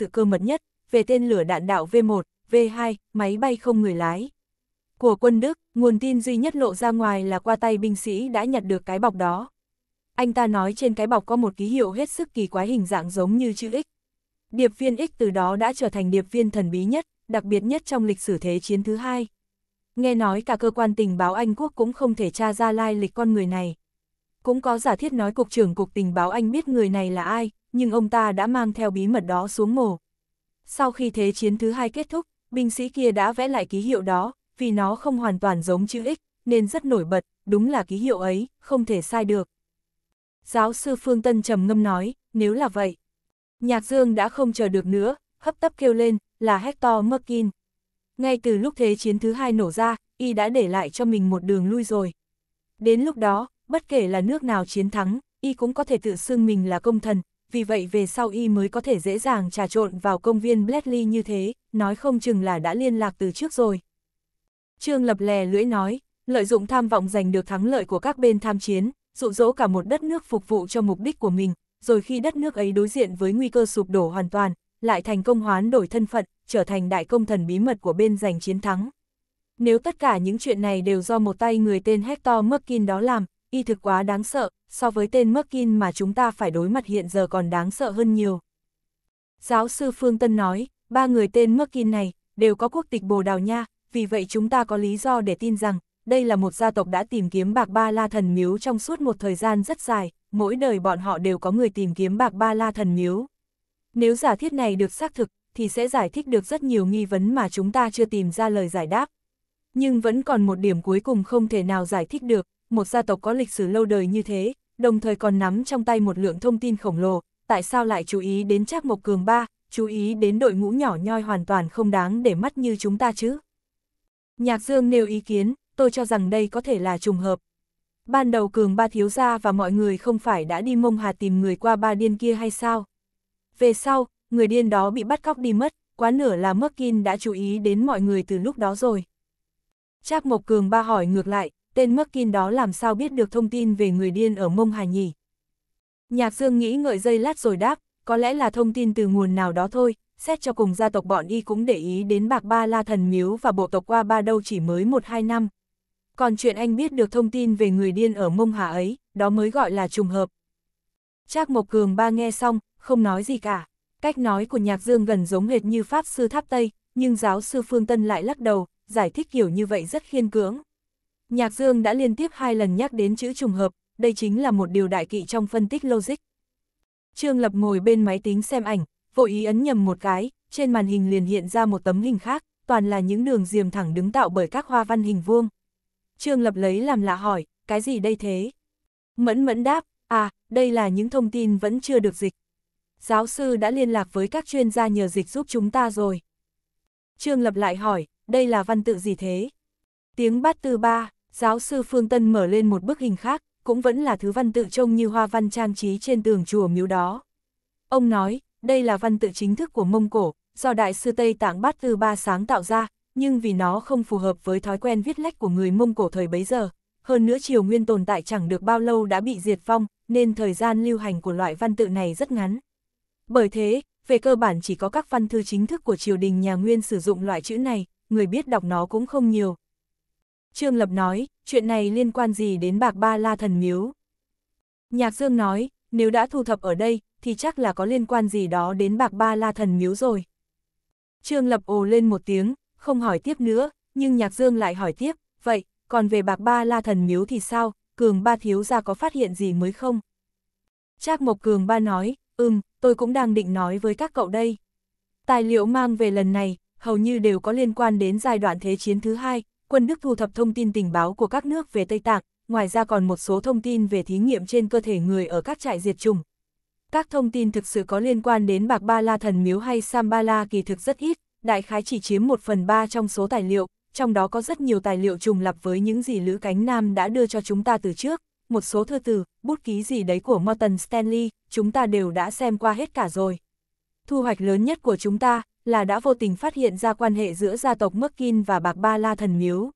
sự cơ mật nhất, về tên lửa đạn đạo V1, V2, máy bay không người lái. Của quân Đức, nguồn tin duy nhất lộ ra ngoài là qua tay binh sĩ đã nhặt được cái bọc đó. Anh ta nói trên cái bọc có một ký hiệu hết sức kỳ quái hình dạng giống như chữ X. Điệp viên X từ đó đã trở thành điệp viên thần bí nhất, đặc biệt nhất trong lịch sử thế chiến thứ hai. Nghe nói cả cơ quan tình báo Anh quốc cũng không thể tra ra lai lịch con người này. Cũng có giả thiết nói cục trưởng cục tình báo Anh biết người này là ai, nhưng ông ta đã mang theo bí mật đó xuống mồ. Sau khi Thế chiến thứ hai kết thúc, binh sĩ kia đã vẽ lại ký hiệu đó, vì nó không hoàn toàn giống chữ X, nên rất nổi bật, đúng là ký hiệu ấy, không thể sai được. Giáo sư Phương Tân trầm ngâm nói, nếu là vậy. Nhạc Dương đã không chờ được nữa, hấp tấp kêu lên, là Hector Merkin. Ngay từ lúc Thế chiến thứ hai nổ ra, y đã để lại cho mình một đường lui rồi. Đến lúc đó, bất kể là nước nào chiến thắng, y cũng có thể tự xưng mình là công thần, vì vậy về sau y mới có thể dễ dàng trà trộn vào công viên Bletchley như thế, nói không chừng là đã liên lạc từ trước rồi. Trương Lập lè lưỡi nói, lợi dụng tham vọng giành được thắng lợi của các bên tham chiến, dụ dỗ cả một đất nước phục vụ cho mục đích của mình, rồi khi đất nước ấy đối diện với nguy cơ sụp đổ hoàn toàn, lại thành công hoán đổi thân phận, trở thành đại công thần bí mật của bên giành chiến thắng. Nếu tất cả những chuyện này đều do một tay người tên Hector Merkin đó làm, y thực quá đáng sợ, so với tên Merkin mà chúng ta phải đối mặt hiện giờ còn đáng sợ hơn nhiều. Giáo sư Phương Tân nói, ba người tên Merkin này đều có quốc tịch Bồ Đào Nha, vì vậy chúng ta có lý do để tin rằng đây là một gia tộc đã tìm kiếm bạc ba la thần miếu trong suốt một thời gian rất dài, mỗi đời bọn họ đều có người tìm kiếm bạc ba la thần miếu. Nếu giả thiết này được xác thực, thì sẽ giải thích được rất nhiều nghi vấn mà chúng ta chưa tìm ra lời giải đáp. Nhưng vẫn còn một điểm cuối cùng không thể nào giải thích được, một gia tộc có lịch sử lâu đời như thế, đồng thời còn nắm trong tay một lượng thông tin khổng lồ, tại sao lại chú ý đến Trác Mộc Cường ba, chú ý đến đội ngũ nhỏ nhoi hoàn toàn không đáng để mắt như chúng ta chứ. Nhạc Dương nêu ý kiến, tôi cho rằng đây có thể là trùng hợp. Ban đầu Cường ba thiếu gia và mọi người không phải đã đi mông hà tìm người qua ba điên kia hay sao? Về sau, người điên đó bị bắt cóc đi mất, quá nửa là Merkin đã chú ý đến mọi người từ lúc đó rồi. Trác Mộc Cường ba hỏi ngược lại, tên mắc kin đó làm sao biết được thông tin về người điên ở mông hà nhỉ? Nhạc Dương nghĩ ngợi dây lát rồi đáp, có lẽ là thông tin từ nguồn nào đó thôi, xét cho cùng gia tộc bọn y cũng để ý đến bạc ba la thần miếu và bộ tộc qua ba đâu chỉ mới một hai năm. Còn chuyện anh biết được thông tin về người điên ở mông hà ấy, đó mới gọi là trùng hợp. Trác Mộc Cường ba nghe xong, không nói gì cả. Cách nói của Nhạc Dương gần giống hệt như Pháp Sư Tháp Tây, nhưng giáo sư Phương Tân lại lắc đầu, giải thích kiểu như vậy rất khiên cưỡng. Nhạc Dương đã liên tiếp hai lần nhắc đến chữ trùng hợp, đây chính là một điều đại kỵ trong phân tích logic. Trương Lập ngồi bên máy tính xem ảnh, vội ý ấn nhầm một cái, trên màn hình liền hiện ra một tấm hình khác, toàn là những đường diềm thẳng đứng tạo bởi các hoa văn hình vuông. Trương Lập lấy làm lạ hỏi, cái gì đây thế? Mẫn mẫn đáp, à, đây là những thông tin vẫn chưa được dịch. Giáo sư đã liên lạc với các chuyên gia nhờ dịch giúp chúng ta rồi. Trương Lập lại hỏi, đây là văn tự gì thế? Tiếng bát tư ba. Giáo sư Phương Tân mở lên một bức hình khác, cũng vẫn là thứ văn tự trông như hoa văn trang trí trên tường chùa miếu đó. Ông nói, đây là văn tự chính thức của Mông Cổ, do Đại sư Tây Tạng Bát Tư Ba sáng tạo ra, nhưng vì nó không phù hợp với thói quen viết lách của người Mông Cổ thời bấy giờ. Hơn nữa triều nguyên tồn tại chẳng được bao lâu đã bị diệt vong, nên thời gian lưu hành của loại văn tự này rất ngắn. Bởi thế, về cơ bản chỉ có các văn thư chính thức của triều đình nhà Nguyên sử dụng loại chữ này, người biết đọc nó cũng không nhiều, Trương Lập nói, chuyện này liên quan gì đến bạc ba la thần miếu? Nhạc Dương nói, nếu đã thu thập ở đây, thì chắc là có liên quan gì đó đến bạc ba la thần miếu rồi. Trương Lập ồ lên một tiếng, không hỏi tiếp nữa, nhưng Nhạc Dương lại hỏi tiếp, vậy, còn về bạc ba la thần miếu thì sao, Cường ba thiếu ra có phát hiện gì mới không? Trác Mộc Cường ba nói, ừm, tôi cũng đang định nói với các cậu đây. Tài liệu mang về lần này, hầu như đều có liên quan đến giai đoạn thế chiến thứ hai, quân Đức thu thập thông tin tình báo của các nước về Tây Tạng, ngoài ra còn một số thông tin về thí nghiệm trên cơ thể người ở các trại diệt chủng. Các thông tin thực sự có liên quan đến Bạc Ba La Thần Miếu hay Sambala kỳ thực rất ít, đại khái chỉ chiếm một phần ba trong số tài liệu, trong đó có rất nhiều tài liệu trùng lập với những gì Lữ Cánh Nam đã đưa cho chúng ta từ trước, một số thư từ, bút ký gì đấy của Morton Stanley, chúng ta đều đã xem qua hết cả rồi. Thu hoạch lớn nhất của chúng ta là đã vô tình phát hiện ra quan hệ giữa gia tộc Merkin và Bạc Ba La Thần Miếu.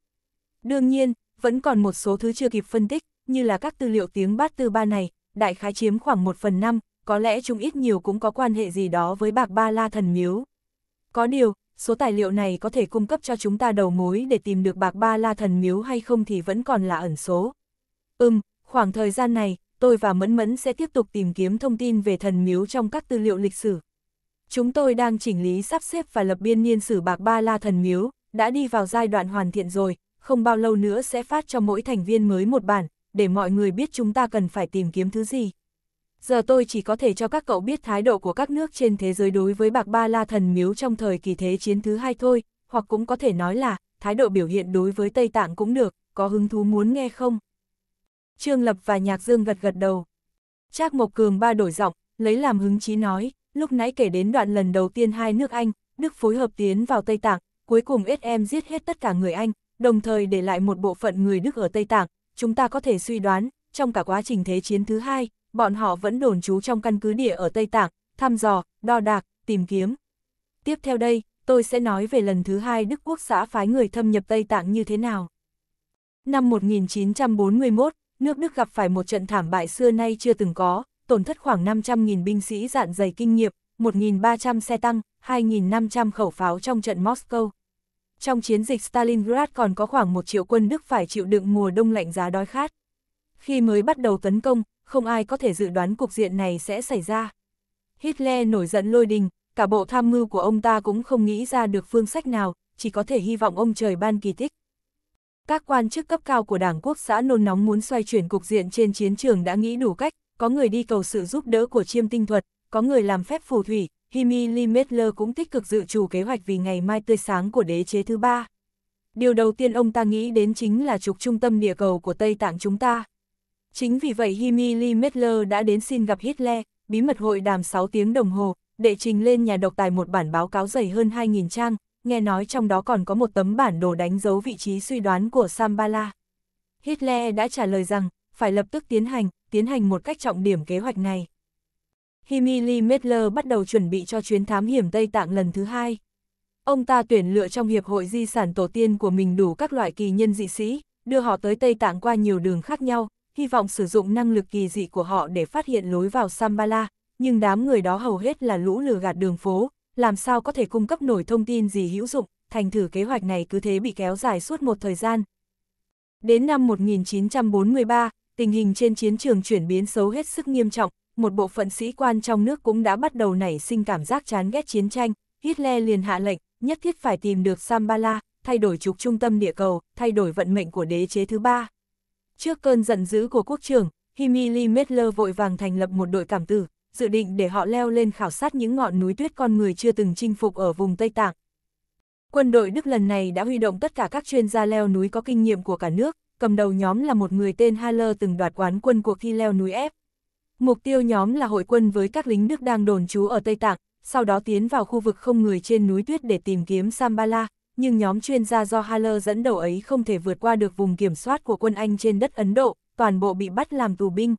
Đương nhiên, vẫn còn một số thứ chưa kịp phân tích, như là các tư liệu tiếng bát tư ba này, đại khái chiếm khoảng một phần năm, có lẽ chúng ít nhiều cũng có quan hệ gì đó với Bạc Ba La Thần Miếu. Có điều, số tài liệu này có thể cung cấp cho chúng ta đầu mối để tìm được Bạc Ba La Thần Miếu hay không thì vẫn còn là ẩn số. Ừm, khoảng thời gian này, tôi và Mẫn Mẫn sẽ tiếp tục tìm kiếm thông tin về thần miếu trong các tư liệu lịch sử chúng tôi đang chỉnh lý sắp xếp và lập biên niên sử bạc ba la thần miếu, đã đi vào giai đoạn hoàn thiện rồi, không bao lâu nữa sẽ phát cho mỗi thành viên mới một bản, để mọi người biết chúng ta cần phải tìm kiếm thứ gì. Giờ tôi chỉ có thể cho các cậu biết thái độ của các nước trên thế giới đối với bạc ba la thần miếu trong thời kỳ thế chiến thứ hai thôi, hoặc cũng có thể nói là, thái độ biểu hiện đối với Tây Tạng cũng được, có hứng thú muốn nghe không? Trương Lập và Nhạc Dương gật gật đầu. Trác Mộc Cường ba đổi giọng, lấy làm hứng chí nói, lúc nãy kể đến đoạn lần đầu tiên hai nước Anh, Đức phối hợp tiến vào Tây Tạng, cuối cùng SM giết hết tất cả người Anh, đồng thời để lại một bộ phận người Đức ở Tây Tạng, chúng ta có thể suy đoán, trong cả quá trình Thế chiến thứ hai, bọn họ vẫn đồn trú trong căn cứ địa ở Tây Tạng, thăm dò, đo đạc, tìm kiếm. Tiếp theo đây, tôi sẽ nói về lần thứ hai Đức Quốc xã phái người thâm nhập Tây Tạng như thế nào. Năm 1941, nước Đức gặp phải một trận thảm bại xưa nay chưa từng có, tổn thất khoảng 500.000 binh sĩ dạn dày kinh nghiệm, 1.300 xe tăng, 2.500 khẩu pháo trong trận Moscow. Trong chiến dịch Stalingrad còn có khoảng 1 triệu quân Đức phải chịu đựng mùa đông lạnh giá đói khát. Khi mới bắt đầu tấn công, không ai có thể dự đoán cuộc diện này sẽ xảy ra. Hitler nổi giận lôi đình, cả bộ tham mưu của ông ta cũng không nghĩ ra được phương sách nào, chỉ có thể hy vọng ông trời ban kỳ tích. Các quan chức cấp cao của Đảng Quốc xã nôn nóng muốn xoay chuyển cục diện trên chiến trường đã nghĩ đủ cách, có người đi cầu sự giúp đỡ của chiêm tinh thuật, có người làm phép phù thủy, Himi Limetler cũng tích cực dự trù kế hoạch vì ngày mai tươi sáng của đế chế thứ ba. Điều đầu tiên ông ta nghĩ đến chính là trục trung tâm địa cầu của Tây Tạng chúng ta. Chính vì vậy Himi Limetler đã đến xin gặp Hitler, bí mật hội đàm 6 tiếng đồng hồ, đệ trình lên nhà độc tài một bản báo cáo dày hơn 2.000 trang, nghe nói trong đó còn có một tấm bản đồ đánh dấu vị trí suy đoán của Sambala. Hitler đã trả lời rằng, phải lập tức tiến hành, tiến hành một cách trọng điểm kế hoạch này. Himili Medler bắt đầu chuẩn bị cho chuyến thám hiểm Tây Tạng lần thứ hai. Ông ta tuyển lựa trong Hiệp hội Di sản Tổ tiên của mình đủ các loại kỳ nhân dị sĩ, đưa họ tới Tây Tạng qua nhiều đường khác nhau, hy vọng sử dụng năng lực kỳ dị của họ để phát hiện lối vào Sambala, nhưng đám người đó hầu hết là lũ lừa gạt đường phố, làm sao có thể cung cấp nổi thông tin gì hữu dụng, thành thử kế hoạch này cứ thế bị kéo dài suốt một thời gian. Đến năm 1943, tình hình trên chiến trường chuyển biến xấu hết sức nghiêm trọng, một bộ phận sĩ quan trong nước cũng đã bắt đầu nảy sinh cảm giác chán ghét chiến tranh, Hitler liền hạ lệnh, nhất thiết phải tìm được Sambala, thay đổi trục trung tâm địa cầu, thay đổi vận mệnh của đế chế thứ ba. Trước cơn giận dữ của quốc trưởng, Himili Medler vội vàng thành lập một đội cảm tử, dự định để họ leo lên khảo sát những ngọn núi tuyết con người chưa từng chinh phục ở vùng Tây Tạng. Quân đội Đức lần này đã huy động tất cả các chuyên gia leo núi có kinh nghiệm của cả nước, cầm đầu nhóm là một người tên Haller từng đoạt quán quân cuộc thi leo núi ép. Mục tiêu nhóm là hội quân với các lính Đức đang đồn trú ở Tây Tạng, sau đó tiến vào khu vực không người trên núi tuyết để tìm kiếm Sambala, nhưng nhóm chuyên gia do Haller dẫn đầu ấy không thể vượt qua được vùng kiểm soát của quân Anh trên đất Ấn Độ, toàn bộ bị bắt làm tù binh.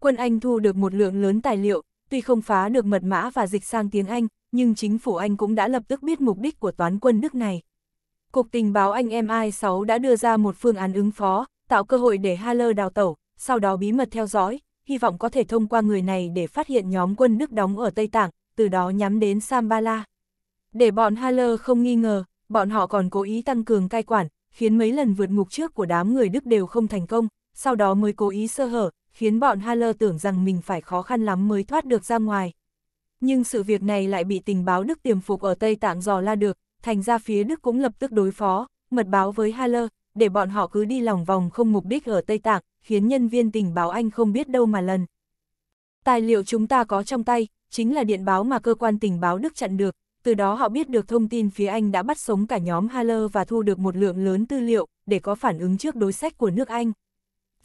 Quân Anh thu được một lượng lớn tài liệu, tuy không phá được mật mã và dịch sang tiếng Anh, nhưng chính phủ Anh cũng đã lập tức biết mục đích của toán quân nước này. Cục tình báo anh mi 6 đã đưa ra một phương án ứng phó, tạo cơ hội để Haller đào tẩu, sau đó bí mật theo dõi, hy vọng có thể thông qua người này để phát hiện nhóm quân Đức đóng ở Tây Tạng, từ đó nhắm đến Sambala. Để bọn Haller không nghi ngờ, bọn họ còn cố ý tăng cường cai quản, khiến mấy lần vượt ngục trước của đám người Đức đều không thành công, sau đó mới cố ý sơ hở, khiến bọn Haller tưởng rằng mình phải khó khăn lắm mới thoát được ra ngoài. Nhưng sự việc này lại bị tình báo Đức tiềm phục ở Tây Tạng dò la được, thành ra phía Đức cũng lập tức đối phó, mật báo với Haller, để bọn họ cứ đi lòng vòng không mục đích ở Tây Tạng, khiến nhân viên tình báo Anh không biết đâu mà lần. Tài liệu chúng ta có trong tay, chính là điện báo mà cơ quan tình báo Đức chặn được, từ đó họ biết được thông tin phía Anh đã bắt sống cả nhóm Haller và thu được một lượng lớn tư liệu, để có phản ứng trước đối sách của nước Anh.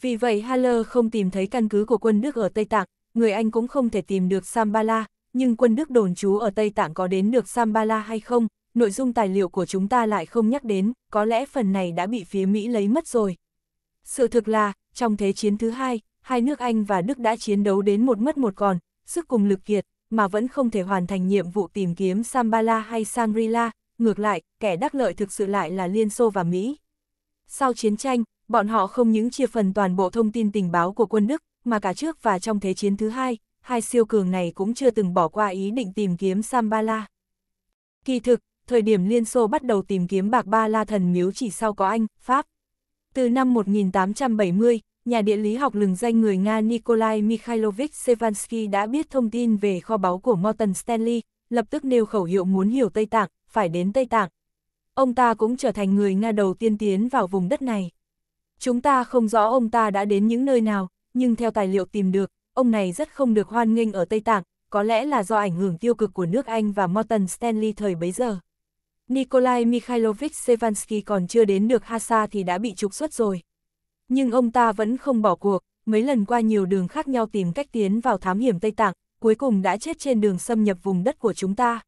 Vì vậy Haller không tìm thấy căn cứ của quân Đức ở Tây Tạng, người Anh cũng không thể tìm được Sambala, nhưng quân Đức đồn trú ở Tây Tạng có đến được Sambala hay không, nội dung tài liệu của chúng ta lại không nhắc đến, có lẽ phần này đã bị phía Mỹ lấy mất rồi. Sự thực là, trong Thế chiến thứ hai, hai nước Anh và Đức đã chiến đấu đến một mất một còn, sức cùng lực kiệt, mà vẫn không thể hoàn thành nhiệm vụ tìm kiếm Sambala hay Sangrila, ngược lại, kẻ đắc lợi thực sự lại là Liên Xô và Mỹ. Sau chiến tranh, bọn họ không những chia phần toàn bộ thông tin tình báo của quân Đức, mà cả trước và trong Thế chiến thứ hai, hai siêu cường này cũng chưa từng bỏ qua ý định tìm kiếm Sambala. Kỳ thực, thời điểm Liên Xô bắt đầu tìm kiếm bạc ba la thần miếu chỉ sau có Anh, Pháp. Từ năm 1870, nhà địa lý học lừng danh người Nga Nikolai Mikhailovich Sevansky đã biết thông tin về kho báu của Morton Stanley, lập tức nêu khẩu hiệu muốn hiểu Tây Tạng, phải đến Tây Tạng. Ông ta cũng trở thành người Nga đầu tiên tiến vào vùng đất này. Chúng ta không rõ ông ta đã đến những nơi nào, nhưng theo tài liệu tìm được, ông này rất không được hoan nghênh ở Tây Tạng, có lẽ là do ảnh hưởng tiêu cực của nước Anh và Morton Stanley thời bấy giờ. Nikolai Mikhailovich Sevansky còn chưa đến được Hasa thì đã bị trục xuất rồi. Nhưng ông ta vẫn không bỏ cuộc, mấy lần qua nhiều đường khác nhau tìm cách tiến vào thám hiểm Tây Tạng, cuối cùng đã chết trên đường xâm nhập vùng đất của chúng ta.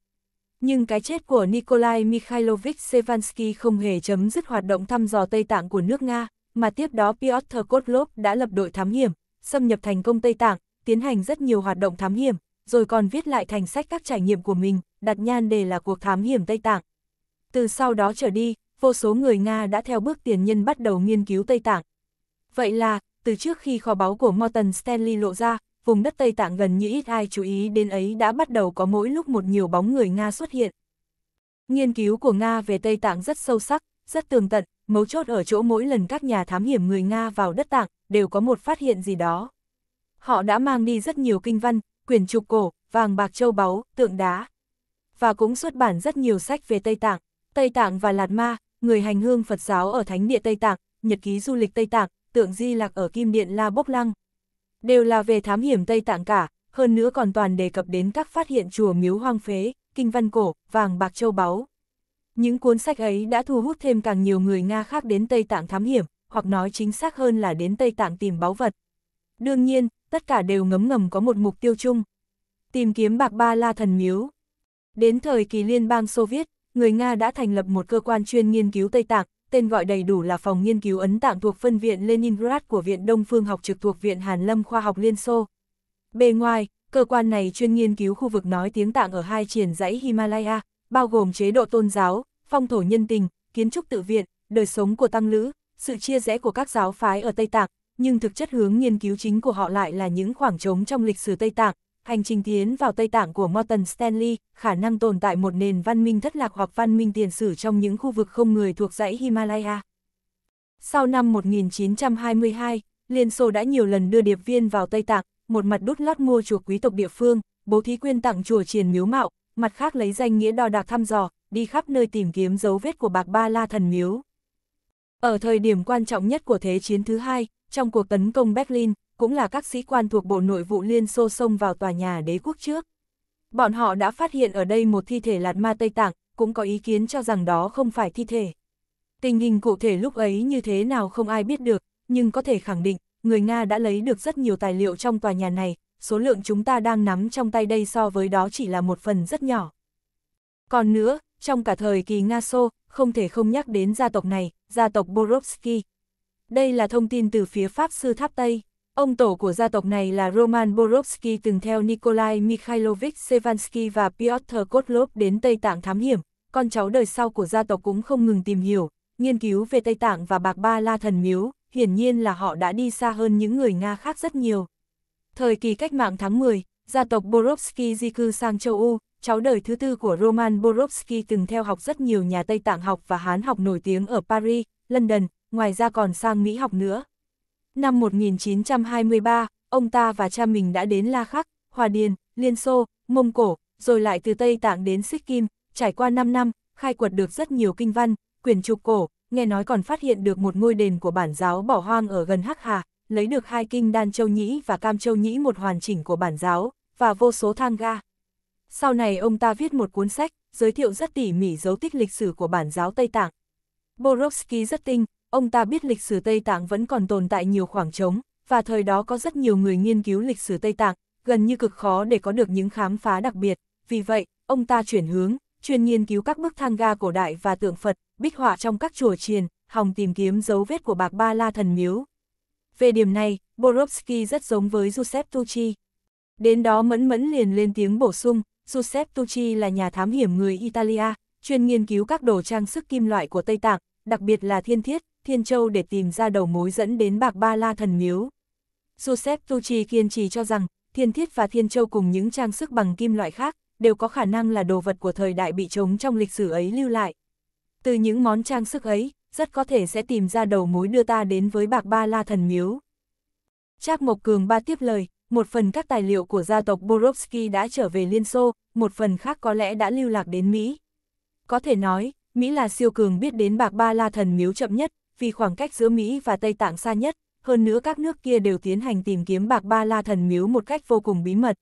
Nhưng cái chết của Nikolai Mikhailovich Sevansky không hề chấm dứt hoạt động thăm dò Tây Tạng của nước Nga, mà tiếp đó Piotr Kotlov đã lập đội thám hiểm, xâm nhập thành công Tây Tạng, tiến hành rất nhiều hoạt động thám hiểm, rồi còn viết lại thành sách các trải nghiệm của mình, đặt nhan đề là cuộc thám hiểm Tây Tạng. Từ sau đó trở đi, vô số người Nga đã theo bước tiền nhân bắt đầu nghiên cứu Tây Tạng. Vậy là, từ trước khi kho báu của Morton Stanley lộ ra, vùng đất Tây Tạng gần như ít ai chú ý đến ấy đã bắt đầu có mỗi lúc một nhiều bóng người Nga xuất hiện. Nghiên cứu của Nga về Tây Tạng rất sâu sắc, rất tường tận, mấu chốt ở chỗ mỗi lần các nhà thám hiểm người Nga vào đất Tạng, đều có một phát hiện gì đó. Họ đã mang đi rất nhiều kinh văn, quyển trục cổ, vàng bạc châu báu, tượng đá. Và cũng xuất bản rất nhiều sách về Tây Tạng. Tây Tạng và Lạt Ma, người hành hương Phật giáo ở Thánh địa Tây Tạng, nhật ký du lịch Tây Tạng, tượng di lạc ở Kim Điện La Bốc Lăng. Đều là về thám hiểm Tây Tạng cả, hơn nữa còn toàn đề cập đến các phát hiện chùa miếu hoang phế, kinh văn cổ, vàng bạc châu báu. Những cuốn sách ấy đã thu hút thêm càng nhiều người Nga khác đến Tây Tạng thám hiểm, hoặc nói chính xác hơn là đến Tây Tạng tìm báu vật. Đương nhiên, tất cả đều ngấm ngầm có một mục tiêu chung. Tìm kiếm bạc ba la thần miếu. Đến thời kỳ liên bang Xô Viết, người Nga đã thành lập một cơ quan chuyên nghiên cứu Tây Tạng, tên gọi đầy đủ là Phòng Nghiên cứu Ấn Tạng thuộc phân viện Leningrad của Viện Đông Phương học trực thuộc Viện Hàn Lâm Khoa học Liên Xô. Bề ngoài, cơ quan này chuyên nghiên cứu khu vực nói tiếng Tạng ở hai triển dãy Himalaya, bao gồm chế độ tôn giáo, phong thổ nhân tình, kiến trúc tự viện, đời sống của tăng lữ, sự chia rẽ của các giáo phái ở Tây Tạng, nhưng thực chất hướng nghiên cứu chính của họ lại là những khoảng trống trong lịch sử Tây Tạng, hành trình tiến vào Tây Tạng của Morton Stanley, khả năng tồn tại một nền văn minh thất lạc hoặc văn minh tiền sử trong những khu vực không người thuộc dãy Himalaya. Sau năm 1922, Liên Xô đã nhiều lần đưa điệp viên vào Tây Tạng, một mặt đút lót mua chùa quý tộc địa phương, bố thí quyên tặng chùa triền miếu mạo, mặt khác lấy danh nghĩa đo đạc thăm dò, đi khắp nơi tìm kiếm dấu vết của bạc ba la thần miếu. Ở thời điểm quan trọng nhất của Thế chiến thứ hai, trong cuộc tấn công Berlin, cũng là các sĩ quan thuộc Bộ Nội vụ Liên Xô xông vào tòa nhà đế quốc trước. Bọn họ đã phát hiện ở đây một thi thể lạt ma Tây Tạng, cũng có ý kiến cho rằng đó không phải thi thể. Tình hình cụ thể lúc ấy như thế nào không ai biết được, nhưng có thể khẳng định, người Nga đã lấy được rất nhiều tài liệu trong tòa nhà này, số lượng chúng ta đang nắm trong tay đây so với đó chỉ là một phần rất nhỏ. Còn nữa, trong cả thời kỳ Nga Xô, không thể không nhắc đến gia tộc này, gia tộc Borovsky. Đây là thông tin từ phía Pháp sư Tháp Tây. Ông tổ của gia tộc này là Roman Borovsky từng theo Nikolai Mikhailovich Sevansky và Piotr Kotlov đến Tây Tạng thám hiểm, con cháu đời sau của gia tộc cũng không ngừng tìm hiểu, nghiên cứu về Tây Tạng và Bạc Ba La Thần Miếu, hiển nhiên là họ đã đi xa hơn những người Nga khác rất nhiều. Thời kỳ cách mạng tháng 10, gia tộc Borovsky di cư sang châu Âu, cháu đời thứ tư của Roman Borovsky từng theo học rất nhiều nhà Tây Tạng học và Hán học nổi tiếng ở Paris, London, ngoài ra còn sang Mỹ học nữa. Năm 1923, ông ta và cha mình đã đến La Khắc, Hòa Điền, Liên Xô, Mông Cổ, rồi lại từ Tây Tạng đến Xích Kim, trải qua 5 năm, khai quật được rất nhiều kinh văn, quyển trục cổ, nghe nói còn phát hiện được một ngôi đền của bản giáo bỏ hoang ở gần Hắc Hà, lấy được hai kinh Đan Châu Nhĩ và Cam Châu Nhĩ một hoàn chỉnh của bản giáo, và vô số thang ga. Sau này ông ta viết một cuốn sách, giới thiệu rất tỉ mỉ dấu tích lịch sử của bản giáo Tây Tạng. Borovsky rất tinh, ông ta biết lịch sử Tây Tạng vẫn còn tồn tại nhiều khoảng trống, và thời đó có rất nhiều người nghiên cứu lịch sử Tây Tạng, gần như cực khó để có được những khám phá đặc biệt. Vì vậy, ông ta chuyển hướng, chuyên nghiên cứu các bức thang ga cổ đại và tượng Phật, bích họa trong các chùa chiền, hòng tìm kiếm dấu vết của bạc ba la thần miếu. Về điểm này, Borovsky rất giống với Giuseppe Tucci. Đến đó mẫn mẫn liền lên tiếng bổ sung, Giuseppe Tucci là nhà thám hiểm người Italia, chuyên nghiên cứu các đồ trang sức kim loại của Tây Tạng, đặc biệt là thiên thiết, Thiên Châu để tìm ra đầu mối dẫn đến Bạc Ba La Thần Miếu. Joseph Tucci kiên trì cho rằng, Thiên Thiết và Thiên Châu cùng những trang sức bằng kim loại khác, đều có khả năng là đồ vật của thời đại bị trống trong lịch sử ấy lưu lại. Từ những món trang sức ấy, rất có thể sẽ tìm ra đầu mối đưa ta đến với Bạc Ba La Thần Miếu. Trác Mộc Cường Ba tiếp lời, một phần các tài liệu của gia tộc Borovsky đã trở về Liên Xô, một phần khác có lẽ đã lưu lạc đến Mỹ. Có thể nói, Mỹ là siêu cường biết đến Bạc Ba La Thần Miếu chậm nhất, vì khoảng cách giữa Mỹ và Tây Tạng xa nhất, hơn nữa các nước kia đều tiến hành tìm kiếm bạc ba la thần miếu một cách vô cùng bí mật.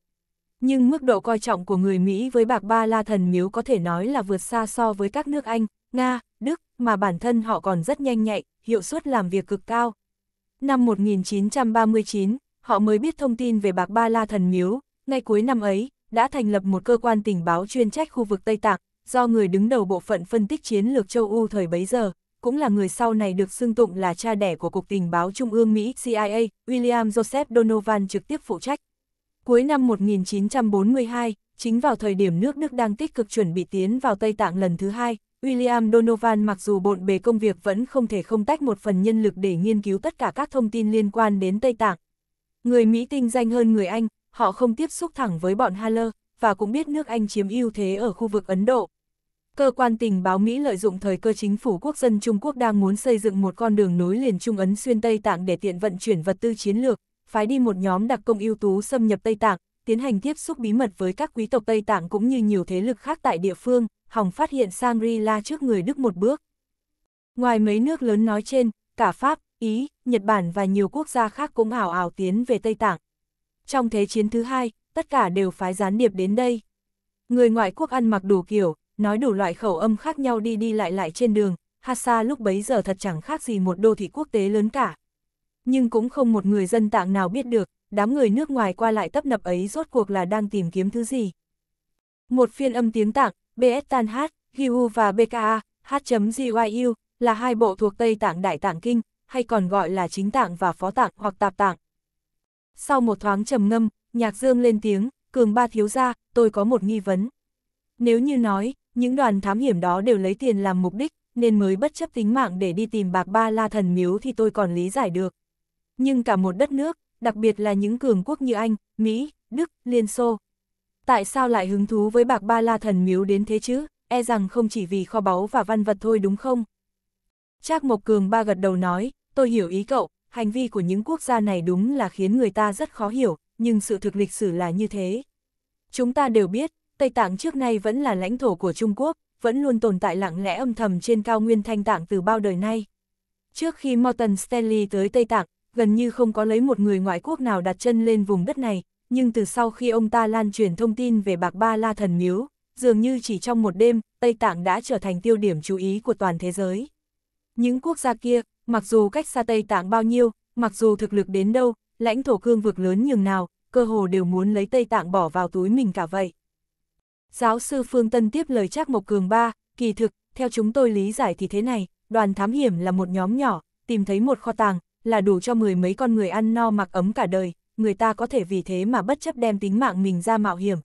Nhưng mức độ coi trọng của người Mỹ với bạc ba la thần miếu có thể nói là vượt xa so với các nước Anh, Nga, Đức, mà bản thân họ còn rất nhanh nhạy, hiệu suất làm việc cực cao. Năm 1939, họ mới biết thông tin về bạc ba la thần miếu, ngay cuối năm ấy, đã thành lập một cơ quan tình báo chuyên trách khu vực Tây Tạng, do người đứng đầu bộ phận phân tích chiến lược châu Âu thời bấy giờ, cũng là người sau này được xưng tụng là cha đẻ của Cục Tình báo Trung ương Mỹ CIA, William Joseph Donovan trực tiếp phụ trách. Cuối năm 1942, chính vào thời điểm nước Đức đang tích cực chuẩn bị tiến vào Tây Tạng lần thứ hai, William Donovan mặc dù bộn bề công việc vẫn không thể không tách một phần nhân lực để nghiên cứu tất cả các thông tin liên quan đến Tây Tạng. Người Mỹ tinh danh hơn người Anh, họ không tiếp xúc thẳng với bọn Haller, và cũng biết nước Anh chiếm ưu thế ở khu vực Ấn Độ, Cơ quan tình báo Mỹ lợi dụng thời cơ chính phủ quốc dân Trung Quốc đang muốn xây dựng một con đường nối liền Trung Ấn xuyên Tây Tạng để tiện vận chuyển vật tư chiến lược, phái đi một nhóm đặc công ưu tú xâm nhập Tây Tạng, tiến hành tiếp xúc bí mật với các quý tộc Tây Tạng cũng như nhiều thế lực khác tại địa phương, hòng phát hiện Shangri-La trước người Đức một bước. Ngoài mấy nước lớn nói trên, cả Pháp, Ý, Nhật Bản và nhiều quốc gia khác cũng ảo ảo tiến về Tây Tạng. Trong Thế chiến thứ hai, tất cả đều phái gián điệp đến đây. Người ngoại quốc ăn mặc đủ kiểu, nói đủ loại khẩu âm khác nhau đi đi lại lại trên đường, Hassa lúc bấy giờ thật chẳng khác gì một đô thị quốc tế lớn cả. Nhưng cũng không một người dân tạng nào biết được, đám người nước ngoài qua lại tấp nập ấy rốt cuộc là đang tìm kiếm thứ gì. Một phiên âm tiếng tạng, Tan H, Hiu và BKA, H.GYU, là hai bộ thuộc Tây Tạng Đại Tạng Kinh, hay còn gọi là chính tạng và phó tạng hoặc tạp tạng. Sau một thoáng trầm ngâm, nhạc dương lên tiếng, cường ba thiếu ra, tôi có một nghi vấn. Nếu như nói, những đoàn thám hiểm đó đều lấy tiền làm mục đích, nên mới bất chấp tính mạng để đi tìm bạc ba la thần miếu thì tôi còn lý giải được. Nhưng cả một đất nước, đặc biệt là những cường quốc như Anh, Mỹ, Đức, Liên Xô. Tại sao lại hứng thú với bạc ba la thần miếu đến thế chứ, e rằng không chỉ vì kho báu và văn vật thôi đúng không? Trác Mộc Cường ba gật đầu nói, tôi hiểu ý cậu, hành vi của những quốc gia này đúng là khiến người ta rất khó hiểu, nhưng sự thực lịch sử là như thế. Chúng ta đều biết, Tây Tạng trước nay vẫn là lãnh thổ của Trung Quốc, vẫn luôn tồn tại lặng lẽ âm thầm trên cao nguyên Thanh Tạng từ bao đời nay. Trước khi Morton Stanley tới Tây Tạng, gần như không có lấy một người ngoại quốc nào đặt chân lên vùng đất này, nhưng từ sau khi ông ta lan truyền thông tin về Bạc Ba La Thần Miếu, dường như chỉ trong một đêm, Tây Tạng đã trở thành tiêu điểm chú ý của toàn thế giới. Những quốc gia kia, mặc dù cách xa Tây Tạng bao nhiêu, mặc dù thực lực đến đâu, lãnh thổ cương vực lớn nhường nào, cơ hồ đều muốn lấy Tây Tạng bỏ vào túi mình cả vậy. Giáo sư Phương Tân tiếp lời Trác Mộc Cường ba, kỳ thực, theo chúng tôi lý giải thì thế này, đoàn thám hiểm là một nhóm nhỏ, tìm thấy một kho tàng, là đủ cho mười mấy con người ăn no mặc ấm cả đời, người ta có thể vì thế mà bất chấp đem tính mạng mình ra mạo hiểm.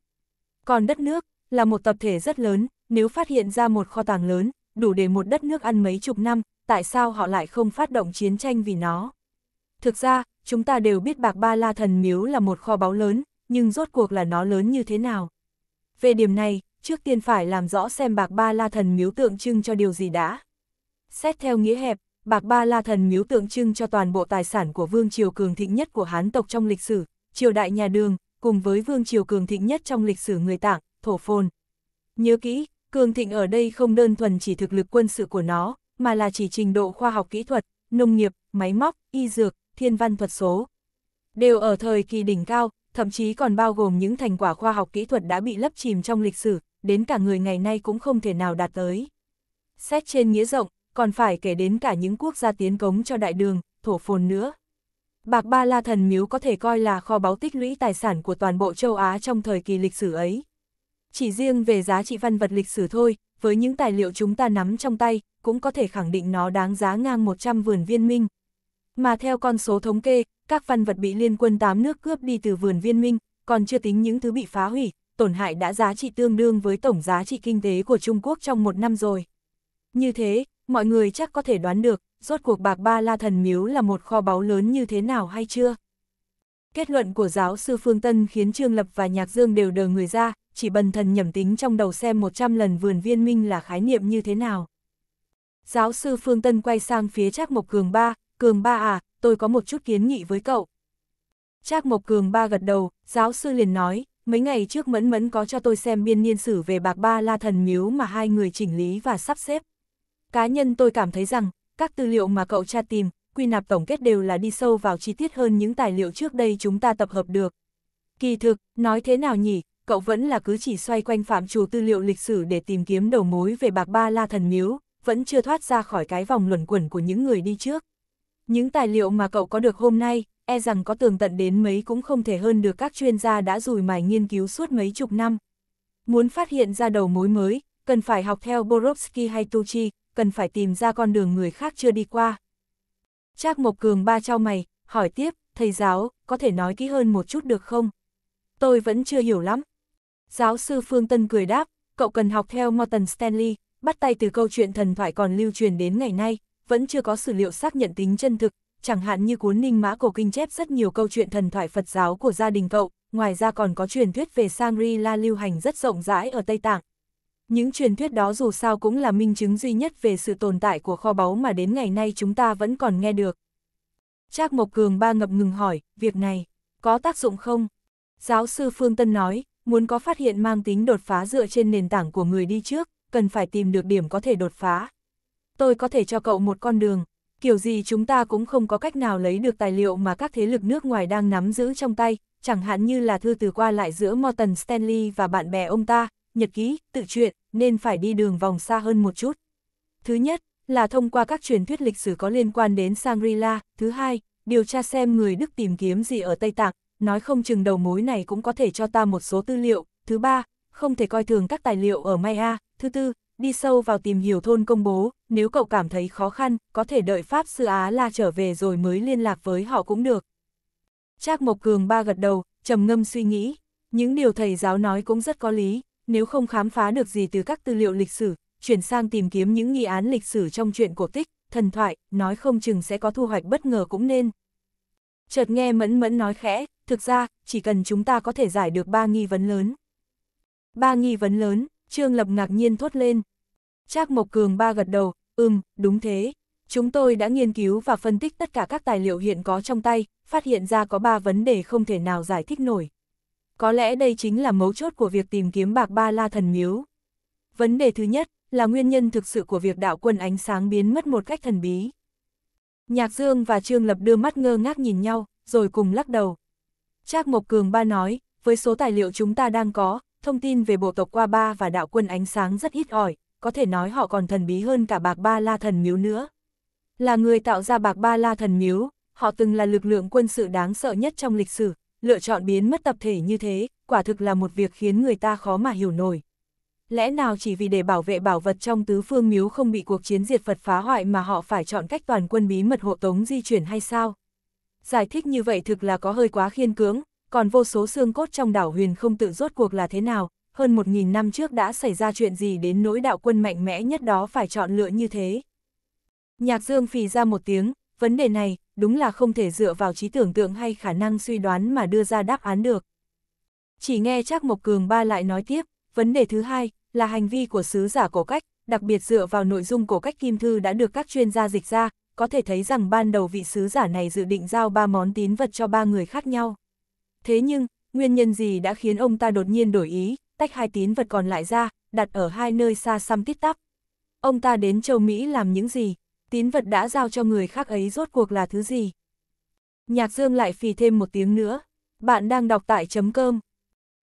Còn đất nước, là một tập thể rất lớn, nếu phát hiện ra một kho tàng lớn, đủ để một đất nước ăn mấy chục năm, tại sao họ lại không phát động chiến tranh vì nó? Thực ra, chúng ta đều biết bạc ba la thần miếu là một kho báu lớn, nhưng rốt cuộc là nó lớn như thế nào? về điểm này, trước tiên phải làm rõ xem bạc ba la thần miếu tượng trưng cho điều gì đã. Xét theo nghĩa hẹp, bạc ba la thần miếu tượng trưng cho toàn bộ tài sản của vương triều cường thịnh nhất của Hán tộc trong lịch sử, triều đại nhà đường, cùng với vương triều cường thịnh nhất trong lịch sử người Tạng, thổ phồn. Nhớ kỹ, cường thịnh ở đây không đơn thuần chỉ thực lực quân sự của nó, mà là chỉ trình độ khoa học kỹ thuật, nông nghiệp, máy móc, y dược, thiên văn thuật số. Đều ở thời kỳ đỉnh cao, thậm chí còn bao gồm những thành quả khoa học kỹ thuật đã bị lấp chìm trong lịch sử, đến cả người ngày nay cũng không thể nào đạt tới. Xét trên nghĩa rộng, còn phải kể đến cả những quốc gia tiến cống cho đại đường, thổ phồn nữa. Bạc Ba La Thần Miếu có thể coi là kho báu tích lũy tài sản của toàn bộ châu Á trong thời kỳ lịch sử ấy. Chỉ riêng về giá trị văn vật lịch sử thôi, với những tài liệu chúng ta nắm trong tay, cũng có thể khẳng định nó đáng giá ngang 100 vườn viên minh, mà theo con số thống kê, các văn vật bị liên quân 8 nước cướp đi từ vườn viên minh, còn chưa tính những thứ bị phá hủy, tổn hại đã giá trị tương đương với tổng giá trị kinh tế của Trung Quốc trong một năm rồi. Như thế, mọi người chắc có thể đoán được, rốt cuộc bạc ba la thần miếu là một kho báu lớn như thế nào hay chưa? Kết luận của giáo sư Phương Tân khiến Trương Lập và Nhạc Dương đều đờ người ra, chỉ bần thần nhẩm tính trong đầu xem 100 lần vườn viên minh là khái niệm như thế nào. Giáo sư Phương Tân quay sang phía Trác Mộc Cường Ba, Cường ba à, tôi có một chút kiến nghị với cậu. Trác Mộc Cường ba gật đầu, giáo sư liền nói, mấy ngày trước Mẫn Mẫn có cho tôi xem biên niên sử về bạc ba la thần miếu mà hai người chỉnh lý và sắp xếp. Cá nhân tôi cảm thấy rằng, các tư liệu mà cậu tra tìm, quy nạp tổng kết đều là đi sâu vào chi tiết hơn những tài liệu trước đây chúng ta tập hợp được. Kỳ thực, nói thế nào nhỉ, cậu vẫn là cứ chỉ xoay quanh phạm trù tư liệu lịch sử để tìm kiếm đầu mối về bạc ba la thần miếu, vẫn chưa thoát ra khỏi cái vòng luẩn quẩn của những người đi trước. Những tài liệu mà cậu có được hôm nay, e rằng có tường tận đến mấy cũng không thể hơn được các chuyên gia đã rùi mài nghiên cứu suốt mấy chục năm. Muốn phát hiện ra đầu mối mới, cần phải học theo Borowski hay Tucci, cần phải tìm ra con đường người khác chưa đi qua. Trác Mộc Cường ba trao mày, hỏi tiếp, thầy giáo, có thể nói kỹ hơn một chút được không? Tôi vẫn chưa hiểu lắm. Giáo sư Phương Tân cười đáp, cậu cần học theo Morton Stanley, bắt tay từ câu chuyện thần thoại còn lưu truyền đến ngày nay, vẫn chưa có sử liệu xác nhận tính chân thực, chẳng hạn như cuốn Ninh Mã Cổ Kinh chép rất nhiều câu chuyện thần thoại Phật giáo của gia đình cậu, ngoài ra còn có truyền thuyết về Sangri la lưu hành rất rộng rãi ở Tây Tạng. Những truyền thuyết đó dù sao cũng là minh chứng duy nhất về sự tồn tại của kho báu mà đến ngày nay chúng ta vẫn còn nghe được. Trác Mộc Cường ba ngập ngừng hỏi, việc này có tác dụng không? Giáo sư Phương Tân nói, muốn có phát hiện mang tính đột phá dựa trên nền tảng của người đi trước, cần phải tìm được điểm có thể đột phá tôi có thể cho cậu một con đường, kiểu gì chúng ta cũng không có cách nào lấy được tài liệu mà các thế lực nước ngoài đang nắm giữ trong tay, chẳng hạn như là thư từ qua lại giữa Morton Stanley và bạn bè ông ta, nhật ký, tự truyện, nên phải đi đường vòng xa hơn một chút. Thứ nhất, là thông qua các truyền thuyết lịch sử có liên quan đến shangri thứ hai, điều tra xem người Đức tìm kiếm gì ở Tây Tạng, nói không chừng đầu mối này cũng có thể cho ta một số tư liệu, thứ ba, không thể coi thường các tài liệu ở Maya, thứ tư, đi sâu vào tìm hiểu thôn công bố, nếu cậu cảm thấy khó khăn, có thể đợi Pháp Sư Á La trở về rồi mới liên lạc với họ cũng được. Trác Mộc Cường ba gật đầu, trầm ngâm suy nghĩ, những điều thầy giáo nói cũng rất có lý, nếu không khám phá được gì từ các tư liệu lịch sử, chuyển sang tìm kiếm những nghi án lịch sử trong chuyện cổ tích, thần thoại, nói không chừng sẽ có thu hoạch bất ngờ cũng nên. Chợt nghe Mẫn Mẫn nói khẽ, thực ra, chỉ cần chúng ta có thể giải được ba nghi vấn lớn. Ba nghi vấn lớn, Trương Lập ngạc nhiên thốt lên. Trác Mộc Cường ba gật đầu, ừm, đúng thế. Chúng tôi đã nghiên cứu và phân tích tất cả các tài liệu hiện có trong tay, phát hiện ra có ba vấn đề không thể nào giải thích nổi. Có lẽ đây chính là mấu chốt của việc tìm kiếm bạc ba la thần miếu. Vấn đề thứ nhất là nguyên nhân thực sự của việc đạo quân ánh sáng biến mất một cách thần bí. Nhạc Dương và Trương Lập đưa mắt ngơ ngác nhìn nhau, rồi cùng lắc đầu. Trác Mộc Cường ba nói, với số tài liệu chúng ta đang có, thông tin về bộ tộc Qua Ba và đạo quân ánh sáng rất ít ỏi, có thể nói họ còn thần bí hơn cả bạc ba la thần miếu nữa. Là người tạo ra bạc ba la thần miếu, họ từng là lực lượng quân sự đáng sợ nhất trong lịch sử, lựa chọn biến mất tập thể như thế, quả thực là một việc khiến người ta khó mà hiểu nổi. Lẽ nào chỉ vì để bảo vệ bảo vật trong tứ phương miếu không bị cuộc chiến diệt Phật phá hoại mà họ phải chọn cách toàn quân bí mật hộ tống di chuyển hay sao? Giải thích như vậy thực là có hơi quá khiên cưỡng, còn vô số xương cốt trong đảo huyền không tự rốt cuộc là thế nào, hơn một nghìn năm trước đã xảy ra chuyện gì đến nỗi đạo quân mạnh mẽ nhất đó phải chọn lựa như thế. Nhạc Dương phì ra một tiếng, vấn đề này đúng là không thể dựa vào trí tưởng tượng hay khả năng suy đoán mà đưa ra đáp án được. Chỉ nghe Trác Mộc Cường ba lại nói tiếp, vấn đề thứ hai là hành vi của sứ giả cổ cách, đặc biệt dựa vào nội dung cổ cách kim thư đã được các chuyên gia dịch ra, có thể thấy rằng ban đầu vị sứ giả này dự định giao ba món tín vật cho ba người khác nhau. Thế nhưng, nguyên nhân gì đã khiến ông ta đột nhiên đổi ý, tách hai tín vật còn lại ra, đặt ở hai nơi xa xăm tít tắp. Ông ta đến châu Mỹ làm những gì? Tín vật đã giao cho người khác ấy rốt cuộc là thứ gì? Nhạc Dương lại phì thêm một tiếng nữa. Bạn đang đọc tại chấm cơm.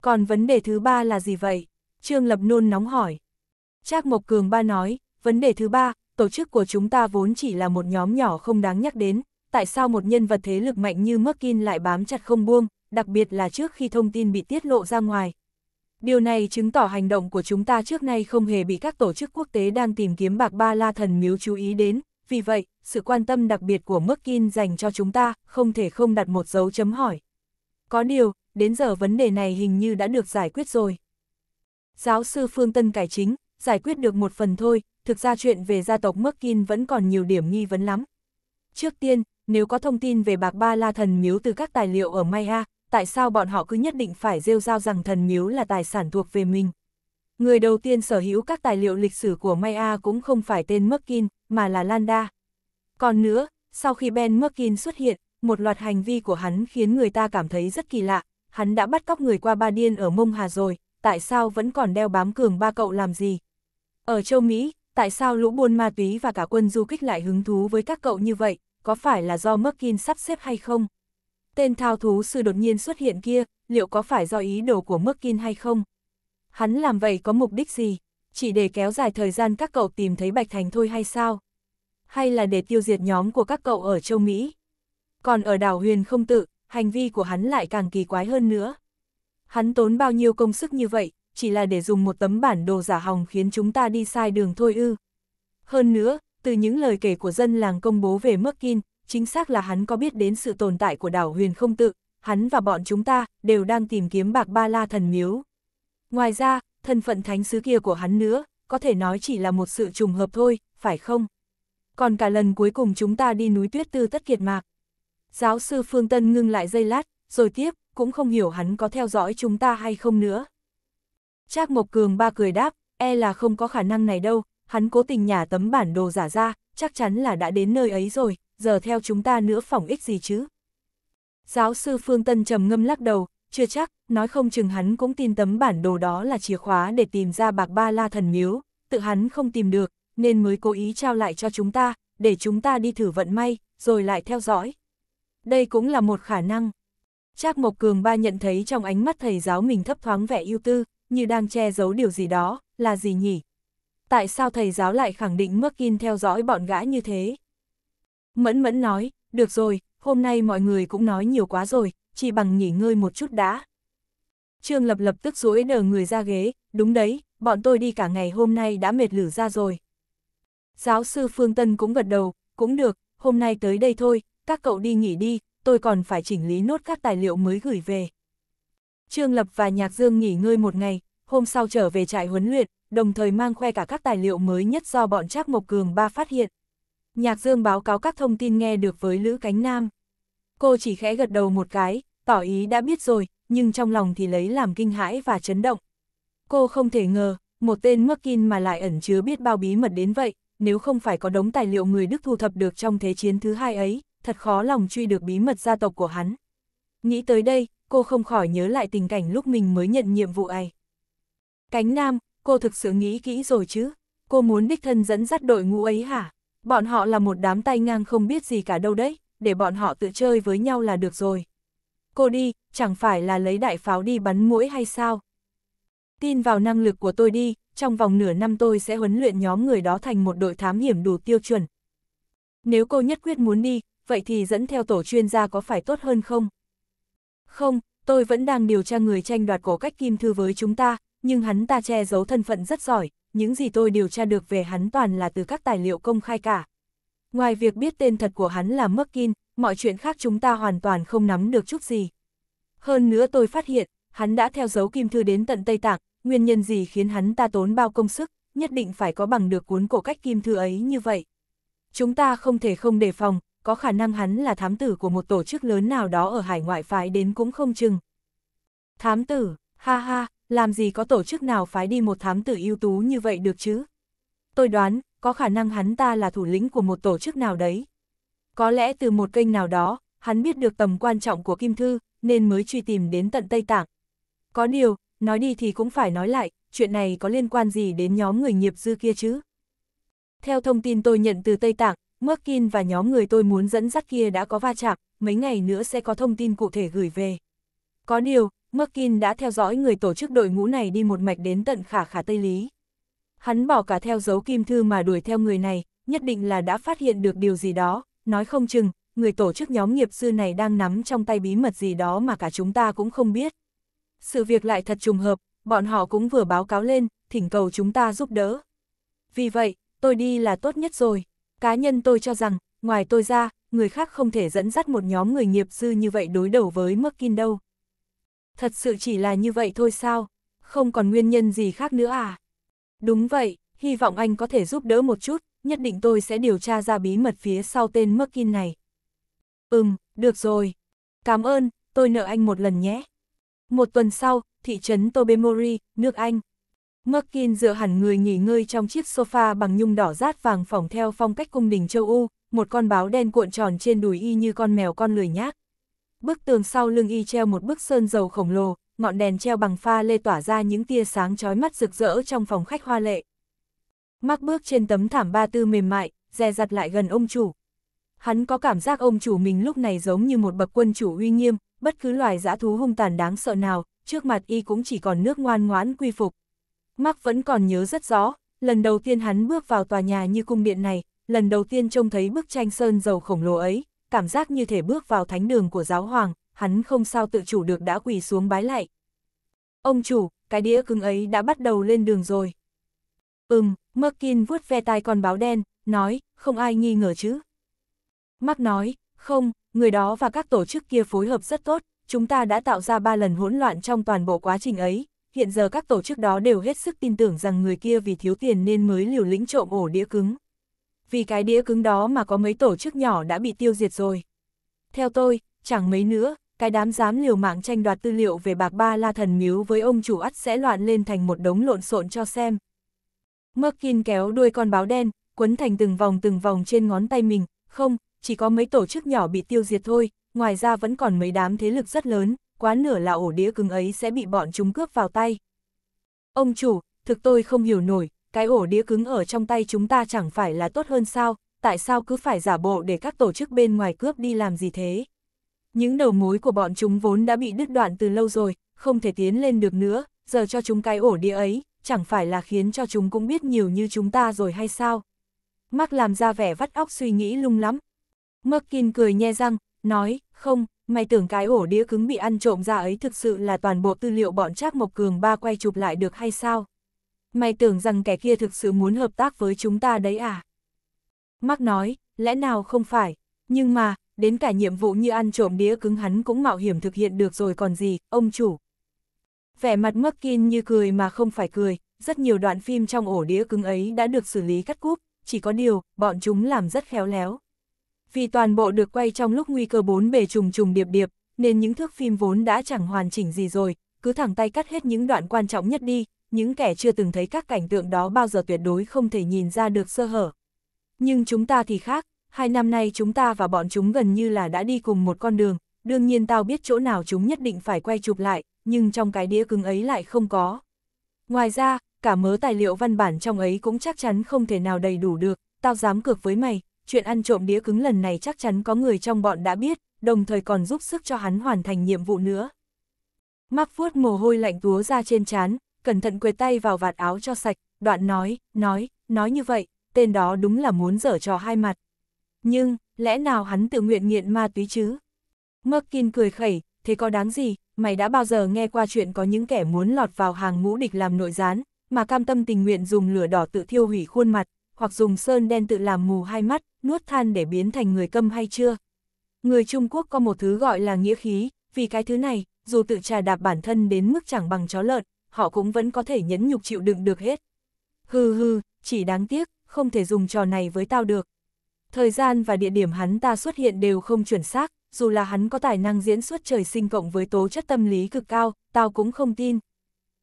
Còn vấn đề thứ ba là gì vậy? Trương Lập nôn nóng hỏi. Trác Mộc Cường Ba nói, vấn đề thứ ba, tổ chức của chúng ta vốn chỉ là một nhóm nhỏ không đáng nhắc đến, tại sao một nhân vật thế lực mạnh như Merkin lại bám chặt không buông, đặc biệt là trước khi thông tin bị tiết lộ ra ngoài. Điều này chứng tỏ hành động của chúng ta trước nay không hề bị các tổ chức quốc tế đang tìm kiếm bạc ba la thần miếu chú ý đến, vì vậy, sự quan tâm đặc biệt của Merkin dành cho chúng ta không thể không đặt một dấu chấm hỏi. Có điều, đến giờ vấn đề này hình như đã được giải quyết rồi. Giáo sư Phương Tân cải chính, giải quyết được một phần thôi, thực ra chuyện về gia tộc Merkin vẫn còn nhiều điểm nghi vấn lắm. Trước tiên, nếu có thông tin về bạc ba la thần miếu từ các tài liệu ở Maya, tại sao bọn họ cứ nhất định phải rêu rao rằng thần miếu là tài sản thuộc về mình. Người đầu tiên sở hữu các tài liệu lịch sử của Maya cũng không phải tên Merkin, mà là Landa. Còn nữa, sau khi Ben Merkin xuất hiện, một loạt hành vi của hắn khiến người ta cảm thấy rất kỳ lạ. Hắn đã bắt cóc người qua Ba Điên ở Mông Hà rồi, tại sao vẫn còn đeo bám cường ba cậu làm gì? Ở châu Mỹ, tại sao lũ buôn ma túy và cả quân du kích lại hứng thú với các cậu như vậy, có phải là do Merkin sắp xếp hay không? Tên thao thú sư đột nhiên xuất hiện kia, liệu có phải do ý đồ của Merkin hay không? Hắn làm vậy có mục đích gì? Chỉ để kéo dài thời gian các cậu tìm thấy Bạch Thành thôi hay sao? Hay là để tiêu diệt nhóm của các cậu ở châu Mỹ? Còn ở đảo huyền không tự, hành vi của hắn lại càng kỳ quái hơn nữa. Hắn tốn bao nhiêu công sức như vậy, chỉ là để dùng một tấm bản đồ giả hỏng khiến chúng ta đi sai đường thôi ư. Hơn nữa, từ những lời kể của dân làng công bố về Merkin, chính xác là hắn có biết đến sự tồn tại của đảo huyền không tự, hắn và bọn chúng ta đều đang tìm kiếm bạc ba la thần miếu. Ngoài ra, thân phận thánh sứ kia của hắn nữa, có thể nói chỉ là một sự trùng hợp thôi, phải không? Còn cả lần cuối cùng chúng ta đi núi tuyết tư tất kiệt mạc. Giáo sư Phương Tân ngưng lại giây lát, rồi tiếp, cũng không hiểu hắn có theo dõi chúng ta hay không nữa. Trác Mộc Cường ba cười đáp, e là không có khả năng này đâu, hắn cố tình nhả tấm bản đồ giả ra, chắc chắn là đã đến nơi ấy rồi, giờ theo chúng ta nữa phỏng ích gì chứ. Giáo sư Phương Tân trầm ngâm lắc đầu, chưa chắc, nói không chừng hắn cũng tin tấm bản đồ đó là chìa khóa để tìm ra bạc ba la thần miếu, tự hắn không tìm được, nên mới cố ý trao lại cho chúng ta, để chúng ta đi thử vận may, rồi lại theo dõi. Đây cũng là một khả năng. Trác Mộc Cường ba nhận thấy trong ánh mắt thầy giáo mình thấp thoáng vẻ ưu tư, như đang che giấu điều gì đó, là gì nhỉ? tại sao thầy giáo lại khẳng định Merkin theo dõi bọn gã như thế? Mẫn mẫn nói, được rồi, hôm nay mọi người cũng nói nhiều quá rồi, chỉ bằng nghỉ ngơi một chút đã. Trương Lập lập tức rũi đờ người ra ghế, đúng đấy, bọn tôi đi cả ngày hôm nay đã mệt lử ra rồi. Giáo sư Phương Tân cũng gật đầu, cũng được, hôm nay tới đây thôi, các cậu đi nghỉ đi, tôi còn phải chỉnh lý nốt các tài liệu mới gửi về. Trương Lập và Nhạc Dương nghỉ ngơi một ngày, hôm sau trở về trại huấn luyện, đồng thời mang khoe cả các tài liệu mới nhất do bọn Trác Mộc Cường ba phát hiện. Nhạc Dương báo cáo các thông tin nghe được với Lữ Cánh Nam. Cô chỉ khẽ gật đầu một cái, tỏ ý đã biết rồi, nhưng trong lòng thì lấy làm kinh hãi và chấn động. Cô không thể ngờ, một tên Merkin mà lại ẩn chứa biết bao bí mật đến vậy, nếu không phải có đống tài liệu người Đức thu thập được trong Thế chiến thứ hai ấy, thật khó lòng truy được bí mật gia tộc của hắn. Nghĩ tới đây, cô không khỏi nhớ lại tình cảnh lúc mình mới nhận nhiệm vụ ấy. Cánh Nam, cô thực sự nghĩ kỹ rồi chứ, cô muốn đích thân dẫn dắt đội ngũ ấy hả? Bọn họ là một đám tay ngang không biết gì cả đâu đấy, để bọn họ tự chơi với nhau là được rồi. Cô đi, chẳng phải là lấy đại pháo đi bắn mũi hay sao? Tin vào năng lực của tôi đi, trong vòng nửa năm tôi sẽ huấn luyện nhóm người đó thành một đội thám hiểm đủ tiêu chuẩn. Nếu cô nhất quyết muốn đi, vậy thì dẫn theo tổ chuyên gia có phải tốt hơn không? Không, tôi vẫn đang điều tra người tranh đoạt cổ cách kim thư với chúng ta, nhưng hắn ta che giấu thân phận rất giỏi, những gì tôi điều tra được về hắn toàn là từ các tài liệu công khai cả. Ngoài việc biết tên thật của hắn là Merkin, mọi chuyện khác chúng ta hoàn toàn không nắm được chút gì. Hơn nữa tôi phát hiện, hắn đã theo dấu kim thư đến tận Tây Tạng, nguyên nhân gì khiến hắn ta tốn bao công sức, nhất định phải có bằng được cuốn cổ cách kim thư ấy như vậy. Chúng ta không thể không đề phòng, có khả năng hắn là thám tử của một tổ chức lớn nào đó ở hải ngoại phái đến cũng không chừng. Thám tử, ha ha, làm gì có tổ chức nào phái đi một thám tử ưu tú như vậy được chứ? Tôi đoán, có khả năng hắn ta là thủ lĩnh của một tổ chức nào đấy. Có lẽ từ một kênh nào đó, hắn biết được tầm quan trọng của Kim Thư, nên mới truy tìm đến tận Tây Tạng. Có điều, nói đi thì cũng phải nói lại, chuyện này có liên quan gì đến nhóm người nghiệp dư kia chứ? Theo thông tin tôi nhận từ Tây Tạng, Merkin và nhóm người tôi muốn dẫn dắt kia đã có va chạm, mấy ngày nữa sẽ có thông tin cụ thể gửi về. Có điều, Merkin đã theo dõi người tổ chức đội ngũ này đi một mạch đến tận khả khả Tây Lý. Hắn bỏ cả theo dấu kim thư mà đuổi theo người này, nhất định là đã phát hiện được điều gì đó, nói không chừng, người tổ chức nhóm nghiệp sư này đang nắm trong tay bí mật gì đó mà cả chúng ta cũng không biết. Sự việc lại thật trùng hợp, bọn họ cũng vừa báo cáo lên, thỉnh cầu chúng ta giúp đỡ. Vì vậy, tôi đi là tốt nhất rồi. Cá nhân tôi cho rằng, ngoài tôi ra, người khác không thể dẫn dắt một nhóm người nghiệp sư như vậy đối đầu với Merkin đâu. Thật sự chỉ là như vậy thôi sao? Không còn nguyên nhân gì khác nữa à? Đúng vậy, hy vọng anh có thể giúp đỡ một chút, nhất định tôi sẽ điều tra ra bí mật phía sau tên Merkin này. Ừm, được rồi. Cảm ơn, tôi nợ anh một lần nhé. Một tuần sau, thị trấn Tobemori, nước Anh. Merkin dựa hẳn người nghỉ ngơi trong chiếc sofa bằng nhung đỏ rát vàng phỏng theo phong cách cung đình châu u, một con báo đen cuộn tròn trên đùi y như con mèo con lười nhác, Bức tường sau lưng y treo một bức sơn dầu khổng lồ, ngọn đèn treo bằng pha lê tỏa ra những tia sáng chói mắt rực rỡ trong phòng khách hoa lệ. Mắc bước trên tấm thảm ba tư mềm mại, dè dặt lại gần ông chủ. Hắn có cảm giác ông chủ mình lúc này giống như một bậc quân chủ uy nghiêm, bất cứ loài dã thú hung tàn đáng sợ nào, trước mặt y cũng chỉ còn nước ngoan ngoãn quy phục. Mắc vẫn còn nhớ rất rõ, lần đầu tiên hắn bước vào tòa nhà như cung điện này, lần đầu tiên trông thấy bức tranh sơn dầu khổng lồ ấy, cảm giác như thể bước vào thánh đường của giáo hoàng, hắn không sao tự chủ được đã quỳ xuống bái lại. Ông chủ, cái đĩa cứng ấy đã bắt đầu lên đường rồi. Ừm, Merkin vuốt ve tai con báo đen, nói, không ai nghi ngờ chứ. Mark nói, không, người đó và các tổ chức kia phối hợp rất tốt, chúng ta đã tạo ra ba lần hỗn loạn trong toàn bộ quá trình ấy. Hiện giờ các tổ chức đó đều hết sức tin tưởng rằng người kia vì thiếu tiền nên mới liều lĩnh trộm ổ đĩa cứng vì cái đĩa cứng đó mà có mấy tổ chức nhỏ đã bị tiêu diệt rồi. Theo tôi, chẳng mấy nữa, cái đám dám liều mạng tranh đoạt tư liệu về bạc ba la thần miếu với ông chủ ắt sẽ loạn lên thành một đống lộn xộn cho xem. Merkin kéo đuôi con báo đen, quấn thành từng vòng từng vòng trên ngón tay mình, không, chỉ có mấy tổ chức nhỏ bị tiêu diệt thôi, ngoài ra vẫn còn mấy đám thế lực rất lớn, quá nửa là ổ đĩa cứng ấy sẽ bị bọn chúng cướp vào tay. Ông chủ, thực tôi không hiểu nổi, cái ổ đĩa cứng ở trong tay chúng ta chẳng phải là tốt hơn sao, tại sao cứ phải giả bộ để các tổ chức bên ngoài cướp đi làm gì thế? Những đầu mối của bọn chúng vốn đã bị đứt đoạn từ lâu rồi, không thể tiến lên được nữa, giờ cho chúng cái ổ đĩa ấy, chẳng phải là khiến cho chúng cũng biết nhiều như chúng ta rồi hay sao? mark làm ra vẻ vắt óc suy nghĩ lung lắm. Merkin cười nhe răng, nói, không, mày tưởng cái ổ đĩa cứng bị ăn trộm ra ấy thực sự là toàn bộ tư liệu bọn Trác Mộc Cường ba quay chụp lại được hay sao? mày tưởng rằng kẻ kia thực sự muốn hợp tác với chúng ta đấy à? Mark nói, lẽ nào không phải, nhưng mà, đến cả nhiệm vụ như ăn trộm đĩa cứng hắn cũng mạo hiểm thực hiện được rồi còn gì, ông chủ. Vẻ mặt Markin như cười mà không phải cười, rất nhiều đoạn phim trong ổ đĩa cứng ấy đã được xử lý cắt cúp, chỉ có điều, bọn chúng làm rất khéo léo. Vì toàn bộ được quay trong lúc nguy cơ bốn bề trùng trùng điệp điệp, nên những thước phim vốn đã chẳng hoàn chỉnh gì rồi, cứ thẳng tay cắt hết những đoạn quan trọng nhất đi, những kẻ chưa từng thấy các cảnh tượng đó bao giờ tuyệt đối không thể nhìn ra được sơ hở. Nhưng chúng ta thì khác, hai năm nay chúng ta và bọn chúng gần như là đã đi cùng một con đường, đương nhiên tao biết chỗ nào chúng nhất định phải quay chụp lại, nhưng trong cái đĩa cứng ấy lại không có. Ngoài ra, cả mớ tài liệu văn bản trong ấy cũng chắc chắn không thể nào đầy đủ được, tao dám cược với mày, chuyện ăn trộm đĩa cứng lần này chắc chắn có người trong bọn đã biết, đồng thời còn giúp sức cho hắn hoàn thành nhiệm vụ nữa. Mắc vuốt mồ hôi lạnh túa ra trên trán, cẩn thận quệt tay vào vạt áo cho sạch, đoạn nói, nói, nói như vậy, tên đó đúng là muốn dở trò hai mặt. Nhưng, lẽ nào hắn tự nguyện nghiện ma túy chứ? Merkin cười khẩy, thế có đáng gì, mày đã bao giờ nghe qua chuyện có những kẻ muốn lọt vào hàng ngũ địch làm nội gián, mà cam tâm tình nguyện dùng lửa đỏ tự thiêu hủy khuôn mặt, hoặc dùng sơn đen tự làm mù hai mắt, nuốt than để biến thành người câm hay chưa? Người Trung Quốc có một thứ gọi là nghĩa khí, vì cái thứ này, dù tự trà đạp bản thân đến mức chẳng bằng chó lợn, họ cũng vẫn có thể nhẫn nhục chịu đựng được hết. Hừ hừ, chỉ đáng tiếc, không thể dùng trò này với tao được. Thời gian và địa điểm hắn ta xuất hiện đều không chuẩn xác, dù là hắn có tài năng diễn xuất trời sinh cộng với tố chất tâm lý cực cao, tao cũng không tin.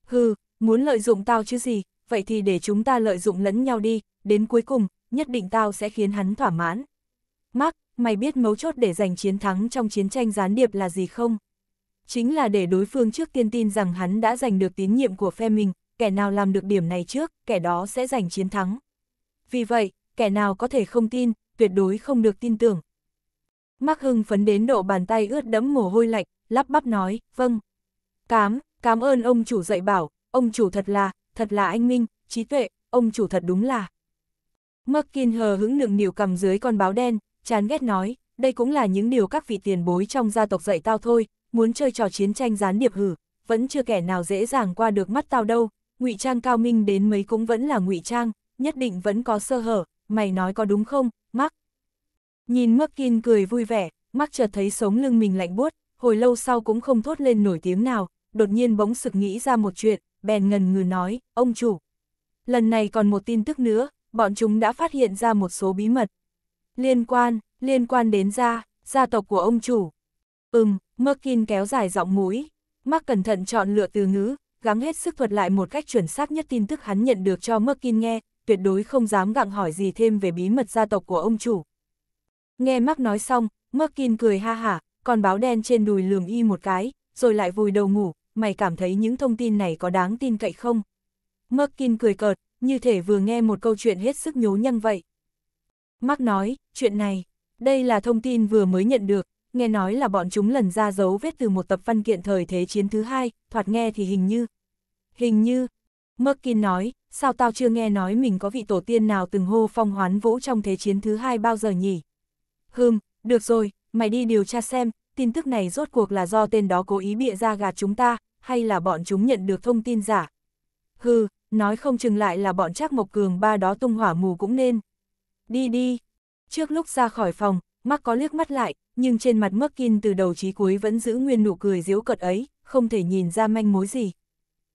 Hừ, muốn lợi dụng tao chứ gì, vậy thì để chúng ta lợi dụng lẫn nhau đi, đến cuối cùng, nhất định tao sẽ khiến hắn thỏa mãn. Mark, mày biết mấu chốt để giành chiến thắng trong chiến tranh gián điệp là gì không? chính là để đối phương trước tiên tin rằng hắn đã giành được tín nhiệm của phe mình, kẻ nào làm được điểm này trước, kẻ đó sẽ giành chiến thắng. Vì vậy, kẻ nào có thể không tin, tuyệt đối không được tin tưởng. Mắc Hưng phấn đến độ bàn tay ướt đẫm mồ hôi lạnh, lắp bắp nói, vâng. Cám, cám ơn ông chủ dạy bảo, ông chủ thật là, thật là anh Minh, trí tuệ, ông chủ thật đúng là. Mắc Kiên hờ hững nựng nỉu cầm dưới con báo đen, chán ghét nói, đây cũng là những điều các vị tiền bối trong gia tộc dạy tao thôi, muốn chơi trò chiến tranh gián điệp hử, vẫn chưa kẻ nào dễ dàng qua được mắt tao đâu, ngụy trang cao minh đến mấy cũng vẫn là ngụy trang, nhất định vẫn có sơ hở, mày nói có đúng không, mắc. Nhìn mắc kiên cười vui vẻ, mắc chợt thấy sống lưng mình lạnh buốt, hồi lâu sau cũng không thốt lên nổi tiếng nào, đột nhiên bỗng sực nghĩ ra một chuyện, bèn ngần ngừ nói, ông chủ. Lần này còn một tin tức nữa, bọn chúng đã phát hiện ra một số bí mật. Liên quan, liên quan đến gia, gia tộc của ông chủ. Ừm, Merkin kéo dài giọng mũi, mắc cẩn thận chọn lựa từ ngữ, gắng hết sức thuật lại một cách chuẩn xác nhất tin tức hắn nhận được cho Merkin nghe, tuyệt đối không dám gặng hỏi gì thêm về bí mật gia tộc của ông chủ. Nghe mắc nói xong, Merkin cười ha hả, còn báo đen trên đùi lườm y một cái, rồi lại vùi đầu ngủ, mày cảm thấy những thông tin này có đáng tin cậy không? Merkin cười cợt, như thể vừa nghe một câu chuyện hết sức nhố nhăng vậy. Mark nói, chuyện này, đây là thông tin vừa mới nhận được, nghe nói là bọn chúng lần ra dấu vết từ một tập văn kiện thời thế chiến thứ hai, thoạt nghe thì hình như. Hình như, Merkin nói, sao tao chưa nghe nói mình có vị tổ tiên nào từng hô phong hoán vũ trong thế chiến thứ hai bao giờ nhỉ? Hừm, được rồi, mày đi điều tra xem, tin tức này rốt cuộc là do tên đó cố ý bịa ra gạt chúng ta, hay là bọn chúng nhận được thông tin giả? Hừ, nói không chừng lại là bọn Trác Mộc Cường ba đó tung hỏa mù cũng nên. Đi đi. Trước lúc ra khỏi phòng, Mắc có liếc mắt lại, nhưng trên mặt Merkin từ đầu chí cuối vẫn giữ nguyên nụ cười diễu cợt ấy, không thể nhìn ra manh mối gì.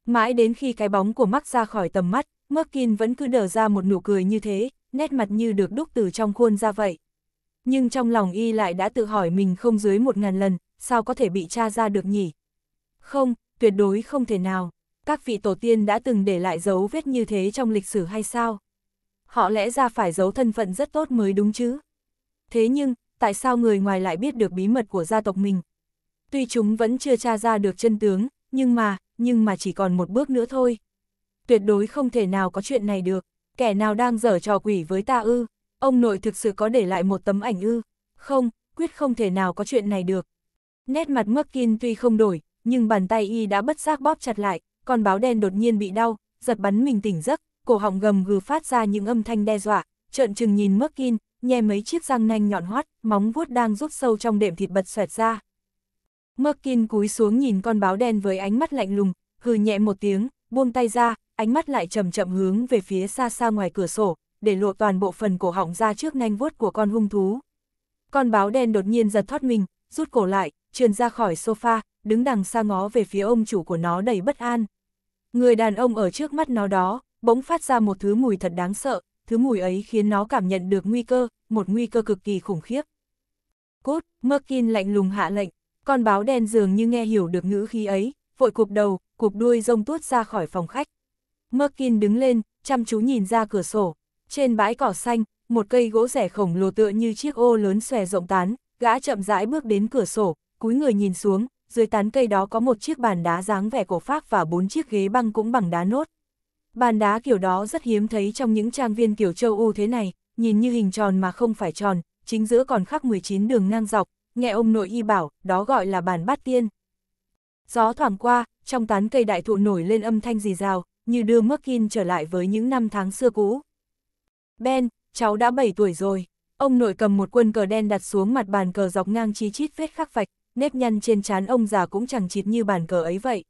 Mãi đến khi cái bóng của mắt ra khỏi tầm mắt, Merkin vẫn cứ đờ ra một nụ cười như thế, nét mặt như được đúc từ trong khuôn ra vậy. Nhưng trong lòng y lại đã tự hỏi mình không dưới một ngàn lần, sao có thể bị tra ra được nhỉ? Không, tuyệt đối không thể nào. Các vị tổ tiên đã từng để lại dấu vết như thế trong lịch sử hay sao? Họ lẽ ra phải giấu thân phận rất tốt mới đúng chứ? Thế nhưng, tại sao người ngoài lại biết được bí mật của gia tộc mình. Tuy chúng vẫn chưa tra ra được chân tướng, nhưng mà, nhưng mà chỉ còn một bước nữa thôi. Tuyệt đối không thể nào có chuyện này được, kẻ nào đang dở trò quỷ với ta ư, ông nội thực sự có để lại một tấm ảnh ư, không, quyết không thể nào có chuyện này được. Nét mặt Merkin tuy không đổi, nhưng bàn tay y đã bất giác bóp chặt lại, con báo đen đột nhiên bị đau, giật bắn mình tỉnh giấc, cổ họng gầm gừ phát ra những âm thanh đe dọa, trợn trừng nhìn Merkin, nhe mấy chiếc răng nanh nhọn hoắt, móng vuốt đang rút sâu trong đệm thịt bật xoẹt ra. Merkin cúi xuống nhìn con báo đen với ánh mắt lạnh lùng, hừ nhẹ một tiếng, buông tay ra, ánh mắt lại chậm chậm hướng về phía xa xa ngoài cửa sổ, để lộ toàn bộ phần cổ họng ra trước nanh vuốt của con hung thú. Con báo đen đột nhiên giật thoát mình, rút cổ lại, trườn ra khỏi sofa, đứng đằng xa ngó về phía ông chủ của nó đầy bất an. Người đàn ông ở trước mắt nó đó, bỗng phát ra một thứ mùi thật đáng sợ, thứ mùi ấy khiến nó cảm nhận được nguy cơ, một nguy cơ cực kỳ khủng khiếp. Cốt, Merkin lạnh lùng hạ lệnh, con báo đen dường như nghe hiểu được ngữ khí ấy, vội cụp đầu, cụp đuôi rông tuốt ra khỏi phòng khách. Merkin đứng lên, chăm chú nhìn ra cửa sổ, trên bãi cỏ xanh, một cây gỗ rẻ khổng lồ tựa như chiếc ô lớn xòe rộng tán, gã chậm rãi bước đến cửa sổ, cúi người nhìn xuống, dưới tán cây đó có một chiếc bàn đá dáng vẻ cổ phác và bốn chiếc ghế băng cũng bằng đá nốt. Bàn đá kiểu đó rất hiếm thấy trong những trang viên kiểu châu U thế này, nhìn như hình tròn mà không phải tròn, chính giữa còn khắc 19 đường ngang dọc, nghe ông nội y bảo, đó gọi là bàn bát tiên. Gió thoảng qua, trong tán cây đại thụ nổi lên âm thanh rì rào, như đưa Merkin trở lại với những năm tháng xưa cũ. Ben, cháu đã 7 tuổi rồi. Ông nội cầm một quân cờ đen đặt xuống mặt bàn cờ dọc ngang chi chít vết khắc vạch, nếp nhăn trên trán ông già cũng chẳng chịt như bàn cờ ấy vậy.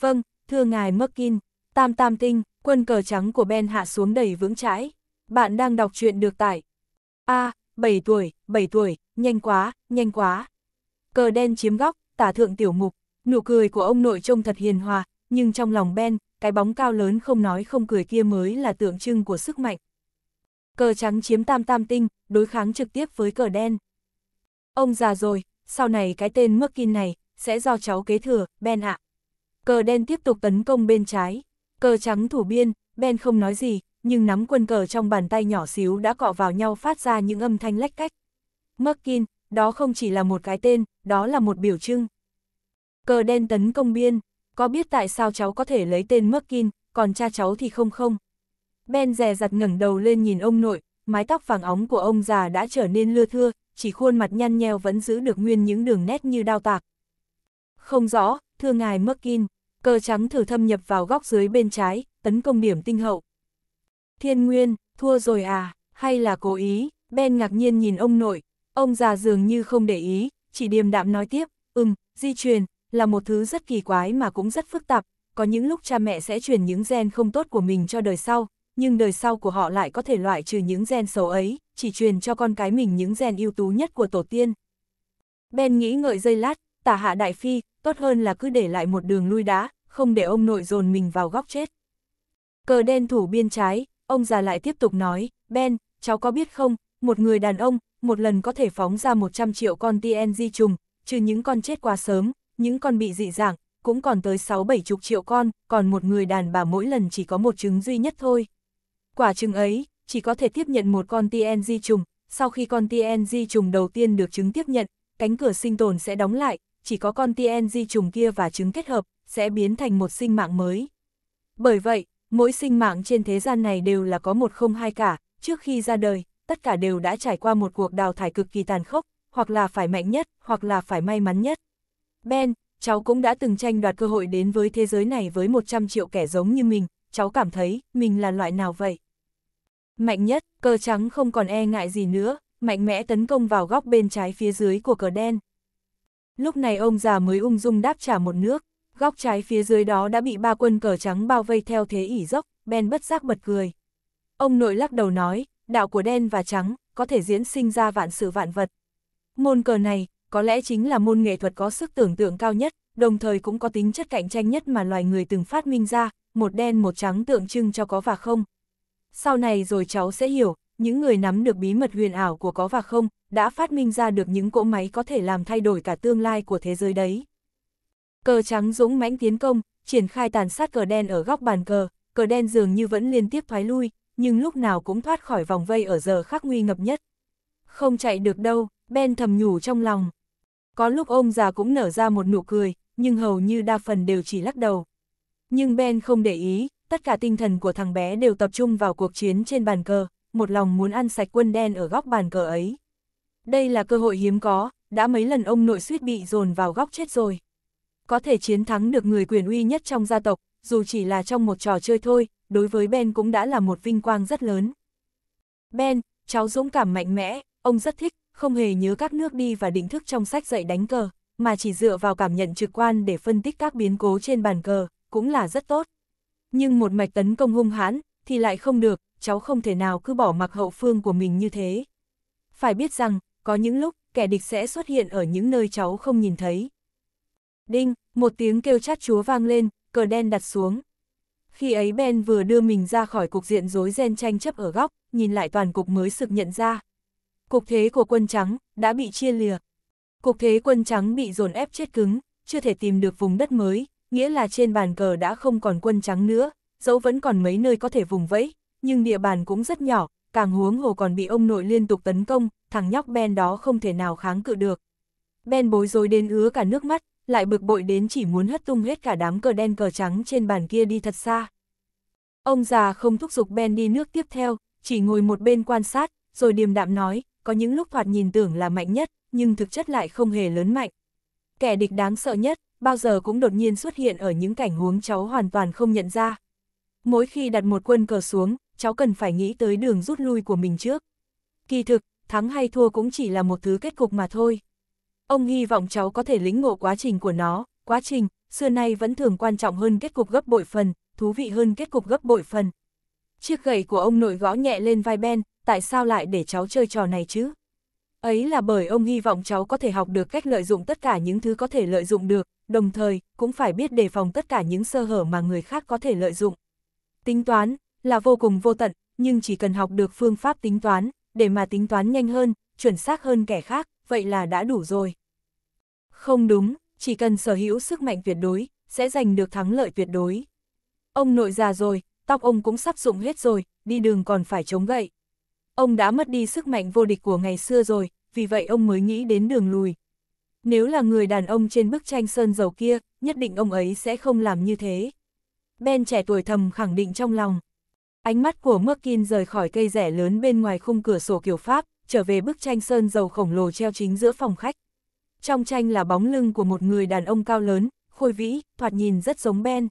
Vâng, thưa ngài Merkin. Tam tam tinh, quân cờ trắng của Ben hạ xuống đầy vững chãi. Bạn đang đọc truyện được tải. A, à, 7 tuổi, 7 tuổi, nhanh quá, nhanh quá. Cờ đen chiếm góc, tả thượng tiểu mục, nụ cười của ông nội trông thật hiền hòa, nhưng trong lòng Ben, cái bóng cao lớn không nói không cười kia mới là tượng trưng của sức mạnh. Cờ trắng chiếm tam tam tinh, đối kháng trực tiếp với cờ đen. Ông già rồi, sau này cái tên Merkin này, sẽ do cháu kế thừa, Ben ạ. À. Cờ đen tiếp tục tấn công bên trái, Cờ trắng thủ biên, Ben không nói gì, nhưng nắm quân cờ trong bàn tay nhỏ xíu đã cọ vào nhau phát ra những âm thanh lách cách. Merkin, đó không chỉ là một cái tên, đó là một biểu trưng. Cờ đen tấn công biên, có biết tại sao cháu có thể lấy tên Merkin, còn cha cháu thì không không? Ben dè dặt ngẩng đầu lên nhìn ông nội, mái tóc vàng óng của ông già đã trở nên lưa thưa, chỉ khuôn mặt nhăn nheo vẫn giữ được nguyên những đường nét như đao tạc. Không rõ, thưa ngài Merkin cờ trắng thử thâm nhập vào góc dưới bên trái, tấn công điểm tinh hậu. Thiên Nguyên, thua rồi à, hay là cố ý, Ben ngạc nhiên nhìn ông nội, ông già dường như không để ý, chỉ điềm đạm nói tiếp, ừm, di truyền, là một thứ rất kỳ quái mà cũng rất phức tạp, có những lúc cha mẹ sẽ truyền những gen không tốt của mình cho đời sau, nhưng đời sau của họ lại có thể loại trừ những gen xấu ấy, chỉ truyền cho con cái mình những gen ưu tú nhất của tổ tiên. Ben nghĩ ngợi dây lát, tả hạ đại phi, tốt hơn là cứ để lại một đường lui đá, không để ông nội dồn mình vào góc chết. Cờ đen thủ biên trái, ông già lại tiếp tục nói, Ben, cháu có biết không, một người đàn ông, một lần có thể phóng ra 100 triệu con TNG trùng, trừ những con chết quá sớm, những con bị dị dạng, cũng còn tới 6-7 chục triệu con, còn một người đàn bà mỗi lần chỉ có một trứng duy nhất thôi. Quả trứng ấy, chỉ có thể tiếp nhận một con TNG trùng, sau khi con TNG trùng đầu tiên được trứng tiếp nhận, cánh cửa sinh tồn sẽ đóng lại, chỉ có con TNG trùng kia và trứng kết hợp sẽ biến thành một sinh mạng mới. Bởi vậy, mỗi sinh mạng trên thế gian này đều là có một không hai cả, trước khi ra đời, tất cả đều đã trải qua một cuộc đào thải cực kỳ tàn khốc, hoặc là phải mạnh nhất, hoặc là phải may mắn nhất. Ben, cháu cũng đã từng tranh đoạt cơ hội đến với thế giới này với 100 triệu kẻ giống như mình, cháu cảm thấy mình là loại nào vậy? Mạnh nhất, cờ trắng không còn e ngại gì nữa, mạnh mẽ tấn công vào góc bên trái phía dưới của cờ đen. Lúc này ông già mới ung dung đáp trả một nước. Góc trái phía dưới đó đã bị ba quân cờ trắng bao vây theo thế ỉ dốc, Ben bất giác bật cười. Ông nội lắc đầu nói, đạo của đen và trắng, có thể diễn sinh ra vạn sự vạn vật. Môn cờ này, có lẽ chính là môn nghệ thuật có sức tưởng tượng cao nhất, đồng thời cũng có tính chất cạnh tranh nhất mà loài người từng phát minh ra, một đen một trắng tượng trưng cho có và không. Sau này rồi cháu sẽ hiểu, những người nắm được bí mật huyền ảo của có và không, đã phát minh ra được những cỗ máy có thể làm thay đổi cả tương lai của thế giới đấy. Cờ trắng dũng mãnh tiến công, triển khai tàn sát cờ đen ở góc bàn cờ, cờ đen dường như vẫn liên tiếp thoái lui, nhưng lúc nào cũng thoát khỏi vòng vây ở giờ khắc nguy ngập nhất. Không chạy được đâu, Ben thầm nhủ trong lòng. Có lúc ông già cũng nở ra một nụ cười, nhưng hầu như đa phần đều chỉ lắc đầu. Nhưng Ben không để ý, tất cả tinh thần của thằng bé đều tập trung vào cuộc chiến trên bàn cờ, một lòng muốn ăn sạch quân đen ở góc bàn cờ ấy. Đây là cơ hội hiếm có, đã mấy lần ông nội suýt bị dồn vào góc chết rồi có thể chiến thắng được người quyền uy nhất trong gia tộc, dù chỉ là trong một trò chơi thôi, đối với Ben cũng đã là một vinh quang rất lớn. Ben, cháu dũng cảm mạnh mẽ, ông rất thích, không hề nhớ các nước đi và định thức trong sách dạy đánh cờ, mà chỉ dựa vào cảm nhận trực quan để phân tích các biến cố trên bàn cờ, cũng là rất tốt. Nhưng một mạch tấn công hung hãn, thì lại không được, cháu không thể nào cứ bỏ mặc hậu phương của mình như thế. Phải biết rằng, có những lúc, kẻ địch sẽ xuất hiện ở những nơi cháu không nhìn thấy. Đinh, một tiếng kêu chát chúa vang lên, cờ đen đặt xuống. Khi ấy Ben vừa đưa mình ra khỏi cục diện rối ren tranh chấp ở góc, nhìn lại toàn cục mới sực nhận ra. Cục thế của quân trắng đã bị chia lìa. Cục thế quân trắng bị dồn ép chết cứng, chưa thể tìm được vùng đất mới, nghĩa là trên bàn cờ đã không còn quân trắng nữa, dẫu vẫn còn mấy nơi có thể vùng vẫy, nhưng địa bàn cũng rất nhỏ, càng huống hồ còn bị ông nội liên tục tấn công, thằng nhóc Ben đó không thể nào kháng cự được. Ben bối rối đến ứa cả nước mắt, lại bực bội đến chỉ muốn hất tung hết cả đám cờ đen cờ trắng trên bàn kia đi thật xa. Ông già không thúc giục Ben đi nước tiếp theo, chỉ ngồi một bên quan sát, rồi điềm đạm nói, có những lúc thoạt nhìn tưởng là mạnh nhất, nhưng thực chất lại không hề lớn mạnh. Kẻ địch đáng sợ nhất, bao giờ cũng đột nhiên xuất hiện ở những cảnh huống cháu hoàn toàn không nhận ra. Mỗi khi đặt một quân cờ xuống, cháu cần phải nghĩ tới đường rút lui của mình trước. Kỳ thực, thắng hay thua cũng chỉ là một thứ kết cục mà thôi. Ông hy vọng cháu có thể lĩnh ngộ quá trình của nó, quá trình, xưa nay vẫn thường quan trọng hơn kết cục gấp bội phần, thú vị hơn kết cục gấp bội phần. Chiếc gậy của ông nội gõ nhẹ lên vai Ben, tại sao lại để cháu chơi trò này chứ? Ấy là bởi ông hy vọng cháu có thể học được cách lợi dụng tất cả những thứ có thể lợi dụng được, đồng thời cũng phải biết đề phòng tất cả những sơ hở mà người khác có thể lợi dụng. Tính toán là vô cùng vô tận, nhưng chỉ cần học được phương pháp tính toán, để mà tính toán nhanh hơn, chuẩn xác hơn kẻ khác, vậy là đã đủ rồi. Không đúng, chỉ cần sở hữu sức mạnh tuyệt đối, sẽ giành được thắng lợi tuyệt đối. Ông nội già rồi, tóc ông cũng sắp rụng hết rồi, đi đường còn phải chống gậy. Ông đã mất đi sức mạnh vô địch của ngày xưa rồi, vì vậy ông mới nghĩ đến đường lùi. Nếu là người đàn ông trên bức tranh sơn dầu kia, nhất định ông ấy sẽ không làm như thế. Ben trẻ tuổi thầm khẳng định trong lòng. Ánh mắt của Merkin rời khỏi cây rẻ lớn bên ngoài khung cửa sổ kiểu Pháp, trở về bức tranh sơn dầu khổng lồ treo chính giữa phòng khách. Trong tranh là bóng lưng của một người đàn ông cao lớn, khôi vĩ, thoạt nhìn rất giống Ben.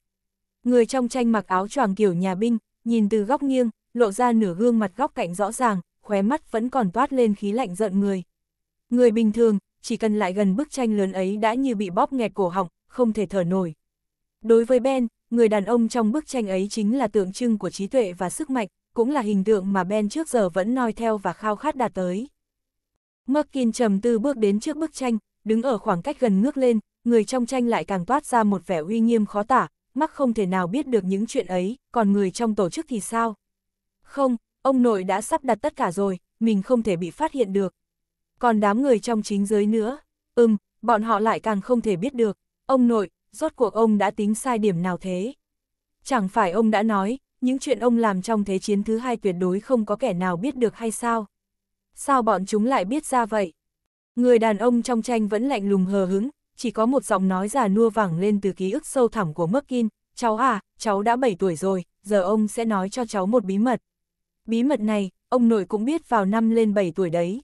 Người trong tranh mặc áo choàng kiểu nhà binh, nhìn từ góc nghiêng, lộ ra nửa gương mặt góc cạnh rõ ràng, khóe mắt vẫn còn toát lên khí lạnh giận người. Người bình thường, chỉ cần lại gần bức tranh lớn ấy đã như bị bóp nghẹt cổ họng, không thể thở nổi. Đối với Ben, người đàn ông trong bức tranh ấy chính là tượng trưng của trí tuệ và sức mạnh, cũng là hình tượng mà Ben trước giờ vẫn noi theo và khao khát đạt tới. Merkin trầm tư bước đến trước bức tranh, đứng ở khoảng cách gần ngước lên, người trong tranh lại càng toát ra một vẻ uy nghiêm khó tả, mắc không thể nào biết được những chuyện ấy, còn người trong tổ chức thì sao? Không, ông nội đã sắp đặt tất cả rồi, mình không thể bị phát hiện được. Còn đám người trong chính giới nữa, ừm, bọn họ lại càng không thể biết được, ông nội, rốt cuộc ông đã tính sai điểm nào thế? Chẳng phải ông đã nói, những chuyện ông làm trong thế chiến thứ hai tuyệt đối không có kẻ nào biết được hay sao? Sao bọn chúng lại biết ra vậy? Người đàn ông trong tranh vẫn lạnh lùng hờ hứng, chỉ có một giọng nói già nua vẳng lên từ ký ức sâu thẳm của Merkin, cháu à, cháu đã 7 tuổi rồi, giờ ông sẽ nói cho cháu một bí mật. Bí mật này, ông nội cũng biết vào năm lên 7 tuổi đấy.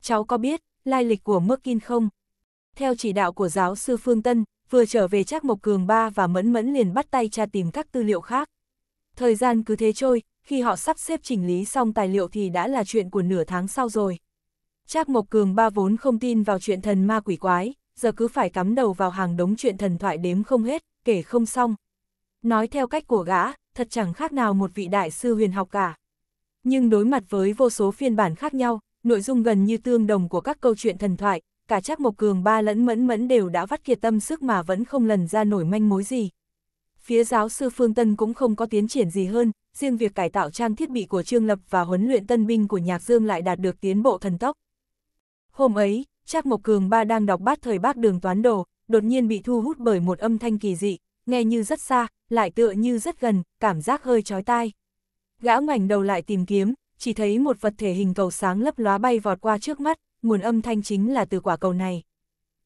Cháu có biết, lai lịch của Merkin không? Theo chỉ đạo của giáo sư Phương Tân, vừa trở về Trác Mộc Cường Ba và Mẫn Mẫn liền bắt tay tra tìm các tư liệu khác. Thời gian cứ thế trôi, khi họ sắp xếp chỉnh lý xong tài liệu thì đã là chuyện của nửa tháng sau rồi. Trác Mộc Cường ba vốn không tin vào chuyện thần ma quỷ quái, giờ cứ phải cắm đầu vào hàng đống chuyện thần thoại đếm không hết, kể không xong. Nói theo cách của gã, thật chẳng khác nào một vị đại sư huyền học cả. Nhưng đối mặt với vô số phiên bản khác nhau, nội dung gần như tương đồng của các câu chuyện thần thoại, cả Trác Mộc Cường ba lẫn mẫn mẫn đều đã vắt kiệt tâm sức mà vẫn không lần ra nổi manh mối gì phía giáo sư Phương Tân cũng không có tiến triển gì hơn, riêng việc cải tạo trang thiết bị của Trương Lập và huấn luyện tân binh của Nhạc Dương lại đạt được tiến bộ thần tốc. Hôm ấy, Trác Mộc Cường ba đang đọc bát thời bác đường toán đồ, đột nhiên bị thu hút bởi một âm thanh kỳ dị, nghe như rất xa, lại tựa như rất gần, cảm giác hơi chói tai. Gã ngoảnh đầu lại tìm kiếm, chỉ thấy một vật thể hình cầu sáng lấp lóa bay vọt qua trước mắt, nguồn âm thanh chính là từ quả cầu này.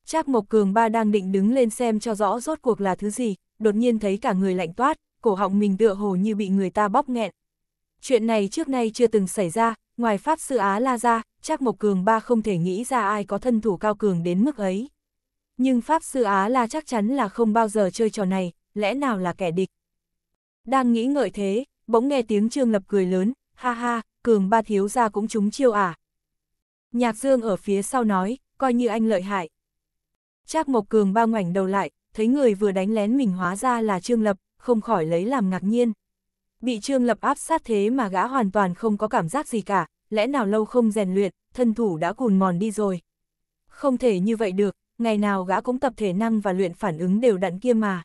Trác Mộc Cường ba đang định đứng lên xem cho rõ rốt cuộc là thứ gì, đột nhiên thấy cả người lạnh toát, cổ họng mình tựa hồ như bị người ta bóp nghẹn. Chuyện này trước nay chưa từng xảy ra, ngoài Pháp Sư Á La ra, chắc Mộc Cường Ba không thể nghĩ ra ai có thân thủ cao cường đến mức ấy. Nhưng Pháp Sư Á La chắc chắn là không bao giờ chơi trò này, lẽ nào là kẻ địch. Đang nghĩ ngợi thế, bỗng nghe tiếng Trương Lập cười lớn, ha ha, Cường Ba thiếu ra cũng trúng chiêu à. Nhạc Dương ở phía sau nói, coi như anh lợi hại. Trác Mộc Cường Ba ngoảnh đầu lại, thấy người vừa đánh lén mình hóa ra là Trương Lập, không khỏi lấy làm ngạc nhiên. Bị Trương Lập áp sát thế mà gã hoàn toàn không có cảm giác gì cả, lẽ nào lâu không rèn luyện, thân thủ đã cùn mòn đi rồi. Không thể như vậy được, ngày nào gã cũng tập thể năng và luyện phản ứng đều đặn kia mà.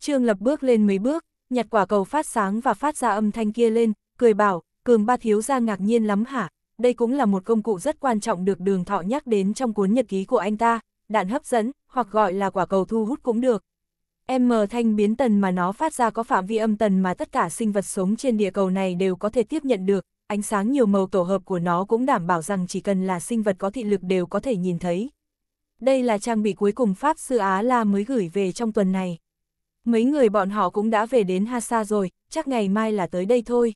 Trương Lập bước lên mấy bước, nhặt quả cầu phát sáng và phát ra âm thanh kia lên, cười bảo, cường ba thiếu ra ngạc nhiên lắm hả, đây cũng là một công cụ rất quan trọng được đường thọ nhắc đến trong cuốn nhật ký của anh ta, đạn hấp dẫn, hoặc gọi là quả cầu thu hút cũng được. M thanh biến tần mà nó phát ra có phạm vi âm tần mà tất cả sinh vật sống trên địa cầu này đều có thể tiếp nhận được, ánh sáng nhiều màu tổ hợp của nó cũng đảm bảo rằng chỉ cần là sinh vật có thị lực đều có thể nhìn thấy. Đây là trang bị cuối cùng Pháp Sư Á La mới gửi về trong tuần này. Mấy người bọn họ cũng đã về đến Hasa rồi, chắc ngày mai là tới đây thôi.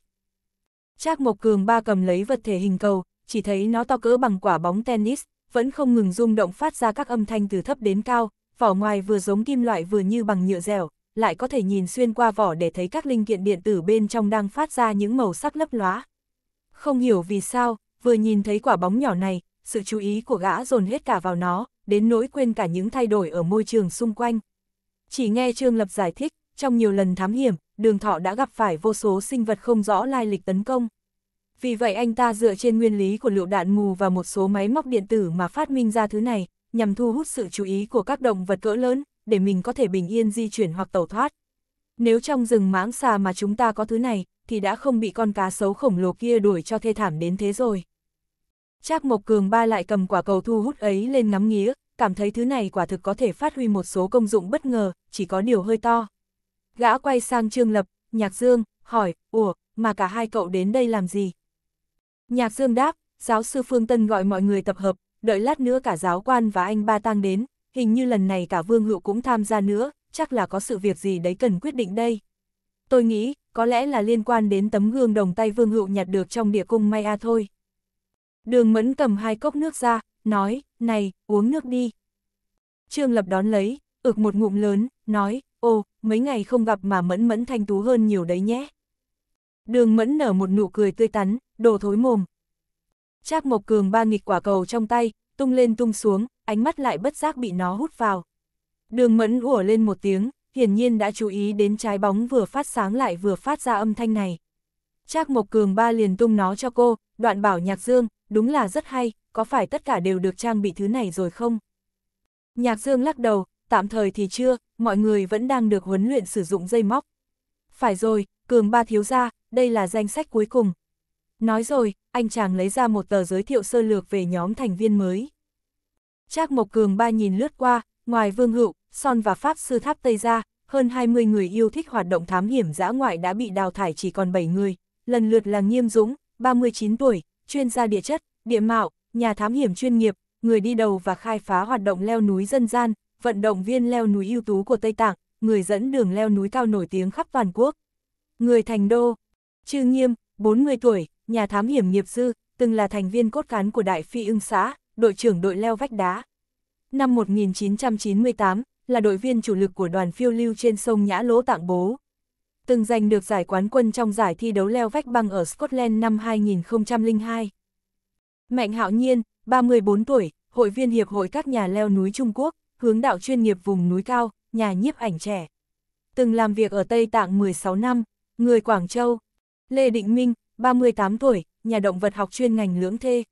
Trác Mộc Cường ba cầm lấy vật thể hình cầu, chỉ thấy nó to cỡ bằng quả bóng tennis, vẫn không ngừng rung động phát ra các âm thanh từ thấp đến cao, vỏ ngoài vừa giống kim loại vừa như bằng nhựa dẻo, lại có thể nhìn xuyên qua vỏ để thấy các linh kiện điện tử bên trong đang phát ra những màu sắc lấp lóa. Không hiểu vì sao, vừa nhìn thấy quả bóng nhỏ này, sự chú ý của gã dồn hết cả vào nó, đến nỗi quên cả những thay đổi ở môi trường xung quanh. Chỉ nghe Trương Lập giải thích, trong nhiều lần thám hiểm, đường thọ đã gặp phải vô số sinh vật không rõ lai lịch tấn công. Vì vậy anh ta dựa trên nguyên lý của lựu đạn mù và một số máy móc điện tử mà phát minh ra thứ này, nhằm thu hút sự chú ý của các động vật cỡ lớn, để mình có thể bình yên di chuyển hoặc tẩu thoát. Nếu trong rừng mãng xà mà chúng ta có thứ này, thì đã không bị con cá sấu khổng lồ kia đuổi cho thê thảm đến thế rồi. Trác Mộc Cường ba lại cầm quả cầu thu hút ấy lên ngắm nghía, cảm thấy thứ này quả thực có thể phát huy một số công dụng bất ngờ, chỉ có điều hơi to. Gã quay sang Trương Lập, Nhạc Dương, hỏi, ủa, mà cả hai cậu đến đây làm gì? Nhạc Dương đáp, giáo sư Phương Tân gọi mọi người tập hợp, đợi lát nữa cả giáo quan và anh Ba Tăng đến, hình như lần này cả Vương Hữu cũng tham gia nữa, chắc là có sự việc gì đấy cần quyết định đây. Tôi nghĩ, có lẽ là liên quan đến tấm gương đồng tay Vương Hữu nhặt được trong địa cung maya thôi. Đường Mẫn cầm hai cốc nước ra, nói, này, uống nước đi. Trương Lập đón lấy, ực một ngụm lớn, nói, ô, mấy ngày không gặp mà Mẫn Mẫn thanh tú hơn nhiều đấy nhé. Đường mẫn nở một nụ cười tươi tắn, đồ thối mồm. Trác Mộc Cường ba nghịch quả cầu trong tay, tung lên tung xuống, ánh mắt lại bất giác bị nó hút vào. Đường mẫn ủa lên một tiếng, hiển nhiên đã chú ý đến trái bóng vừa phát sáng lại vừa phát ra âm thanh này. Trác Mộc Cường ba liền tung nó cho cô, đoạn bảo nhạc dương, đúng là rất hay, có phải tất cả đều được trang bị thứ này rồi không? Nhạc dương lắc đầu, tạm thời thì chưa, mọi người vẫn đang được huấn luyện sử dụng dây móc. Phải rồi, Cường ba thiếu ra, đây là danh sách cuối cùng. Nói rồi, anh chàng lấy ra một tờ giới thiệu sơ lược về nhóm thành viên mới. Trác Mộc Cường ba nhìn lướt qua, ngoài Vương Hữu, Son và Pháp Sư Tháp Tây ra, hơn 20 người yêu thích hoạt động thám hiểm dã ngoại đã bị đào thải chỉ còn 7 người, lần lượt là Nghiêm Dũng, 39 tuổi, chuyên gia địa chất, địa mạo, nhà thám hiểm chuyên nghiệp, người đi đầu và khai phá hoạt động leo núi dân gian, vận động viên leo núi ưu tú của Tây Tạng, người dẫn đường leo núi cao nổi tiếng khắp toàn quốc. Người thành đô, Trư Nghiêm, 40 tuổi, nhà thám hiểm nghiệp dư, từng là thành viên cốt cán của Đại Phi ưng xã, đội trưởng đội leo vách đá. Năm 1998, là đội viên chủ lực của đoàn phiêu lưu trên sông Nhã Lỗ Tạng Bố. Từng giành được giải quán quân trong giải thi đấu leo vách băng ở Scotland năm 2002. Mạnh Hạo Nhiên, 34 tuổi, hội viên Hiệp hội các nhà leo núi Trung Quốc, hướng đạo chuyên nghiệp vùng núi cao, nhà nhiếp ảnh trẻ. Từng làm việc ở Tây Tạng 16 năm, người Quảng Châu, Lê Định Minh, 38 tuổi, nhà động vật học chuyên ngành lưỡng thê.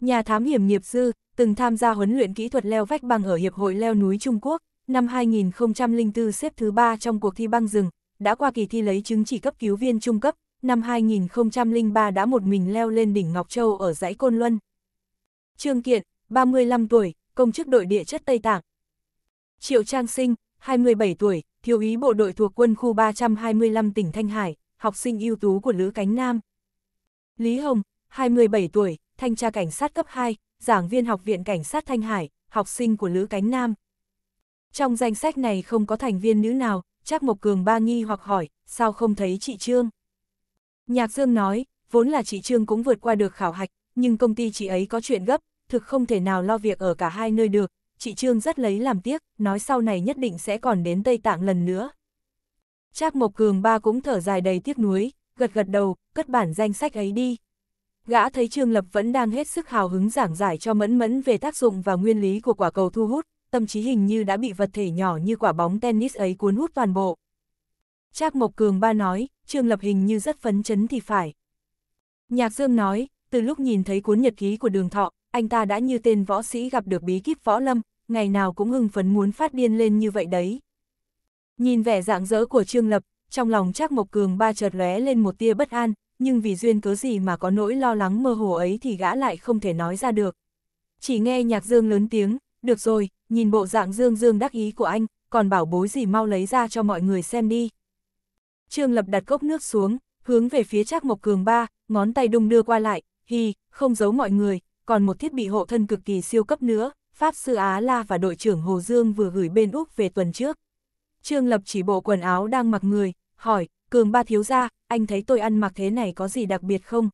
Nhà thám hiểm nghiệp dư, từng tham gia huấn luyện kỹ thuật leo vách băng ở Hiệp hội leo núi Trung Quốc, năm 2004 xếp thứ 3 trong cuộc thi băng rừng, đã qua kỳ thi lấy chứng chỉ cấp cứu viên trung cấp, năm 2003 đã một mình leo lên đỉnh Ngọc Châu ở dãy Côn Luân. Trương Kiện, 35 tuổi, công chức đội địa chất Tây Tạng. Triệu Trang Sinh, 27 tuổi, thiếu úy bộ đội thuộc quân khu 325 tỉnh Thanh Hải học sinh ưu tú của Lữ Cánh Nam. Lý Hồng, 27 tuổi, thanh tra cảnh sát cấp 2, giảng viên học viện cảnh sát Thanh Hải, học sinh của Lữ Cánh Nam. Trong danh sách này không có thành viên nữ nào, chắc Mộc Cường ba nghi hoặc hỏi, sao không thấy chị Trương? Nhạc Dương nói, vốn là chị Trương cũng vượt qua được khảo hạch, nhưng công ty chị ấy có chuyện gấp, thực không thể nào lo việc ở cả hai nơi được, chị Trương rất lấy làm tiếc, nói sau này nhất định sẽ còn đến Tây Tạng lần nữa. Trác Mộc Cường ba cũng thở dài đầy tiếc nuối, gật gật đầu, cất bản danh sách ấy đi. Gã thấy Trương Lập vẫn đang hết sức hào hứng giảng giải cho mẫn mẫn về tác dụng và nguyên lý của quả cầu thu hút, tâm trí hình như đã bị vật thể nhỏ như quả bóng tennis ấy cuốn hút toàn bộ. Trác Mộc Cường ba nói, Trương Lập hình như rất phấn chấn thì phải. Nhạc Dương nói, từ lúc nhìn thấy cuốn nhật ký của đường thọ, anh ta đã như tên võ sĩ gặp được bí kíp võ lâm, ngày nào cũng hưng phấn muốn phát điên lên như vậy đấy. Nhìn vẻ dạng dỡ của Trương Lập, trong lòng Trác Mộc Cường ba chợt lóe lên một tia bất an, nhưng vì duyên cớ gì mà có nỗi lo lắng mơ hồ ấy thì gã lại không thể nói ra được. Chỉ nghe nhạc Dương lớn tiếng, được rồi, nhìn bộ dạng Dương Dương đắc ý của anh, còn bảo bối gì mau lấy ra cho mọi người xem đi. Trương Lập đặt cốc nước xuống, hướng về phía Trác Mộc Cường ba, ngón tay đung đưa qua lại, hì không giấu mọi người, còn một thiết bị hộ thân cực kỳ siêu cấp nữa, Pháp Sư Á La và đội trưởng Hồ Dương vừa gửi bên Úc về tuần trước, Trương Lập chỉ bộ quần áo đang mặc người, hỏi, Cường ba thiếu ra, anh thấy tôi ăn mặc thế này có gì đặc biệt không?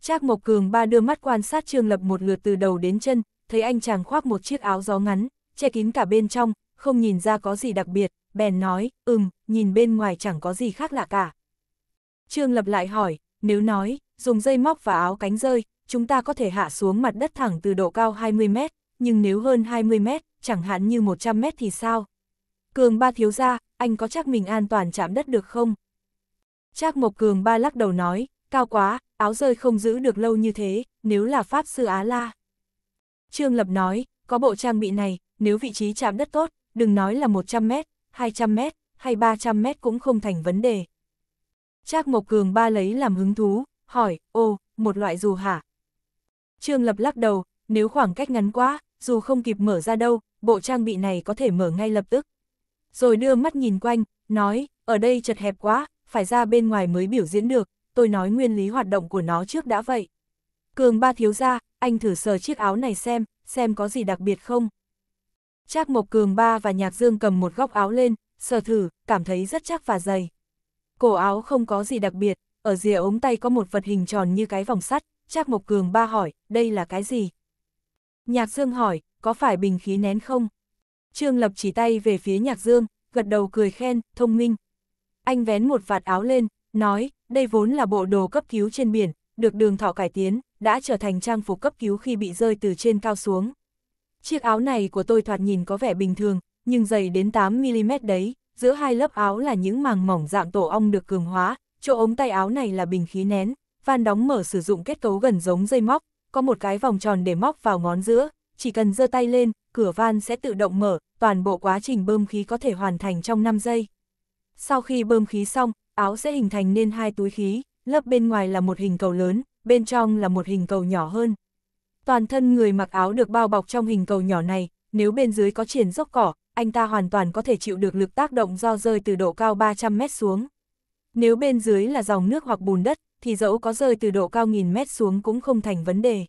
Trác Mộc Cường ba đưa mắt quan sát Trương Lập một lượt từ đầu đến chân, thấy anh chàng khoác một chiếc áo gió ngắn, che kín cả bên trong, không nhìn ra có gì đặc biệt, bèn nói, ừm, nhìn bên ngoài chẳng có gì khác lạ cả. Trương Lập lại hỏi, nếu nói, dùng dây móc và áo cánh rơi, chúng ta có thể hạ xuống mặt đất thẳng từ độ cao 20 mét, nhưng nếu hơn 20 mét, chẳng hạn như 100 mét thì sao? Cường ba thiếu ra, anh có chắc mình an toàn chạm đất được không? Trác Mộc Cường ba lắc đầu nói, cao quá, áo rơi không giữ được lâu như thế, nếu là Pháp Sư Á La. Trương Lập nói, có bộ trang bị này, nếu vị trí chạm đất tốt, đừng nói là 100 mét, 200 mét, hay 300 mét cũng không thành vấn đề. Trác Mộc Cường ba lấy làm hứng thú, hỏi, ô, một loại dù hả? Trương Lập lắc đầu, nếu khoảng cách ngắn quá, dù không kịp mở ra đâu, bộ trang bị này có thể mở ngay lập tức rồi đưa mắt nhìn quanh, nói, ở đây chật hẹp quá, phải ra bên ngoài mới biểu diễn được, tôi nói nguyên lý hoạt động của nó trước đã vậy. Cường ba thiếu ra, anh thử sờ chiếc áo này xem, xem có gì đặc biệt không. Trác Mộc Cường ba và Nhạc Dương cầm một góc áo lên, sờ thử, cảm thấy rất chắc và dày. Cổ áo không có gì đặc biệt, ở rìa ống tay có một vật hình tròn như cái vòng sắt, Trác Mộc Cường ba hỏi, đây là cái gì? Nhạc Dương hỏi, có phải bình khí nén không? Trương Lập chỉ tay về phía Nhạc Dương, gật đầu cười khen, thông minh. Anh vén một vạt áo lên, nói, đây vốn là bộ đồ cấp cứu trên biển, được đường thọ cải tiến, đã trở thành trang phục cấp cứu khi bị rơi từ trên cao xuống. Chiếc áo này của tôi thoạt nhìn có vẻ bình thường, nhưng dày đến 8mm đấy, giữa hai lớp áo là những màng mỏng dạng tổ ong được cường hóa, chỗ ống tay áo này là bình khí nén, van đóng mở sử dụng kết cấu gần giống dây móc, có một cái vòng tròn để móc vào ngón giữa, chỉ cần giơ tay lên, cửa van sẽ tự động mở, toàn bộ quá trình bơm khí có thể hoàn thành trong 5 giây. Sau khi bơm khí xong, áo sẽ hình thành nên hai túi khí, lớp bên ngoài là một hình cầu lớn, bên trong là một hình cầu nhỏ hơn. Toàn thân người mặc áo được bao bọc trong hình cầu nhỏ này, nếu bên dưới có triển dốc cỏ, anh ta hoàn toàn có thể chịu được lực tác động do rơi từ độ cao 300 mét xuống. Nếu bên dưới là dòng nước hoặc bùn đất, thì dẫu có rơi từ độ cao nghìn mét xuống cũng không thành vấn đề.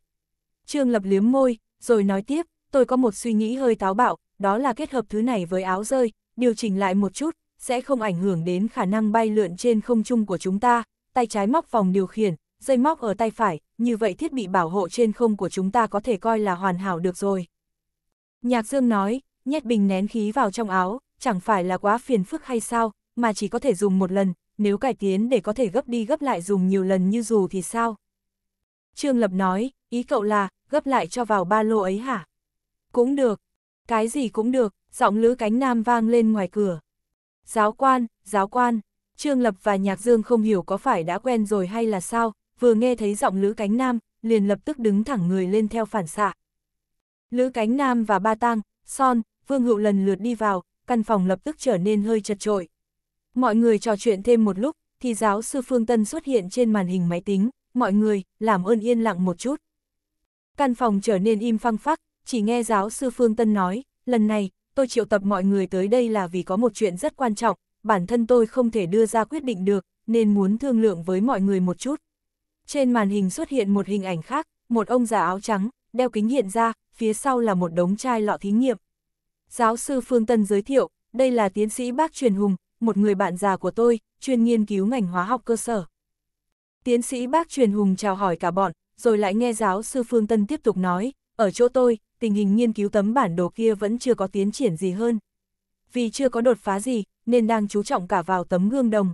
Trương Lập liếm môi, rồi nói tiếp, tôi có một suy nghĩ hơi táo bạo, đó là kết hợp thứ này với áo rơi, điều chỉnh lại một chút, sẽ không ảnh hưởng đến khả năng bay lượn trên không trung của chúng ta, tay trái móc vòng điều khiển, dây móc ở tay phải, như vậy thiết bị bảo hộ trên không của chúng ta có thể coi là hoàn hảo được rồi. Nhạc Dương nói, nhét bình nén khí vào trong áo, chẳng phải là quá phiền phức hay sao, mà chỉ có thể dùng một lần, nếu cải tiến để có thể gấp đi gấp lại dùng nhiều lần như dù thì sao? Trương Lập nói, ý cậu là, gấp lại cho vào ba lô ấy hả? Cũng được, cái gì cũng được, giọng Lữ Cánh Nam vang lên ngoài cửa. Giáo quan, giáo quan, Trương Lập và Nhạc Dương không hiểu có phải đã quen rồi hay là sao, vừa nghe thấy giọng Lữ Cánh Nam, liền lập tức đứng thẳng người lên theo phản xạ. Lữ Cánh Nam và Ba Tang, Son, Vương Hữu lần lượt đi vào, căn phòng lập tức trở nên hơi chật trội. Mọi người trò chuyện thêm một lúc, thì giáo sư Phương Tân xuất hiện trên màn hình máy tính, mọi người, làm ơn yên lặng một chút. Căn phòng trở nên im phăng phắc, chỉ nghe giáo sư Phương Tân nói, lần này, tôi triệu tập mọi người tới đây là vì có một chuyện rất quan trọng, bản thân tôi không thể đưa ra quyết định được, nên muốn thương lượng với mọi người một chút. Trên màn hình xuất hiện một hình ảnh khác, một ông già áo trắng, đeo kính hiện ra, phía sau là một đống chai lọ thí nghiệm. Giáo sư Phương Tân giới thiệu, đây là tiến sĩ bác Truyền Hùng, một người bạn già của tôi, chuyên nghiên cứu ngành hóa học cơ sở. Tiến sĩ bác Truyền Hùng chào hỏi cả bọn, rồi lại nghe giáo sư Phương Tân tiếp tục nói, ở chỗ tôi, tình hình nghiên cứu tấm bản đồ kia vẫn chưa có tiến triển gì hơn. Vì chưa có đột phá gì, nên đang chú trọng cả vào tấm gương đồng.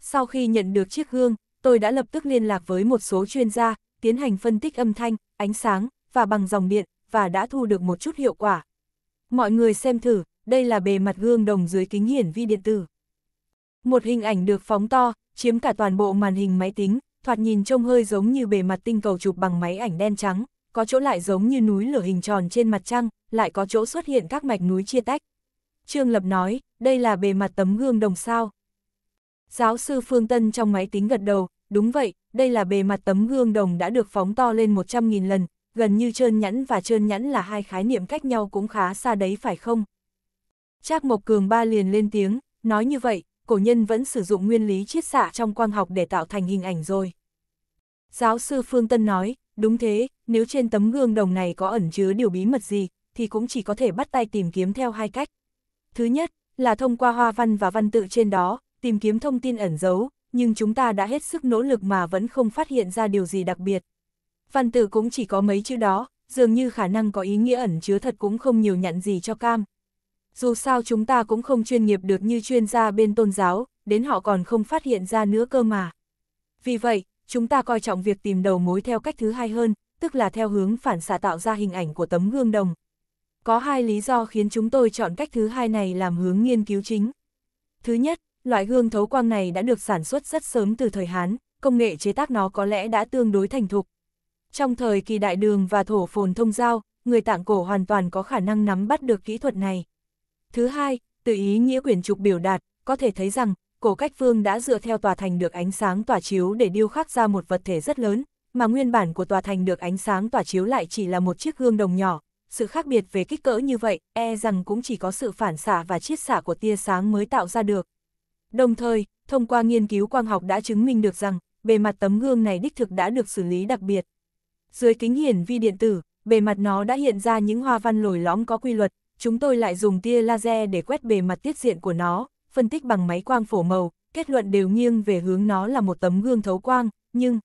Sau khi nhận được chiếc gương, tôi đã lập tức liên lạc với một số chuyên gia, tiến hành phân tích âm thanh, ánh sáng, và bằng dòng điện, và đã thu được một chút hiệu quả. Mọi người xem thử, đây là bề mặt gương đồng dưới kính hiển vi điện tử. Một hình ảnh được phóng to, chiếm cả toàn bộ màn hình máy tính, thoạt nhìn trông hơi giống như bề mặt tinh cầu chụp bằng máy ảnh đen trắng có chỗ lại giống như núi lửa hình tròn trên mặt trăng, lại có chỗ xuất hiện các mạch núi chia tách. Trương Lập nói, đây là bề mặt tấm gương đồng sao. Giáo sư Phương Tân trong máy tính gật đầu, đúng vậy, đây là bề mặt tấm gương đồng đã được phóng to lên 100.000 lần, gần như trơn nhẵn và trơn nhẵn là hai khái niệm cách nhau cũng khá xa đấy phải không? Trác Mộc Cường ba liền lên tiếng, nói như vậy, cổ nhân vẫn sử dụng nguyên lý chiết xạ trong quang học để tạo thành hình ảnh rồi. Giáo sư Phương Tân nói, Đúng thế, nếu trên tấm gương đồng này có ẩn chứa điều bí mật gì, thì cũng chỉ có thể bắt tay tìm kiếm theo hai cách. Thứ nhất, là thông qua hoa văn và văn tự trên đó, tìm kiếm thông tin ẩn giấu, nhưng chúng ta đã hết sức nỗ lực mà vẫn không phát hiện ra điều gì đặc biệt. Văn tự cũng chỉ có mấy chữ đó, dường như khả năng có ý nghĩa ẩn chứa thật cũng không nhiều nhận gì cho cam. Dù sao chúng ta cũng không chuyên nghiệp được như chuyên gia bên tôn giáo, đến họ còn không phát hiện ra nữa cơ mà. Vì vậy, chúng ta coi trọng việc tìm đầu mối theo cách thứ hai hơn, tức là theo hướng phản xạ tạo ra hình ảnh của tấm gương đồng. Có hai lý do khiến chúng tôi chọn cách thứ hai này làm hướng nghiên cứu chính. Thứ nhất, loại gương thấu quang này đã được sản xuất rất sớm từ thời Hán, công nghệ chế tác nó có lẽ đã tương đối thành thục. Trong thời kỳ đại đường và thổ phồn thông giao, người tạng cổ hoàn toàn có khả năng nắm bắt được kỹ thuật này. Thứ hai, từ ý nghĩa quyển trục biểu đạt, có thể thấy rằng, cổ cách vương đã dựa theo tòa thành được ánh sáng tỏa chiếu để điêu khắc ra một vật thể rất lớn, mà nguyên bản của tòa thành được ánh sáng tỏa chiếu lại chỉ là một chiếc gương đồng nhỏ. Sự khác biệt về kích cỡ như vậy, e rằng cũng chỉ có sự phản xạ và chiết xạ của tia sáng mới tạo ra được. Đồng thời, thông qua nghiên cứu quang học đã chứng minh được rằng, bề mặt tấm gương này đích thực đã được xử lý đặc biệt. Dưới kính hiển vi điện tử, bề mặt nó đã hiện ra những hoa văn lồi lõm có quy luật, chúng tôi lại dùng tia laser để quét bề mặt tiết diện của nó, phân tích bằng máy quang phổ màu, kết luận đều nghiêng về hướng nó là một tấm gương thấu quang, nhưng...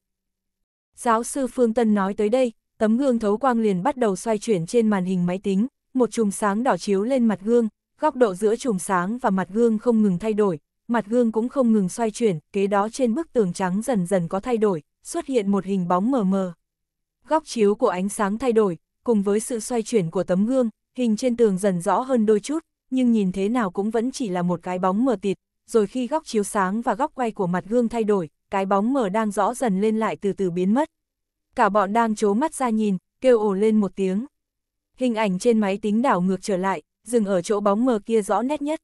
Giáo sư Phương Tân nói tới đây, tấm gương thấu quang liền bắt đầu xoay chuyển trên màn hình máy tính, một chùm sáng đỏ chiếu lên mặt gương, góc độ giữa chùm sáng và mặt gương không ngừng thay đổi, mặt gương cũng không ngừng xoay chuyển, kế đó trên bức tường trắng dần dần có thay đổi, xuất hiện một hình bóng mờ mờ. Góc chiếu của ánh sáng thay đổi, cùng với sự xoay chuyển của tấm gương, hình trên tường dần rõ hơn đôi chút, nhưng nhìn thế nào cũng vẫn chỉ là một cái bóng mờ tịt, rồi khi góc chiếu sáng và góc quay của mặt gương thay đổi, cái bóng mờ đang rõ dần lên lại từ từ biến mất. Cả bọn đang chố mắt ra nhìn, kêu ồ lên một tiếng. Hình ảnh trên máy tính đảo ngược trở lại, dừng ở chỗ bóng mờ kia rõ nét nhất.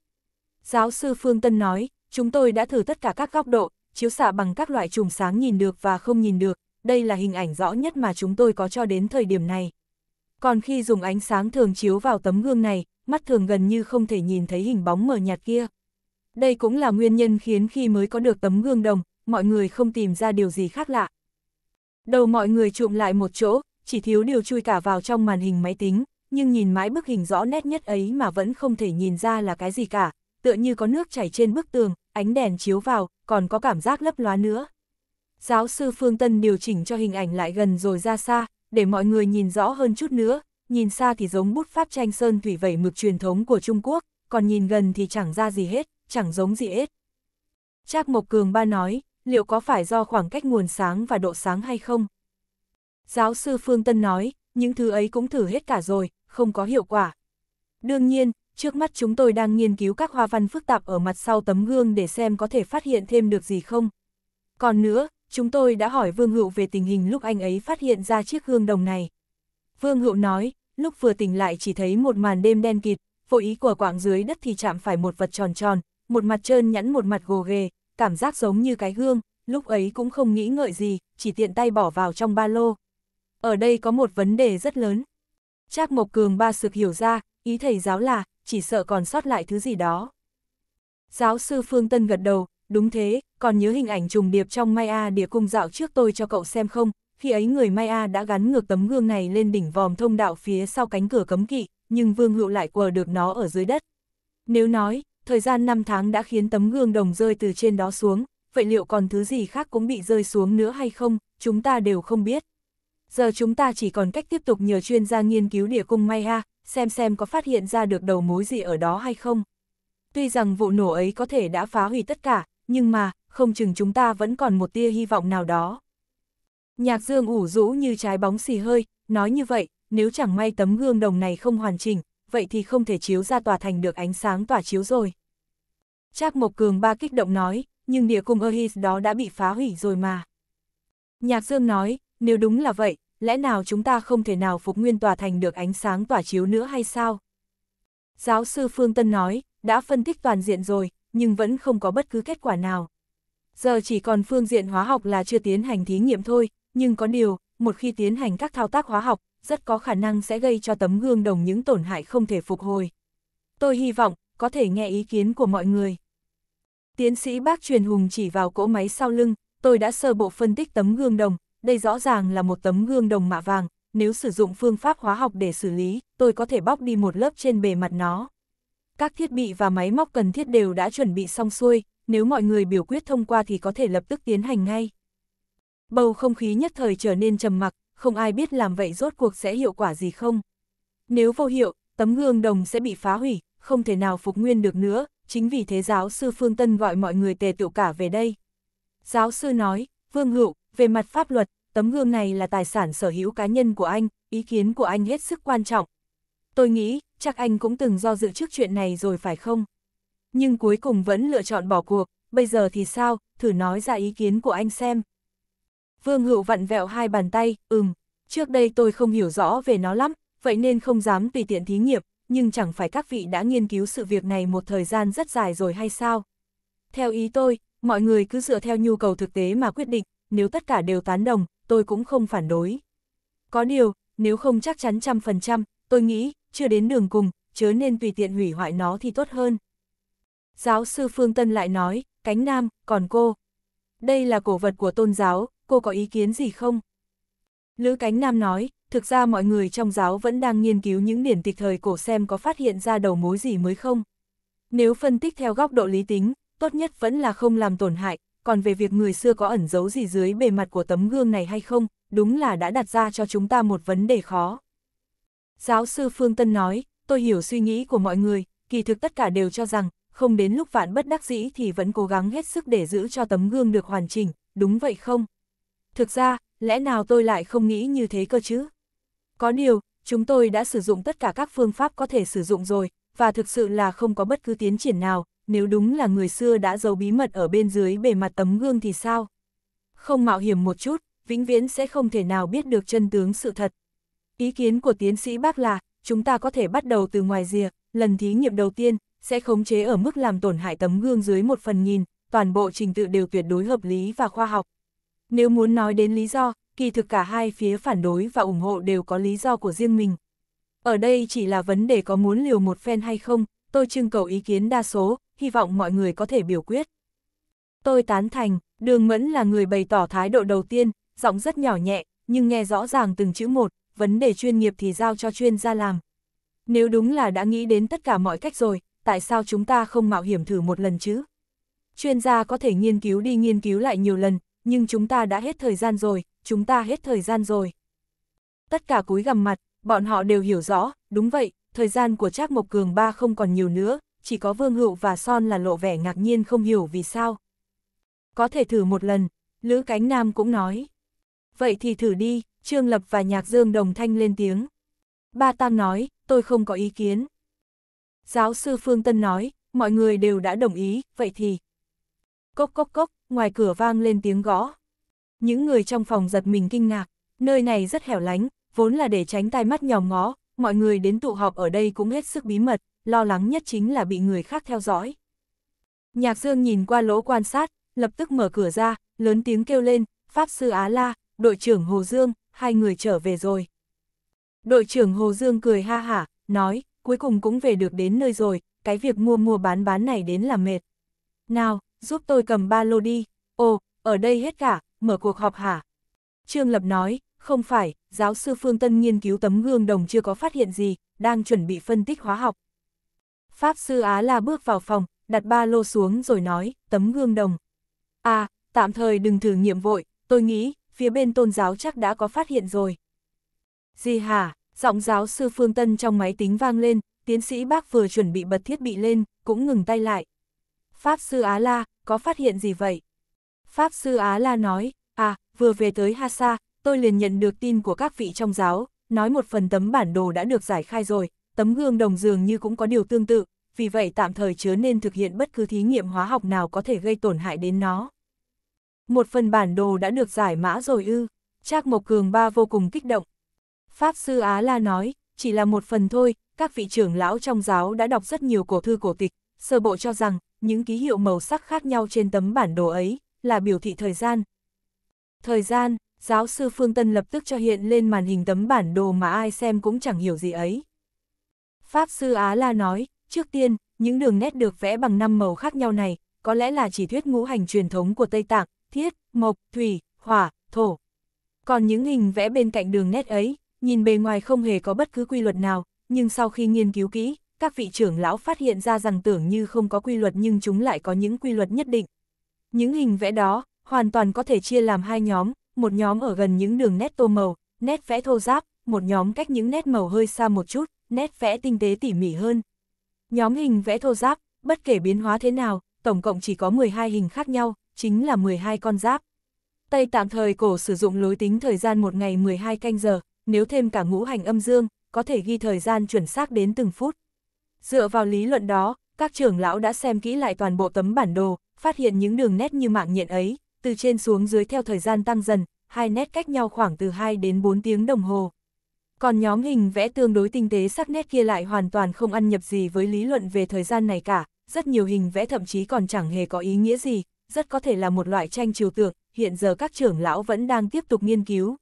Giáo sư Phương Tân nói, chúng tôi đã thử tất cả các góc độ, chiếu xạ bằng các loại chùm sáng nhìn được và không nhìn được, đây là hình ảnh rõ nhất mà chúng tôi có cho đến thời điểm này. Còn khi dùng ánh sáng thường chiếu vào tấm gương này, mắt thường gần như không thể nhìn thấy hình bóng mờ nhạt kia. Đây cũng là nguyên nhân khiến khi mới có được tấm gương đồng, mọi người không tìm ra điều gì khác lạ. Đầu mọi người trụm lại một chỗ, chỉ thiếu điều chui cả vào trong màn hình máy tính, nhưng nhìn mãi bức hình rõ nét nhất ấy mà vẫn không thể nhìn ra là cái gì cả, tựa như có nước chảy trên bức tường, ánh đèn chiếu vào, còn có cảm giác lấp lóa nữa. Giáo sư Phương Tân điều chỉnh cho hình ảnh lại gần rồi ra xa, để mọi người nhìn rõ hơn chút nữa, nhìn xa thì giống bút pháp tranh sơn thủy vẩy mực truyền thống của Trung Quốc, còn nhìn gần thì chẳng ra gì hết, chẳng giống gì hết. Trác Mộc Cường ba nói, liệu có phải do khoảng cách nguồn sáng và độ sáng hay không? Giáo sư Phương Tân nói, những thứ ấy cũng thử hết cả rồi, không có hiệu quả. Đương nhiên, trước mắt chúng tôi đang nghiên cứu các hoa văn phức tạp ở mặt sau tấm gương để xem có thể phát hiện thêm được gì không. Còn nữa, chúng tôi đã hỏi Vương Hữu về tình hình lúc anh ấy phát hiện ra chiếc gương đồng này. Vương Hữu nói, lúc vừa tỉnh lại chỉ thấy một màn đêm đen kịt, vô ý của quảng dưới đất thì chạm phải một vật tròn tròn, một mặt trơn nhẵn một mặt gồ ghề, cảm giác giống như cái gương, lúc ấy cũng không nghĩ ngợi gì, chỉ tiện tay bỏ vào trong ba lô. Ở đây có một vấn đề rất lớn. Trác Mộc Cường ba sực hiểu ra, ý thầy giáo là, chỉ sợ còn sót lại thứ gì đó. Giáo sư Phương Tân gật đầu, đúng thế, còn nhớ hình ảnh trùng điệp trong Mai A Địa Cung dạo trước tôi cho cậu xem không, khi ấy người Maya đã gắn ngược tấm gương này lên đỉnh vòm thông đạo phía sau cánh cửa cấm kỵ, nhưng Vương Hữu lại quờ được nó ở dưới đất. Nếu nói, thời gian 5 tháng đã khiến tấm gương đồng rơi từ trên đó xuống, vậy liệu còn thứ gì khác cũng bị rơi xuống nữa hay không, chúng ta đều không biết. Giờ chúng ta chỉ còn cách tiếp tục nhờ chuyên gia nghiên cứu địa cung Maya, xem xem có phát hiện ra được đầu mối gì ở đó hay không. Tuy rằng vụ nổ ấy có thể đã phá hủy tất cả, nhưng mà, không chừng chúng ta vẫn còn một tia hy vọng nào đó. Nhạc dương ủ rũ như trái bóng xì hơi, nói như vậy, nếu chẳng may tấm gương đồng này không hoàn chỉnh, vậy thì không thể chiếu ra tòa thành được ánh sáng tỏa chiếu rồi. Trác Mộc Cường ba kích động nói, nhưng địa cung Ahis đó đã bị phá hủy rồi mà. Nhạc Dương nói, nếu đúng là vậy, lẽ nào chúng ta không thể nào phục nguyên tòa thành được ánh sáng tỏa chiếu nữa hay sao? Giáo sư Phương Tân nói, đã phân tích toàn diện rồi, nhưng vẫn không có bất cứ kết quả nào. Giờ chỉ còn phương diện hóa học là chưa tiến hành thí nghiệm thôi, nhưng có điều, một khi tiến hành các thao tác hóa học, rất có khả năng sẽ gây cho tấm gương đồng những tổn hại không thể phục hồi. Tôi hy vọng, có thể nghe ý kiến của mọi người. Tiến sĩ bác truyền hùng chỉ vào cỗ máy sau lưng, tôi đã sơ bộ phân tích tấm gương đồng, đây rõ ràng là một tấm gương đồng mạ vàng, nếu sử dụng phương pháp hóa học để xử lý, tôi có thể bóc đi một lớp trên bề mặt nó. Các thiết bị và máy móc cần thiết đều đã chuẩn bị xong xuôi, nếu mọi người biểu quyết thông qua thì có thể lập tức tiến hành ngay. Bầu không khí nhất thời trở nên trầm mặc, không ai biết làm vậy rốt cuộc sẽ hiệu quả gì không. Nếu vô hiệu, tấm gương đồng sẽ bị phá hủy, không thể nào phục nguyên được nữa, chính vì thế giáo sư Phương Tân gọi mọi người tề tựu cả về đây. Giáo sư nói, Vương Hữu, về mặt pháp luật, tấm gương này là tài sản sở hữu cá nhân của anh, ý kiến của anh hết sức quan trọng. Tôi nghĩ, chắc anh cũng từng do dự trước chuyện này rồi phải không? Nhưng cuối cùng vẫn lựa chọn bỏ cuộc, bây giờ thì sao, thử nói ra ý kiến của anh xem. Vương Hữu vặn vẹo hai bàn tay, ừm, trước đây tôi không hiểu rõ về nó lắm, vậy nên không dám tùy tiện thí nghiệm, nhưng chẳng phải các vị đã nghiên cứu sự việc này một thời gian rất dài rồi hay sao? Theo ý tôi, mọi người cứ dựa theo nhu cầu thực tế mà quyết định, nếu tất cả đều tán đồng, tôi cũng không phản đối. Có điều, nếu không chắc chắn trăm phần trăm, tôi nghĩ, chưa đến đường cùng, chớ nên tùy tiện hủy hoại nó thì tốt hơn. Giáo sư Phương Tân lại nói, cánh nam, còn cô. Đây là cổ vật của tôn giáo, cô có ý kiến gì không? Lữ Cánh Nam nói, thực ra mọi người trong giáo vẫn đang nghiên cứu những điển tịch thời cổ xem có phát hiện ra đầu mối gì mới không. Nếu phân tích theo góc độ lý tính, tốt nhất vẫn là không làm tổn hại, còn về việc người xưa có ẩn giấu gì dưới bề mặt của tấm gương này hay không, đúng là đã đặt ra cho chúng ta một vấn đề khó. Giáo sư Phương Tân nói, tôi hiểu suy nghĩ của mọi người, kỳ thực tất cả đều cho rằng, không đến lúc vạn bất đắc dĩ thì vẫn cố gắng hết sức để giữ cho tấm gương được hoàn chỉnh, đúng vậy không? Thực ra, lẽ nào tôi lại không nghĩ như thế cơ chứ? Có điều, chúng tôi đã sử dụng tất cả các phương pháp có thể sử dụng rồi, và thực sự là không có bất cứ tiến triển nào, nếu đúng là người xưa đã giấu bí mật ở bên dưới bề mặt tấm gương thì sao? Không mạo hiểm một chút, vĩnh viễn sẽ không thể nào biết được chân tướng sự thật. Ý kiến của tiến sĩ bác là, chúng ta có thể bắt đầu từ ngoài rìa, lần thí nghiệm đầu tiên, sẽ khống chế ở mức làm tổn hại tấm gương dưới một phần nghìn, toàn bộ trình tự đều tuyệt đối hợp lý và khoa học, nếu muốn nói đến lý do, kỳ thực cả hai phía phản đối và ủng hộ đều có lý do của riêng mình. Ở đây chỉ là vấn đề có muốn liều một phen hay không, tôi trưng cầu ý kiến đa số, hy vọng mọi người có thể biểu quyết. Tôi tán thành, Đường Mẫn là người bày tỏ thái độ đầu tiên, giọng rất nhỏ nhẹ, nhưng nghe rõ ràng từng chữ một, vấn đề chuyên nghiệp thì giao cho chuyên gia làm. Nếu đúng là đã nghĩ đến tất cả mọi cách rồi, tại sao chúng ta không mạo hiểm thử một lần chứ? Chuyên gia có thể nghiên cứu đi nghiên cứu lại nhiều lần, nhưng chúng ta đã hết thời gian rồi, chúng ta hết thời gian rồi. Tất cả cúi gằm mặt, bọn họ đều hiểu rõ, đúng vậy, thời gian của Trác Mộc Cường ba không còn nhiều nữa, chỉ có Vương Hữu và Son là lộ vẻ ngạc nhiên không hiểu vì sao. Có thể thử một lần, Lữ Cánh Nam cũng nói. Vậy thì thử đi, Trương Lập và Nhạc Dương đồng thanh lên tiếng. Ba Tam nói, tôi không có ý kiến. Giáo sư Phương Tân nói, mọi người đều đã đồng ý, vậy thì... Cốc cốc cốc, ngoài cửa vang lên tiếng gõ. Những người trong phòng giật mình kinh ngạc, nơi này rất hẻo lánh, vốn là để tránh tai mắt nhòm ngó, mọi người đến tụ họp ở đây cũng hết sức bí mật, lo lắng nhất chính là bị người khác theo dõi. Nhạc Dương nhìn qua lỗ quan sát, lập tức mở cửa ra, lớn tiếng kêu lên, Pháp Sư Á La, đội trưởng Hồ Dương, hai người trở về rồi. Đội trưởng Hồ Dương cười ha hả, nói, cuối cùng cũng về được đến nơi rồi, cái việc mua mua bán bán này đến là mệt. Nào, giúp tôi cầm ba lô đi, ồ, ở đây hết cả, mở cuộc họp hả? Trương Lập nói, không phải, giáo sư Phương Tân nghiên cứu tấm gương đồng chưa có phát hiện gì, đang chuẩn bị phân tích hóa học. Pháp sư Á La bước vào phòng, đặt ba lô xuống rồi nói, tấm gương đồng. À, tạm thời đừng thử nghiệm vội, tôi nghĩ, phía bên tôn giáo chắc đã có phát hiện rồi. Gì hả, giọng giáo sư Phương Tân trong máy tính vang lên, tiến sĩ bác vừa chuẩn bị bật thiết bị lên, cũng ngừng tay lại. Pháp sư Á La, có phát hiện gì vậy? Pháp sư Á La nói, à, vừa về tới Hasa, tôi liền nhận được tin của các vị trong giáo, nói một phần tấm bản đồ đã được giải khai rồi, tấm gương đồng dường như cũng có điều tương tự, vì vậy tạm thời chớ nên thực hiện bất cứ thí nghiệm hóa học nào có thể gây tổn hại đến nó. Một phần bản đồ đã được giải mã rồi ư, Trác Mộc Cường Ba vô cùng kích động. Pháp sư Á La nói, chỉ là một phần thôi, các vị trưởng lão trong giáo đã đọc rất nhiều cổ thư cổ tịch, sơ bộ cho rằng, những ký hiệu màu sắc khác nhau trên tấm bản đồ ấy, là biểu thị thời gian. Thời gian, giáo sư Phương Tân lập tức cho hiện lên màn hình tấm bản đồ mà ai xem cũng chẳng hiểu gì ấy. Pháp sư Á La nói, trước tiên, những đường nét được vẽ bằng năm màu khác nhau này, có lẽ là chỉ thuyết ngũ hành truyền thống của Tây Tạng, thiết, mộc, thủy, hỏa, thổ. Còn những hình vẽ bên cạnh đường nét ấy, nhìn bề ngoài không hề có bất cứ quy luật nào, nhưng sau khi nghiên cứu kỹ, các vị trưởng lão phát hiện ra rằng tưởng như không có quy luật nhưng chúng lại có những quy luật nhất định. Những hình vẽ đó, hoàn toàn có thể chia làm hai nhóm, một nhóm ở gần những đường nét tô màu, nét vẽ thô ráp; một nhóm cách những nét màu hơi xa một chút, nét vẽ tinh tế tỉ mỉ hơn. Nhóm hình vẽ thô ráp, bất kể biến hóa thế nào, tổng cộng chỉ có 12 hình khác nhau, chính là 12 con giáp. Tây tạm thời cổ sử dụng lối tính thời gian một ngày 12 canh giờ, nếu thêm cả ngũ hành âm dương, có thể ghi thời gian chuẩn xác đến từng phút. Dựa vào lý luận đó, các trưởng lão đã xem kỹ lại toàn bộ tấm bản đồ, phát hiện những đường nét như mạng nhện ấy, từ trên xuống dưới theo thời gian tăng dần, hai nét cách nhau khoảng từ 2 đến 4 tiếng đồng hồ. Còn nhóm hình vẽ tương đối tinh tế sắc nét kia lại hoàn toàn không ăn nhập gì với lý luận về thời gian này cả, rất nhiều hình vẽ thậm chí còn chẳng hề có ý nghĩa gì, rất có thể là một loại tranh trừu tượng, hiện giờ các trưởng lão vẫn đang tiếp tục nghiên cứu.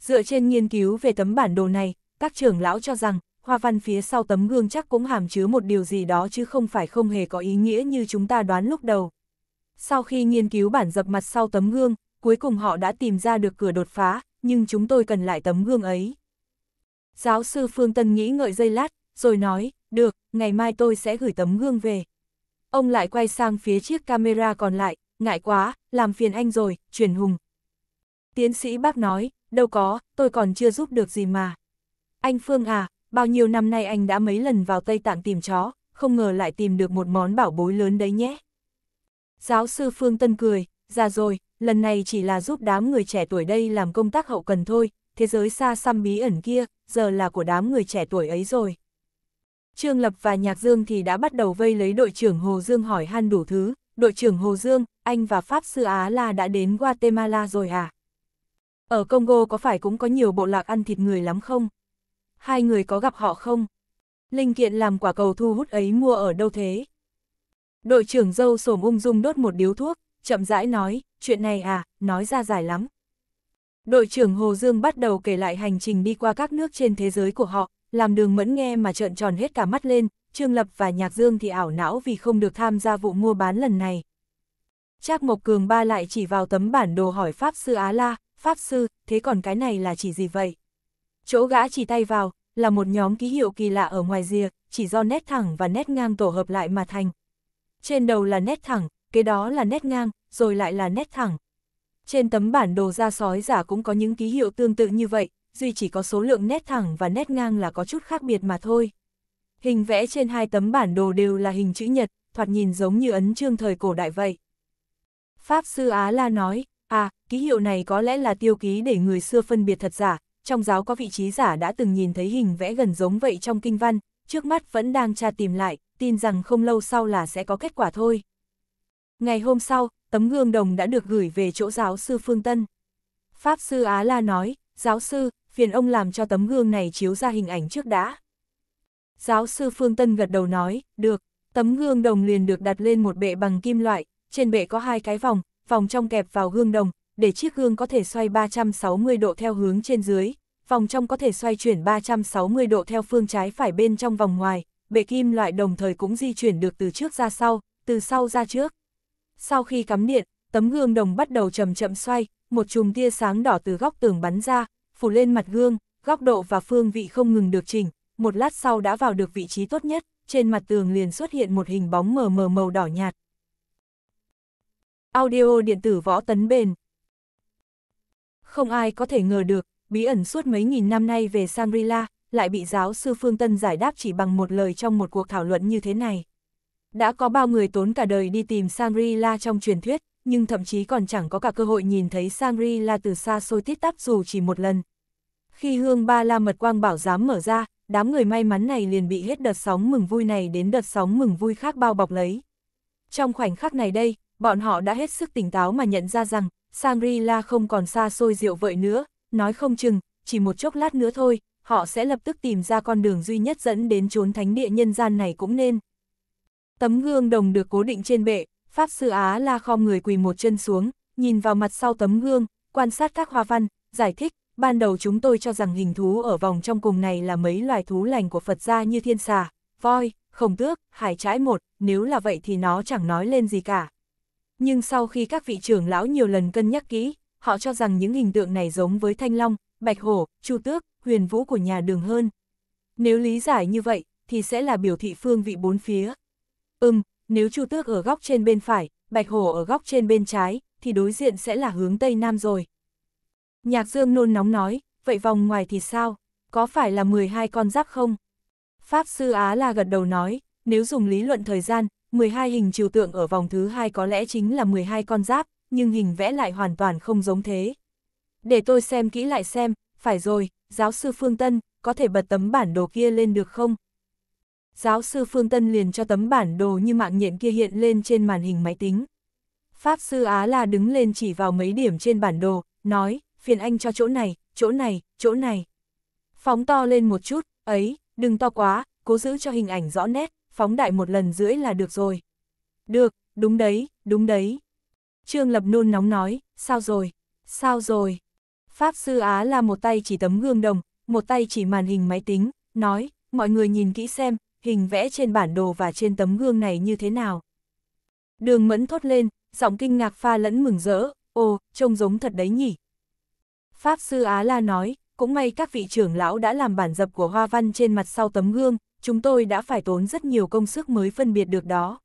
Dựa trên nghiên cứu về tấm bản đồ này, các trưởng lão cho rằng hoa văn phía sau tấm gương chắc cũng hàm chứa một điều gì đó chứ không phải không hề có ý nghĩa như chúng ta đoán lúc đầu. Sau khi nghiên cứu bản dập mặt sau tấm gương, cuối cùng họ đã tìm ra được cửa đột phá, nhưng chúng tôi cần lại tấm gương ấy. Giáo sư Phương Tân nghĩ ngợi dây lát, rồi nói, được, ngày mai tôi sẽ gửi tấm gương về. Ông lại quay sang phía chiếc camera còn lại, ngại quá, làm phiền anh rồi, truyền hùng. Tiến sĩ bác nói, đâu có, tôi còn chưa giúp được gì mà. Anh Phương à, bao nhiêu năm nay anh đã mấy lần vào Tây Tạng tìm chó, không ngờ lại tìm được một món bảo bối lớn đấy nhé. Giáo sư Phương Tân cười, ra rồi, lần này chỉ là giúp đám người trẻ tuổi đây làm công tác hậu cần thôi, thế giới xa xăm bí ẩn kia, giờ là của đám người trẻ tuổi ấy rồi. Trương Lập và Nhạc Dương thì đã bắt đầu vây lấy đội trưởng Hồ Dương hỏi han đủ thứ, đội trưởng Hồ Dương, anh và Pháp Sư Á La đã đến Guatemala rồi à? Ở Congo có phải cũng có nhiều bộ lạc ăn thịt người lắm không? hai người có gặp họ không? Linh kiện làm quả cầu thu hút ấy mua ở đâu thế? Đội trưởng dâu sổm ung dung đốt một điếu thuốc, chậm rãi nói, chuyện này à, nói ra dài lắm. Đội trưởng Hồ Dương bắt đầu kể lại hành trình đi qua các nước trên thế giới của họ, làm đường mẫn nghe mà trợn tròn hết cả mắt lên, Trương Lập và Nhạc Dương thì ảo não vì không được tham gia vụ mua bán lần này. Trác Mộc Cường ba lại chỉ vào tấm bản đồ hỏi Pháp Sư Á La, Pháp Sư, thế còn cái này là chỉ gì vậy? Chỗ gã chỉ tay vào, là một nhóm ký hiệu kỳ lạ ở ngoài rìa, chỉ do nét thẳng và nét ngang tổ hợp lại mà thành. Trên đầu là nét thẳng, kế đó là nét ngang, rồi lại là nét thẳng. Trên tấm bản đồ da sói giả cũng có những ký hiệu tương tự như vậy, duy chỉ có số lượng nét thẳng và nét ngang là có chút khác biệt mà thôi. Hình vẽ trên hai tấm bản đồ đều là hình chữ nhật, thoạt nhìn giống như ấn chương thời cổ đại vậy. Pháp sư Á La nói, à, ký hiệu này có lẽ là tiêu ký để người xưa phân biệt thật giả, trong giáo có vị trí giả đã từng nhìn thấy hình vẽ gần giống vậy trong kinh văn, trước mắt vẫn đang tra tìm lại, tin rằng không lâu sau là sẽ có kết quả thôi. Ngày hôm sau, tấm gương đồng đã được gửi về chỗ giáo sư Phương Tân. Pháp sư Á La nói, giáo sư, phiền ông làm cho tấm gương này chiếu ra hình ảnh trước đã. Giáo sư Phương Tân gật đầu nói, được, tấm gương đồng liền được đặt lên một bệ bằng kim loại, trên bệ có hai cái vòng, vòng trong kẹp vào gương đồng, để chiếc gương có thể xoay 360 độ theo hướng trên dưới, vòng trong có thể xoay chuyển 360 độ theo phương trái phải bên trong vòng ngoài, bệ kim loại đồng thời cũng di chuyển được từ trước ra sau, từ sau ra trước. Sau khi cắm điện, tấm gương đồng bắt đầu chậm chậm xoay, một chùm tia sáng đỏ từ góc tường bắn ra, phủ lên mặt gương, góc độ và phương vị không ngừng được chỉnh, một lát sau đã vào được vị trí tốt nhất, trên mặt tường liền xuất hiện một hình bóng mờ mờ màu đỏ nhạt. Audio điện tử võ tấn bền không ai có thể ngờ được, bí ẩn suốt mấy nghìn năm nay về shangri lại bị giáo sư Phương Tân giải đáp chỉ bằng một lời trong một cuộc thảo luận như thế này. Đã có bao người tốn cả đời đi tìm shangri trong truyền thuyết, nhưng thậm chí còn chẳng có cả cơ hội nhìn thấy shangri từ xa xôi tiết tắp dù chỉ một lần. Khi hương ba la mật quang bảo giám mở ra, đám người may mắn này liền bị hết đợt sóng mừng vui này đến đợt sóng mừng vui khác bao bọc lấy. Trong khoảnh khắc này đây, bọn họ đã hết sức tỉnh táo mà nhận ra rằng, Shangri-La không còn xa xôi rượu vợi nữa, nói không chừng, chỉ một chốc lát nữa thôi, họ sẽ lập tức tìm ra con đường duy nhất dẫn đến chốn thánh địa nhân gian này cũng nên. Tấm gương đồng được cố định trên bệ, Pháp Sư Á La khom người quỳ một chân xuống, nhìn vào mặt sau tấm gương, quan sát các hoa văn, giải thích, ban đầu chúng tôi cho rằng hình thú ở vòng trong cùng này là mấy loài thú lành của Phật gia như thiên xà, voi, khổng tước, hải trái một, nếu là vậy thì nó chẳng nói lên gì cả nhưng sau khi các vị trưởng lão nhiều lần cân nhắc kỹ, họ cho rằng những hình tượng này giống với thanh long, bạch hổ, chu tước, huyền vũ của nhà đường hơn. Nếu lý giải như vậy, thì sẽ là biểu thị phương vị bốn phía. Ừm, nếu chu tước ở góc trên bên phải, bạch hổ ở góc trên bên trái, thì đối diện sẽ là hướng Tây Nam rồi. Nhạc Dương nôn nóng nói, vậy vòng ngoài thì sao? Có phải là 12 con giáp không? Pháp Sư Á là gật đầu nói, nếu dùng lý luận thời gian, 12 hình chiều tượng ở vòng thứ hai có lẽ chính là 12 con giáp, nhưng hình vẽ lại hoàn toàn không giống thế. Để tôi xem kỹ lại xem, phải rồi, giáo sư Phương Tân, có thể bật tấm bản đồ kia lên được không? Giáo sư Phương Tân liền cho tấm bản đồ như mạng nhện kia hiện lên trên màn hình máy tính. Pháp sư Á La đứng lên chỉ vào mấy điểm trên bản đồ, nói, phiền anh cho chỗ này, chỗ này, chỗ này. Phóng to lên một chút, ấy, đừng to quá, cố giữ cho hình ảnh rõ nét phóng đại một lần rưỡi là được rồi. Được, đúng đấy, đúng đấy. Trương Lập nôn nóng nói, sao rồi, sao rồi. Pháp Sư Á là một tay chỉ tấm gương đồng, một tay chỉ màn hình máy tính, nói, mọi người nhìn kỹ xem, hình vẽ trên bản đồ và trên tấm gương này như thế nào. Đường mẫn thốt lên, giọng kinh ngạc pha lẫn mừng rỡ, ồ, trông giống thật đấy nhỉ. Pháp Sư Á La nói, cũng may các vị trưởng lão đã làm bản dập của hoa văn trên mặt sau tấm gương, chúng tôi đã phải tốn rất nhiều công sức mới phân biệt được đó.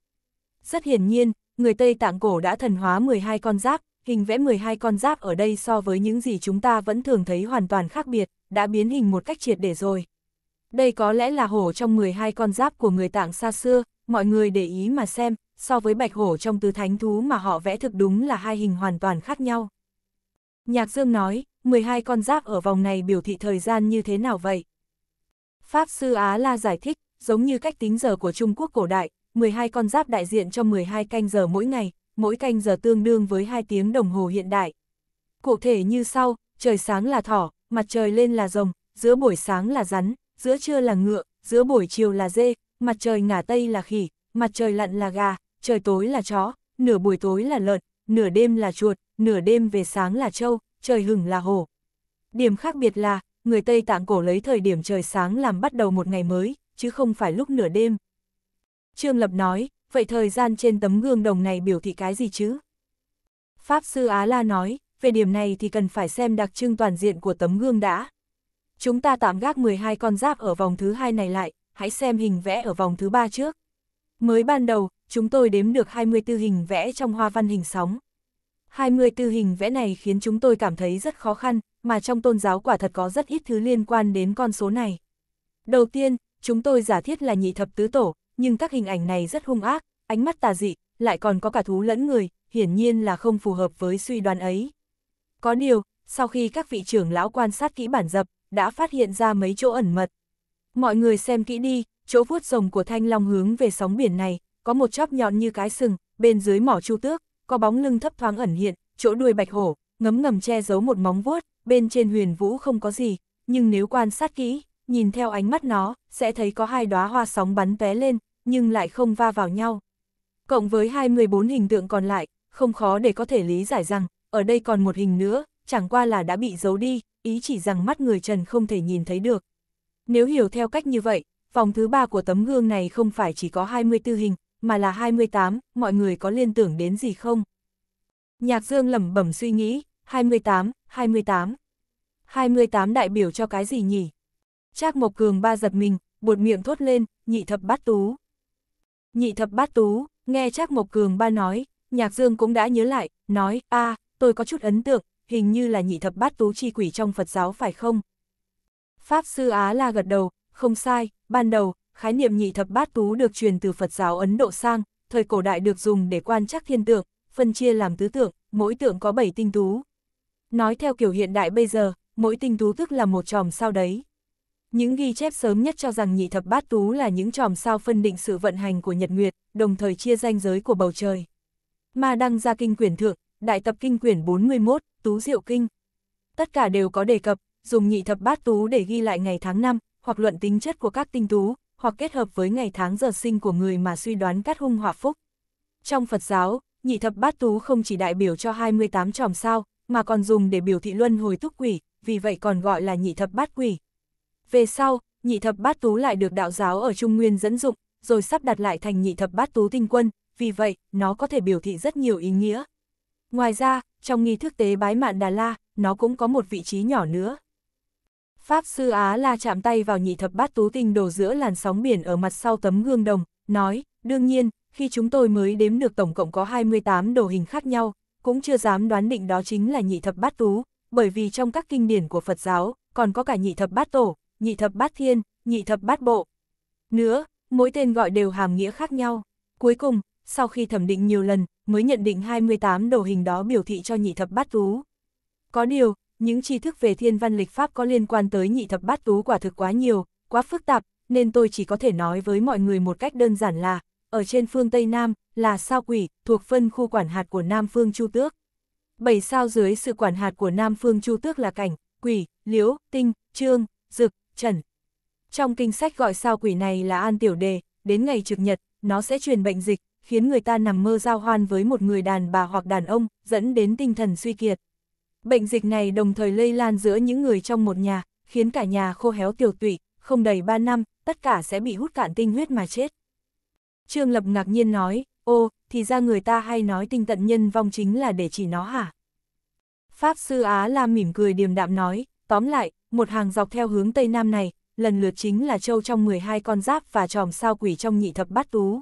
Rất hiển nhiên, người Tây Tạng cổ đã thần hóa 12 con giáp, hình vẽ 12 con giáp ở đây so với những gì chúng ta vẫn thường thấy hoàn toàn khác biệt, đã biến hình một cách triệt để rồi. Đây có lẽ là hổ trong 12 con giáp của người Tạng xa xưa, mọi người để ý mà xem, so với bạch hổ trong tứ thánh thú mà họ vẽ thực đúng là hai hình hoàn toàn khác nhau. Nhạc Dương nói, 12 con giáp ở vòng này biểu thị thời gian như thế nào vậy? Pháp sư Á La giải thích, giống như cách tính giờ của Trung Quốc cổ đại, 12 con giáp đại diện cho 12 canh giờ mỗi ngày, mỗi canh giờ tương đương với 2 tiếng đồng hồ hiện đại. Cụ thể như sau, trời sáng là thỏ, mặt trời lên là rồng, giữa buổi sáng là rắn, giữa trưa là ngựa, giữa buổi chiều là dê, mặt trời ngả tây là khỉ, mặt trời lặn là gà, trời tối là chó, nửa buổi tối là lợn, nửa đêm là chuột, nửa đêm về sáng là trâu, trời hừng là hổ. Điểm khác biệt là, người Tây Tạng cổ lấy thời điểm trời sáng làm bắt đầu một ngày mới, chứ không phải lúc nửa đêm. Trương Lập nói, vậy thời gian trên tấm gương đồng này biểu thị cái gì chứ? Pháp Sư Á La nói, về điểm này thì cần phải xem đặc trưng toàn diện của tấm gương đã. Chúng ta tạm gác 12 con giáp ở vòng thứ hai này lại, hãy xem hình vẽ ở vòng thứ ba trước. Mới ban đầu, chúng tôi đếm được 24 hình vẽ trong hoa văn hình sóng. 24 hình vẽ này khiến chúng tôi cảm thấy rất khó khăn, mà trong tôn giáo quả thật có rất ít thứ liên quan đến con số này. Đầu tiên, chúng tôi giả thiết là nhị thập tứ tổ, nhưng các hình ảnh này rất hung ác, ánh mắt tà dị, lại còn có cả thú lẫn người, hiển nhiên là không phù hợp với suy đoán ấy. Có điều, sau khi các vị trưởng lão quan sát kỹ bản dập, đã phát hiện ra mấy chỗ ẩn mật. Mọi người xem kỹ đi, chỗ vuốt rồng của thanh long hướng về sóng biển này, có một chóp nhọn như cái sừng, bên dưới mỏ chu tước, có bóng lưng thấp thoáng ẩn hiện, chỗ đuôi bạch hổ, ngấm ngầm che giấu một móng vuốt, bên trên huyền vũ không có gì, nhưng nếu quan sát kỹ, nhìn theo ánh mắt nó, sẽ thấy có hai đóa hoa sóng bắn vé lên, nhưng lại không va vào nhau. Cộng với 24 hình tượng còn lại, không khó để có thể lý giải rằng, ở đây còn một hình nữa, chẳng qua là đã bị giấu đi, ý chỉ rằng mắt người trần không thể nhìn thấy được. Nếu hiểu theo cách như vậy, vòng thứ ba của tấm gương này không phải chỉ có 24 hình, mà là 28, mọi người có liên tưởng đến gì không? Nhạc Dương lẩm bẩm suy nghĩ, 28, 28. 28 đại biểu cho cái gì nhỉ? Trác Mộc Cường ba giật mình, buột miệng thốt lên, nhị thập bát tú. Nhị thập bát tú, nghe Trác Mộc Cường ba nói, Nhạc Dương cũng đã nhớ lại, nói, a, à, tôi có chút ấn tượng, hình như là nhị thập bát tú chi quỷ trong Phật giáo phải không? Pháp Sư Á La gật đầu, không sai, ban đầu, khái niệm nhị thập bát tú được truyền từ Phật giáo Ấn Độ sang, thời cổ đại được dùng để quan trắc thiên tượng, phân chia làm tứ tượng, mỗi tượng có bảy tinh tú. Nói theo kiểu hiện đại bây giờ, mỗi tinh tú tức là một chòm sao đấy. Những ghi chép sớm nhất cho rằng nhị thập bát tú là những chòm sao phân định sự vận hành của nhật nguyệt, đồng thời chia ranh giới của bầu trời. Ma đăng ra kinh quyển thượng, đại tập kinh quyển 41, tú diệu kinh. Tất cả đều có đề cập, dùng nhị thập bát tú để ghi lại ngày tháng năm, hoặc luận tính chất của các tinh tú, hoặc kết hợp với ngày tháng giờ sinh của người mà suy đoán cát hung hỏa phúc. Trong Phật giáo, nhị thập bát tú không chỉ đại biểu cho 28 tròm sao, mà còn dùng để biểu thị luân hồi túc quỷ, vì vậy còn gọi là nhị thập bát quỷ. Về sau, nhị thập bát tú lại được đạo giáo ở Trung Nguyên dẫn dụng, rồi sắp đặt lại thành nhị thập bát tú tinh quân, vì vậy, nó có thể biểu thị rất nhiều ý nghĩa. Ngoài ra, trong nghi thức tế bái mạn Đà La, nó cũng có một vị trí nhỏ nữa. Pháp sư Á La chạm tay vào nhị thập bát tú tinh đồ giữa làn sóng biển ở mặt sau tấm gương đồng, nói, đương nhiên, khi chúng tôi mới đếm được tổng cộng có 28 đồ hình khác nhau, cũng chưa dám đoán định đó chính là nhị thập bát tú, bởi vì trong các kinh điển của Phật giáo, còn có cả nhị thập bát tổ, nhị thập bát thiên, nhị thập bát bộ. Nữa, mỗi tên gọi đều hàm nghĩa khác nhau. Cuối cùng, sau khi thẩm định nhiều lần, mới nhận định 28 đồ hình đó biểu thị cho nhị thập bát tú. Có điều, những tri thức về thiên văn lịch pháp có liên quan tới nhị thập bát tú quả thực quá nhiều, quá phức tạp, nên tôi chỉ có thể nói với mọi người một cách đơn giản là, ở trên phương Tây Nam, là sao quỷ, thuộc phân khu quản hạt của Nam Phương Chu Tước. Bảy sao dưới sự quản hạt của Nam Phương Chu Tước là cảnh, quỷ, liễu, tinh, trương, dực, trần. Trong kinh sách gọi sao quỷ này là an tiểu đề, đến ngày trực nhật, nó sẽ truyền bệnh dịch, khiến người ta nằm mơ giao hoan với một người đàn bà hoặc đàn ông, dẫn đến tinh thần suy kiệt. Bệnh dịch này đồng thời lây lan giữa những người trong một nhà, khiến cả nhà khô héo tiểu tụy, không đầy 3 năm, tất cả sẽ bị hút cạn tinh huyết mà chết. Trương Lập ngạc nhiên nói, ô, thì ra người ta hay nói tinh tận nhân vong chính là để chỉ nó hả? Pháp sư Á Lam mỉm cười điềm đạm nói, tóm lại, một hàng dọc theo hướng Tây Nam này, lần lượt chính là châu trong 12 con giáp và tròm sao quỷ trong nhị thập bát tú.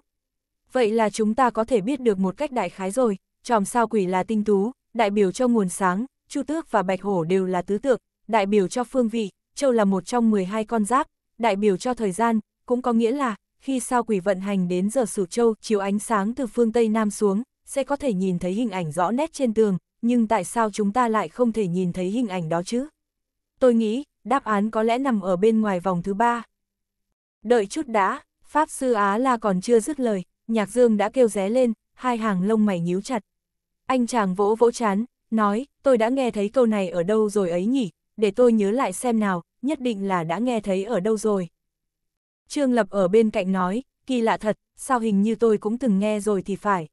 Vậy là chúng ta có thể biết được một cách đại khái rồi, tròm sao quỷ là tinh tú, đại biểu cho nguồn sáng, Chu Tước và Bạch Hổ đều là tứ tượng, đại biểu cho phương vị, châu là một trong 12 con giáp, đại biểu cho thời gian, cũng có nghĩa là, khi sao quỷ vận hành đến giờ sửu châu chiếu ánh sáng từ phương Tây Nam xuống, sẽ có thể nhìn thấy hình ảnh rõ nét trên tường, nhưng tại sao chúng ta lại không thể nhìn thấy hình ảnh đó chứ? Tôi nghĩ, đáp án có lẽ nằm ở bên ngoài vòng thứ ba. Đợi chút đã, Pháp Sư Á La còn chưa dứt lời, Nhạc Dương đã kêu ré lên, hai hàng lông mày nhíu chặt. Anh chàng vỗ vỗ chán, nói, tôi đã nghe thấy câu này ở đâu rồi ấy nhỉ, để tôi nhớ lại xem nào, nhất định là đã nghe thấy ở đâu rồi. Trương Lập ở bên cạnh nói, kỳ lạ thật, sao hình như tôi cũng từng nghe rồi thì phải.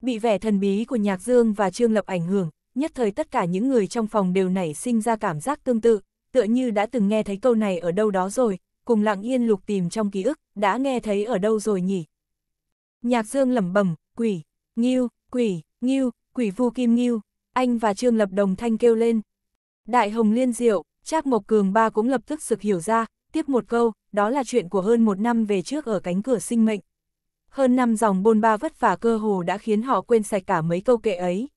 Bị vẻ thần bí của Nhạc Dương và Trương Lập ảnh hưởng, nhất thời tất cả những người trong phòng đều nảy sinh ra cảm giác tương tự, tựa như đã từng nghe thấy câu này ở đâu đó rồi, cùng lặng yên lục tìm trong ký ức, đã nghe thấy ở đâu rồi nhỉ. Nhạc Dương lẩm bẩm, quỷ, nghiêu, quỷ, nghiêu, quỷ vu kim nghiêu, anh và Trương Lập đồng thanh kêu lên. Đại Hồng Liên Diệu, Trác Mộc Cường ba cũng lập tức sực hiểu ra, tiếp một câu, đó là chuyện của hơn một năm về trước ở cánh cửa sinh mệnh. Hơn năm dòng bôn ba vất vả cơ hồ đã khiến họ quên sạch cả mấy câu kệ ấy.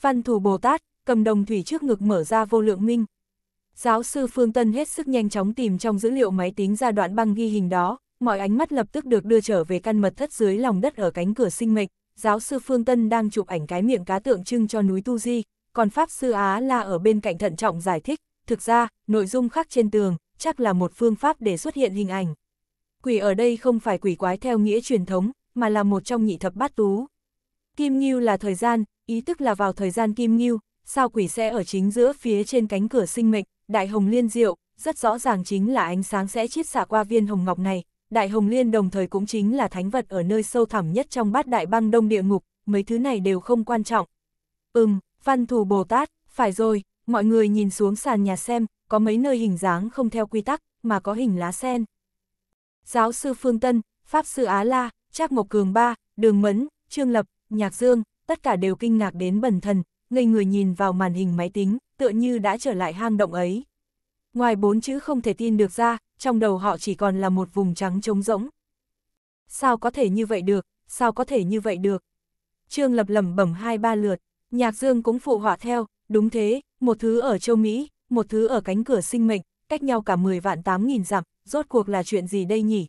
Văn Thủ Bồ Tát, cầm đồng thủy trước ngực mở ra vô lượng minh. Giáo sư Phương Tân hết sức nhanh chóng tìm trong dữ liệu máy tính ra đoạn băng ghi hình đó, mọi ánh mắt lập tức được đưa trở về căn mật thất dưới lòng đất ở cánh cửa sinh mệnh giáo sư Phương Tân đang chụp ảnh cái miệng cá tượng trưng cho núi Tu Di, còn Pháp sư Á là ở bên cạnh thận trọng giải thích, thực ra, nội dung khắc trên tường, chắc là một phương pháp để xuất hiện hình ảnh. Quỷ ở đây không phải quỷ quái theo nghĩa truyền thống, mà là một trong nhị thập bát tú. Kim Ngưu là thời gian, ý tức là vào thời gian Kim Ngưu, sao quỷ sẽ ở chính giữa phía trên cánh cửa sinh mệnh, đại hồng liên diệu, rất rõ ràng chính là ánh sáng sẽ chiết xả qua viên hồng ngọc này, Đại Hồng Liên đồng thời cũng chính là thánh vật ở nơi sâu thẳm nhất trong bát đại băng đông địa ngục, mấy thứ này đều không quan trọng. Ừm, văn thù Bồ Tát, phải rồi, mọi người nhìn xuống sàn nhà xem, có mấy nơi hình dáng không theo quy tắc, mà có hình lá sen. Giáo sư Phương Tân, Pháp sư Á La, Trác Mộc Cường Ba, Đường Mẫn, Trương Lập, Nhạc Dương, tất cả đều kinh ngạc đến bần thần, ngây người nhìn vào màn hình máy tính, tựa như đã trở lại hang động ấy ngoài bốn chữ không thể tin được ra, trong đầu họ chỉ còn là một vùng trắng trống rỗng. Sao có thể như vậy được, sao có thể như vậy được? Trương Lập lẩm bẩm hai ba lượt, Nhạc Dương cũng phụ họa theo, đúng thế, một thứ ở châu Mỹ, một thứ ở cánh cửa sinh mệnh, cách nhau cả 10 vạn 8 nghìn dặm, rốt cuộc là chuyện gì đây nhỉ?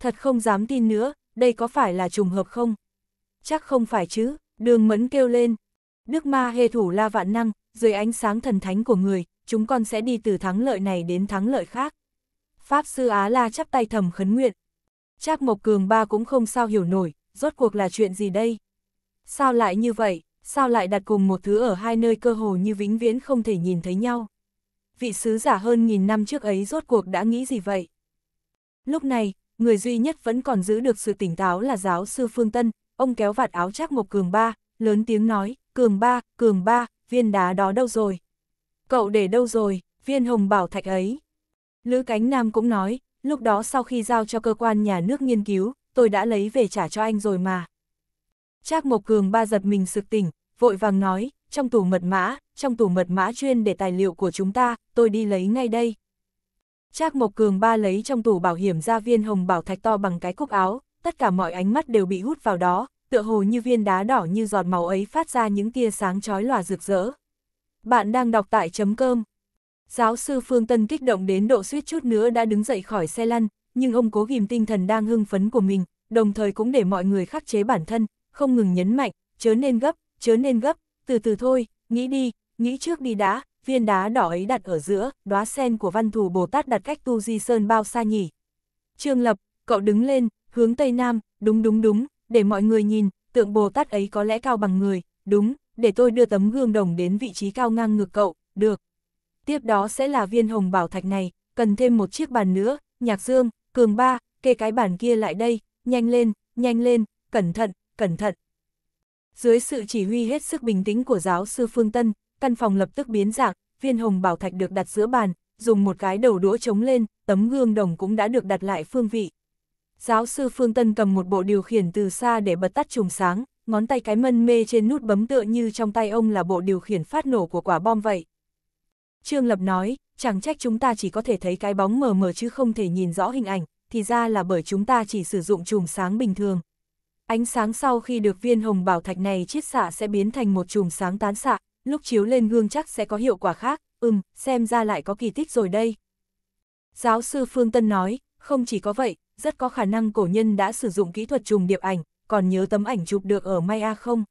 Thật không dám tin nữa, đây có phải là trùng hợp không? Chắc không phải chứ, đường mẫn kêu lên. Đức ma hê thủ la vạn năng, dưới ánh sáng thần thánh của người, chúng con sẽ đi từ thắng lợi này đến thắng lợi khác. Pháp sư Á La chắp tay thầm khấn nguyện. Trác Mộc Cường ba cũng không sao hiểu nổi, rốt cuộc là chuyện gì đây? Sao lại như vậy? Sao lại đặt cùng một thứ ở hai nơi cơ hồ như vĩnh viễn không thể nhìn thấy nhau? Vị sứ giả hơn nghìn năm trước ấy rốt cuộc đã nghĩ gì vậy? Lúc này, người duy nhất vẫn còn giữ được sự tỉnh táo là giáo sư Phương Tân, ông kéo vạt áo Trác Mộc Cường ba, lớn tiếng nói, Cường ba, Cường ba, viên đá đó đâu rồi? cậu để đâu rồi, viên hồng bảo thạch ấy. Lữ Cánh Nam cũng nói, lúc đó sau khi giao cho cơ quan nhà nước nghiên cứu, tôi đã lấy về trả cho anh rồi mà. Trác Mộc Cường ba giật mình sực tỉnh, vội vàng nói, trong tủ mật mã, trong tủ mật mã chuyên để tài liệu của chúng ta, tôi đi lấy ngay đây. Trác Mộc Cường ba lấy trong tủ bảo hiểm ra viên hồng bảo thạch to bằng cái cúc áo, tất cả mọi ánh mắt đều bị hút vào đó, tựa hồ như viên đá đỏ như giọt máu ấy phát ra những tia sáng chói lòa rực rỡ. Bạn đang đọc tại chấm cơm. Giáo sư Phương Tân kích động đến độ suýt chút nữa đã đứng dậy khỏi xe lăn, nhưng ông cố ghim tinh thần đang hưng phấn của mình, đồng thời cũng để mọi người khắc chế bản thân, không ngừng nhấn mạnh, chớ nên gấp, chớ nên gấp, từ từ thôi, nghĩ đi, nghĩ trước đi đã, viên đá đỏ ấy đặt ở giữa, đóa sen của văn thù Bồ Tát đặt cách Tu Di Sơn bao xa nhỉ. Trương Lập, cậu đứng lên, hướng Tây Nam, đúng đúng đúng, để mọi người nhìn, tượng Bồ Tát ấy có lẽ cao bằng người, đúng, để tôi đưa tấm gương đồng đến vị trí cao ngang ngược cậu, được. Tiếp đó sẽ là viên hồng bảo thạch này, cần thêm một chiếc bàn nữa, nhạc dương, cường ba, kê cái bàn kia lại đây, nhanh lên, nhanh lên, cẩn thận, cẩn thận. Dưới sự chỉ huy hết sức bình tĩnh của giáo sư Phương Tân, căn phòng lập tức biến dạng, viên hồng bảo thạch được đặt giữa bàn, dùng một cái đầu đũa chống lên, tấm gương đồng cũng đã được đặt lại phương vị. Giáo sư Phương Tân cầm một bộ điều khiển từ xa để bật tắt chùm sáng, ngón tay cái mân mê trên nút bấm tựa như trong tay ông là bộ điều khiển phát nổ của quả bom vậy. Trương Lập nói, chẳng trách chúng ta chỉ có thể thấy cái bóng mờ mờ chứ không thể nhìn rõ hình ảnh, thì ra là bởi chúng ta chỉ sử dụng chùm sáng bình thường. Ánh sáng sau khi được viên hồng bảo thạch này chiết xạ sẽ biến thành một chùm sáng tán xạ, lúc chiếu lên gương chắc sẽ có hiệu quả khác, ừm, xem ra lại có kỳ tích rồi đây. Giáo sư Phương Tân nói, không chỉ có vậy, rất có khả năng cổ nhân đã sử dụng kỹ thuật trùng điệp ảnh, còn nhớ tấm ảnh chụp được ở Maya không?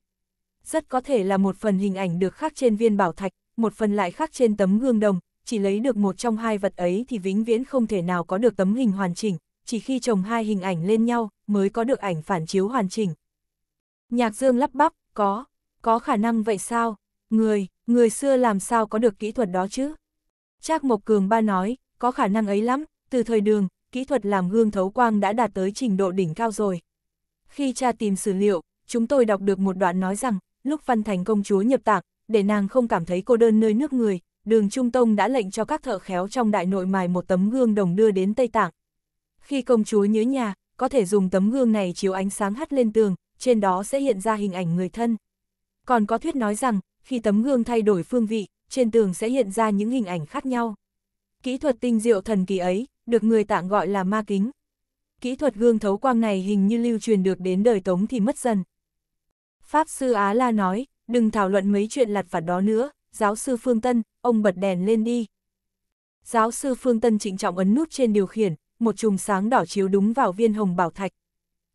Rất có thể là một phần hình ảnh được khắc trên viên bảo thạch, một phần lại khắc trên tấm gương đồng, chỉ lấy được một trong hai vật ấy thì vĩnh viễn không thể nào có được tấm hình hoàn chỉnh, chỉ khi chồng hai hình ảnh lên nhau mới có được ảnh phản chiếu hoàn chỉnh. Nhạc Dương lắp bắp, có, có khả năng vậy sao? Người, người xưa làm sao có được kỹ thuật đó chứ? Trác Mộc Cường ba nói, có khả năng ấy lắm, từ thời đường, kỹ thuật làm gương thấu quang đã đạt tới trình độ đỉnh cao rồi. Khi cha tìm sử liệu, chúng tôi đọc được một đoạn nói rằng, lúc Văn Thành công chúa nhập tạc, để nàng không cảm thấy cô đơn nơi nước người, đường Trung Tông đã lệnh cho các thợ khéo trong đại nội mài một tấm gương đồng đưa đến Tây Tạng. Khi công chúa nhớ nhà, có thể dùng tấm gương này chiếu ánh sáng hắt lên tường, trên đó sẽ hiện ra hình ảnh người thân. Còn có thuyết nói rằng, khi tấm gương thay đổi phương vị, trên tường sẽ hiện ra những hình ảnh khác nhau. Kỹ thuật tinh diệu thần kỳ ấy, được người tạng gọi là ma kính, kỹ thuật gương thấu quang này hình như lưu truyền được đến đời Tống thì mất dần. Pháp sư Á La nói, đừng thảo luận mấy chuyện lặt vặt đó nữa, giáo sư Phương Tân, ông bật đèn lên đi. Giáo sư Phương Tân trịnh trọng ấn nút trên điều khiển, một chùm sáng đỏ chiếu đúng vào viên hồng bảo thạch.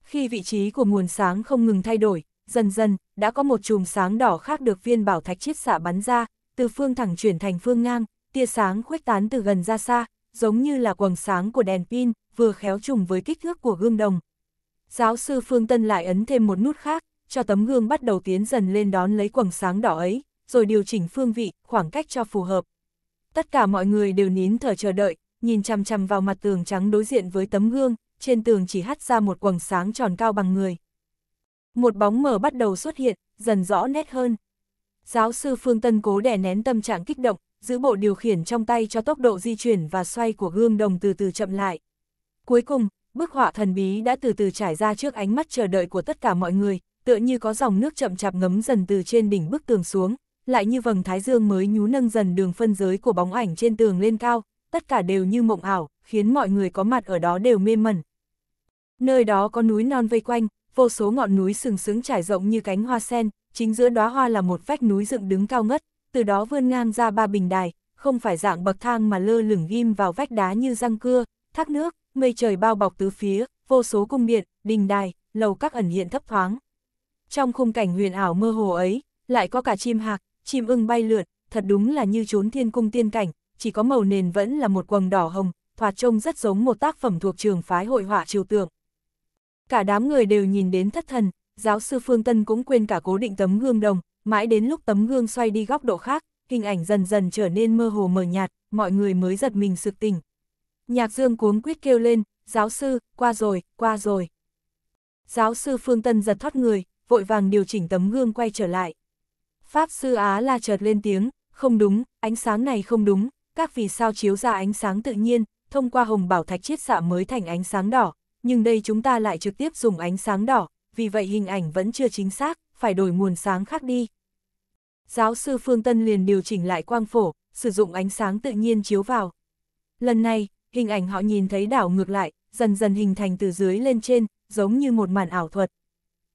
Khi vị trí của nguồn sáng không ngừng thay đổi, dần dần, đã có một chùm sáng đỏ khác được viên bảo thạch chiết xạ bắn ra, từ phương thẳng chuyển thành phương ngang, tia sáng khuếch tán từ gần ra xa, giống như là quầng sáng của đèn pin, vừa khéo trùng với kích thước của gương đồng. Giáo sư Phương Tân lại ấn thêm một nút khác, cho tấm gương bắt đầu tiến dần lên đón lấy quầng sáng đỏ ấy, rồi điều chỉnh phương vị, khoảng cách cho phù hợp. Tất cả mọi người đều nín thở chờ đợi, nhìn chằm chằm vào mặt tường trắng đối diện với tấm gương, trên tường chỉ hắt ra một quầng sáng tròn cao bằng người. Một bóng mờ bắt đầu xuất hiện, dần rõ nét hơn. Giáo sư Phương Tân cố đè nén tâm trạng kích động, giữ bộ điều khiển trong tay cho tốc độ di chuyển và xoay của gương đồng từ từ chậm lại. Cuối cùng, bức họa thần bí đã từ từ trải ra trước ánh mắt chờ đợi của tất cả mọi người, tựa như có dòng nước chậm chạp ngấm dần từ trên đỉnh bức tường xuống, lại như vầng thái dương mới nhú nâng dần đường phân giới của bóng ảnh trên tường lên cao, tất cả đều như mộng ảo, khiến mọi người có mặt ở đó đều mê mẩn. Nơi đó có núi non vây quanh, vô số ngọn núi sừng sững trải rộng như cánh hoa sen, chính giữa đóa hoa là một vách núi dựng đứng cao ngất, từ đó vươn ngang ra ba bình đài, không phải dạng bậc thang mà lơ lửng ghim vào vách đá như răng cưa, thác nước, mây trời bao bọc tứ phía, vô số cung điện, đình đài, lầu các ẩn hiện thấp thoáng. Trong khung cảnh huyền ảo mơ hồ ấy, lại có cả chim hạc, chim ưng bay lượn, thật đúng là như chốn thiên cung tiên cảnh, chỉ có màu nền vẫn là một quầng đỏ hồng, thoạt trông rất giống một tác phẩm thuộc trường phái hội họa triều tượng. Cả đám người đều nhìn đến thất thần, giáo sư Phương Tân cũng quên cả cố định tấm gương đồng, mãi đến lúc tấm gương xoay đi góc độ khác, hình ảnh dần dần trở nên mơ hồ mờ nhạt, mọi người mới giật mình sực tỉnh. Nhạc Dương cuống quyết kêu lên, giáo sư, qua rồi, qua rồi. Giáo sư Phương Tân giật thoát người, vội vàng điều chỉnh tấm gương quay trở lại. Pháp sư Á La chợt lên tiếng, không đúng, ánh sáng này không đúng, các vì sao chiếu ra ánh sáng tự nhiên, thông qua hồng bảo thạch chiết xạ mới thành ánh sáng đỏ, nhưng đây chúng ta lại trực tiếp dùng ánh sáng đỏ, vì vậy hình ảnh vẫn chưa chính xác, phải đổi nguồn sáng khác đi. Giáo sư Phương Tân liền điều chỉnh lại quang phổ, sử dụng ánh sáng tự nhiên chiếu vào. Lần này, hình ảnh họ nhìn thấy đảo ngược lại, dần dần hình thành từ dưới lên trên, giống như một màn ảo thuật.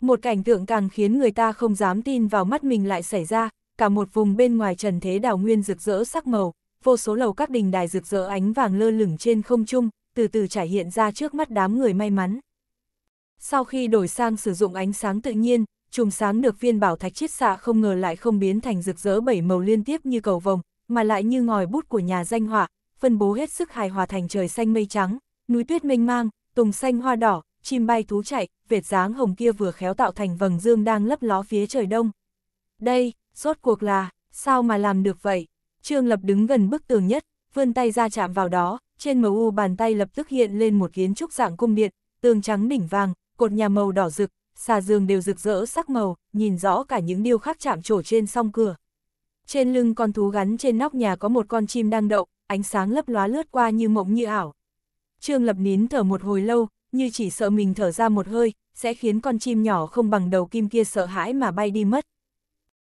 Một cảnh tượng càng khiến người ta không dám tin vào mắt mình lại xảy ra, cả một vùng bên ngoài trần thế đảo nguyên rực rỡ sắc màu, vô số lầu các đình đài rực rỡ ánh vàng lơ lửng trên không trung, từ từ trải hiện ra trước mắt đám người may mắn. Sau khi đổi sang sử dụng ánh sáng tự nhiên, chùm sáng được viên bảo thạch chiết xạ không ngờ lại không biến thành rực rỡ bảy màu liên tiếp như cầu vồng, mà lại như ngòi bút của nhà danh họa, phân bố hết sức hài hòa thành trời xanh mây trắng, núi tuyết mênh mang, tùng xanh hoa đỏ, chim bay thú chạy, vệt dáng hồng kia vừa khéo tạo thành vầng dương đang lấp ló phía trời đông. Đây, rốt cuộc là, sao mà làm được vậy? Trương Lập đứng gần bức tường nhất, vươn tay ra chạm vào đó, trên màu u bàn tay lập tức hiện lên một kiến trúc dạng cung điện, tường trắng đỉnh vàng, cột nhà màu đỏ rực, xà giường đều rực rỡ sắc màu, nhìn rõ cả những điêu khắc chạm trổ trên song cửa. Trên lưng con thú gắn trên nóc nhà có một con chim đang đậu, ánh sáng lấp lóa lướt qua như mộng như ảo. Trương Lập nín thở một hồi lâu, như chỉ sợ mình thở ra một hơi, sẽ khiến con chim nhỏ không bằng đầu kim kia sợ hãi mà bay đi mất.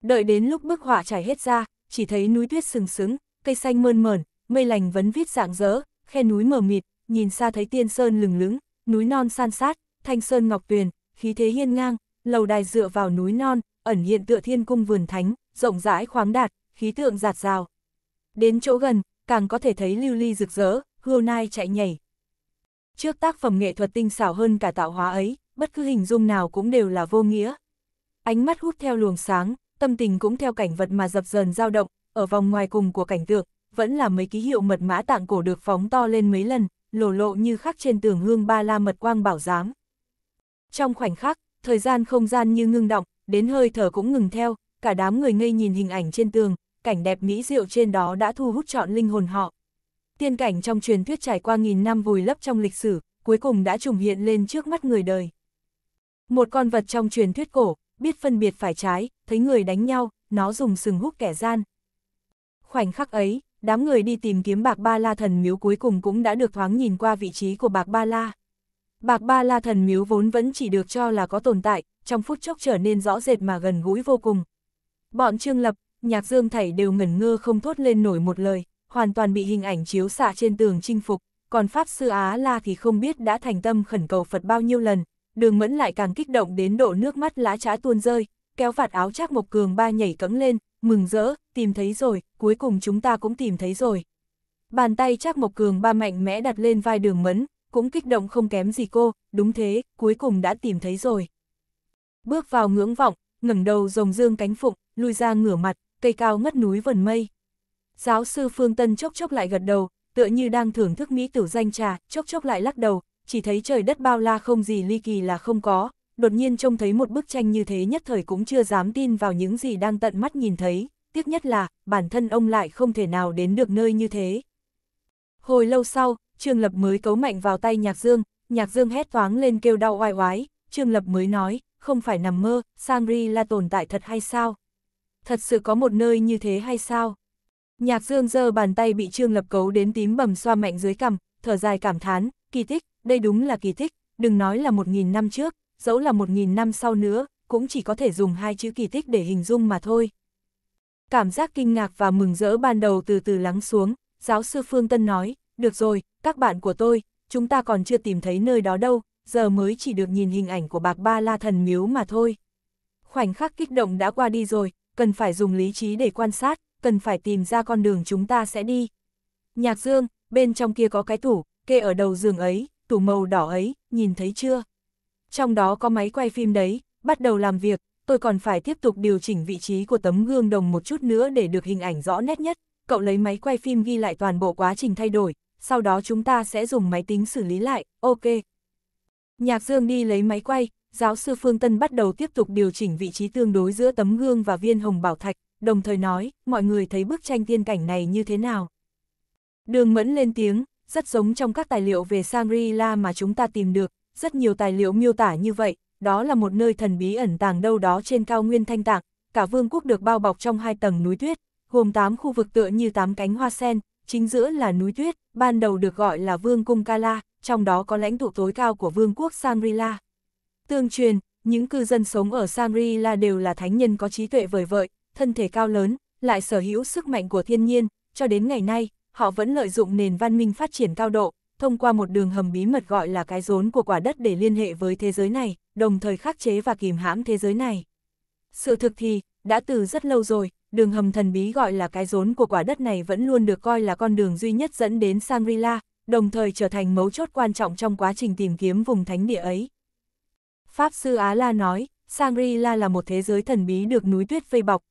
Đợi đến lúc bức họa trải hết ra, chỉ thấy núi tuyết sừng sững, cây xanh mơn mởn, mây lành vấn viết dạng dỡ, khe núi mờ mịt, nhìn xa thấy tiên sơn lừng lững, núi non san sát, thanh sơn ngọc tuyền, khí thế hiên ngang, lầu đài dựa vào núi non, ẩn hiện tựa thiên cung vườn thánh, rộng rãi khoáng đạt, khí tượng giạt rào. Đến chỗ gần, càng có thể thấy lưu ly rực rỡ, hươu nai chạy nhảy. Trước tác phẩm nghệ thuật tinh xảo hơn cả tạo hóa ấy, bất cứ hình dung nào cũng đều là vô nghĩa. Ánh mắt hút theo luồng sáng, tâm tình cũng theo cảnh vật mà dập dờn dao động, ở vòng ngoài cùng của cảnh tượng, vẫn là mấy ký hiệu mật mã tạng cổ được phóng to lên mấy lần, lộ lộ như khắc trên tường hương ba la mật quang bảo giám. Trong khoảnh khắc, thời gian không gian như ngưng động, đến hơi thở cũng ngừng theo, cả đám người ngây nhìn hình ảnh trên tường, cảnh đẹp mỹ diệu trên đó đã thu hút trọn linh hồn họ. Tiên cảnh trong truyền thuyết trải qua nghìn năm vùi lấp trong lịch sử, cuối cùng đã trùng hiện lên trước mắt người đời. Một con vật trong truyền thuyết cổ, biết phân biệt phải trái, thấy người đánh nhau, nó dùng sừng hút kẻ gian. Khoảnh khắc ấy, đám người đi tìm kiếm bạc ba la thần miếu cuối cùng cũng đã được thoáng nhìn qua vị trí của bạc ba la. Bạc ba la thần miếu vốn vẫn chỉ được cho là có tồn tại, trong phút chốc trở nên rõ rệt mà gần gũi vô cùng. Bọn Trương Lập, nhạc dương thảy đều ngẩn ngơ không thốt lên nổi một lời, hoàn toàn bị hình ảnh chiếu xạ trên tường chinh phục, còn Pháp Sư Á La thì không biết đã thành tâm khẩn cầu Phật bao nhiêu lần, đường mẫn lại càng kích động đến độ nước mắt lá trá tuôn rơi, kéo vạt áo chắc Mộc Cường ba nhảy cẫng lên, mừng rỡ, tìm thấy rồi, cuối cùng chúng ta cũng tìm thấy rồi. Bàn tay chắc Mộc Cường ba mạnh mẽ đặt lên vai đường mẫn, cũng kích động không kém gì cô, đúng thế, cuối cùng đã tìm thấy rồi. Bước vào ngưỡng vọng, ngẩng đầu rồng dương cánh phụng, lùi ra ngửa mặt, cây cao ngất núi vần mây. Giáo sư Phương Tân chốc chốc lại gật đầu, tựa như đang thưởng thức mỹ tử danh trà, chốc chốc lại lắc đầu, chỉ thấy trời đất bao la không gì ly kỳ là không có, đột nhiên trông thấy một bức tranh như thế nhất thời cũng chưa dám tin vào những gì đang tận mắt nhìn thấy, tiếc nhất là bản thân ông lại không thể nào đến được nơi như thế. Hồi lâu sau, Trương Lập mới cấu mạnh vào tay Nhạc Dương, Nhạc Dương hét thoáng lên kêu đau oai oái, Trương Lập mới nói, không phải nằm mơ, Sangri là tồn tại thật hay sao? thật sự có một nơi như thế hay sao? Nhạc Dương dơ bàn tay bị Trương Lập Cấu đến tím bầm xoa mạnh dưới cằm, thở dài cảm thán, kỳ tích, đây đúng là kỳ tích, đừng nói là một nghìn năm trước, dẫu là một nghìn năm sau nữa, cũng chỉ có thể dùng hai chữ kỳ tích để hình dung mà thôi. Cảm giác kinh ngạc và mừng rỡ ban đầu từ từ lắng xuống, giáo sư Phương Tân nói, được rồi, các bạn của tôi, chúng ta còn chưa tìm thấy nơi đó đâu, giờ mới chỉ được nhìn hình ảnh của bạc ba la thần miếu mà thôi. Khoảnh khắc kích động đã qua đi rồi, cần phải dùng lý trí để quan sát, cần phải tìm ra con đường chúng ta sẽ đi. Nhạc Dương, bên trong kia có cái tủ, kê ở đầu giường ấy, tủ màu đỏ ấy, nhìn thấy chưa? Trong đó có máy quay phim đấy, bắt đầu làm việc, tôi còn phải tiếp tục điều chỉnh vị trí của tấm gương đồng một chút nữa để được hình ảnh rõ nét nhất. Cậu lấy máy quay phim ghi lại toàn bộ quá trình thay đổi, sau đó chúng ta sẽ dùng máy tính xử lý lại, ok. Nhạc Dương đi lấy máy quay, giáo sư Phương Tân bắt đầu tiếp tục điều chỉnh vị trí tương đối giữa tấm gương và viên hồng bảo thạch, đồng thời nói, mọi người thấy bức tranh tiên cảnh này như thế nào. Đường Mẫn lên tiếng, rất giống trong các tài liệu về Shangri-La mà chúng ta tìm được, rất nhiều tài liệu miêu tả như vậy, đó là một nơi thần bí ẩn tàng đâu đó trên cao nguyên thanh tạng, cả vương quốc được bao bọc trong hai tầng núi tuyết, gồm 8 khu vực tựa như 8 cánh hoa sen, chính giữa là núi tuyết, ban đầu được gọi là vương cung Kala, trong đó có lãnh tụ tối cao của vương quốc Shangri-La. Tương truyền, những cư dân sống ở Shangri La đều là thánh nhân có trí tuệ vời vợi, thân thể cao lớn, lại sở hữu sức mạnh của thiên nhiên, cho đến ngày nay, họ vẫn lợi dụng nền văn minh phát triển cao độ, thông qua một đường hầm bí mật gọi là cái rốn của quả đất để liên hệ với thế giới này, đồng thời khắc chế và kìm hãm thế giới này. Sự thực thì, đã từ rất lâu rồi, đường hầm thần bí gọi là cái rốn của quả đất này vẫn luôn được coi là con đường duy nhất dẫn đến Shangri-La, đồng thời trở thành mấu chốt quan trọng trong quá trình tìm kiếm vùng thánh địa ấy. Pháp Sư Á La nói, Sangri la là một thế giới thần bí được núi tuyết vây bọc.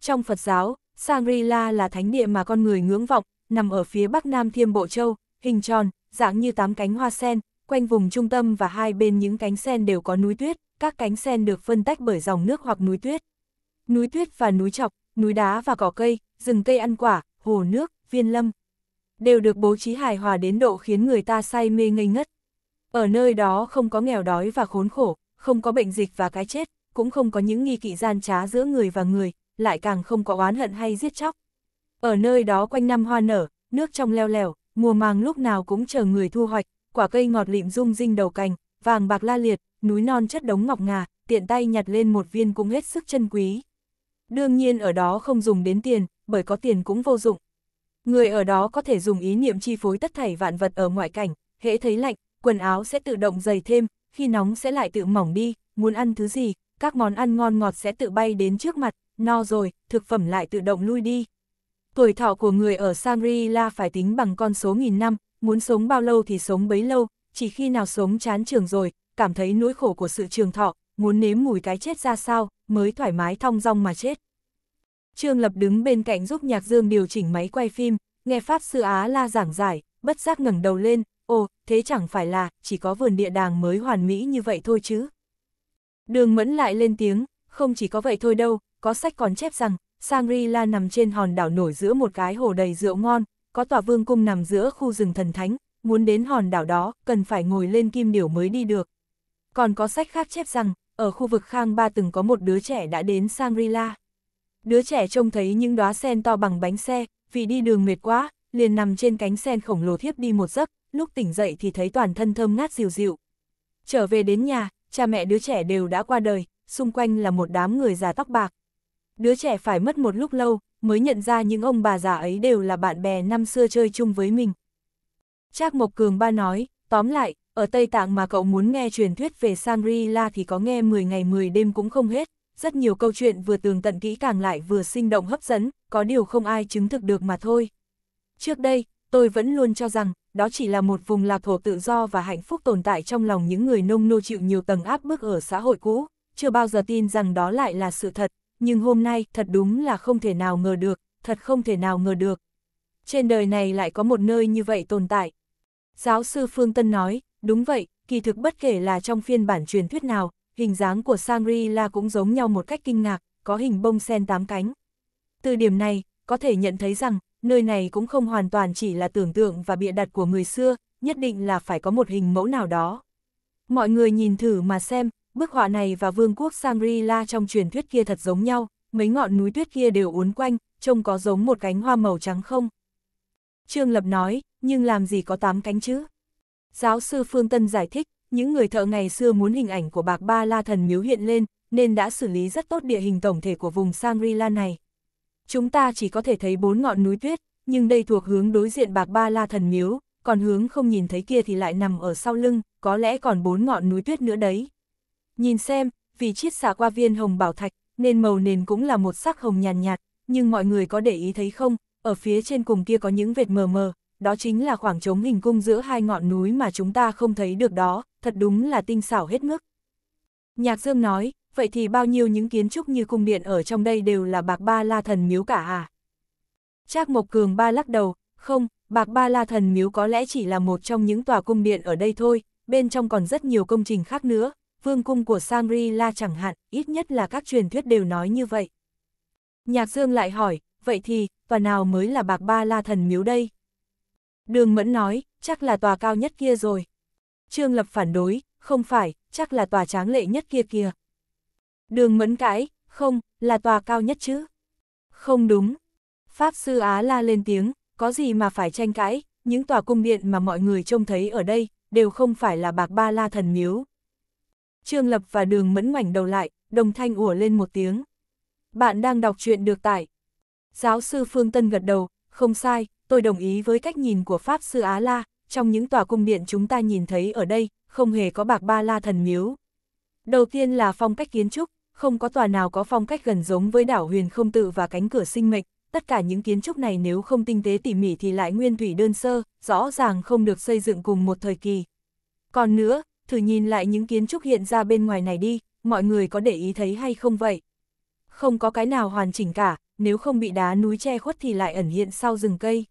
Trong Phật giáo, Sangri la là thánh địa mà con người ngưỡng vọng, nằm ở phía bắc nam Thiêm Bộ Châu, hình tròn, dạng như tám cánh hoa sen, quanh vùng trung tâm và hai bên những cánh sen đều có núi tuyết, các cánh sen được phân tách bởi dòng nước hoặc núi tuyết. Núi tuyết và núi chọc, núi đá và cỏ cây, rừng cây ăn quả, hồ nước, viên lâm, đều được bố trí hài hòa đến độ khiến người ta say mê ngây ngất. Ở nơi đó không có nghèo đói và khốn khổ, không có bệnh dịch và cái chết, cũng không có những nghi kỵ gian trá giữa người và người, lại càng không có oán hận hay giết chóc. Ở nơi đó quanh năm hoa nở, nước trong leo lèo, mùa màng lúc nào cũng chờ người thu hoạch, quả cây ngọt lịm rung rinh đầu cành, vàng bạc la liệt, núi non chất đống ngọc ngà, tiện tay nhặt lên một viên cũng hết sức chân quý. Đương nhiên ở đó không dùng đến tiền, bởi có tiền cũng vô dụng. Người ở đó có thể dùng ý niệm chi phối tất thảy vạn vật ở ngoại cảnh, hễ thấy lạnh, quần áo sẽ tự động dày thêm, khi nóng sẽ lại tự mỏng đi, muốn ăn thứ gì, các món ăn ngon ngọt sẽ tự bay đến trước mặt, no rồi, thực phẩm lại tự động lui đi. Tuổi thọ của người ở Shangri-La phải tính bằng con số nghìn năm, muốn sống bao lâu thì sống bấy lâu, chỉ khi nào sống chán trường rồi, cảm thấy nỗi khổ của sự trường thọ, muốn nếm mùi cái chết ra sao, mới thoải mái thong dong mà chết. Trương Lập đứng bên cạnh giúp Nhạc Dương điều chỉnh máy quay phim, nghe Pháp Sư Á La giảng giải, bất giác ngẩng đầu lên, ồ, thế chẳng phải là, chỉ có vườn địa đàng mới hoàn mỹ như vậy thôi chứ. Đường mẫn lại lên tiếng, không chỉ có vậy thôi đâu, có sách còn chép rằng, Shangri-La nằm trên hòn đảo nổi giữa một cái hồ đầy rượu ngon, có tòa vương cung nằm giữa khu rừng thần thánh, muốn đến hòn đảo đó, cần phải ngồi lên kim điểu mới đi được. Còn có sách khác chép rằng, ở khu vực Khang Ba từng có một đứa trẻ đã đến Shangri-La. Đứa trẻ trông thấy những đóa sen to bằng bánh xe, vì đi đường mệt quá, liền nằm trên cánh sen khổng lồ thiếp đi một giấc, lúc tỉnh dậy thì thấy toàn thân thơm ngát dịu dịu. Trở về đến nhà, cha mẹ đứa trẻ đều đã qua đời, xung quanh là một đám người già tóc bạc. Đứa trẻ phải mất một lúc lâu, mới nhận ra những ông bà già ấy đều là bạn bè năm xưa chơi chung với mình. Trác Mộc Cường ba nói, tóm lại, ở Tây Tạng mà cậu muốn nghe truyền thuyết về Shangri-La thì có nghe 10 ngày 10 đêm cũng không hết, rất nhiều câu chuyện vừa tường tận kỹ càng lại vừa sinh động hấp dẫn, có điều không ai chứng thực được mà thôi. Trước đây, tôi vẫn luôn cho rằng, đó chỉ là một vùng lạc thổ tự do và hạnh phúc tồn tại trong lòng những người nông nô chịu nhiều tầng áp bức ở xã hội cũ, chưa bao giờ tin rằng đó lại là sự thật, nhưng hôm nay thật đúng là không thể nào ngờ được, thật không thể nào ngờ được. Trên đời này lại có một nơi như vậy tồn tại. Giáo sư Phương Tân nói, đúng vậy, kỳ thực bất kể là trong phiên bản truyền thuyết nào, hình dáng của Shangri-La cũng giống nhau một cách kinh ngạc, có hình bông sen tám cánh. Từ điểm này, có thể nhận thấy rằng, nơi này cũng không hoàn toàn chỉ là tưởng tượng và bịa đặt của người xưa, nhất định là phải có một hình mẫu nào đó. Mọi người nhìn thử mà xem, bức họa này và vương quốc Shangri-La trong truyền thuyết kia thật giống nhau, mấy ngọn núi tuyết kia đều uốn quanh, trông có giống một cánh hoa màu trắng không? Trương Lập nói, nhưng làm gì có tám cánh chứ? Giáo sư Phương Tân giải thích, những người thợ ngày xưa muốn hình ảnh của bạc ba la thần miếu hiện lên, nên đã xử lý rất tốt địa hình tổng thể của vùng Shangri-La này chúng ta chỉ có thể thấy bốn ngọn núi tuyết, nhưng đây thuộc hướng đối diện bạc ba la thần miếu, còn hướng không nhìn thấy kia thì lại nằm ở sau lưng, có lẽ còn bốn ngọn núi tuyết nữa đấy. Nhìn xem, vì chiết xạ qua viên hồng bảo thạch, nên màu nền cũng là một sắc hồng nhàn nhạt, nhạt, nhưng mọi người có để ý thấy không, ở phía trên cùng kia có những vệt mờ mờ, đó chính là khoảng trống hình cung giữa hai ngọn núi mà chúng ta không thấy được đó, thật đúng là tinh xảo hết mức. Nhạc Dương nói, vậy thì bao nhiêu những kiến trúc như cung điện ở trong đây đều là bạc ba la thần miếu cả à? Trác Mộc Cường ba lắc đầu, không, bạc ba la thần miếu có lẽ chỉ là một trong những tòa cung điện ở đây thôi, bên trong còn rất nhiều công trình khác nữa, vương cung của sangri la chẳng hạn, ít nhất là các truyền thuyết đều nói như vậy. Nhạc Dương lại hỏi, vậy thì, tòa nào mới là bạc ba la thần miếu đây? Đường Mẫn nói, chắc là tòa cao nhất kia rồi. Trương Lập phản đối, không phải, chắc là tòa tráng lệ nhất kia kìa. Đường mẫn cãi, không, là tòa cao nhất chứ. Không đúng. Pháp sư Á la lên tiếng, có gì mà phải tranh cãi, những tòa cung điện mà mọi người trông thấy ở đây, đều không phải là bạc ba la thần miếu. Trương Lập và đường mẫn ngoảnh đầu lại, đồng thanh ủa lên một tiếng. Bạn đang đọc truyện được tải. Giáo sư Phương Tân gật đầu, không sai, tôi đồng ý với cách nhìn của Pháp sư Á La, trong những tòa cung điện chúng ta nhìn thấy ở đây, không hề có bạc ba la thần miếu. Đầu tiên là phong cách kiến trúc, không có tòa nào có phong cách gần giống với đảo huyền không tự và cánh cửa sinh mệnh, tất cả những kiến trúc này nếu không tinh tế tỉ mỉ thì lại nguyên thủy đơn sơ, rõ ràng không được xây dựng cùng một thời kỳ. Còn nữa, thử nhìn lại những kiến trúc hiện ra bên ngoài này đi, mọi người có để ý thấy hay không vậy? Không có cái nào hoàn chỉnh cả, nếu không bị đá núi che khuất thì lại ẩn hiện sau rừng cây.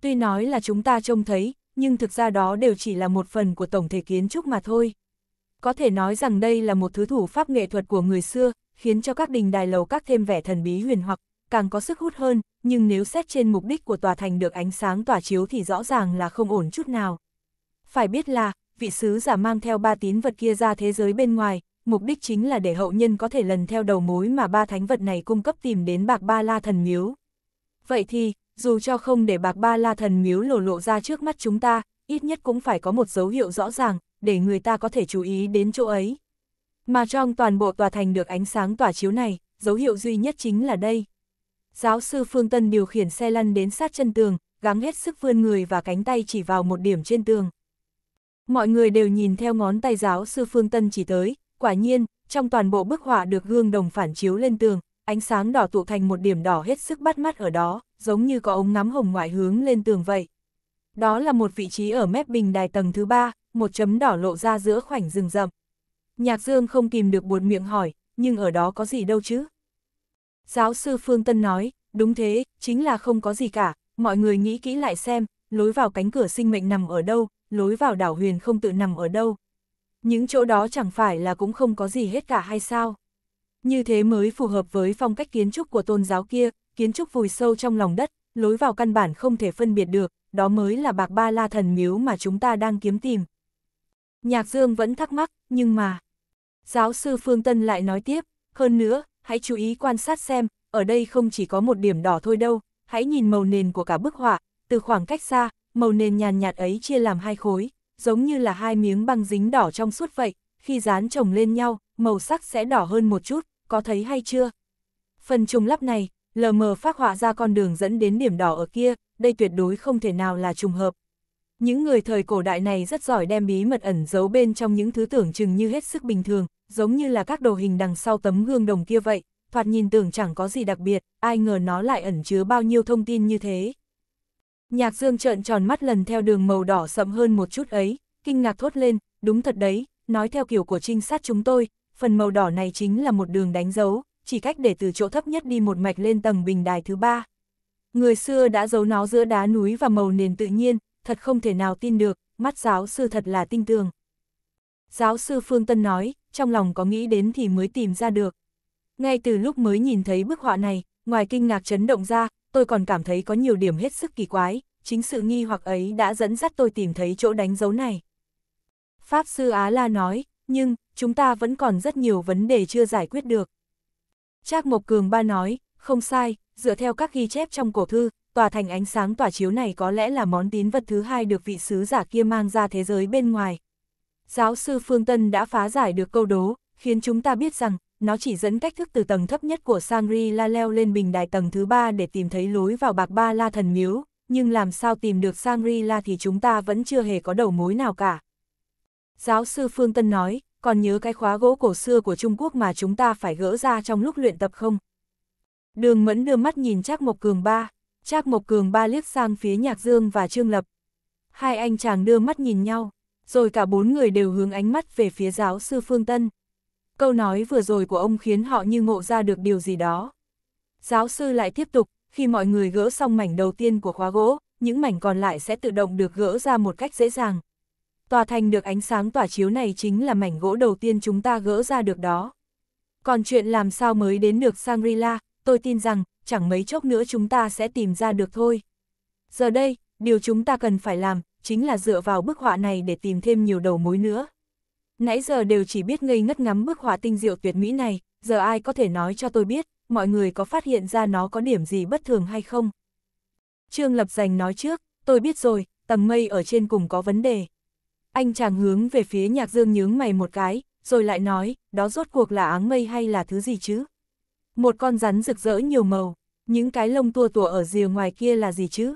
Tuy nói là chúng ta trông thấy, nhưng thực ra đó đều chỉ là một phần của tổng thể kiến trúc mà thôi. Có thể nói rằng đây là một thứ thủ pháp nghệ thuật của người xưa, khiến cho các đình đài lầu các thêm vẻ thần bí huyền hoặc, càng có sức hút hơn, nhưng nếu xét trên mục đích của tòa thành được ánh sáng tỏa chiếu thì rõ ràng là không ổn chút nào. Phải biết là, vị sứ giả mang theo ba tín vật kia ra thế giới bên ngoài, mục đích chính là để hậu nhân có thể lần theo đầu mối mà ba thánh vật này cung cấp tìm đến bạc ba la thần miếu. Vậy thì, dù cho không để bạc ba la thần miếu lổ lộ ra trước mắt chúng ta, ít nhất cũng phải có một dấu hiệu rõ ràng, để người ta có thể chú ý đến chỗ ấy. Mà trong toàn bộ tòa thành được ánh sáng tỏa chiếu này, dấu hiệu duy nhất chính là đây. Giáo sư Phương Tân điều khiển xe lăn đến sát chân tường, gắng hết sức vươn người và cánh tay chỉ vào một điểm trên tường. Mọi người đều nhìn theo ngón tay giáo sư Phương Tân chỉ tới, quả nhiên, trong toàn bộ bức họa được gương đồng phản chiếu lên tường, ánh sáng đỏ tụ thành một điểm đỏ hết sức bắt mắt ở đó, giống như có ống ngắm hồng ngoại hướng lên tường vậy. Đó là một vị trí ở mép bình đài tầng thứ ba, một chấm đỏ lộ ra giữa khoảnh rừng rậm. Nhạc Dương không kìm được buồn miệng hỏi, nhưng ở đó có gì đâu chứ? Giáo sư Phương Tân nói, đúng thế, chính là không có gì cả, mọi người nghĩ kỹ lại xem, lối vào cánh cửa sinh mệnh nằm ở đâu, lối vào đảo huyền không tự nằm ở đâu. Những chỗ đó chẳng phải là cũng không có gì hết cả hay sao? Như thế mới phù hợp với phong cách kiến trúc của tôn giáo kia, kiến trúc vùi sâu trong lòng đất, lối vào căn bản không thể phân biệt được, đó mới là bạc ba la thần miếu mà chúng ta đang kiếm tìm. Nhạc Dương vẫn thắc mắc, nhưng mà... Giáo sư Phương Tân lại nói tiếp, hơn nữa, hãy chú ý quan sát xem, ở đây không chỉ có một điểm đỏ thôi đâu, hãy nhìn màu nền của cả bức họa, từ khoảng cách xa, màu nền nhàn nhạt ấy chia làm hai khối, giống như là hai miếng băng dính đỏ trong suốt vậy, khi dán chồng lên nhau, màu sắc sẽ đỏ hơn một chút, có thấy hay chưa? Phần trùng lắp này, lờ mờ phát họa ra con đường dẫn đến điểm đỏ ở kia, đây tuyệt đối không thể nào là trùng hợp, những người thời cổ đại này rất giỏi đem bí mật ẩn giấu bên trong những thứ tưởng chừng như hết sức bình thường, giống như là các đồ hình đằng sau tấm gương đồng kia vậy, thoạt nhìn tưởng chẳng có gì đặc biệt, ai ngờ nó lại ẩn chứa bao nhiêu thông tin như thế. Nhạc dương trợn tròn mắt lần theo đường màu đỏ sậm hơn một chút ấy, kinh ngạc thốt lên, đúng thật đấy, nói theo kiểu của trinh sát chúng tôi, phần màu đỏ này chính là một đường đánh dấu, chỉ cách để từ chỗ thấp nhất đi một mạch lên tầng bình đài thứ ba. Người xưa đã giấu nó giữa đá núi và màu nền tự nhiên, thật không thể nào tin được, mắt giáo sư thật là tinh tường. Giáo sư Phương Tân nói, trong lòng có nghĩ đến thì mới tìm ra được. Ngay từ lúc mới nhìn thấy bức họa này, ngoài kinh ngạc chấn động ra, tôi còn cảm thấy có nhiều điểm hết sức kỳ quái, chính sự nghi hoặc ấy đã dẫn dắt tôi tìm thấy chỗ đánh dấu này. Pháp sư Á La nói, nhưng, chúng ta vẫn còn rất nhiều vấn đề chưa giải quyết được. Trác Mộc Cường Ba nói, không sai, dựa theo các ghi chép trong cổ thư, tòa thành ánh sáng tỏa chiếu này có lẽ là món tín vật thứ hai được vị sứ giả kia mang ra thế giới bên ngoài. Giáo sư Phương Tân đã phá giải được câu đố, khiến chúng ta biết rằng, nó chỉ dẫn cách thức từ tầng thấp nhất của Sangri la leo lên bình đài tầng thứ ba để tìm thấy lối vào bạc ba la thần miếu, nhưng làm sao tìm được Sangri la thì chúng ta vẫn chưa hề có đầu mối nào cả. Giáo sư Phương Tân nói, còn nhớ cái khóa gỗ cổ xưa của Trung Quốc mà chúng ta phải gỡ ra trong lúc luyện tập không? Đường Mẫn đưa mắt nhìn chắc Mộc Cường ba. Trác Mộc Cường ba liếc sang phía Nhạc Dương và Trương Lập. Hai anh chàng đưa mắt nhìn nhau, rồi cả bốn người đều hướng ánh mắt về phía giáo sư Phương Tân. Câu nói vừa rồi của ông khiến họ như ngộ ra được điều gì đó. Giáo sư lại tiếp tục, khi mọi người gỡ xong mảnh đầu tiên của khóa gỗ, những mảnh còn lại sẽ tự động được gỡ ra một cách dễ dàng. Tòa thành được ánh sáng tỏa chiếu này chính là mảnh gỗ đầu tiên chúng ta gỡ ra được đó. Còn chuyện làm sao mới đến được shangri tôi tin rằng, chẳng mấy chốc nữa chúng ta sẽ tìm ra được thôi. Giờ đây, điều chúng ta cần phải làm, chính là dựa vào bức họa này để tìm thêm nhiều đầu mối nữa. Nãy giờ đều chỉ biết ngây ngất ngắm bức họa tinh diệu tuyệt mỹ này, giờ ai có thể nói cho tôi biết, mọi người có phát hiện ra nó có điểm gì bất thường hay không? Trương Lập giành nói trước, tôi biết rồi, tầm mây ở trên cùng có vấn đề. Anh chàng hướng về phía nhạc dương nhướng mày một cái, rồi lại nói, đó rốt cuộc là áng mây hay là thứ gì chứ? Một con rắn rực rỡ nhiều màu, những cái lông tua tủa ở rìa ngoài kia là gì chứ?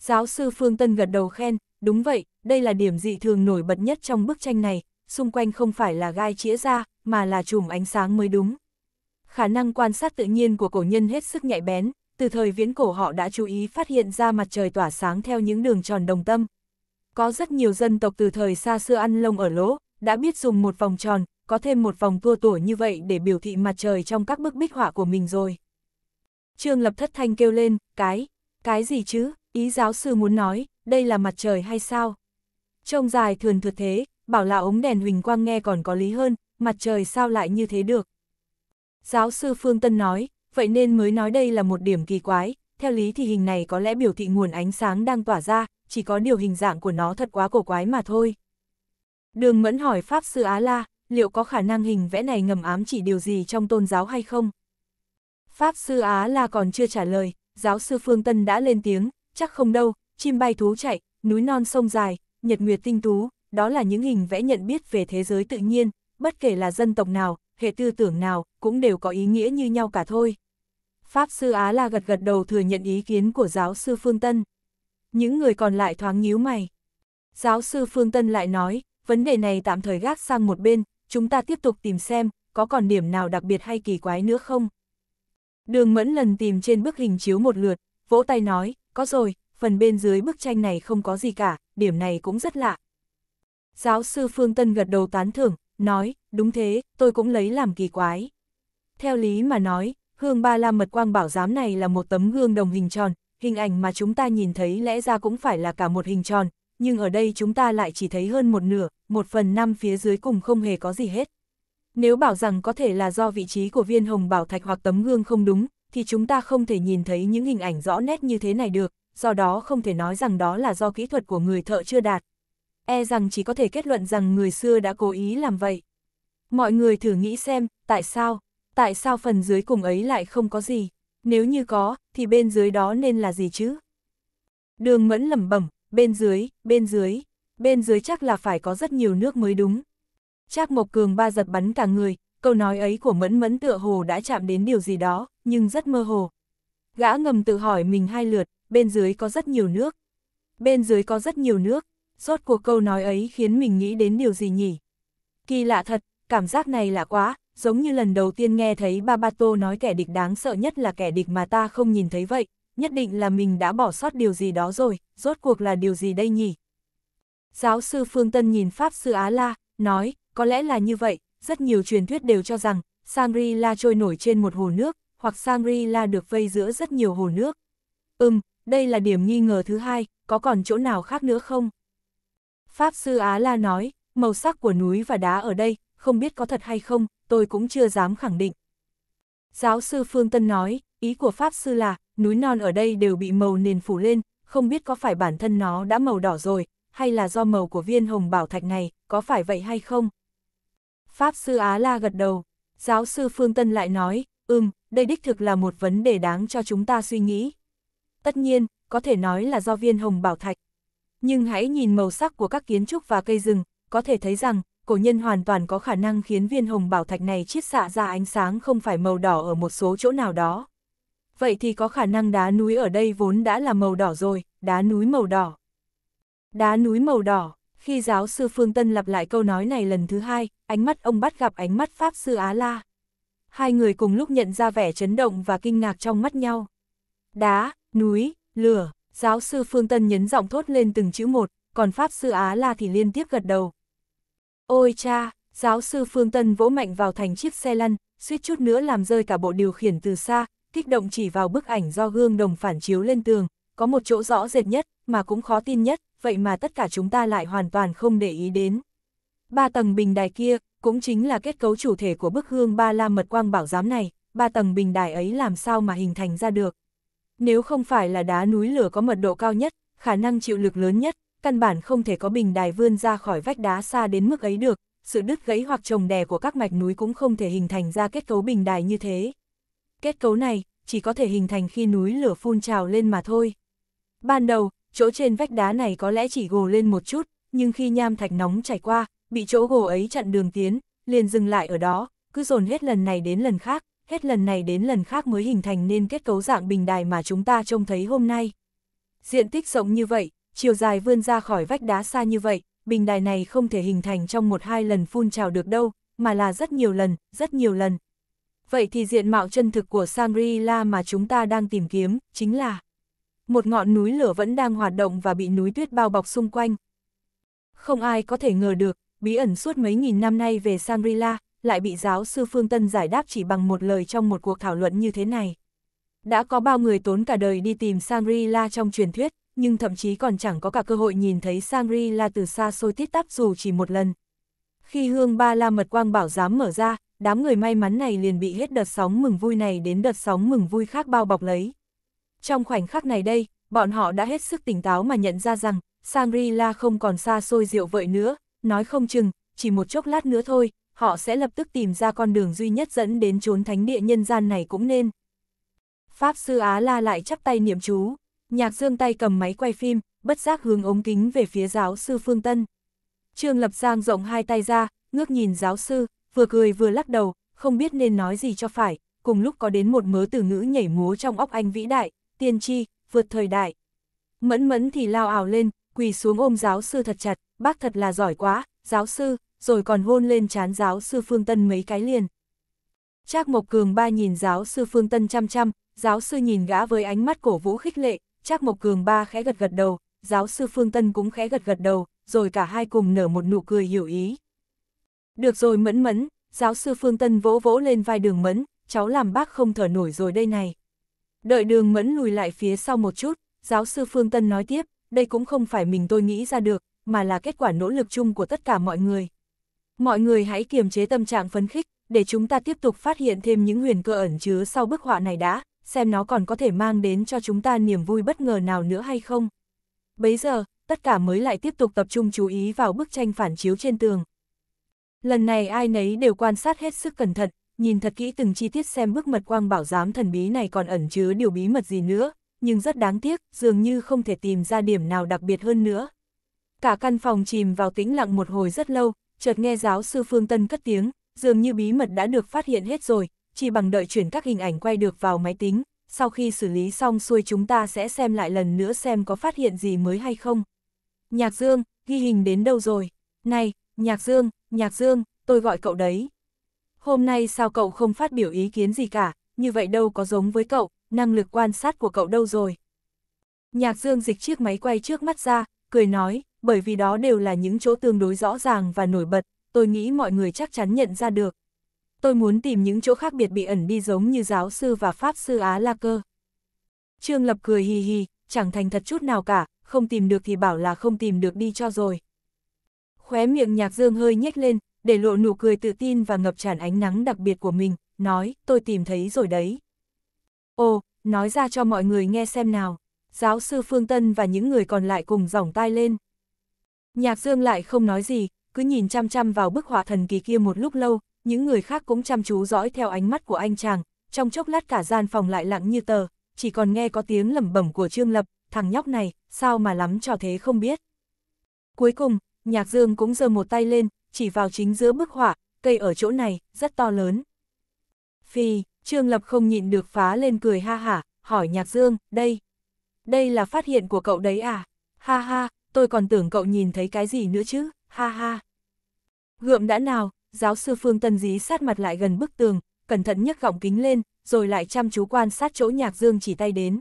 Giáo sư Phương Tân gật đầu khen, đúng vậy, đây là điểm dị thường nổi bật nhất trong bức tranh này, xung quanh không phải là gai chĩa ra, mà là chùm ánh sáng mới đúng. Khả năng quan sát tự nhiên của cổ nhân hết sức nhạy bén, từ thời viễn cổ họ đã chú ý phát hiện ra mặt trời tỏa sáng theo những đường tròn đồng tâm. Có rất nhiều dân tộc từ thời xa xưa ăn lông ở lỗ, đã biết dùng một vòng tròn, có thêm một vòng tua tủa như vậy để biểu thị mặt trời trong các bức bích họa của mình rồi. Trương Lập thất thanh kêu lên, cái, cái gì chứ, ý giáo sư muốn nói, đây là mặt trời hay sao? Trông dài thường thừa thế, bảo là ống đèn huỳnh quang nghe còn có lý hơn, mặt trời sao lại như thế được? Giáo sư Phương Tân nói, vậy nên mới nói đây là một điểm kỳ quái, theo lý thì hình này có lẽ biểu thị nguồn ánh sáng đang tỏa ra, chỉ có điều hình dạng của nó thật quá cổ quái mà thôi. Đường Mẫn hỏi Pháp Sư Á La, liệu có khả năng hình vẽ này ngầm ám chỉ điều gì trong tôn giáo hay không? Pháp sư Á là còn chưa trả lời, giáo sư Phương Tân đã lên tiếng, chắc không đâu, chim bay thú chạy, núi non sông dài, nhật nguyệt tinh tú, đó là những hình vẽ nhận biết về thế giới tự nhiên, bất kể là dân tộc nào, hệ tư tưởng nào, cũng đều có ý nghĩa như nhau cả thôi. Pháp sư Á là gật gật đầu thừa nhận ý kiến của giáo sư Phương Tân. Những người còn lại thoáng nhíu mày. Giáo sư Phương Tân lại nói, vấn đề này tạm thời gác sang một bên, chúng ta tiếp tục tìm xem, có còn điểm nào đặc biệt hay kỳ quái nữa không? Đường mẫn lần tìm trên bức hình chiếu một lượt, vỗ tay nói, có rồi, phần bên dưới bức tranh này không có gì cả, điểm này cũng rất lạ. Giáo sư Phương Tân gật đầu tán thưởng, nói, đúng thế, tôi cũng lấy làm kỳ quái. Theo lý mà nói, hương ba la mật quang bảo giám này là một tấm gương đồng hình tròn, hình ảnh mà chúng ta nhìn thấy lẽ ra cũng phải là cả một hình tròn, nhưng ở đây chúng ta lại chỉ thấy hơn một nửa, một phần năm phía dưới cùng không hề có gì hết. Nếu bảo rằng có thể là do vị trí của viên hồng bảo thạch hoặc tấm gương không đúng, thì chúng ta không thể nhìn thấy những hình ảnh rõ nét như thế này được, do đó không thể nói rằng đó là do kỹ thuật của người thợ chưa đạt. E rằng chỉ có thể kết luận rằng người xưa đã cố ý làm vậy. Mọi người thử nghĩ xem, tại sao, tại sao phần dưới cùng ấy lại không có gì, nếu như có, thì bên dưới đó nên là gì chứ? Đường Mẫn lẩm bẩm, bên dưới, bên dưới, bên dưới chắc là phải có rất nhiều nước mới đúng. Trác Mộc Cường ba giật bắn cả người, câu nói ấy của Mẫn Mẫn tựa hồ đã chạm đến điều gì đó, nhưng rất mơ hồ. Gã ngầm tự hỏi mình hai lượt, bên dưới có rất nhiều nước. Bên dưới có rất nhiều nước, rốt cuộc câu nói ấy khiến mình nghĩ đến điều gì nhỉ? Kỳ lạ thật, cảm giác này lạ quá, giống như lần đầu tiên nghe thấy Babato nói kẻ địch đáng sợ nhất là kẻ địch mà ta không nhìn thấy vậy nhất định là mình đã bỏ sót điều gì đó rồi, rốt cuộc là điều gì đây nhỉ? Giáo sư Phương Tân nhìn Pháp sư Á La, nói, có lẽ là như vậy, rất nhiều truyền thuyết đều cho rằng, Sangri la trôi nổi trên một hồ nước, hoặc Sangri la được vây giữa rất nhiều hồ nước. Ừm, đây là điểm nghi ngờ thứ hai, có còn chỗ nào khác nữa không? Pháp sư Á La nói, màu sắc của núi và đá ở đây, không biết có thật hay không, tôi cũng chưa dám khẳng định. Giáo sư Phương Tân nói, ý của Pháp Sư là, núi non ở đây đều bị màu nền phủ lên, không biết có phải bản thân nó đã màu đỏ rồi, hay là do màu của viên hồng bảo thạch này, có phải vậy hay không? Pháp Sư Á La gật đầu, giáo sư Phương Tân lại nói, ừm, đây đích thực là một vấn đề đáng cho chúng ta suy nghĩ. Tất nhiên, có thể nói là do viên hồng bảo thạch. Nhưng hãy nhìn màu sắc của các kiến trúc và cây rừng, có thể thấy rằng, cổ nhân hoàn toàn có khả năng khiến viên hồng bảo thạch này chiết xạ ra ánh sáng không phải màu đỏ ở một số chỗ nào đó vậy thì có khả năng đá núi ở đây vốn đã là màu đỏ rồi, đá núi màu đỏ. Đá núi màu đỏ, khi giáo sư Phương Tân lặp lại câu nói này lần thứ hai, ánh mắt ông bắt gặp ánh mắt Pháp sư Á La. Hai người cùng lúc nhận ra vẻ chấn động và kinh ngạc trong mắt nhau. Đá, núi, lửa, giáo sư Phương Tân nhấn giọng thốt lên từng chữ một, còn Pháp sư Á La thì liên tiếp gật đầu. Ôi cha, giáo sư Phương Tân vỗ mạnh vào thành chiếc xe lăn, suýt chút nữa làm rơi cả bộ điều khiển từ xa, kích động chỉ vào bức ảnh do gương đồng phản chiếu lên tường, có một chỗ rõ rệt nhất, mà cũng khó tin nhất, vậy mà tất cả chúng ta lại hoàn toàn không để ý đến. Ba tầng bình đài kia, cũng chính là kết cấu chủ thể của bức hương ba la mật quang bảo giám này, ba tầng bình đài ấy làm sao mà hình thành ra được. Nếu không phải là đá núi lửa có mật độ cao nhất, khả năng chịu lực lớn nhất, căn bản không thể có bình đài vươn ra khỏi vách đá xa đến mức ấy được, sự đứt gãy hoặc trồng đè của các mạch núi cũng không thể hình thành ra kết cấu bình đài như thế. Kết cấu này chỉ có thể hình thành khi núi lửa phun trào lên mà thôi. Ban đầu, chỗ trên vách đá này có lẽ chỉ gồ lên một chút, nhưng khi nham thạch nóng chảy qua, bị chỗ gồ ấy chặn đường tiến, liền dừng lại ở đó, cứ dồn hết lần này đến lần khác, hết lần này đến lần khác mới hình thành nên kết cấu dạng bình đài mà chúng ta trông thấy hôm nay. Diện tích rộng như vậy, chiều dài vươn ra khỏi vách đá xa như vậy, bình đài này không thể hình thành trong một hai lần phun trào được đâu, mà là rất nhiều lần, rất nhiều lần, vậy thì diện mạo chân thực của Shangri-La mà chúng ta đang tìm kiếm, chính là một ngọn núi lửa vẫn đang hoạt động và bị núi tuyết bao bọc xung quanh. Không ai có thể ngờ được, bí ẩn suốt mấy nghìn năm nay về Shangri-La lại bị giáo sư Phương Tân giải đáp chỉ bằng một lời trong một cuộc thảo luận như thế này. Đã có bao người tốn cả đời đi tìm Shangri-La trong truyền thuyết, nhưng thậm chí còn chẳng có cả cơ hội nhìn thấy Shangri-La từ xa xôi tít tắp dù chỉ một lần. Khi hương ba la mật quang bảo giám mở ra, đám người may mắn này liền bị hết đợt sóng mừng vui này đến đợt sóng mừng vui khác bao bọc lấy. Trong khoảnh khắc này đây, bọn họ đã hết sức tỉnh táo mà nhận ra rằng, Shangri-La không còn xa xôi rượu vợi nữa, nói không chừng, chỉ một chốc lát nữa thôi, họ sẽ lập tức tìm ra con đường duy nhất dẫn đến chốn thánh địa nhân gian này cũng nên. Pháp sư Á La lại chắp tay niệm chú, nhạc dương tay cầm máy quay phim, bất giác hướng ống kính về phía giáo sư Phương Tân. Trương Lập Giang rộng hai tay ra, ngước nhìn giáo sư, vừa cười vừa lắc đầu, không biết nên nói gì cho phải, cùng lúc có đến một mớ từ ngữ nhảy múa trong óc anh vĩ đại, tiên tri, vượt thời đại. Mẫn mẫn thì lao ảo lên, quỳ xuống ôm giáo sư thật chặt, bác thật là giỏi quá, giáo sư, rồi còn hôn lên chán giáo sư Phương Tân mấy cái liền. Trác Mộc Cường ba nhìn giáo sư Phương Tân chăm chăm, giáo sư nhìn gã với ánh mắt cổ vũ khích lệ, Trác Mộc Cường ba khẽ gật gật đầu, giáo sư Phương Tân cũng khẽ gật gật đầu, rồi cả hai cùng nở một nụ cười hiểu ý. Được rồi mẫn mẫn, giáo sư Phương Tân vỗ vỗ lên vai đường mẫn, cháu làm bác không thở nổi rồi đây này. Đợi đường mẫn lùi lại phía sau một chút, giáo sư Phương Tân nói tiếp, đây cũng không phải mình tôi nghĩ ra được, mà là kết quả nỗ lực chung của tất cả mọi người. Mọi người hãy kiềm chế tâm trạng phấn khích, để chúng ta tiếp tục phát hiện thêm những huyền cơ ẩn chứa sau bức họa này đã, xem nó còn có thể mang đến cho chúng ta niềm vui bất ngờ nào nữa hay không bấy giờ, tất cả mới lại tiếp tục tập trung chú ý vào bức tranh phản chiếu trên tường. Lần này ai nấy đều quan sát hết sức cẩn thận, nhìn thật kỹ từng chi tiết xem bức mật quang bảo giám thần bí này còn ẩn chứa điều bí mật gì nữa, nhưng rất đáng tiếc, dường như không thể tìm ra điểm nào đặc biệt hơn nữa. Cả căn phòng chìm vào tĩnh lặng một hồi rất lâu, chợt nghe giáo sư Phương Tân cất tiếng, dường như bí mật đã được phát hiện hết rồi, chỉ bằng đợi chuyển các hình ảnh quay được vào máy tính, sau khi xử lý xong xuôi chúng ta sẽ xem lại lần nữa xem có phát hiện gì mới hay không. Nhạc Dương, ghi hình đến đâu rồi? Này, Nhạc Dương, Nhạc Dương, tôi gọi cậu đấy. Hôm nay sao cậu không phát biểu ý kiến gì cả, như vậy đâu có giống với cậu, năng lực quan sát của cậu đâu rồi. Nhạc Dương dịch chiếc máy quay trước mắt ra, cười nói, bởi vì đó đều là những chỗ tương đối rõ ràng và nổi bật, tôi nghĩ mọi người chắc chắn nhận ra được, tôi muốn tìm những chỗ khác biệt bị ẩn đi giống như giáo sư và pháp sư Á La Cơ. Trương Lập cười hì hì, chẳng thành thật chút nào cả, không tìm được thì bảo là không tìm được đi cho rồi. Khóe miệng nhạc dương hơi nhếch lên, để lộ nụ cười tự tin và ngập tràn ánh nắng đặc biệt của mình, nói, tôi tìm thấy rồi đấy. Ồ, nói ra cho mọi người nghe xem nào, giáo sư Phương Tân và những người còn lại cùng giỏng tai lên. Nhạc dương lại không nói gì, cứ nhìn chăm chăm vào bức họa thần kỳ kia một lúc lâu, những người khác cũng chăm chú dõi theo ánh mắt của anh chàng, trong chốc lát cả gian phòng lại lặng như tờ, chỉ còn nghe có tiếng lẩm bẩm của Trương Lập, thằng nhóc này, sao mà lắm trò thế không biết. Cuối cùng, Nhạc Dương cũng giơ một tay lên, chỉ vào chính giữa bức họa, cây ở chỗ này, rất to lớn. Phi, Trương Lập không nhịn được phá lên cười ha hả, hỏi Nhạc Dương, đây, đây là phát hiện của cậu đấy à? Ha ha, tôi còn tưởng cậu nhìn thấy cái gì nữa chứ, ha ha. Gượm đã nào, giáo sư Phương Tân Dí sát mặt lại gần bức tường, cẩn thận nhấc gọng kính lên, rồi lại chăm chú quan sát chỗ Nhạc Dương chỉ tay đến.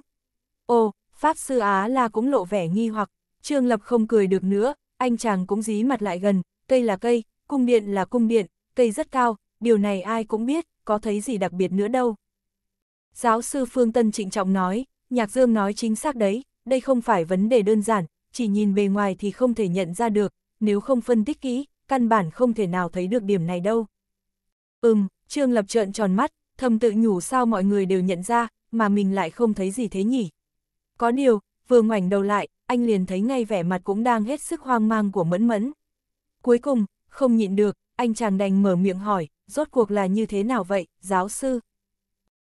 Ô, Pháp sư Á La cũng lộ vẻ nghi hoặc, Trương Lập không cười được nữa, anh chàng cũng dí mặt lại gần, cây là cây, cung điện là cung điện, cây rất cao, điều này ai cũng biết, có thấy gì đặc biệt nữa đâu. Giáo sư Phương Tân trịnh trọng nói, Nhạc Dương nói chính xác đấy, đây không phải vấn đề đơn giản, chỉ nhìn bề ngoài thì không thể nhận ra được, nếu không phân tích kỹ, căn bản không thể nào thấy được điểm này đâu. Ừm, Trương Lập trợn tròn mắt, thầm tự nhủ sao mọi người đều nhận ra, mà mình lại không thấy gì thế nhỉ. Có điều, vừa ngoảnh đầu lại, anh liền thấy ngay vẻ mặt cũng đang hết sức hoang mang của mẫn mẫn. Cuối cùng, không nhịn được, anh chàng đành mở miệng hỏi, rốt cuộc là như thế nào vậy, giáo sư?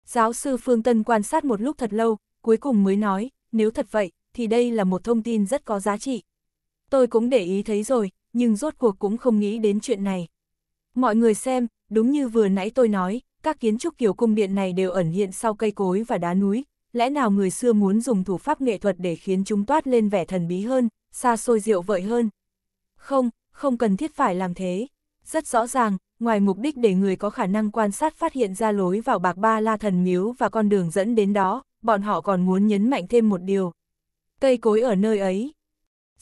Giáo sư Phương Tân quan sát một lúc thật lâu, cuối cùng mới nói, nếu thật vậy, thì đây là một thông tin rất có giá trị. Tôi cũng để ý thấy rồi, nhưng rốt cuộc cũng không nghĩ đến chuyện này. Mọi người xem, đúng như vừa nãy tôi nói, các kiến trúc kiểu cung điện này đều ẩn hiện sau cây cối và đá núi, lẽ nào người xưa muốn dùng thủ pháp nghệ thuật để khiến chúng toát lên vẻ thần bí hơn, xa xôi diệu vợi hơn. Không, không cần thiết phải làm thế. Rất rõ ràng, ngoài mục đích để người có khả năng quan sát phát hiện ra lối vào bạc ba la thần miếu và con đường dẫn đến đó, bọn họ còn muốn nhấn mạnh thêm một điều. Cây cối ở nơi ấy,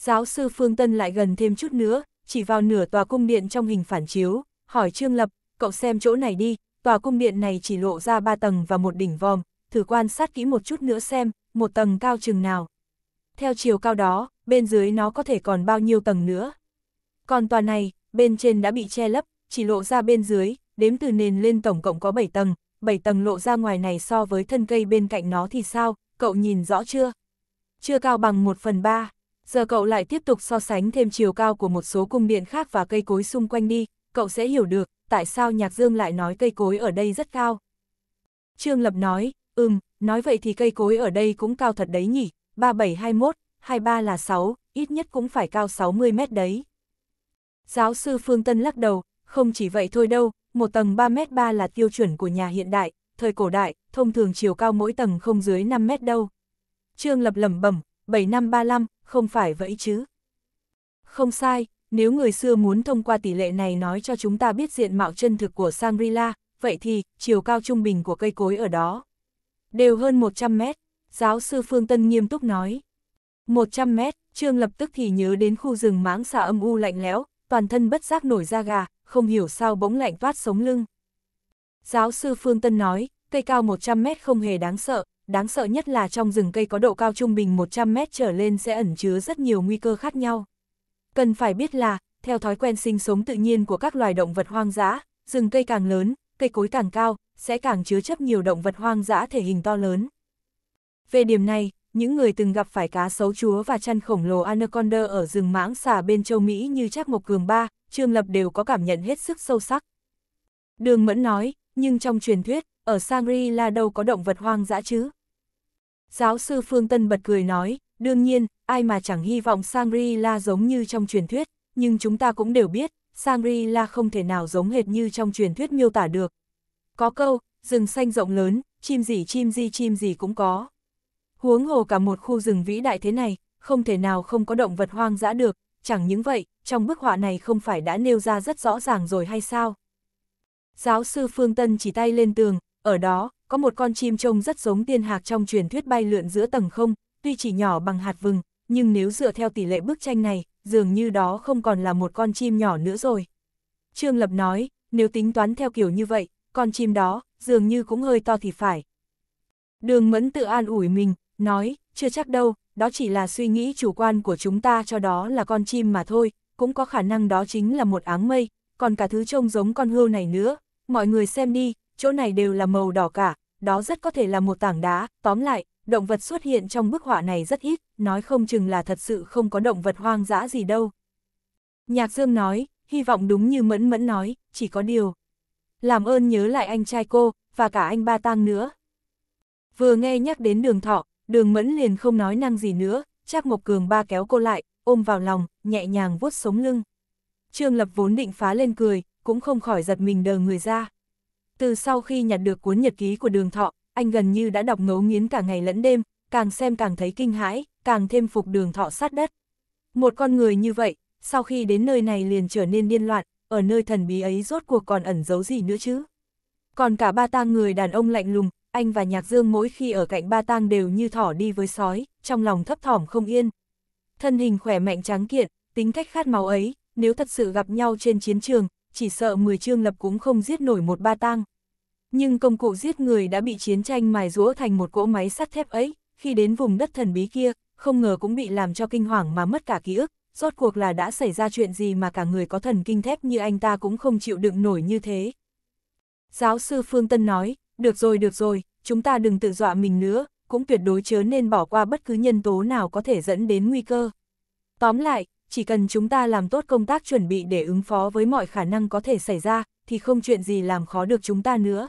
Giáo sư Phương Tân lại gần thêm chút nữa, chỉ vào nửa tòa cung điện trong hình phản chiếu, hỏi Trương Lập, cậu xem chỗ này đi, tòa cung điện này chỉ lộ ra ba tầng và một đỉnh vòm, thử quan sát kỹ một chút nữa xem, một tầng cao chừng nào. Theo chiều cao đó, bên dưới nó có thể còn bao nhiêu tầng nữa. Còn tòa này, bên trên đã bị che lấp, chỉ lộ ra bên dưới, đếm từ nền lên tổng cộng có 7 tầng, 7 tầng lộ ra ngoài này so với thân cây bên cạnh nó thì sao, cậu nhìn rõ chưa? Chưa cao bằng 1 phần 3. Giờ cậu lại tiếp tục so sánh thêm chiều cao của một số cung điện khác và cây cối xung quanh đi, cậu sẽ hiểu được tại sao Nhạc Dương lại nói cây cối ở đây rất cao. Trương Lập nói, ừm, nói vậy thì cây cối ở đây cũng cao thật đấy nhỉ, 3721, 23 là 6, ít nhất cũng phải cao 60 mét đấy. Giáo sư Phương Tân lắc đầu, không chỉ vậy thôi đâu, một tầng 3 mét 3 là tiêu chuẩn của nhà hiện đại, thời cổ đại, thông thường chiều cao mỗi tầng không dưới 5 mét đâu. Trương Lập lẩm bẩm, 7 năm 35, không phải vậy chứ. Không sai, nếu người xưa muốn thông qua tỷ lệ này nói cho chúng ta biết diện mạo chân thực của shangri vậy thì, chiều cao trung bình của cây cối ở đó. Đều hơn 100 mét, giáo sư Phương Tân nghiêm túc nói. 100 mét, Trương lập tức thì nhớ đến khu rừng mãng xà âm u lạnh lẽo, toàn thân bất giác nổi da gà, không hiểu sao bỗng lạnh toát sống lưng. Giáo sư Phương Tân nói, cây cao 100 mét không hề đáng sợ, đáng sợ nhất là trong rừng cây có độ cao trung bình 100 mét trở lên sẽ ẩn chứa rất nhiều nguy cơ khác nhau. Cần phải biết là, theo thói quen sinh sống tự nhiên của các loài động vật hoang dã, rừng cây càng lớn, cây cối càng cao, sẽ càng chứa chấp nhiều động vật hoang dã thể hình to lớn. Về điểm này, những người từng gặp phải cá sấu chúa và chăn khổng lồ anaconda ở rừng mãng xà bên châu Mỹ như Trác Mộc Cường Ba, Trương Lập đều có cảm nhận hết sức sâu sắc. Đường Mẫn nói, nhưng trong truyền thuyết, ở Shangri-La đâu có động vật hoang dã chứ? Giáo sư Phương Tân bật cười nói, đương nhiên, ai mà chẳng hy vọng Shangri-La giống như trong truyền thuyết, nhưng chúng ta cũng đều biết, Shangri-La không thể nào giống hệt như trong truyền thuyết miêu tả được. Có câu, rừng xanh rộng lớn, chim gì chim gì chim gì cũng có. Huống hồ cả một khu rừng vĩ đại thế này, không thể nào không có động vật hoang dã được, chẳng những vậy, trong bức họa này không phải đã nêu ra rất rõ ràng rồi hay sao? Giáo sư Phương Tân chỉ tay lên tường, ở đó, có một con chim trông rất giống tiên hạc trong truyền thuyết bay lượn giữa tầng không, tuy chỉ nhỏ bằng hạt vừng, nhưng nếu dựa theo tỷ lệ bức tranh này, dường như đó không còn là một con chim nhỏ nữa rồi. Trương Lập nói, nếu tính toán theo kiểu như vậy, con chim đó, dường như cũng hơi to thì phải. Đường Mẫn tự an ủi mình, nói, chưa chắc đâu, đó chỉ là suy nghĩ chủ quan của chúng ta cho đó là con chim mà thôi, cũng có khả năng đó chính là một áng mây, còn cả thứ trông giống con hươu này nữa, mọi người xem đi, chỗ này đều là màu đỏ cả, đó rất có thể là một tảng đá, tóm lại, động vật xuất hiện trong bức họa này rất ít, nói không chừng là thật sự không có động vật hoang dã gì đâu. Nhạc Dương nói, hy vọng đúng như Mẫn Mẫn nói, chỉ có điều. Làm ơn nhớ lại anh trai cô, và cả anh ba tang nữa. Vừa nghe nhắc đến đường thọ, đường Mẫn liền không nói năng gì nữa, Trác Mộc Cường ba kéo cô lại, ôm vào lòng, nhẹ nhàng vuốt sống lưng. Trương Lập vốn định phá lên cười, cũng không khỏi giật mình đờ người ra. Từ sau khi nhặt được cuốn nhật ký của đường thọ, anh gần như đã đọc ngấu nghiến cả ngày lẫn đêm, càng xem càng thấy kinh hãi, càng thêm phục đường thọ sát đất. Một con người như vậy, sau khi đến nơi này liền trở nên điên loạn, ở nơi thần bí ấy rốt cuộc còn ẩn giấu gì nữa chứ? Còn cả ba tang người đàn ông lạnh lùng, anh và Nhạc Dương mỗi khi ở cạnh ba tang đều như thỏ đi với sói, trong lòng thấp thỏm không yên. Thân hình khỏe mạnh tráng kiện, tính cách khát máu ấy, nếu thật sự gặp nhau trên chiến trường, chỉ sợ 10 chương lập cũng không giết nổi một ba tang nhưng công cụ giết người đã bị chiến tranh mài rũa thành một cỗ máy sắt thép ấy, khi đến vùng đất thần bí kia, không ngờ cũng bị làm cho kinh hoàng mà mất cả ký ức, rốt cuộc là đã xảy ra chuyện gì mà cả người có thần kinh thép như anh ta cũng không chịu đựng nổi như thế. Giáo sư Phương Tân nói, được rồi được rồi, chúng ta đừng tự dọa mình nữa, cũng tuyệt đối chớ nên bỏ qua bất cứ nhân tố nào có thể dẫn đến nguy cơ. Tóm lại, chỉ cần chúng ta làm tốt công tác chuẩn bị để ứng phó với mọi khả năng có thể xảy ra, thì không chuyện gì làm khó được chúng ta nữa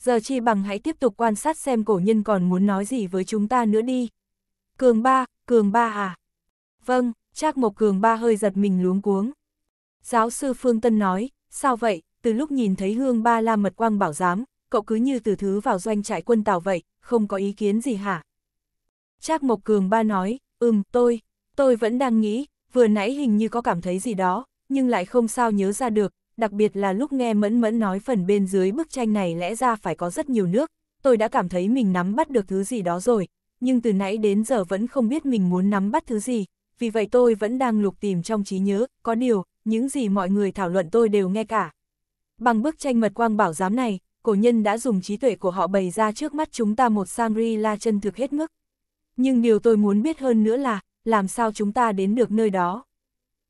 giờ chi bằng hãy tiếp tục quan sát xem cổ nhân còn muốn nói gì với chúng ta nữa đi. Cường ba, cường ba à? Vâng, Trác Mộc Cường ba hơi giật mình luống cuống. Giáo sư Phương Tân nói, sao vậy, từ lúc nhìn thấy hương ba la mật quang bảo giám, cậu cứ như từ thứ vào doanh trại quân tàu vậy, không có ý kiến gì hả? Trác Mộc Cường ba nói, ừm, tôi, tôi vẫn đang nghĩ, vừa nãy hình như có cảm thấy gì đó, nhưng lại không sao nhớ ra được, đặc biệt là lúc nghe Mẫn Mẫn nói phần bên dưới bức tranh này lẽ ra phải có rất nhiều nước, tôi đã cảm thấy mình nắm bắt được thứ gì đó rồi, nhưng từ nãy đến giờ vẫn không biết mình muốn nắm bắt thứ gì, vì vậy tôi vẫn đang lục tìm trong trí nhớ, có điều, những gì mọi người thảo luận tôi đều nghe cả. Bằng bức tranh mật quang bảo giám này, cổ nhân đã dùng trí tuệ của họ bày ra trước mắt chúng ta một Shangri-La chân thực hết mức. Nhưng điều tôi muốn biết hơn nữa là, làm sao chúng ta đến được nơi đó.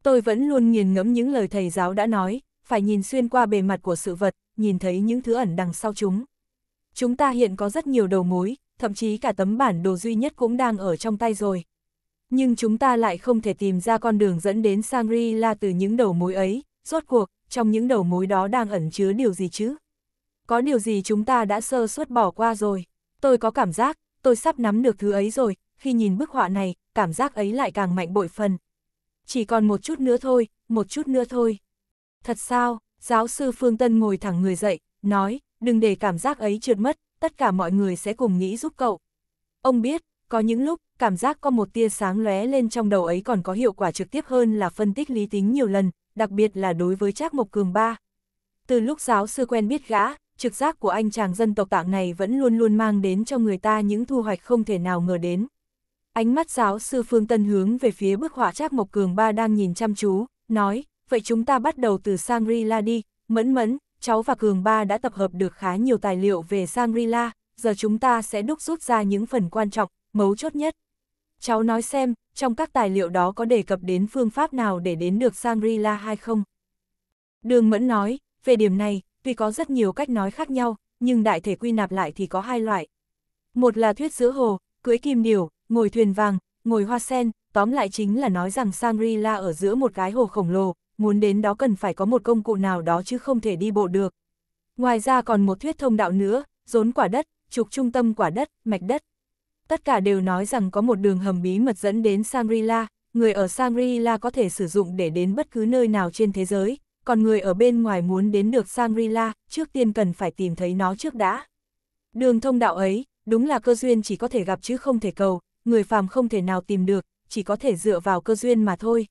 Tôi vẫn luôn nghiền ngẫm những lời thầy giáo đã nói, phải nhìn xuyên qua bề mặt của sự vật, nhìn thấy những thứ ẩn đằng sau chúng. Chúng ta hiện có rất nhiều đầu mối, thậm chí cả tấm bản đồ duy nhất cũng đang ở trong tay rồi. Nhưng chúng ta lại không thể tìm ra con đường dẫn đến Shangri-La từ những đầu mối ấy, rốt cuộc, trong những đầu mối đó đang ẩn chứa điều gì chứ? Có điều gì chúng ta đã sơ suất bỏ qua rồi? Tôi có cảm giác, tôi sắp nắm được thứ ấy rồi, khi nhìn bức họa này, cảm giác ấy lại càng mạnh bội phần. Chỉ còn một chút nữa thôi, một chút nữa thôi. Thật sao, giáo sư Phương Tân ngồi thẳng người dậy, nói, đừng để cảm giác ấy trượt mất, tất cả mọi người sẽ cùng nghĩ giúp cậu. Ông biết, có những lúc, cảm giác có một tia sáng lóe lên trong đầu ấy còn có hiệu quả trực tiếp hơn là phân tích lý tính nhiều lần, đặc biệt là đối với Trác Mộc Cường ba. Từ lúc giáo sư quen biết gã, trực giác của anh chàng dân tộc tạng này vẫn luôn luôn mang đến cho người ta những thu hoạch không thể nào ngờ đến. Ánh mắt giáo sư Phương Tân hướng về phía bức họa Trác Mộc Cường ba đang nhìn chăm chú, nói, vậy chúng ta bắt đầu từ Shangri-La đi, mẫn mẫn, cháu và Cường Ba đã tập hợp được khá nhiều tài liệu về Shangri-La, giờ chúng ta sẽ đúc rút ra những phần quan trọng, mấu chốt nhất. Cháu nói xem, trong các tài liệu đó có đề cập đến phương pháp nào để đến được Shangri-La hay không? Đường Mẫn nói, về điểm này, tuy có rất nhiều cách nói khác nhau, nhưng đại thể quy nạp lại thì có hai loại. Một là thuyết giữa hồ, cưỡi kim điểu, ngồi thuyền vàng, ngồi hoa sen, tóm lại chính là nói rằng Shangri-La ở giữa một cái hồ khổng lồ, muốn đến đó cần phải có một công cụ nào đó chứ không thể đi bộ được. Ngoài ra còn một thuyết thông đạo nữa, rốn quả đất, trục trung tâm quả đất, mạch đất. Tất cả đều nói rằng có một đường hầm bí mật dẫn đến shangri người ở shangri có thể sử dụng để đến bất cứ nơi nào trên thế giới, còn người ở bên ngoài muốn đến được shangri trước tiên cần phải tìm thấy nó trước đã. Đường thông đạo ấy, đúng là cơ duyên chỉ có thể gặp chứ không thể cầu, người phàm không thể nào tìm được, chỉ có thể dựa vào cơ duyên mà thôi.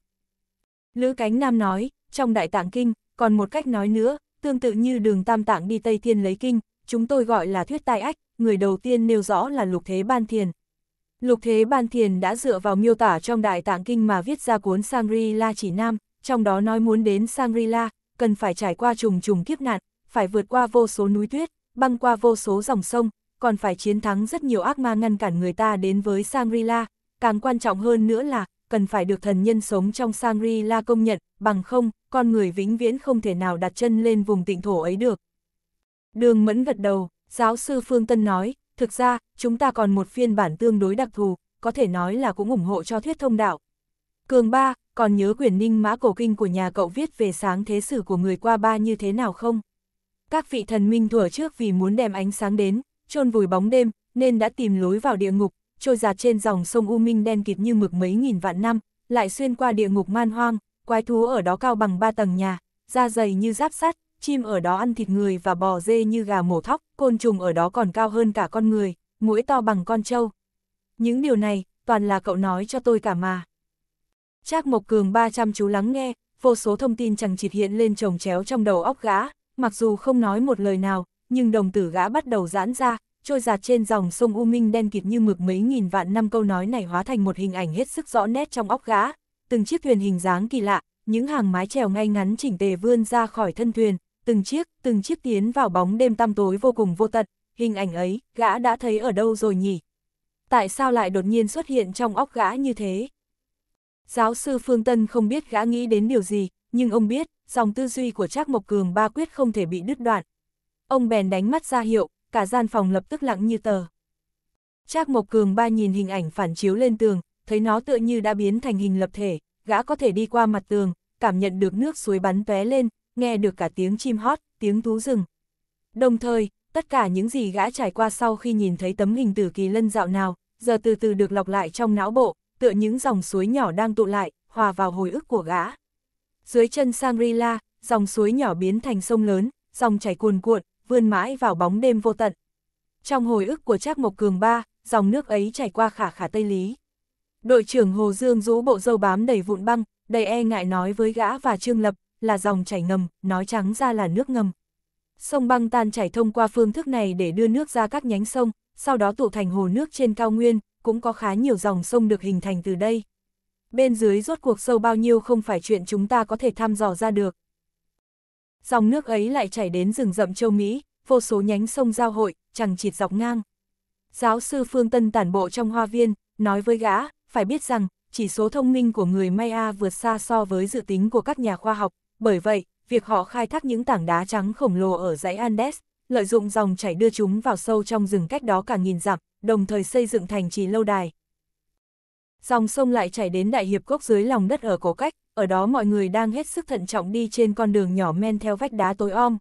Lữ Cánh Nam nói, trong Đại Tạng Kinh, còn một cách nói nữa, tương tự như đường Tam Tạng đi Tây Thiên lấy kinh, chúng tôi gọi là thuyết tai ách, người đầu tiên nêu rõ là Lục Thế Ban Thiền. Lục Thế Ban Thiền đã dựa vào miêu tả trong Đại Tạng Kinh mà viết ra cuốn Shangri-La chỉ nam, trong đó nói muốn đến Shangri-La, cần phải trải qua trùng trùng kiếp nạn, phải vượt qua vô số núi tuyết, băng qua vô số dòng sông, còn phải chiến thắng rất nhiều ác ma ngăn cản người ta đến với Shangri-La, càng quan trọng hơn nữa là cần phải được thần nhân sống trong Sangri la công nhận, bằng không, con người vĩnh viễn không thể nào đặt chân lên vùng tịnh thổ ấy được. Đường Mẫn gật đầu, giáo sư Phương Tân nói, thực ra, chúng ta còn một phiên bản tương đối đặc thù, có thể nói là cũng ủng hộ cho thuyết thông đạo. Cường ba, còn nhớ quyển ninh mã cổ kinh của nhà cậu viết về sáng thế sử của người qua ba như thế nào không? Các vị thần minh thuở trước vì muốn đem ánh sáng đến, chôn vùi bóng đêm, nên đã tìm lối vào địa ngục, trôi giạt trên dòng sông U Minh đen kịt như mực mấy nghìn vạn năm, lại xuyên qua địa ngục man hoang, quái thú ở đó cao bằng ba tầng nhà, da dày như giáp sắt, chim ở đó ăn thịt người và bò dê như gà mổ thóc, côn trùng ở đó còn cao hơn cả con người, mũi to bằng con trâu. Những điều này, toàn là cậu nói cho tôi cả mà. Trác Mộc Cường 300 chú lắng nghe, vô số thông tin chẳng chịt hiện lên trồng chéo trong đầu óc gã, mặc dù không nói một lời nào, nhưng đồng tử gã bắt đầu giãn ra, trôi giạt trên dòng sông U Minh đen kịt như mực mấy nghìn vạn năm câu nói này hóa thành một hình ảnh hết sức rõ nét trong óc gã, từng chiếc thuyền hình dáng kỳ lạ, những hàng mái chèo ngay ngắn chỉnh tề vươn ra khỏi thân thuyền, từng chiếc, từng chiếc tiến vào bóng đêm tăm tối vô cùng vô tận, hình ảnh ấy, gã đã thấy ở đâu rồi nhỉ? Tại sao lại đột nhiên xuất hiện trong óc gã như thế? Giáo sư Phương Tân không biết gã nghĩ đến điều gì, nhưng ông biết, dòng tư duy của Trác Mộc Cường ba quyết không thể bị đứt đoạn. Ông bèn đánh mắt ra hiệu, cả gian phòng lập tức lặng như tờ. Trác Mộc Cường ba nhìn hình ảnh phản chiếu lên tường, thấy nó tựa như đã biến thành hình lập thể, gã có thể đi qua mặt tường, cảm nhận được nước suối bắn tóe lên, nghe được cả tiếng chim hót, tiếng thú rừng. Đồng thời, tất cả những gì gã trải qua sau khi nhìn thấy tấm hình tử kỳ lân dạo nào, giờ từ từ được lọc lại trong não bộ, tựa những dòng suối nhỏ đang tụ lại, hòa vào hồi ức của gã. Dưới chân Shangri-La, dòng suối nhỏ biến thành sông lớn, dòng chảy cuồn cuộn, vươn mãi vào bóng đêm vô tận. Trong hồi ức của Trác Mộc Cường ba, dòng nước ấy chảy qua khả khả Tây Lý. Đội trưởng Hồ Dương rú bộ dâu bám đầy vụn băng, đầy e ngại nói với gã và Trương Lập, là dòng chảy ngầm, nói trắng ra là nước ngầm. Sông băng tan chảy thông qua phương thức này để đưa nước ra các nhánh sông, sau đó tụ thành hồ nước trên cao nguyên, cũng có khá nhiều dòng sông được hình thành từ đây. Bên dưới rốt cuộc sâu bao nhiêu không phải chuyện chúng ta có thể thăm dò ra được, dòng nước ấy lại chảy đến rừng rậm châu Mỹ, vô số nhánh sông giao hội, chẳng chịt dọc ngang. Giáo sư Phương Tân tản bộ trong hoa viên, nói với gã, phải biết rằng, chỉ số thông minh của người Maya vượt xa so với dự tính của các nhà khoa học, bởi vậy, việc họ khai thác những tảng đá trắng khổng lồ ở dãy Andes, lợi dụng dòng chảy đưa chúng vào sâu trong rừng cách đó cả nghìn dặm, đồng thời xây dựng thành trì lâu đài. Dòng sông lại chảy đến đại hiệp quốc dưới lòng đất ở cổ cách, ở đó mọi người đang hết sức thận trọng đi trên con đường nhỏ men theo vách đá tối om.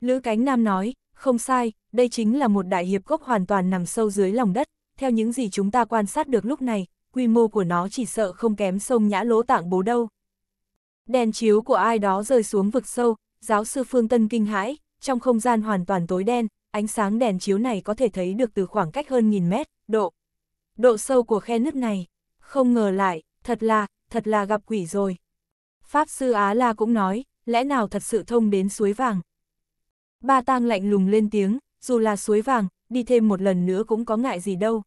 Lữ Cánh Nam nói, không sai, đây chính là một đại hiệp cốc hoàn toàn nằm sâu dưới lòng đất, theo những gì chúng ta quan sát được lúc này, quy mô của nó chỉ sợ không kém sông nhã lỗ tạng bố đâu. Đèn chiếu của ai đó rơi xuống vực sâu, giáo sư Phương Tân kinh hãi, trong không gian hoàn toàn tối đen, ánh sáng đèn chiếu này có thể thấy được từ khoảng cách hơn nghìn mét, độ. Độ sâu của khe nứt này, không ngờ lại, thật là, thật là gặp quỷ rồi. Pháp sư Á La cũng nói, lẽ nào thật sự thông đến suối vàng. Ba tang lạnh lùng lên tiếng, dù là suối vàng, đi thêm một lần nữa cũng có ngại gì đâu.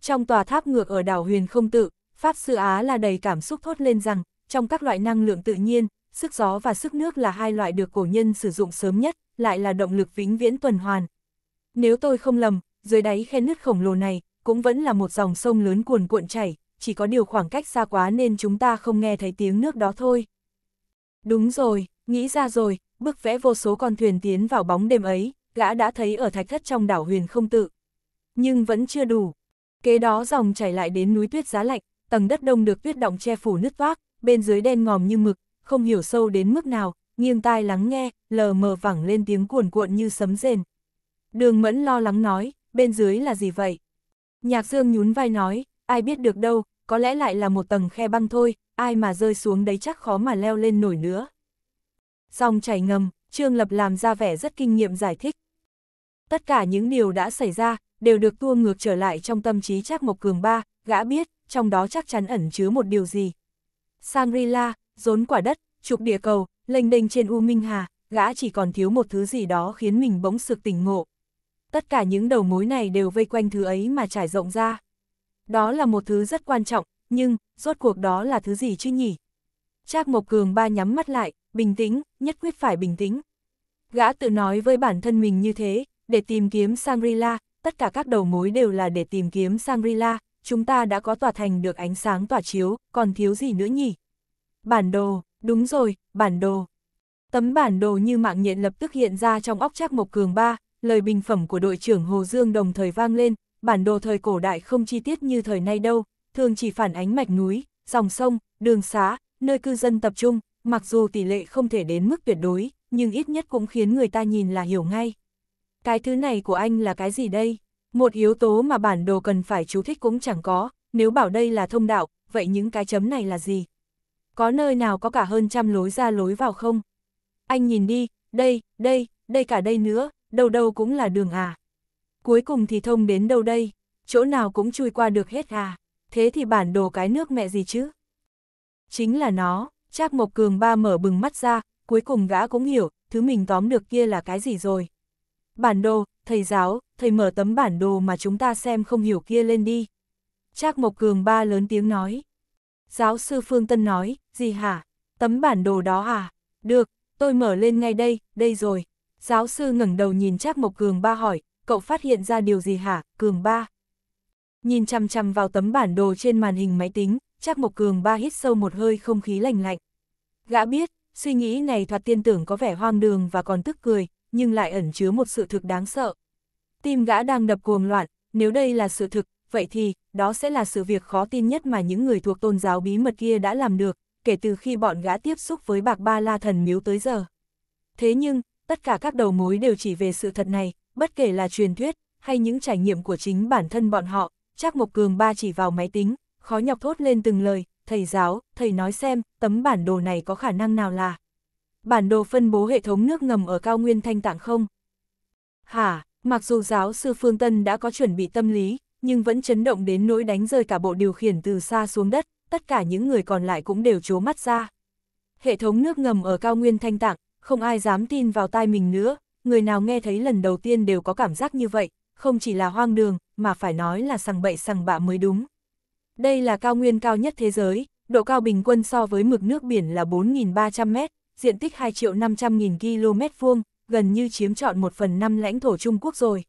Trong tòa tháp ngược ở đảo huyền không tự, Pháp sư Á La đầy cảm xúc thốt lên rằng, trong các loại năng lượng tự nhiên, sức gió và sức nước là hai loại được cổ nhân sử dụng sớm nhất, lại là động lực vĩnh viễn tuần hoàn. Nếu tôi không lầm, dưới đáy khe nứt khổng lồ này, cũng vẫn là một dòng sông lớn cuồn cuộn chảy, chỉ có điều khoảng cách xa quá nên chúng ta không nghe thấy tiếng nước đó thôi. Đúng rồi, nghĩ ra rồi, bức vẽ vô số con thuyền tiến vào bóng đêm ấy, gã đã thấy ở thạch thất trong đảo huyền không tự. Nhưng vẫn chưa đủ. Kế đó dòng chảy lại đến núi tuyết giá lạnh, tầng đất đông được tuyết động che phủ nứt toác, bên dưới đen ngòm như mực, không hiểu sâu đến mức nào, nghiêng tai lắng nghe, lờ mờ vẳng lên tiếng cuồn cuộn như sấm rền. Đường Mẫn lo lắng nói, bên dưới là gì vậy? Nhạc Dương nhún vai nói, ai biết được đâu, có lẽ lại là một tầng khe băng thôi, ai mà rơi xuống đấy chắc khó mà leo lên nổi nữa. dòng chảy ngầm, Trương Lập làm ra vẻ rất kinh nghiệm giải thích. Tất cả những điều đã xảy ra, đều được tua ngược trở lại trong tâm trí chắc Mộc Cường ba, gã biết, trong đó chắc chắn ẩn chứa một điều gì. shangri rốn quả đất, trục địa cầu, lênh đênh trên U Minh Hà, gã chỉ còn thiếu một thứ gì đó khiến mình bỗng sực tỉnh ngộ. Tất cả những đầu mối này đều vây quanh thứ ấy mà trải rộng ra. Đó là một thứ rất quan trọng, nhưng, rốt cuộc đó là thứ gì chứ nhỉ? Trác Mộc Cường ba nhắm mắt lại, bình tĩnh, nhất quyết phải bình tĩnh. Gã tự nói với bản thân mình như thế, để tìm kiếm Sangrila, tất cả các đầu mối đều là để tìm kiếm Sangrila, chúng ta đã có tòa thành được ánh sáng tỏa chiếu, còn thiếu gì nữa nhỉ? Bản đồ, đúng rồi, bản đồ. Tấm bản đồ như mạng nhện lập tức hiện ra trong óc Trác Mộc Cường ba, lời bình phẩm của đội trưởng Hồ Dương đồng thời vang lên, bản đồ thời cổ đại không chi tiết như thời nay đâu, thường chỉ phản ánh mạch núi, dòng sông, đường xá, nơi cư dân tập trung, mặc dù tỷ lệ không thể đến mức tuyệt đối, nhưng ít nhất cũng khiến người ta nhìn là hiểu ngay. Cái thứ này của anh là cái gì đây? Một yếu tố mà bản đồ cần phải chú thích cũng chẳng có, nếu bảo đây là thông đạo, vậy những cái chấm này là gì? Có nơi nào có cả hơn trăm lối ra lối vào không? Anh nhìn đi, đây, đây, đây cả đây nữa, đâu đâu cũng là đường à. Cuối cùng thì thông đến đâu đây, chỗ nào cũng chui qua được hết à, thế thì bản đồ cái nước mẹ gì chứ? Chính là nó, Trác Mộc Cường ba mở bừng mắt ra, cuối cùng gã cũng hiểu, thứ mình tóm được kia là cái gì rồi. Bản đồ, thầy giáo, thầy mở tấm bản đồ mà chúng ta xem không hiểu kia lên đi. Trác Mộc Cường ba lớn tiếng nói. Giáo sư Phương Tân nói, gì hả? Tấm bản đồ đó à? Được, tôi mở lên ngay đây, đây rồi. Giáo sư ngẩng đầu nhìn Trác Mộc Cường ba hỏi, cậu phát hiện ra điều gì hả, Cường Ba? Nhìn chăm chăm vào tấm bản đồ trên màn hình máy tính, chắc một Cường Ba hít sâu một hơi không khí lành lạnh. Gã biết, suy nghĩ này thoạt tiên tưởng có vẻ hoang đường và còn tức cười, nhưng lại ẩn chứa một sự thực đáng sợ. Tim gã đang đập cuồng loạn, nếu đây là sự thực, vậy thì, đó sẽ là sự việc khó tin nhất mà những người thuộc tôn giáo bí mật kia đã làm được, kể từ khi bọn gã tiếp xúc với bạc ba la thần miếu tới giờ. Thế nhưng, tất cả các đầu mối đều chỉ về sự thật này, bất kể là truyền thuyết hay những trải nghiệm của chính bản thân bọn họ, Trác Mộc Cường ba chỉ vào máy tính, khó nhọc thốt lên từng lời, thầy giáo, thầy nói xem, tấm bản đồ này có khả năng nào là bản đồ phân bố hệ thống nước ngầm ở cao nguyên thanh tạng không? Hả, mặc dù giáo sư Phương Tân đã có chuẩn bị tâm lý, nhưng vẫn chấn động đến nỗi đánh rơi cả bộ điều khiển từ xa xuống đất, tất cả những người còn lại cũng đều chố mắt ra. Hệ thống nước ngầm ở cao nguyên thanh tạng, không ai dám tin vào tai mình nữa, người nào nghe thấy lần đầu tiên đều có cảm giác như vậy, không chỉ là hoang đường, mà phải nói là sằng bậy sằng bạ mới đúng. Đây là cao nguyên cao nhất thế giới, độ cao bình quân so với mực nước biển là 4.300 m diện tích 2 triệu 500 nghìn km vuông, gần như chiếm trọn 1 phần 5 lãnh thổ Trung Quốc rồi.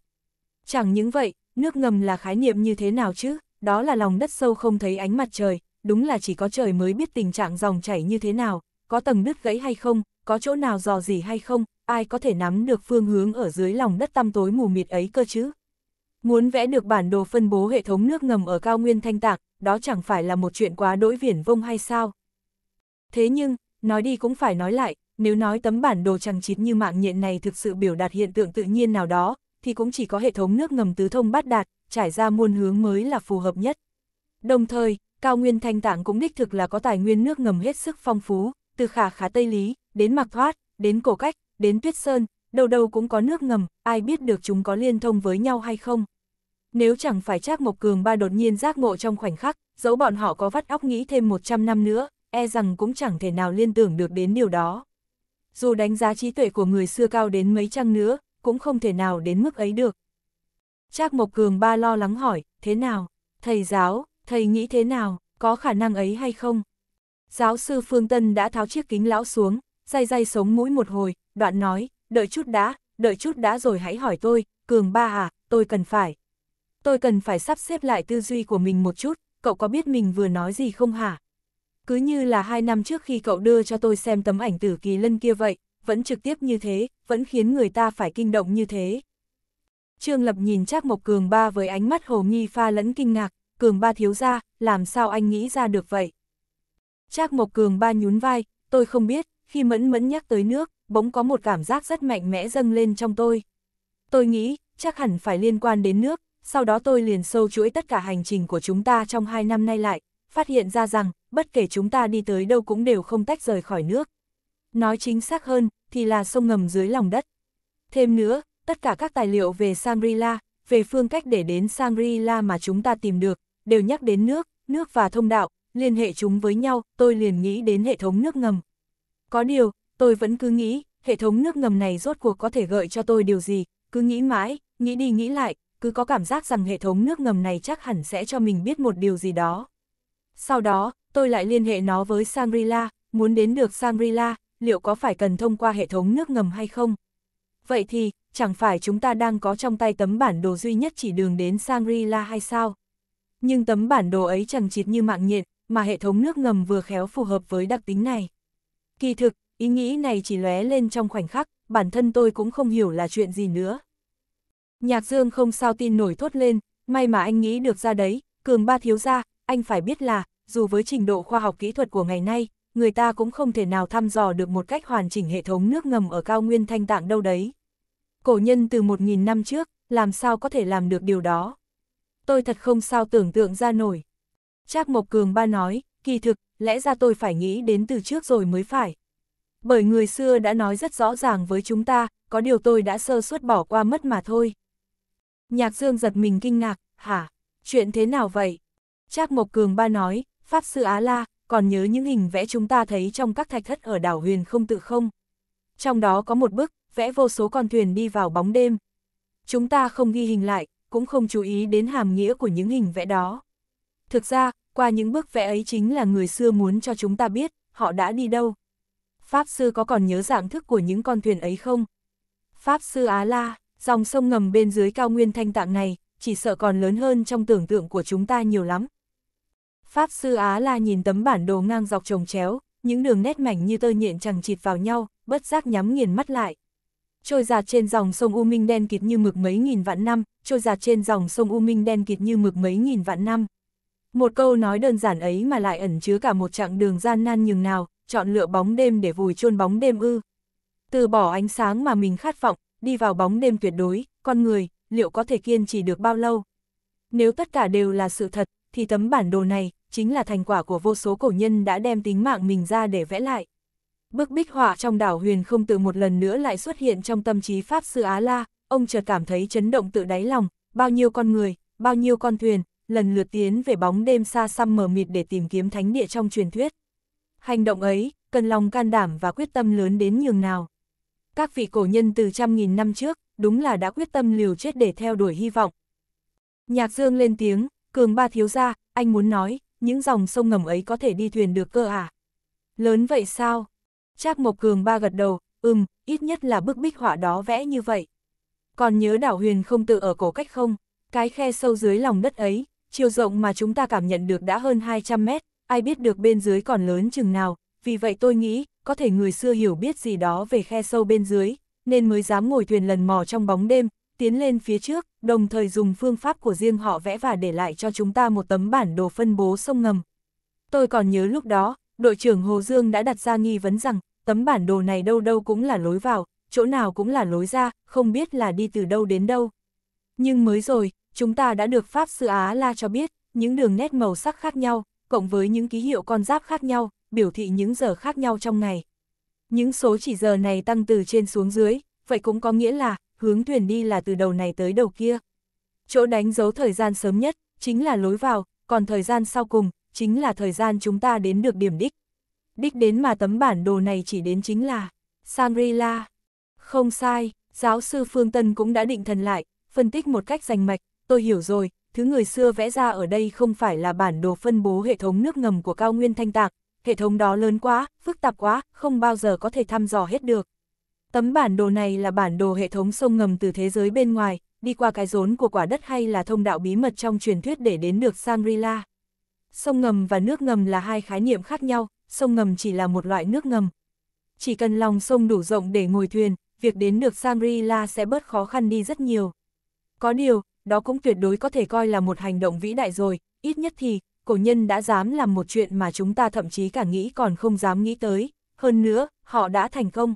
Chẳng những vậy, nước ngầm là khái niệm như thế nào chứ, đó là lòng đất sâu không thấy ánh mặt trời, đúng là chỉ có trời mới biết tình trạng dòng chảy như thế nào, có tầng đứt gãy hay không, có chỗ nào dò gì hay không, ai có thể nắm được phương hướng ở dưới lòng đất tăm tối mù mịt ấy cơ chứ? Muốn vẽ được bản đồ phân bố hệ thống nước ngầm ở cao nguyên thanh tạc, đó chẳng phải là một chuyện quá đỗi viển vông hay sao? Thế nhưng, nói đi cũng phải nói lại, nếu nói tấm bản đồ chẳng chít như mạng nhện này thực sự biểu đạt hiện tượng tự nhiên nào đó, thì cũng chỉ có hệ thống nước ngầm tứ thông bát đạt, trải ra muôn hướng mới là phù hợp nhất. Đồng thời, cao nguyên thanh tạng cũng đích thực là có tài nguyên nước ngầm hết sức phong phú, từ khả khá Tây Lý, đến Mạc Thoát, đến Cổ Cách, đến tuyết sơn, đầu đầu cũng có nước ngầm, ai biết được chúng có liên thông với nhau hay không. Nếu chẳng phải Trác Mộc Cường ba đột nhiên giác ngộ trong khoảnh khắc, dẫu bọn họ có vắt óc nghĩ thêm 100 năm nữa, e rằng cũng chẳng thể nào liên tưởng được đến điều đó. Dù đánh giá trí tuệ của người xưa cao đến mấy chăng nữa, cũng không thể nào đến mức ấy được. Trác Mộc Cường ba lo lắng hỏi, thế nào? Thầy giáo, thầy nghĩ thế nào, có khả năng ấy hay không? Giáo sư Phương Tân đã tháo chiếc kính lão xuống, day day sống mũi một hồi, đoạn nói, đợi chút đã, đợi chút đã rồi hãy hỏi tôi, cường ba à, tôi cần phải. Tôi cần phải sắp xếp lại tư duy của mình một chút, cậu có biết mình vừa nói gì không hả? Cứ như là hai năm trước khi cậu đưa cho tôi xem tấm ảnh tử kỳ lân kia vậy, vẫn trực tiếp như thế, vẫn khiến người ta phải kinh động như thế. Trương Lập nhìn Trác Mộc Cường Ba với ánh mắt hồ nghi pha lẫn kinh ngạc, Cường Ba thiếu ra, làm sao anh nghĩ ra được vậy? Trác Mộc Cường Ba nhún vai, tôi không biết, khi mẫn mẫn nhắc tới nước, bỗng có một cảm giác rất mạnh mẽ dâng lên trong tôi. Tôi nghĩ, chắc hẳn phải liên quan đến nước, sau đó tôi liền sâu chuỗi tất cả hành trình của chúng ta trong hai năm nay lại, phát hiện ra rằng, bất kể chúng ta đi tới đâu cũng đều không tách rời khỏi nước. Nói chính xác hơn, thì là sông ngầm dưới lòng đất. Thêm nữa, tất cả các tài liệu về shangri về phương cách để đến shangri mà chúng ta tìm được, đều nhắc đến nước, nước và thông đạo, liên hệ chúng với nhau, tôi liền nghĩ đến hệ thống nước ngầm, có điều, tôi vẫn cứ nghĩ, hệ thống nước ngầm này rốt cuộc có thể gợi cho tôi điều gì, cứ nghĩ mãi, nghĩ đi nghĩ lại, cứ có cảm giác rằng hệ thống nước ngầm này chắc hẳn sẽ cho mình biết một điều gì đó. Sau đó, tôi lại liên hệ nó với Sangrila, muốn đến được Sangrila, liệu có phải cần thông qua hệ thống nước ngầm hay không? Vậy thì, chẳng phải chúng ta đang có trong tay tấm bản đồ duy nhất chỉ đường đến Sangrila hay sao? Nhưng tấm bản đồ ấy chẳng chịt như mạng nhện, mà hệ thống nước ngầm vừa khéo phù hợp với đặc tính này. Kỳ thực, ý nghĩ này chỉ lóe lên trong khoảnh khắc, bản thân tôi cũng không hiểu là chuyện gì nữa. Nhạc Dương không sao tin nổi thốt lên, may mà anh nghĩ được ra đấy, cường ba thiếu ra, anh phải biết là, dù với trình độ khoa học kỹ thuật của ngày nay, người ta cũng không thể nào thăm dò được một cách hoàn chỉnh hệ thống nước ngầm ở cao nguyên thanh tạng đâu đấy. Cổ nhân từ 1.000 năm trước, làm sao có thể làm được điều đó? Tôi thật không sao tưởng tượng ra nổi. Trác Mộc Cường ba nói, kỳ thực, lẽ ra tôi phải nghĩ đến từ trước rồi mới phải. Bởi người xưa đã nói rất rõ ràng với chúng ta, có điều tôi đã sơ suất bỏ qua mất mà thôi. Nhạc Dương giật mình kinh ngạc, hả? Chuyện thế nào vậy? Trác Mộc Cường ba nói, Pháp Sư Á La, còn nhớ những hình vẽ chúng ta thấy trong các thạch thất ở đảo huyền không tự không? Trong đó có một bức, vẽ vô số con thuyền đi vào bóng đêm. Chúng ta không ghi hình lại, cũng không chú ý đến hàm nghĩa của những hình vẽ đó. Thực ra, qua những bức vẽ ấy chính là người xưa muốn cho chúng ta biết, họ đã đi đâu. Pháp sư có còn nhớ dạng thức của những con thuyền ấy không? Pháp sư Á La, dòng sông ngầm bên dưới cao nguyên thanh tạng này, chỉ sợ còn lớn hơn trong tưởng tượng của chúng ta nhiều lắm. Pháp sư Á La nhìn tấm bản đồ ngang dọc trồng chéo, những đường nét mảnh như tơ nhện chẳng chịt vào nhau, bất giác nhắm nghiền mắt lại. Trôi giạt trên dòng sông U Minh đen kịt như mực mấy nghìn vạn năm, trôi giạt trên dòng sông U Minh đen kịt như mực mấy nghìn vạn năm. Một câu nói đơn giản ấy mà lại ẩn chứa cả một chặng đường gian nan nhường nào, chọn lựa bóng đêm để vùi chôn bóng đêm ư. Từ bỏ ánh sáng mà mình khát vọng, đi vào bóng đêm tuyệt đối, con người, liệu có thể kiên trì được bao lâu? Nếu tất cả đều là sự thật, thì tấm bản đồ này chính là thành quả của vô số cổ nhân đã đem tính mạng mình ra để vẽ lại. Bức bích họa trong đảo huyền không từ một lần nữa lại xuất hiện trong tâm trí Pháp Sư Á La, ông chợt cảm thấy chấn động tự đáy lòng, bao nhiêu con người, bao nhiêu con thuyền, lần lượt tiến về bóng đêm xa xăm mờ mịt để tìm kiếm thánh địa trong truyền thuyết. Hành động ấy, cần lòng can đảm và quyết tâm lớn đến nhường nào. Các vị cổ nhân từ trăm nghìn năm trước, đúng là đã quyết tâm liều chết để theo đuổi hy vọng. Nhạc Dương lên tiếng, cường ba thiếu gia, anh muốn nói, những dòng sông ngầm ấy có thể đi thuyền được cơ à? Lớn vậy sao? Trác Mộc Cường ba gật đầu, ừm, ít nhất là bức bích họa đó vẽ như vậy. Còn nhớ đảo huyền không tự ở cổ cách không? Cái khe sâu dưới lòng đất ấy, chiều rộng mà chúng ta cảm nhận được đã hơn 200 mét, ai biết được bên dưới còn lớn chừng nào, vì vậy tôi nghĩ, có thể người xưa hiểu biết gì đó về khe sâu bên dưới, nên mới dám ngồi thuyền lần mò trong bóng đêm, tiến lên phía trước, đồng thời dùng phương pháp của riêng họ vẽ và để lại cho chúng ta một tấm bản đồ phân bố sông ngầm. Tôi còn nhớ lúc đó, đội trưởng Hồ Dương đã đặt ra nghi vấn rằng, tấm bản đồ này đâu đâu cũng là lối vào, chỗ nào cũng là lối ra, không biết là đi từ đâu đến đâu. Nhưng mới rồi, chúng ta đã được Pháp Sư Á La cho biết, những đường nét màu sắc khác nhau, cộng với những ký hiệu con giáp khác nhau, biểu thị những giờ khác nhau trong ngày. Những số chỉ giờ này tăng từ trên xuống dưới, vậy cũng có nghĩa là, hướng thuyền đi là từ đầu này tới đầu kia. Chỗ đánh dấu thời gian sớm nhất, chính là lối vào, còn thời gian sau cùng, chính là thời gian chúng ta đến được điểm đích. Đích đến mà tấm bản đồ này chỉ đến chính là Sanrila. Không sai, giáo sư Phương Tân cũng đã định thần lại, phân tích một cách rành mạch, tôi hiểu rồi, thứ người xưa vẽ ra ở đây không phải là bản đồ phân bố hệ thống nước ngầm của cao nguyên thanh tạc, hệ thống đó lớn quá, phức tạp quá, không bao giờ có thể thăm dò hết được. Tấm bản đồ này là bản đồ hệ thống sông ngầm từ thế giới bên ngoài, đi qua cái rốn của quả đất hay là thông đạo bí mật trong truyền thuyết để đến được shangri Sông ngầm và nước ngầm là hai khái niệm khác nhau, sông ngầm chỉ là một loại nước ngầm. Chỉ cần lòng sông đủ rộng để ngồi thuyền, việc đến được shangri sẽ bớt khó khăn đi rất nhiều. Có điều, đó cũng tuyệt đối có thể coi là một hành động vĩ đại rồi, ít nhất thì, cổ nhân đã dám làm một chuyện mà chúng ta thậm chí cả nghĩ còn không dám nghĩ tới, hơn nữa, họ đã thành công.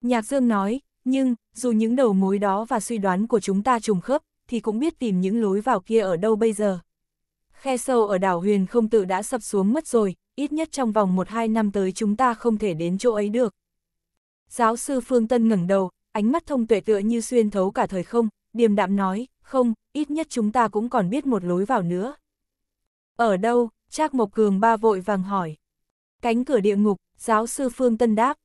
Nhạc Dương nói, nhưng, dù những đầu mối đó và suy đoán của chúng ta trùng khớp, thì cũng biết tìm những lối vào kia ở đâu bây giờ. Khe sâu ở đảo Huyền không tự đã sập xuống mất rồi, ít nhất trong vòng 1-2 năm tới chúng ta không thể đến chỗ ấy được. Giáo sư Phương Tân ngẩng đầu, ánh mắt thông tuệ tựa như xuyên thấu cả thời không, điềm đạm nói, không, ít nhất chúng ta cũng còn biết một lối vào nữa. Ở đâu? Trác Mộc Cường ba vội vàng hỏi. Cánh cửa địa ngục, giáo sư Phương Tân đáp.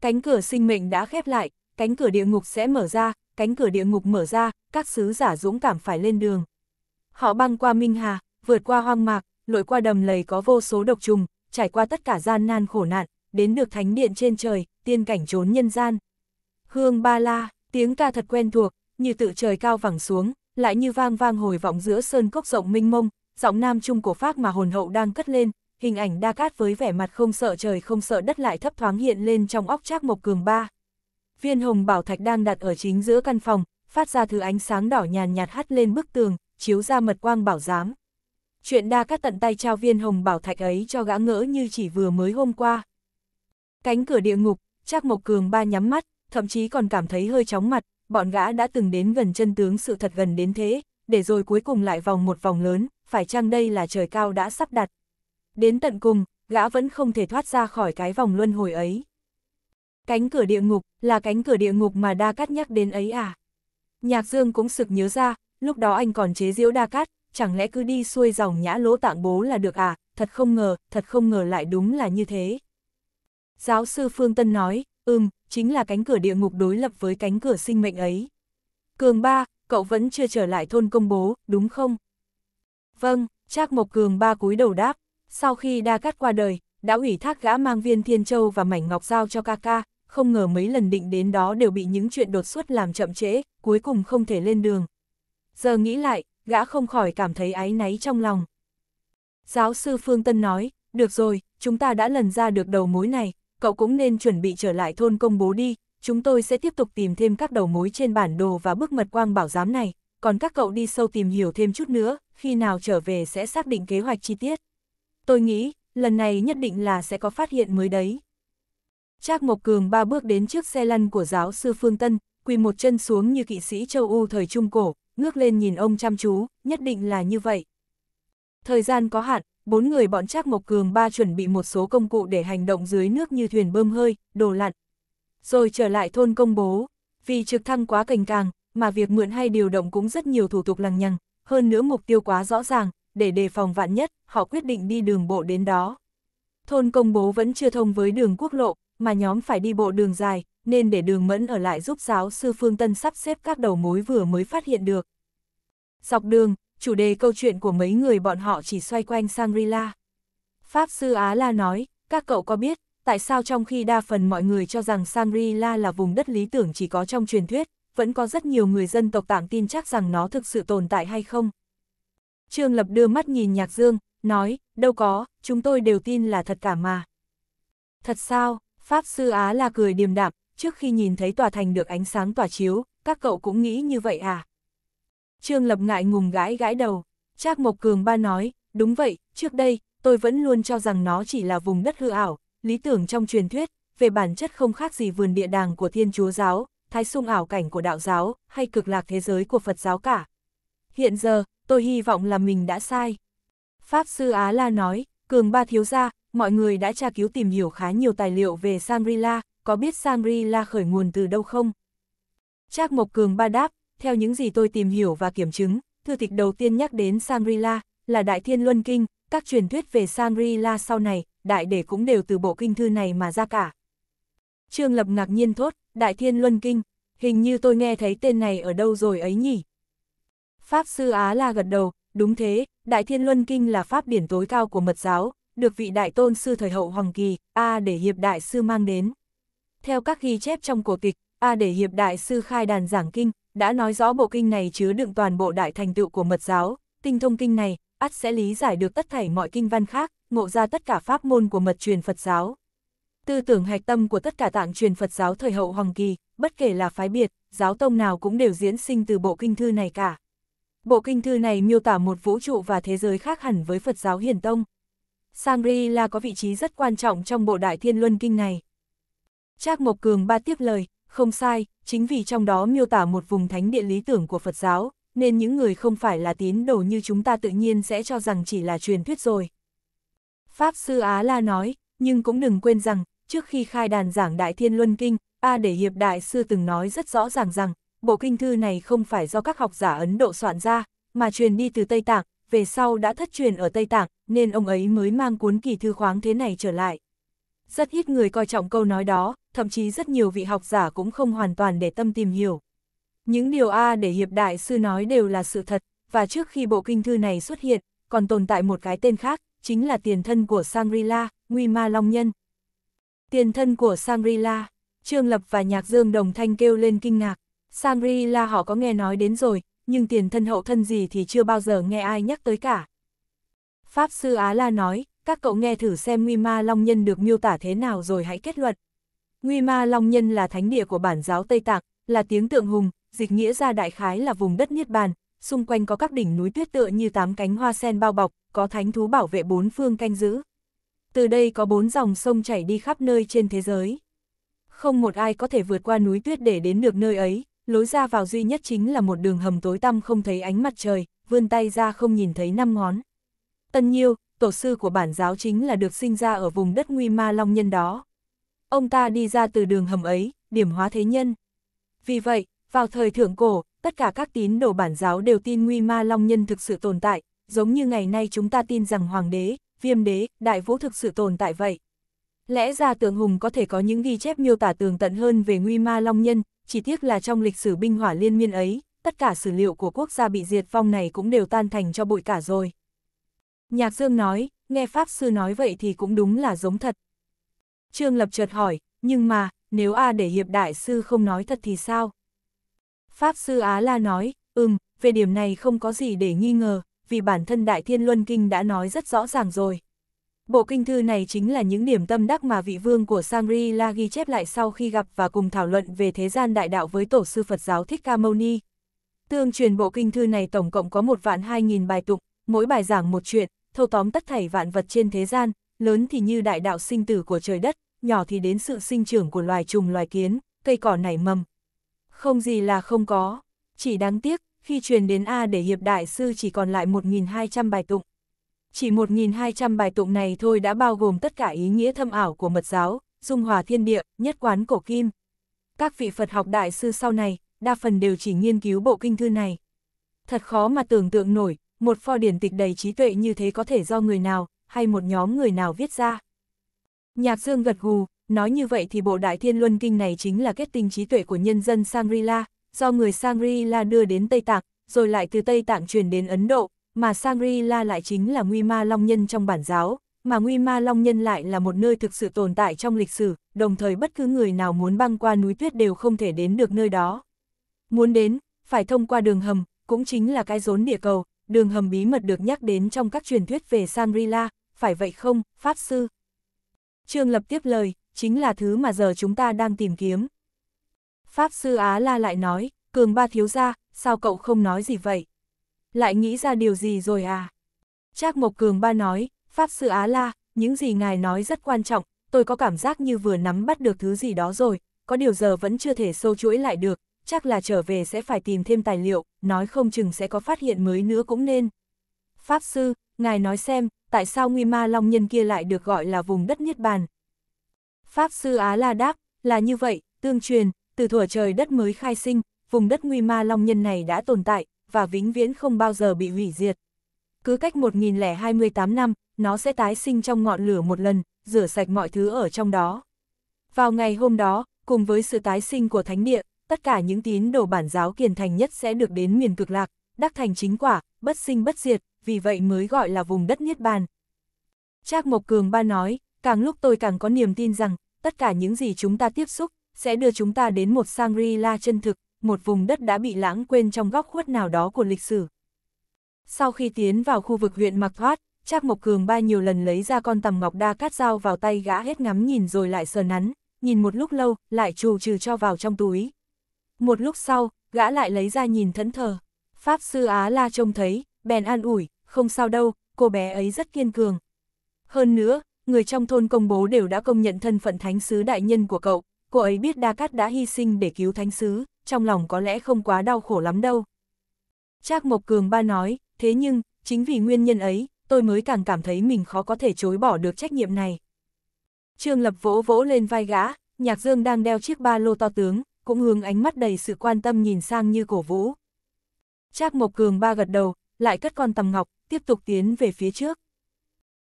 Cánh cửa sinh mệnh đã khép lại, cánh cửa địa ngục sẽ mở ra, cánh cửa địa ngục mở ra, các sứ giả dũng cảm phải lên đường. Họ băng qua Minh Hà, vượt qua hoang mạc, lội qua đầm lầy có vô số độc trùng, trải qua tất cả gian nan khổ nạn, đến được thánh điện trên trời, tiên cảnh trốn nhân gian. Hương ba la, tiếng ca thật quen thuộc, như tự trời cao vẳng xuống, lại như vang vang hồi vọng giữa sơn cốc rộng minh mông, giọng nam trung của Pháp mà hồn hậu đang cất lên, hình ảnh đa cát với vẻ mặt không sợ trời không sợ đất lại thấp thoáng hiện lên trong óc Trác Mộc Cường ba. Viên hồng bảo thạch đang đặt ở chính giữa căn phòng, phát ra thứ ánh sáng đỏ nhàn nhạt hắt lên bức tường, chiếu ra mật quang bảo giám. Chuyện đa cát tận tay trao viên hồng bảo thạch ấy cho gã ngỡ như chỉ vừa mới hôm qua. Cánh cửa địa ngục, Trác Mộc Cường ba nhắm mắt, thậm chí còn cảm thấy hơi chóng mặt, bọn gã đã từng đến gần chân tướng sự thật gần đến thế, để rồi cuối cùng lại vòng một vòng lớn, phải chăng đây là trời cao đã sắp đặt. Đến tận cùng, gã vẫn không thể thoát ra khỏi cái vòng luân hồi ấy. Cánh cửa địa ngục, là cánh cửa địa ngục mà Đa Cát nhắc đến ấy à? Nhạc Dương cũng sực nhớ ra, lúc đó anh còn chế diễu Đa Cát, chẳng lẽ cứ đi xuôi dòng nhã lỗ tạng bố là được à, thật không ngờ, thật không ngờ lại đúng là như thế. Giáo sư Phương Tân nói, ừm, chính là cánh cửa địa ngục đối lập với cánh cửa sinh mệnh ấy. Cường ba, cậu vẫn chưa trở lại thôn công bố, đúng không? Vâng, Trác Mộc Cường ba cúi đầu đáp, sau khi đa cắt qua đời, đã ủy thác gã mang viên thiên châu và mảnh ngọc giao cho ca ca, không ngờ mấy lần định đến đó đều bị những chuyện đột xuất làm chậm trễ, cuối cùng không thể lên đường. Giờ nghĩ lại, gã không khỏi cảm thấy áy náy trong lòng. Giáo sư Phương Tân nói, được rồi, chúng ta đã lần ra được đầu mối này, cậu cũng nên chuẩn bị trở lại thôn công bố đi, chúng tôi sẽ tiếp tục tìm thêm các đầu mối trên bản đồ và bức mật quang bảo giám này, còn các cậu đi sâu tìm hiểu thêm chút nữa, khi nào trở về sẽ xác định kế hoạch chi tiết. Tôi nghĩ, lần này nhất định là sẽ có phát hiện mới đấy. Trác Mộc Cường ba bước đến trước xe lăn của giáo sư Phương Tân, quỳ một chân xuống như kỵ sĩ châu U thời Trung Cổ, ngước lên nhìn ông chăm chú, nhất định là như vậy. Thời gian có hạn, bốn người bọn Trác Mộc Cường ba chuẩn bị một số công cụ để hành động dưới nước như thuyền bơm hơi, đồ lặn. Rồi trở lại thôn công bố, vì trực thăng quá cành càng, mà việc mượn hay điều động cũng rất nhiều thủ tục lằng nhằng, hơn nữa mục tiêu quá rõ ràng, để đề phòng vạn nhất, họ quyết định đi đường bộ đến đó. Thôn công bố vẫn chưa thông với đường quốc lộ, mà nhóm phải đi bộ đường dài, nên để đường mẫn ở lại giúp giáo sư Phương Tân sắp xếp các đầu mối vừa mới phát hiện được. Dọc đường, chủ đề câu chuyện của mấy người bọn họ chỉ xoay quanh shangri Pháp sư Á La nói, các cậu có biết, tại sao trong khi đa phần mọi người cho rằng shangri là vùng đất lý tưởng chỉ có trong truyền thuyết, vẫn có rất nhiều người dân tộc tạng tin chắc rằng nó thực sự tồn tại hay không? Trương Lập đưa mắt nhìn Nhạc Dương, nói, đâu có, chúng tôi đều tin là thật cả mà. Thật sao, Pháp sư Á La cười điềm đạm, trước khi nhìn thấy tòa thành được ánh sáng tỏa chiếu, các cậu cũng nghĩ như vậy à? Trương Lập ngại ngùng gãi gãi đầu. Trác Mộc Cường ba nói, đúng vậy, trước đây, tôi vẫn luôn cho rằng nó chỉ là vùng đất hư ảo, lý tưởng trong truyền thuyết, về bản chất không khác gì vườn địa đàng của Thiên Chúa Giáo, thái sung ảo cảnh của đạo giáo, hay cực lạc thế giới của Phật giáo cả. Hiện giờ, tôi hy vọng là mình đã sai. Pháp Sư Á La nói, Cường Ba Thiếu Gia, mọi người đã tra cứu tìm hiểu khá nhiều tài liệu về Shangri-La, có biết Shangri-La khởi nguồn từ đâu không? Trác Mộc Cường Ba đáp, theo những gì tôi tìm hiểu và kiểm chứng, thư tịch đầu tiên nhắc đến Shangri-La là Đại Thiên Luân Kinh, các truyền thuyết về Shangri-La sau này, đại để cũng đều từ bộ kinh thư này mà ra cả. Trương Lập ngạc nhiên thốt, Đại Thiên Luân Kinh, hình như tôi nghe thấy tên này ở đâu rồi ấy nhỉ? Pháp Sư Á La gật đầu, đúng thế, Đại Thiên Luân Kinh là pháp điển tối cao của mật giáo, được vị đại tôn sư thời hậu Hoàng Kỳ, A để hiệp đại sư mang đến. Theo các ghi chép trong cổ tịch, A để hiệp đại sư khai đàn giảng kinh, đã nói rõ bộ kinh này chứa đựng toàn bộ đại thành tựu của mật giáo, tinh thông kinh này, ắt sẽ lý giải được tất thảy mọi kinh văn khác, ngộ ra tất cả pháp môn của mật truyền Phật giáo. Tư tưởng hạch tâm của tất cả tạng truyền Phật giáo thời hậu Hoàng Kỳ, bất kể là phái biệt, giáo tông nào cũng đều diễn sinh từ bộ kinh thư này cả. Bộ kinh thư này miêu tả một vũ trụ và thế giới khác hẳn với Phật giáo Hiền Tông. sangri là có vị trí rất quan trọng trong bộ Đại Thiên Luân Kinh này. Trác Mộc Cường ba tiếp lời, không sai, chính vì trong đó miêu tả một vùng thánh địa lý tưởng của Phật giáo, nên những người không phải là tín đồ như chúng ta tự nhiên sẽ cho rằng chỉ là truyền thuyết rồi. Pháp Sư Á La nói, nhưng cũng đừng quên rằng, trước khi khai đàn giảng Đại Thiên Luân Kinh, A Để Hiệp Đại Sư từng nói rất rõ ràng rằng, bộ kinh thư này không phải do các học giả Ấn Độ soạn ra, mà truyền đi từ Tây Tạng, về sau đã thất truyền ở Tây Tạng, nên ông ấy mới mang cuốn kỳ thư khoáng thế này trở lại. Rất ít người coi trọng câu nói đó, thậm chí rất nhiều vị học giả cũng không hoàn toàn để tâm tìm hiểu. Những điều A để Hiệp Đại Sư nói đều là sự thật, và trước khi bộ kinh thư này xuất hiện, còn tồn tại một cái tên khác, chính là tiền thân của Shangri-La, Nguy Ma Long Nhân. Tiền thân của Shangri-La, Trương Lập và Nhạc Dương đồng thanh kêu lên kinh ngạc. Shangri-La họ có nghe nói đến rồi, nhưng tiền thân hậu thân gì thì chưa bao giờ nghe ai nhắc tới cả. Pháp Sư Á La nói, các cậu nghe thử xem Nguy Ma Long Nhân được miêu tả thế nào rồi hãy kết luận. Nguy Ma Long Nhân là thánh địa của bản giáo Tây Tạng, là tiếng tượng hùng, dịch nghĩa ra đại khái là vùng đất Niết Bàn, xung quanh có các đỉnh núi tuyết tựa như tám cánh hoa sen bao bọc, có thánh thú bảo vệ bốn phương canh giữ. Từ đây có bốn dòng sông chảy đi khắp nơi trên thế giới. Không một ai có thể vượt qua núi tuyết để đến được nơi ấy, lối ra vào duy nhất chính là một đường hầm tối tăm không thấy ánh mặt trời, vươn tay ra không nhìn thấy năm ngón. Tân Nhiêu, tổ sư của bản giáo chính là được sinh ra ở vùng đất Nguy Ma Long Nhân đó, ông ta đi ra từ đường hầm ấy, điểm hóa thế nhân. Vì vậy, vào thời thượng cổ, tất cả các tín đồ bản giáo đều tin nguy ma long nhân thực sự tồn tại, giống như ngày nay chúng ta tin rằng hoàng đế, viêm đế, đại vũ thực sự tồn tại vậy. Lẽ ra tường hùng có thể có những ghi chép miêu tả tường tận hơn về nguy ma long nhân, chỉ tiếc là trong lịch sử binh hỏa liên miên ấy, tất cả sử liệu của quốc gia bị diệt vong này cũng đều tan thành cho bụi cả rồi. Nhạc Dương nói, nghe Pháp Sư nói vậy thì cũng đúng là giống thật, Trương Lập chợt hỏi, nhưng mà, nếu A để hiệp đại sư không nói thật thì sao? Pháp sư Á La nói, ừm, về điểm này không có gì để nghi ngờ, vì bản thân Đại Thiên Luân Kinh đã nói rất rõ ràng rồi. Bộ kinh thư này chính là những điểm tâm đắc mà vị vương của Sangri la ghi chép lại sau khi gặp và cùng thảo luận về thế gian đại đạo với tổ sư Phật giáo Thích Ca Mâu Ni. Tương truyền bộ kinh thư này tổng cộng có một vạn hai nghìn bài tụng, mỗi bài giảng một chuyện, thâu tóm tất thảy vạn vật trên thế gian, lớn thì như đại đạo sinh tử của trời đất, nhỏ thì đến sự sinh trưởng của loài trùng loài kiến, cây cỏ nảy mầm. Không gì là không có, chỉ đáng tiếc, khi truyền đến A để hiệp đại sư chỉ còn lại 1.200 bài tụng. Chỉ 1.200 bài tụng này thôi đã bao gồm tất cả ý nghĩa thâm ảo của mật giáo, dung hòa thiên địa, nhất quán cổ kim. Các vị Phật học đại sư sau này, đa phần đều chỉ nghiên cứu bộ kinh thư này. Thật khó mà tưởng tượng nổi, một pho điển tịch đầy trí tuệ như thế có thể do người nào, hay một nhóm người nào viết ra. Nhạc Dương gật gù, nói như vậy thì bộ Đại Thiên Luân Kinh này chính là kết tinh trí tuệ của nhân dân Sangri la do người Sangri la đưa đến Tây Tạng, rồi lại từ Tây Tạng truyền đến Ấn Độ, mà Sangri la lại chính là Nguy Ma Long Nhân trong bản giáo, mà Nguy Ma Long Nhân lại là một nơi thực sự tồn tại trong lịch sử, đồng thời bất cứ người nào muốn băng qua núi tuyết đều không thể đến được nơi đó. Muốn đến, phải thông qua đường hầm, cũng chính là cái rốn địa cầu, đường hầm bí mật được nhắc đến trong các truyền thuyết về Sangri la phải vậy không, Pháp Sư? Trương Lập tiếp lời, chính là thứ mà giờ chúng ta đang tìm kiếm. Pháp Sư Á La lại nói, Cường Ba Thiếu Gia, sao cậu không nói gì vậy? Lại nghĩ ra điều gì rồi à? Trác Mộc Cường Ba nói, Pháp Sư Á La, những gì ngài nói rất quan trọng, tôi có cảm giác như vừa nắm bắt được thứ gì đó rồi, có điều giờ vẫn chưa thể sâu chuỗi lại được, chắc là trở về sẽ phải tìm thêm tài liệu, nói không chừng sẽ có phát hiện mới nữa cũng nên. Pháp Sư, ngài nói xem, tại sao Nguy Ma Long Nhân kia lại được gọi là vùng đất Niết Bàn? Pháp Sư Á La đáp, là như vậy, tương truyền, từ thuở trời đất mới khai sinh, vùng đất Nguy Ma Long Nhân này đã tồn tại, và vĩnh viễn không bao giờ bị hủy diệt. Cứ cách 1028 năm, nó sẽ tái sinh trong ngọn lửa một lần, rửa sạch mọi thứ ở trong đó. Vào ngày hôm đó, cùng với sự tái sinh của thánh địa, tất cả những tín đồ bản giáo kiền thành nhất sẽ được đến miền cực lạc, đắc thành chính quả, bất sinh bất diệt, vì vậy mới gọi là vùng đất Niết Bàn. Trác Mộc Cường Ba nói, càng lúc tôi càng có niềm tin rằng, tất cả những gì chúng ta tiếp xúc, sẽ đưa chúng ta đến một Shangri-La chân thực, một vùng đất đã bị lãng quên trong góc khuất nào đó của lịch sử. Sau khi tiến vào khu vực huyện Mạc Thoát, Trác Mộc Cường Ba nhiều lần lấy ra con tầm ngọc đa cát dao vào tay gã hết ngắm nhìn rồi lại sờ nắn, nhìn một lúc lâu, lại trù trừ cho vào trong túi. Một lúc sau, gã lại lấy ra nhìn thẫn thờ. Pháp sư Á La trông thấy, bèn an ủi, không sao đâu, cô bé ấy rất kiên cường. Hơn nữa, người trong thôn công bố đều đã công nhận thân phận thánh sứ đại nhân của cậu, cô ấy biết Đa Cát đã hy sinh để cứu thánh sứ, trong lòng có lẽ không quá đau khổ lắm đâu. Trác Mộc Cường ba nói, thế nhưng, chính vì nguyên nhân ấy, tôi mới càng cảm thấy mình khó có thể chối bỏ được trách nhiệm này. Trương Lập vỗ vỗ lên vai gã, Nhạc Dương đang đeo chiếc ba lô to tướng, cũng hướng ánh mắt đầy sự quan tâm nhìn sang như cổ vũ. Trác Mộc Cường ba gật đầu, lại cất con tầm ngọc, tiếp tục tiến về phía trước.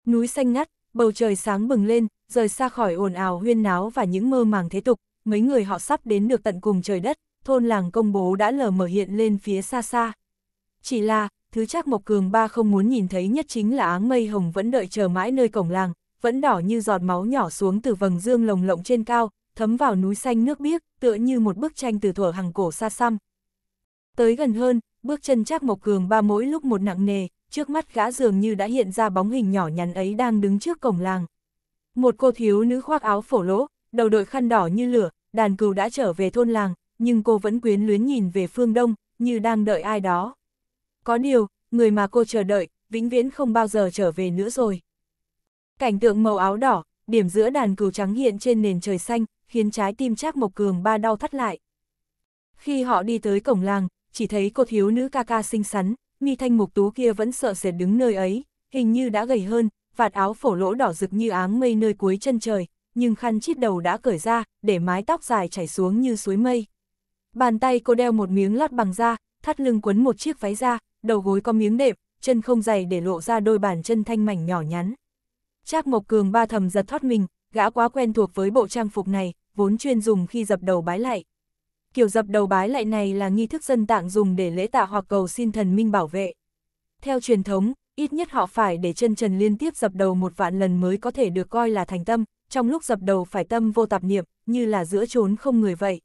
Núi xanh ngắt, bầu trời sáng bừng lên, rời xa khỏi ồn ào huyên náo và những mơ màng thế tục, mấy người họ sắp đến được tận cùng trời đất, thôn làng công bố đã lờ mở hiện lên phía xa xa. Chỉ là, thứ Trác Mộc Cường ba không muốn nhìn thấy nhất chính là áng mây hồng vẫn đợi chờ mãi nơi cổng làng, vẫn đỏ như giọt máu nhỏ xuống từ vầng dương lồng lộng trên cao, thấm vào núi xanh nước biếc, tựa như một bức tranh từ thuở hàng cổ xa xăm. Tới gần hơn, Bước chân chắc Mộc Cường ba mỗi lúc một nặng nề, trước mắt gã dường như đã hiện ra bóng hình nhỏ nhắn ấy đang đứng trước cổng làng. Một cô thiếu nữ khoác áo phổ lỗ, đầu đội khăn đỏ như lửa, đàn cừu đã trở về thôn làng, nhưng cô vẫn quyến luyến nhìn về phương đông, như đang đợi ai đó. Có điều, người mà cô chờ đợi, vĩnh viễn không bao giờ trở về nữa rồi. Cảnh tượng màu áo đỏ, điểm giữa đàn cừu trắng hiện trên nền trời xanh, khiến trái tim chắc Mộc Cường ba đau thắt lại. Khi họ đi tới cổng làng, chỉ thấy cô thiếu nữ ca ca xinh xắn, mi thanh mục tú kia vẫn sợ sệt đứng nơi ấy, hình như đã gầy hơn, vạt áo phổ lỗ đỏ rực như áng mây nơi cuối chân trời, nhưng khăn chít đầu đã cởi ra, để mái tóc dài chảy xuống như suối mây. Bàn tay cô đeo một miếng lót bằng da, thắt lưng quấn một chiếc váy da, đầu gối có miếng đệm, chân không dày để lộ ra đôi bàn chân thanh mảnh nhỏ nhắn. Trác Mộc Cường ba thầm giật thoát mình, gã quá quen thuộc với bộ trang phục này, vốn chuyên dùng khi dập đầu bái lại kiểu dập đầu bái lại này là nghi thức dân tạng dùng để lễ tạ hoặc cầu xin thần minh bảo vệ. Theo truyền thống, ít nhất họ phải để chân trần liên tiếp dập đầu một vạn lần mới có thể được coi là thành tâm, trong lúc dập đầu phải tâm vô tạp niệm, như là giữa trốn không người vậy.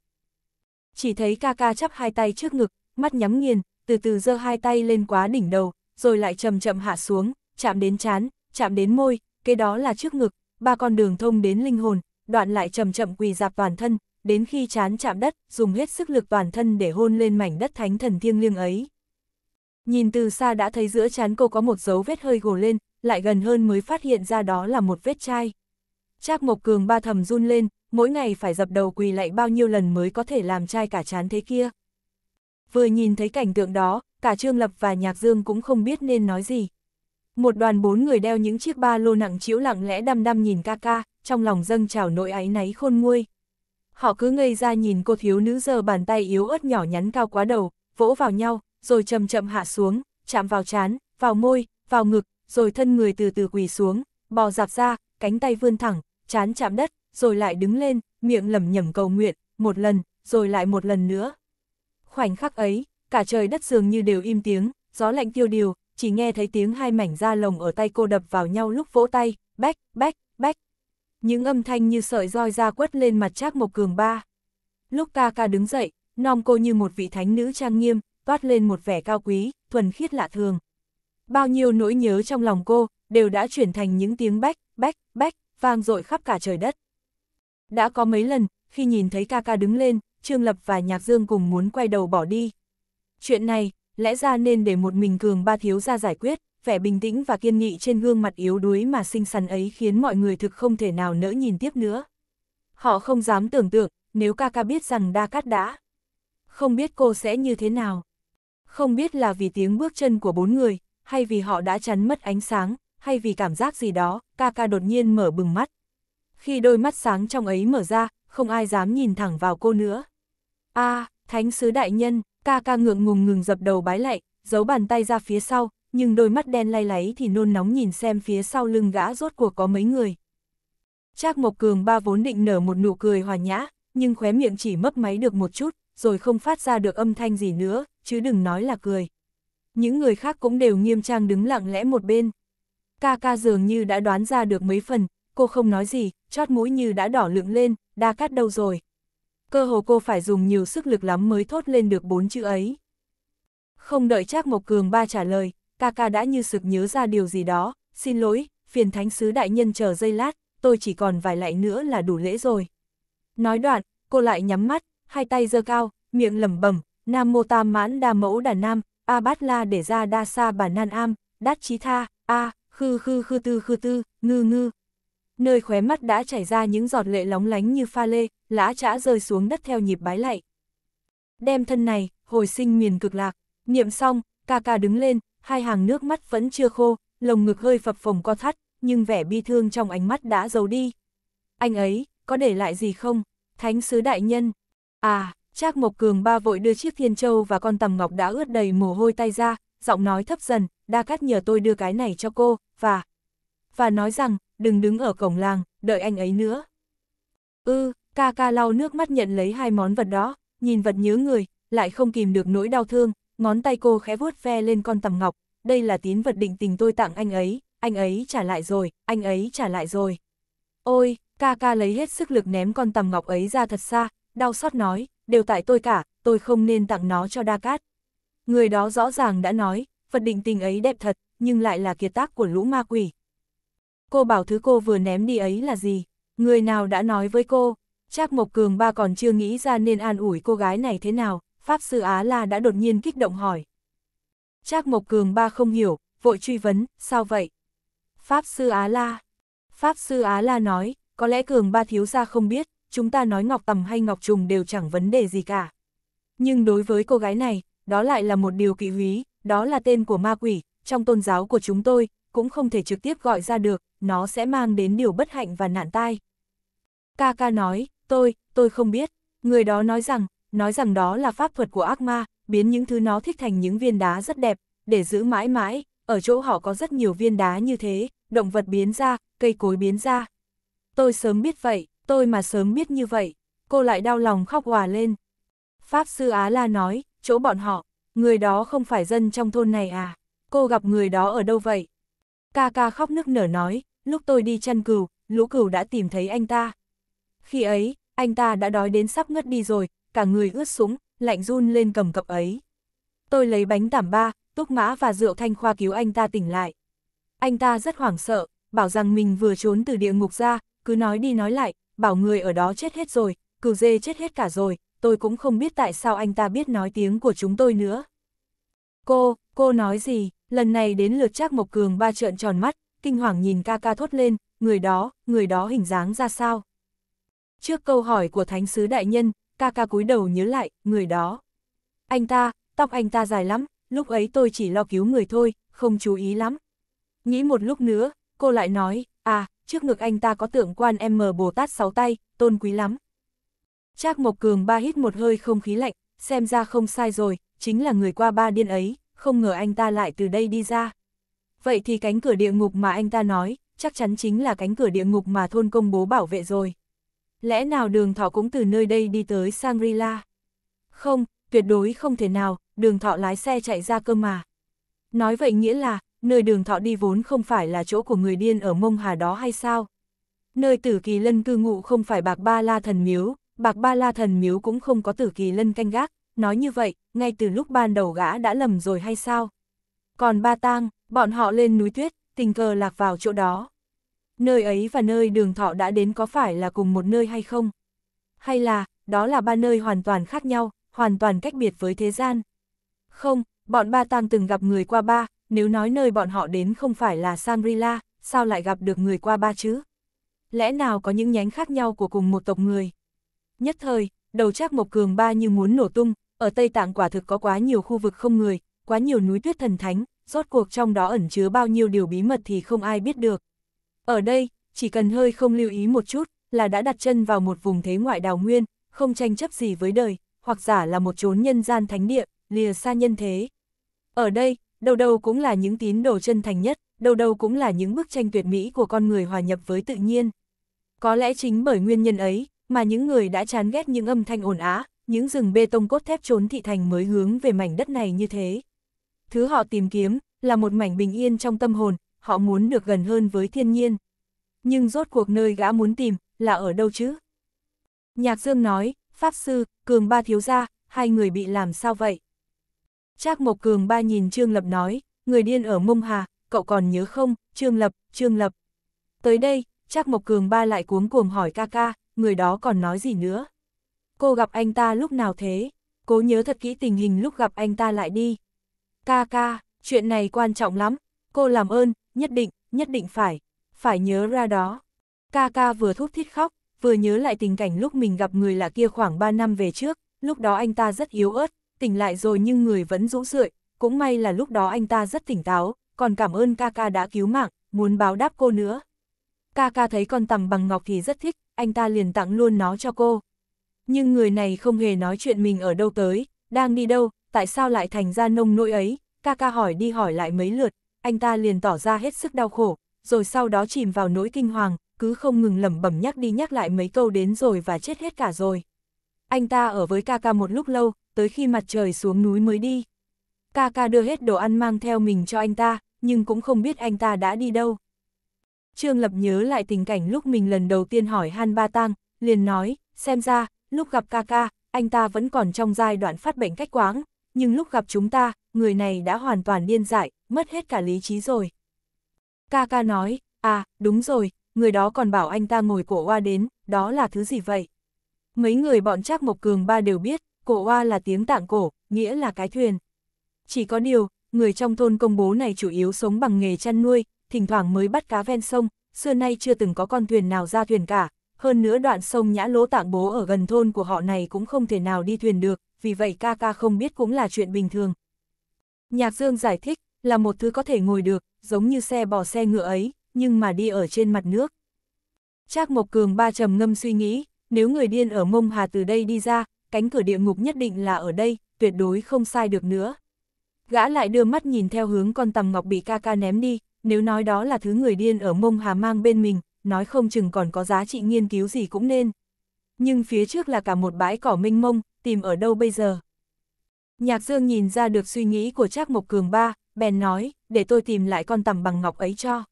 Chỉ thấy ca ca chắp hai tay trước ngực, mắt nhắm nghiền, từ từ giơ hai tay lên quá đỉnh đầu, rồi lại chậm chậm hạ xuống, chạm đến chán, chạm đến môi, cái đó là trước ngực, ba con đường thông đến linh hồn, đoạn lại chậm chậm quỳ dạp toàn thân, đến khi chán chạm đất, dùng hết sức lực toàn thân để hôn lên mảnh đất thánh thần thiêng liêng ấy. Nhìn từ xa đã thấy giữa chán cô có một dấu vết hơi gồ lên, lại gần hơn mới phát hiện ra đó là một vết chai. Trác Mộc Cường ba thầm run lên, mỗi ngày phải dập đầu quỳ lại bao nhiêu lần mới có thể làm chai cả chán thế kia. Vừa nhìn thấy cảnh tượng đó, cả Trương Lập và Nhạc Dương cũng không biết nên nói gì. Một đoàn bốn người đeo những chiếc ba lô nặng chiếu lặng lẽ đăm đăm nhìn ca ca, trong lòng dâng trào nỗi áy náy khôn nguôi. Họ cứ ngây ra nhìn cô thiếu nữ giờ bàn tay yếu ớt nhỏ nhắn cao quá đầu, vỗ vào nhau, rồi chậm chậm hạ xuống, chạm vào chán vào môi, vào ngực, rồi thân người từ từ quỳ xuống, bò dạp ra, cánh tay vươn thẳng, chán chạm đất, rồi lại đứng lên, miệng lẩm nhẩm cầu nguyện, một lần, rồi lại một lần nữa. Khoảnh khắc ấy, cả trời đất dường như đều im tiếng, gió lạnh tiêu điều, chỉ nghe thấy tiếng hai mảnh da lồng ở tay cô đập vào nhau lúc vỗ tay, bách, bách, những âm thanh như sợi roi ra quất lên mặt Trác Mộc Cường ba. Lúc ca ca đứng dậy, non cô như một vị thánh nữ trang nghiêm, toát lên một vẻ cao quý, thuần khiết lạ thường. Bao nhiêu nỗi nhớ trong lòng cô, đều đã chuyển thành những tiếng bách, bách, bách, vang dội khắp cả trời đất. Đã có mấy lần, khi nhìn thấy ca ca đứng lên, Trương Lập và Nhạc Dương cùng muốn quay đầu bỏ đi. Chuyện này, lẽ ra nên để một mình Cường ba thiếu ra giải quyết vẻ bình tĩnh và kiên nghị trên gương mặt yếu đuối mà xinh xắn ấy khiến mọi người thực không thể nào nỡ nhìn tiếp nữa. Họ không dám tưởng tượng, nếu ca ca biết rằng đa cát đã. Không biết cô sẽ như thế nào. Không biết là vì tiếng bước chân của bốn người, hay vì họ đã chắn mất ánh sáng, hay vì cảm giác gì đó, ca ca đột nhiên mở bừng mắt. Khi đôi mắt sáng trong ấy mở ra, không ai dám nhìn thẳng vào cô nữa. a à, thánh sứ đại nhân, ca ca ngượng ngùng ngừng dập đầu bái lạy, giấu bàn tay ra phía sau, nhưng đôi mắt đen lay láy thì nôn nóng nhìn xem phía sau lưng gã rốt cuộc có mấy người. Trác Mộc Cường ba vốn định nở một nụ cười hòa nhã, nhưng khóe miệng chỉ mấp máy được một chút, rồi không phát ra được âm thanh gì nữa, chứ đừng nói là cười. Những người khác cũng đều nghiêm trang đứng lặng lẽ một bên. Ca ca dường như đã đoán ra được mấy phần, cô không nói gì, chót mũi như đã đỏ lượng lên, đa cát đâu rồi. Cơ hồ cô phải dùng nhiều sức lực lắm mới thốt lên được bốn chữ ấy. Không đợi Trác Mộc Cường ba trả lời, ca ca đã như sực nhớ ra điều gì đó, xin lỗi, phiền thánh sứ đại nhân chờ giây lát, tôi chỉ còn vài lạy nữa là đủ lễ rồi. Nói đoạn, cô lại nhắm mắt, hai tay giơ cao, miệng lẩm bẩm, Nam mô tam mãn đa mẫu đà nam, a bát la để ra đa sa bà nan am, đát chí tha, a, khư khư khư tư khư tư, ngư ngư. Nơi khóe mắt đã chảy ra những giọt lệ lóng lánh như pha lê, lã chã rơi xuống đất theo nhịp bái lạy. Đem thân này, hồi sinh miền cực lạc, niệm xong, ca ca đứng lên, hai hàng nước mắt vẫn chưa khô, lồng ngực hơi phập phồng co thắt, nhưng vẻ bi thương trong ánh mắt đã giấu đi. Anh ấy, có để lại gì không? Thánh sứ đại nhân. À, Trác Mộc Cường ba vội đưa chiếc thiên châu và con tầm ngọc đã ướt đầy mồ hôi tay ra, giọng nói thấp dần, đa cát nhờ tôi đưa cái này cho cô, và... Và nói rằng, đừng đứng ở cổng làng, đợi anh ấy nữa. Ư, ca ca lau nước mắt nhận lấy hai món vật đó, nhìn vật nhớ người, lại không kìm được nỗi đau thương, Ngón tay cô khẽ vuốt ve lên con tầm ngọc, đây là tín vật định tình tôi tặng anh ấy, anh ấy trả lại rồi, anh ấy trả lại rồi. Ôi, ca ca lấy hết sức lực ném con tầm ngọc ấy ra thật xa, đau xót nói, đều tại tôi cả, tôi không nên tặng nó cho đa cát. Người đó rõ ràng đã nói, vật định tình ấy đẹp thật, nhưng lại là kiệt tác của lũ ma quỷ. Cô bảo thứ cô vừa ném đi ấy là gì? Người nào đã nói với cô? Trác Mộc Cường ba còn chưa nghĩ ra nên an ủi cô gái này thế nào, Pháp sư Á La đã đột nhiên kích động hỏi. Trác Mộc Cường ba không hiểu, vội truy vấn, sao vậy? Pháp sư Á La. Pháp sư Á La nói, có lẽ Cường ba thiếu gia không biết, chúng ta nói Ngọc Tầm hay Ngọc Trùng đều chẳng vấn đề gì cả. Nhưng đối với cô gái này, đó lại là một điều kỵ quý. đó là tên của ma quỷ, trong tôn giáo của chúng tôi, cũng không thể trực tiếp gọi ra được, nó sẽ mang đến điều bất hạnh và nạn tai. Ca ca nói, tôi, tôi không biết, người đó nói rằng, nói rằng đó là pháp thuật của ác ma, biến những thứ nó thích thành những viên đá rất đẹp, để giữ mãi mãi, ở chỗ họ có rất nhiều viên đá như thế, động vật biến ra, cây cối biến ra. Tôi sớm biết vậy, tôi mà sớm biết như vậy, cô lại đau lòng khóc hòa lên. Pháp sư Á La nói, chỗ bọn họ, người đó không phải dân trong thôn này à, cô gặp người đó ở đâu vậy? Ca ca khóc nức nở nói, lúc tôi đi chăn cừu, lũ cừu đã tìm thấy anh ta. Khi ấy, anh ta đã đói đến sắp ngất đi rồi, cả người ướt súng, lạnh run lên cầm cập ấy. Tôi lấy bánh tảm ba, túc mã và rượu thanh khoa cứu anh ta tỉnh lại. Anh ta rất hoảng sợ, bảo rằng mình vừa trốn từ địa ngục ra, cứ nói đi nói lại, bảo người ở đó chết hết rồi, cừu dê chết hết cả rồi, tôi cũng không biết tại sao anh ta biết nói tiếng của chúng tôi nữa. Cô, cô nói gì, lần này đến lượt Trác Mộc Cường ba trợn tròn mắt, kinh hoàng nhìn ca ca thốt lên, người đó, người đó hình dáng ra sao? Trước câu hỏi của Thánh Sứ Đại Nhân, ca ca cúi đầu nhớ lại, người đó. Anh ta, tóc anh ta dài lắm, lúc ấy tôi chỉ lo cứu người thôi, không chú ý lắm. Nghĩ một lúc nữa, cô lại nói, à, trước ngực anh ta có tượng quan M Bồ Tát sáu tay, tôn quý lắm. Trác Mộc Cường ba hít một hơi không khí lạnh, xem ra không sai rồi, chính là người qua ba điên ấy, không ngờ anh ta lại từ đây đi ra. Vậy thì cánh cửa địa ngục mà anh ta nói, chắc chắn chính là cánh cửa địa ngục mà thôn công bố bảo vệ rồi lẽ nào đường thọ cũng từ nơi đây đi tới shangri Không, tuyệt đối không thể nào, đường thọ lái xe chạy ra cơ mà. Nói vậy nghĩa là, nơi đường thọ đi vốn không phải là chỗ của người điên ở mông hà đó hay sao? Nơi tử kỳ lân cư ngụ không phải bạc ba la thần miếu, bạc ba la thần miếu cũng không có tử kỳ lân canh gác, nói như vậy, ngay từ lúc ban đầu gã đã lầm rồi hay sao? Còn ba tang, bọn họ lên núi tuyết, tình cờ lạc vào chỗ đó nơi ấy và nơi đường thọ đã đến có phải là cùng một nơi hay không? Hay là, đó là ba nơi hoàn toàn khác nhau, hoàn toàn cách biệt với thế gian? Không, bọn ba tang từng gặp người qua ba, nếu nói nơi bọn họ đến không phải là Shangri-La, sao lại gặp được người qua ba chứ? Lẽ nào có những nhánh khác nhau của cùng một tộc người? Nhất thời, đầu trác Mộc Cường Ba như muốn nổ tung, ở Tây Tạng quả thực có quá nhiều khu vực không người, quá nhiều núi tuyết thần thánh, rốt cuộc trong đó ẩn chứa bao nhiêu điều bí mật thì không ai biết được. Ở đây, chỉ cần hơi không lưu ý một chút, là đã đặt chân vào một vùng thế ngoại đào nguyên, không tranh chấp gì với đời, hoặc giả là một chốn nhân gian thánh địa, lìa xa nhân thế. Ở đây, đầu đầu cũng là những tín đồ chân thành nhất, đầu đầu cũng là những bức tranh tuyệt mỹ của con người hòa nhập với tự nhiên. Có lẽ chính bởi nguyên nhân ấy, mà những người đã chán ghét những âm thanh ồn á, những rừng bê tông cốt thép trốn thị thành mới hướng về mảnh đất này như thế. Thứ họ tìm kiếm, là một mảnh bình yên trong tâm hồn, họ muốn được gần hơn với thiên nhiên. Nhưng rốt cuộc nơi gã muốn tìm, là ở đâu chứ? Nhạc Dương nói, Pháp Sư, Cường Ba thiếu gia, hai người bị làm sao vậy? Trác Mộc Cường Ba nhìn Trương Lập nói, người điên ở Mông Hà, cậu còn nhớ không, Trương Lập, Trương Lập. Tới đây, Trác Mộc Cường Ba lại cuống cuồng hỏi ca ca, người đó còn nói gì nữa? Cô gặp anh ta lúc nào thế? Cố nhớ thật kỹ tình hình lúc gặp anh ta lại đi. Ca ca, chuyện này quan trọng lắm, cô làm ơn, nhất định, nhất định phải, phải nhớ ra đó. Ca ca vừa thúc thít khóc, vừa nhớ lại tình cảnh lúc mình gặp người là kia khoảng 3 năm về trước, lúc đó anh ta rất yếu ớt, tỉnh lại rồi nhưng người vẫn rũ rượi, cũng may là lúc đó anh ta rất tỉnh táo, còn cảm ơn ca ca đã cứu mạng, muốn báo đáp cô nữa. Ca ca thấy con tằm bằng ngọc thì rất thích, anh ta liền tặng luôn nó cho cô. Nhưng người này không hề nói chuyện mình ở đâu tới, đang đi đâu, tại sao lại thành ra nông nỗi ấy, ca ca hỏi đi hỏi lại mấy lượt, anh ta liền tỏ ra hết sức đau khổ, rồi sau đó chìm vào nỗi kinh hoàng, cứ không ngừng lẩm bẩm nhắc đi nhắc lại mấy câu đến rồi và chết hết cả rồi. Anh ta ở với Kaka một lúc lâu, tới khi mặt trời xuống núi mới đi. Kaka đưa hết đồ ăn mang theo mình cho anh ta, nhưng cũng không biết anh ta đã đi đâu. Trương Lập nhớ lại tình cảnh lúc mình lần đầu tiên hỏi Han Ba Tang, liền nói, xem ra, lúc gặp Kaka, anh ta vẫn còn trong giai đoạn phát bệnh cách quáng, nhưng lúc gặp chúng ta, người này đã hoàn toàn điên dại, mất hết cả lý trí rồi. Ca ca nói, à, đúng rồi, người đó còn bảo anh ta ngồi cổ oa đến, đó là thứ gì vậy? Mấy người bọn Trác Mộc Cường ba đều biết, cổ oa là tiếng tạng cổ, nghĩa là cái thuyền. Chỉ có điều, người trong thôn công bố này chủ yếu sống bằng nghề chăn nuôi, thỉnh thoảng mới bắt cá ven sông, xưa nay chưa từng có con thuyền nào ra thuyền cả. Hơn nữa đoạn sông Nhã Lỗ Tạng Bố ở gần thôn của họ này cũng không thể nào đi thuyền được, vì vậy ca ca không biết cũng là chuyện bình thường. Nhạc Dương giải thích, là một thứ có thể ngồi được, giống như xe bò xe ngựa ấy, nhưng mà đi ở trên mặt nước. Trác Mộc Cường ba trầm ngâm suy nghĩ, nếu người điên ở mông hà từ đây đi ra, cánh cửa địa ngục nhất định là ở đây, tuyệt đối không sai được nữa. Gã lại đưa mắt nhìn theo hướng con tầm ngọc bị ca ca ném đi, nếu nói đó là thứ người điên ở mông hà mang bên mình, nói không chừng còn có giá trị nghiên cứu gì cũng nên. Nhưng phía trước là cả một bãi cỏ mênh mông, tìm ở đâu bây giờ? Nhạc Dương nhìn ra được suy nghĩ của Trác Mộc Cường ba, bèn nói, để tôi tìm lại con tầm bằng ngọc ấy cho.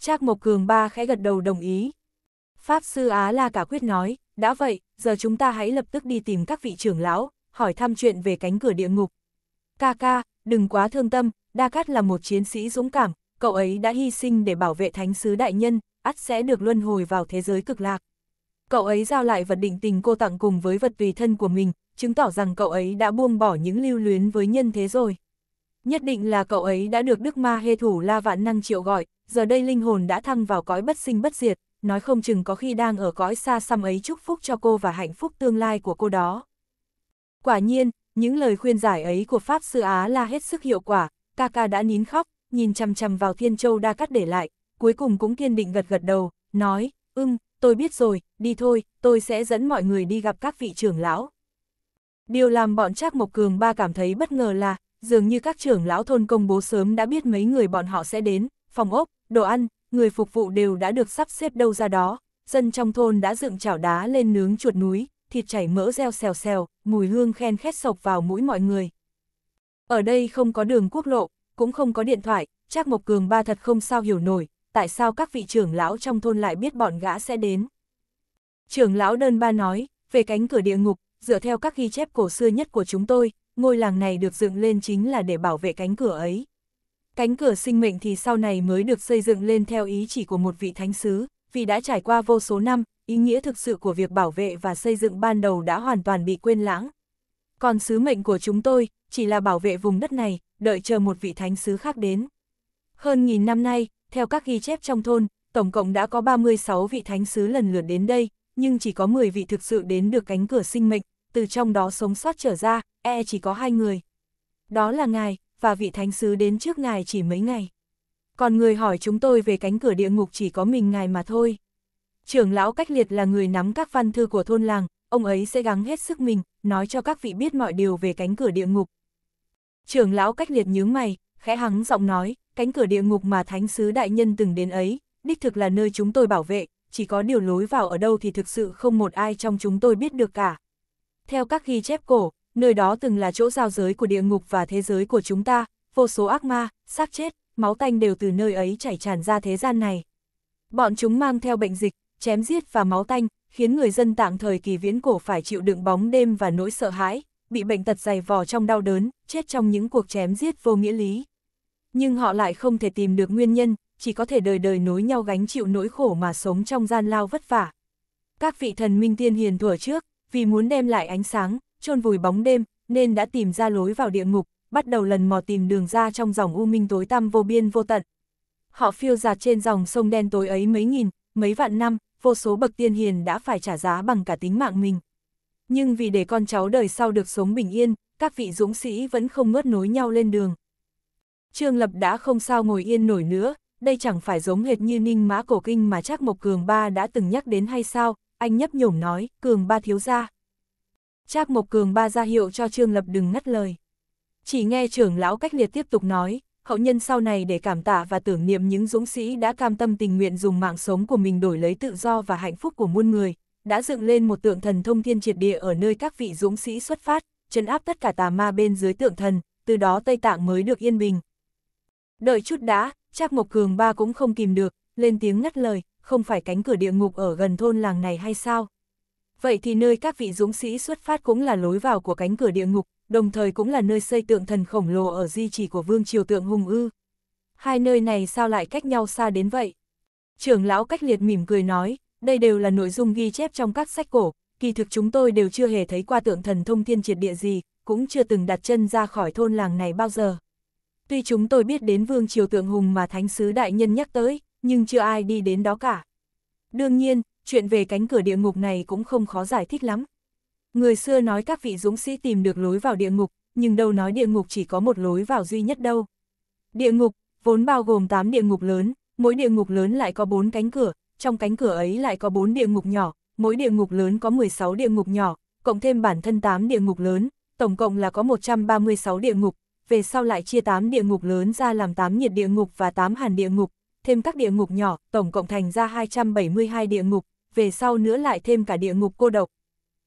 Trác Mộc Cường ba khẽ gật đầu đồng ý. Pháp sư Á La Cả Quyết nói, đã vậy, giờ chúng ta hãy lập tức đi tìm các vị trưởng lão, hỏi thăm chuyện về cánh cửa địa ngục. Ca ca, đừng quá thương tâm, Đa Cát là một chiến sĩ dũng cảm, cậu ấy đã hy sinh để bảo vệ thánh sứ đại nhân, ắt sẽ được luân hồi vào thế giới cực lạc. Cậu ấy giao lại vật định tình cô tặng cùng với vật tùy thân của mình, chứng tỏ rằng cậu ấy đã buông bỏ những lưu luyến với nhân thế rồi. Nhất định là cậu ấy đã được Đức Ma Hê Thủ La Vạn Năng triệu gọi, giờ đây linh hồn đã thăng vào cõi bất sinh bất diệt, nói không chừng có khi đang ở cõi xa xăm ấy chúc phúc cho cô và hạnh phúc tương lai của cô đó. Quả nhiên, những lời khuyên giải ấy của Pháp Sư Á là hết sức hiệu quả, ca ca đã nín khóc, nhìn chằm chằm vào Thiên Châu Đa Cắt để lại, cuối cùng cũng kiên định gật gật đầu, nói, ưng, tôi biết rồi, đi thôi, tôi sẽ dẫn mọi người đi gặp các vị trưởng lão. Điều làm bọn Trác Mộc Cường ba cảm thấy bất ngờ là, dường như các trưởng lão thôn công bố sớm đã biết mấy người bọn họ sẽ đến, phòng ốc, đồ ăn, người phục vụ đều đã được sắp xếp đâu ra đó, dân trong thôn đã dựng chảo đá lên nướng chuột núi, thịt chảy mỡ reo xèo xèo, mùi hương khen khét sộc vào mũi mọi người. Ở đây không có đường quốc lộ, cũng không có điện thoại, chắc Mộc Cường ba thật không sao hiểu nổi, tại sao các vị trưởng lão trong thôn lại biết bọn gã sẽ đến. Trưởng lão đơn ba nói, về cánh cửa địa ngục, dựa theo các ghi chép cổ xưa nhất của chúng tôi, ngôi làng này được dựng lên chính là để bảo vệ cánh cửa ấy. Cánh cửa sinh mệnh thì sau này mới được xây dựng lên theo ý chỉ của một vị thánh sứ, vì đã trải qua vô số năm, ý nghĩa thực sự của việc bảo vệ và xây dựng ban đầu đã hoàn toàn bị quên lãng. Còn sứ mệnh của chúng tôi chỉ là bảo vệ vùng đất này, đợi chờ một vị thánh sứ khác đến. Hơn nghìn năm nay, theo các ghi chép trong thôn, tổng cộng đã có 36 vị thánh sứ lần lượt đến đây, nhưng chỉ có 10 vị thực sự đến được cánh cửa sinh mệnh, từ trong đó sống sót trở ra, e chỉ có hai người. Đó là ngài, và vị thánh sứ đến trước ngài chỉ mấy ngày. Còn người hỏi chúng tôi về cánh cửa địa ngục chỉ có mình ngài mà thôi. Trưởng lão cách liệt là người nắm các văn thư của thôn làng, ông ấy sẽ gắng hết sức mình, nói cho các vị biết mọi điều về cánh cửa địa ngục. Trưởng lão cách liệt nhướng mày, khẽ hắng giọng nói, cánh cửa địa ngục mà thánh sứ đại nhân từng đến ấy, đích thực là nơi chúng tôi bảo vệ, chỉ có điều lối vào ở đâu thì thực sự không một ai trong chúng tôi biết được cả. Theo các ghi chép cổ, nơi đó từng là chỗ giao giới của địa ngục và thế giới của chúng ta, vô số ác ma, xác chết, máu tanh đều từ nơi ấy chảy tràn ra thế gian này. Bọn chúng mang theo bệnh dịch, chém giết và máu tanh, khiến người dân tạm thời kỳ viễn cổ phải chịu đựng bóng đêm và nỗi sợ hãi, bị bệnh tật dày vò trong đau đớn, chết trong những cuộc chém giết vô nghĩa lý. Nhưng họ lại không thể tìm được nguyên nhân, chỉ có thể đời đời nối nhau gánh chịu nỗi khổ mà sống trong gian lao vất vả. Các vị thần minh tiên hiền thuở trước, vì muốn đem lại ánh sáng, chôn vùi bóng đêm, nên đã tìm ra lối vào địa ngục, bắt đầu lần mò tìm đường ra trong dòng u minh tối tăm vô biên vô tận. Họ phiêu dạt trên dòng sông đen tối ấy mấy nghìn, mấy vạn năm, vô số bậc tiên hiền đã phải trả giá bằng cả tính mạng mình. Nhưng vì để con cháu đời sau được sống bình yên, các vị dũng sĩ vẫn không ngớt nối nhau lên đường. Trương Lập đã không sao ngồi yên nổi nữa, đây chẳng phải giống hệt như Ninh Mã Cổ Kinh mà chắc Mộc Cường Ba đã từng nhắc đến hay sao, anh nhấp nhổm nói, cường ba thiếu ra. Trác Mộc Cường ba ra hiệu cho Trương Lập đừng ngắt lời. Chỉ nghe trưởng lão cách liệt tiếp tục nói, hậu nhân sau này để cảm tạ và tưởng niệm những dũng sĩ đã cam tâm tình nguyện dùng mạng sống của mình đổi lấy tự do và hạnh phúc của muôn người, đã dựng lên một tượng thần thông thiên triệt địa ở nơi các vị dũng sĩ xuất phát, chấn áp tất cả tà ma bên dưới tượng thần, từ đó Tây Tạng mới được yên bình. Đợi chút đã, Trác Mộc Cường ba cũng không kìm được, lên tiếng ngắt lời, không phải cánh cửa địa ngục ở gần thôn làng này hay sao? Vậy thì nơi các vị dũng sĩ xuất phát cũng là lối vào của cánh cửa địa ngục, đồng thời cũng là nơi xây tượng thần khổng lồ ở di chỉ của vương triều tượng hùng ư. Hai nơi này sao lại cách nhau xa đến vậy? Trưởng lão cách liệt mỉm cười nói, đây đều là nội dung ghi chép trong các sách cổ, kỳ thực chúng tôi đều chưa hề thấy qua tượng thần thông thiên triệt địa gì, cũng chưa từng đặt chân ra khỏi thôn làng này bao giờ. Tuy chúng tôi biết đến vương triều tượng hùng mà thánh sứ đại nhân nhắc tới, nhưng chưa ai đi đến đó cả. Đương nhiên, chuyện về cánh cửa địa ngục này cũng không khó giải thích lắm. Người xưa nói các vị dũng sĩ tìm được lối vào địa ngục, nhưng đâu nói địa ngục chỉ có một lối vào duy nhất đâu. Địa ngục, vốn bao gồm 8 địa ngục lớn, mỗi địa ngục lớn lại có 4 cánh cửa, trong cánh cửa ấy lại có 4 địa ngục nhỏ, mỗi địa ngục lớn có 16 địa ngục nhỏ, cộng thêm bản thân 8 địa ngục lớn, tổng cộng là có 136 địa ngục, về sau lại chia 8 địa ngục lớn ra làm 8 nhiệt địa ngục và 8 hàn địa ngục, thêm các địa ngục nhỏ, tổng cộng thành ra 272 địa ngục, về sau nữa lại thêm cả địa ngục cô độc.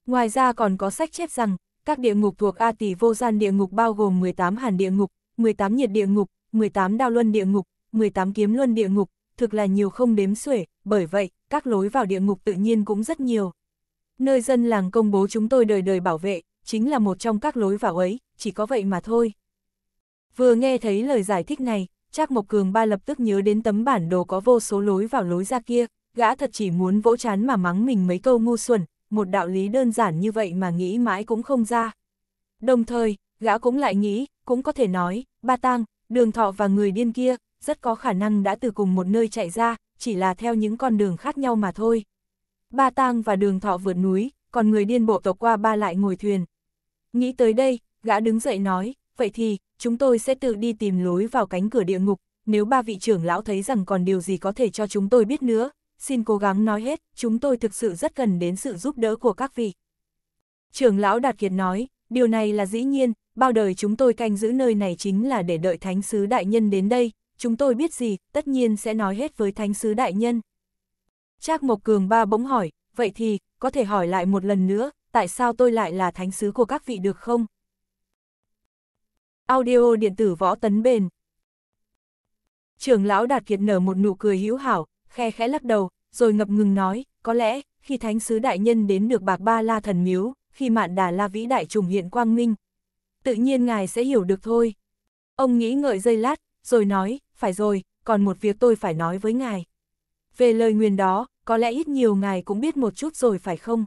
Ngoài ra còn có sách chép rằng, các địa ngục thuộc A tỷ vô gian địa ngục bao gồm 18 hàn địa ngục, 18 nhiệt địa ngục, 18 đao luân địa ngục, 18 kiếm luân địa ngục, thực là nhiều không đếm xuể, bởi vậy, các lối vào địa ngục tự nhiên cũng rất nhiều. Nơi dân làng công bố chúng tôi đời đời bảo vệ, chính là một trong các lối vào ấy, chỉ có vậy mà thôi. Vừa nghe thấy lời giải thích này, Trác Mộc Cường ba lập tức nhớ đến tấm bản đồ có vô số lối vào lối ra kia, gã thật chỉ muốn vỗ chán mà mắng mình mấy câu ngu xuẩn, một đạo lý đơn giản như vậy mà nghĩ mãi cũng không ra. Đồng thời, gã cũng lại nghĩ, cũng có thể nói, ba tang, đường thọ và người điên kia, rất có khả năng đã từ cùng một nơi chạy ra, chỉ là theo những con đường khác nhau mà thôi. Ba tang và đường thọ vượt núi, còn người điên bộ tộc qua ba lại ngồi thuyền. Nghĩ tới đây, gã đứng dậy nói, vậy thì, chúng tôi sẽ tự đi tìm lối vào cánh cửa địa ngục, nếu ba vị trưởng lão thấy rằng còn điều gì có thể cho chúng tôi biết nữa, xin cố gắng nói hết, chúng tôi thực sự rất cần đến sự giúp đỡ của các vị. Trưởng lão Đạt Kiệt nói, điều này là dĩ nhiên, bao đời chúng tôi canh giữ nơi này chính là để đợi Thánh Sứ Đại Nhân đến đây, chúng tôi biết gì, tất nhiên sẽ nói hết với Thánh Sứ Đại Nhân. Trác Mộc Cường Ba bỗng hỏi, vậy thì, có thể hỏi lại một lần nữa, tại sao tôi lại là Thánh Sứ của các vị được không? Audio điện tử võ tấn bền. Trưởng lão đạt kiệt nở một nụ cười hữu hảo, khe khẽ lắc đầu, rồi ngập ngừng nói, có lẽ, khi thánh sứ đại nhân đến được bạc ba la thần miếu, khi mạn đà la vĩ đại trùng hiện quang minh, tự nhiên ngài sẽ hiểu được thôi. Ông nghĩ ngợi dây lát, rồi nói, phải rồi, còn một việc tôi phải nói với ngài. Về lời nguyền đó, có lẽ ít nhiều ngài cũng biết một chút rồi phải không?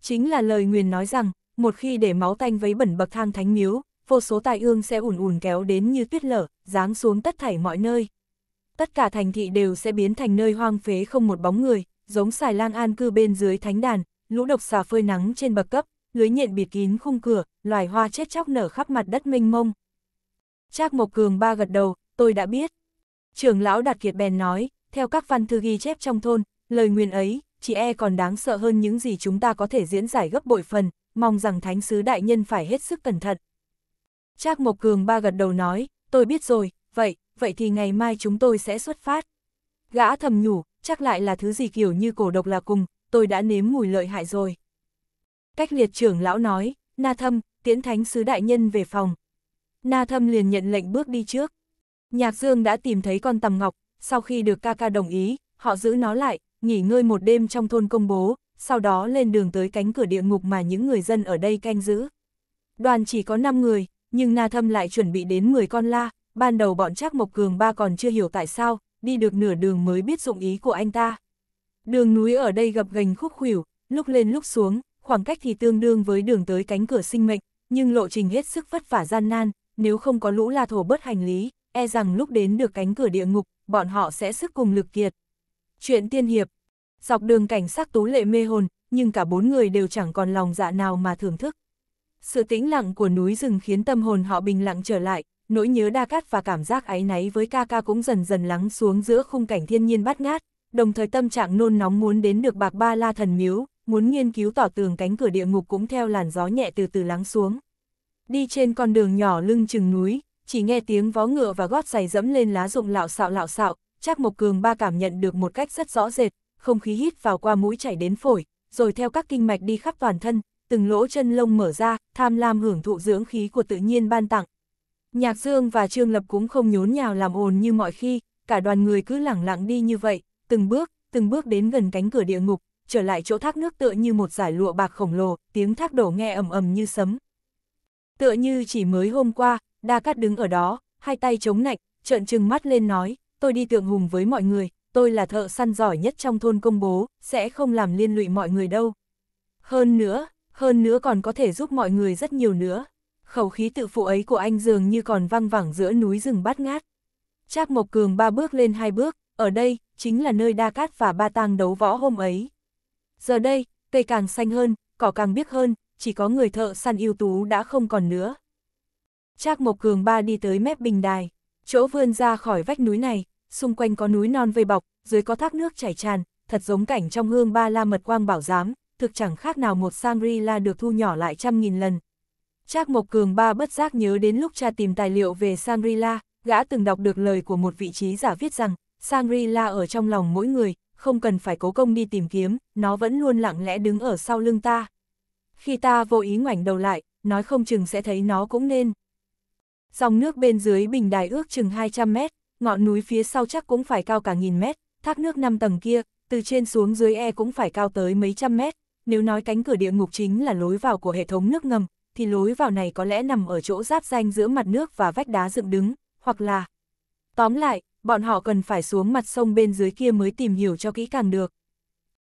Chính là lời nguyền nói rằng, một khi để máu tanh vấy bẩn bậc thang thánh miếu, vô số tài ương sẽ ùn ùn kéo đến như tuyết lở, giáng xuống tất thảy mọi nơi. Tất cả thành thị đều sẽ biến thành nơi hoang phế không một bóng người, giống xài lang an cư bên dưới thánh đàn, lũ độc xà phơi nắng trên bậc cấp, lưới nhện bịt kín khung cửa, loài hoa chết chóc nở khắp mặt đất mênh mông. Trác Mộc Cường ba gật đầu, tôi đã biết. Trưởng lão Đạt Kiệt bèn nói, theo các văn thư ghi chép trong thôn, lời nguyền ấy, chỉ e còn đáng sợ hơn những gì chúng ta có thể diễn giải gấp bội phần, mong rằng thánh sứ đại nhân phải hết sức cẩn thận. Trác Mộc Cường ba gật đầu nói, tôi biết rồi, vậy, vậy thì ngày mai chúng tôi sẽ xuất phát. Gã thầm nhủ, chắc lại là thứ gì kiểu như cổ độc là cùng, tôi đã nếm mùi lợi hại rồi. Cách liệt trưởng lão nói, Na Thâm, tiễn thánh sứ đại nhân về phòng. Na Thâm liền nhận lệnh bước đi trước. Nhạc Dương đã tìm thấy con tầm ngọc, sau khi được ca ca đồng ý, họ giữ nó lại, nghỉ ngơi một đêm trong thôn công bố, sau đó lên đường tới cánh cửa địa ngục mà những người dân ở đây canh giữ. Đoàn chỉ có 5 người, nhưng Na Thâm lại chuẩn bị đến 10 con la, ban đầu bọn Trác Mộc Cường ba còn chưa hiểu tại sao, đi được nửa đường mới biết dụng ý của anh ta. Đường núi ở đây gập ghềnh khúc khuỷu, lúc lên lúc xuống, khoảng cách thì tương đương với đường tới cánh cửa sinh mệnh, nhưng lộ trình hết sức vất vả gian nan, nếu không có lũ la thổ bớt hành lý, e rằng lúc đến được cánh cửa địa ngục, bọn họ sẽ sức cùng lực kiệt. Chuyện tiên hiệp Dọc đường cảnh sắc tú lệ mê hồn, nhưng cả bốn người đều chẳng còn lòng dạ nào mà thưởng thức. Sự tĩnh lặng của núi rừng khiến tâm hồn họ bình lặng trở lại, nỗi nhớ đa cát và cảm giác áy náy với ca ca cũng dần dần lắng xuống giữa khung cảnh thiên nhiên bát ngát, đồng thời tâm trạng nôn nóng muốn đến được bạc ba la thần miếu, muốn nghiên cứu tỏ tường cánh cửa địa ngục cũng theo làn gió nhẹ từ từ lắng xuống. Đi trên con đường nhỏ lưng chừng núi, chỉ nghe tiếng vó ngựa và gót giày dẫm lên lá rụng lạo xạo lạo xạo, chắc Mộc Cường ba cảm nhận được một cách rất rõ rệt, không khí hít vào qua mũi chảy đến phổi, rồi theo các kinh mạch đi khắp toàn thân, từng lỗ chân lông mở ra, tham lam hưởng thụ dưỡng khí của tự nhiên ban tặng. Nhạc Dương và Trương Lập cũng không nhốn nhào làm ồn như mọi khi, cả đoàn người cứ lẳng lặng đi như vậy, từng bước, từng bước đến gần cánh cửa địa ngục, trở lại chỗ thác nước tựa như một giải lụa bạc khổng lồ, tiếng thác đổ nghe ầm ầm như sấm. Tựa như chỉ mới hôm qua, Đa Cát đứng ở đó, hai tay chống nạnh, trợn trừng mắt lên nói, tôi đi tượng hùng với mọi người, tôi là thợ săn giỏi nhất trong thôn công bố, sẽ không làm liên lụy mọi người đâu. Hơn nữa, hơn nữa còn có thể giúp mọi người rất nhiều nữa. Khẩu khí tự phụ ấy của anh dường như còn văng vẳng giữa núi rừng bát ngát. Trác Mộc Cường ba bước lên hai bước, ở đây, chính là nơi Đa Cát và Ba Tang đấu võ hôm ấy. Giờ đây, cây càng xanh hơn, cỏ càng biếc hơn, chỉ có người thợ săn ưu tú đã không còn nữa. Trác Mộc Cường ba đi tới mép bình đài, chỗ vươn ra khỏi vách núi này, xung quanh có núi non vây bọc, dưới có thác nước chảy tràn, thật giống cảnh trong hương ba la mật quang bảo giám, thực chẳng khác nào một Shangri-La được thu nhỏ lại trăm nghìn lần. Trác Mộc Cường ba bất giác nhớ đến lúc cha tìm tài liệu về Shangri-La, gã từng đọc được lời của một vị trí giả viết rằng, Shangri-La ở trong lòng mỗi người, không cần phải cố công đi tìm kiếm, nó vẫn luôn lặng lẽ đứng ở sau lưng ta. Khi ta vô ý ngoảnh đầu lại, nói không chừng sẽ thấy nó cũng nên. Dòng nước bên dưới bình đài ước chừng 200 mét, ngọn núi phía sau chắc cũng phải cao cả nghìn mét, thác nước 5 tầng kia, từ trên xuống dưới e cũng phải cao tới mấy trăm mét, nếu nói cánh cửa địa ngục chính là lối vào của hệ thống nước ngầm, thì lối vào này có lẽ nằm ở chỗ giáp danh giữa mặt nước và vách đá dựng đứng, hoặc là... Tóm lại, bọn họ cần phải xuống mặt sông bên dưới kia mới tìm hiểu cho kỹ càng được.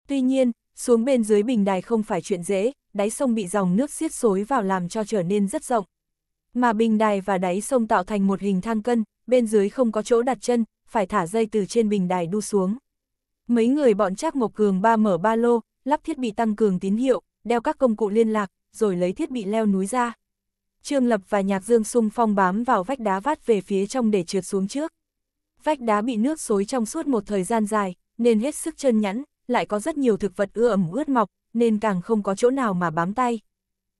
Tuy nhiên, xuống bên dưới bình đài không phải chuyện dễ, đáy sông bị dòng nước xiết xối vào làm cho trở nên rất rộng. Mà bình đài và đáy sông tạo thành một hình thang cân, bên dưới không có chỗ đặt chân, phải thả dây từ trên bình đài đu xuống. Mấy người bọn Trác Mộc Cường ba mở ba lô, lắp thiết bị tăng cường tín hiệu, đeo các công cụ liên lạc, rồi lấy thiết bị leo núi ra. Trương Lập và Nhạc Dương sung phong bám vào vách đá vát về phía trong để trượt xuống trước. Vách đá bị nước xối trong suốt một thời gian dài, nên hết sức trơn nhẵn, lại có rất nhiều thực vật ưa ẩm ướt mọc, nên càng không có chỗ nào mà bám tay.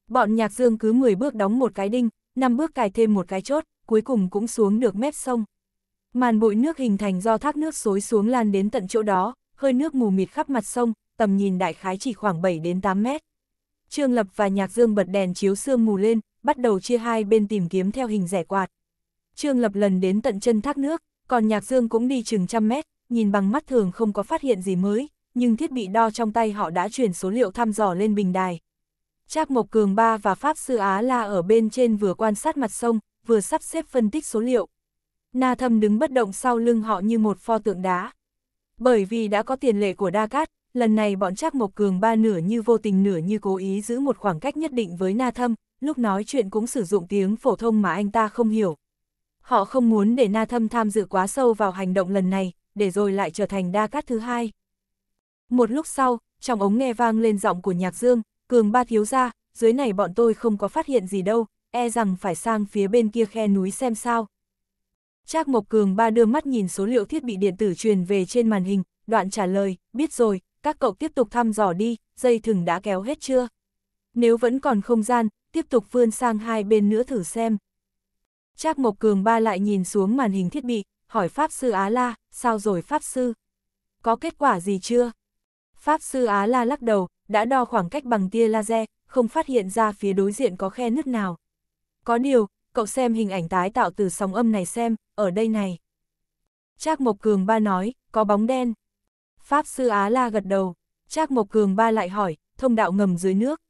Bọn Nhạc Dương cứ 10 bước đóng một cái đinh, 5 bước cài thêm một cái chốt, cuối cùng cũng xuống được mép sông. Màn bụi nước hình thành do thác nước xối xuống lan đến tận chỗ đó, hơi nước mù mịt khắp mặt sông, tầm nhìn đại khái chỉ khoảng 7 đến 8 mét. Trương Lập và Nhạc Dương bật đèn chiếu sương mù lên, bắt đầu chia hai bên tìm kiếm theo hình rẻ quạt. Trương Lập lần đến tận chân thác nước, còn Nhạc Dương cũng đi chừng trăm mét, nhìn bằng mắt thường không có phát hiện gì mới, nhưng thiết bị đo trong tay họ đã chuyển số liệu thăm dò lên bình đài. Trác Mộc Cường Ba và Pháp Sư Á La ở bên trên vừa quan sát mặt sông, vừa sắp xếp phân tích số liệu. Na Thâm đứng bất động sau lưng họ như một pho tượng đá. Bởi vì đã có tiền lệ của Đa Cát, lần này bọn Trác Mộc Cường ba nửa như vô tình nửa như cố ý giữ một khoảng cách nhất định với Na Thâm, lúc nói chuyện cũng sử dụng tiếng phổ thông mà anh ta không hiểu. Họ không muốn để Na Thâm tham dự quá sâu vào hành động lần này, để rồi lại trở thành đa cát thứ hai. Một lúc sau, trong ống nghe vang lên giọng của Nhạc Dương, Cường ba thiếu ra, dưới này bọn tôi không có phát hiện gì đâu, e rằng phải sang phía bên kia khe núi xem sao. Trác Mộc Cường ba đưa mắt nhìn số liệu thiết bị điện tử truyền về trên màn hình, đoạn trả lời, biết rồi, các cậu tiếp tục thăm dò đi, dây thừng đã kéo hết chưa? Nếu vẫn còn không gian, tiếp tục vươn sang hai bên nữa thử xem. Trác Mộc Cường ba lại nhìn xuống màn hình thiết bị, hỏi Pháp Sư Á La, sao rồi Pháp Sư? Có kết quả gì chưa? Pháp Sư Á La lắc đầu, đã đo khoảng cách bằng tia laser, không phát hiện ra phía đối diện có khe nứt nào. Có điều, cậu xem hình ảnh tái tạo từ sóng âm này xem, ở đây này. Trác Mộc Cường ba nói, có bóng đen. Pháp Sư Á La gật đầu, Trác Mộc Cường ba lại hỏi, thông đạo ngầm dưới nước.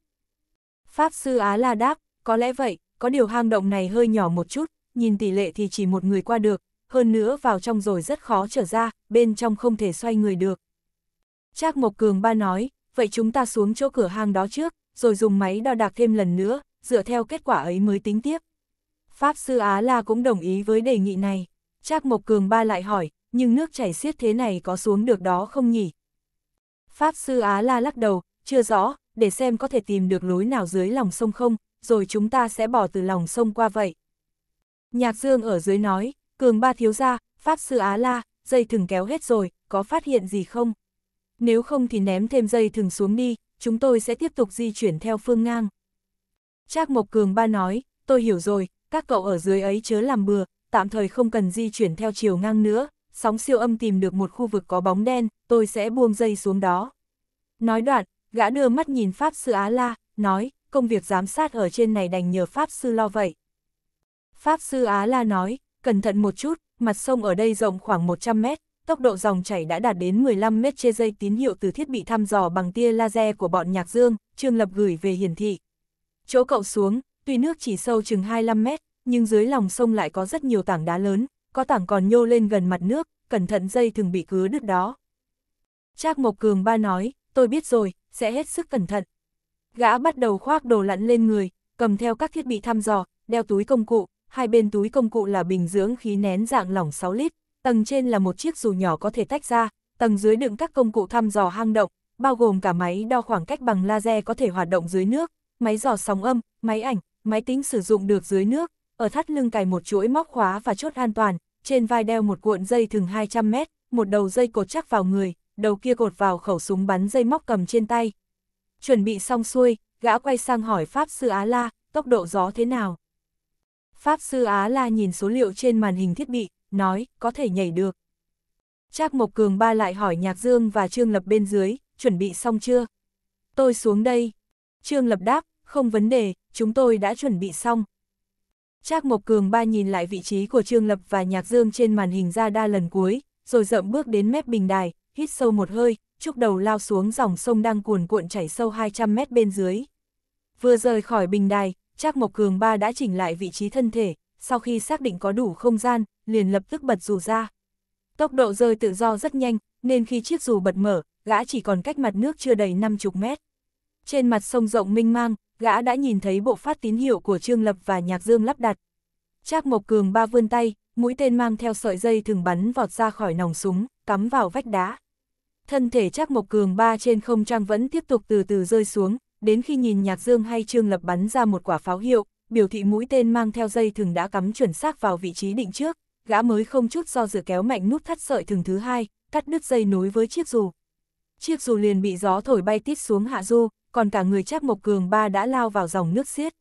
Pháp Sư Á La đáp, có lẽ vậy, có điều hang động này hơi nhỏ một chút, nhìn tỷ lệ thì chỉ một người qua được, hơn nữa vào trong rồi rất khó trở ra, bên trong không thể xoay người được. Trác Mộc Cường ba nói, vậy chúng ta xuống chỗ cửa hang đó trước, rồi dùng máy đo đạc thêm lần nữa, dựa theo kết quả ấy mới tính tiếp. Pháp Sư Á La cũng đồng ý với đề nghị này. Trác Mộc Cường ba lại hỏi, nhưng nước chảy xiết thế này có xuống được đó không nhỉ? Pháp sư Á La lắc đầu, chưa rõ, để xem có thể tìm được lối nào dưới lòng sông không, rồi chúng ta sẽ bỏ từ lòng sông qua vậy. Nhạc Dương ở dưới nói, cường ba thiếu gia, Pháp sư Á La, dây thừng kéo hết rồi, có phát hiện gì không? Nếu không thì ném thêm dây thừng xuống đi, chúng tôi sẽ tiếp tục di chuyển theo phương ngang. Trác Mộc Cường ba nói, tôi hiểu rồi, các cậu ở dưới ấy chớ làm bừa, tạm thời không cần di chuyển theo chiều ngang nữa, sóng siêu âm tìm được một khu vực có bóng đen, tôi sẽ buông dây xuống đó. Nói đoạn, gã đưa mắt nhìn Pháp Sư Á La, nói, công việc giám sát ở trên này đành nhờ Pháp Sư lo vậy. Pháp Sư Á La nói, cẩn thận một chút, mặt sông ở đây rộng khoảng 100 mét, tốc độ dòng chảy đã đạt đến 15 mét trên dây tín hiệu từ thiết bị thăm dò bằng tia laser của bọn Nhạc Dương, Trương Lập gửi về hiển thị. Chỗ cậu xuống, tuy nước chỉ sâu chừng 25 mét, nhưng dưới lòng sông lại có rất nhiều tảng đá lớn, có tảng còn nhô lên gần mặt nước, cẩn thận dây thường bị cứa đứt đó. Trác Mộc Cường ba nói, tôi biết rồi, sẽ hết sức cẩn thận. Gã bắt đầu khoác đồ lặn lên người, cầm theo các thiết bị thăm dò, đeo túi công cụ, hai bên túi công cụ là bình dưỡng khí nén dạng lỏng 6 lít, tầng trên là một chiếc dù nhỏ có thể tách ra, tầng dưới đựng các công cụ thăm dò hang động, bao gồm cả máy đo khoảng cách bằng laser có thể hoạt động dưới nước, máy dò sóng âm, máy ảnh, máy tính sử dụng được dưới nước, ở thắt lưng cài một chuỗi móc khóa và chốt an toàn, trên vai đeo một cuộn dây thừng 200 mét, một đầu dây cột chắc vào người, đầu kia cột vào khẩu súng bắn dây móc cầm trên tay. Chuẩn bị xong xuôi, gã quay sang hỏi Pháp Sư Á La, tốc độ gió thế nào? Pháp Sư Á La nhìn số liệu trên màn hình thiết bị, nói, có thể nhảy được. Trác Mộc Cường ba lại hỏi Nhạc Dương và Trương Lập bên dưới, chuẩn bị xong chưa? Tôi xuống đây. Trương Lập đáp, không vấn đề, chúng tôi đã chuẩn bị xong. Trác Mộc Cường ba nhìn lại vị trí của Trương Lập và Nhạc Dương trên màn hình ra đa lần cuối, rồi rậm bước đến mép bình đài, hít sâu một hơi, chúc đầu lao xuống dòng sông đang cuồn cuộn chảy sâu 200 mét bên dưới. Vừa rời khỏi bình đài, Trác Mộc Cường ba đã chỉnh lại vị trí thân thể, sau khi xác định có đủ không gian, liền lập tức bật dù ra. Tốc độ rơi tự do rất nhanh, nên khi chiếc dù bật mở, gã chỉ còn cách mặt nước chưa đầy 50 mét. Trên mặt sông rộng minh mang, gã đã nhìn thấy bộ phát tín hiệu của Trương Lập và Nhạc Dương lắp đặt. Trác Mộc Cường ba vươn tay, mũi tên mang theo sợi dây thường bắn vọt ra khỏi nòng súng, cắm vào vách đá. Thân thể Trác Mộc Cường ba trên không trang vẫn tiếp tục từ từ rơi xuống, đến khi nhìn Nhạc Dương hay Trương Lập bắn ra một quả pháo hiệu, biểu thị mũi tên mang theo dây thường đã cắm chuẩn xác vào vị trí định trước, gã mới không chút do dự kéo mạnh nút thắt sợi thường thứ hai, cắt đứt dây nối với chiếc dù. Chiếc dù liền bị gió thổi bay tít xuống hạ du, còn cả người Trác Mộc Cường Ba đã lao vào dòng nước xiết.